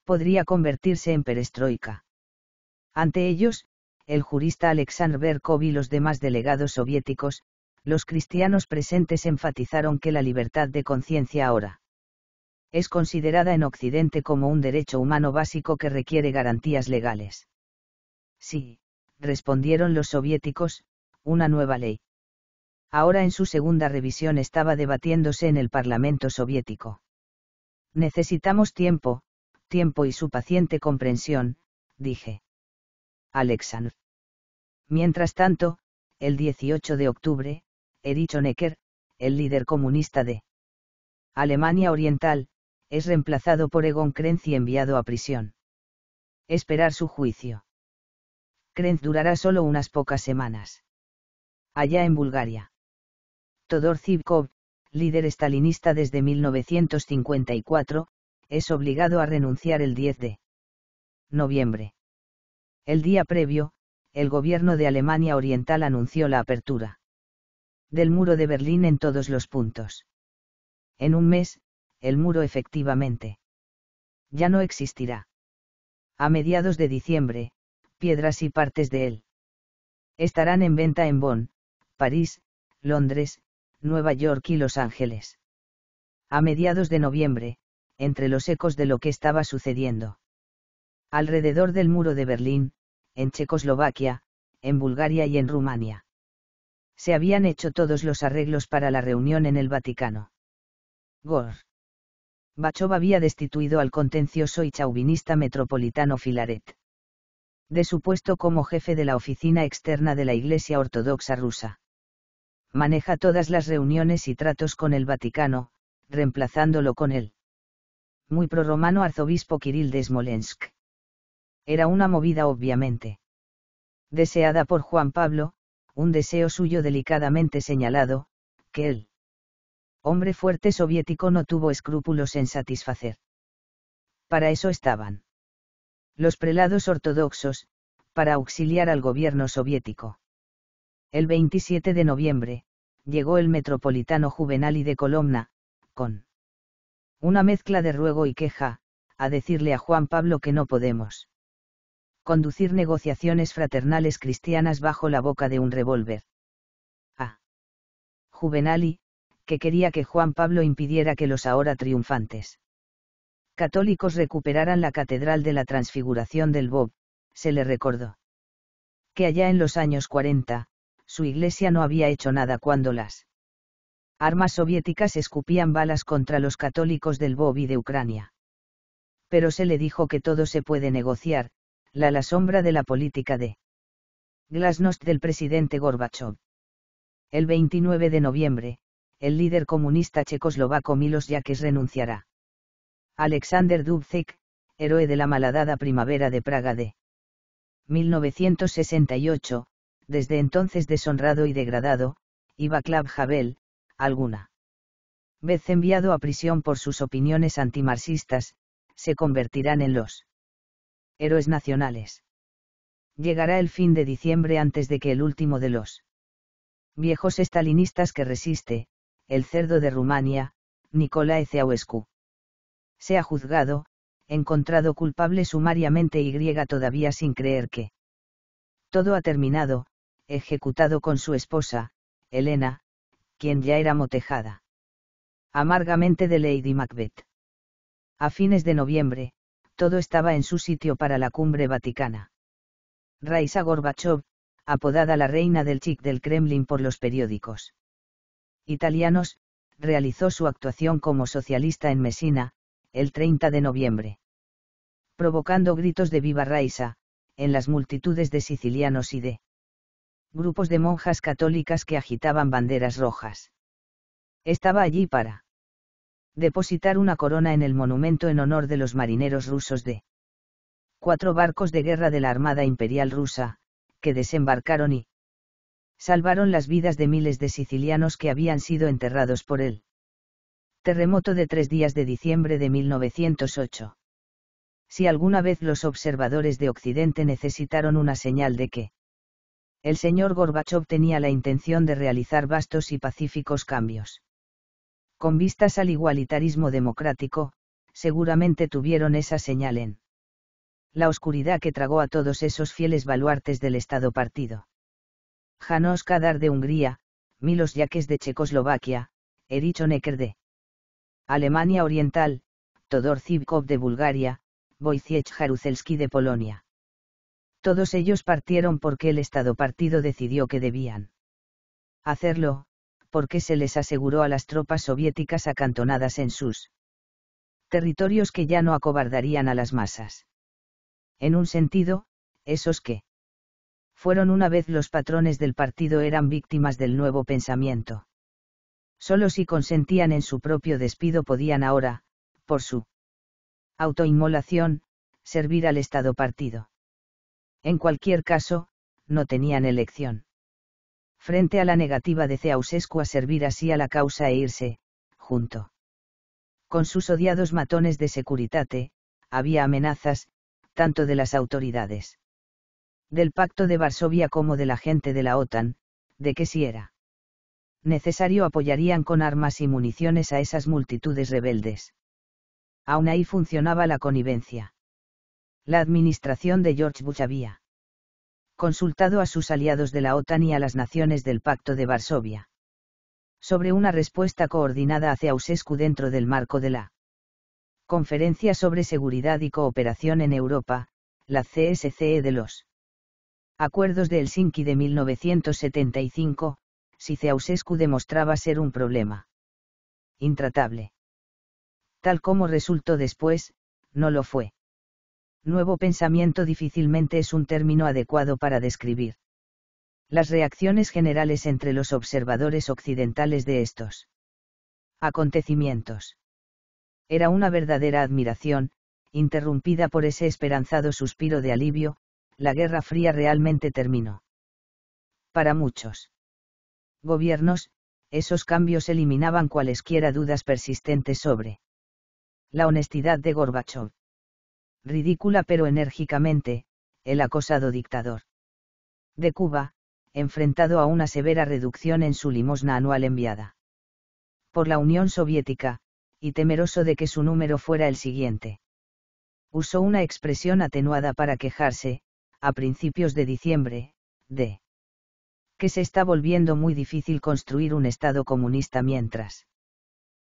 Podría convertirse en perestroika. Ante ellos, el jurista Alexander Berkov y los demás delegados soviéticos, los cristianos presentes enfatizaron que la libertad de conciencia ahora es considerada en Occidente como un derecho humano básico que requiere garantías legales. Sí, respondieron los soviéticos, una nueva ley. Ahora en su segunda revisión estaba debatiéndose en el Parlamento soviético. Necesitamos tiempo, tiempo y su paciente comprensión, dije. Alexander. Mientras tanto, el 18 de octubre, Erich Honecker, el líder comunista de Alemania Oriental, es reemplazado por Egon Krenz y enviado a prisión. Esperar su juicio. Krenz durará solo unas pocas semanas. Allá en Bulgaria. Todor Zivkov, líder estalinista desde 1954, es obligado a renunciar el 10 de noviembre. El día previo, el gobierno de Alemania Oriental anunció la apertura del muro de Berlín en todos los puntos. En un mes, el muro efectivamente. Ya no existirá. A mediados de diciembre, piedras y partes de él. Estarán en venta en Bonn, París, Londres, Nueva York y Los Ángeles. A mediados de noviembre, entre los ecos de lo que estaba sucediendo. Alrededor del muro de Berlín, en Checoslovaquia, en Bulgaria y en Rumania. Se habían hecho todos los arreglos para la reunión en el Vaticano. Gore. Bachov había destituido al contencioso y chauvinista metropolitano Filaret. De su puesto como jefe de la oficina externa de la Iglesia Ortodoxa rusa. Maneja todas las reuniones y tratos con el Vaticano, reemplazándolo con él. muy prorromano arzobispo Kirill de Smolensk. Era una movida obviamente. Deseada por Juan Pablo, un deseo suyo delicadamente señalado, que él hombre fuerte soviético no tuvo escrúpulos en satisfacer. Para eso estaban. Los prelados ortodoxos, para auxiliar al gobierno soviético. El 27 de noviembre, llegó el metropolitano Juvenal y de Colomna, con una mezcla de ruego y queja, a decirle a Juan Pablo que no podemos conducir negociaciones fraternales cristianas bajo la boca de un revólver. A. Juvenal que quería que Juan Pablo impidiera que los ahora triunfantes católicos recuperaran la Catedral de la Transfiguración del Bob, se le recordó. Que allá en los años 40, su iglesia no había hecho nada cuando las armas soviéticas escupían balas contra los católicos del Bob y de Ucrania. Pero se le dijo que todo se puede negociar, la la sombra de la política de Glasnost del presidente Gorbachov. El 29 de noviembre, el líder comunista checoslovaco Milos yaques renunciará. Alexander Dubček, héroe de la malhadada primavera de Praga de 1968, desde entonces deshonrado y degradado, y Václav Havel, alguna vez enviado a prisión por sus opiniones antimarxistas, se convertirán en los héroes nacionales. Llegará el fin de diciembre antes de que el último de los viejos estalinistas que resiste, el cerdo de Rumania, Nicolae Ceauescu. Se ha juzgado, encontrado culpable sumariamente y griega todavía sin creer que. Todo ha terminado, ejecutado con su esposa, Elena, quien ya era motejada. Amargamente de Lady Macbeth. A fines de noviembre, todo estaba en su sitio para la cumbre vaticana. Raisa Gorbachev, apodada la reina del chic del Kremlin por los periódicos italianos, realizó su actuación como socialista en Messina, el 30 de noviembre. Provocando gritos de viva Raisa, en las multitudes de sicilianos y de grupos de monjas católicas que agitaban banderas rojas. Estaba allí para depositar una corona en el monumento en honor de los marineros rusos de cuatro barcos de guerra de la Armada Imperial rusa, que desembarcaron y salvaron las vidas de miles de sicilianos que habían sido enterrados por él. Terremoto de tres días de diciembre de 1908. Si alguna vez los observadores de Occidente necesitaron una señal de que el señor Gorbachev tenía la intención de realizar vastos y pacíficos cambios. Con vistas al igualitarismo democrático, seguramente tuvieron esa señal en la oscuridad que tragó a todos esos fieles baluartes del Estado partido. Janos Kadar de Hungría, Milos Yaques de Checoslovaquia, Erich Necker de Alemania Oriental, Todor Zivkov de Bulgaria, Wojciech Jaruzelski de Polonia. Todos ellos partieron porque el Estado partido decidió que debían hacerlo, porque se les aseguró a las tropas soviéticas acantonadas en sus territorios que ya no acobardarían a las masas. En un sentido, esos que fueron una vez los patrones del partido eran víctimas del nuevo pensamiento. Solo si consentían en su propio despido podían ahora, por su autoinmolación, servir al Estado partido. En cualquier caso, no tenían elección. Frente a la negativa de Ceausescu a servir así a la causa e irse, junto con sus odiados matones de Securitate, había amenazas, tanto de las autoridades del Pacto de Varsovia como de la gente de la OTAN, de que si era necesario apoyarían con armas y municiones a esas multitudes rebeldes. Aún ahí funcionaba la connivencia. La administración de George Bush había consultado a sus aliados de la OTAN y a las naciones del Pacto de Varsovia sobre una respuesta coordinada hacia ausescu dentro del marco de la Conferencia sobre Seguridad y Cooperación en Europa, la CSCE de los Acuerdos de Helsinki de 1975, si Ceausescu demostraba ser un problema intratable. Tal como resultó después, no lo fue. Nuevo pensamiento difícilmente es un término adecuado para describir. Las reacciones generales entre los observadores occidentales de estos acontecimientos. Era una verdadera admiración, interrumpida por ese esperanzado suspiro de alivio, la Guerra Fría realmente terminó. Para muchos gobiernos, esos cambios eliminaban cualesquiera dudas persistentes sobre la honestidad de Gorbachev. Ridícula pero enérgicamente, el acosado dictador de Cuba, enfrentado a una severa reducción en su limosna anual enviada por la Unión Soviética, y temeroso de que su número fuera el siguiente. Usó una expresión atenuada para quejarse, a principios de diciembre, de que se está volviendo muy difícil construir un Estado comunista mientras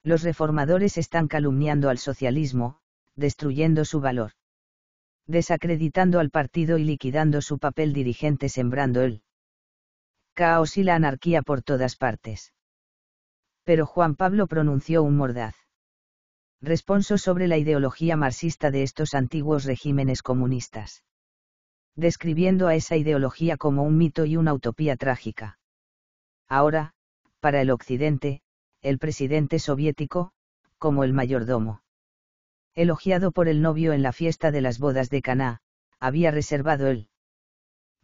los reformadores están calumniando al socialismo, destruyendo su valor, desacreditando al partido y liquidando su papel dirigente sembrando el caos y la anarquía por todas partes. Pero Juan Pablo pronunció un mordaz responso sobre la ideología marxista de estos antiguos regímenes comunistas describiendo a esa ideología como un mito y una utopía trágica. Ahora, para el Occidente, el presidente soviético, como el mayordomo. Elogiado por el novio en la fiesta de las bodas de Caná, había reservado el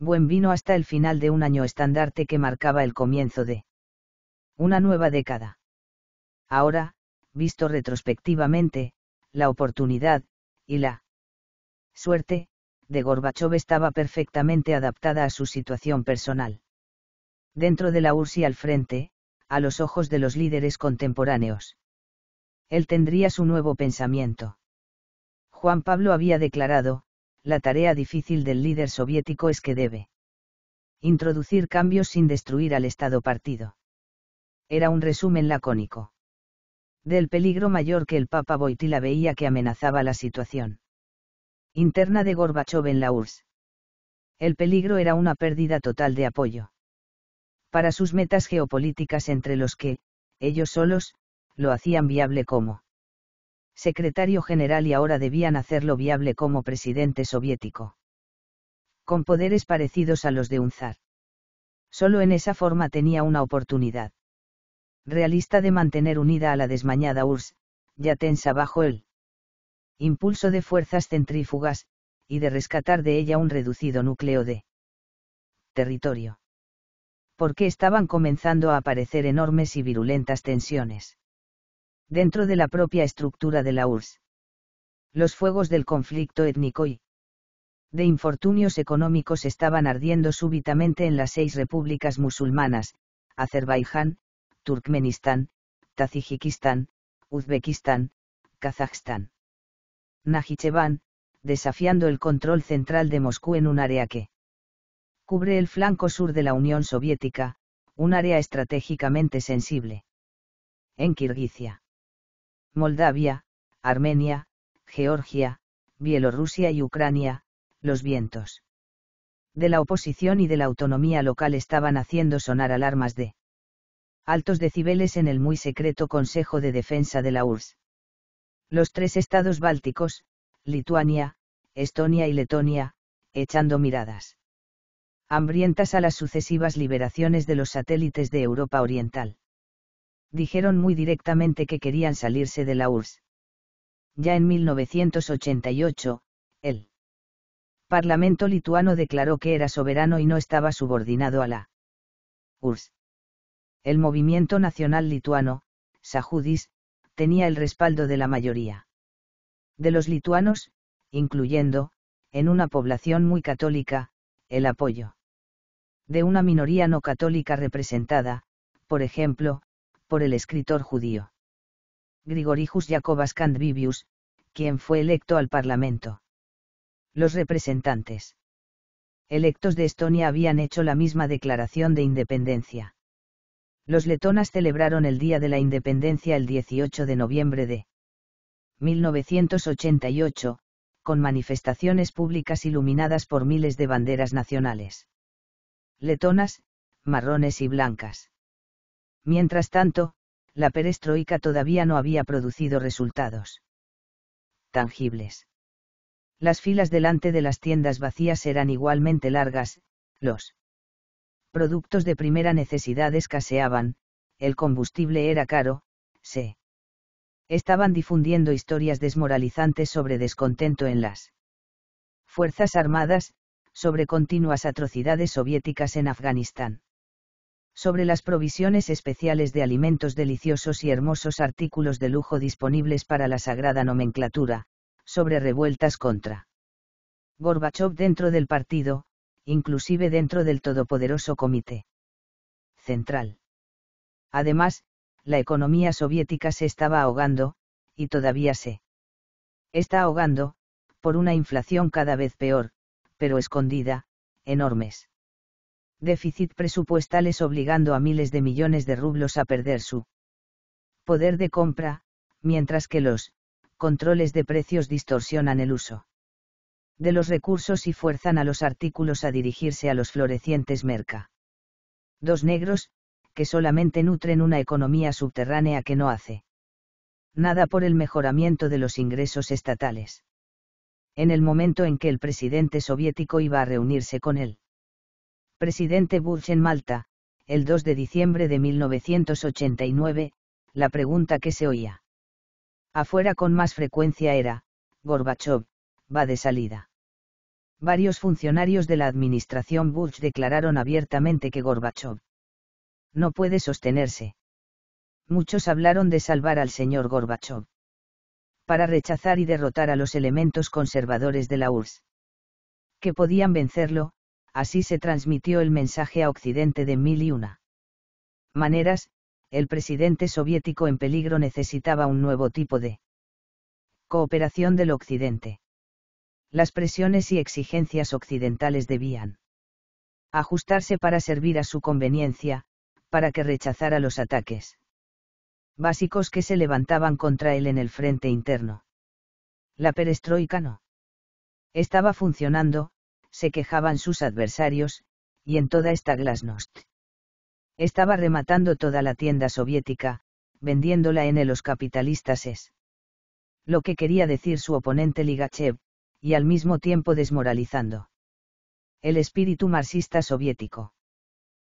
buen vino hasta el final de un año estandarte que marcaba el comienzo de una nueva década. Ahora, visto retrospectivamente, la oportunidad, y la suerte, de Gorbachov estaba perfectamente adaptada a su situación personal. Dentro de la URSS al frente, a los ojos de los líderes contemporáneos. Él tendría su nuevo pensamiento. Juan Pablo había declarado, la tarea difícil del líder soviético es que debe introducir cambios sin destruir al Estado partido. Era un resumen lacónico. Del peligro mayor que el Papa Boitila veía que amenazaba la situación interna de Gorbachev en la URSS. El peligro era una pérdida total de apoyo. Para sus metas geopolíticas entre los que, ellos solos, lo hacían viable como secretario general y ahora debían hacerlo viable como presidente soviético. Con poderes parecidos a los de un zar. Solo en esa forma tenía una oportunidad realista de mantener unida a la desmañada URSS, ya tensa bajo el impulso de fuerzas centrífugas, y de rescatar de ella un reducido núcleo de territorio. Porque estaban comenzando a aparecer enormes y virulentas tensiones. Dentro de la propia estructura de la URSS. Los fuegos del conflicto étnico y de infortunios económicos estaban ardiendo súbitamente en las seis repúblicas musulmanas, Azerbaiyán, Turkmenistán, Tajikistán, Uzbekistán, Kazajstán. Najicheván, desafiando el control central de Moscú en un área que cubre el flanco sur de la Unión Soviética, un área estratégicamente sensible. En Kirguizia, Moldavia, Armenia, Georgia, Bielorrusia y Ucrania, los vientos de la oposición y de la autonomía local estaban haciendo sonar alarmas de altos decibeles en el muy secreto Consejo de Defensa de la URSS. Los tres estados bálticos, Lituania, Estonia y Letonia, echando miradas. Hambrientas a las sucesivas liberaciones de los satélites de Europa Oriental. Dijeron muy directamente que querían salirse de la URSS. Ya en 1988, el Parlamento lituano declaró que era soberano y no estaba subordinado a la URSS. El movimiento nacional lituano, Sajudis, tenía el respaldo de la mayoría. De los lituanos, incluyendo, en una población muy católica, el apoyo. De una minoría no católica representada, por ejemplo, por el escritor judío. Grigorijus Jacobas Candvivius, quien fue electo al Parlamento. Los representantes electos de Estonia habían hecho la misma declaración de independencia. Los letonas celebraron el Día de la Independencia el 18 de noviembre de 1988, con manifestaciones públicas iluminadas por miles de banderas nacionales. Letonas, marrones y blancas. Mientras tanto, la perestroika todavía no había producido resultados tangibles. Las filas delante de las tiendas vacías eran igualmente largas, los productos de primera necesidad escaseaban, el combustible era caro, se estaban difundiendo historias desmoralizantes sobre descontento en las Fuerzas Armadas, sobre continuas atrocidades soviéticas en Afganistán. Sobre las provisiones especiales de alimentos deliciosos y hermosos artículos de lujo disponibles para la sagrada nomenclatura, sobre revueltas contra Gorbachev dentro del partido, inclusive dentro del todopoderoso Comité Central. Además, la economía soviética se estaba ahogando, y todavía se está ahogando, por una inflación cada vez peor, pero escondida, enormes déficit presupuestales obligando a miles de millones de rublos a perder su poder de compra, mientras que los controles de precios distorsionan el uso de los recursos y fuerzan a los artículos a dirigirse a los florecientes merca. Dos negros, que solamente nutren una economía subterránea que no hace nada por el mejoramiento de los ingresos estatales. En el momento en que el presidente soviético iba a reunirse con él. presidente Bush en Malta, el 2 de diciembre de 1989, la pregunta que se oía afuera con más frecuencia era, Gorbachev, va de salida. Varios funcionarios de la administración Bush declararon abiertamente que Gorbachev no puede sostenerse. Muchos hablaron de salvar al señor Gorbachev para rechazar y derrotar a los elementos conservadores de la URSS. Que podían vencerlo, así se transmitió el mensaje a Occidente de mil y una maneras, el presidente soviético en peligro necesitaba un nuevo tipo de cooperación del Occidente las presiones y exigencias occidentales debían ajustarse para servir a su conveniencia, para que rechazara los ataques básicos que se levantaban contra él en el frente interno. La perestroika no estaba funcionando, se quejaban sus adversarios, y en toda esta glasnost. Estaba rematando toda la tienda soviética, vendiéndola en los capitalistas es. Lo que quería decir su oponente Ligachev, y al mismo tiempo desmoralizando. El espíritu marxista soviético.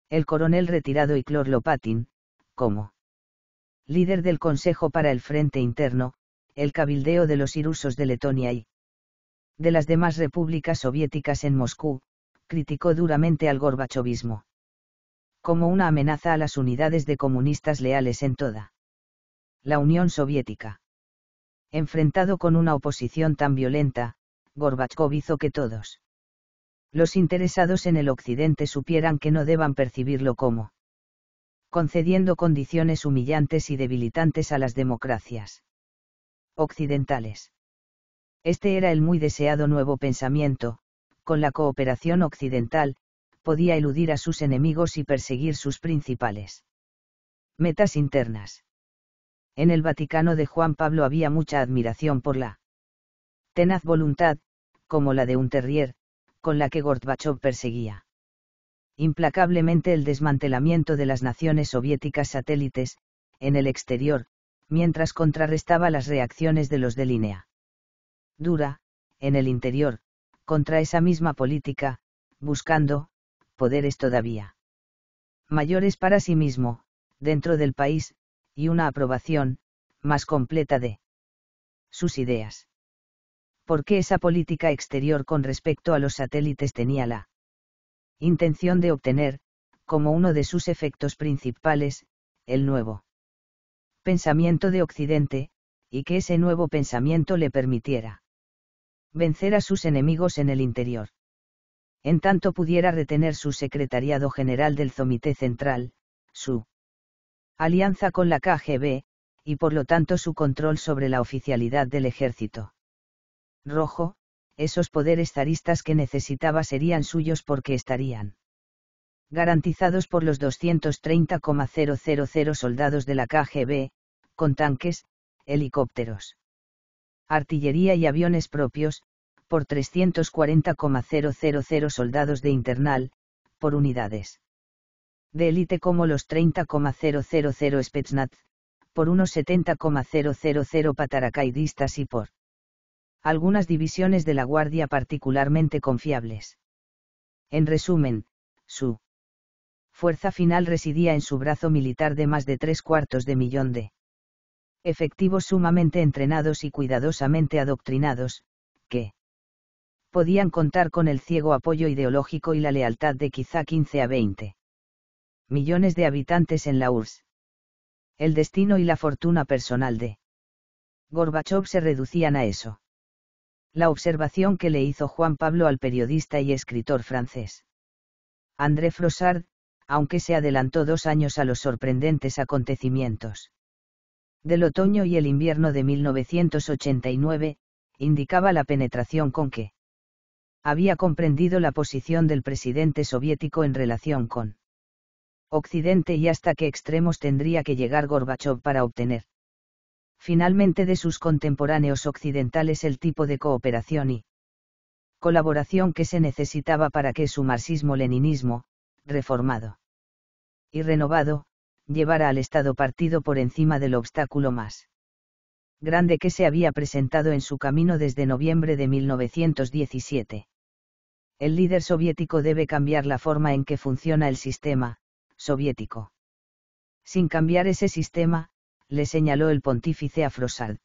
El coronel retirado Iklor Lopatin, como líder del Consejo para el Frente Interno, el cabildeo de los irusos de Letonia y de las demás repúblicas soviéticas en Moscú, criticó duramente al gorbachovismo como una amenaza a las unidades de comunistas leales en toda la Unión Soviética. Enfrentado con una oposición tan violenta, Gorbachev hizo que todos los interesados en el Occidente supieran que no deban percibirlo como concediendo condiciones humillantes y debilitantes a las democracias occidentales. Este era el muy deseado nuevo pensamiento, con la cooperación occidental, podía eludir a sus enemigos y perseguir sus principales metas internas. En el Vaticano de Juan Pablo había mucha admiración por la tenaz voluntad, como la de un terrier, con la que Gorbachev perseguía implacablemente el desmantelamiento de las naciones soviéticas satélites, en el exterior, mientras contrarrestaba las reacciones de los de línea dura, en el interior, contra esa misma política, buscando, poderes todavía mayores para sí mismo, dentro del país, y una aprobación, más completa de sus ideas porque esa política exterior con respecto a los satélites tenía la intención de obtener, como uno de sus efectos principales, el nuevo pensamiento de Occidente, y que ese nuevo pensamiento le permitiera vencer a sus enemigos en el interior. En tanto pudiera retener su secretariado general del Zomite Central, su alianza con la KGB, y por lo tanto su control sobre la oficialidad del ejército rojo, esos poderes zaristas que necesitaba serían suyos porque estarían garantizados por los 230,000 soldados de la KGB, con tanques, helicópteros, artillería y aviones propios, por 340,000 soldados de internal, por unidades de élite como los 30,000 Spetsnaz, por unos 70,000 pataracaidistas y por algunas divisiones de la Guardia particularmente confiables. En resumen, su fuerza final residía en su brazo militar de más de tres cuartos de millón de efectivos sumamente entrenados y cuidadosamente adoctrinados, que podían contar con el ciego apoyo ideológico y la lealtad de quizá 15 a 20 millones de habitantes en la URSS. El destino y la fortuna personal de Gorbachov se reducían a eso la observación que le hizo Juan Pablo al periodista y escritor francés. André Frossard, aunque se adelantó dos años a los sorprendentes acontecimientos. Del otoño y el invierno de 1989, indicaba la penetración con que había comprendido la posición del presidente soviético en relación con Occidente y hasta qué extremos tendría que llegar Gorbachov para obtener finalmente de sus contemporáneos occidentales el tipo de cooperación y colaboración que se necesitaba para que su marxismo-leninismo, reformado y renovado, llevara al Estado partido por encima del obstáculo más grande que se había presentado en su camino desde noviembre de 1917. El líder soviético debe cambiar la forma en que funciona el sistema, soviético. Sin cambiar ese sistema, le señaló el pontífice a Frosal.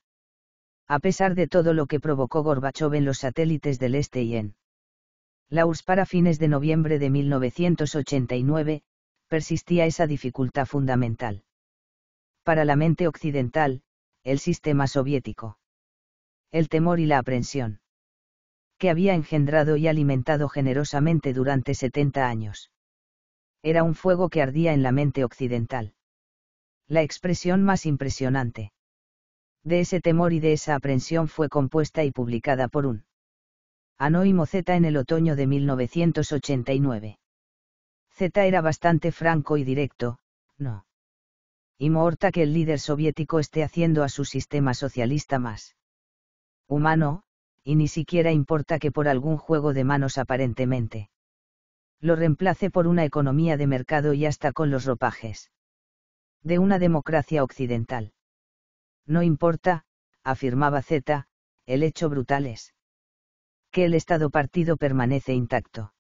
A pesar de todo lo que provocó Gorbachov en los satélites del Este y en la URSS para fines de noviembre de 1989, persistía esa dificultad fundamental. Para la mente occidental, el sistema soviético. El temor y la aprensión. Que había engendrado y alimentado generosamente durante 70 años. Era un fuego que ardía en la mente occidental la expresión más impresionante. De ese temor y de esa aprensión fue compuesta y publicada por un anónimo Z en el otoño de 1989. Z era bastante franco y directo, no. Y morta que el líder soviético esté haciendo a su sistema socialista más humano, y ni siquiera importa que por algún juego de manos aparentemente lo reemplace por una economía de mercado y hasta con los ropajes de una democracia occidental. No importa, afirmaba Z, el hecho brutal es que el Estado partido permanece intacto.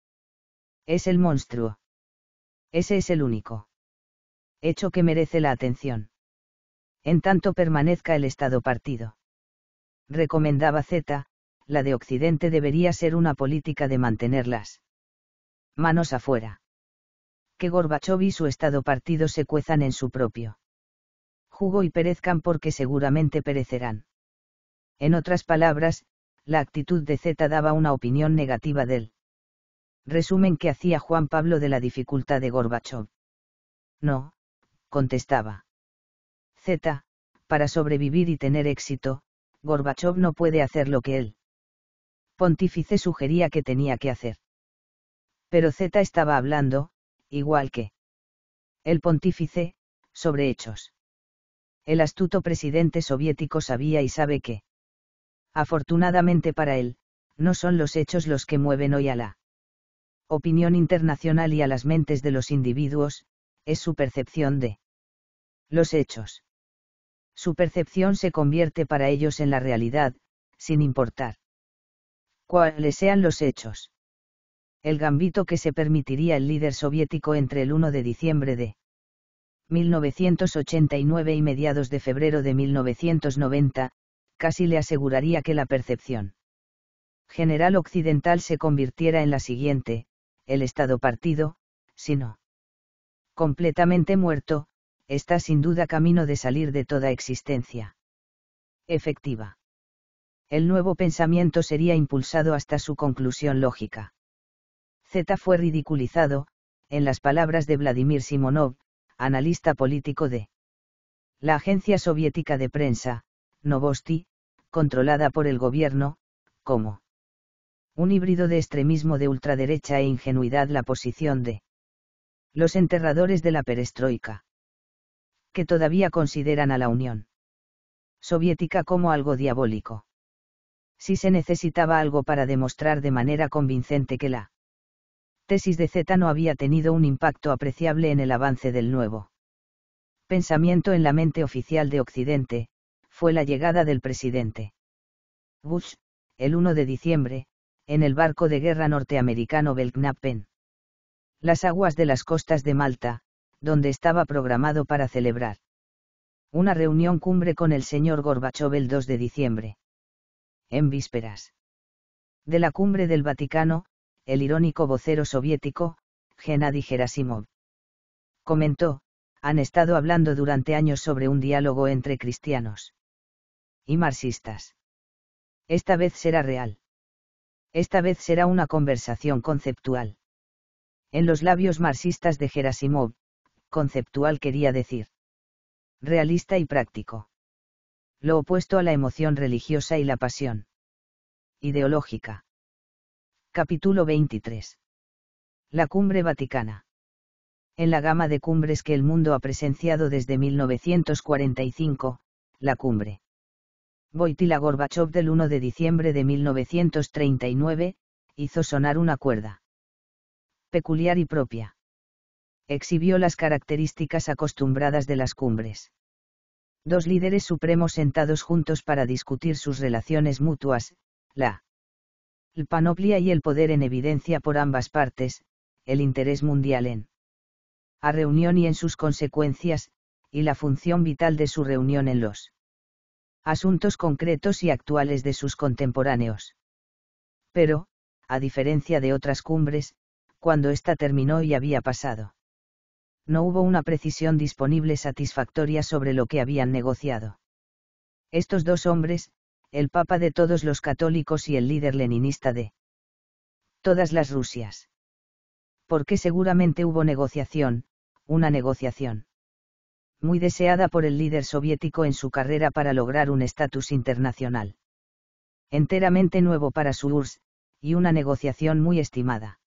Es el monstruo. Ese es el único hecho que merece la atención. En tanto permanezca el Estado partido. Recomendaba Z, la de Occidente debería ser una política de mantenerlas manos afuera que Gorbachov y su Estado partido se cuezan en su propio jugo y perezcan porque seguramente perecerán. En otras palabras, la actitud de Z daba una opinión negativa del resumen que hacía Juan Pablo de la dificultad de Gorbachov. No, contestaba. Z, para sobrevivir y tener éxito, Gorbachov no puede hacer lo que él pontífice sugería que tenía que hacer. Pero Z estaba hablando, igual que el pontífice, sobre hechos. El astuto presidente soviético sabía y sabe que, afortunadamente para él, no son los hechos los que mueven hoy a la opinión internacional y a las mentes de los individuos, es su percepción de los hechos. Su percepción se convierte para ellos en la realidad, sin importar cuáles sean los hechos el gambito que se permitiría el líder soviético entre el 1 de diciembre de 1989 y mediados de febrero de 1990, casi le aseguraría que la percepción general occidental se convirtiera en la siguiente, el Estado partido, sino completamente muerto, está sin duda camino de salir de toda existencia efectiva. El nuevo pensamiento sería impulsado hasta su conclusión lógica. Z fue ridiculizado, en las palabras de Vladimir Simonov, analista político de la agencia soviética de prensa, Novosti, controlada por el gobierno, como un híbrido de extremismo de ultraderecha e ingenuidad la posición de los enterradores de la perestroika, que todavía consideran a la Unión Soviética como algo diabólico. Si se necesitaba algo para demostrar de manera convincente que la tesis de Z no había tenido un impacto apreciable en el avance del nuevo pensamiento en la mente oficial de Occidente, fue la llegada del presidente Bush, el 1 de diciembre, en el barco de guerra norteamericano Belknappen. Las aguas de las costas de Malta, donde estaba programado para celebrar una reunión cumbre con el señor Gorbachov el 2 de diciembre. En vísperas de la cumbre del Vaticano, el irónico vocero soviético, Gennady Gerasimov. Comentó, han estado hablando durante años sobre un diálogo entre cristianos y marxistas. Esta vez será real. Esta vez será una conversación conceptual. En los labios marxistas de Gerasimov, conceptual quería decir realista y práctico. Lo opuesto a la emoción religiosa y la pasión ideológica. Capítulo 23. La Cumbre Vaticana. En la gama de cumbres que el mundo ha presenciado desde 1945, la cumbre. Voitila Gorbachev del 1 de diciembre de 1939, hizo sonar una cuerda. Peculiar y propia. Exhibió las características acostumbradas de las cumbres. Dos líderes supremos sentados juntos para discutir sus relaciones mutuas, la el panoplia y el poder en evidencia por ambas partes, el interés mundial en a reunión y en sus consecuencias, y la función vital de su reunión en los asuntos concretos y actuales de sus contemporáneos. Pero, a diferencia de otras cumbres, cuando ésta terminó y había pasado. No hubo una precisión disponible satisfactoria sobre lo que habían negociado. Estos dos hombres, el Papa de todos los católicos y el líder leninista de todas las Rusias. Porque seguramente hubo negociación, una negociación muy deseada por el líder soviético en su carrera para lograr un estatus internacional. Enteramente nuevo para su URSS, y una negociación muy estimada.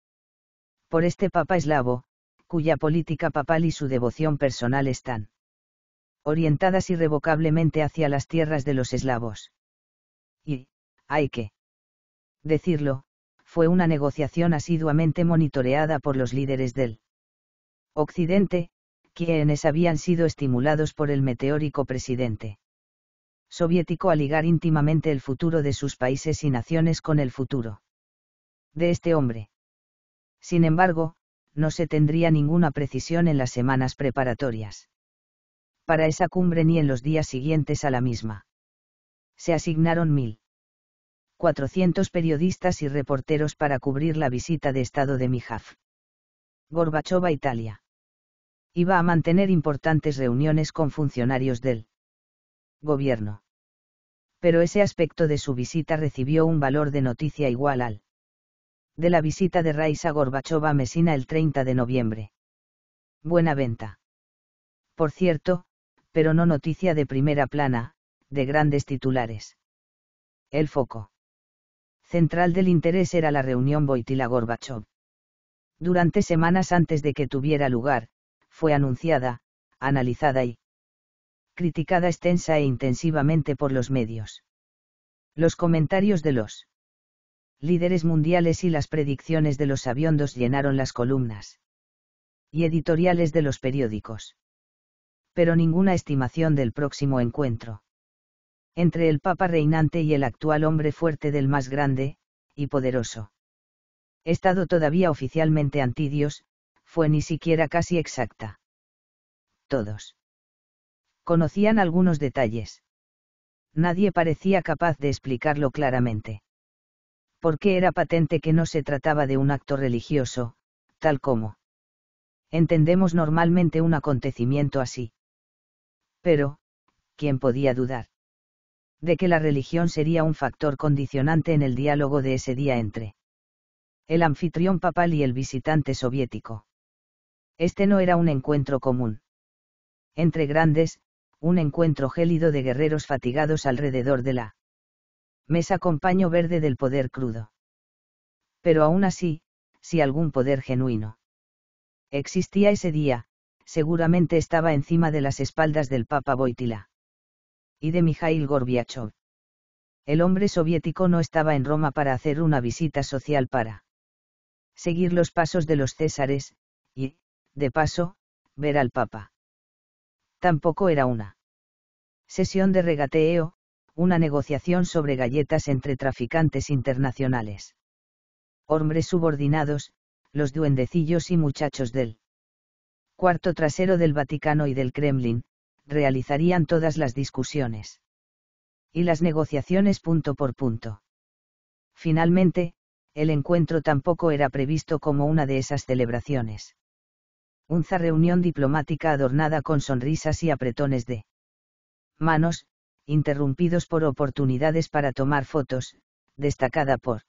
Por este papa eslavo, cuya política papal y su devoción personal están orientadas irrevocablemente hacia las tierras de los eslavos y, hay que decirlo, fue una negociación asiduamente monitoreada por los líderes del Occidente, quienes habían sido estimulados por el meteórico presidente soviético a ligar íntimamente el futuro de sus países y naciones con el futuro de este hombre. Sin embargo, no se tendría ninguna precisión en las semanas preparatorias para esa cumbre ni en los días siguientes a la misma se asignaron 1.400 periodistas y reporteros para cubrir la visita de Estado de Mijaf. Gorbachova Italia. Iba a mantener importantes reuniones con funcionarios del gobierno. Pero ese aspecto de su visita recibió un valor de noticia igual al de la visita de Raisa Gorbachov a Mesina el 30 de noviembre. Buena venta. Por cierto, pero no noticia de primera plana, de grandes titulares. El foco central del interés era la reunión Boitila-Gorbachev. Durante semanas antes de que tuviera lugar, fue anunciada, analizada y criticada extensa e intensivamente por los medios. Los comentarios de los líderes mundiales y las predicciones de los sabiondos llenaron las columnas y editoriales de los periódicos. Pero ninguna estimación del próximo encuentro entre el Papa reinante y el actual hombre fuerte del más grande, y poderoso. Estado todavía oficialmente antidios, fue ni siquiera casi exacta. Todos. Conocían algunos detalles. Nadie parecía capaz de explicarlo claramente. Porque era patente que no se trataba de un acto religioso, tal como entendemos normalmente un acontecimiento así. Pero, ¿quién podía dudar? de que la religión sería un factor condicionante en el diálogo de ese día entre el anfitrión papal y el visitante soviético. Este no era un encuentro común. Entre grandes, un encuentro gélido de guerreros fatigados alrededor de la mesa con paño verde del poder crudo. Pero aún así, si algún poder genuino existía ese día, seguramente estaba encima de las espaldas del Papa Boitila y de Mikhail Gorbiachov. El hombre soviético no estaba en Roma para hacer una visita social para seguir los pasos de los césares, y, de paso, ver al Papa. Tampoco era una sesión de regateo, una negociación sobre galletas entre traficantes internacionales. Hombres subordinados, los duendecillos y muchachos del cuarto trasero del Vaticano y del Kremlin, realizarían todas las discusiones. Y las negociaciones punto por punto. Finalmente, el encuentro tampoco era previsto como una de esas celebraciones. Unza reunión diplomática adornada con sonrisas y apretones de manos, interrumpidos por oportunidades para tomar fotos, destacada por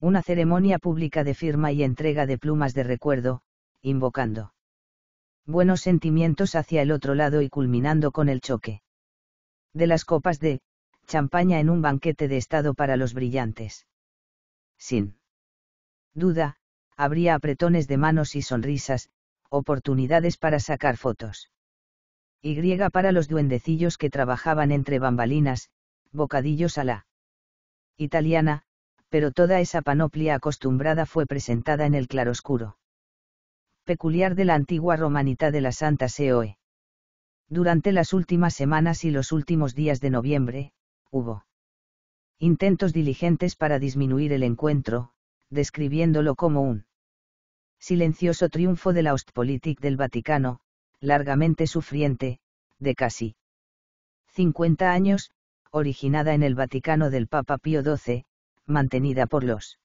una ceremonia pública de firma y entrega de plumas de recuerdo, invocando buenos sentimientos hacia el otro lado y culminando con el choque. De las copas de champaña en un banquete de estado para los brillantes. Sin duda, habría apretones de manos y sonrisas, oportunidades para sacar fotos. Y para los duendecillos que trabajaban entre bambalinas, bocadillos a la italiana, pero toda esa panoplia acostumbrada fue presentada en el claroscuro peculiar de la antigua Romanita de la Santa Seoe. Durante las últimas semanas y los últimos días de noviembre, hubo intentos diligentes para disminuir el encuentro, describiéndolo como un silencioso triunfo de la Ostpolitik del Vaticano, largamente sufriente, de casi 50 años, originada en el Vaticano del Papa Pío XII, mantenida por los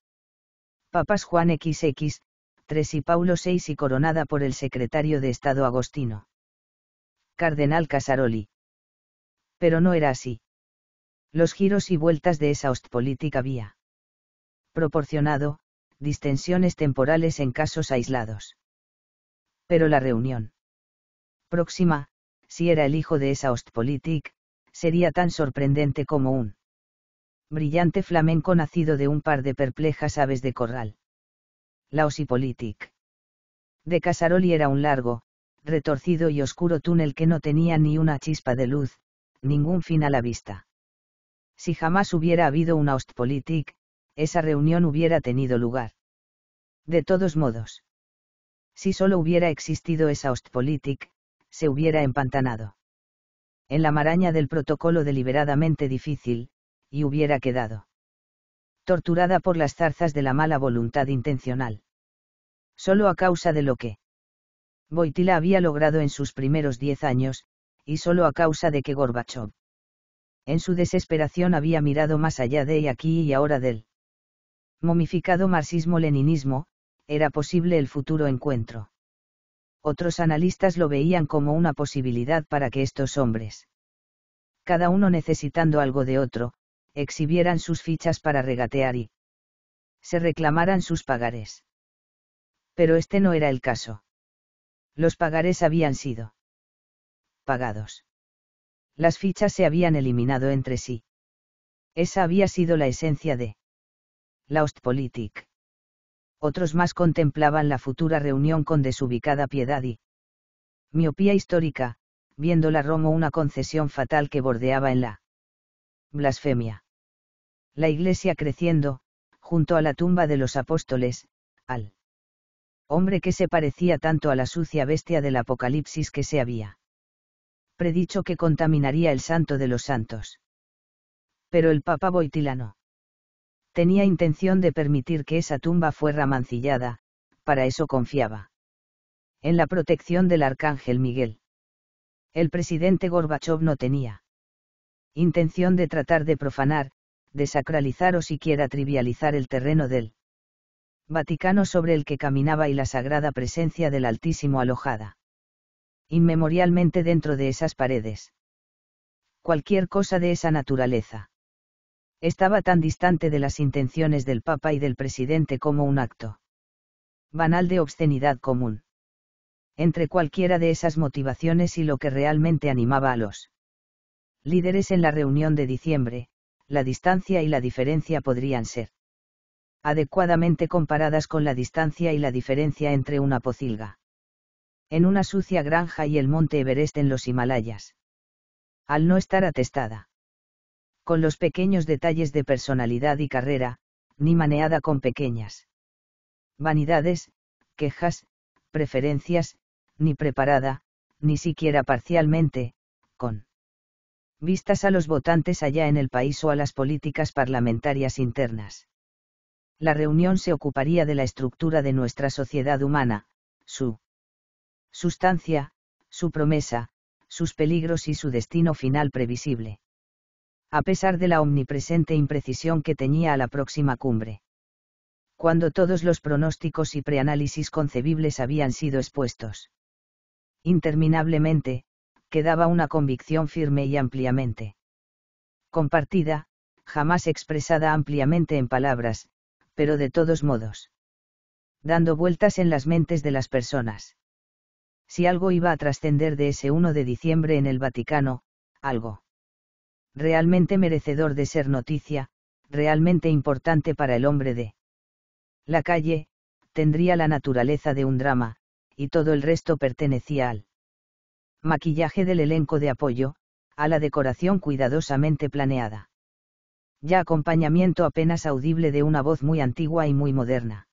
papas Juan XX, 3 y Paulo VI y coronada por el secretario de Estado Agostino. Cardenal Casaroli. Pero no era así. Los giros y vueltas de esa Ostpolitik había proporcionado distensiones temporales en casos aislados. Pero la reunión próxima, si era el hijo de esa ostpolitik, sería tan sorprendente como un brillante flamenco nacido de un par de perplejas aves de corral. La y De Casaroli era un largo, retorcido y oscuro túnel que no tenía ni una chispa de luz, ningún fin a la vista. Si jamás hubiera habido una Ostpolitik, esa reunión hubiera tenido lugar. De todos modos. Si solo hubiera existido esa Ostpolitik, se hubiera empantanado. En la maraña del protocolo deliberadamente difícil, y hubiera quedado torturada por las zarzas de la mala voluntad intencional. Solo a causa de lo que Boitila había logrado en sus primeros diez años, y solo a causa de que Gorbachev, en su desesperación había mirado más allá de y aquí y ahora del momificado marxismo-leninismo, era posible el futuro encuentro. Otros analistas lo veían como una posibilidad para que estos hombres, cada uno necesitando algo de otro, exhibieran sus fichas para regatear y se reclamaran sus pagares. Pero este no era el caso. Los pagares habían sido pagados. Las fichas se habían eliminado entre sí. Esa había sido la esencia de la Ostpolitik. Otros más contemplaban la futura reunión con desubicada piedad y miopía histórica, viéndola Romo una concesión fatal que bordeaba en la blasfemia la iglesia creciendo, junto a la tumba de los apóstoles, al hombre que se parecía tanto a la sucia bestia del Apocalipsis que se había predicho que contaminaría el santo de los santos. Pero el Papa Boitilano tenía intención de permitir que esa tumba fuera mancillada, para eso confiaba en la protección del arcángel Miguel. El presidente Gorbachov no tenía intención de tratar de profanar, desacralizar o siquiera trivializar el terreno del Vaticano sobre el que caminaba y la sagrada presencia del Altísimo alojada inmemorialmente dentro de esas paredes. Cualquier cosa de esa naturaleza. Estaba tan distante de las intenciones del Papa y del presidente como un acto banal de obscenidad común. Entre cualquiera de esas motivaciones y lo que realmente animaba a los líderes en la reunión de diciembre, la distancia y la diferencia podrían ser adecuadamente comparadas con la distancia y la diferencia entre una pocilga en una sucia granja y el monte Everest en los Himalayas. Al no estar atestada. Con los pequeños detalles de personalidad y carrera, ni maneada con pequeñas. Vanidades, quejas, preferencias, ni preparada, ni siquiera parcialmente, con vistas a los votantes allá en el país o a las políticas parlamentarias internas. La reunión se ocuparía de la estructura de nuestra sociedad humana, su sustancia, su promesa, sus peligros y su destino final previsible. A pesar de la omnipresente imprecisión que tenía a la próxima cumbre. Cuando todos los pronósticos y preanálisis concebibles habían sido expuestos. Interminablemente, Quedaba una convicción firme y ampliamente compartida, jamás expresada ampliamente en palabras, pero de todos modos dando vueltas en las mentes de las personas. Si algo iba a trascender de ese 1 de diciembre en el Vaticano, algo realmente merecedor de ser noticia, realmente importante para el hombre de la calle, tendría la naturaleza de un drama, y todo el resto pertenecía al maquillaje del elenco de apoyo, a la decoración cuidadosamente planeada. Ya acompañamiento apenas audible de una voz muy antigua y muy moderna.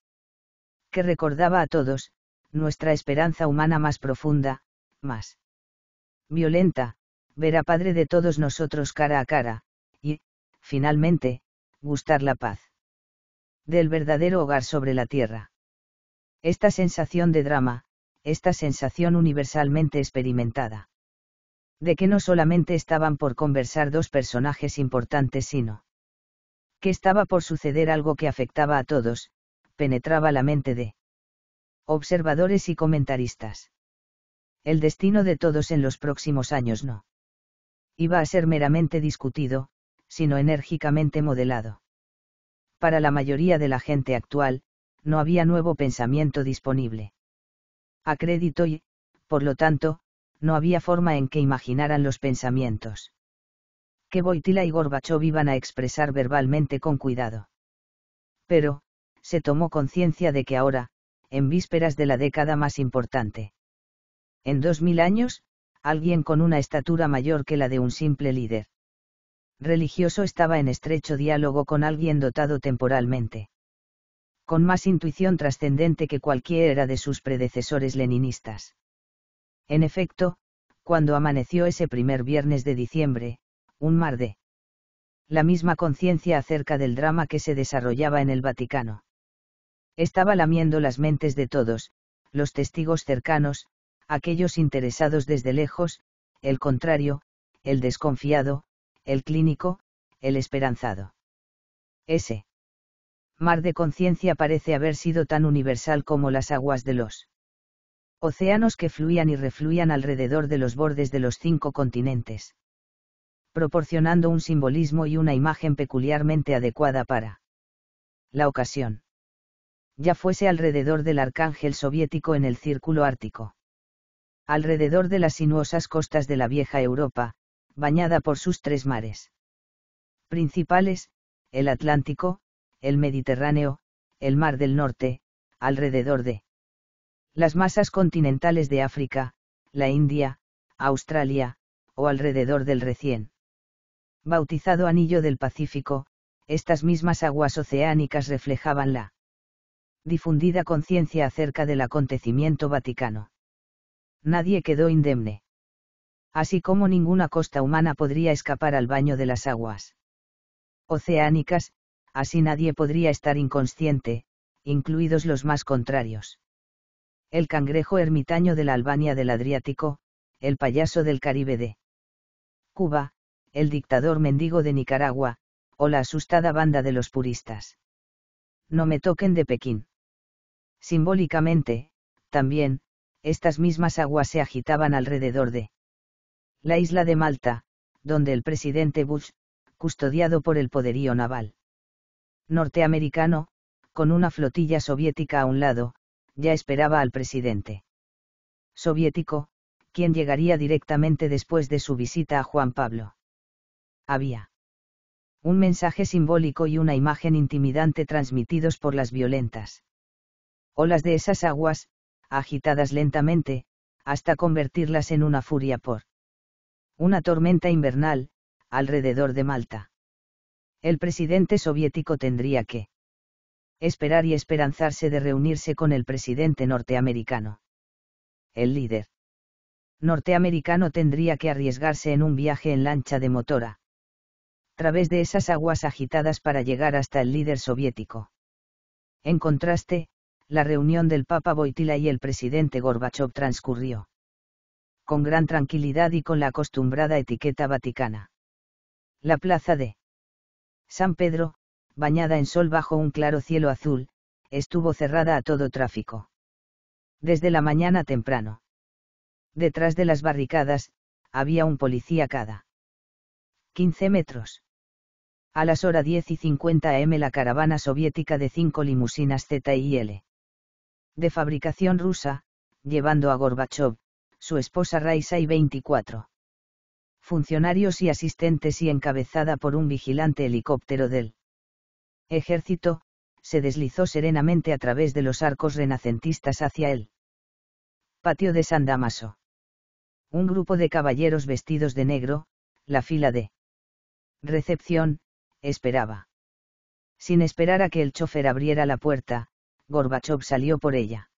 Que recordaba a todos, nuestra esperanza humana más profunda, más violenta, ver a Padre de todos nosotros cara a cara, y, finalmente, gustar la paz. Del verdadero hogar sobre la tierra. Esta sensación de drama, esta sensación universalmente experimentada. De que no solamente estaban por conversar dos personajes importantes, sino que estaba por suceder algo que afectaba a todos, penetraba la mente de observadores y comentaristas. El destino de todos en los próximos años no iba a ser meramente discutido, sino enérgicamente modelado. Para la mayoría de la gente actual, no había nuevo pensamiento disponible a crédito y, por lo tanto, no había forma en que imaginaran los pensamientos. Que Boitila y Gorbachov iban a expresar verbalmente con cuidado. Pero, se tomó conciencia de que ahora, en vísperas de la década más importante. En dos mil años, alguien con una estatura mayor que la de un simple líder religioso estaba en estrecho diálogo con alguien dotado temporalmente con más intuición trascendente que cualquiera de sus predecesores leninistas. En efecto, cuando amaneció ese primer viernes de diciembre, un mar de la misma conciencia acerca del drama que se desarrollaba en el Vaticano. Estaba lamiendo las mentes de todos, los testigos cercanos, aquellos interesados desde lejos, el contrario, el desconfiado, el clínico, el esperanzado. Ese mar de conciencia parece haber sido tan universal como las aguas de los océanos que fluían y refluían alrededor de los bordes de los cinco continentes, proporcionando un simbolismo y una imagen peculiarmente adecuada para la ocasión, ya fuese alrededor del arcángel soviético en el círculo ártico, alrededor de las sinuosas costas de la vieja Europa, bañada por sus tres mares principales, el Atlántico, el Mediterráneo, el Mar del Norte, alrededor de las masas continentales de África, la India, Australia, o alrededor del recién bautizado Anillo del Pacífico, estas mismas aguas oceánicas reflejaban la difundida conciencia acerca del acontecimiento vaticano. Nadie quedó indemne. Así como ninguna costa humana podría escapar al baño de las aguas oceánicas, así nadie podría estar inconsciente, incluidos los más contrarios. El cangrejo ermitaño de la Albania del Adriático, el payaso del Caribe de Cuba, el dictador mendigo de Nicaragua, o la asustada banda de los puristas. No me toquen de Pekín. Simbólicamente, también, estas mismas aguas se agitaban alrededor de la isla de Malta, donde el presidente Bush, custodiado por el poderío naval norteamericano, con una flotilla soviética a un lado, ya esperaba al presidente. Soviético, quien llegaría directamente después de su visita a Juan Pablo. Había un mensaje simbólico y una imagen intimidante transmitidos por las violentas olas de esas aguas, agitadas lentamente, hasta convertirlas en una furia por una tormenta invernal, alrededor de Malta el presidente soviético tendría que esperar y esperanzarse de reunirse con el presidente norteamericano. El líder norteamericano tendría que arriesgarse en un viaje en lancha de motora. Través de esas aguas agitadas para llegar hasta el líder soviético. En contraste, la reunión del Papa Boitila y el presidente Gorbachev transcurrió con gran tranquilidad y con la acostumbrada etiqueta vaticana. La plaza de San Pedro, bañada en sol bajo un claro cielo azul, estuvo cerrada a todo tráfico. Desde la mañana temprano. Detrás de las barricadas, había un policía cada 15 metros. A las horas 10 y 50 am la caravana soviética de cinco limusinas ZIL. De fabricación rusa, llevando a Gorbachov, su esposa Raisa y 24 funcionarios y asistentes y encabezada por un vigilante helicóptero del ejército, se deslizó serenamente a través de los arcos renacentistas hacia el patio de San Damaso. Un grupo de caballeros vestidos de negro, la fila de recepción, esperaba. Sin esperar a que el chofer abriera la puerta, Gorbachov salió por ella.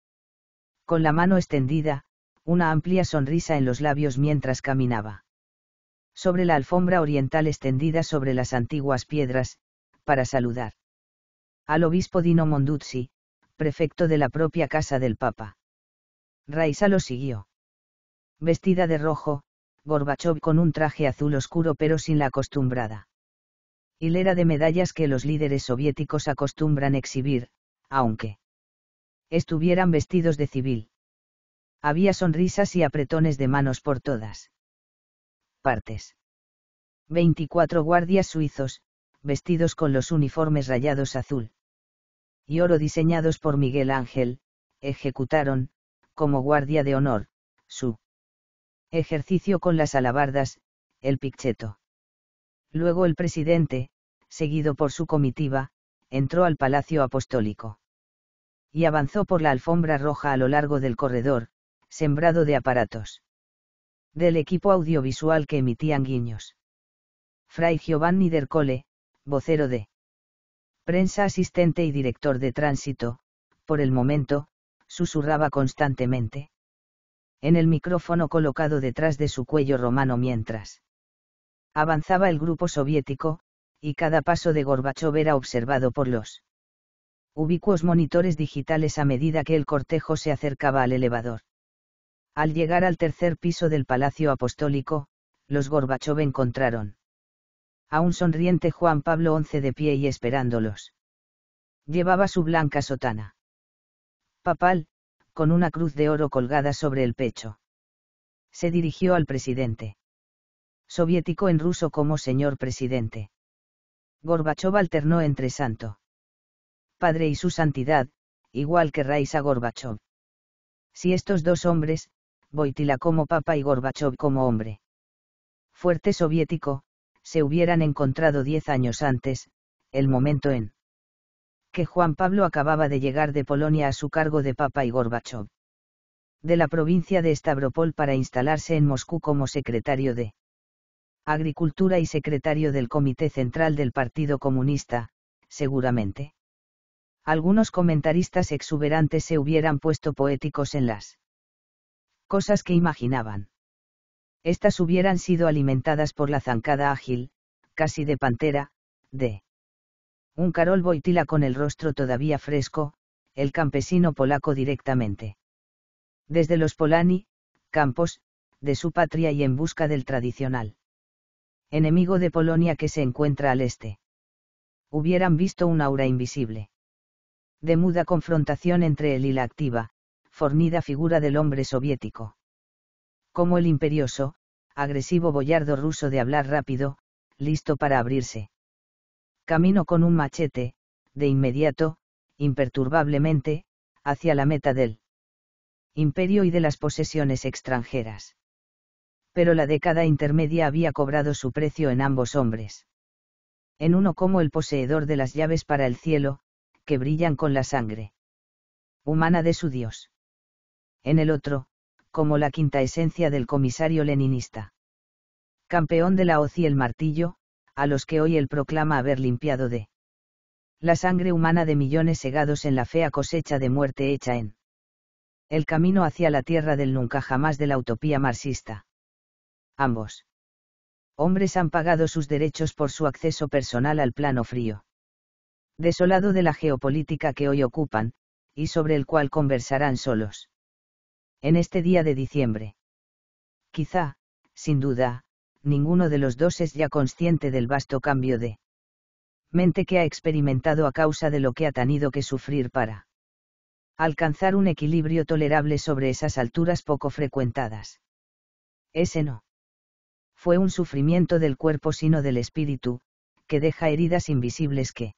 Con la mano extendida, una amplia sonrisa en los labios mientras caminaba sobre la alfombra oriental extendida sobre las antiguas piedras, para saludar al obispo Dino Monduzzi, prefecto de la propia casa del Papa. Raisa lo siguió. Vestida de rojo, Gorbachev con un traje azul oscuro pero sin la acostumbrada hilera de medallas que los líderes soviéticos acostumbran exhibir, aunque estuvieran vestidos de civil. Había sonrisas y apretones de manos por todas partes. 24 guardias suizos, vestidos con los uniformes rayados azul y oro diseñados por Miguel Ángel, ejecutaron, como guardia de honor, su ejercicio con las alabardas, el piccheto. Luego el presidente, seguido por su comitiva, entró al Palacio Apostólico. Y avanzó por la alfombra roja a lo largo del corredor, sembrado de aparatos del equipo audiovisual que emitían guiños. Fray Giovanni Dercole, vocero de prensa asistente y director de tránsito, por el momento, susurraba constantemente. En el micrófono colocado detrás de su cuello romano mientras avanzaba el grupo soviético, y cada paso de Gorbachov era observado por los ubicuos monitores digitales a medida que el cortejo se acercaba al elevador. Al llegar al tercer piso del Palacio Apostólico, los Gorbachov encontraron a un sonriente Juan Pablo XI de pie y esperándolos. Llevaba su blanca sotana papal, con una cruz de oro colgada sobre el pecho. Se dirigió al presidente soviético en ruso como señor presidente. Gorbachov alternó entre santo padre y su santidad, igual que Raisa Gorbachov. Si estos dos hombres, Boitila como papa y Gorbachov como hombre. Fuerte soviético, se hubieran encontrado diez años antes, el momento en que Juan Pablo acababa de llegar de Polonia a su cargo de papa y Gorbachov. De la provincia de Stavropol para instalarse en Moscú como secretario de Agricultura y secretario del Comité Central del Partido Comunista, seguramente. Algunos comentaristas exuberantes se hubieran puesto poéticos en las cosas que imaginaban. Estas hubieran sido alimentadas por la zancada ágil, casi de pantera, de un Carol Boitila con el rostro todavía fresco, el campesino polaco directamente. Desde los Polani, campos, de su patria y en busca del tradicional enemigo de Polonia que se encuentra al este. Hubieran visto un aura invisible. De muda confrontación entre él y la activa, fornida figura del hombre soviético. Como el imperioso, agresivo boyardo ruso de hablar rápido, listo para abrirse. Camino con un machete, de inmediato, imperturbablemente, hacia la meta del imperio y de las posesiones extranjeras. Pero la década intermedia había cobrado su precio en ambos hombres. En uno como el poseedor de las llaves para el cielo, que brillan con la sangre humana de su Dios en el otro, como la quinta esencia del comisario leninista. Campeón de la hoz y el martillo, a los que hoy él proclama haber limpiado de la sangre humana de millones segados en la fea cosecha de muerte hecha en el camino hacia la tierra del nunca jamás de la utopía marxista. Ambos hombres han pagado sus derechos por su acceso personal al plano frío. Desolado de la geopolítica que hoy ocupan, y sobre el cual conversarán solos en este día de diciembre. Quizá, sin duda, ninguno de los dos es ya consciente del vasto cambio de mente que ha experimentado a causa de lo que ha tenido que sufrir para alcanzar un equilibrio tolerable sobre esas alturas poco frecuentadas. Ese no fue un sufrimiento del cuerpo sino del espíritu, que deja heridas invisibles que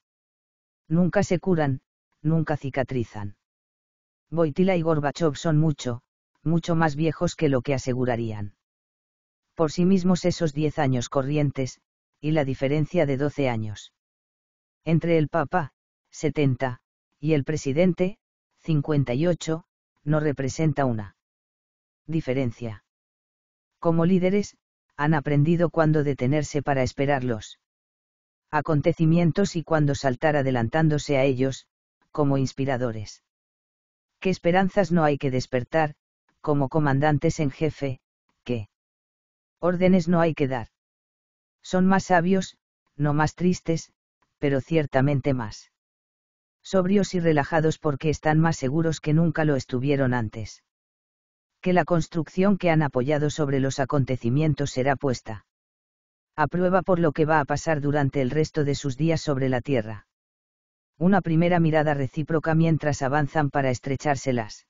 nunca se curan, nunca cicatrizan. Boitila y Gorbachov son mucho, mucho más viejos que lo que asegurarían. Por sí mismos esos diez años corrientes, y la diferencia de doce años. Entre el Papa, 70, y el presidente, 58, no representa una diferencia. Como líderes, han aprendido cuándo detenerse para esperarlos acontecimientos y cuándo saltar adelantándose a ellos, como inspiradores. ¿Qué esperanzas no hay que despertar, como comandantes en jefe, que órdenes no hay que dar. Son más sabios, no más tristes, pero ciertamente más sobrios y relajados porque están más seguros que nunca lo estuvieron antes. Que la construcción que han apoyado sobre los acontecimientos será puesta a prueba por lo que va a pasar durante el resto de sus días sobre la tierra. Una primera mirada recíproca mientras avanzan para estrecharse las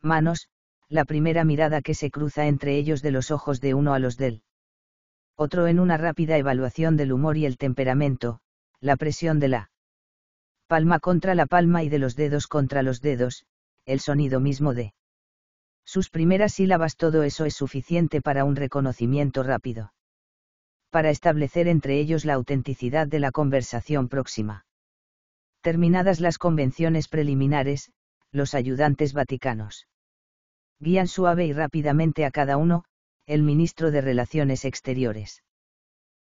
manos, la primera mirada que se cruza entre ellos de los ojos de uno a los del otro en una rápida evaluación del humor y el temperamento, la presión de la palma contra la palma y de los dedos contra los dedos, el sonido mismo de sus primeras sílabas, todo eso es suficiente para un reconocimiento rápido. Para establecer entre ellos la autenticidad de la conversación próxima. Terminadas las convenciones preliminares, los ayudantes vaticanos guían suave y rápidamente a cada uno, el ministro de Relaciones Exteriores.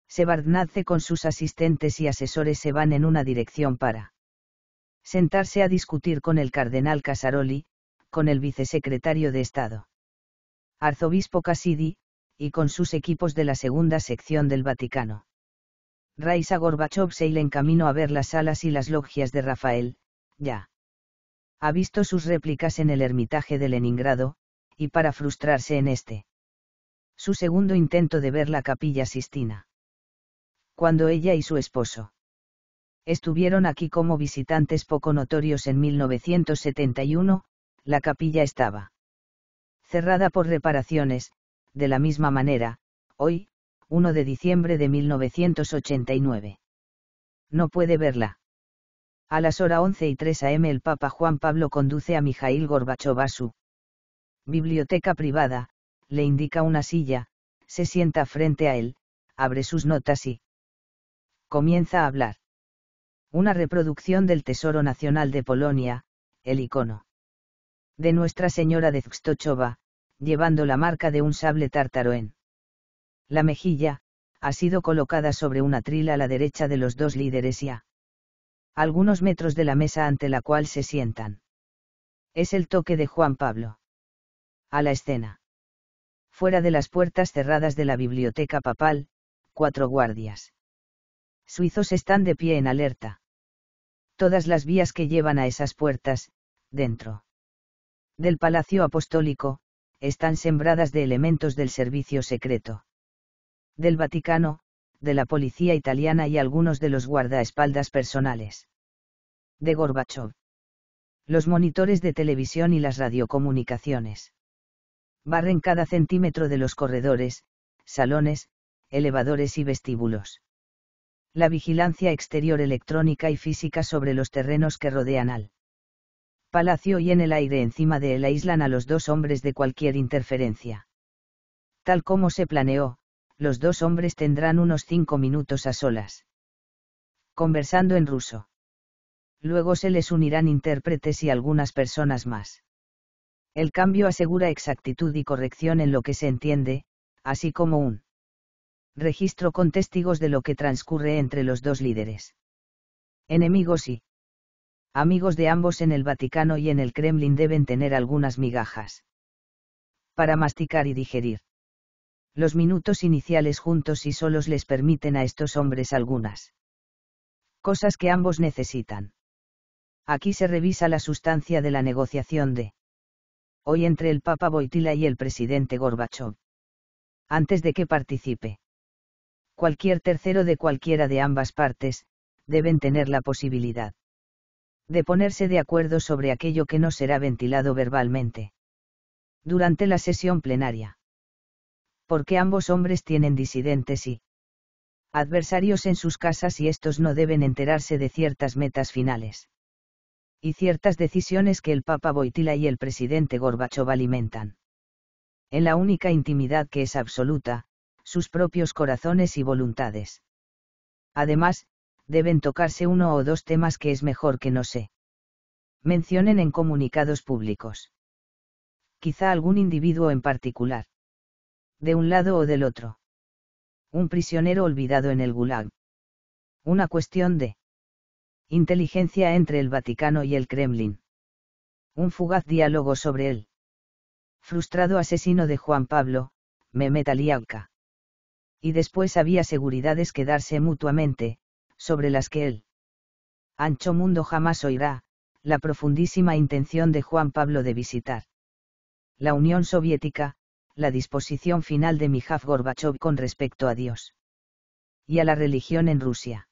Sebardnadze con sus asistentes y asesores se van en una dirección para sentarse a discutir con el cardenal Casaroli, con el vicesecretario de Estado, arzobispo Cassidi, y con sus equipos de la segunda sección del Vaticano. Raisa Gorbachev se le encaminó a ver las salas y las logias de Rafael, ya. Ha visto sus réplicas en el Ermitaje de Leningrado, y para frustrarse en este. Su segundo intento de ver la capilla Sistina. Cuando ella y su esposo estuvieron aquí como visitantes poco notorios en 1971, la capilla estaba cerrada por reparaciones, de la misma manera, hoy, 1 de diciembre de 1989. No puede verla. A las horas 11 y 3 am el Papa Juan Pablo conduce a Mijail Gorbachov a su Biblioteca privada, le indica una silla, se sienta frente a él, abre sus notas y comienza a hablar. Una reproducción del Tesoro Nacional de Polonia, el icono de Nuestra Señora de Zxtochova, llevando la marca de un sable en La mejilla, ha sido colocada sobre una trila a la derecha de los dos líderes y a algunos metros de la mesa ante la cual se sientan. Es el toque de Juan Pablo a la escena. Fuera de las puertas cerradas de la biblioteca papal, cuatro guardias. Suizos están de pie en alerta. Todas las vías que llevan a esas puertas, dentro del Palacio Apostólico, están sembradas de elementos del servicio secreto. Del Vaticano, de la policía italiana y algunos de los guardaespaldas personales. De Gorbachev. Los monitores de televisión y las radiocomunicaciones barren cada centímetro de los corredores, salones, elevadores y vestíbulos. La vigilancia exterior electrónica y física sobre los terrenos que rodean al palacio y en el aire encima de él aíslan a los dos hombres de cualquier interferencia. Tal como se planeó, los dos hombres tendrán unos cinco minutos a solas. Conversando en ruso. Luego se les unirán intérpretes y algunas personas más. El cambio asegura exactitud y corrección en lo que se entiende, así como un registro con testigos de lo que transcurre entre los dos líderes. Enemigos y amigos de ambos en el Vaticano y en el Kremlin deben tener algunas migajas para masticar y digerir. Los minutos iniciales juntos y solos les permiten a estos hombres algunas cosas que ambos necesitan. Aquí se revisa la sustancia de la negociación de hoy entre el Papa Boitila y el presidente Gorbachev. Antes de que participe. Cualquier tercero de cualquiera de ambas partes, deben tener la posibilidad de ponerse de acuerdo sobre aquello que no será ventilado verbalmente. Durante la sesión plenaria. Porque ambos hombres tienen disidentes y adversarios en sus casas y estos no deben enterarse de ciertas metas finales y ciertas decisiones que el Papa Boitila y el presidente Gorbachov alimentan. En la única intimidad que es absoluta, sus propios corazones y voluntades. Además, deben tocarse uno o dos temas que es mejor que no se mencionen en comunicados públicos. Quizá algún individuo en particular. De un lado o del otro. Un prisionero olvidado en el Gulag. Una cuestión de Inteligencia entre el Vaticano y el Kremlin. Un fugaz diálogo sobre él. Frustrado asesino de Juan Pablo, Mehmet Aliauka. Y después había seguridades que darse mutuamente, sobre las que él. Ancho mundo jamás oirá, la profundísima intención de Juan Pablo de visitar. La Unión Soviética, la disposición final de Mijaf Gorbachev con respecto a Dios. Y a la religión en Rusia.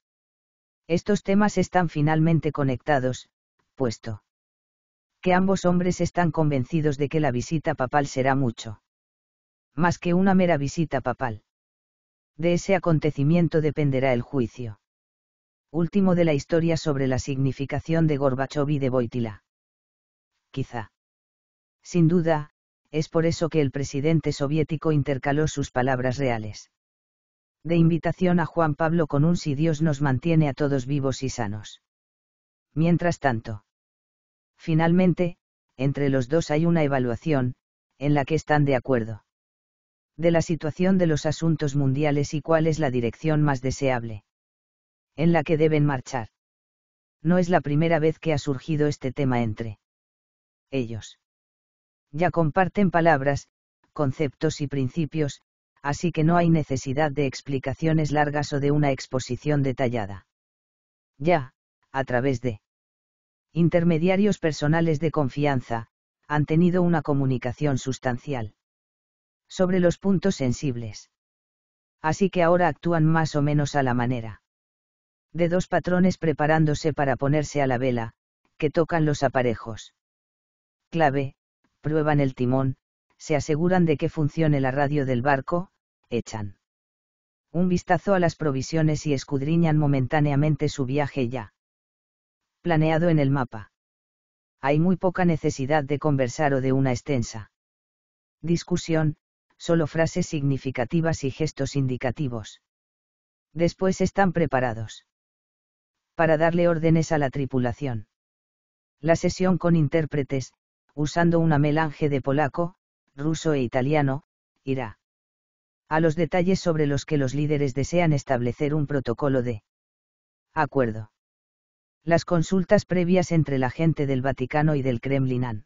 Estos temas están finalmente conectados, puesto que ambos hombres están convencidos de que la visita papal será mucho más que una mera visita papal. De ese acontecimiento dependerá el juicio último de la historia sobre la significación de Gorbachov y de Boitila. Quizá. Sin duda, es por eso que el presidente soviético intercaló sus palabras reales de invitación a Juan Pablo con un si Dios nos mantiene a todos vivos y sanos. Mientras tanto. Finalmente, entre los dos hay una evaluación, en la que están de acuerdo. De la situación de los asuntos mundiales y cuál es la dirección más deseable. En la que deben marchar. No es la primera vez que ha surgido este tema entre ellos. Ya comparten palabras, conceptos y principios, así que no hay necesidad de explicaciones largas o de una exposición detallada. Ya, a través de intermediarios personales de confianza, han tenido una comunicación sustancial sobre los puntos sensibles. Así que ahora actúan más o menos a la manera de dos patrones preparándose para ponerse a la vela, que tocan los aparejos. Clave, prueban el timón, se aseguran de que funcione la radio del barco, echan un vistazo a las provisiones y escudriñan momentáneamente su viaje ya planeado en el mapa. Hay muy poca necesidad de conversar o de una extensa discusión, solo frases significativas y gestos indicativos. Después están preparados para darle órdenes a la tripulación. La sesión con intérpretes, usando una melange de polaco, ruso e italiano, irá a los detalles sobre los que los líderes desean establecer un protocolo de acuerdo. Las consultas previas entre la gente del Vaticano y del Kremlin han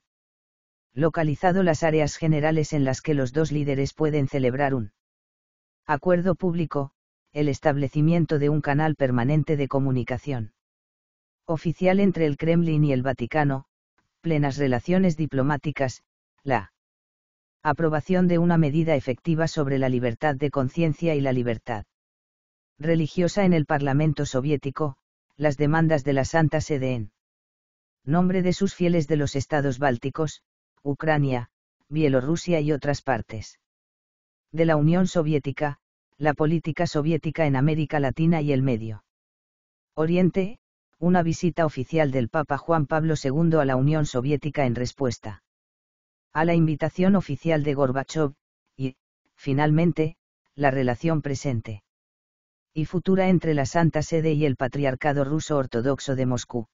localizado las áreas generales en las que los dos líderes pueden celebrar un acuerdo público, el establecimiento de un canal permanente de comunicación oficial entre el Kremlin y el Vaticano, plenas relaciones diplomáticas, la aprobación de una medida efectiva sobre la libertad de conciencia y la libertad religiosa en el Parlamento soviético, las demandas de la Santa Sede en nombre de sus fieles de los estados bálticos, Ucrania, Bielorrusia y otras partes. De la Unión Soviética, la política soviética en América Latina y el Medio Oriente, una visita oficial del Papa Juan Pablo II a la Unión Soviética en respuesta a la invitación oficial de Gorbachev, y, finalmente, la relación presente y futura entre la Santa Sede y el Patriarcado Ruso Ortodoxo de Moscú.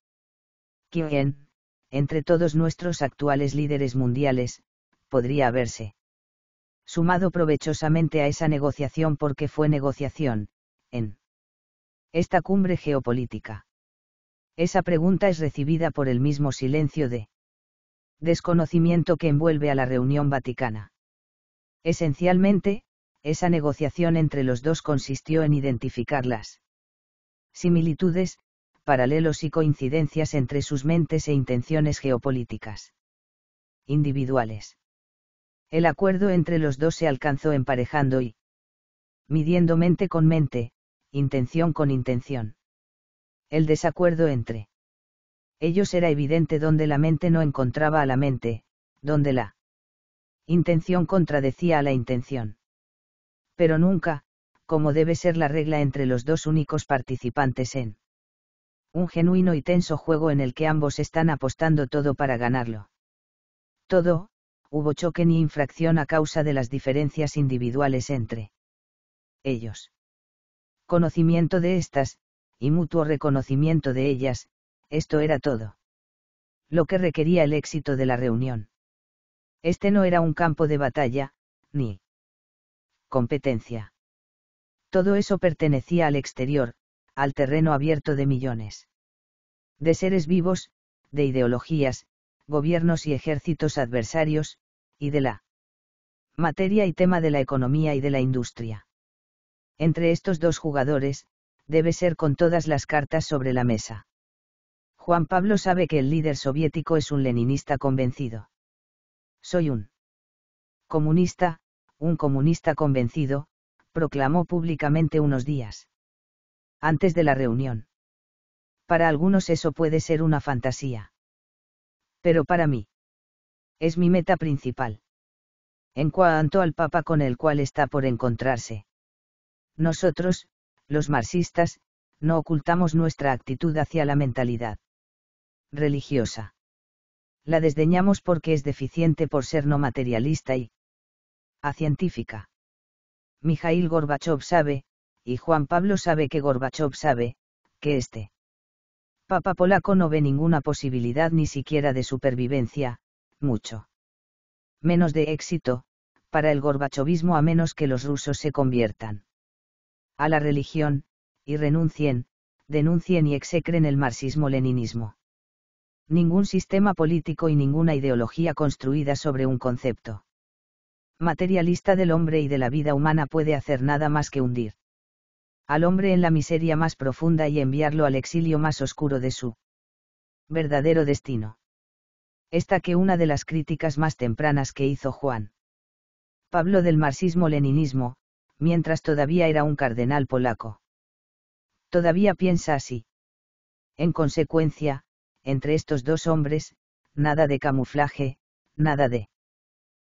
¿Quién, entre todos nuestros actuales líderes mundiales, podría haberse sumado provechosamente a esa negociación porque fue negociación, en esta cumbre geopolítica? Esa pregunta es recibida por el mismo silencio de desconocimiento que envuelve a la reunión vaticana. Esencialmente, esa negociación entre los dos consistió en identificar las similitudes, paralelos y coincidencias entre sus mentes e intenciones geopolíticas individuales. El acuerdo entre los dos se alcanzó emparejando y midiendo mente con mente, intención con intención. El desacuerdo entre ellos era evidente donde la mente no encontraba a la mente, donde la intención contradecía a la intención. Pero nunca, como debe ser la regla entre los dos únicos participantes en un genuino y tenso juego en el que ambos están apostando todo para ganarlo. Todo, hubo choque ni infracción a causa de las diferencias individuales entre ellos. Conocimiento de estas, y mutuo reconocimiento de ellas, esto era todo. Lo que requería el éxito de la reunión. Este no era un campo de batalla, ni competencia. Todo eso pertenecía al exterior, al terreno abierto de millones. De seres vivos, de ideologías, gobiernos y ejércitos adversarios, y de la materia y tema de la economía y de la industria. Entre estos dos jugadores, debe ser con todas las cartas sobre la mesa. Juan Pablo sabe que el líder soviético es un leninista convencido. Soy un comunista, un comunista convencido, proclamó públicamente unos días antes de la reunión. Para algunos eso puede ser una fantasía. Pero para mí, es mi meta principal. En cuanto al Papa con el cual está por encontrarse. Nosotros, los marxistas, no ocultamos nuestra actitud hacia la mentalidad religiosa. La desdeñamos porque es deficiente por ser no materialista y a científica. Mijail Gorbachev sabe, y Juan Pablo sabe que Gorbachev sabe, que este Papa polaco no ve ninguna posibilidad ni siquiera de supervivencia, mucho menos de éxito, para el gorbachovismo a menos que los rusos se conviertan a la religión, y renuncien, denuncien y execren el marxismo-leninismo ningún sistema político y ninguna ideología construida sobre un concepto materialista del hombre y de la vida humana puede hacer nada más que hundir al hombre en la miseria más profunda y enviarlo al exilio más oscuro de su verdadero destino. Esta que una de las críticas más tempranas que hizo Juan Pablo del marxismo-leninismo, mientras todavía era un cardenal polaco. Todavía piensa así. En consecuencia, entre estos dos hombres, nada de camuflaje, nada de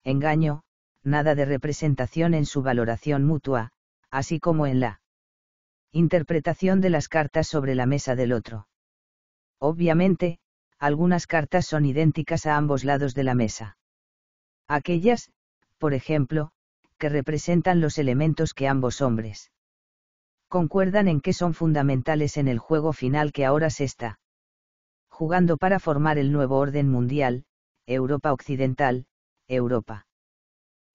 engaño, nada de representación en su valoración mutua, así como en la interpretación de las cartas sobre la mesa del otro. Obviamente, algunas cartas son idénticas a ambos lados de la mesa. Aquellas, por ejemplo, que representan los elementos que ambos hombres concuerdan en que son fundamentales en el juego final que ahora se está jugando para formar el nuevo orden mundial, Europa Occidental, Europa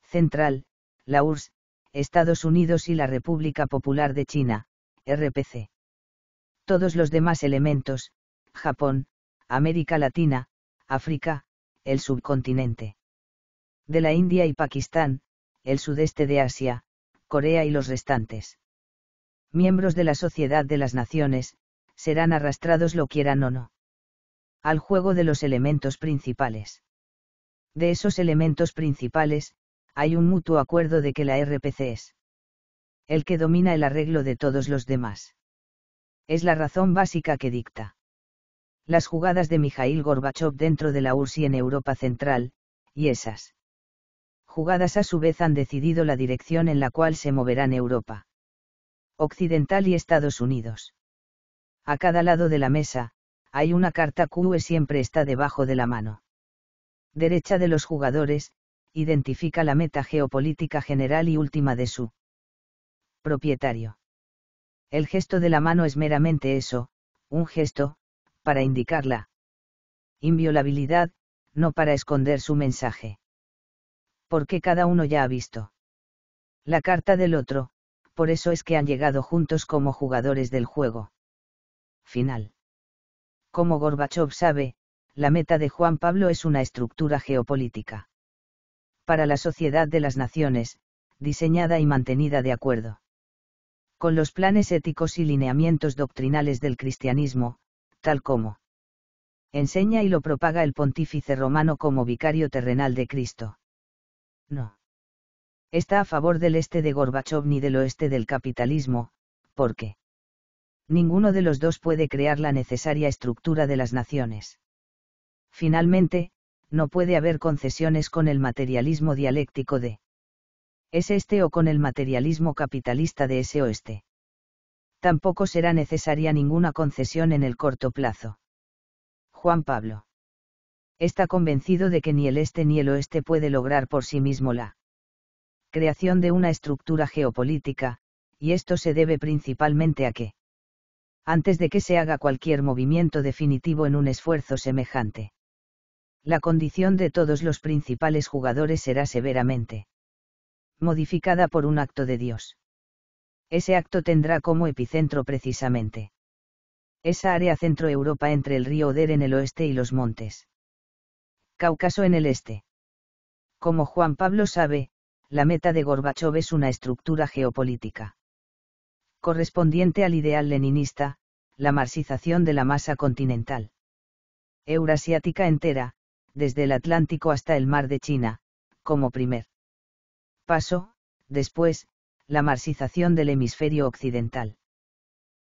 Central, la URSS, Estados Unidos y la República Popular de China, RPC. Todos los demás elementos, Japón, América Latina, África, el subcontinente. De la India y Pakistán, el sudeste de Asia, Corea y los restantes. Miembros de la Sociedad de las Naciones, serán arrastrados lo quieran o no al juego de los elementos principales. De esos elementos principales, hay un mutuo acuerdo de que la RPC es el que domina el arreglo de todos los demás. Es la razón básica que dicta las jugadas de Mijail Gorbachev dentro de la URSS y en Europa Central, y esas jugadas a su vez han decidido la dirección en la cual se moverán Europa Occidental y Estados Unidos. A cada lado de la mesa, hay una carta QE siempre está debajo de la mano. Derecha de los jugadores, identifica la meta geopolítica general y última de su propietario. El gesto de la mano es meramente eso, un gesto, para indicar la inviolabilidad, no para esconder su mensaje. Porque cada uno ya ha visto la carta del otro, por eso es que han llegado juntos como jugadores del juego. Final. Como Gorbachev sabe, la meta de Juan Pablo es una estructura geopolítica. Para la sociedad de las naciones, diseñada y mantenida de acuerdo. Con los planes éticos y lineamientos doctrinales del cristianismo, tal como enseña y lo propaga el pontífice romano como vicario terrenal de Cristo. No. Está a favor del este de Gorbachov ni del oeste del capitalismo, porque ninguno de los dos puede crear la necesaria estructura de las naciones. Finalmente, no puede haber concesiones con el materialismo dialéctico de ese este o con el materialismo capitalista de ese oeste. Tampoco será necesaria ninguna concesión en el corto plazo. Juan Pablo. Está convencido de que ni el este ni el oeste puede lograr por sí mismo la creación de una estructura geopolítica, y esto se debe principalmente a que antes de que se haga cualquier movimiento definitivo en un esfuerzo semejante. La condición de todos los principales jugadores será severamente modificada por un acto de Dios. Ese acto tendrá como epicentro precisamente esa área centro-Europa entre el río Oder en el oeste y los montes. Cáucaso en el este. Como Juan Pablo sabe, la meta de Gorbachov es una estructura geopolítica correspondiente al ideal leninista, la marcización de la masa continental. Eurasiática entera, desde el Atlántico hasta el mar de China, como primer paso, después, la marxización del hemisferio occidental.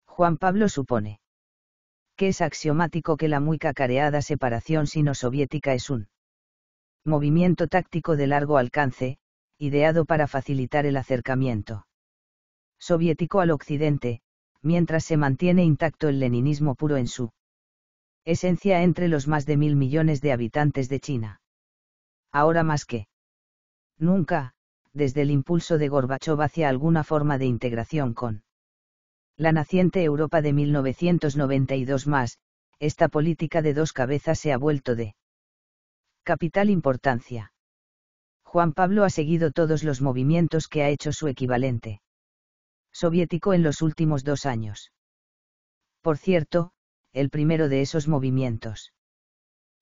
Juan Pablo supone que es axiomático que la muy cacareada separación sino-soviética es un movimiento táctico de largo alcance, ideado para facilitar el acercamiento soviético al occidente, mientras se mantiene intacto el leninismo puro en su esencia entre los más de mil millones de habitantes de China. Ahora más que nunca, desde el impulso de Gorbachov hacia alguna forma de integración con la naciente Europa de 1992 más, esta política de dos cabezas se ha vuelto de capital importancia. Juan Pablo ha seguido todos los movimientos que ha hecho su equivalente soviético en los últimos dos años. Por cierto, el primero de esos movimientos.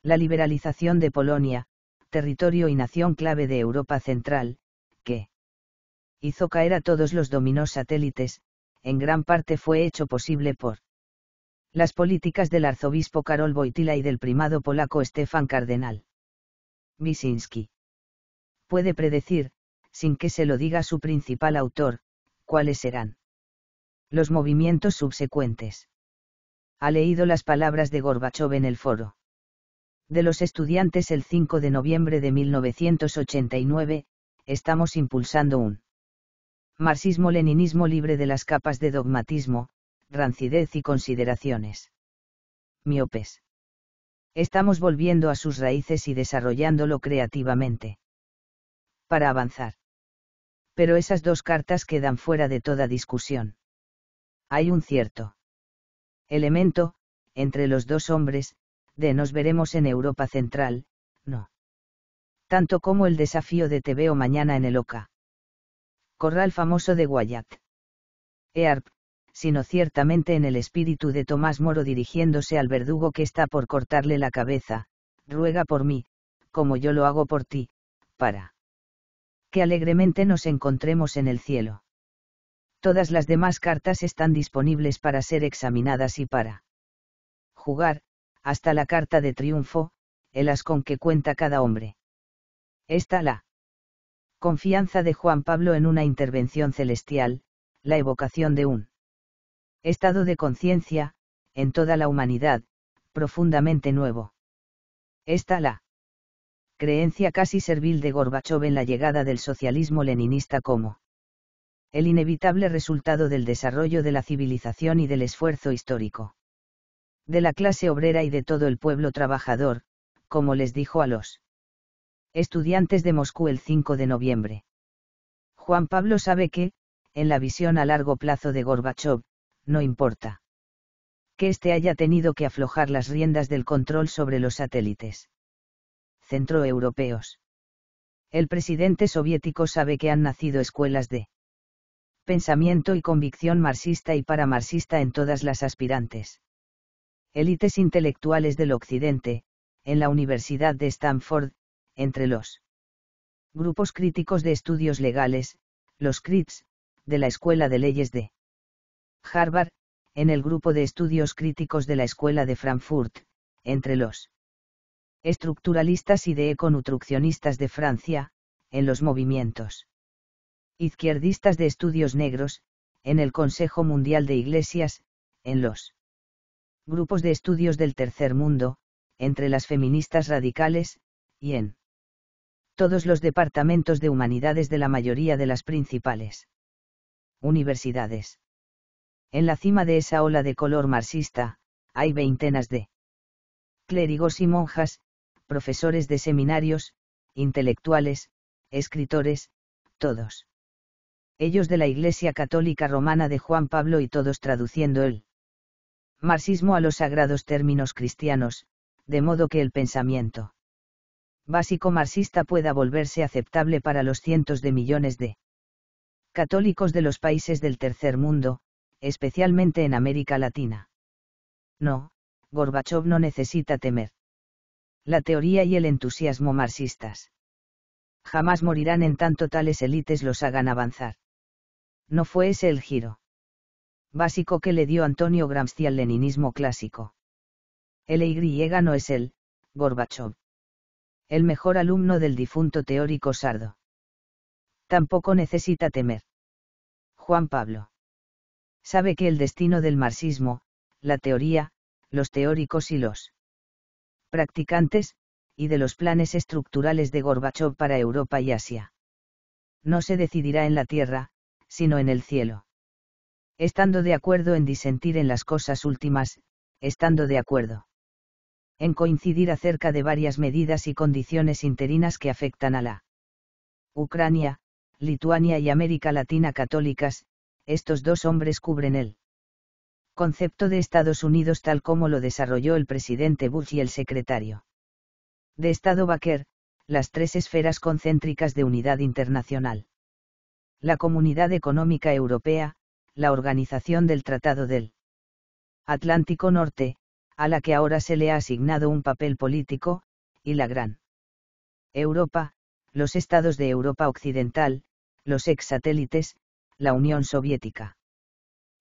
La liberalización de Polonia, territorio y nación clave de Europa Central, que hizo caer a todos los dominos satélites, en gran parte fue hecho posible por las políticas del arzobispo Karol Wojtyla y del primado polaco Stefan Cardenal. Wyszynski. Puede predecir, sin que se lo diga su principal autor, cuáles serán los movimientos subsecuentes. Ha leído las palabras de Gorbachov en el foro de los estudiantes el 5 de noviembre de 1989, estamos impulsando un marxismo-leninismo libre de las capas de dogmatismo, rancidez y consideraciones miopes. Estamos volviendo a sus raíces y desarrollándolo creativamente. Para avanzar pero esas dos cartas quedan fuera de toda discusión. Hay un cierto elemento, entre los dos hombres, de nos veremos en Europa Central, no. Tanto como el desafío de te veo mañana en el Oca. Corral famoso de Guayat. EARP, sino ciertamente en el espíritu de Tomás Moro dirigiéndose al verdugo que está por cortarle la cabeza, ruega por mí, como yo lo hago por ti, para que alegremente nos encontremos en el cielo. Todas las demás cartas están disponibles para ser examinadas y para jugar, hasta la carta de triunfo, el as con que cuenta cada hombre. Está la confianza de Juan Pablo en una intervención celestial, la evocación de un estado de conciencia, en toda la humanidad, profundamente nuevo. Está la creencia casi servil de Gorbachev en la llegada del socialismo leninista como el inevitable resultado del desarrollo de la civilización y del esfuerzo histórico. De la clase obrera y de todo el pueblo trabajador, como les dijo a los estudiantes de Moscú el 5 de noviembre. Juan Pablo sabe que, en la visión a largo plazo de Gorbachev, no importa que éste haya tenido que aflojar las riendas del control sobre los satélites centroeuropeos. El presidente soviético sabe que han nacido escuelas de pensamiento y convicción marxista y paramarxista en todas las aspirantes. Élites intelectuales del Occidente, en la Universidad de Stanford, entre los grupos críticos de estudios legales, los CRITS, de la Escuela de Leyes de Harvard, en el grupo de estudios críticos de la Escuela de Frankfurt, entre los estructuralistas y de econutruccionistas de Francia, en los movimientos izquierdistas de estudios negros, en el Consejo Mundial de Iglesias, en los grupos de estudios del tercer mundo, entre las feministas radicales, y en todos los departamentos de humanidades de la mayoría de las principales universidades. En la cima de esa ola de color marxista, hay veintenas de clérigos y monjas, profesores de seminarios, intelectuales, escritores, todos. Ellos de la Iglesia Católica Romana de Juan Pablo y todos traduciendo el marxismo a los sagrados términos cristianos, de modo que el pensamiento básico marxista pueda volverse aceptable para los cientos de millones de católicos de los países del tercer mundo, especialmente en América Latina. No, Gorbachov no necesita temer la teoría y el entusiasmo marxistas. Jamás morirán en tanto tales élites los hagan avanzar. No fue ese el giro básico que le dio Antonio Gramsci al leninismo clásico. El Y no es él, Gorbachev. El mejor alumno del difunto teórico sardo. Tampoco necesita temer. Juan Pablo. Sabe que el destino del marxismo, la teoría, los teóricos y los practicantes, y de los planes estructurales de Gorbachov para Europa y Asia. No se decidirá en la tierra, sino en el cielo. Estando de acuerdo en disentir en las cosas últimas, estando de acuerdo en coincidir acerca de varias medidas y condiciones interinas que afectan a la Ucrania, Lituania y América Latina católicas, estos dos hombres cubren el concepto de Estados Unidos tal como lo desarrolló el presidente Bush y el secretario de Estado Baker, las tres esferas concéntricas de unidad internacional. La Comunidad Económica Europea, la organización del Tratado del Atlántico Norte, a la que ahora se le ha asignado un papel político, y la Gran Europa, los estados de Europa Occidental, los ex satélites, la Unión Soviética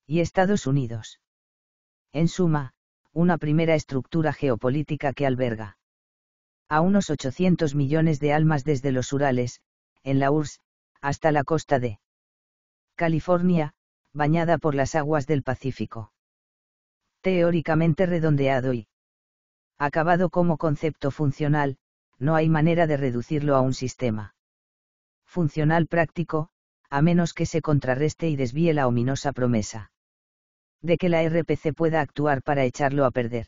y Estados Unidos en suma, una primera estructura geopolítica que alberga a unos 800 millones de almas desde los Urales, en la URSS, hasta la costa de California, bañada por las aguas del Pacífico. Teóricamente redondeado y acabado como concepto funcional, no hay manera de reducirlo a un sistema funcional práctico, a menos que se contrarreste y desvíe la ominosa promesa de que la RPC pueda actuar para echarlo a perder.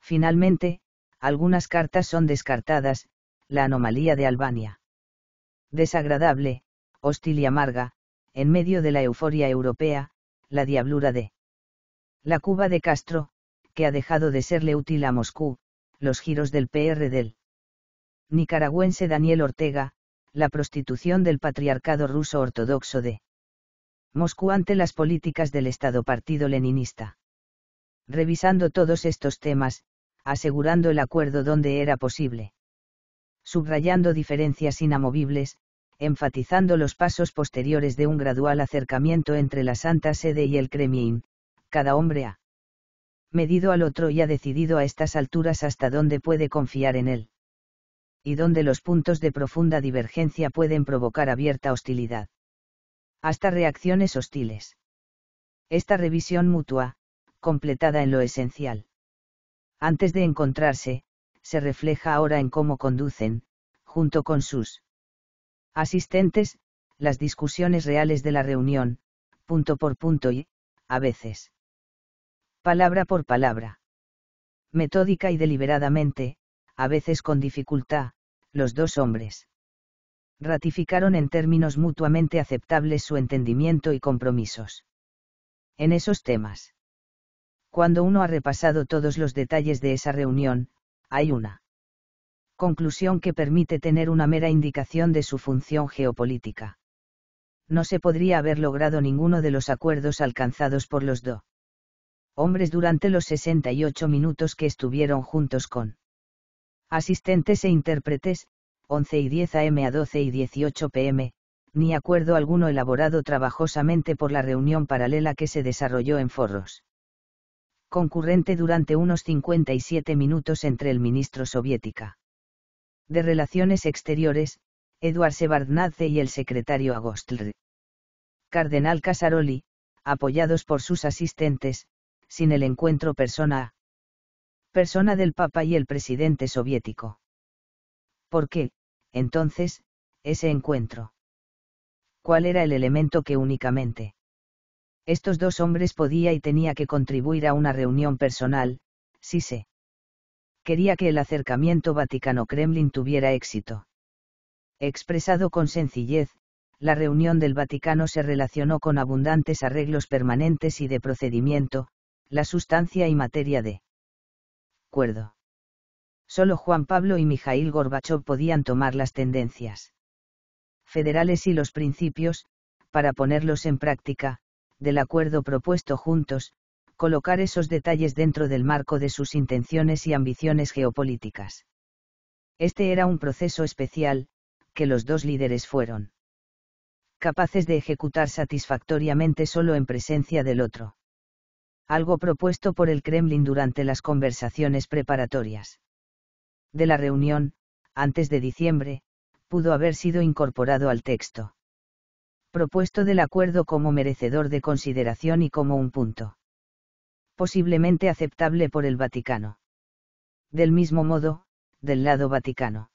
Finalmente, algunas cartas son descartadas, la anomalía de Albania. Desagradable, hostil y amarga, en medio de la euforia europea, la diablura de la Cuba de Castro, que ha dejado de serle útil a Moscú, los giros del PR del nicaragüense Daniel Ortega, la prostitución del patriarcado ruso ortodoxo de Moscú ante las políticas del Estado Partido Leninista. Revisando todos estos temas, asegurando el acuerdo donde era posible. Subrayando diferencias inamovibles, enfatizando los pasos posteriores de un gradual acercamiento entre la Santa Sede y el Kremlin, cada hombre ha medido al otro y ha decidido a estas alturas hasta dónde puede confiar en él. Y dónde los puntos de profunda divergencia pueden provocar abierta hostilidad hasta reacciones hostiles. Esta revisión mutua, completada en lo esencial. Antes de encontrarse, se refleja ahora en cómo conducen, junto con sus asistentes, las discusiones reales de la reunión, punto por punto y, a veces, palabra por palabra. Metódica y deliberadamente, a veces con dificultad, los dos hombres ratificaron en términos mutuamente aceptables su entendimiento y compromisos. En esos temas. Cuando uno ha repasado todos los detalles de esa reunión, hay una conclusión que permite tener una mera indicación de su función geopolítica. No se podría haber logrado ninguno de los acuerdos alcanzados por los dos hombres durante los 68 minutos que estuvieron juntos con asistentes e intérpretes, 11 y 10 am a 12 y 18 pm, ni acuerdo alguno elaborado trabajosamente por la reunión paralela que se desarrolló en Forros. Concurrente durante unos 57 minutos entre el ministro soviética de Relaciones Exteriores, Eduard Sebardnadze y el secretario Agostl. Cardenal Casaroli, apoyados por sus asistentes, sin el encuentro persona persona del Papa y el presidente soviético. ¿Por qué, entonces, ese encuentro? ¿Cuál era el elemento que únicamente estos dos hombres podía y tenía que contribuir a una reunión personal, si se quería que el acercamiento Vaticano-Kremlin tuviera éxito. Expresado con sencillez, la reunión del Vaticano se relacionó con abundantes arreglos permanentes y de procedimiento, la sustancia y materia de acuerdo. Solo Juan Pablo y Mijail Gorbachov podían tomar las tendencias federales y los principios, para ponerlos en práctica, del acuerdo propuesto juntos, colocar esos detalles dentro del marco de sus intenciones y ambiciones geopolíticas. Este era un proceso especial, que los dos líderes fueron capaces de ejecutar satisfactoriamente solo en presencia del otro. Algo propuesto por el Kremlin durante las conversaciones preparatorias de la reunión, antes de diciembre, pudo haber sido incorporado al texto. Propuesto del acuerdo como merecedor de consideración y como un punto. Posiblemente aceptable por el Vaticano. Del mismo modo, del lado Vaticano.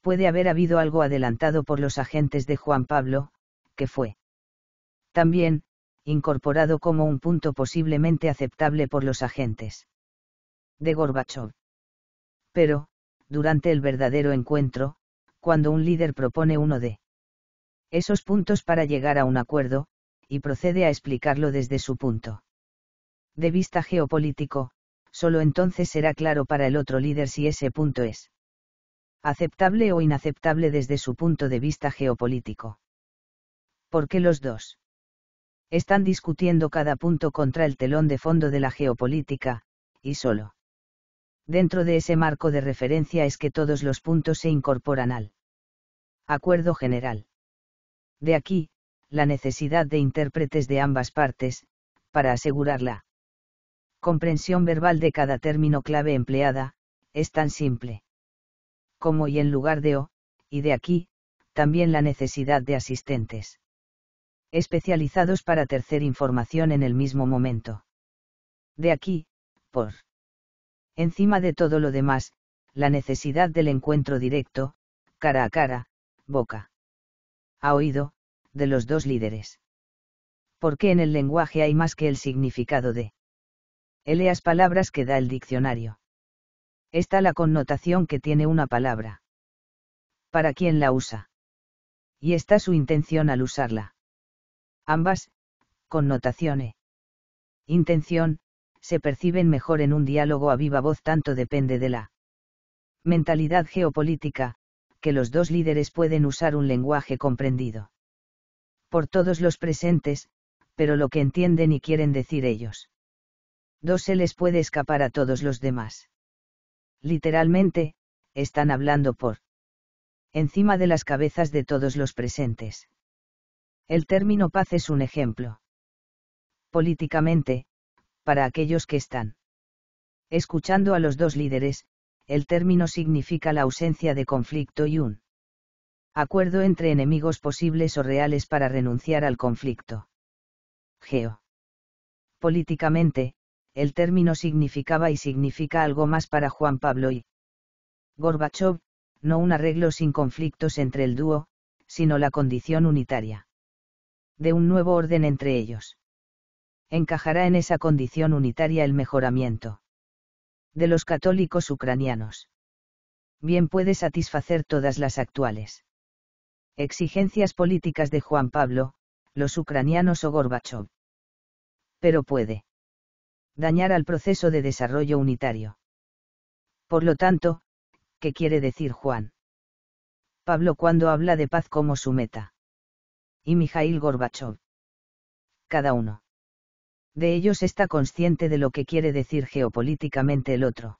Puede haber habido algo adelantado por los agentes de Juan Pablo, que fue. También, incorporado como un punto posiblemente aceptable por los agentes. De Gorbachov. Pero, durante el verdadero encuentro, cuando un líder propone uno de esos puntos para llegar a un acuerdo, y procede a explicarlo desde su punto de vista geopolítico, solo entonces será claro para el otro líder si ese punto es aceptable o inaceptable desde su punto de vista geopolítico. Porque los dos están discutiendo cada punto contra el telón de fondo de la geopolítica, y solo Dentro de ese marco de referencia es que todos los puntos se incorporan al Acuerdo General. De aquí, la necesidad de intérpretes de ambas partes, para asegurar la comprensión verbal de cada término clave empleada, es tan simple como y en lugar de o, y de aquí, también la necesidad de asistentes especializados para tercer información en el mismo momento. De aquí, por encima de todo lo demás, la necesidad del encuentro directo, cara a cara, boca a oído, de los dos líderes. Porque en el lenguaje hay más que el significado de. Eleas palabras que da el diccionario. Está la connotación que tiene una palabra. Para quien la usa. Y está su intención al usarla. Ambas, connotaciones. Intención, se perciben mejor en un diálogo a viva voz tanto depende de la mentalidad geopolítica, que los dos líderes pueden usar un lenguaje comprendido por todos los presentes, pero lo que entienden y quieren decir ellos. Dos se les puede escapar a todos los demás. Literalmente, están hablando por encima de las cabezas de todos los presentes. El término paz es un ejemplo. Políticamente, para aquellos que están. Escuchando a los dos líderes, el término significa la ausencia de conflicto y un acuerdo entre enemigos posibles o reales para renunciar al conflicto. Geo. Políticamente, el término significaba y significa algo más para Juan Pablo y Gorbachev, no un arreglo sin conflictos entre el dúo, sino la condición unitaria de un nuevo orden entre ellos encajará en esa condición unitaria el mejoramiento de los católicos ucranianos. Bien puede satisfacer todas las actuales exigencias políticas de Juan Pablo, los ucranianos o Gorbachev. Pero puede dañar al proceso de desarrollo unitario. Por lo tanto, ¿qué quiere decir Juan? Pablo cuando habla de paz como su meta. Y Mijail Gorbachev. Cada uno de ellos está consciente de lo que quiere decir geopolíticamente el otro.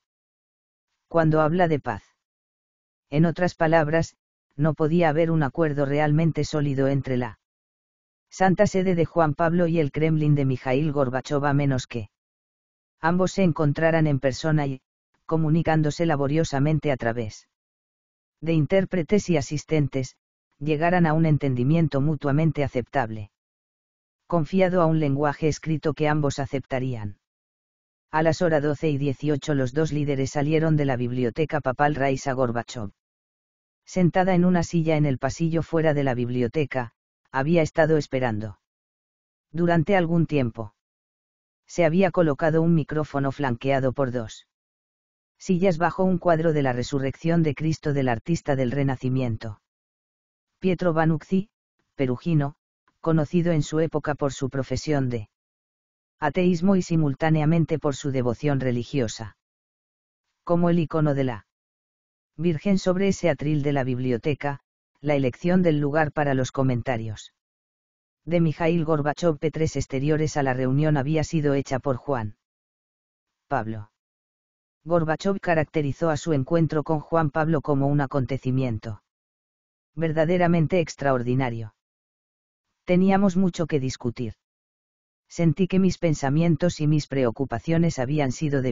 Cuando habla de paz. En otras palabras, no podía haber un acuerdo realmente sólido entre la Santa Sede de Juan Pablo y el Kremlin de Mijail Gorbachov menos que ambos se encontraran en persona y, comunicándose laboriosamente a través de intérpretes y asistentes, llegaran a un entendimiento mutuamente aceptable confiado a un lenguaje escrito que ambos aceptarían. A las horas 12 y 18 los dos líderes salieron de la biblioteca papal Raisa Gorbachov, Sentada en una silla en el pasillo fuera de la biblioteca, había estado esperando. Durante algún tiempo. Se había colocado un micrófono flanqueado por dos sillas bajo un cuadro de la resurrección de Cristo del artista del Renacimiento. Pietro Banucci, perugino, conocido en su época por su profesión de ateísmo y simultáneamente por su devoción religiosa. Como el icono de la Virgen sobre ese atril de la biblioteca, la elección del lugar para los comentarios. De Mijail Gorbachov p exteriores a la reunión había sido hecha por Juan Pablo. Gorbachov caracterizó a su encuentro con Juan Pablo como un acontecimiento verdaderamente extraordinario teníamos mucho que discutir. Sentí que mis pensamientos y mis preocupaciones habían sido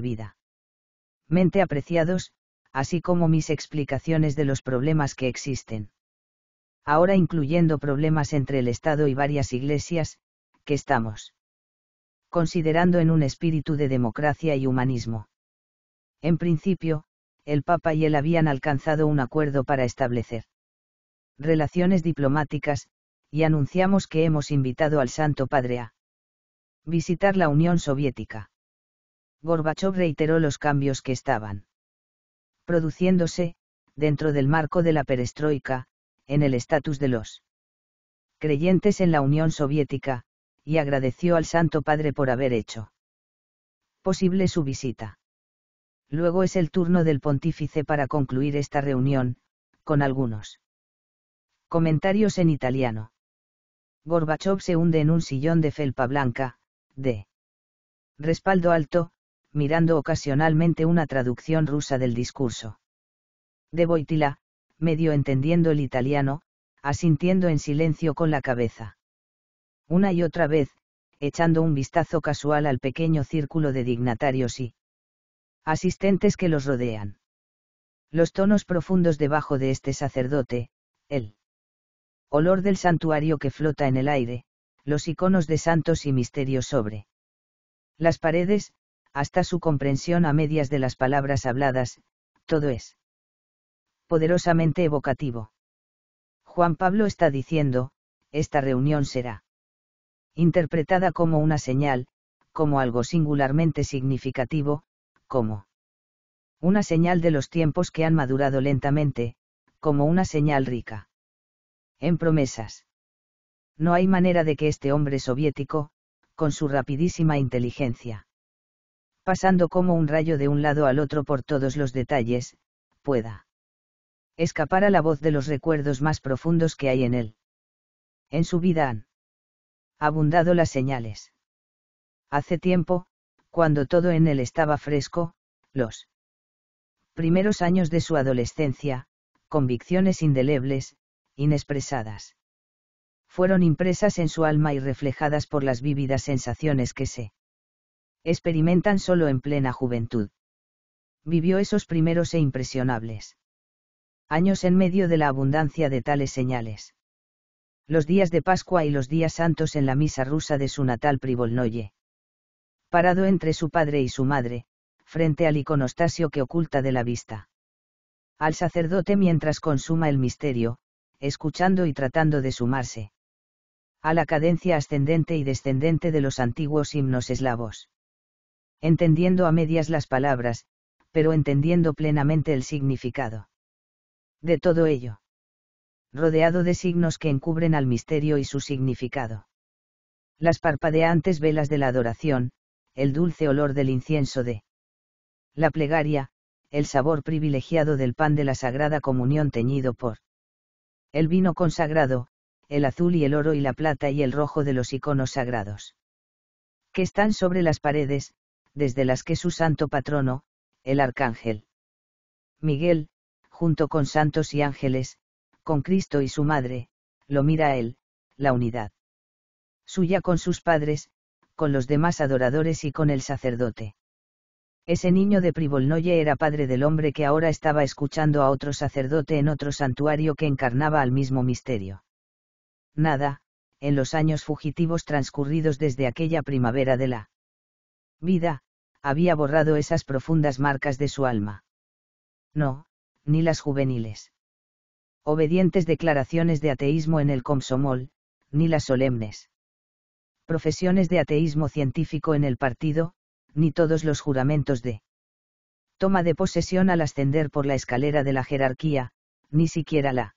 mente apreciados, así como mis explicaciones de los problemas que existen. Ahora incluyendo problemas entre el Estado y varias iglesias, que estamos considerando en un espíritu de democracia y humanismo. En principio, el Papa y él habían alcanzado un acuerdo para establecer relaciones diplomáticas, y anunciamos que hemos invitado al Santo Padre a visitar la Unión Soviética. Gorbachev reiteró los cambios que estaban produciéndose, dentro del marco de la perestroika, en el estatus de los creyentes en la Unión Soviética, y agradeció al Santo Padre por haber hecho posible su visita. Luego es el turno del pontífice para concluir esta reunión, con algunos comentarios en italiano. Gorbachev se hunde en un sillón de felpa blanca, de respaldo alto, mirando ocasionalmente una traducción rusa del discurso. De Boitila, medio entendiendo el italiano, asintiendo en silencio con la cabeza. Una y otra vez, echando un vistazo casual al pequeño círculo de dignatarios y asistentes que los rodean. Los tonos profundos debajo de este sacerdote, él olor del santuario que flota en el aire, los iconos de santos y misterios sobre las paredes, hasta su comprensión a medias de las palabras habladas, todo es poderosamente evocativo. Juan Pablo está diciendo, esta reunión será interpretada como una señal, como algo singularmente significativo, como una señal de los tiempos que han madurado lentamente, como una señal rica en promesas. No hay manera de que este hombre soviético, con su rapidísima inteligencia, pasando como un rayo de un lado al otro por todos los detalles, pueda escapar a la voz de los recuerdos más profundos que hay en él. En su vida han abundado las señales. Hace tiempo, cuando todo en él estaba fresco, los primeros años de su adolescencia, convicciones indelebles, inexpresadas. Fueron impresas en su alma y reflejadas por las vívidas sensaciones que se experimentan solo en plena juventud. Vivió esos primeros e impresionables años en medio de la abundancia de tales señales. Los días de Pascua y los días santos en la misa rusa de su natal Privolnoye. Parado entre su padre y su madre, frente al iconostasio que oculta de la vista. Al sacerdote mientras consuma el misterio, escuchando y tratando de sumarse a la cadencia ascendente y descendente de los antiguos himnos eslavos. Entendiendo a medias las palabras, pero entendiendo plenamente el significado. De todo ello. Rodeado de signos que encubren al misterio y su significado. Las parpadeantes velas de la adoración, el dulce olor del incienso de la plegaria, el sabor privilegiado del pan de la Sagrada Comunión teñido por el vino consagrado, el azul y el oro y la plata y el rojo de los iconos sagrados. Que están sobre las paredes, desde las que su santo patrono, el arcángel Miguel, junto con santos y ángeles, con Cristo y su madre, lo mira él, la unidad. Suya con sus padres, con los demás adoradores y con el sacerdote. Ese niño de Privolnoye era padre del hombre que ahora estaba escuchando a otro sacerdote en otro santuario que encarnaba al mismo misterio. Nada, en los años fugitivos transcurridos desde aquella primavera de la vida, había borrado esas profundas marcas de su alma. No, ni las juveniles. Obedientes declaraciones de ateísmo en el Komsomol, ni las solemnes. Profesiones de ateísmo científico en el partido, ni todos los juramentos de toma de posesión al ascender por la escalera de la jerarquía, ni siquiera la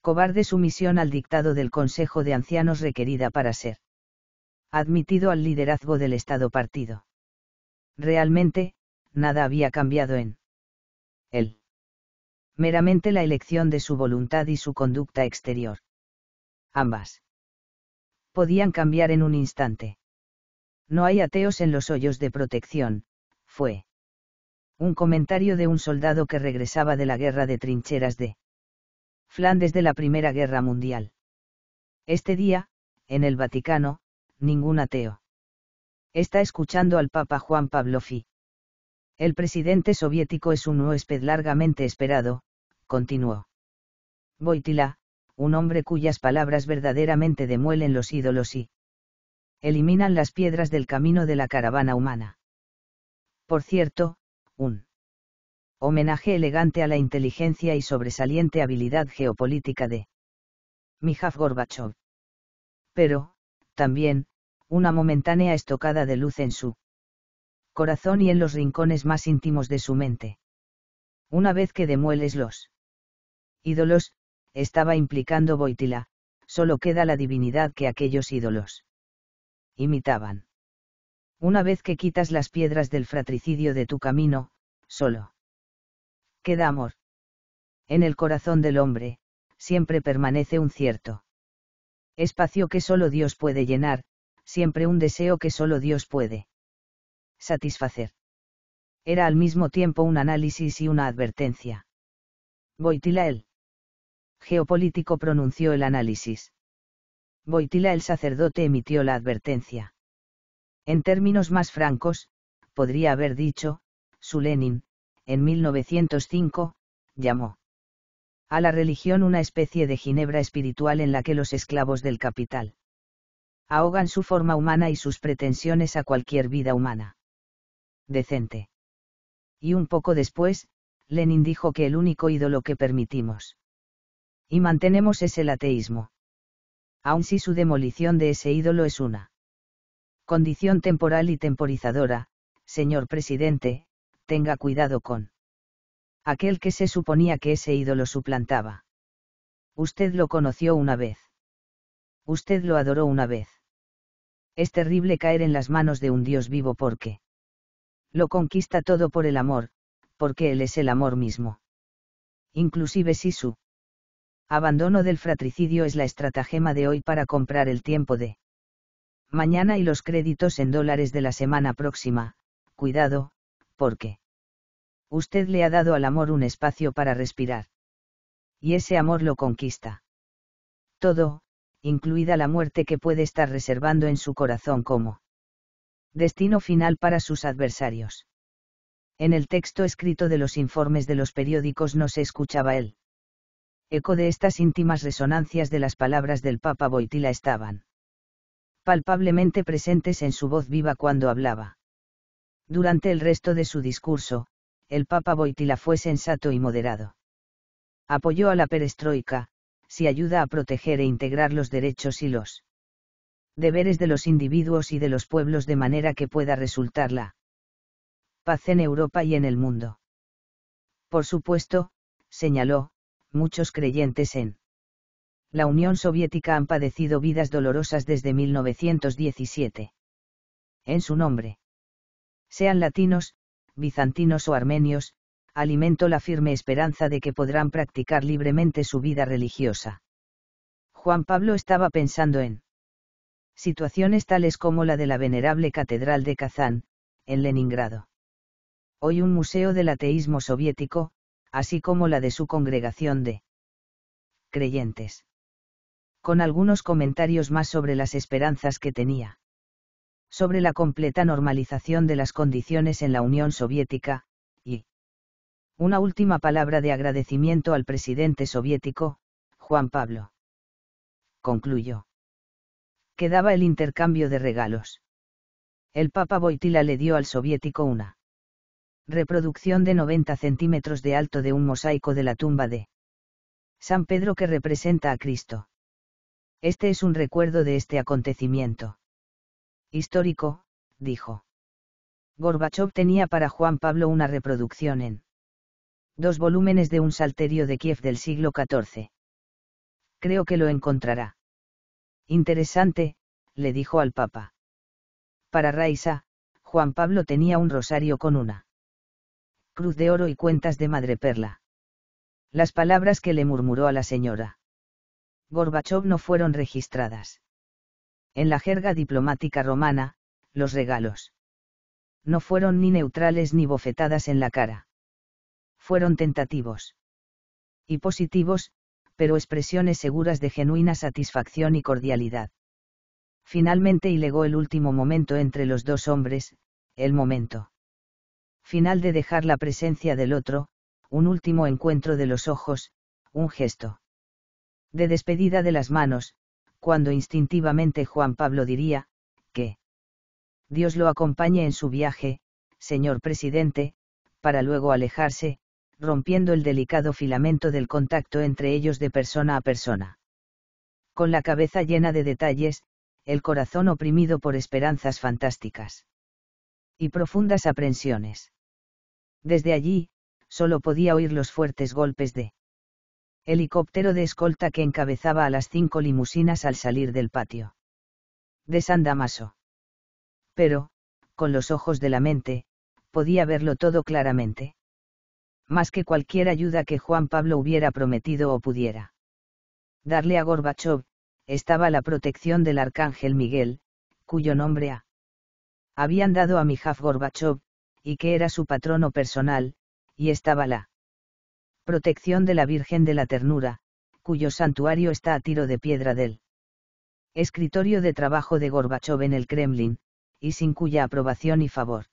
cobarde sumisión al dictado del Consejo de Ancianos requerida para ser admitido al liderazgo del Estado partido. Realmente, nada había cambiado en él. Meramente la elección de su voluntad y su conducta exterior. Ambas podían cambiar en un instante. No hay ateos en los hoyos de protección, fue. Un comentario de un soldado que regresaba de la guerra de trincheras de Flandes de la Primera Guerra Mundial. Este día, en el Vaticano, ningún ateo. Está escuchando al Papa Juan Pablo Fi. El presidente soviético es un huésped largamente esperado, continuó. Boitila, un hombre cuyas palabras verdaderamente demuelen los ídolos y eliminan las piedras del camino de la caravana humana. Por cierto, un homenaje elegante a la inteligencia y sobresaliente habilidad geopolítica de Mijaf Gorbachev. Pero, también, una momentánea estocada de luz en su corazón y en los rincones más íntimos de su mente. Una vez que demueles los ídolos, estaba implicando Boitila, solo queda la divinidad que aquellos ídolos imitaban. Una vez que quitas las piedras del fratricidio de tu camino, solo queda amor. En el corazón del hombre, siempre permanece un cierto espacio que solo Dios puede llenar, siempre un deseo que solo Dios puede satisfacer. Era al mismo tiempo un análisis y una advertencia. Boitilael. Geopolítico pronunció el análisis. Boitila el sacerdote emitió la advertencia. En términos más francos, podría haber dicho, su Lenin, en 1905, llamó a la religión una especie de ginebra espiritual en la que los esclavos del capital ahogan su forma humana y sus pretensiones a cualquier vida humana. Decente. Y un poco después, Lenin dijo que el único ídolo que permitimos y mantenemos es el ateísmo aun si su demolición de ese ídolo es una condición temporal y temporizadora, señor presidente, tenga cuidado con aquel que se suponía que ese ídolo suplantaba. Usted lo conoció una vez. Usted lo adoró una vez. Es terrible caer en las manos de un Dios vivo porque lo conquista todo por el amor, porque Él es el amor mismo. Inclusive si su Abandono del fratricidio es la estratagema de hoy para comprar el tiempo de mañana y los créditos en dólares de la semana próxima. Cuidado, porque usted le ha dado al amor un espacio para respirar. Y ese amor lo conquista. Todo, incluida la muerte que puede estar reservando en su corazón como destino final para sus adversarios. En el texto escrito de los informes de los periódicos no se escuchaba él eco de estas íntimas resonancias de las palabras del Papa Boitila estaban palpablemente presentes en su voz viva cuando hablaba. Durante el resto de su discurso, el Papa Boitila fue sensato y moderado. Apoyó a la perestroika, si ayuda a proteger e integrar los derechos y los deberes de los individuos y de los pueblos de manera que pueda resultar la paz en Europa y en el mundo. Por supuesto, señaló, muchos creyentes en la Unión Soviética han padecido vidas dolorosas desde 1917. En su nombre. Sean latinos, bizantinos o armenios, alimento la firme esperanza de que podrán practicar libremente su vida religiosa. Juan Pablo estaba pensando en situaciones tales como la de la venerable Catedral de Kazán, en Leningrado. Hoy un museo del ateísmo soviético, así como la de su congregación de creyentes. Con algunos comentarios más sobre las esperanzas que tenía. Sobre la completa normalización de las condiciones en la Unión Soviética, y una última palabra de agradecimiento al presidente soviético, Juan Pablo. Concluyó. Quedaba el intercambio de regalos. El Papa Boitila le dio al soviético una reproducción de 90 centímetros de alto de un mosaico de la tumba de San Pedro que representa a Cristo. Este es un recuerdo de este acontecimiento. Histórico, dijo. Gorbachov tenía para Juan Pablo una reproducción en dos volúmenes de un salterio de Kiev del siglo XIV. Creo que lo encontrará. Interesante, le dijo al Papa. Para Raisa, Juan Pablo tenía un rosario con una cruz de oro y cuentas de madreperla. Las palabras que le murmuró a la señora Gorbachov no fueron registradas. En la jerga diplomática romana, los regalos no fueron ni neutrales ni bofetadas en la cara. Fueron tentativos y positivos, pero expresiones seguras de genuina satisfacción y cordialidad. Finalmente y legó el último momento entre los dos hombres, el momento final de dejar la presencia del otro, un último encuentro de los ojos, un gesto. De despedida de las manos, cuando instintivamente Juan Pablo diría, que Dios lo acompañe en su viaje, señor presidente, para luego alejarse, rompiendo el delicado filamento del contacto entre ellos de persona a persona. Con la cabeza llena de detalles, el corazón oprimido por esperanzas fantásticas y profundas aprensiones. Desde allí, solo podía oír los fuertes golpes de helicóptero de escolta que encabezaba a las cinco limusinas al salir del patio. De San Damaso. Pero, con los ojos de la mente, podía verlo todo claramente. Más que cualquier ayuda que Juan Pablo hubiera prometido o pudiera. Darle a Gorbachov, estaba la protección del arcángel Miguel, cuyo nombre habían dado a Mijaf Gorbachov, y que era su patrono personal, y estaba la protección de la Virgen de la Ternura, cuyo santuario está a tiro de piedra del escritorio de trabajo de Gorbachov en el Kremlin, y sin cuya aprobación y favor.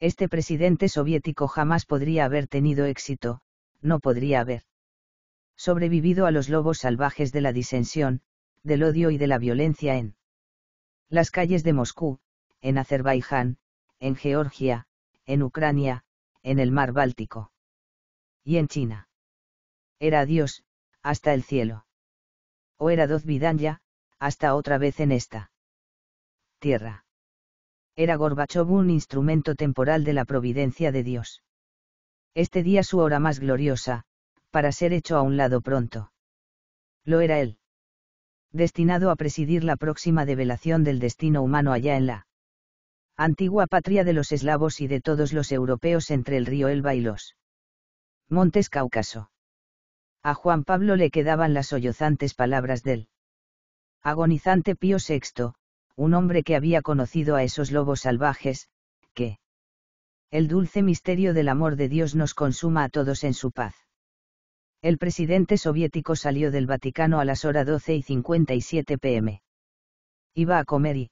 Este presidente soviético jamás podría haber tenido éxito, no podría haber sobrevivido a los lobos salvajes de la disensión, del odio y de la violencia en las calles de Moscú, en Azerbaiyán, en Georgia, en Ucrania, en el mar Báltico. Y en China. Era Dios, hasta el cielo. O era Vidanya, hasta otra vez en esta tierra. Era Gorbachov un instrumento temporal de la providencia de Dios. Este día su hora más gloriosa, para ser hecho a un lado pronto. Lo era él. Destinado a presidir la próxima develación del destino humano allá en la antigua patria de los eslavos y de todos los europeos entre el río Elba y los Montes Cáucaso. A Juan Pablo le quedaban las sollozantes palabras del agonizante Pío VI, un hombre que había conocido a esos lobos salvajes, que el dulce misterio del amor de Dios nos consuma a todos en su paz. El presidente soviético salió del Vaticano a las horas 12 y 57 pm. Iba a comer y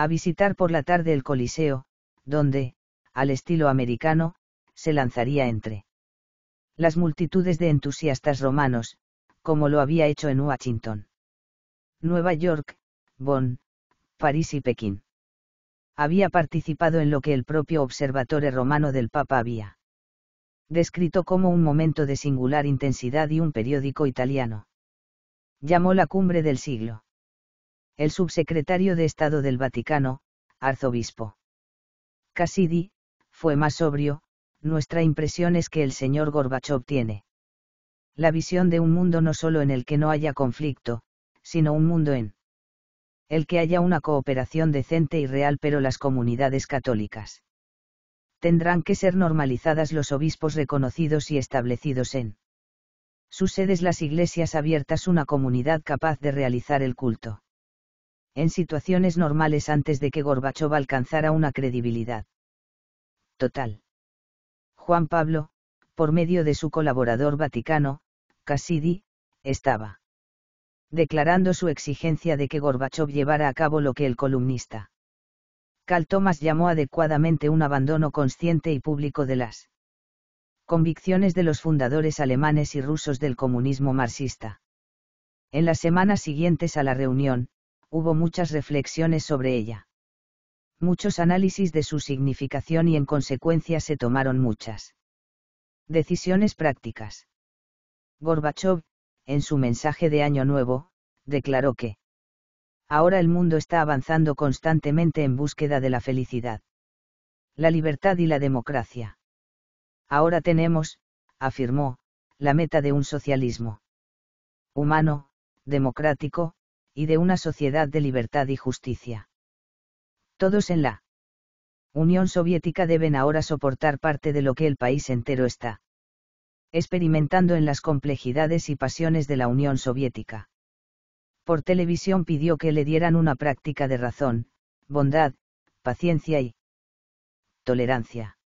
a visitar por la tarde el Coliseo, donde, al estilo americano, se lanzaría entre las multitudes de entusiastas romanos, como lo había hecho en Washington. Nueva York, Bonn, París y Pekín. Había participado en lo que el propio observatorio romano del Papa había descrito como un momento de singular intensidad y un periódico italiano. Llamó la cumbre del siglo el subsecretario de Estado del Vaticano, arzobispo. Cassidy, fue más sobrio, nuestra impresión es que el señor Gorbachov tiene la visión de un mundo no solo en el que no haya conflicto, sino un mundo en el que haya una cooperación decente y real, pero las comunidades católicas tendrán que ser normalizadas los obispos reconocidos y establecidos en sus sedes las iglesias abiertas, una comunidad capaz de realizar el culto en situaciones normales antes de que Gorbachov alcanzara una credibilidad total. Juan Pablo, por medio de su colaborador vaticano, Cassidy, estaba declarando su exigencia de que Gorbachov llevara a cabo lo que el columnista Cal Thomas llamó adecuadamente un abandono consciente y público de las convicciones de los fundadores alemanes y rusos del comunismo marxista. En las semanas siguientes a la reunión, hubo muchas reflexiones sobre ella. Muchos análisis de su significación y en consecuencia se tomaron muchas decisiones prácticas. Gorbachev, en su mensaje de Año Nuevo, declaró que ahora el mundo está avanzando constantemente en búsqueda de la felicidad, la libertad y la democracia. Ahora tenemos, afirmó, la meta de un socialismo humano, democrático, y de una sociedad de libertad y justicia. Todos en la Unión Soviética deben ahora soportar parte de lo que el país entero está experimentando en las complejidades y pasiones de la Unión Soviética. Por televisión pidió que le dieran una práctica de razón, bondad, paciencia y tolerancia.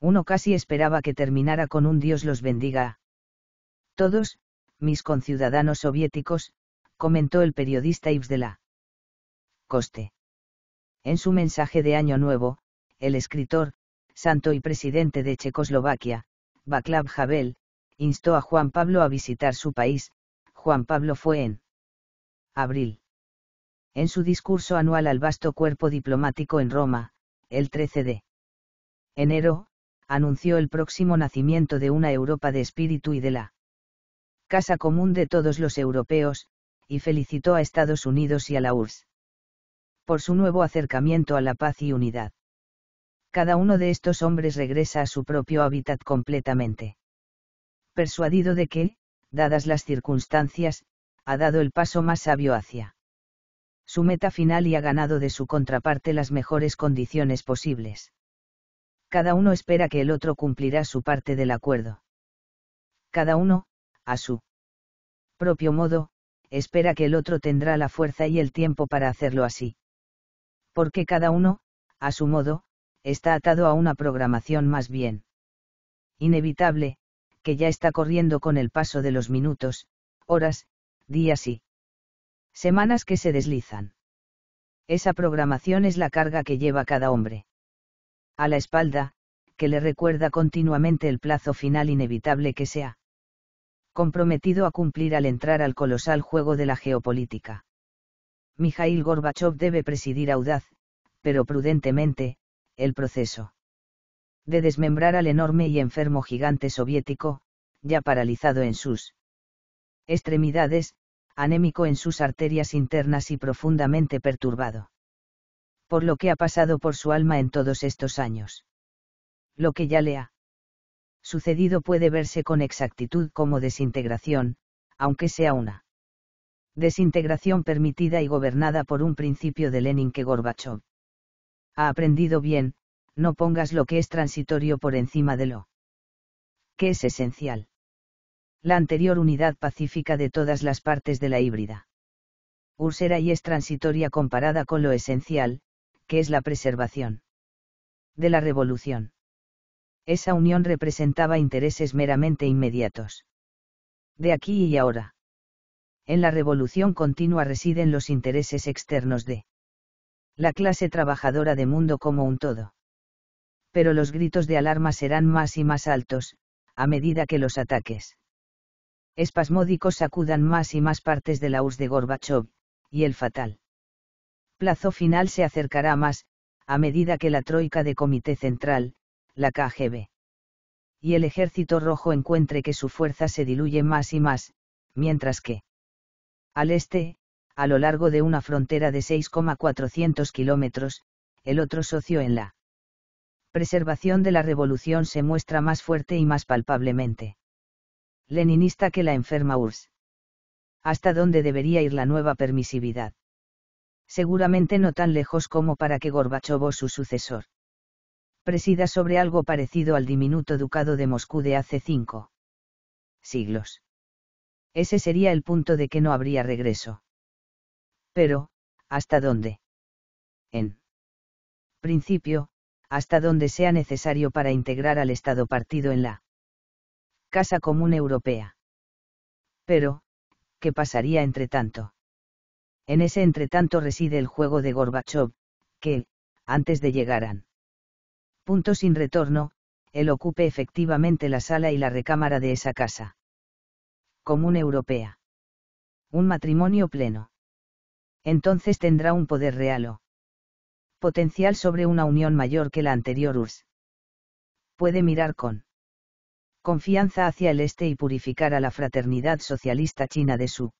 Uno casi esperaba que terminara con un Dios los bendiga. Todos, mis conciudadanos soviéticos, comentó el periodista Yves de la Coste. En su mensaje de Año Nuevo, el escritor, santo y presidente de Checoslovaquia, Václav Havel, instó a Juan Pablo a visitar su país, Juan Pablo fue en abril. En su discurso anual al vasto cuerpo diplomático en Roma, el 13 de enero, anunció el próximo nacimiento de una Europa de espíritu y de la casa común de todos los europeos, y felicitó a Estados Unidos y a la URSS por su nuevo acercamiento a la paz y unidad. Cada uno de estos hombres regresa a su propio hábitat completamente. Persuadido de que, dadas las circunstancias, ha dado el paso más sabio hacia su meta final y ha ganado de su contraparte las mejores condiciones posibles. Cada uno espera que el otro cumplirá su parte del acuerdo. Cada uno, a su propio modo, espera que el otro tendrá la fuerza y el tiempo para hacerlo así. Porque cada uno, a su modo, está atado a una programación más bien inevitable, que ya está corriendo con el paso de los minutos, horas, días y semanas que se deslizan. Esa programación es la carga que lleva cada hombre. A la espalda, que le recuerda continuamente el plazo final inevitable que sea comprometido a cumplir al entrar al colosal juego de la geopolítica. Mijail Gorbachev debe presidir audaz, pero prudentemente, el proceso de desmembrar al enorme y enfermo gigante soviético, ya paralizado en sus extremidades, anémico en sus arterias internas y profundamente perturbado. Por lo que ha pasado por su alma en todos estos años. Lo que ya le ha sucedido puede verse con exactitud como desintegración, aunque sea una desintegración permitida y gobernada por un principio de Lenin que Gorbachev ha aprendido bien, no pongas lo que es transitorio por encima de lo que es esencial. La anterior unidad pacífica de todas las partes de la híbrida. Ursera y es transitoria comparada con lo esencial, que es la preservación de la revolución esa unión representaba intereses meramente inmediatos. De aquí y ahora. En la revolución continua residen los intereses externos de la clase trabajadora de mundo como un todo. Pero los gritos de alarma serán más y más altos, a medida que los ataques espasmódicos sacudan más y más partes de la URSS de Gorbachev, y el fatal plazo final se acercará más, a medida que la troika de Comité Central, la KGB. Y el ejército rojo encuentre que su fuerza se diluye más y más, mientras que, al este, a lo largo de una frontera de 6,400 kilómetros, el otro socio en la preservación de la revolución se muestra más fuerte y más palpablemente. Leninista que la enferma URSS. ¿Hasta dónde debería ir la nueva permisividad? Seguramente no tan lejos como para que Gorbachev su sucesor presida sobre algo parecido al diminuto ducado de Moscú de hace cinco siglos. Ese sería el punto de que no habría regreso. Pero, ¿hasta dónde? En principio, hasta donde sea necesario para integrar al Estado partido en la Casa Común Europea. Pero, ¿qué pasaría entre tanto? En ese entretanto reside el juego de Gorbachov, que, antes de llegaran punto sin retorno, él ocupe efectivamente la sala y la recámara de esa casa. Común europea. Un matrimonio pleno. Entonces tendrá un poder real o potencial sobre una unión mayor que la anterior URSS. Puede mirar con confianza hacia el este y purificar a la fraternidad socialista china de su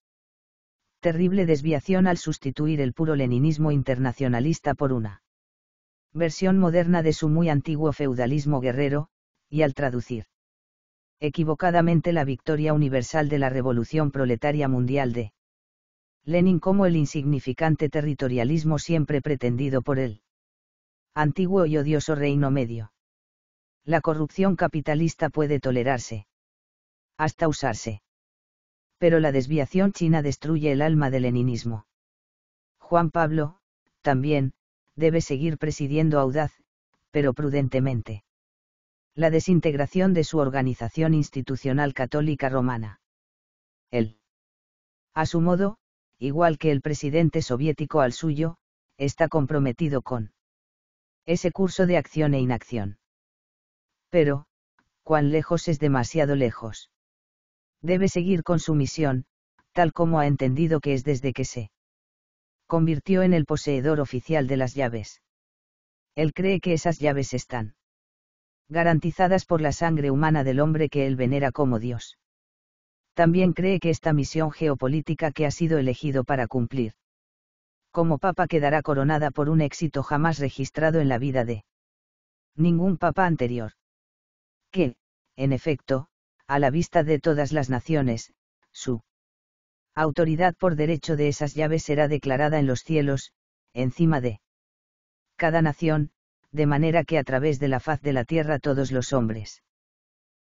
terrible desviación al sustituir el puro leninismo internacionalista por una versión moderna de su muy antiguo feudalismo guerrero, y al traducir equivocadamente la victoria universal de la revolución proletaria mundial de Lenin como el insignificante territorialismo siempre pretendido por él antiguo y odioso reino medio. La corrupción capitalista puede tolerarse. Hasta usarse. Pero la desviación china destruye el alma del leninismo. Juan Pablo, también, debe seguir presidiendo audaz, pero prudentemente. La desintegración de su organización institucional católica romana. Él. A su modo, igual que el presidente soviético al suyo, está comprometido con ese curso de acción e inacción. Pero, cuán lejos es demasiado lejos. Debe seguir con su misión, tal como ha entendido que es desde que se convirtió en el poseedor oficial de las llaves. Él cree que esas llaves están garantizadas por la sangre humana del hombre que él venera como Dios. También cree que esta misión geopolítica que ha sido elegido para cumplir como papa quedará coronada por un éxito jamás registrado en la vida de ningún papa anterior. Que, en efecto, a la vista de todas las naciones, su autoridad por derecho de esas llaves será declarada en los cielos, encima de cada nación, de manera que a través de la faz de la tierra todos los hombres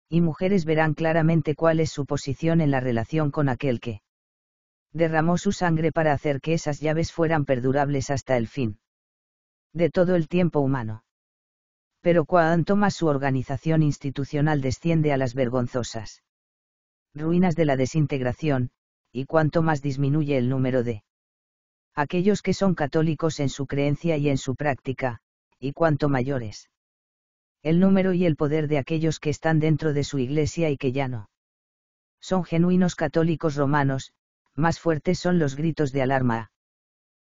y mujeres verán claramente cuál es su posición en la relación con aquel que derramó su sangre para hacer que esas llaves fueran perdurables hasta el fin de todo el tiempo humano. Pero cuanto más su organización institucional desciende a las vergonzosas ruinas de la desintegración, y cuanto más disminuye el número de aquellos que son católicos en su creencia y en su práctica, y cuanto mayores el número y el poder de aquellos que están dentro de su iglesia y que ya no son genuinos católicos romanos, más fuertes son los gritos de alarma.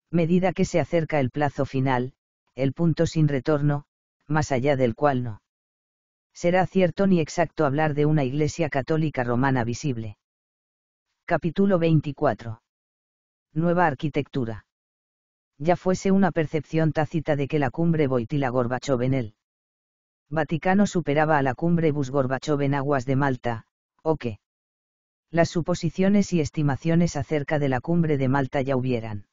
Medida que se acerca el plazo final, el punto sin retorno, más allá del cual no será cierto ni exacto hablar de una iglesia católica romana visible. Capítulo 24. Nueva arquitectura. Ya fuese una percepción tácita de que la cumbre Boitila-Gorbachov en el Vaticano superaba a la cumbre Bus-Gorbachov en aguas de Malta, o que las suposiciones y estimaciones acerca de la cumbre de Malta ya hubieran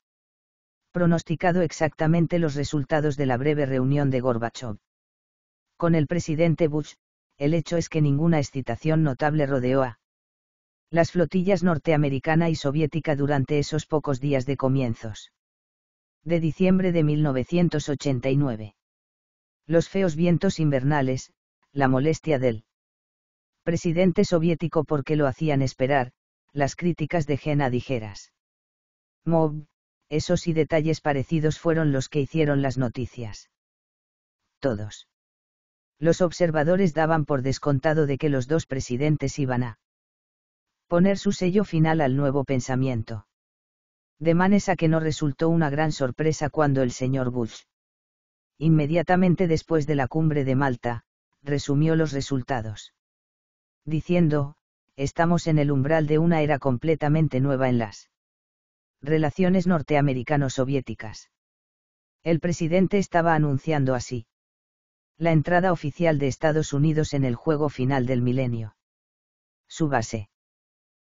pronosticado exactamente los resultados de la breve reunión de Gorbachov. Con el presidente Bush, el hecho es que ninguna excitación notable rodeó a las flotillas norteamericana y soviética durante esos pocos días de comienzos. De diciembre de 1989. Los feos vientos invernales, la molestia del presidente soviético porque lo hacían esperar, las críticas de Jena dijeras. Mob, esos y detalles parecidos fueron los que hicieron las noticias. Todos. Los observadores daban por descontado de que los dos presidentes iban a poner su sello final al nuevo pensamiento. De a que no resultó una gran sorpresa cuando el señor Bush, inmediatamente después de la cumbre de Malta, resumió los resultados. Diciendo, estamos en el umbral de una era completamente nueva en las relaciones norteamericano-soviéticas. El presidente estaba anunciando así la entrada oficial de Estados Unidos en el juego final del milenio. Su base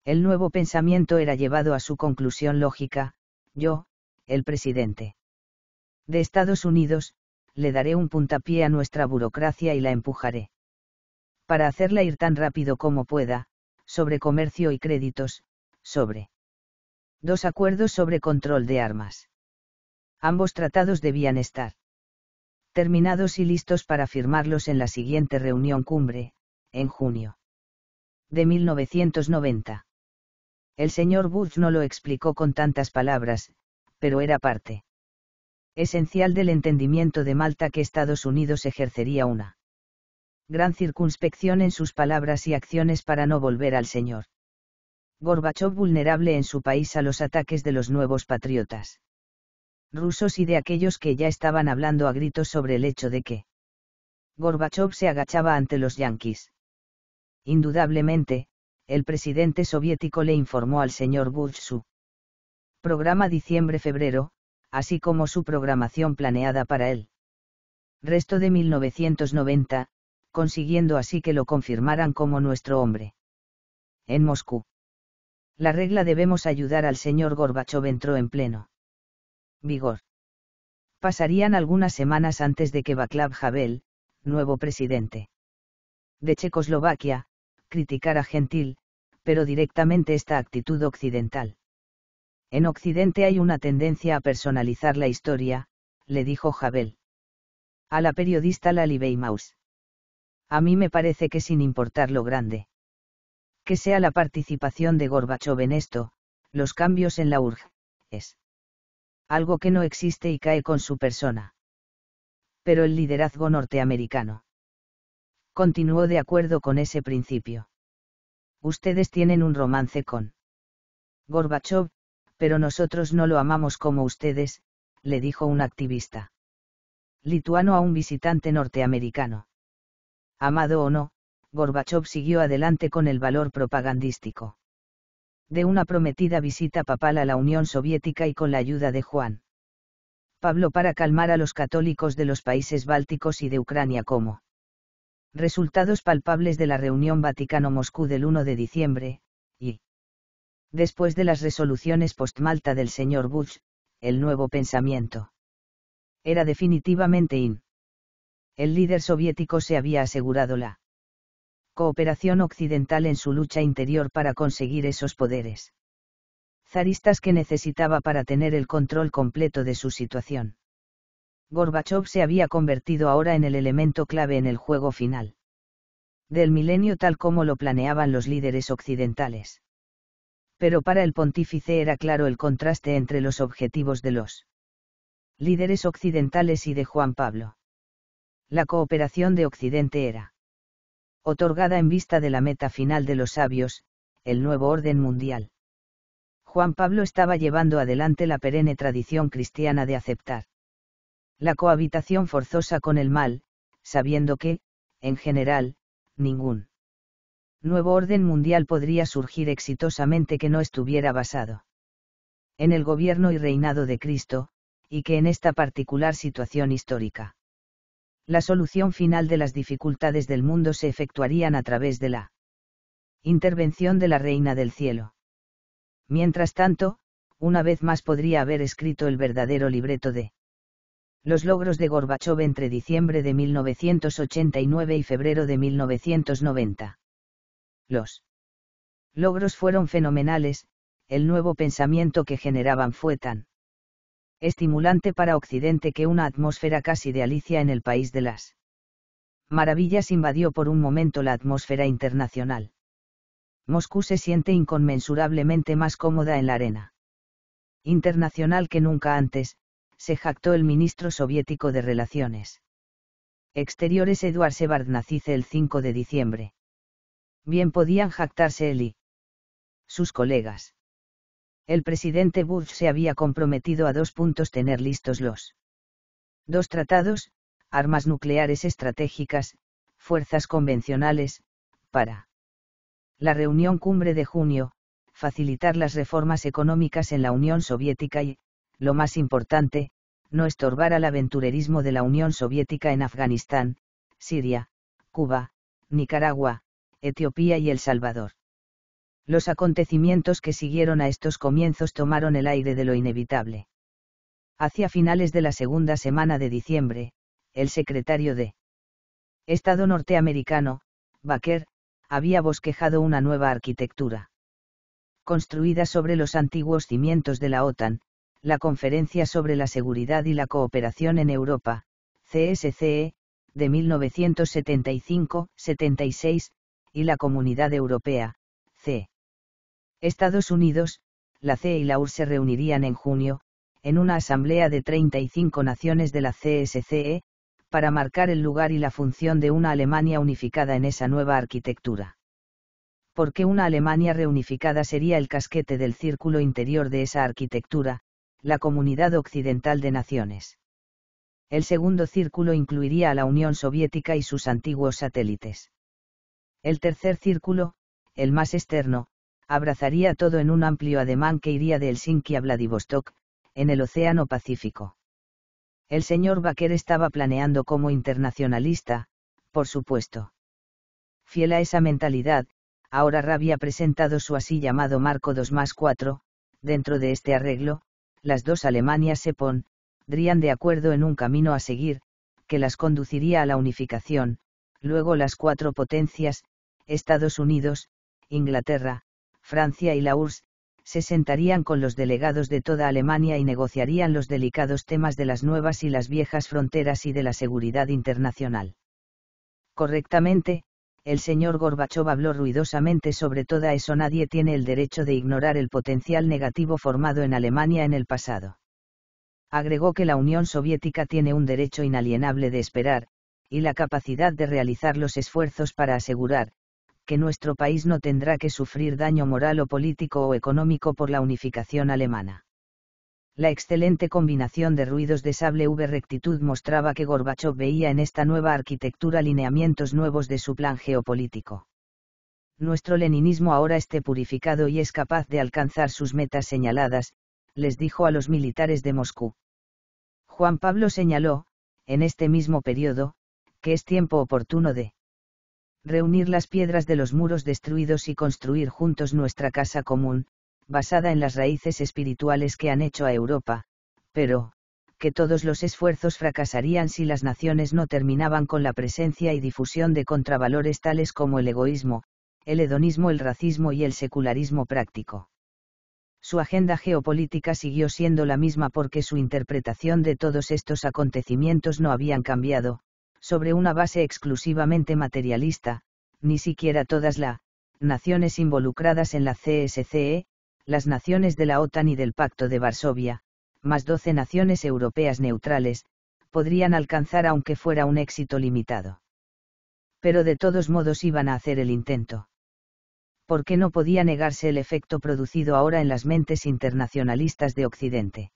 el nuevo pensamiento era llevado a su conclusión lógica, yo, el presidente de Estados Unidos, le daré un puntapié a nuestra burocracia y la empujaré. Para hacerla ir tan rápido como pueda, sobre comercio y créditos, sobre dos acuerdos sobre control de armas. Ambos tratados debían estar terminados y listos para firmarlos en la siguiente reunión cumbre, en junio de 1990. El señor Bush no lo explicó con tantas palabras, pero era parte esencial del entendimiento de Malta que Estados Unidos ejercería una gran circunspección en sus palabras y acciones para no volver al señor. Gorbachev vulnerable en su país a los ataques de los nuevos patriotas rusos y de aquellos que ya estaban hablando a gritos sobre el hecho de que Gorbachev se agachaba ante los yanquis. Indudablemente, el presidente soviético le informó al señor Bush su programa diciembre-febrero, así como su programación planeada para él. Resto de 1990, consiguiendo así que lo confirmaran como nuestro hombre. En Moscú. La regla debemos ayudar al señor Gorbachev entró en pleno vigor. Pasarían algunas semanas antes de que Václav Havel, nuevo presidente de Checoslovaquia, criticar a Gentil, pero directamente esta actitud occidental. En Occidente hay una tendencia a personalizar la historia, le dijo Jabel. A la periodista Lali Maus. A mí me parece que sin importar lo grande. Que sea la participación de Gorbachov en esto, los cambios en la URG, es algo que no existe y cae con su persona. Pero el liderazgo norteamericano continuó de acuerdo con ese principio. Ustedes tienen un romance con Gorbachev, pero nosotros no lo amamos como ustedes, le dijo un activista lituano a un visitante norteamericano. Amado o no, Gorbachev siguió adelante con el valor propagandístico. De una prometida visita papal a la Unión Soviética y con la ayuda de Juan Pablo para calmar a los católicos de los países bálticos y de Ucrania como Resultados palpables de la reunión Vaticano-Moscú del 1 de diciembre, y después de las resoluciones post-Malta del señor Bush, el nuevo pensamiento era definitivamente in. El líder soviético se había asegurado la cooperación occidental en su lucha interior para conseguir esos poderes zaristas que necesitaba para tener el control completo de su situación. Gorbachev se había convertido ahora en el elemento clave en el juego final del milenio tal como lo planeaban los líderes occidentales. Pero para el pontífice era claro el contraste entre los objetivos de los líderes occidentales y de Juan Pablo. La cooperación de Occidente era otorgada en vista de la meta final de los sabios, el nuevo orden mundial. Juan Pablo estaba llevando adelante la perenne tradición cristiana de aceptar la cohabitación forzosa con el mal, sabiendo que, en general, ningún nuevo orden mundial podría surgir exitosamente que no estuviera basado en el gobierno y reinado de Cristo, y que en esta particular situación histórica. La solución final de las dificultades del mundo se efectuarían a través de la intervención de la Reina del Cielo. Mientras tanto, una vez más podría haber escrito el verdadero libreto de los logros de Gorbachov entre diciembre de 1989 y febrero de 1990. Los logros fueron fenomenales, el nuevo pensamiento que generaban fue tan estimulante para Occidente que una atmósfera casi de Alicia en el país de las maravillas invadió por un momento la atmósfera internacional. Moscú se siente inconmensurablemente más cómoda en la arena internacional que nunca antes, se jactó el ministro soviético de Relaciones Exteriores Eduard Sebard el 5 de diciembre. Bien podían jactarse él y sus colegas. El presidente Bush se había comprometido a dos puntos tener listos los dos tratados, armas nucleares estratégicas, fuerzas convencionales, para la reunión cumbre de junio, facilitar las reformas económicas en la Unión Soviética y, lo más importante, no estorbar al aventurerismo de la Unión Soviética en Afganistán, Siria, Cuba, Nicaragua, Etiopía y El Salvador. Los acontecimientos que siguieron a estos comienzos tomaron el aire de lo inevitable. Hacia finales de la segunda semana de diciembre, el secretario de Estado norteamericano, Baker, había bosquejado una nueva arquitectura. Construida sobre los antiguos cimientos de la OTAN, la Conferencia sobre la Seguridad y la Cooperación en Europa, CSCE, de 1975-76, y la Comunidad Europea, C. Estados Unidos, la CE y la URSS se reunirían en junio, en una asamblea de 35 naciones de la CSCE, para marcar el lugar y la función de una Alemania unificada en esa nueva arquitectura. Porque una Alemania reunificada sería el casquete del círculo interior de esa arquitectura, la Comunidad Occidental de Naciones. El segundo círculo incluiría a la Unión Soviética y sus antiguos satélites. El tercer círculo, el más externo, abrazaría todo en un amplio ademán que iría de Helsinki a Vladivostok, en el Océano Pacífico. El señor Baker estaba planeando como internacionalista, por supuesto. Fiel a esa mentalidad, ahora Rabia ha presentado su así llamado Marco 2 más 4, dentro de este arreglo, las dos Alemanias se pondrían de acuerdo en un camino a seguir, que las conduciría a la unificación, luego las cuatro potencias, Estados Unidos, Inglaterra, Francia y la URSS, se sentarían con los delegados de toda Alemania y negociarían los delicados temas de las nuevas y las viejas fronteras y de la seguridad internacional. Correctamente, el señor Gorbachov habló ruidosamente sobre todo eso. Nadie tiene el derecho de ignorar el potencial negativo formado en Alemania en el pasado. Agregó que la Unión Soviética tiene un derecho inalienable de esperar, y la capacidad de realizar los esfuerzos para asegurar, que nuestro país no tendrá que sufrir daño moral o político o económico por la unificación alemana. La excelente combinación de ruidos de sable V rectitud mostraba que Gorbachev veía en esta nueva arquitectura lineamientos nuevos de su plan geopolítico. Nuestro leninismo ahora esté purificado y es capaz de alcanzar sus metas señaladas, les dijo a los militares de Moscú. Juan Pablo señaló, en este mismo periodo, que es tiempo oportuno de reunir las piedras de los muros destruidos y construir juntos nuestra casa común, basada en las raíces espirituales que han hecho a Europa, pero, que todos los esfuerzos fracasarían si las naciones no terminaban con la presencia y difusión de contravalores tales como el egoísmo, el hedonismo, el racismo y el secularismo práctico. Su agenda geopolítica siguió siendo la misma porque su interpretación de todos estos acontecimientos no habían cambiado, sobre una base exclusivamente materialista, ni siquiera todas las naciones involucradas en la CSCE, las naciones de la OTAN y del Pacto de Varsovia, más 12 naciones europeas neutrales, podrían alcanzar aunque fuera un éxito limitado. Pero de todos modos iban a hacer el intento. ¿Por qué no podía negarse el efecto producido ahora en las mentes internacionalistas de Occidente.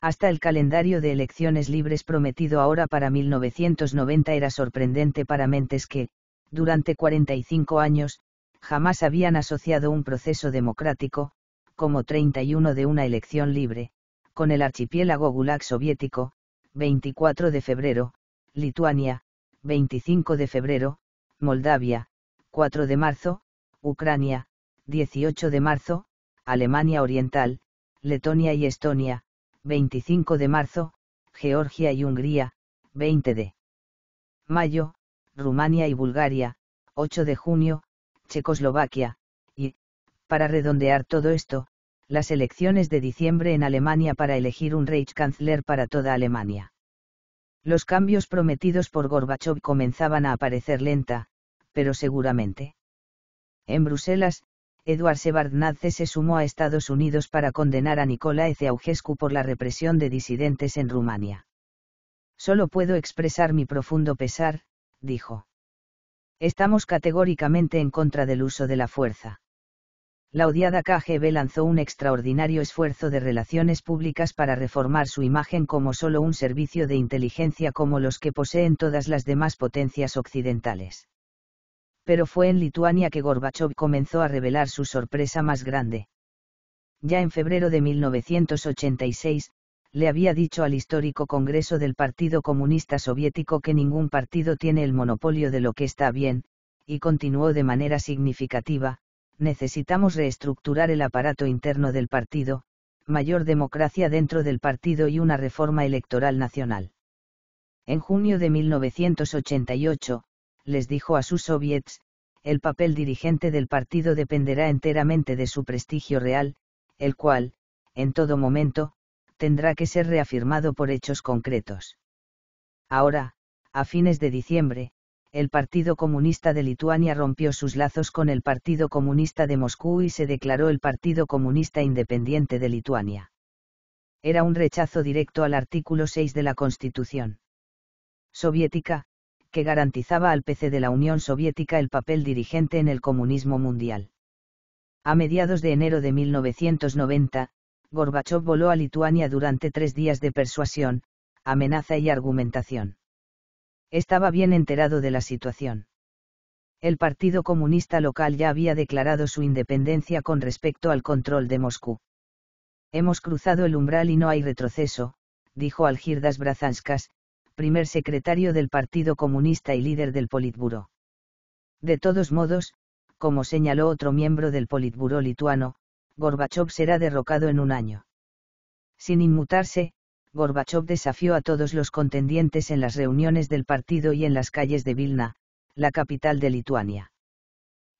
Hasta el calendario de elecciones libres prometido ahora para 1990 era sorprendente para mentes que, durante 45 años, jamás habían asociado un proceso democrático, como 31 de una elección libre, con el archipiélago Gulag soviético, 24 de febrero, Lituania, 25 de febrero, Moldavia, 4 de marzo, Ucrania, 18 de marzo, Alemania Oriental, Letonia y Estonia, 25 de marzo, Georgia y Hungría, 20 de mayo, Rumania y Bulgaria, 8 de junio, Checoslovaquia, y, para redondear todo esto, las elecciones de diciembre en Alemania para elegir un Reichskanzler para toda Alemania. Los cambios prometidos por Gorbachev comenzaban a aparecer lenta, pero seguramente. En Bruselas, Eduard Sebardnadze se sumó a Estados Unidos para condenar a Nicolae Ceaușescu por la represión de disidentes en Rumania. Solo puedo expresar mi profundo pesar, dijo. Estamos categóricamente en contra del uso de la fuerza. La odiada KGB lanzó un extraordinario esfuerzo de relaciones públicas para reformar su imagen como solo un servicio de inteligencia como los que poseen todas las demás potencias occidentales. Pero fue en Lituania que Gorbachev comenzó a revelar su sorpresa más grande. Ya en febrero de 1986, le había dicho al histórico Congreso del Partido Comunista Soviético que ningún partido tiene el monopolio de lo que está bien, y continuó de manera significativa, necesitamos reestructurar el aparato interno del partido, mayor democracia dentro del partido y una reforma electoral nacional. En junio de 1988, les dijo a sus soviets, el papel dirigente del partido dependerá enteramente de su prestigio real, el cual, en todo momento, tendrá que ser reafirmado por hechos concretos. Ahora, a fines de diciembre, el Partido Comunista de Lituania rompió sus lazos con el Partido Comunista de Moscú y se declaró el Partido Comunista Independiente de Lituania. Era un rechazo directo al artículo 6 de la Constitución soviética, que garantizaba al PC de la Unión Soviética el papel dirigente en el comunismo mundial. A mediados de enero de 1990, Gorbachov voló a Lituania durante tres días de persuasión, amenaza y argumentación. Estaba bien enterado de la situación. El Partido Comunista local ya había declarado su independencia con respecto al control de Moscú. Hemos cruzado el umbral y no hay retroceso, dijo Algirdas Brazanskas, primer secretario del Partido Comunista y líder del Politburo. De todos modos, como señaló otro miembro del Politburo lituano, Gorbachev será derrocado en un año. Sin inmutarse, Gorbachev desafió a todos los contendientes en las reuniones del partido y en las calles de Vilna, la capital de Lituania.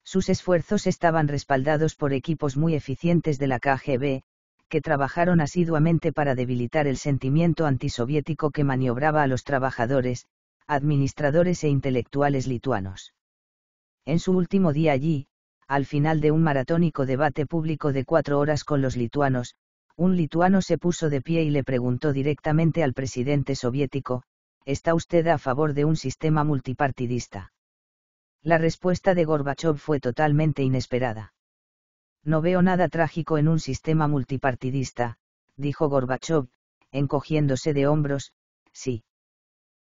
Sus esfuerzos estaban respaldados por equipos muy eficientes de la KGB, que trabajaron asiduamente para debilitar el sentimiento antisoviético que maniobraba a los trabajadores, administradores e intelectuales lituanos. En su último día allí, al final de un maratónico debate público de cuatro horas con los lituanos, un lituano se puso de pie y le preguntó directamente al presidente soviético, ¿está usted a favor de un sistema multipartidista? La respuesta de Gorbachev fue totalmente inesperada. No veo nada trágico en un sistema multipartidista, dijo Gorbachev, encogiéndose de hombros, sí.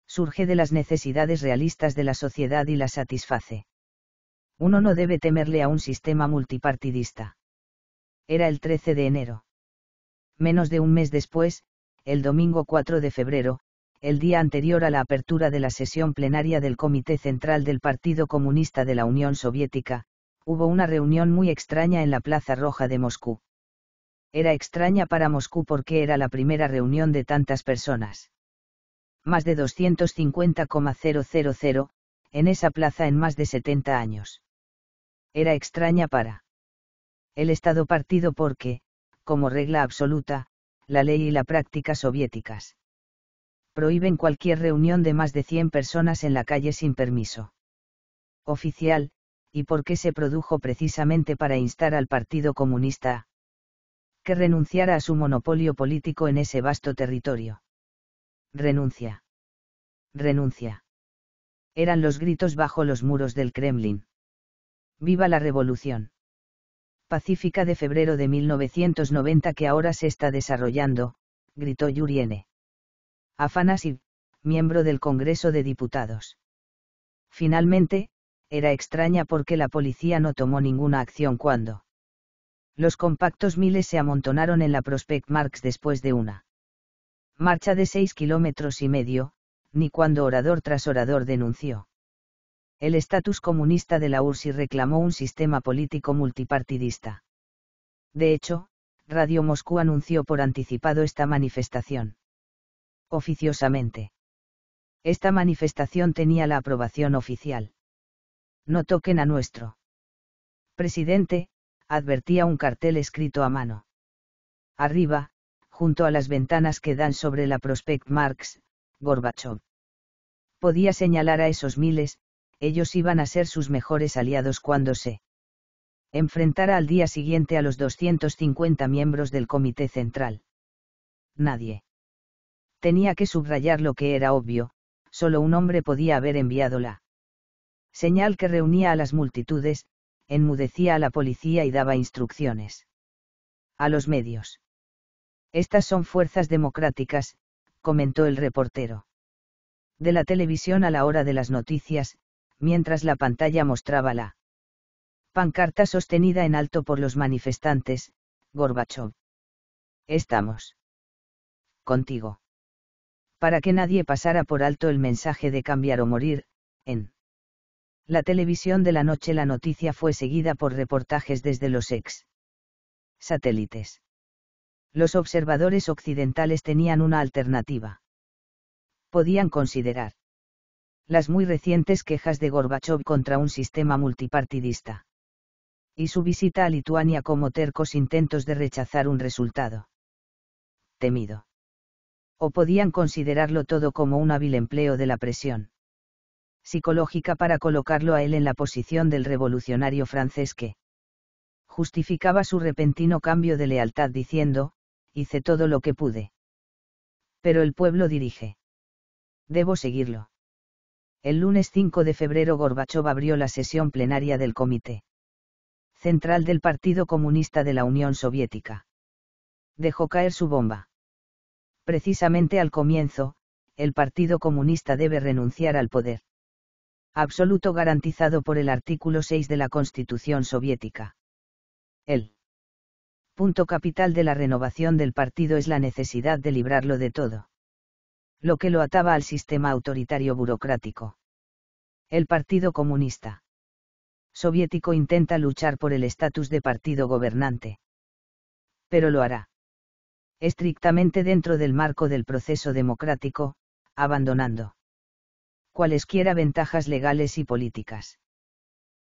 Surge de las necesidades realistas de la sociedad y la satisface. Uno no debe temerle a un sistema multipartidista. Era el 13 de enero. Menos de un mes después, el domingo 4 de febrero, el día anterior a la apertura de la sesión plenaria del Comité Central del Partido Comunista de la Unión Soviética, hubo una reunión muy extraña en la Plaza Roja de Moscú. Era extraña para Moscú porque era la primera reunión de tantas personas. Más de 250,000 en esa plaza en más de 70 años. Era extraña para el Estado partido porque, como regla absoluta, la ley y la práctica soviéticas prohíben cualquier reunión de más de 100 personas en la calle sin permiso oficial, y porque se produjo precisamente para instar al Partido Comunista que renunciara a su monopolio político en ese vasto territorio. Renuncia. Renuncia eran los gritos bajo los muros del Kremlin. ¡Viva la revolución! Pacífica de febrero de 1990 que ahora se está desarrollando, gritó Yuriene. Afanasiv, miembro del Congreso de Diputados. Finalmente, era extraña porque la policía no tomó ninguna acción cuando los compactos miles se amontonaron en la Prospect Marx después de una marcha de seis kilómetros y medio, ni cuando orador tras orador denunció. El estatus comunista de la URSS y reclamó un sistema político multipartidista. De hecho, Radio Moscú anunció por anticipado esta manifestación. Oficiosamente. Esta manifestación tenía la aprobación oficial. No toquen a nuestro. Presidente, advertía un cartel escrito a mano. Arriba, junto a las ventanas que dan sobre la Prospect Marx, Gorbachov podía señalar a esos miles, ellos iban a ser sus mejores aliados cuando se enfrentara al día siguiente a los 250 miembros del Comité Central. Nadie. Tenía que subrayar lo que era obvio, solo un hombre podía haber enviado la señal que reunía a las multitudes, enmudecía a la policía y daba instrucciones a los medios. Estas son fuerzas democráticas, comentó el reportero de la televisión a la hora de las noticias, mientras la pantalla mostraba la pancarta sostenida en alto por los manifestantes, Gorbachev. Estamos contigo. Para que nadie pasara por alto el mensaje de cambiar o morir, en la televisión de la noche la noticia fue seguida por reportajes desde los ex satélites. Los observadores occidentales tenían una alternativa podían considerar. Las muy recientes quejas de Gorbachev contra un sistema multipartidista. Y su visita a Lituania como tercos intentos de rechazar un resultado. Temido. O podían considerarlo todo como un hábil empleo de la presión psicológica para colocarlo a él en la posición del revolucionario francés que justificaba su repentino cambio de lealtad diciendo, hice todo lo que pude. Pero el pueblo dirige. Debo seguirlo. El lunes 5 de febrero Gorbachov abrió la sesión plenaria del Comité Central del Partido Comunista de la Unión Soviética. Dejó caer su bomba. Precisamente al comienzo, el Partido Comunista debe renunciar al poder. Absoluto garantizado por el artículo 6 de la Constitución soviética. El punto capital de la renovación del partido es la necesidad de librarlo de todo lo que lo ataba al sistema autoritario burocrático. El Partido Comunista Soviético intenta luchar por el estatus de partido gobernante. Pero lo hará. Estrictamente dentro del marco del proceso democrático, abandonando cualesquiera ventajas legales y políticas.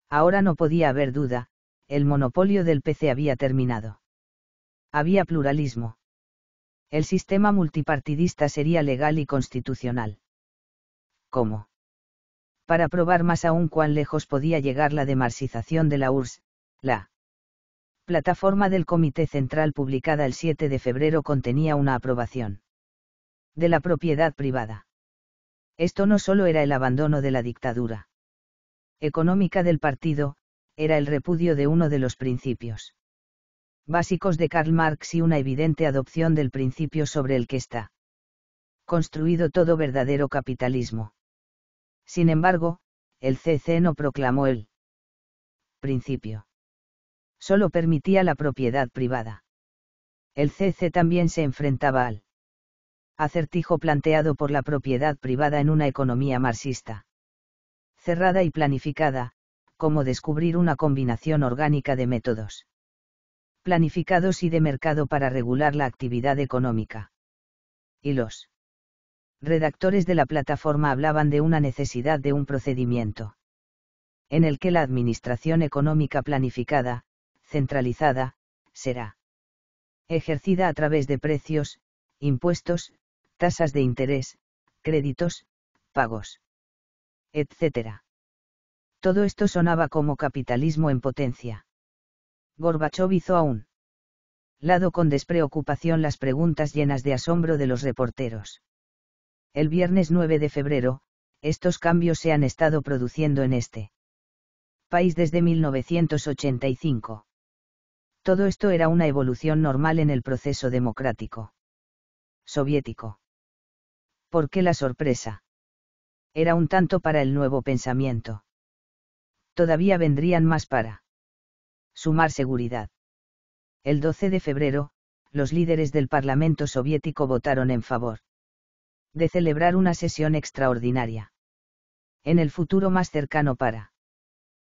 Ahora no podía haber duda, el monopolio del PC había terminado. Había pluralismo el sistema multipartidista sería legal y constitucional. ¿Cómo? Para probar más aún cuán lejos podía llegar la demarcización de la URSS, la plataforma del Comité Central publicada el 7 de febrero contenía una aprobación de la propiedad privada. Esto no solo era el abandono de la dictadura económica del partido, era el repudio de uno de los principios básicos de Karl Marx y una evidente adopción del principio sobre el que está construido todo verdadero capitalismo. Sin embargo, el CC no proclamó el principio. Solo permitía la propiedad privada. El CC también se enfrentaba al acertijo planteado por la propiedad privada en una economía marxista. Cerrada y planificada, como descubrir una combinación orgánica de métodos planificados y de mercado para regular la actividad económica. Y los redactores de la plataforma hablaban de una necesidad de un procedimiento en el que la administración económica planificada, centralizada, será ejercida a través de precios, impuestos, tasas de interés, créditos, pagos, etc. Todo esto sonaba como capitalismo en potencia. Gorbachov hizo a lado con despreocupación las preguntas llenas de asombro de los reporteros. El viernes 9 de febrero, estos cambios se han estado produciendo en este país desde 1985. Todo esto era una evolución normal en el proceso democrático soviético. ¿Por qué la sorpresa? Era un tanto para el nuevo pensamiento. Todavía vendrían más para sumar seguridad. El 12 de febrero, los líderes del Parlamento soviético votaron en favor de celebrar una sesión extraordinaria. En el futuro más cercano para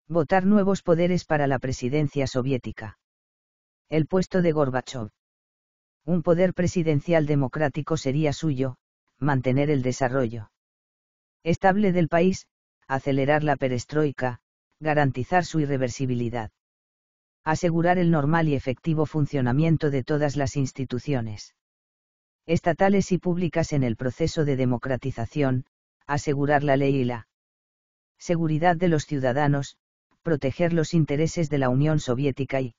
votar nuevos poderes para la presidencia soviética. El puesto de Gorbachev. Un poder presidencial democrático sería suyo, mantener el desarrollo estable del país, acelerar la perestroika, garantizar su irreversibilidad asegurar el normal y efectivo funcionamiento de todas las instituciones estatales y públicas en el proceso de democratización, asegurar la ley y la seguridad de los ciudadanos, proteger los intereses de la Unión Soviética y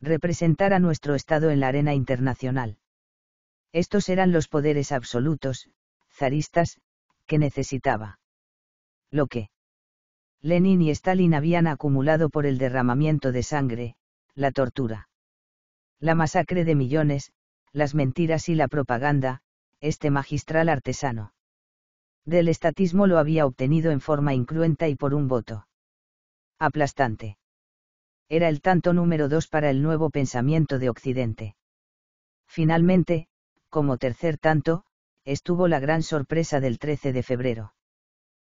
representar a nuestro Estado en la arena internacional. Estos eran los poderes absolutos, zaristas, que necesitaba. Lo que Lenin y Stalin habían acumulado por el derramamiento de sangre, la tortura. La masacre de millones, las mentiras y la propaganda, este magistral artesano. Del estatismo lo había obtenido en forma incruenta y por un voto. Aplastante. Era el tanto número dos para el nuevo pensamiento de Occidente. Finalmente, como tercer tanto, estuvo la gran sorpresa del 13 de febrero.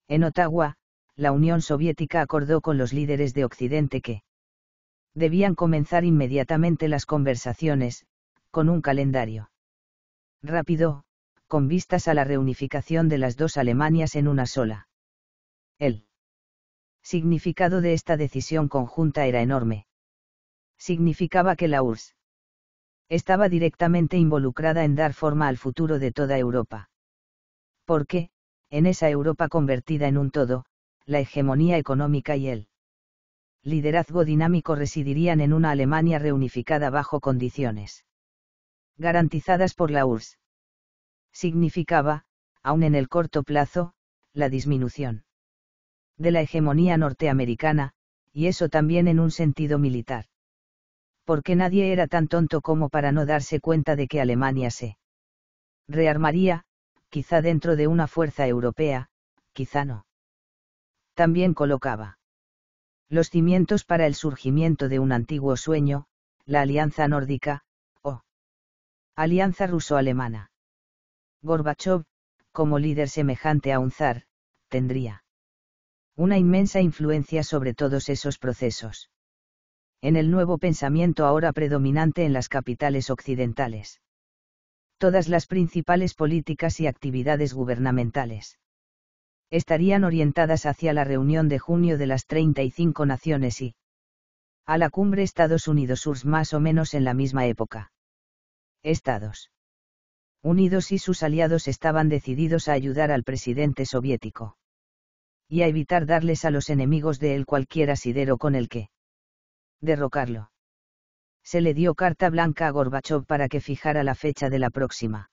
En Ottawa, la Unión Soviética acordó con los líderes de Occidente que debían comenzar inmediatamente las conversaciones, con un calendario rápido, con vistas a la reunificación de las dos Alemanias en una sola. El significado de esta decisión conjunta era enorme. Significaba que la URSS estaba directamente involucrada en dar forma al futuro de toda Europa. Porque, en esa Europa convertida en un todo, la hegemonía económica y el liderazgo dinámico residirían en una Alemania reunificada bajo condiciones garantizadas por la URSS. Significaba, aun en el corto plazo, la disminución de la hegemonía norteamericana, y eso también en un sentido militar. Porque nadie era tan tonto como para no darse cuenta de que Alemania se rearmaría, quizá dentro de una fuerza europea, quizá no también colocaba los cimientos para el surgimiento de un antiguo sueño, la alianza nórdica, o alianza ruso-alemana. Gorbachev, como líder semejante a un zar, tendría una inmensa influencia sobre todos esos procesos. En el nuevo pensamiento ahora predominante en las capitales occidentales. Todas las principales políticas y actividades gubernamentales estarían orientadas hacia la reunión de junio de las 35 naciones y a la cumbre Estados unidos Urs, más o menos en la misma época. Estados Unidos y sus aliados estaban decididos a ayudar al presidente soviético y a evitar darles a los enemigos de él cualquier asidero con el que derrocarlo. Se le dio carta blanca a Gorbachov para que fijara la fecha de la próxima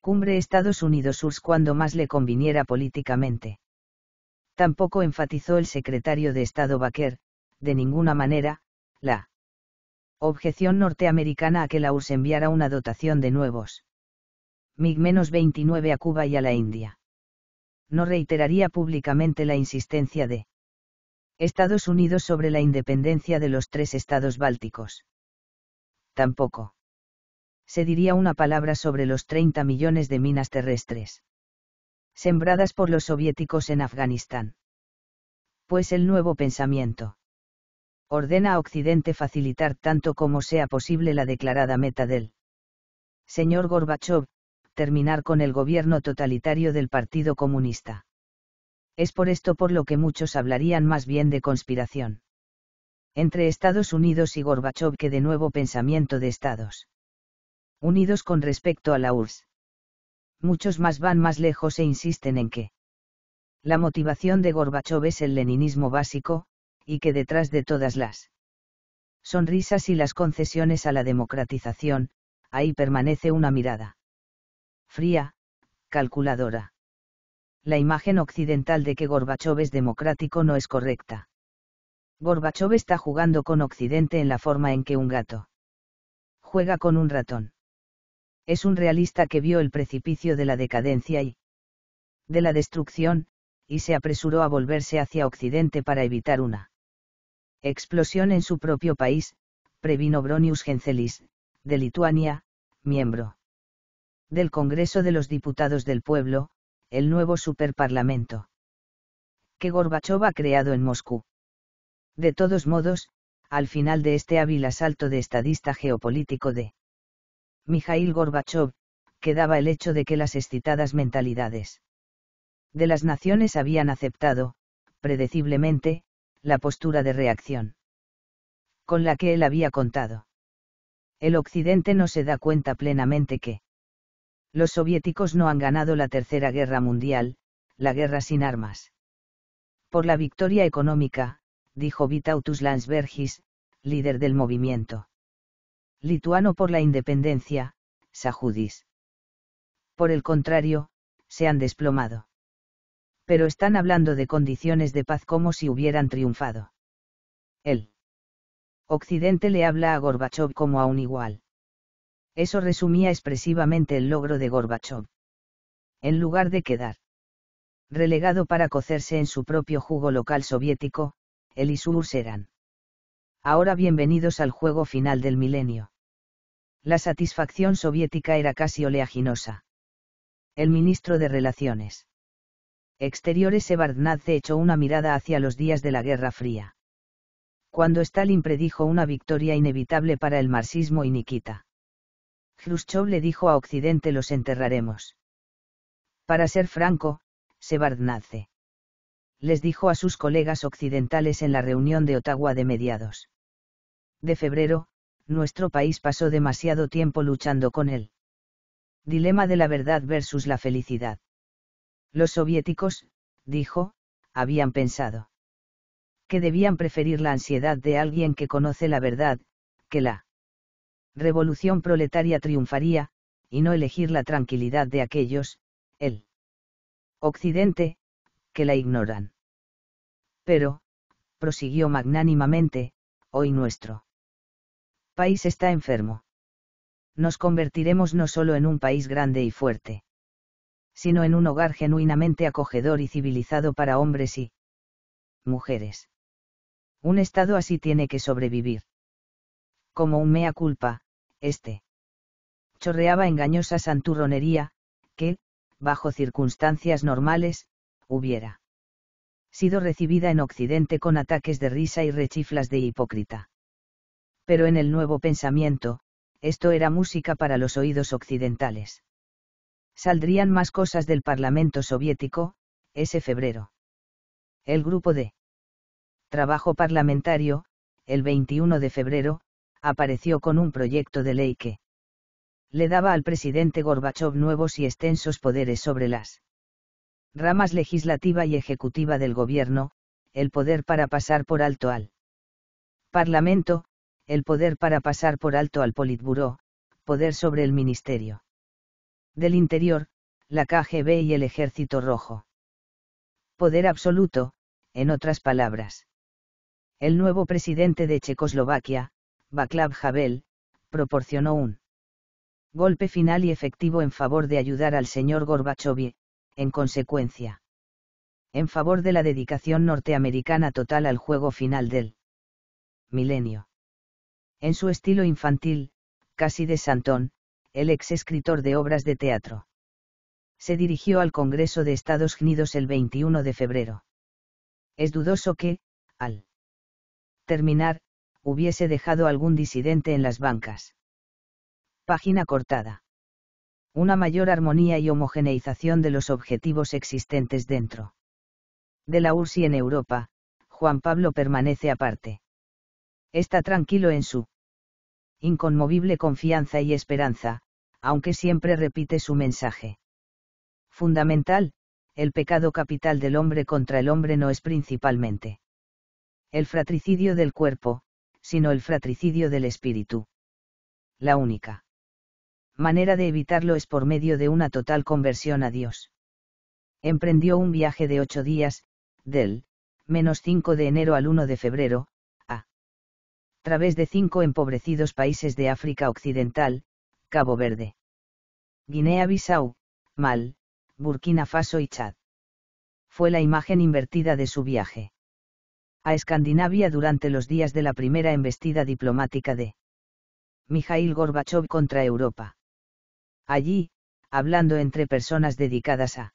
Cumbre Estados Unidos-URSS cuando más le conviniera políticamente. Tampoco enfatizó el secretario de Estado Baker, de ninguna manera, la objeción norteamericana a que la URSS enviara una dotación de nuevos MiG-29 a Cuba y a la India. No reiteraría públicamente la insistencia de Estados Unidos sobre la independencia de los tres estados bálticos. Tampoco se diría una palabra sobre los 30 millones de minas terrestres sembradas por los soviéticos en Afganistán. Pues el nuevo pensamiento ordena a Occidente facilitar tanto como sea posible la declarada meta del señor Gorbachev, terminar con el gobierno totalitario del Partido Comunista. Es por esto por lo que muchos hablarían más bien de conspiración entre Estados Unidos y Gorbachov que de nuevo pensamiento de Estados unidos con respecto a la URSS. Muchos más van más lejos e insisten en que la motivación de Gorbachov es el leninismo básico, y que detrás de todas las sonrisas y las concesiones a la democratización, ahí permanece una mirada fría, calculadora. La imagen occidental de que Gorbachov es democrático no es correcta. Gorbachov está jugando con Occidente en la forma en que un gato juega con un ratón es un realista que vio el precipicio de la decadencia y de la destrucción, y se apresuró a volverse hacia Occidente para evitar una explosión en su propio país, previno Bronius Gencelis, de Lituania, miembro del Congreso de los Diputados del Pueblo, el nuevo superparlamento que Gorbachov ha creado en Moscú. De todos modos, al final de este hábil asalto de estadista geopolítico de Mijail Gorbachev, quedaba el hecho de que las excitadas mentalidades de las naciones habían aceptado, predeciblemente, la postura de reacción con la que él había contado. El Occidente no se da cuenta plenamente que los soviéticos no han ganado la Tercera Guerra Mundial, la guerra sin armas. Por la victoria económica, dijo Vitautus Landsbergis, líder del movimiento lituano por la independencia, Sajudis. Por el contrario, se han desplomado. Pero están hablando de condiciones de paz como si hubieran triunfado. El Occidente le habla a Gorbachev como a un igual. Eso resumía expresivamente el logro de Gorbachev. En lugar de quedar relegado para cocerse en su propio jugo local soviético, el y su eran Ahora bienvenidos al juego final del milenio. La satisfacción soviética era casi oleaginosa. El ministro de Relaciones Exteriores Sevardnadze echó una mirada hacia los días de la Guerra Fría. Cuando Stalin predijo una victoria inevitable para el marxismo y Nikita. Khrushchev le dijo a Occidente los enterraremos. Para ser franco, Sebardnadze les dijo a sus colegas occidentales en la reunión de Ottawa de mediados de febrero, nuestro país pasó demasiado tiempo luchando con él. Dilema de la verdad versus la felicidad. Los soviéticos, dijo, habían pensado que debían preferir la ansiedad de alguien que conoce la verdad, que la revolución proletaria triunfaría, y no elegir la tranquilidad de aquellos, el Occidente, que la ignoran. Pero, prosiguió magnánimamente, hoy nuestro país está enfermo. Nos convertiremos no solo en un país grande y fuerte, sino en un hogar genuinamente acogedor y civilizado para hombres y mujeres. Un Estado así tiene que sobrevivir. Como un mea culpa, este chorreaba engañosa santurronería, que, bajo circunstancias normales, hubiera sido recibida en Occidente con ataques de risa y rechiflas de hipócrita. Pero en el nuevo pensamiento, esto era música para los oídos occidentales. Saldrían más cosas del Parlamento soviético, ese febrero. El grupo de trabajo parlamentario, el 21 de febrero, apareció con un proyecto de ley que le daba al presidente Gorbachov nuevos y extensos poderes sobre las ramas legislativa y ejecutiva del gobierno, el poder para pasar por alto al Parlamento, el poder para pasar por alto al Politburó, poder sobre el Ministerio del Interior, la KGB y el Ejército Rojo. Poder absoluto, en otras palabras. El nuevo presidente de Checoslovaquia, Václav Havel, proporcionó un golpe final y efectivo en favor de ayudar al señor Gorbachev en consecuencia. En favor de la dedicación norteamericana total al juego final del milenio. En su estilo infantil, casi de Santón, el ex escritor de obras de teatro. Se dirigió al Congreso de Estados Unidos el 21 de febrero. Es dudoso que, al terminar, hubiese dejado algún disidente en las bancas. Página cortada una mayor armonía y homogeneización de los objetivos existentes dentro. De la URSS en Europa, Juan Pablo permanece aparte. Está tranquilo en su inconmovible confianza y esperanza, aunque siempre repite su mensaje. Fundamental, el pecado capital del hombre contra el hombre no es principalmente el fratricidio del cuerpo, sino el fratricidio del espíritu. La única manera de evitarlo es por medio de una total conversión a Dios. Emprendió un viaje de ocho días, del menos 5 de enero al 1 de febrero, a través de cinco empobrecidos países de África Occidental, Cabo Verde, Guinea-Bissau, Mal, Burkina Faso y Chad. Fue la imagen invertida de su viaje. A Escandinavia durante los días de la primera embestida diplomática de Mijail Gorbachov contra Europa. Allí, hablando entre personas dedicadas a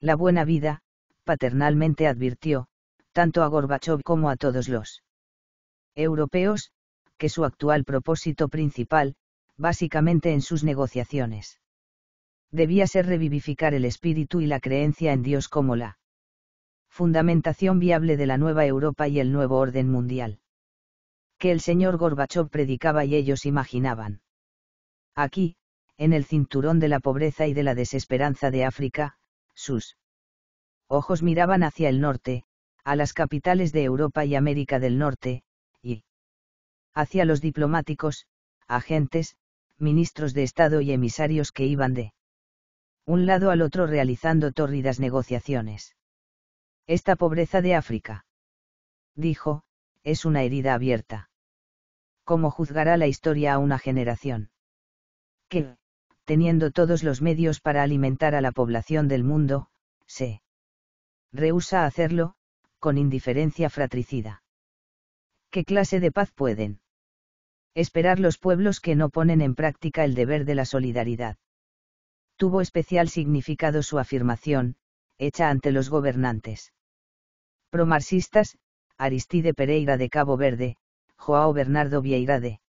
la buena vida, paternalmente advirtió, tanto a Gorbachov como a todos los europeos, que su actual propósito principal, básicamente en sus negociaciones, debía ser revivificar el espíritu y la creencia en Dios como la fundamentación viable de la nueva Europa y el nuevo orden mundial. Que el señor Gorbachov predicaba y ellos imaginaban. Aquí, en el cinturón de la pobreza y de la desesperanza de África, sus ojos miraban hacia el norte, a las capitales de Europa y América del Norte, y hacia los diplomáticos, agentes, ministros de Estado y emisarios que iban de un lado al otro realizando tórridas negociaciones. Esta pobreza de África, dijo, es una herida abierta. ¿Cómo juzgará la historia a una generación? ¿Qué? teniendo todos los medios para alimentar a la población del mundo, se rehúsa a hacerlo, con indiferencia fratricida. ¿Qué clase de paz pueden esperar los pueblos que no ponen en práctica el deber de la solidaridad? Tuvo especial significado su afirmación, hecha ante los gobernantes. Promarxistas, Aristide Pereira de Cabo Verde, Joao Bernardo Vieira de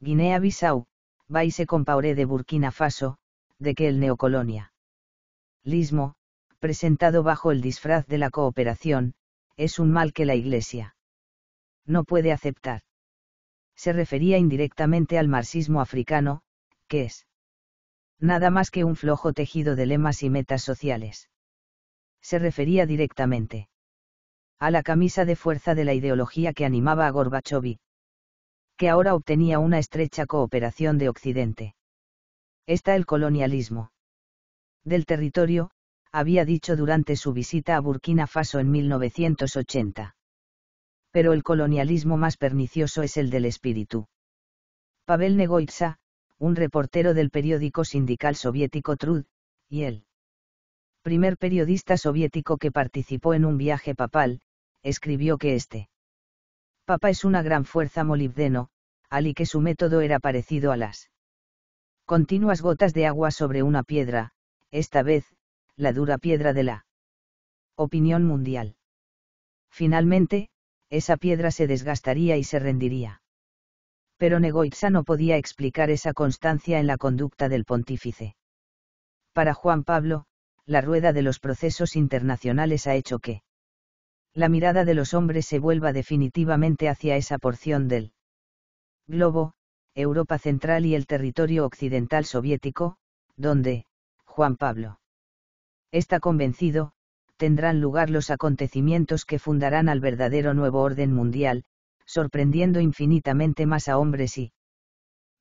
Guinea-Bissau, Baise Compaoré de Burkina Faso, de que el neocolonialismo, presentado bajo el disfraz de la cooperación, es un mal que la Iglesia no puede aceptar. Se refería indirectamente al marxismo africano, que es nada más que un flojo tejido de lemas y metas sociales. Se refería directamente a la camisa de fuerza de la ideología que animaba a Gorbachev que ahora obtenía una estrecha cooperación de Occidente. Está el colonialismo. Del territorio, había dicho durante su visita a Burkina Faso en 1980. Pero el colonialismo más pernicioso es el del espíritu. Pavel Negoitsa, un reportero del periódico sindical soviético Trud, y él. primer periodista soviético que participó en un viaje papal, escribió que este Papa es una gran fuerza molibdeno, al y que su método era parecido a las continuas gotas de agua sobre una piedra, esta vez, la dura piedra de la opinión mundial. Finalmente, esa piedra se desgastaría y se rendiría. Pero Negoitza no podía explicar esa constancia en la conducta del pontífice. Para Juan Pablo, la rueda de los procesos internacionales ha hecho que la mirada de los hombres se vuelva definitivamente hacia esa porción del globo, Europa Central y el territorio occidental soviético, donde, Juan Pablo está convencido, tendrán lugar los acontecimientos que fundarán al verdadero nuevo orden mundial, sorprendiendo infinitamente más a hombres y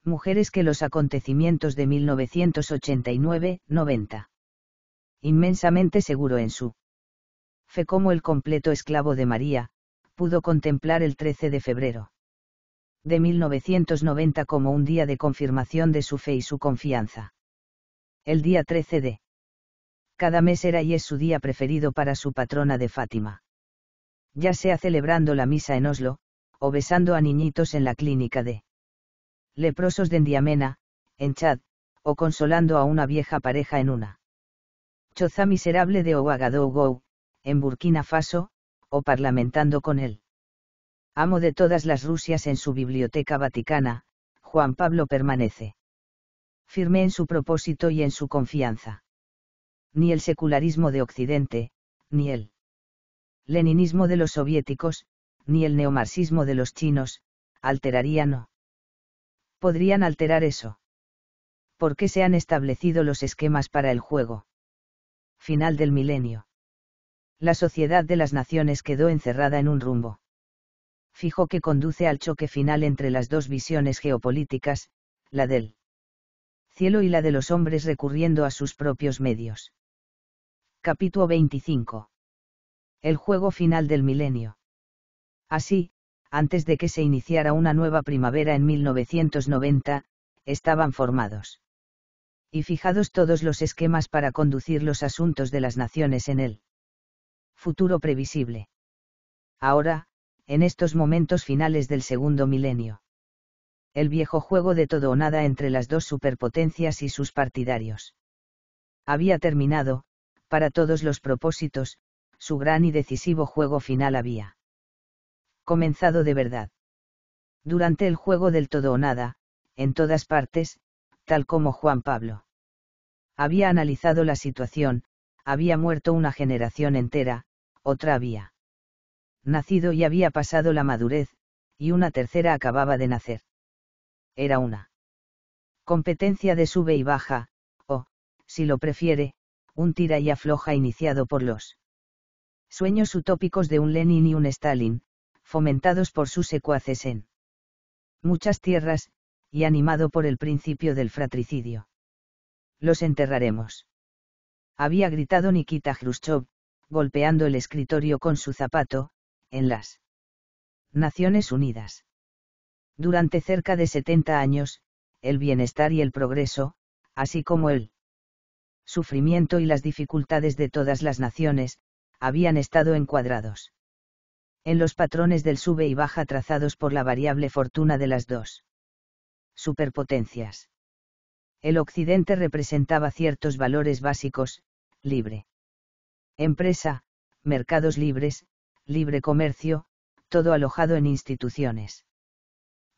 mujeres que los acontecimientos de 1989-90. Inmensamente seguro en su Fe como el completo esclavo de María, pudo contemplar el 13 de febrero de 1990 como un día de confirmación de su fe y su confianza. El día 13 de cada mes era y es su día preferido para su patrona de Fátima. Ya sea celebrando la misa en Oslo, o besando a niñitos en la clínica de leprosos de Endiamena, en Chad, o consolando a una vieja pareja en una choza miserable de Ouagadougou, en Burkina Faso, o parlamentando con él. Amo de todas las Rusias en su biblioteca vaticana, Juan Pablo permanece. Firme en su propósito y en su confianza. Ni el secularismo de Occidente, ni el leninismo de los soviéticos, ni el neomarxismo de los chinos, alterarían podrían alterar eso. ¿Por qué se han establecido los esquemas para el juego. Final del milenio la sociedad de las naciones quedó encerrada en un rumbo. Fijo que conduce al choque final entre las dos visiones geopolíticas, la del cielo y la de los hombres recurriendo a sus propios medios. Capítulo 25. El juego final del milenio. Así, antes de que se iniciara una nueva primavera en 1990, estaban formados. Y fijados todos los esquemas para conducir los asuntos de las naciones en él futuro previsible. Ahora, en estos momentos finales del segundo milenio. El viejo juego de todo o nada entre las dos superpotencias y sus partidarios. Había terminado, para todos los propósitos, su gran y decisivo juego final había comenzado de verdad. Durante el juego del todo o nada, en todas partes, tal como Juan Pablo. Había analizado la situación, había muerto una generación entera, otra había nacido y había pasado la madurez, y una tercera acababa de nacer. Era una competencia de sube y baja, o, si lo prefiere, un tira y afloja iniciado por los sueños utópicos de un Lenin y un Stalin, fomentados por sus secuaces en muchas tierras, y animado por el principio del fratricidio. Los enterraremos. Había gritado Nikita Khrushchev, golpeando el escritorio con su zapato, en las Naciones Unidas. Durante cerca de 70 años, el bienestar y el progreso, así como el sufrimiento y las dificultades de todas las naciones, habían estado encuadrados en los patrones del sube y baja trazados por la variable fortuna de las dos superpotencias. El occidente representaba ciertos valores básicos, libre Empresa, mercados libres, libre comercio, todo alojado en instituciones.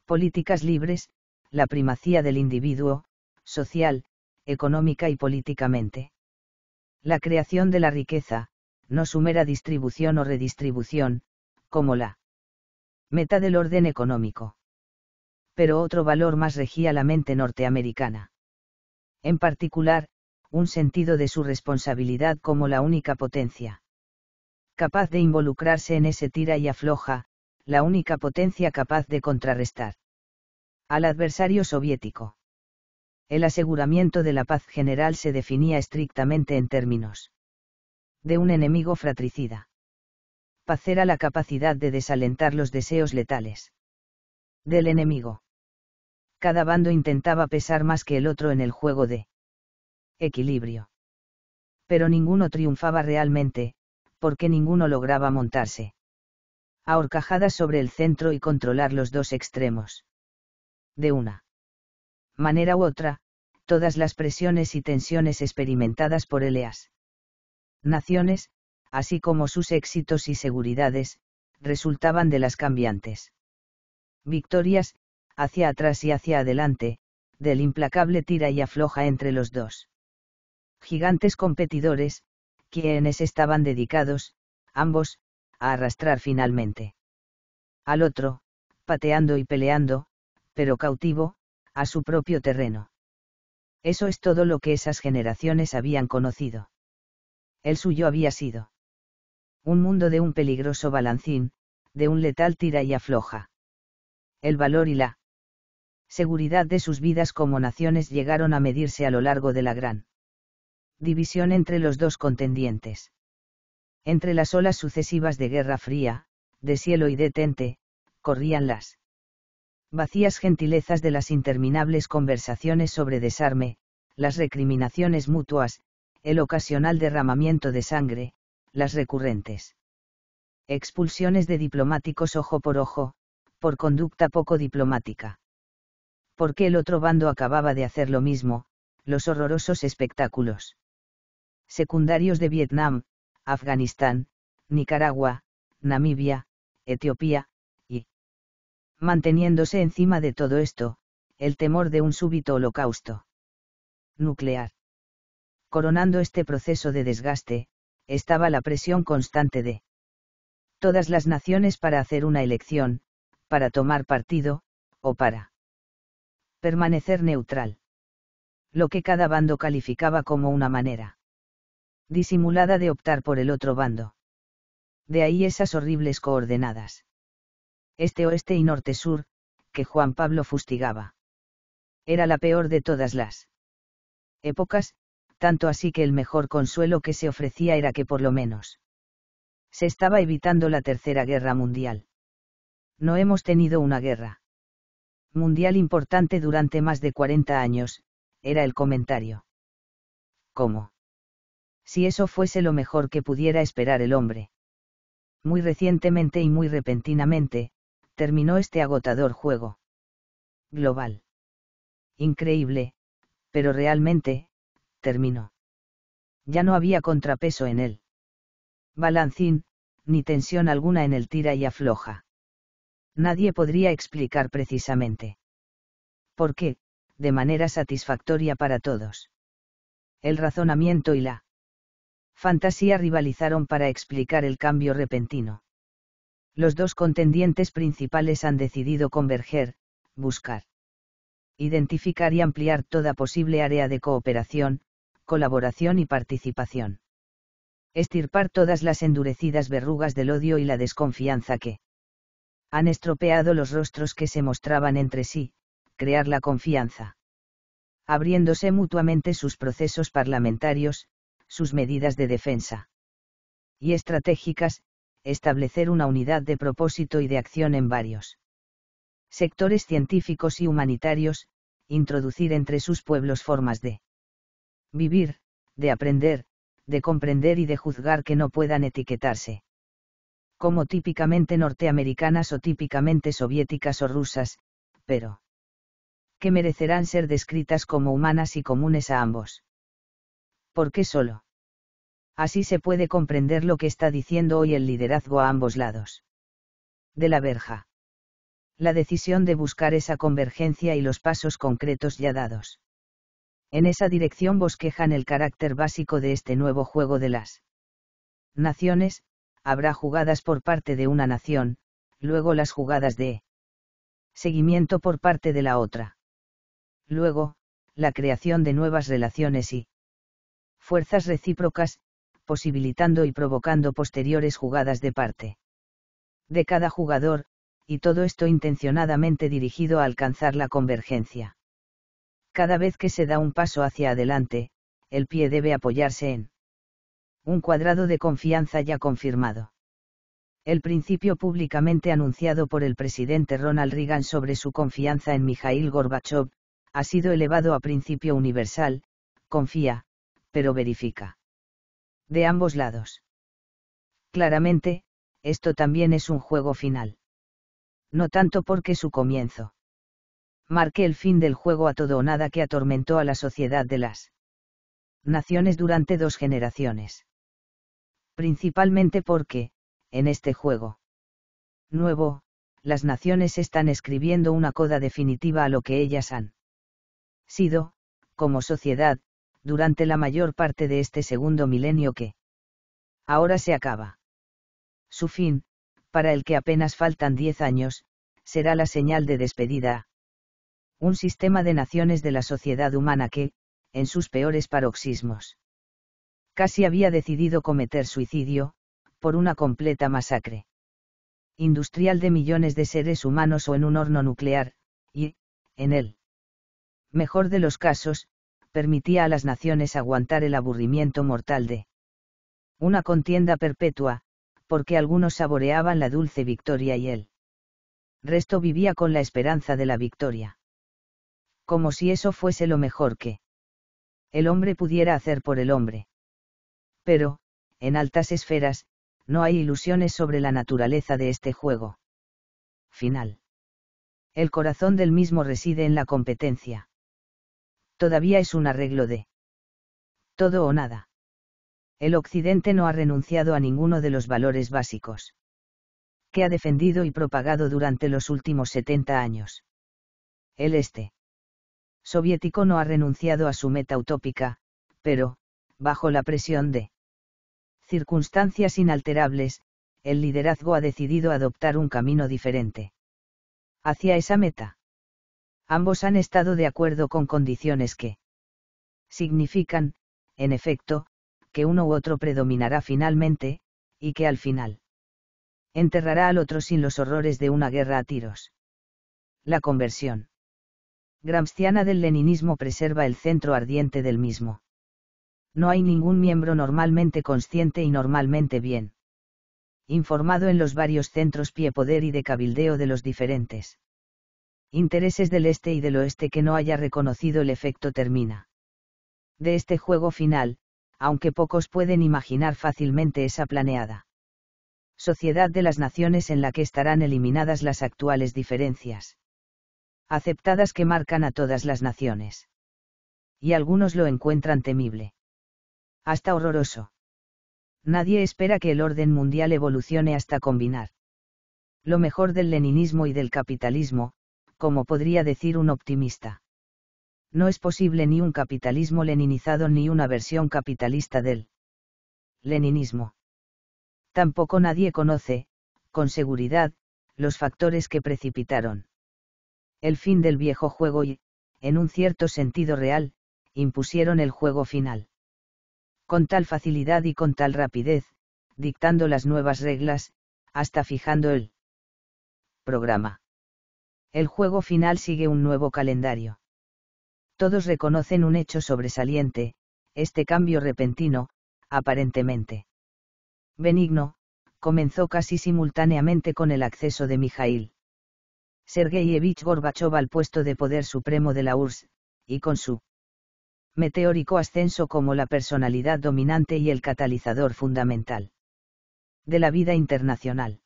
Políticas libres, la primacía del individuo, social, económica y políticamente. La creación de la riqueza, no su mera distribución o redistribución, como la meta del orden económico. Pero otro valor más regía la mente norteamericana. En particular, un sentido de su responsabilidad como la única potencia. Capaz de involucrarse en ese tira y afloja, la única potencia capaz de contrarrestar. Al adversario soviético. El aseguramiento de la paz general se definía estrictamente en términos de un enemigo fratricida. Paz era la capacidad de desalentar los deseos letales del enemigo. Cada bando intentaba pesar más que el otro en el juego de equilibrio. Pero ninguno triunfaba realmente, porque ninguno lograba montarse. A horcajadas sobre el centro y controlar los dos extremos. De una manera u otra, todas las presiones y tensiones experimentadas por Eleas. Naciones, así como sus éxitos y seguridades, resultaban de las cambiantes. Victorias, hacia atrás y hacia adelante, del implacable tira y afloja entre los dos gigantes competidores, quienes estaban dedicados, ambos, a arrastrar finalmente al otro, pateando y peleando, pero cautivo, a su propio terreno. Eso es todo lo que esas generaciones habían conocido. El suyo había sido un mundo de un peligroso balancín, de un letal tira y afloja. El valor y la seguridad de sus vidas como naciones llegaron a medirse a lo largo de la gran división entre los dos contendientes. Entre las olas sucesivas de Guerra Fría, de cielo y de tente, corrían las vacías gentilezas de las interminables conversaciones sobre desarme, las recriminaciones mutuas, el ocasional derramamiento de sangre, las recurrentes expulsiones de diplomáticos ojo por ojo, por conducta poco diplomática. Porque el otro bando acababa de hacer lo mismo, los horrorosos espectáculos secundarios de Vietnam, Afganistán, Nicaragua, Namibia, Etiopía, y manteniéndose encima de todo esto, el temor de un súbito holocausto nuclear. Coronando este proceso de desgaste, estaba la presión constante de todas las naciones para hacer una elección, para tomar partido, o para permanecer neutral. Lo que cada bando calificaba como una manera disimulada de optar por el otro bando. De ahí esas horribles coordenadas. Este-oeste y norte-sur, que Juan Pablo fustigaba. Era la peor de todas las épocas, tanto así que el mejor consuelo que se ofrecía era que por lo menos se estaba evitando la Tercera Guerra Mundial. No hemos tenido una guerra mundial importante durante más de 40 años, era el comentario. ¿Cómo? si eso fuese lo mejor que pudiera esperar el hombre. Muy recientemente y muy repentinamente, terminó este agotador juego. Global. Increíble, pero realmente, terminó. Ya no había contrapeso en él. Balancín, ni tensión alguna en el tira y afloja. Nadie podría explicar precisamente. ¿Por qué? De manera satisfactoria para todos. El razonamiento y la fantasía rivalizaron para explicar el cambio repentino. Los dos contendientes principales han decidido converger, buscar, identificar y ampliar toda posible área de cooperación, colaboración y participación. Estirpar todas las endurecidas verrugas del odio y la desconfianza que han estropeado los rostros que se mostraban entre sí, crear la confianza. Abriéndose mutuamente sus procesos parlamentarios, sus medidas de defensa. Y estratégicas, establecer una unidad de propósito y de acción en varios sectores científicos y humanitarios, introducir entre sus pueblos formas de vivir, de aprender, de comprender y de juzgar que no puedan etiquetarse como típicamente norteamericanas o típicamente soviéticas o rusas, pero que merecerán ser descritas como humanas y comunes a ambos. ¿Por qué solo? así se puede comprender lo que está diciendo hoy el liderazgo a ambos lados. De la verja. La decisión de buscar esa convergencia y los pasos concretos ya dados. En esa dirección bosquejan el carácter básico de este nuevo juego de las naciones, habrá jugadas por parte de una nación, luego las jugadas de seguimiento por parte de la otra. Luego, la creación de nuevas relaciones y fuerzas recíprocas, posibilitando y provocando posteriores jugadas de parte de cada jugador, y todo esto intencionadamente dirigido a alcanzar la convergencia. Cada vez que se da un paso hacia adelante, el pie debe apoyarse en un cuadrado de confianza ya confirmado. El principio públicamente anunciado por el presidente Ronald Reagan sobre su confianza en Mikhail Gorbachev, ha sido elevado a principio universal, confía, pero verifica. De ambos lados. Claramente, esto también es un juego final. No tanto porque su comienzo. Marque el fin del juego a todo o nada que atormentó a la sociedad de las naciones durante dos generaciones. Principalmente porque, en este juego nuevo, las naciones están escribiendo una coda definitiva a lo que ellas han sido, como sociedad, durante la mayor parte de este segundo milenio que ahora se acaba. Su fin, para el que apenas faltan diez años, será la señal de despedida. Un sistema de naciones de la sociedad humana que, en sus peores paroxismos, casi había decidido cometer suicidio, por una completa masacre industrial de millones de seres humanos o en un horno nuclear, y, en el mejor de los casos, permitía a las naciones aguantar el aburrimiento mortal de una contienda perpetua, porque algunos saboreaban la dulce victoria y el Resto vivía con la esperanza de la victoria. Como si eso fuese lo mejor que el hombre pudiera hacer por el hombre. Pero, en altas esferas, no hay ilusiones sobre la naturaleza de este juego. Final. El corazón del mismo reside en la competencia todavía es un arreglo de todo o nada. El Occidente no ha renunciado a ninguno de los valores básicos que ha defendido y propagado durante los últimos 70 años. El este soviético no ha renunciado a su meta utópica, pero, bajo la presión de circunstancias inalterables, el liderazgo ha decidido adoptar un camino diferente. Hacia esa meta. Ambos han estado de acuerdo con condiciones que significan, en efecto, que uno u otro predominará finalmente, y que al final enterrará al otro sin los horrores de una guerra a tiros. La conversión. Gramsciana del leninismo preserva el centro ardiente del mismo. No hay ningún miembro normalmente consciente y normalmente bien informado en los varios centros pie poder y de cabildeo de los diferentes intereses del este y del oeste que no haya reconocido el efecto termina. De este juego final, aunque pocos pueden imaginar fácilmente esa planeada sociedad de las naciones en la que estarán eliminadas las actuales diferencias aceptadas que marcan a todas las naciones. Y algunos lo encuentran temible. Hasta horroroso. Nadie espera que el orden mundial evolucione hasta combinar. Lo mejor del leninismo y del capitalismo, como podría decir un optimista. No es posible ni un capitalismo leninizado ni una versión capitalista del leninismo. Tampoco nadie conoce, con seguridad, los factores que precipitaron el fin del viejo juego y, en un cierto sentido real, impusieron el juego final. Con tal facilidad y con tal rapidez, dictando las nuevas reglas, hasta fijando el programa el juego final sigue un nuevo calendario. Todos reconocen un hecho sobresaliente, este cambio repentino, aparentemente. Benigno, comenzó casi simultáneamente con el acceso de Mijail. Sergeyevich Gorbachov al puesto de poder supremo de la URSS, y con su meteórico ascenso como la personalidad dominante y el catalizador fundamental de la vida internacional.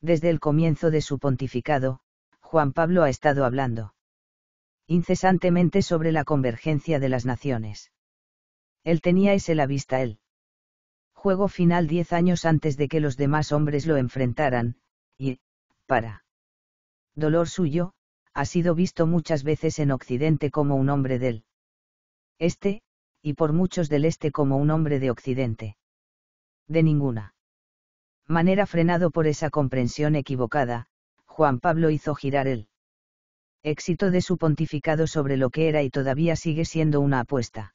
Desde el comienzo de su pontificado, Juan Pablo ha estado hablando incesantemente sobre la convergencia de las naciones. Él tenía ese la vista él. Juego final diez años antes de que los demás hombres lo enfrentaran, y, para dolor suyo, ha sido visto muchas veces en Occidente como un hombre del Este, y por muchos del Este como un hombre de Occidente. De ninguna manera frenado por esa comprensión equivocada, Juan Pablo hizo girar el éxito de su pontificado sobre lo que era y todavía sigue siendo una apuesta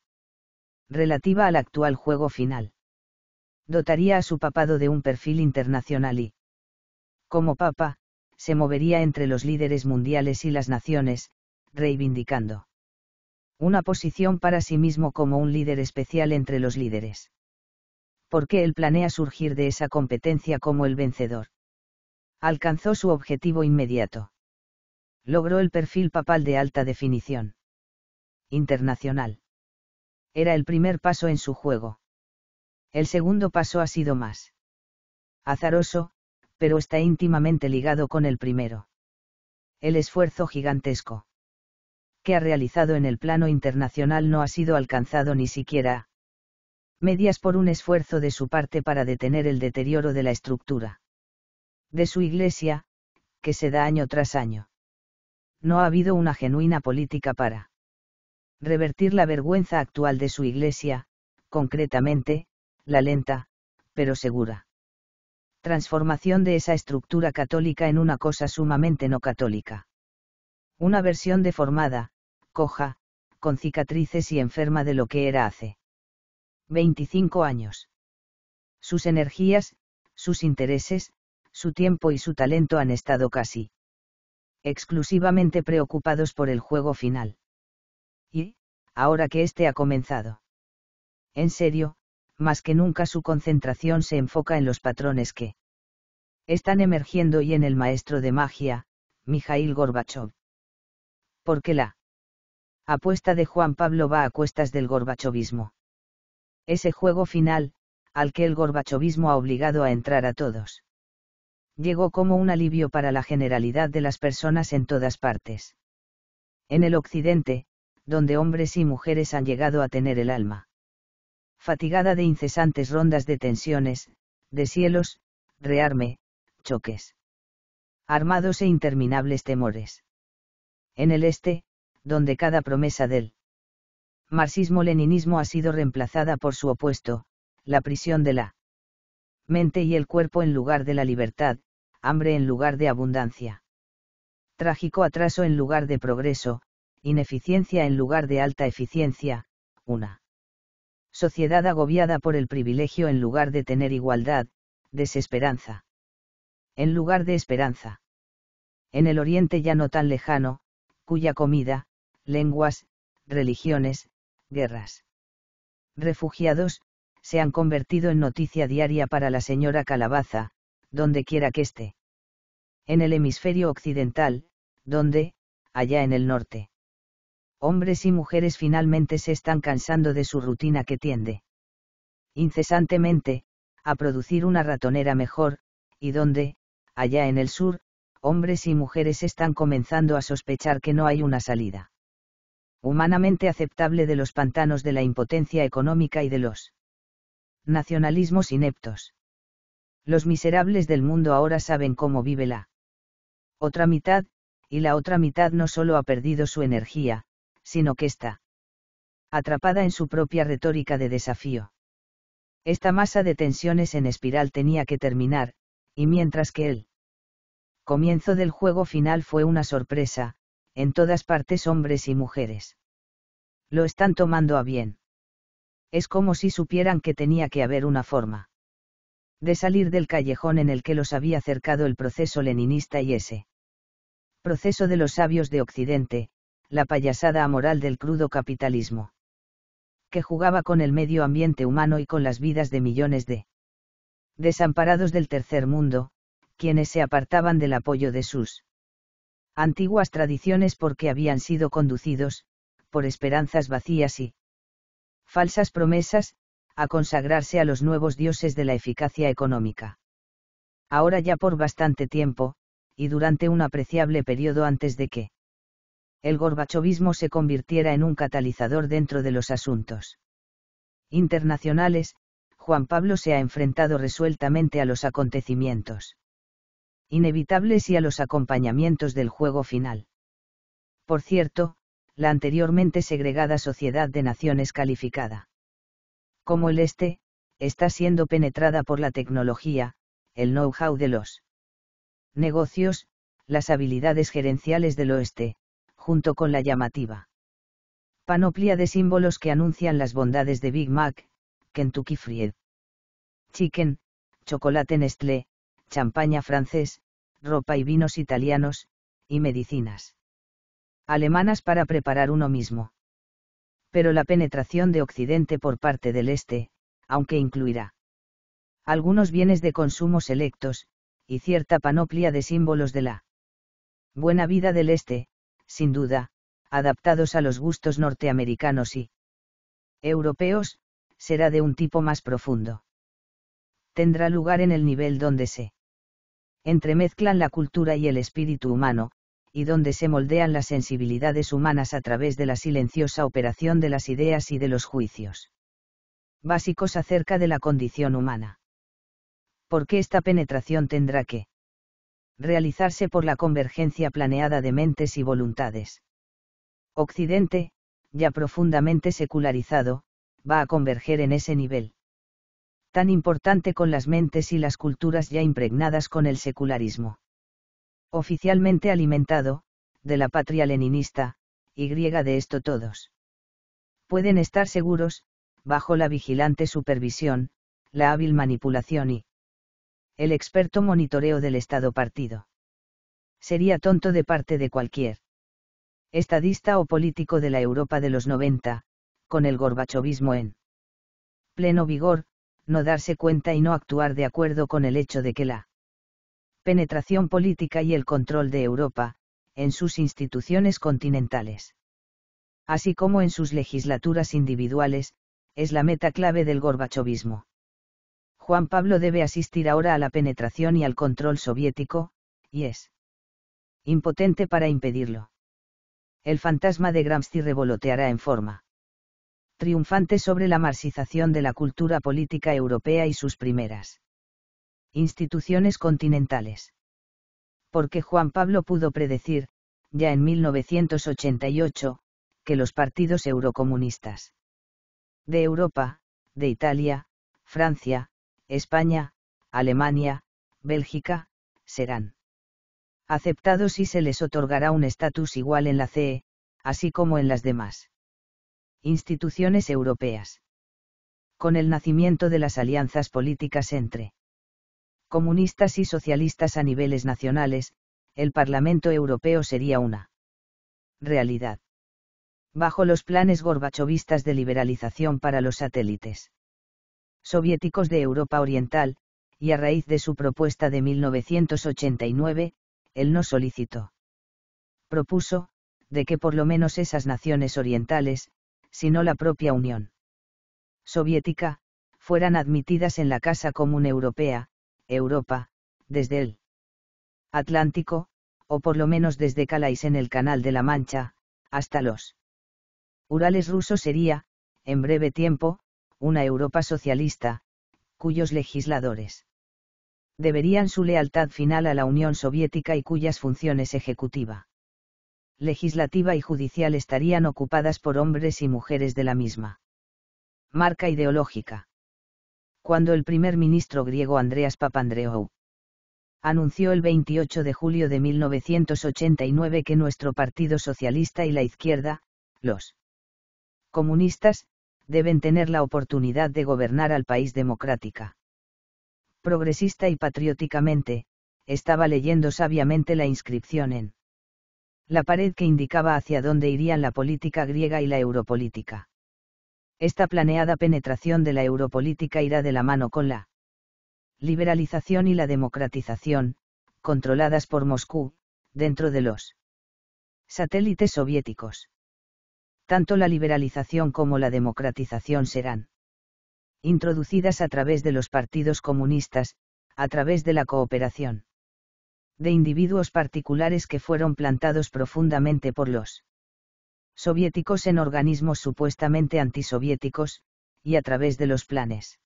relativa al actual juego final. Dotaría a su papado de un perfil internacional y, como papa, se movería entre los líderes mundiales y las naciones, reivindicando una posición para sí mismo como un líder especial entre los líderes. Porque él planea surgir de esa competencia como el vencedor alcanzó su objetivo inmediato. Logró el perfil papal de alta definición. Internacional. Era el primer paso en su juego. El segundo paso ha sido más azaroso, pero está íntimamente ligado con el primero. El esfuerzo gigantesco que ha realizado en el plano internacional no ha sido alcanzado ni siquiera medias por un esfuerzo de su parte para detener el deterioro de la estructura de su Iglesia, que se da año tras año. No ha habido una genuina política para revertir la vergüenza actual de su Iglesia, concretamente, la lenta, pero segura. Transformación de esa estructura católica en una cosa sumamente no católica. Una versión deformada, coja, con cicatrices y enferma de lo que era hace 25 años. Sus energías, sus intereses, su tiempo y su talento han estado casi exclusivamente preocupados por el juego final. Y, ahora que este ha comenzado. En serio, más que nunca su concentración se enfoca en los patrones que están emergiendo y en el maestro de magia, Mijail Gorbachev. Porque la apuesta de Juan Pablo va a cuestas del gorbachovismo. Ese juego final, al que el gorbachovismo ha obligado a entrar a todos llegó como un alivio para la generalidad de las personas en todas partes. En el occidente, donde hombres y mujeres han llegado a tener el alma. Fatigada de incesantes rondas de tensiones, de cielos, rearme, choques. Armados e interminables temores. En el este, donde cada promesa del marxismo-leninismo ha sido reemplazada por su opuesto, la prisión de la mente y el cuerpo en lugar de la libertad, hambre en lugar de abundancia. Trágico atraso en lugar de progreso, ineficiencia en lugar de alta eficiencia, una sociedad agobiada por el privilegio en lugar de tener igualdad, desesperanza. En lugar de esperanza. En el oriente ya no tan lejano, cuya comida, lenguas, religiones, guerras. Refugiados, se han convertido en noticia diaria para la señora Calabaza, donde quiera que esté. En el hemisferio occidental, donde, allá en el norte. Hombres y mujeres finalmente se están cansando de su rutina que tiende incesantemente, a producir una ratonera mejor, y donde, allá en el sur, hombres y mujeres están comenzando a sospechar que no hay una salida humanamente aceptable de los pantanos de la impotencia económica y de los nacionalismos ineptos. Los miserables del mundo ahora saben cómo vive la otra mitad, y la otra mitad no solo ha perdido su energía, sino que está atrapada en su propia retórica de desafío. Esta masa de tensiones en espiral tenía que terminar, y mientras que el comienzo del juego final fue una sorpresa, en todas partes hombres y mujeres. Lo están tomando a bien. Es como si supieran que tenía que haber una forma de salir del callejón en el que los había cercado el proceso leninista y ese proceso de los sabios de Occidente, la payasada amoral del crudo capitalismo, que jugaba con el medio ambiente humano y con las vidas de millones de desamparados del tercer mundo, quienes se apartaban del apoyo de sus antiguas tradiciones porque habían sido conducidos, por esperanzas vacías y falsas promesas, a consagrarse a los nuevos dioses de la eficacia económica. Ahora ya por bastante tiempo, y durante un apreciable periodo antes de que el gorbachovismo se convirtiera en un catalizador dentro de los asuntos internacionales, Juan Pablo se ha enfrentado resueltamente a los acontecimientos inevitables y a los acompañamientos del juego final. Por cierto, la anteriormente segregada Sociedad de Naciones calificada como el este, está siendo penetrada por la tecnología, el know-how de los negocios, las habilidades gerenciales del oeste, junto con la llamativa panoplia de símbolos que anuncian las bondades de Big Mac, Kentucky Fried Chicken, chocolate Nestlé, champaña francés, ropa y vinos italianos, y medicinas alemanas para preparar uno mismo pero la penetración de Occidente por parte del Este, aunque incluirá algunos bienes de consumo selectos, y cierta panoplia de símbolos de la buena vida del Este, sin duda, adaptados a los gustos norteamericanos y europeos, será de un tipo más profundo. Tendrá lugar en el nivel donde se entremezclan la cultura y el espíritu humano, y donde se moldean las sensibilidades humanas a través de la silenciosa operación de las ideas y de los juicios básicos acerca de la condición humana. ¿Por qué esta penetración tendrá que realizarse por la convergencia planeada de mentes y voluntades? Occidente, ya profundamente secularizado, va a converger en ese nivel tan importante con las mentes y las culturas ya impregnadas con el secularismo oficialmente alimentado, de la patria leninista, y griega de esto todos. Pueden estar seguros, bajo la vigilante supervisión, la hábil manipulación y el experto monitoreo del Estado partido. Sería tonto de parte de cualquier estadista o político de la Europa de los 90, con el gorbachovismo en pleno vigor, no darse cuenta y no actuar de acuerdo con el hecho de que la penetración política y el control de Europa, en sus instituciones continentales. Así como en sus legislaturas individuales, es la meta clave del gorbachovismo. Juan Pablo debe asistir ahora a la penetración y al control soviético, y es impotente para impedirlo. El fantasma de Gramsci revoloteará en forma triunfante sobre la marxización de la cultura política europea y sus primeras instituciones continentales. Porque Juan Pablo pudo predecir, ya en 1988, que los partidos eurocomunistas de Europa, de Italia, Francia, España, Alemania, Bélgica, serán aceptados y se les otorgará un estatus igual en la CE, así como en las demás instituciones europeas. Con el nacimiento de las alianzas políticas entre comunistas y socialistas a niveles nacionales, el Parlamento Europeo sería una realidad. Bajo los planes gorbachovistas de liberalización para los satélites soviéticos de Europa Oriental, y a raíz de su propuesta de 1989, él no solicitó. Propuso, de que por lo menos esas naciones orientales, si no la propia Unión Soviética, fueran admitidas en la Casa Común Europea, Europa, desde el Atlántico, o por lo menos desde Calais en el Canal de la Mancha, hasta los Urales rusos sería, en breve tiempo, una Europa socialista, cuyos legisladores deberían su lealtad final a la Unión Soviética y cuyas funciones ejecutiva, legislativa y judicial estarían ocupadas por hombres y mujeres de la misma marca ideológica cuando el primer ministro griego Andreas Papandreou anunció el 28 de julio de 1989 que nuestro Partido Socialista y la izquierda, los comunistas, deben tener la oportunidad de gobernar al país democrática. Progresista y patrióticamente, estaba leyendo sabiamente la inscripción en la pared que indicaba hacia dónde irían la política griega y la europolítica. Esta planeada penetración de la europolítica irá de la mano con la liberalización y la democratización, controladas por Moscú, dentro de los satélites soviéticos. Tanto la liberalización como la democratización serán introducidas a través de los partidos comunistas, a través de la cooperación de individuos particulares que fueron plantados profundamente por los soviéticos en organismos supuestamente antisoviéticos, y a través de los planes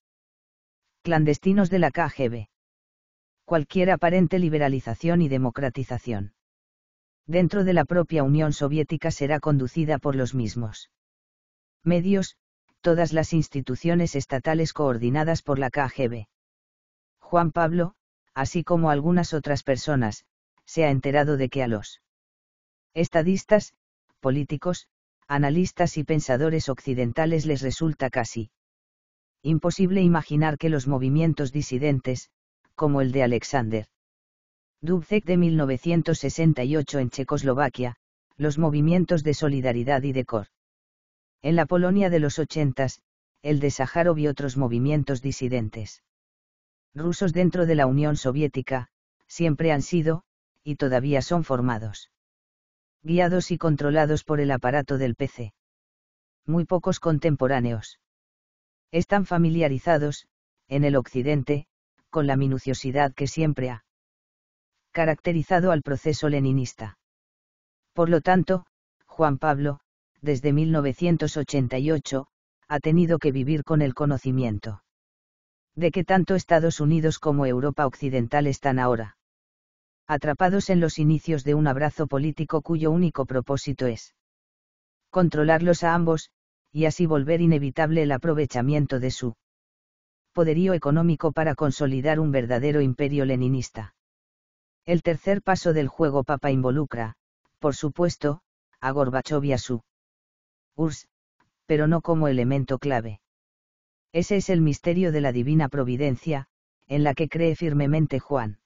clandestinos de la KGB. Cualquier aparente liberalización y democratización dentro de la propia Unión Soviética será conducida por los mismos medios, todas las instituciones estatales coordinadas por la KGB. Juan Pablo, así como algunas otras personas, se ha enterado de que a los estadistas, políticos, analistas y pensadores occidentales les resulta casi imposible imaginar que los movimientos disidentes, como el de Alexander Dubcek de 1968 en Checoslovaquia, los movimientos de solidaridad y de cor. En la Polonia de los 80, el de Sájarov y otros movimientos disidentes rusos dentro de la Unión Soviética, siempre han sido, y todavía son formados guiados y controlados por el aparato del PC. Muy pocos contemporáneos. Están familiarizados, en el Occidente, con la minuciosidad que siempre ha caracterizado al proceso leninista. Por lo tanto, Juan Pablo, desde 1988, ha tenido que vivir con el conocimiento de que tanto Estados Unidos como Europa Occidental están ahora atrapados en los inicios de un abrazo político cuyo único propósito es controlarlos a ambos, y así volver inevitable el aprovechamiento de su poderío económico para consolidar un verdadero imperio leninista. El tercer paso del juego Papa involucra, por supuesto, a Gorbachov y a su URSS, pero no como elemento clave. Ese es el misterio de la divina providencia, en la que cree firmemente Juan.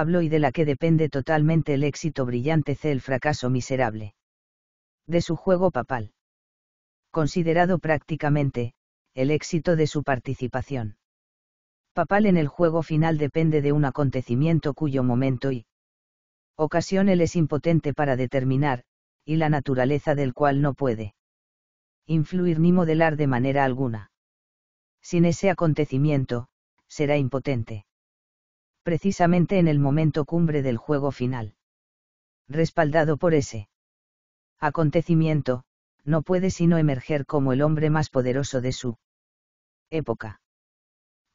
Pablo y de la que depende totalmente el éxito brillante c el fracaso miserable. De su juego papal. Considerado prácticamente, el éxito de su participación. Papal en el juego final depende de un acontecimiento cuyo momento y ocasión él es impotente para determinar, y la naturaleza del cual no puede influir ni modelar de manera alguna. Sin ese acontecimiento, será impotente precisamente en el momento cumbre del juego final. Respaldado por ese acontecimiento, no puede sino emerger como el hombre más poderoso de su época.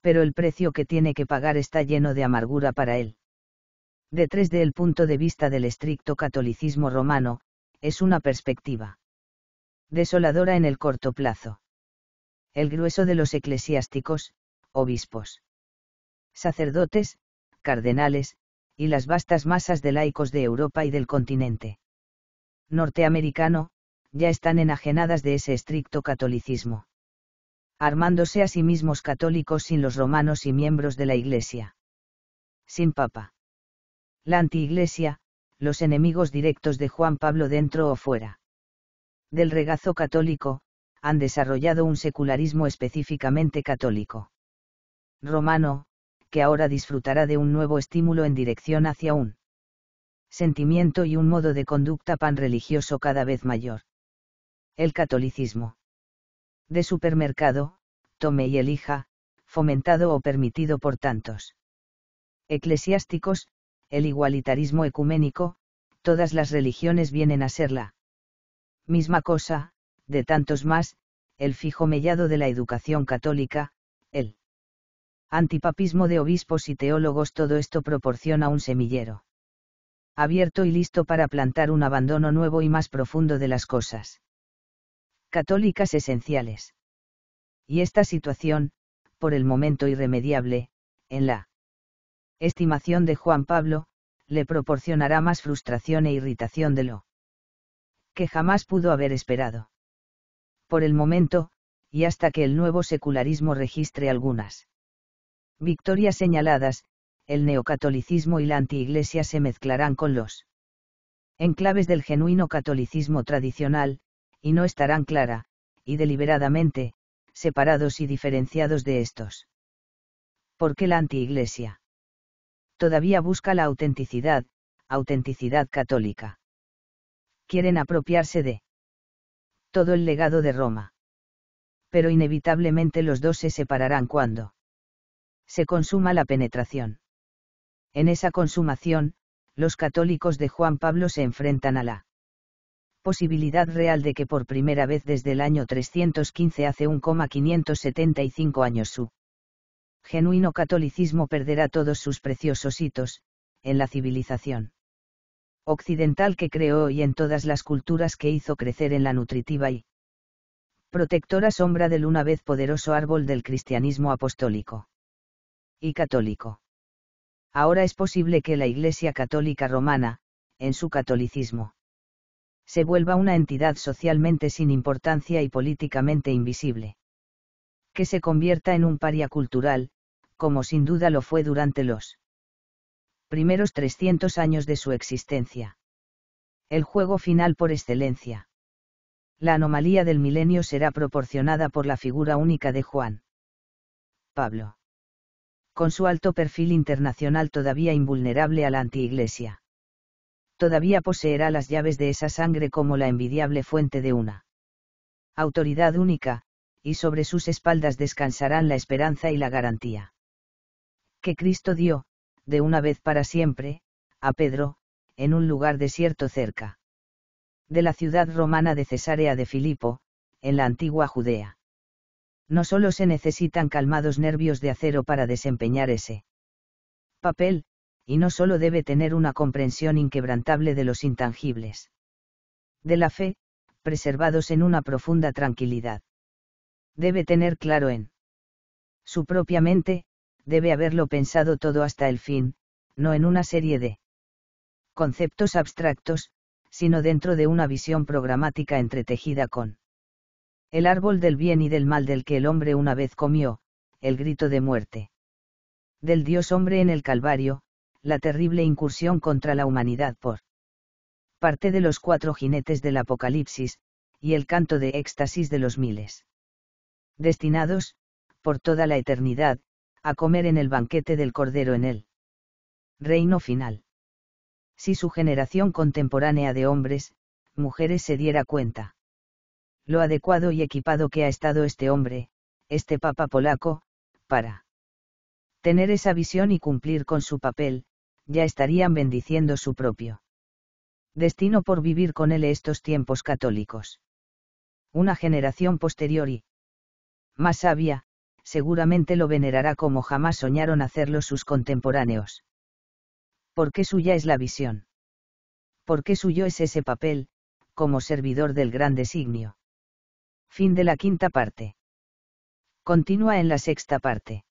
Pero el precio que tiene que pagar está lleno de amargura para él. Detrás, del punto de vista del estricto catolicismo romano, es una perspectiva desoladora en el corto plazo. El grueso de los eclesiásticos, obispos, sacerdotes, cardenales, y las vastas masas de laicos de Europa y del continente norteamericano, ya están enajenadas de ese estricto catolicismo. Armándose a sí mismos católicos sin los romanos y miembros de la Iglesia. Sin papa. La anti-Iglesia, los enemigos directos de Juan Pablo dentro o fuera. Del regazo católico, han desarrollado un secularismo específicamente católico. Romano, que ahora disfrutará de un nuevo estímulo en dirección hacia un sentimiento y un modo de conducta panreligioso cada vez mayor. El catolicismo. De supermercado, tome y elija, fomentado o permitido por tantos eclesiásticos, el igualitarismo ecuménico, todas las religiones vienen a ser la misma cosa, de tantos más, el fijo mellado de la educación católica, antipapismo de obispos y teólogos todo esto proporciona un semillero. Abierto y listo para plantar un abandono nuevo y más profundo de las cosas. Católicas esenciales. Y esta situación, por el momento irremediable, en la estimación de Juan Pablo, le proporcionará más frustración e irritación de lo que jamás pudo haber esperado. Por el momento, y hasta que el nuevo secularismo registre algunas victorias señaladas, el neocatolicismo y la antiiglesia se mezclarán con los enclaves del genuino catolicismo tradicional, y no estarán clara, y deliberadamente, separados y diferenciados de estos. ¿Por qué la antiiglesia? Todavía busca la autenticidad, autenticidad católica. Quieren apropiarse de todo el legado de Roma. Pero inevitablemente los dos se separarán cuando se consuma la penetración. En esa consumación, los católicos de Juan Pablo se enfrentan a la posibilidad real de que por primera vez desde el año 315 hace 1,575 años su genuino catolicismo perderá todos sus preciosos hitos, en la civilización occidental que creó y en todas las culturas que hizo crecer en la nutritiva y protectora sombra del una vez poderoso árbol del cristianismo apostólico y católico. Ahora es posible que la Iglesia Católica Romana, en su catolicismo, se vuelva una entidad socialmente sin importancia y políticamente invisible. Que se convierta en un paria cultural, como sin duda lo fue durante los primeros 300 años de su existencia. El juego final por excelencia. La anomalía del milenio será proporcionada por la figura única de Juan. Pablo con su alto perfil internacional todavía invulnerable a la antiiglesia. Todavía poseerá las llaves de esa sangre como la envidiable fuente de una autoridad única, y sobre sus espaldas descansarán la esperanza y la garantía que Cristo dio, de una vez para siempre, a Pedro, en un lugar desierto cerca de la ciudad romana de Cesarea de Filipo, en la antigua Judea no solo se necesitan calmados nervios de acero para desempeñar ese papel, y no solo debe tener una comprensión inquebrantable de los intangibles. De la fe, preservados en una profunda tranquilidad. Debe tener claro en su propia mente, debe haberlo pensado todo hasta el fin, no en una serie de conceptos abstractos, sino dentro de una visión programática entretejida con el árbol del bien y del mal del que el hombre una vez comió, el grito de muerte. Del Dios hombre en el Calvario, la terrible incursión contra la humanidad por parte de los cuatro jinetes del Apocalipsis, y el canto de éxtasis de los miles. Destinados, por toda la eternidad, a comer en el banquete del Cordero en el Reino final. Si su generación contemporánea de hombres, mujeres se diera cuenta lo adecuado y equipado que ha estado este hombre, este papa polaco, para tener esa visión y cumplir con su papel, ya estarían bendiciendo su propio destino por vivir con él estos tiempos católicos. Una generación posterior y más sabia, seguramente lo venerará como jamás soñaron hacerlo sus contemporáneos. Porque suya es la visión. Porque suyo es ese papel, como servidor del gran designio. Fin de la quinta parte. Continúa en la sexta parte.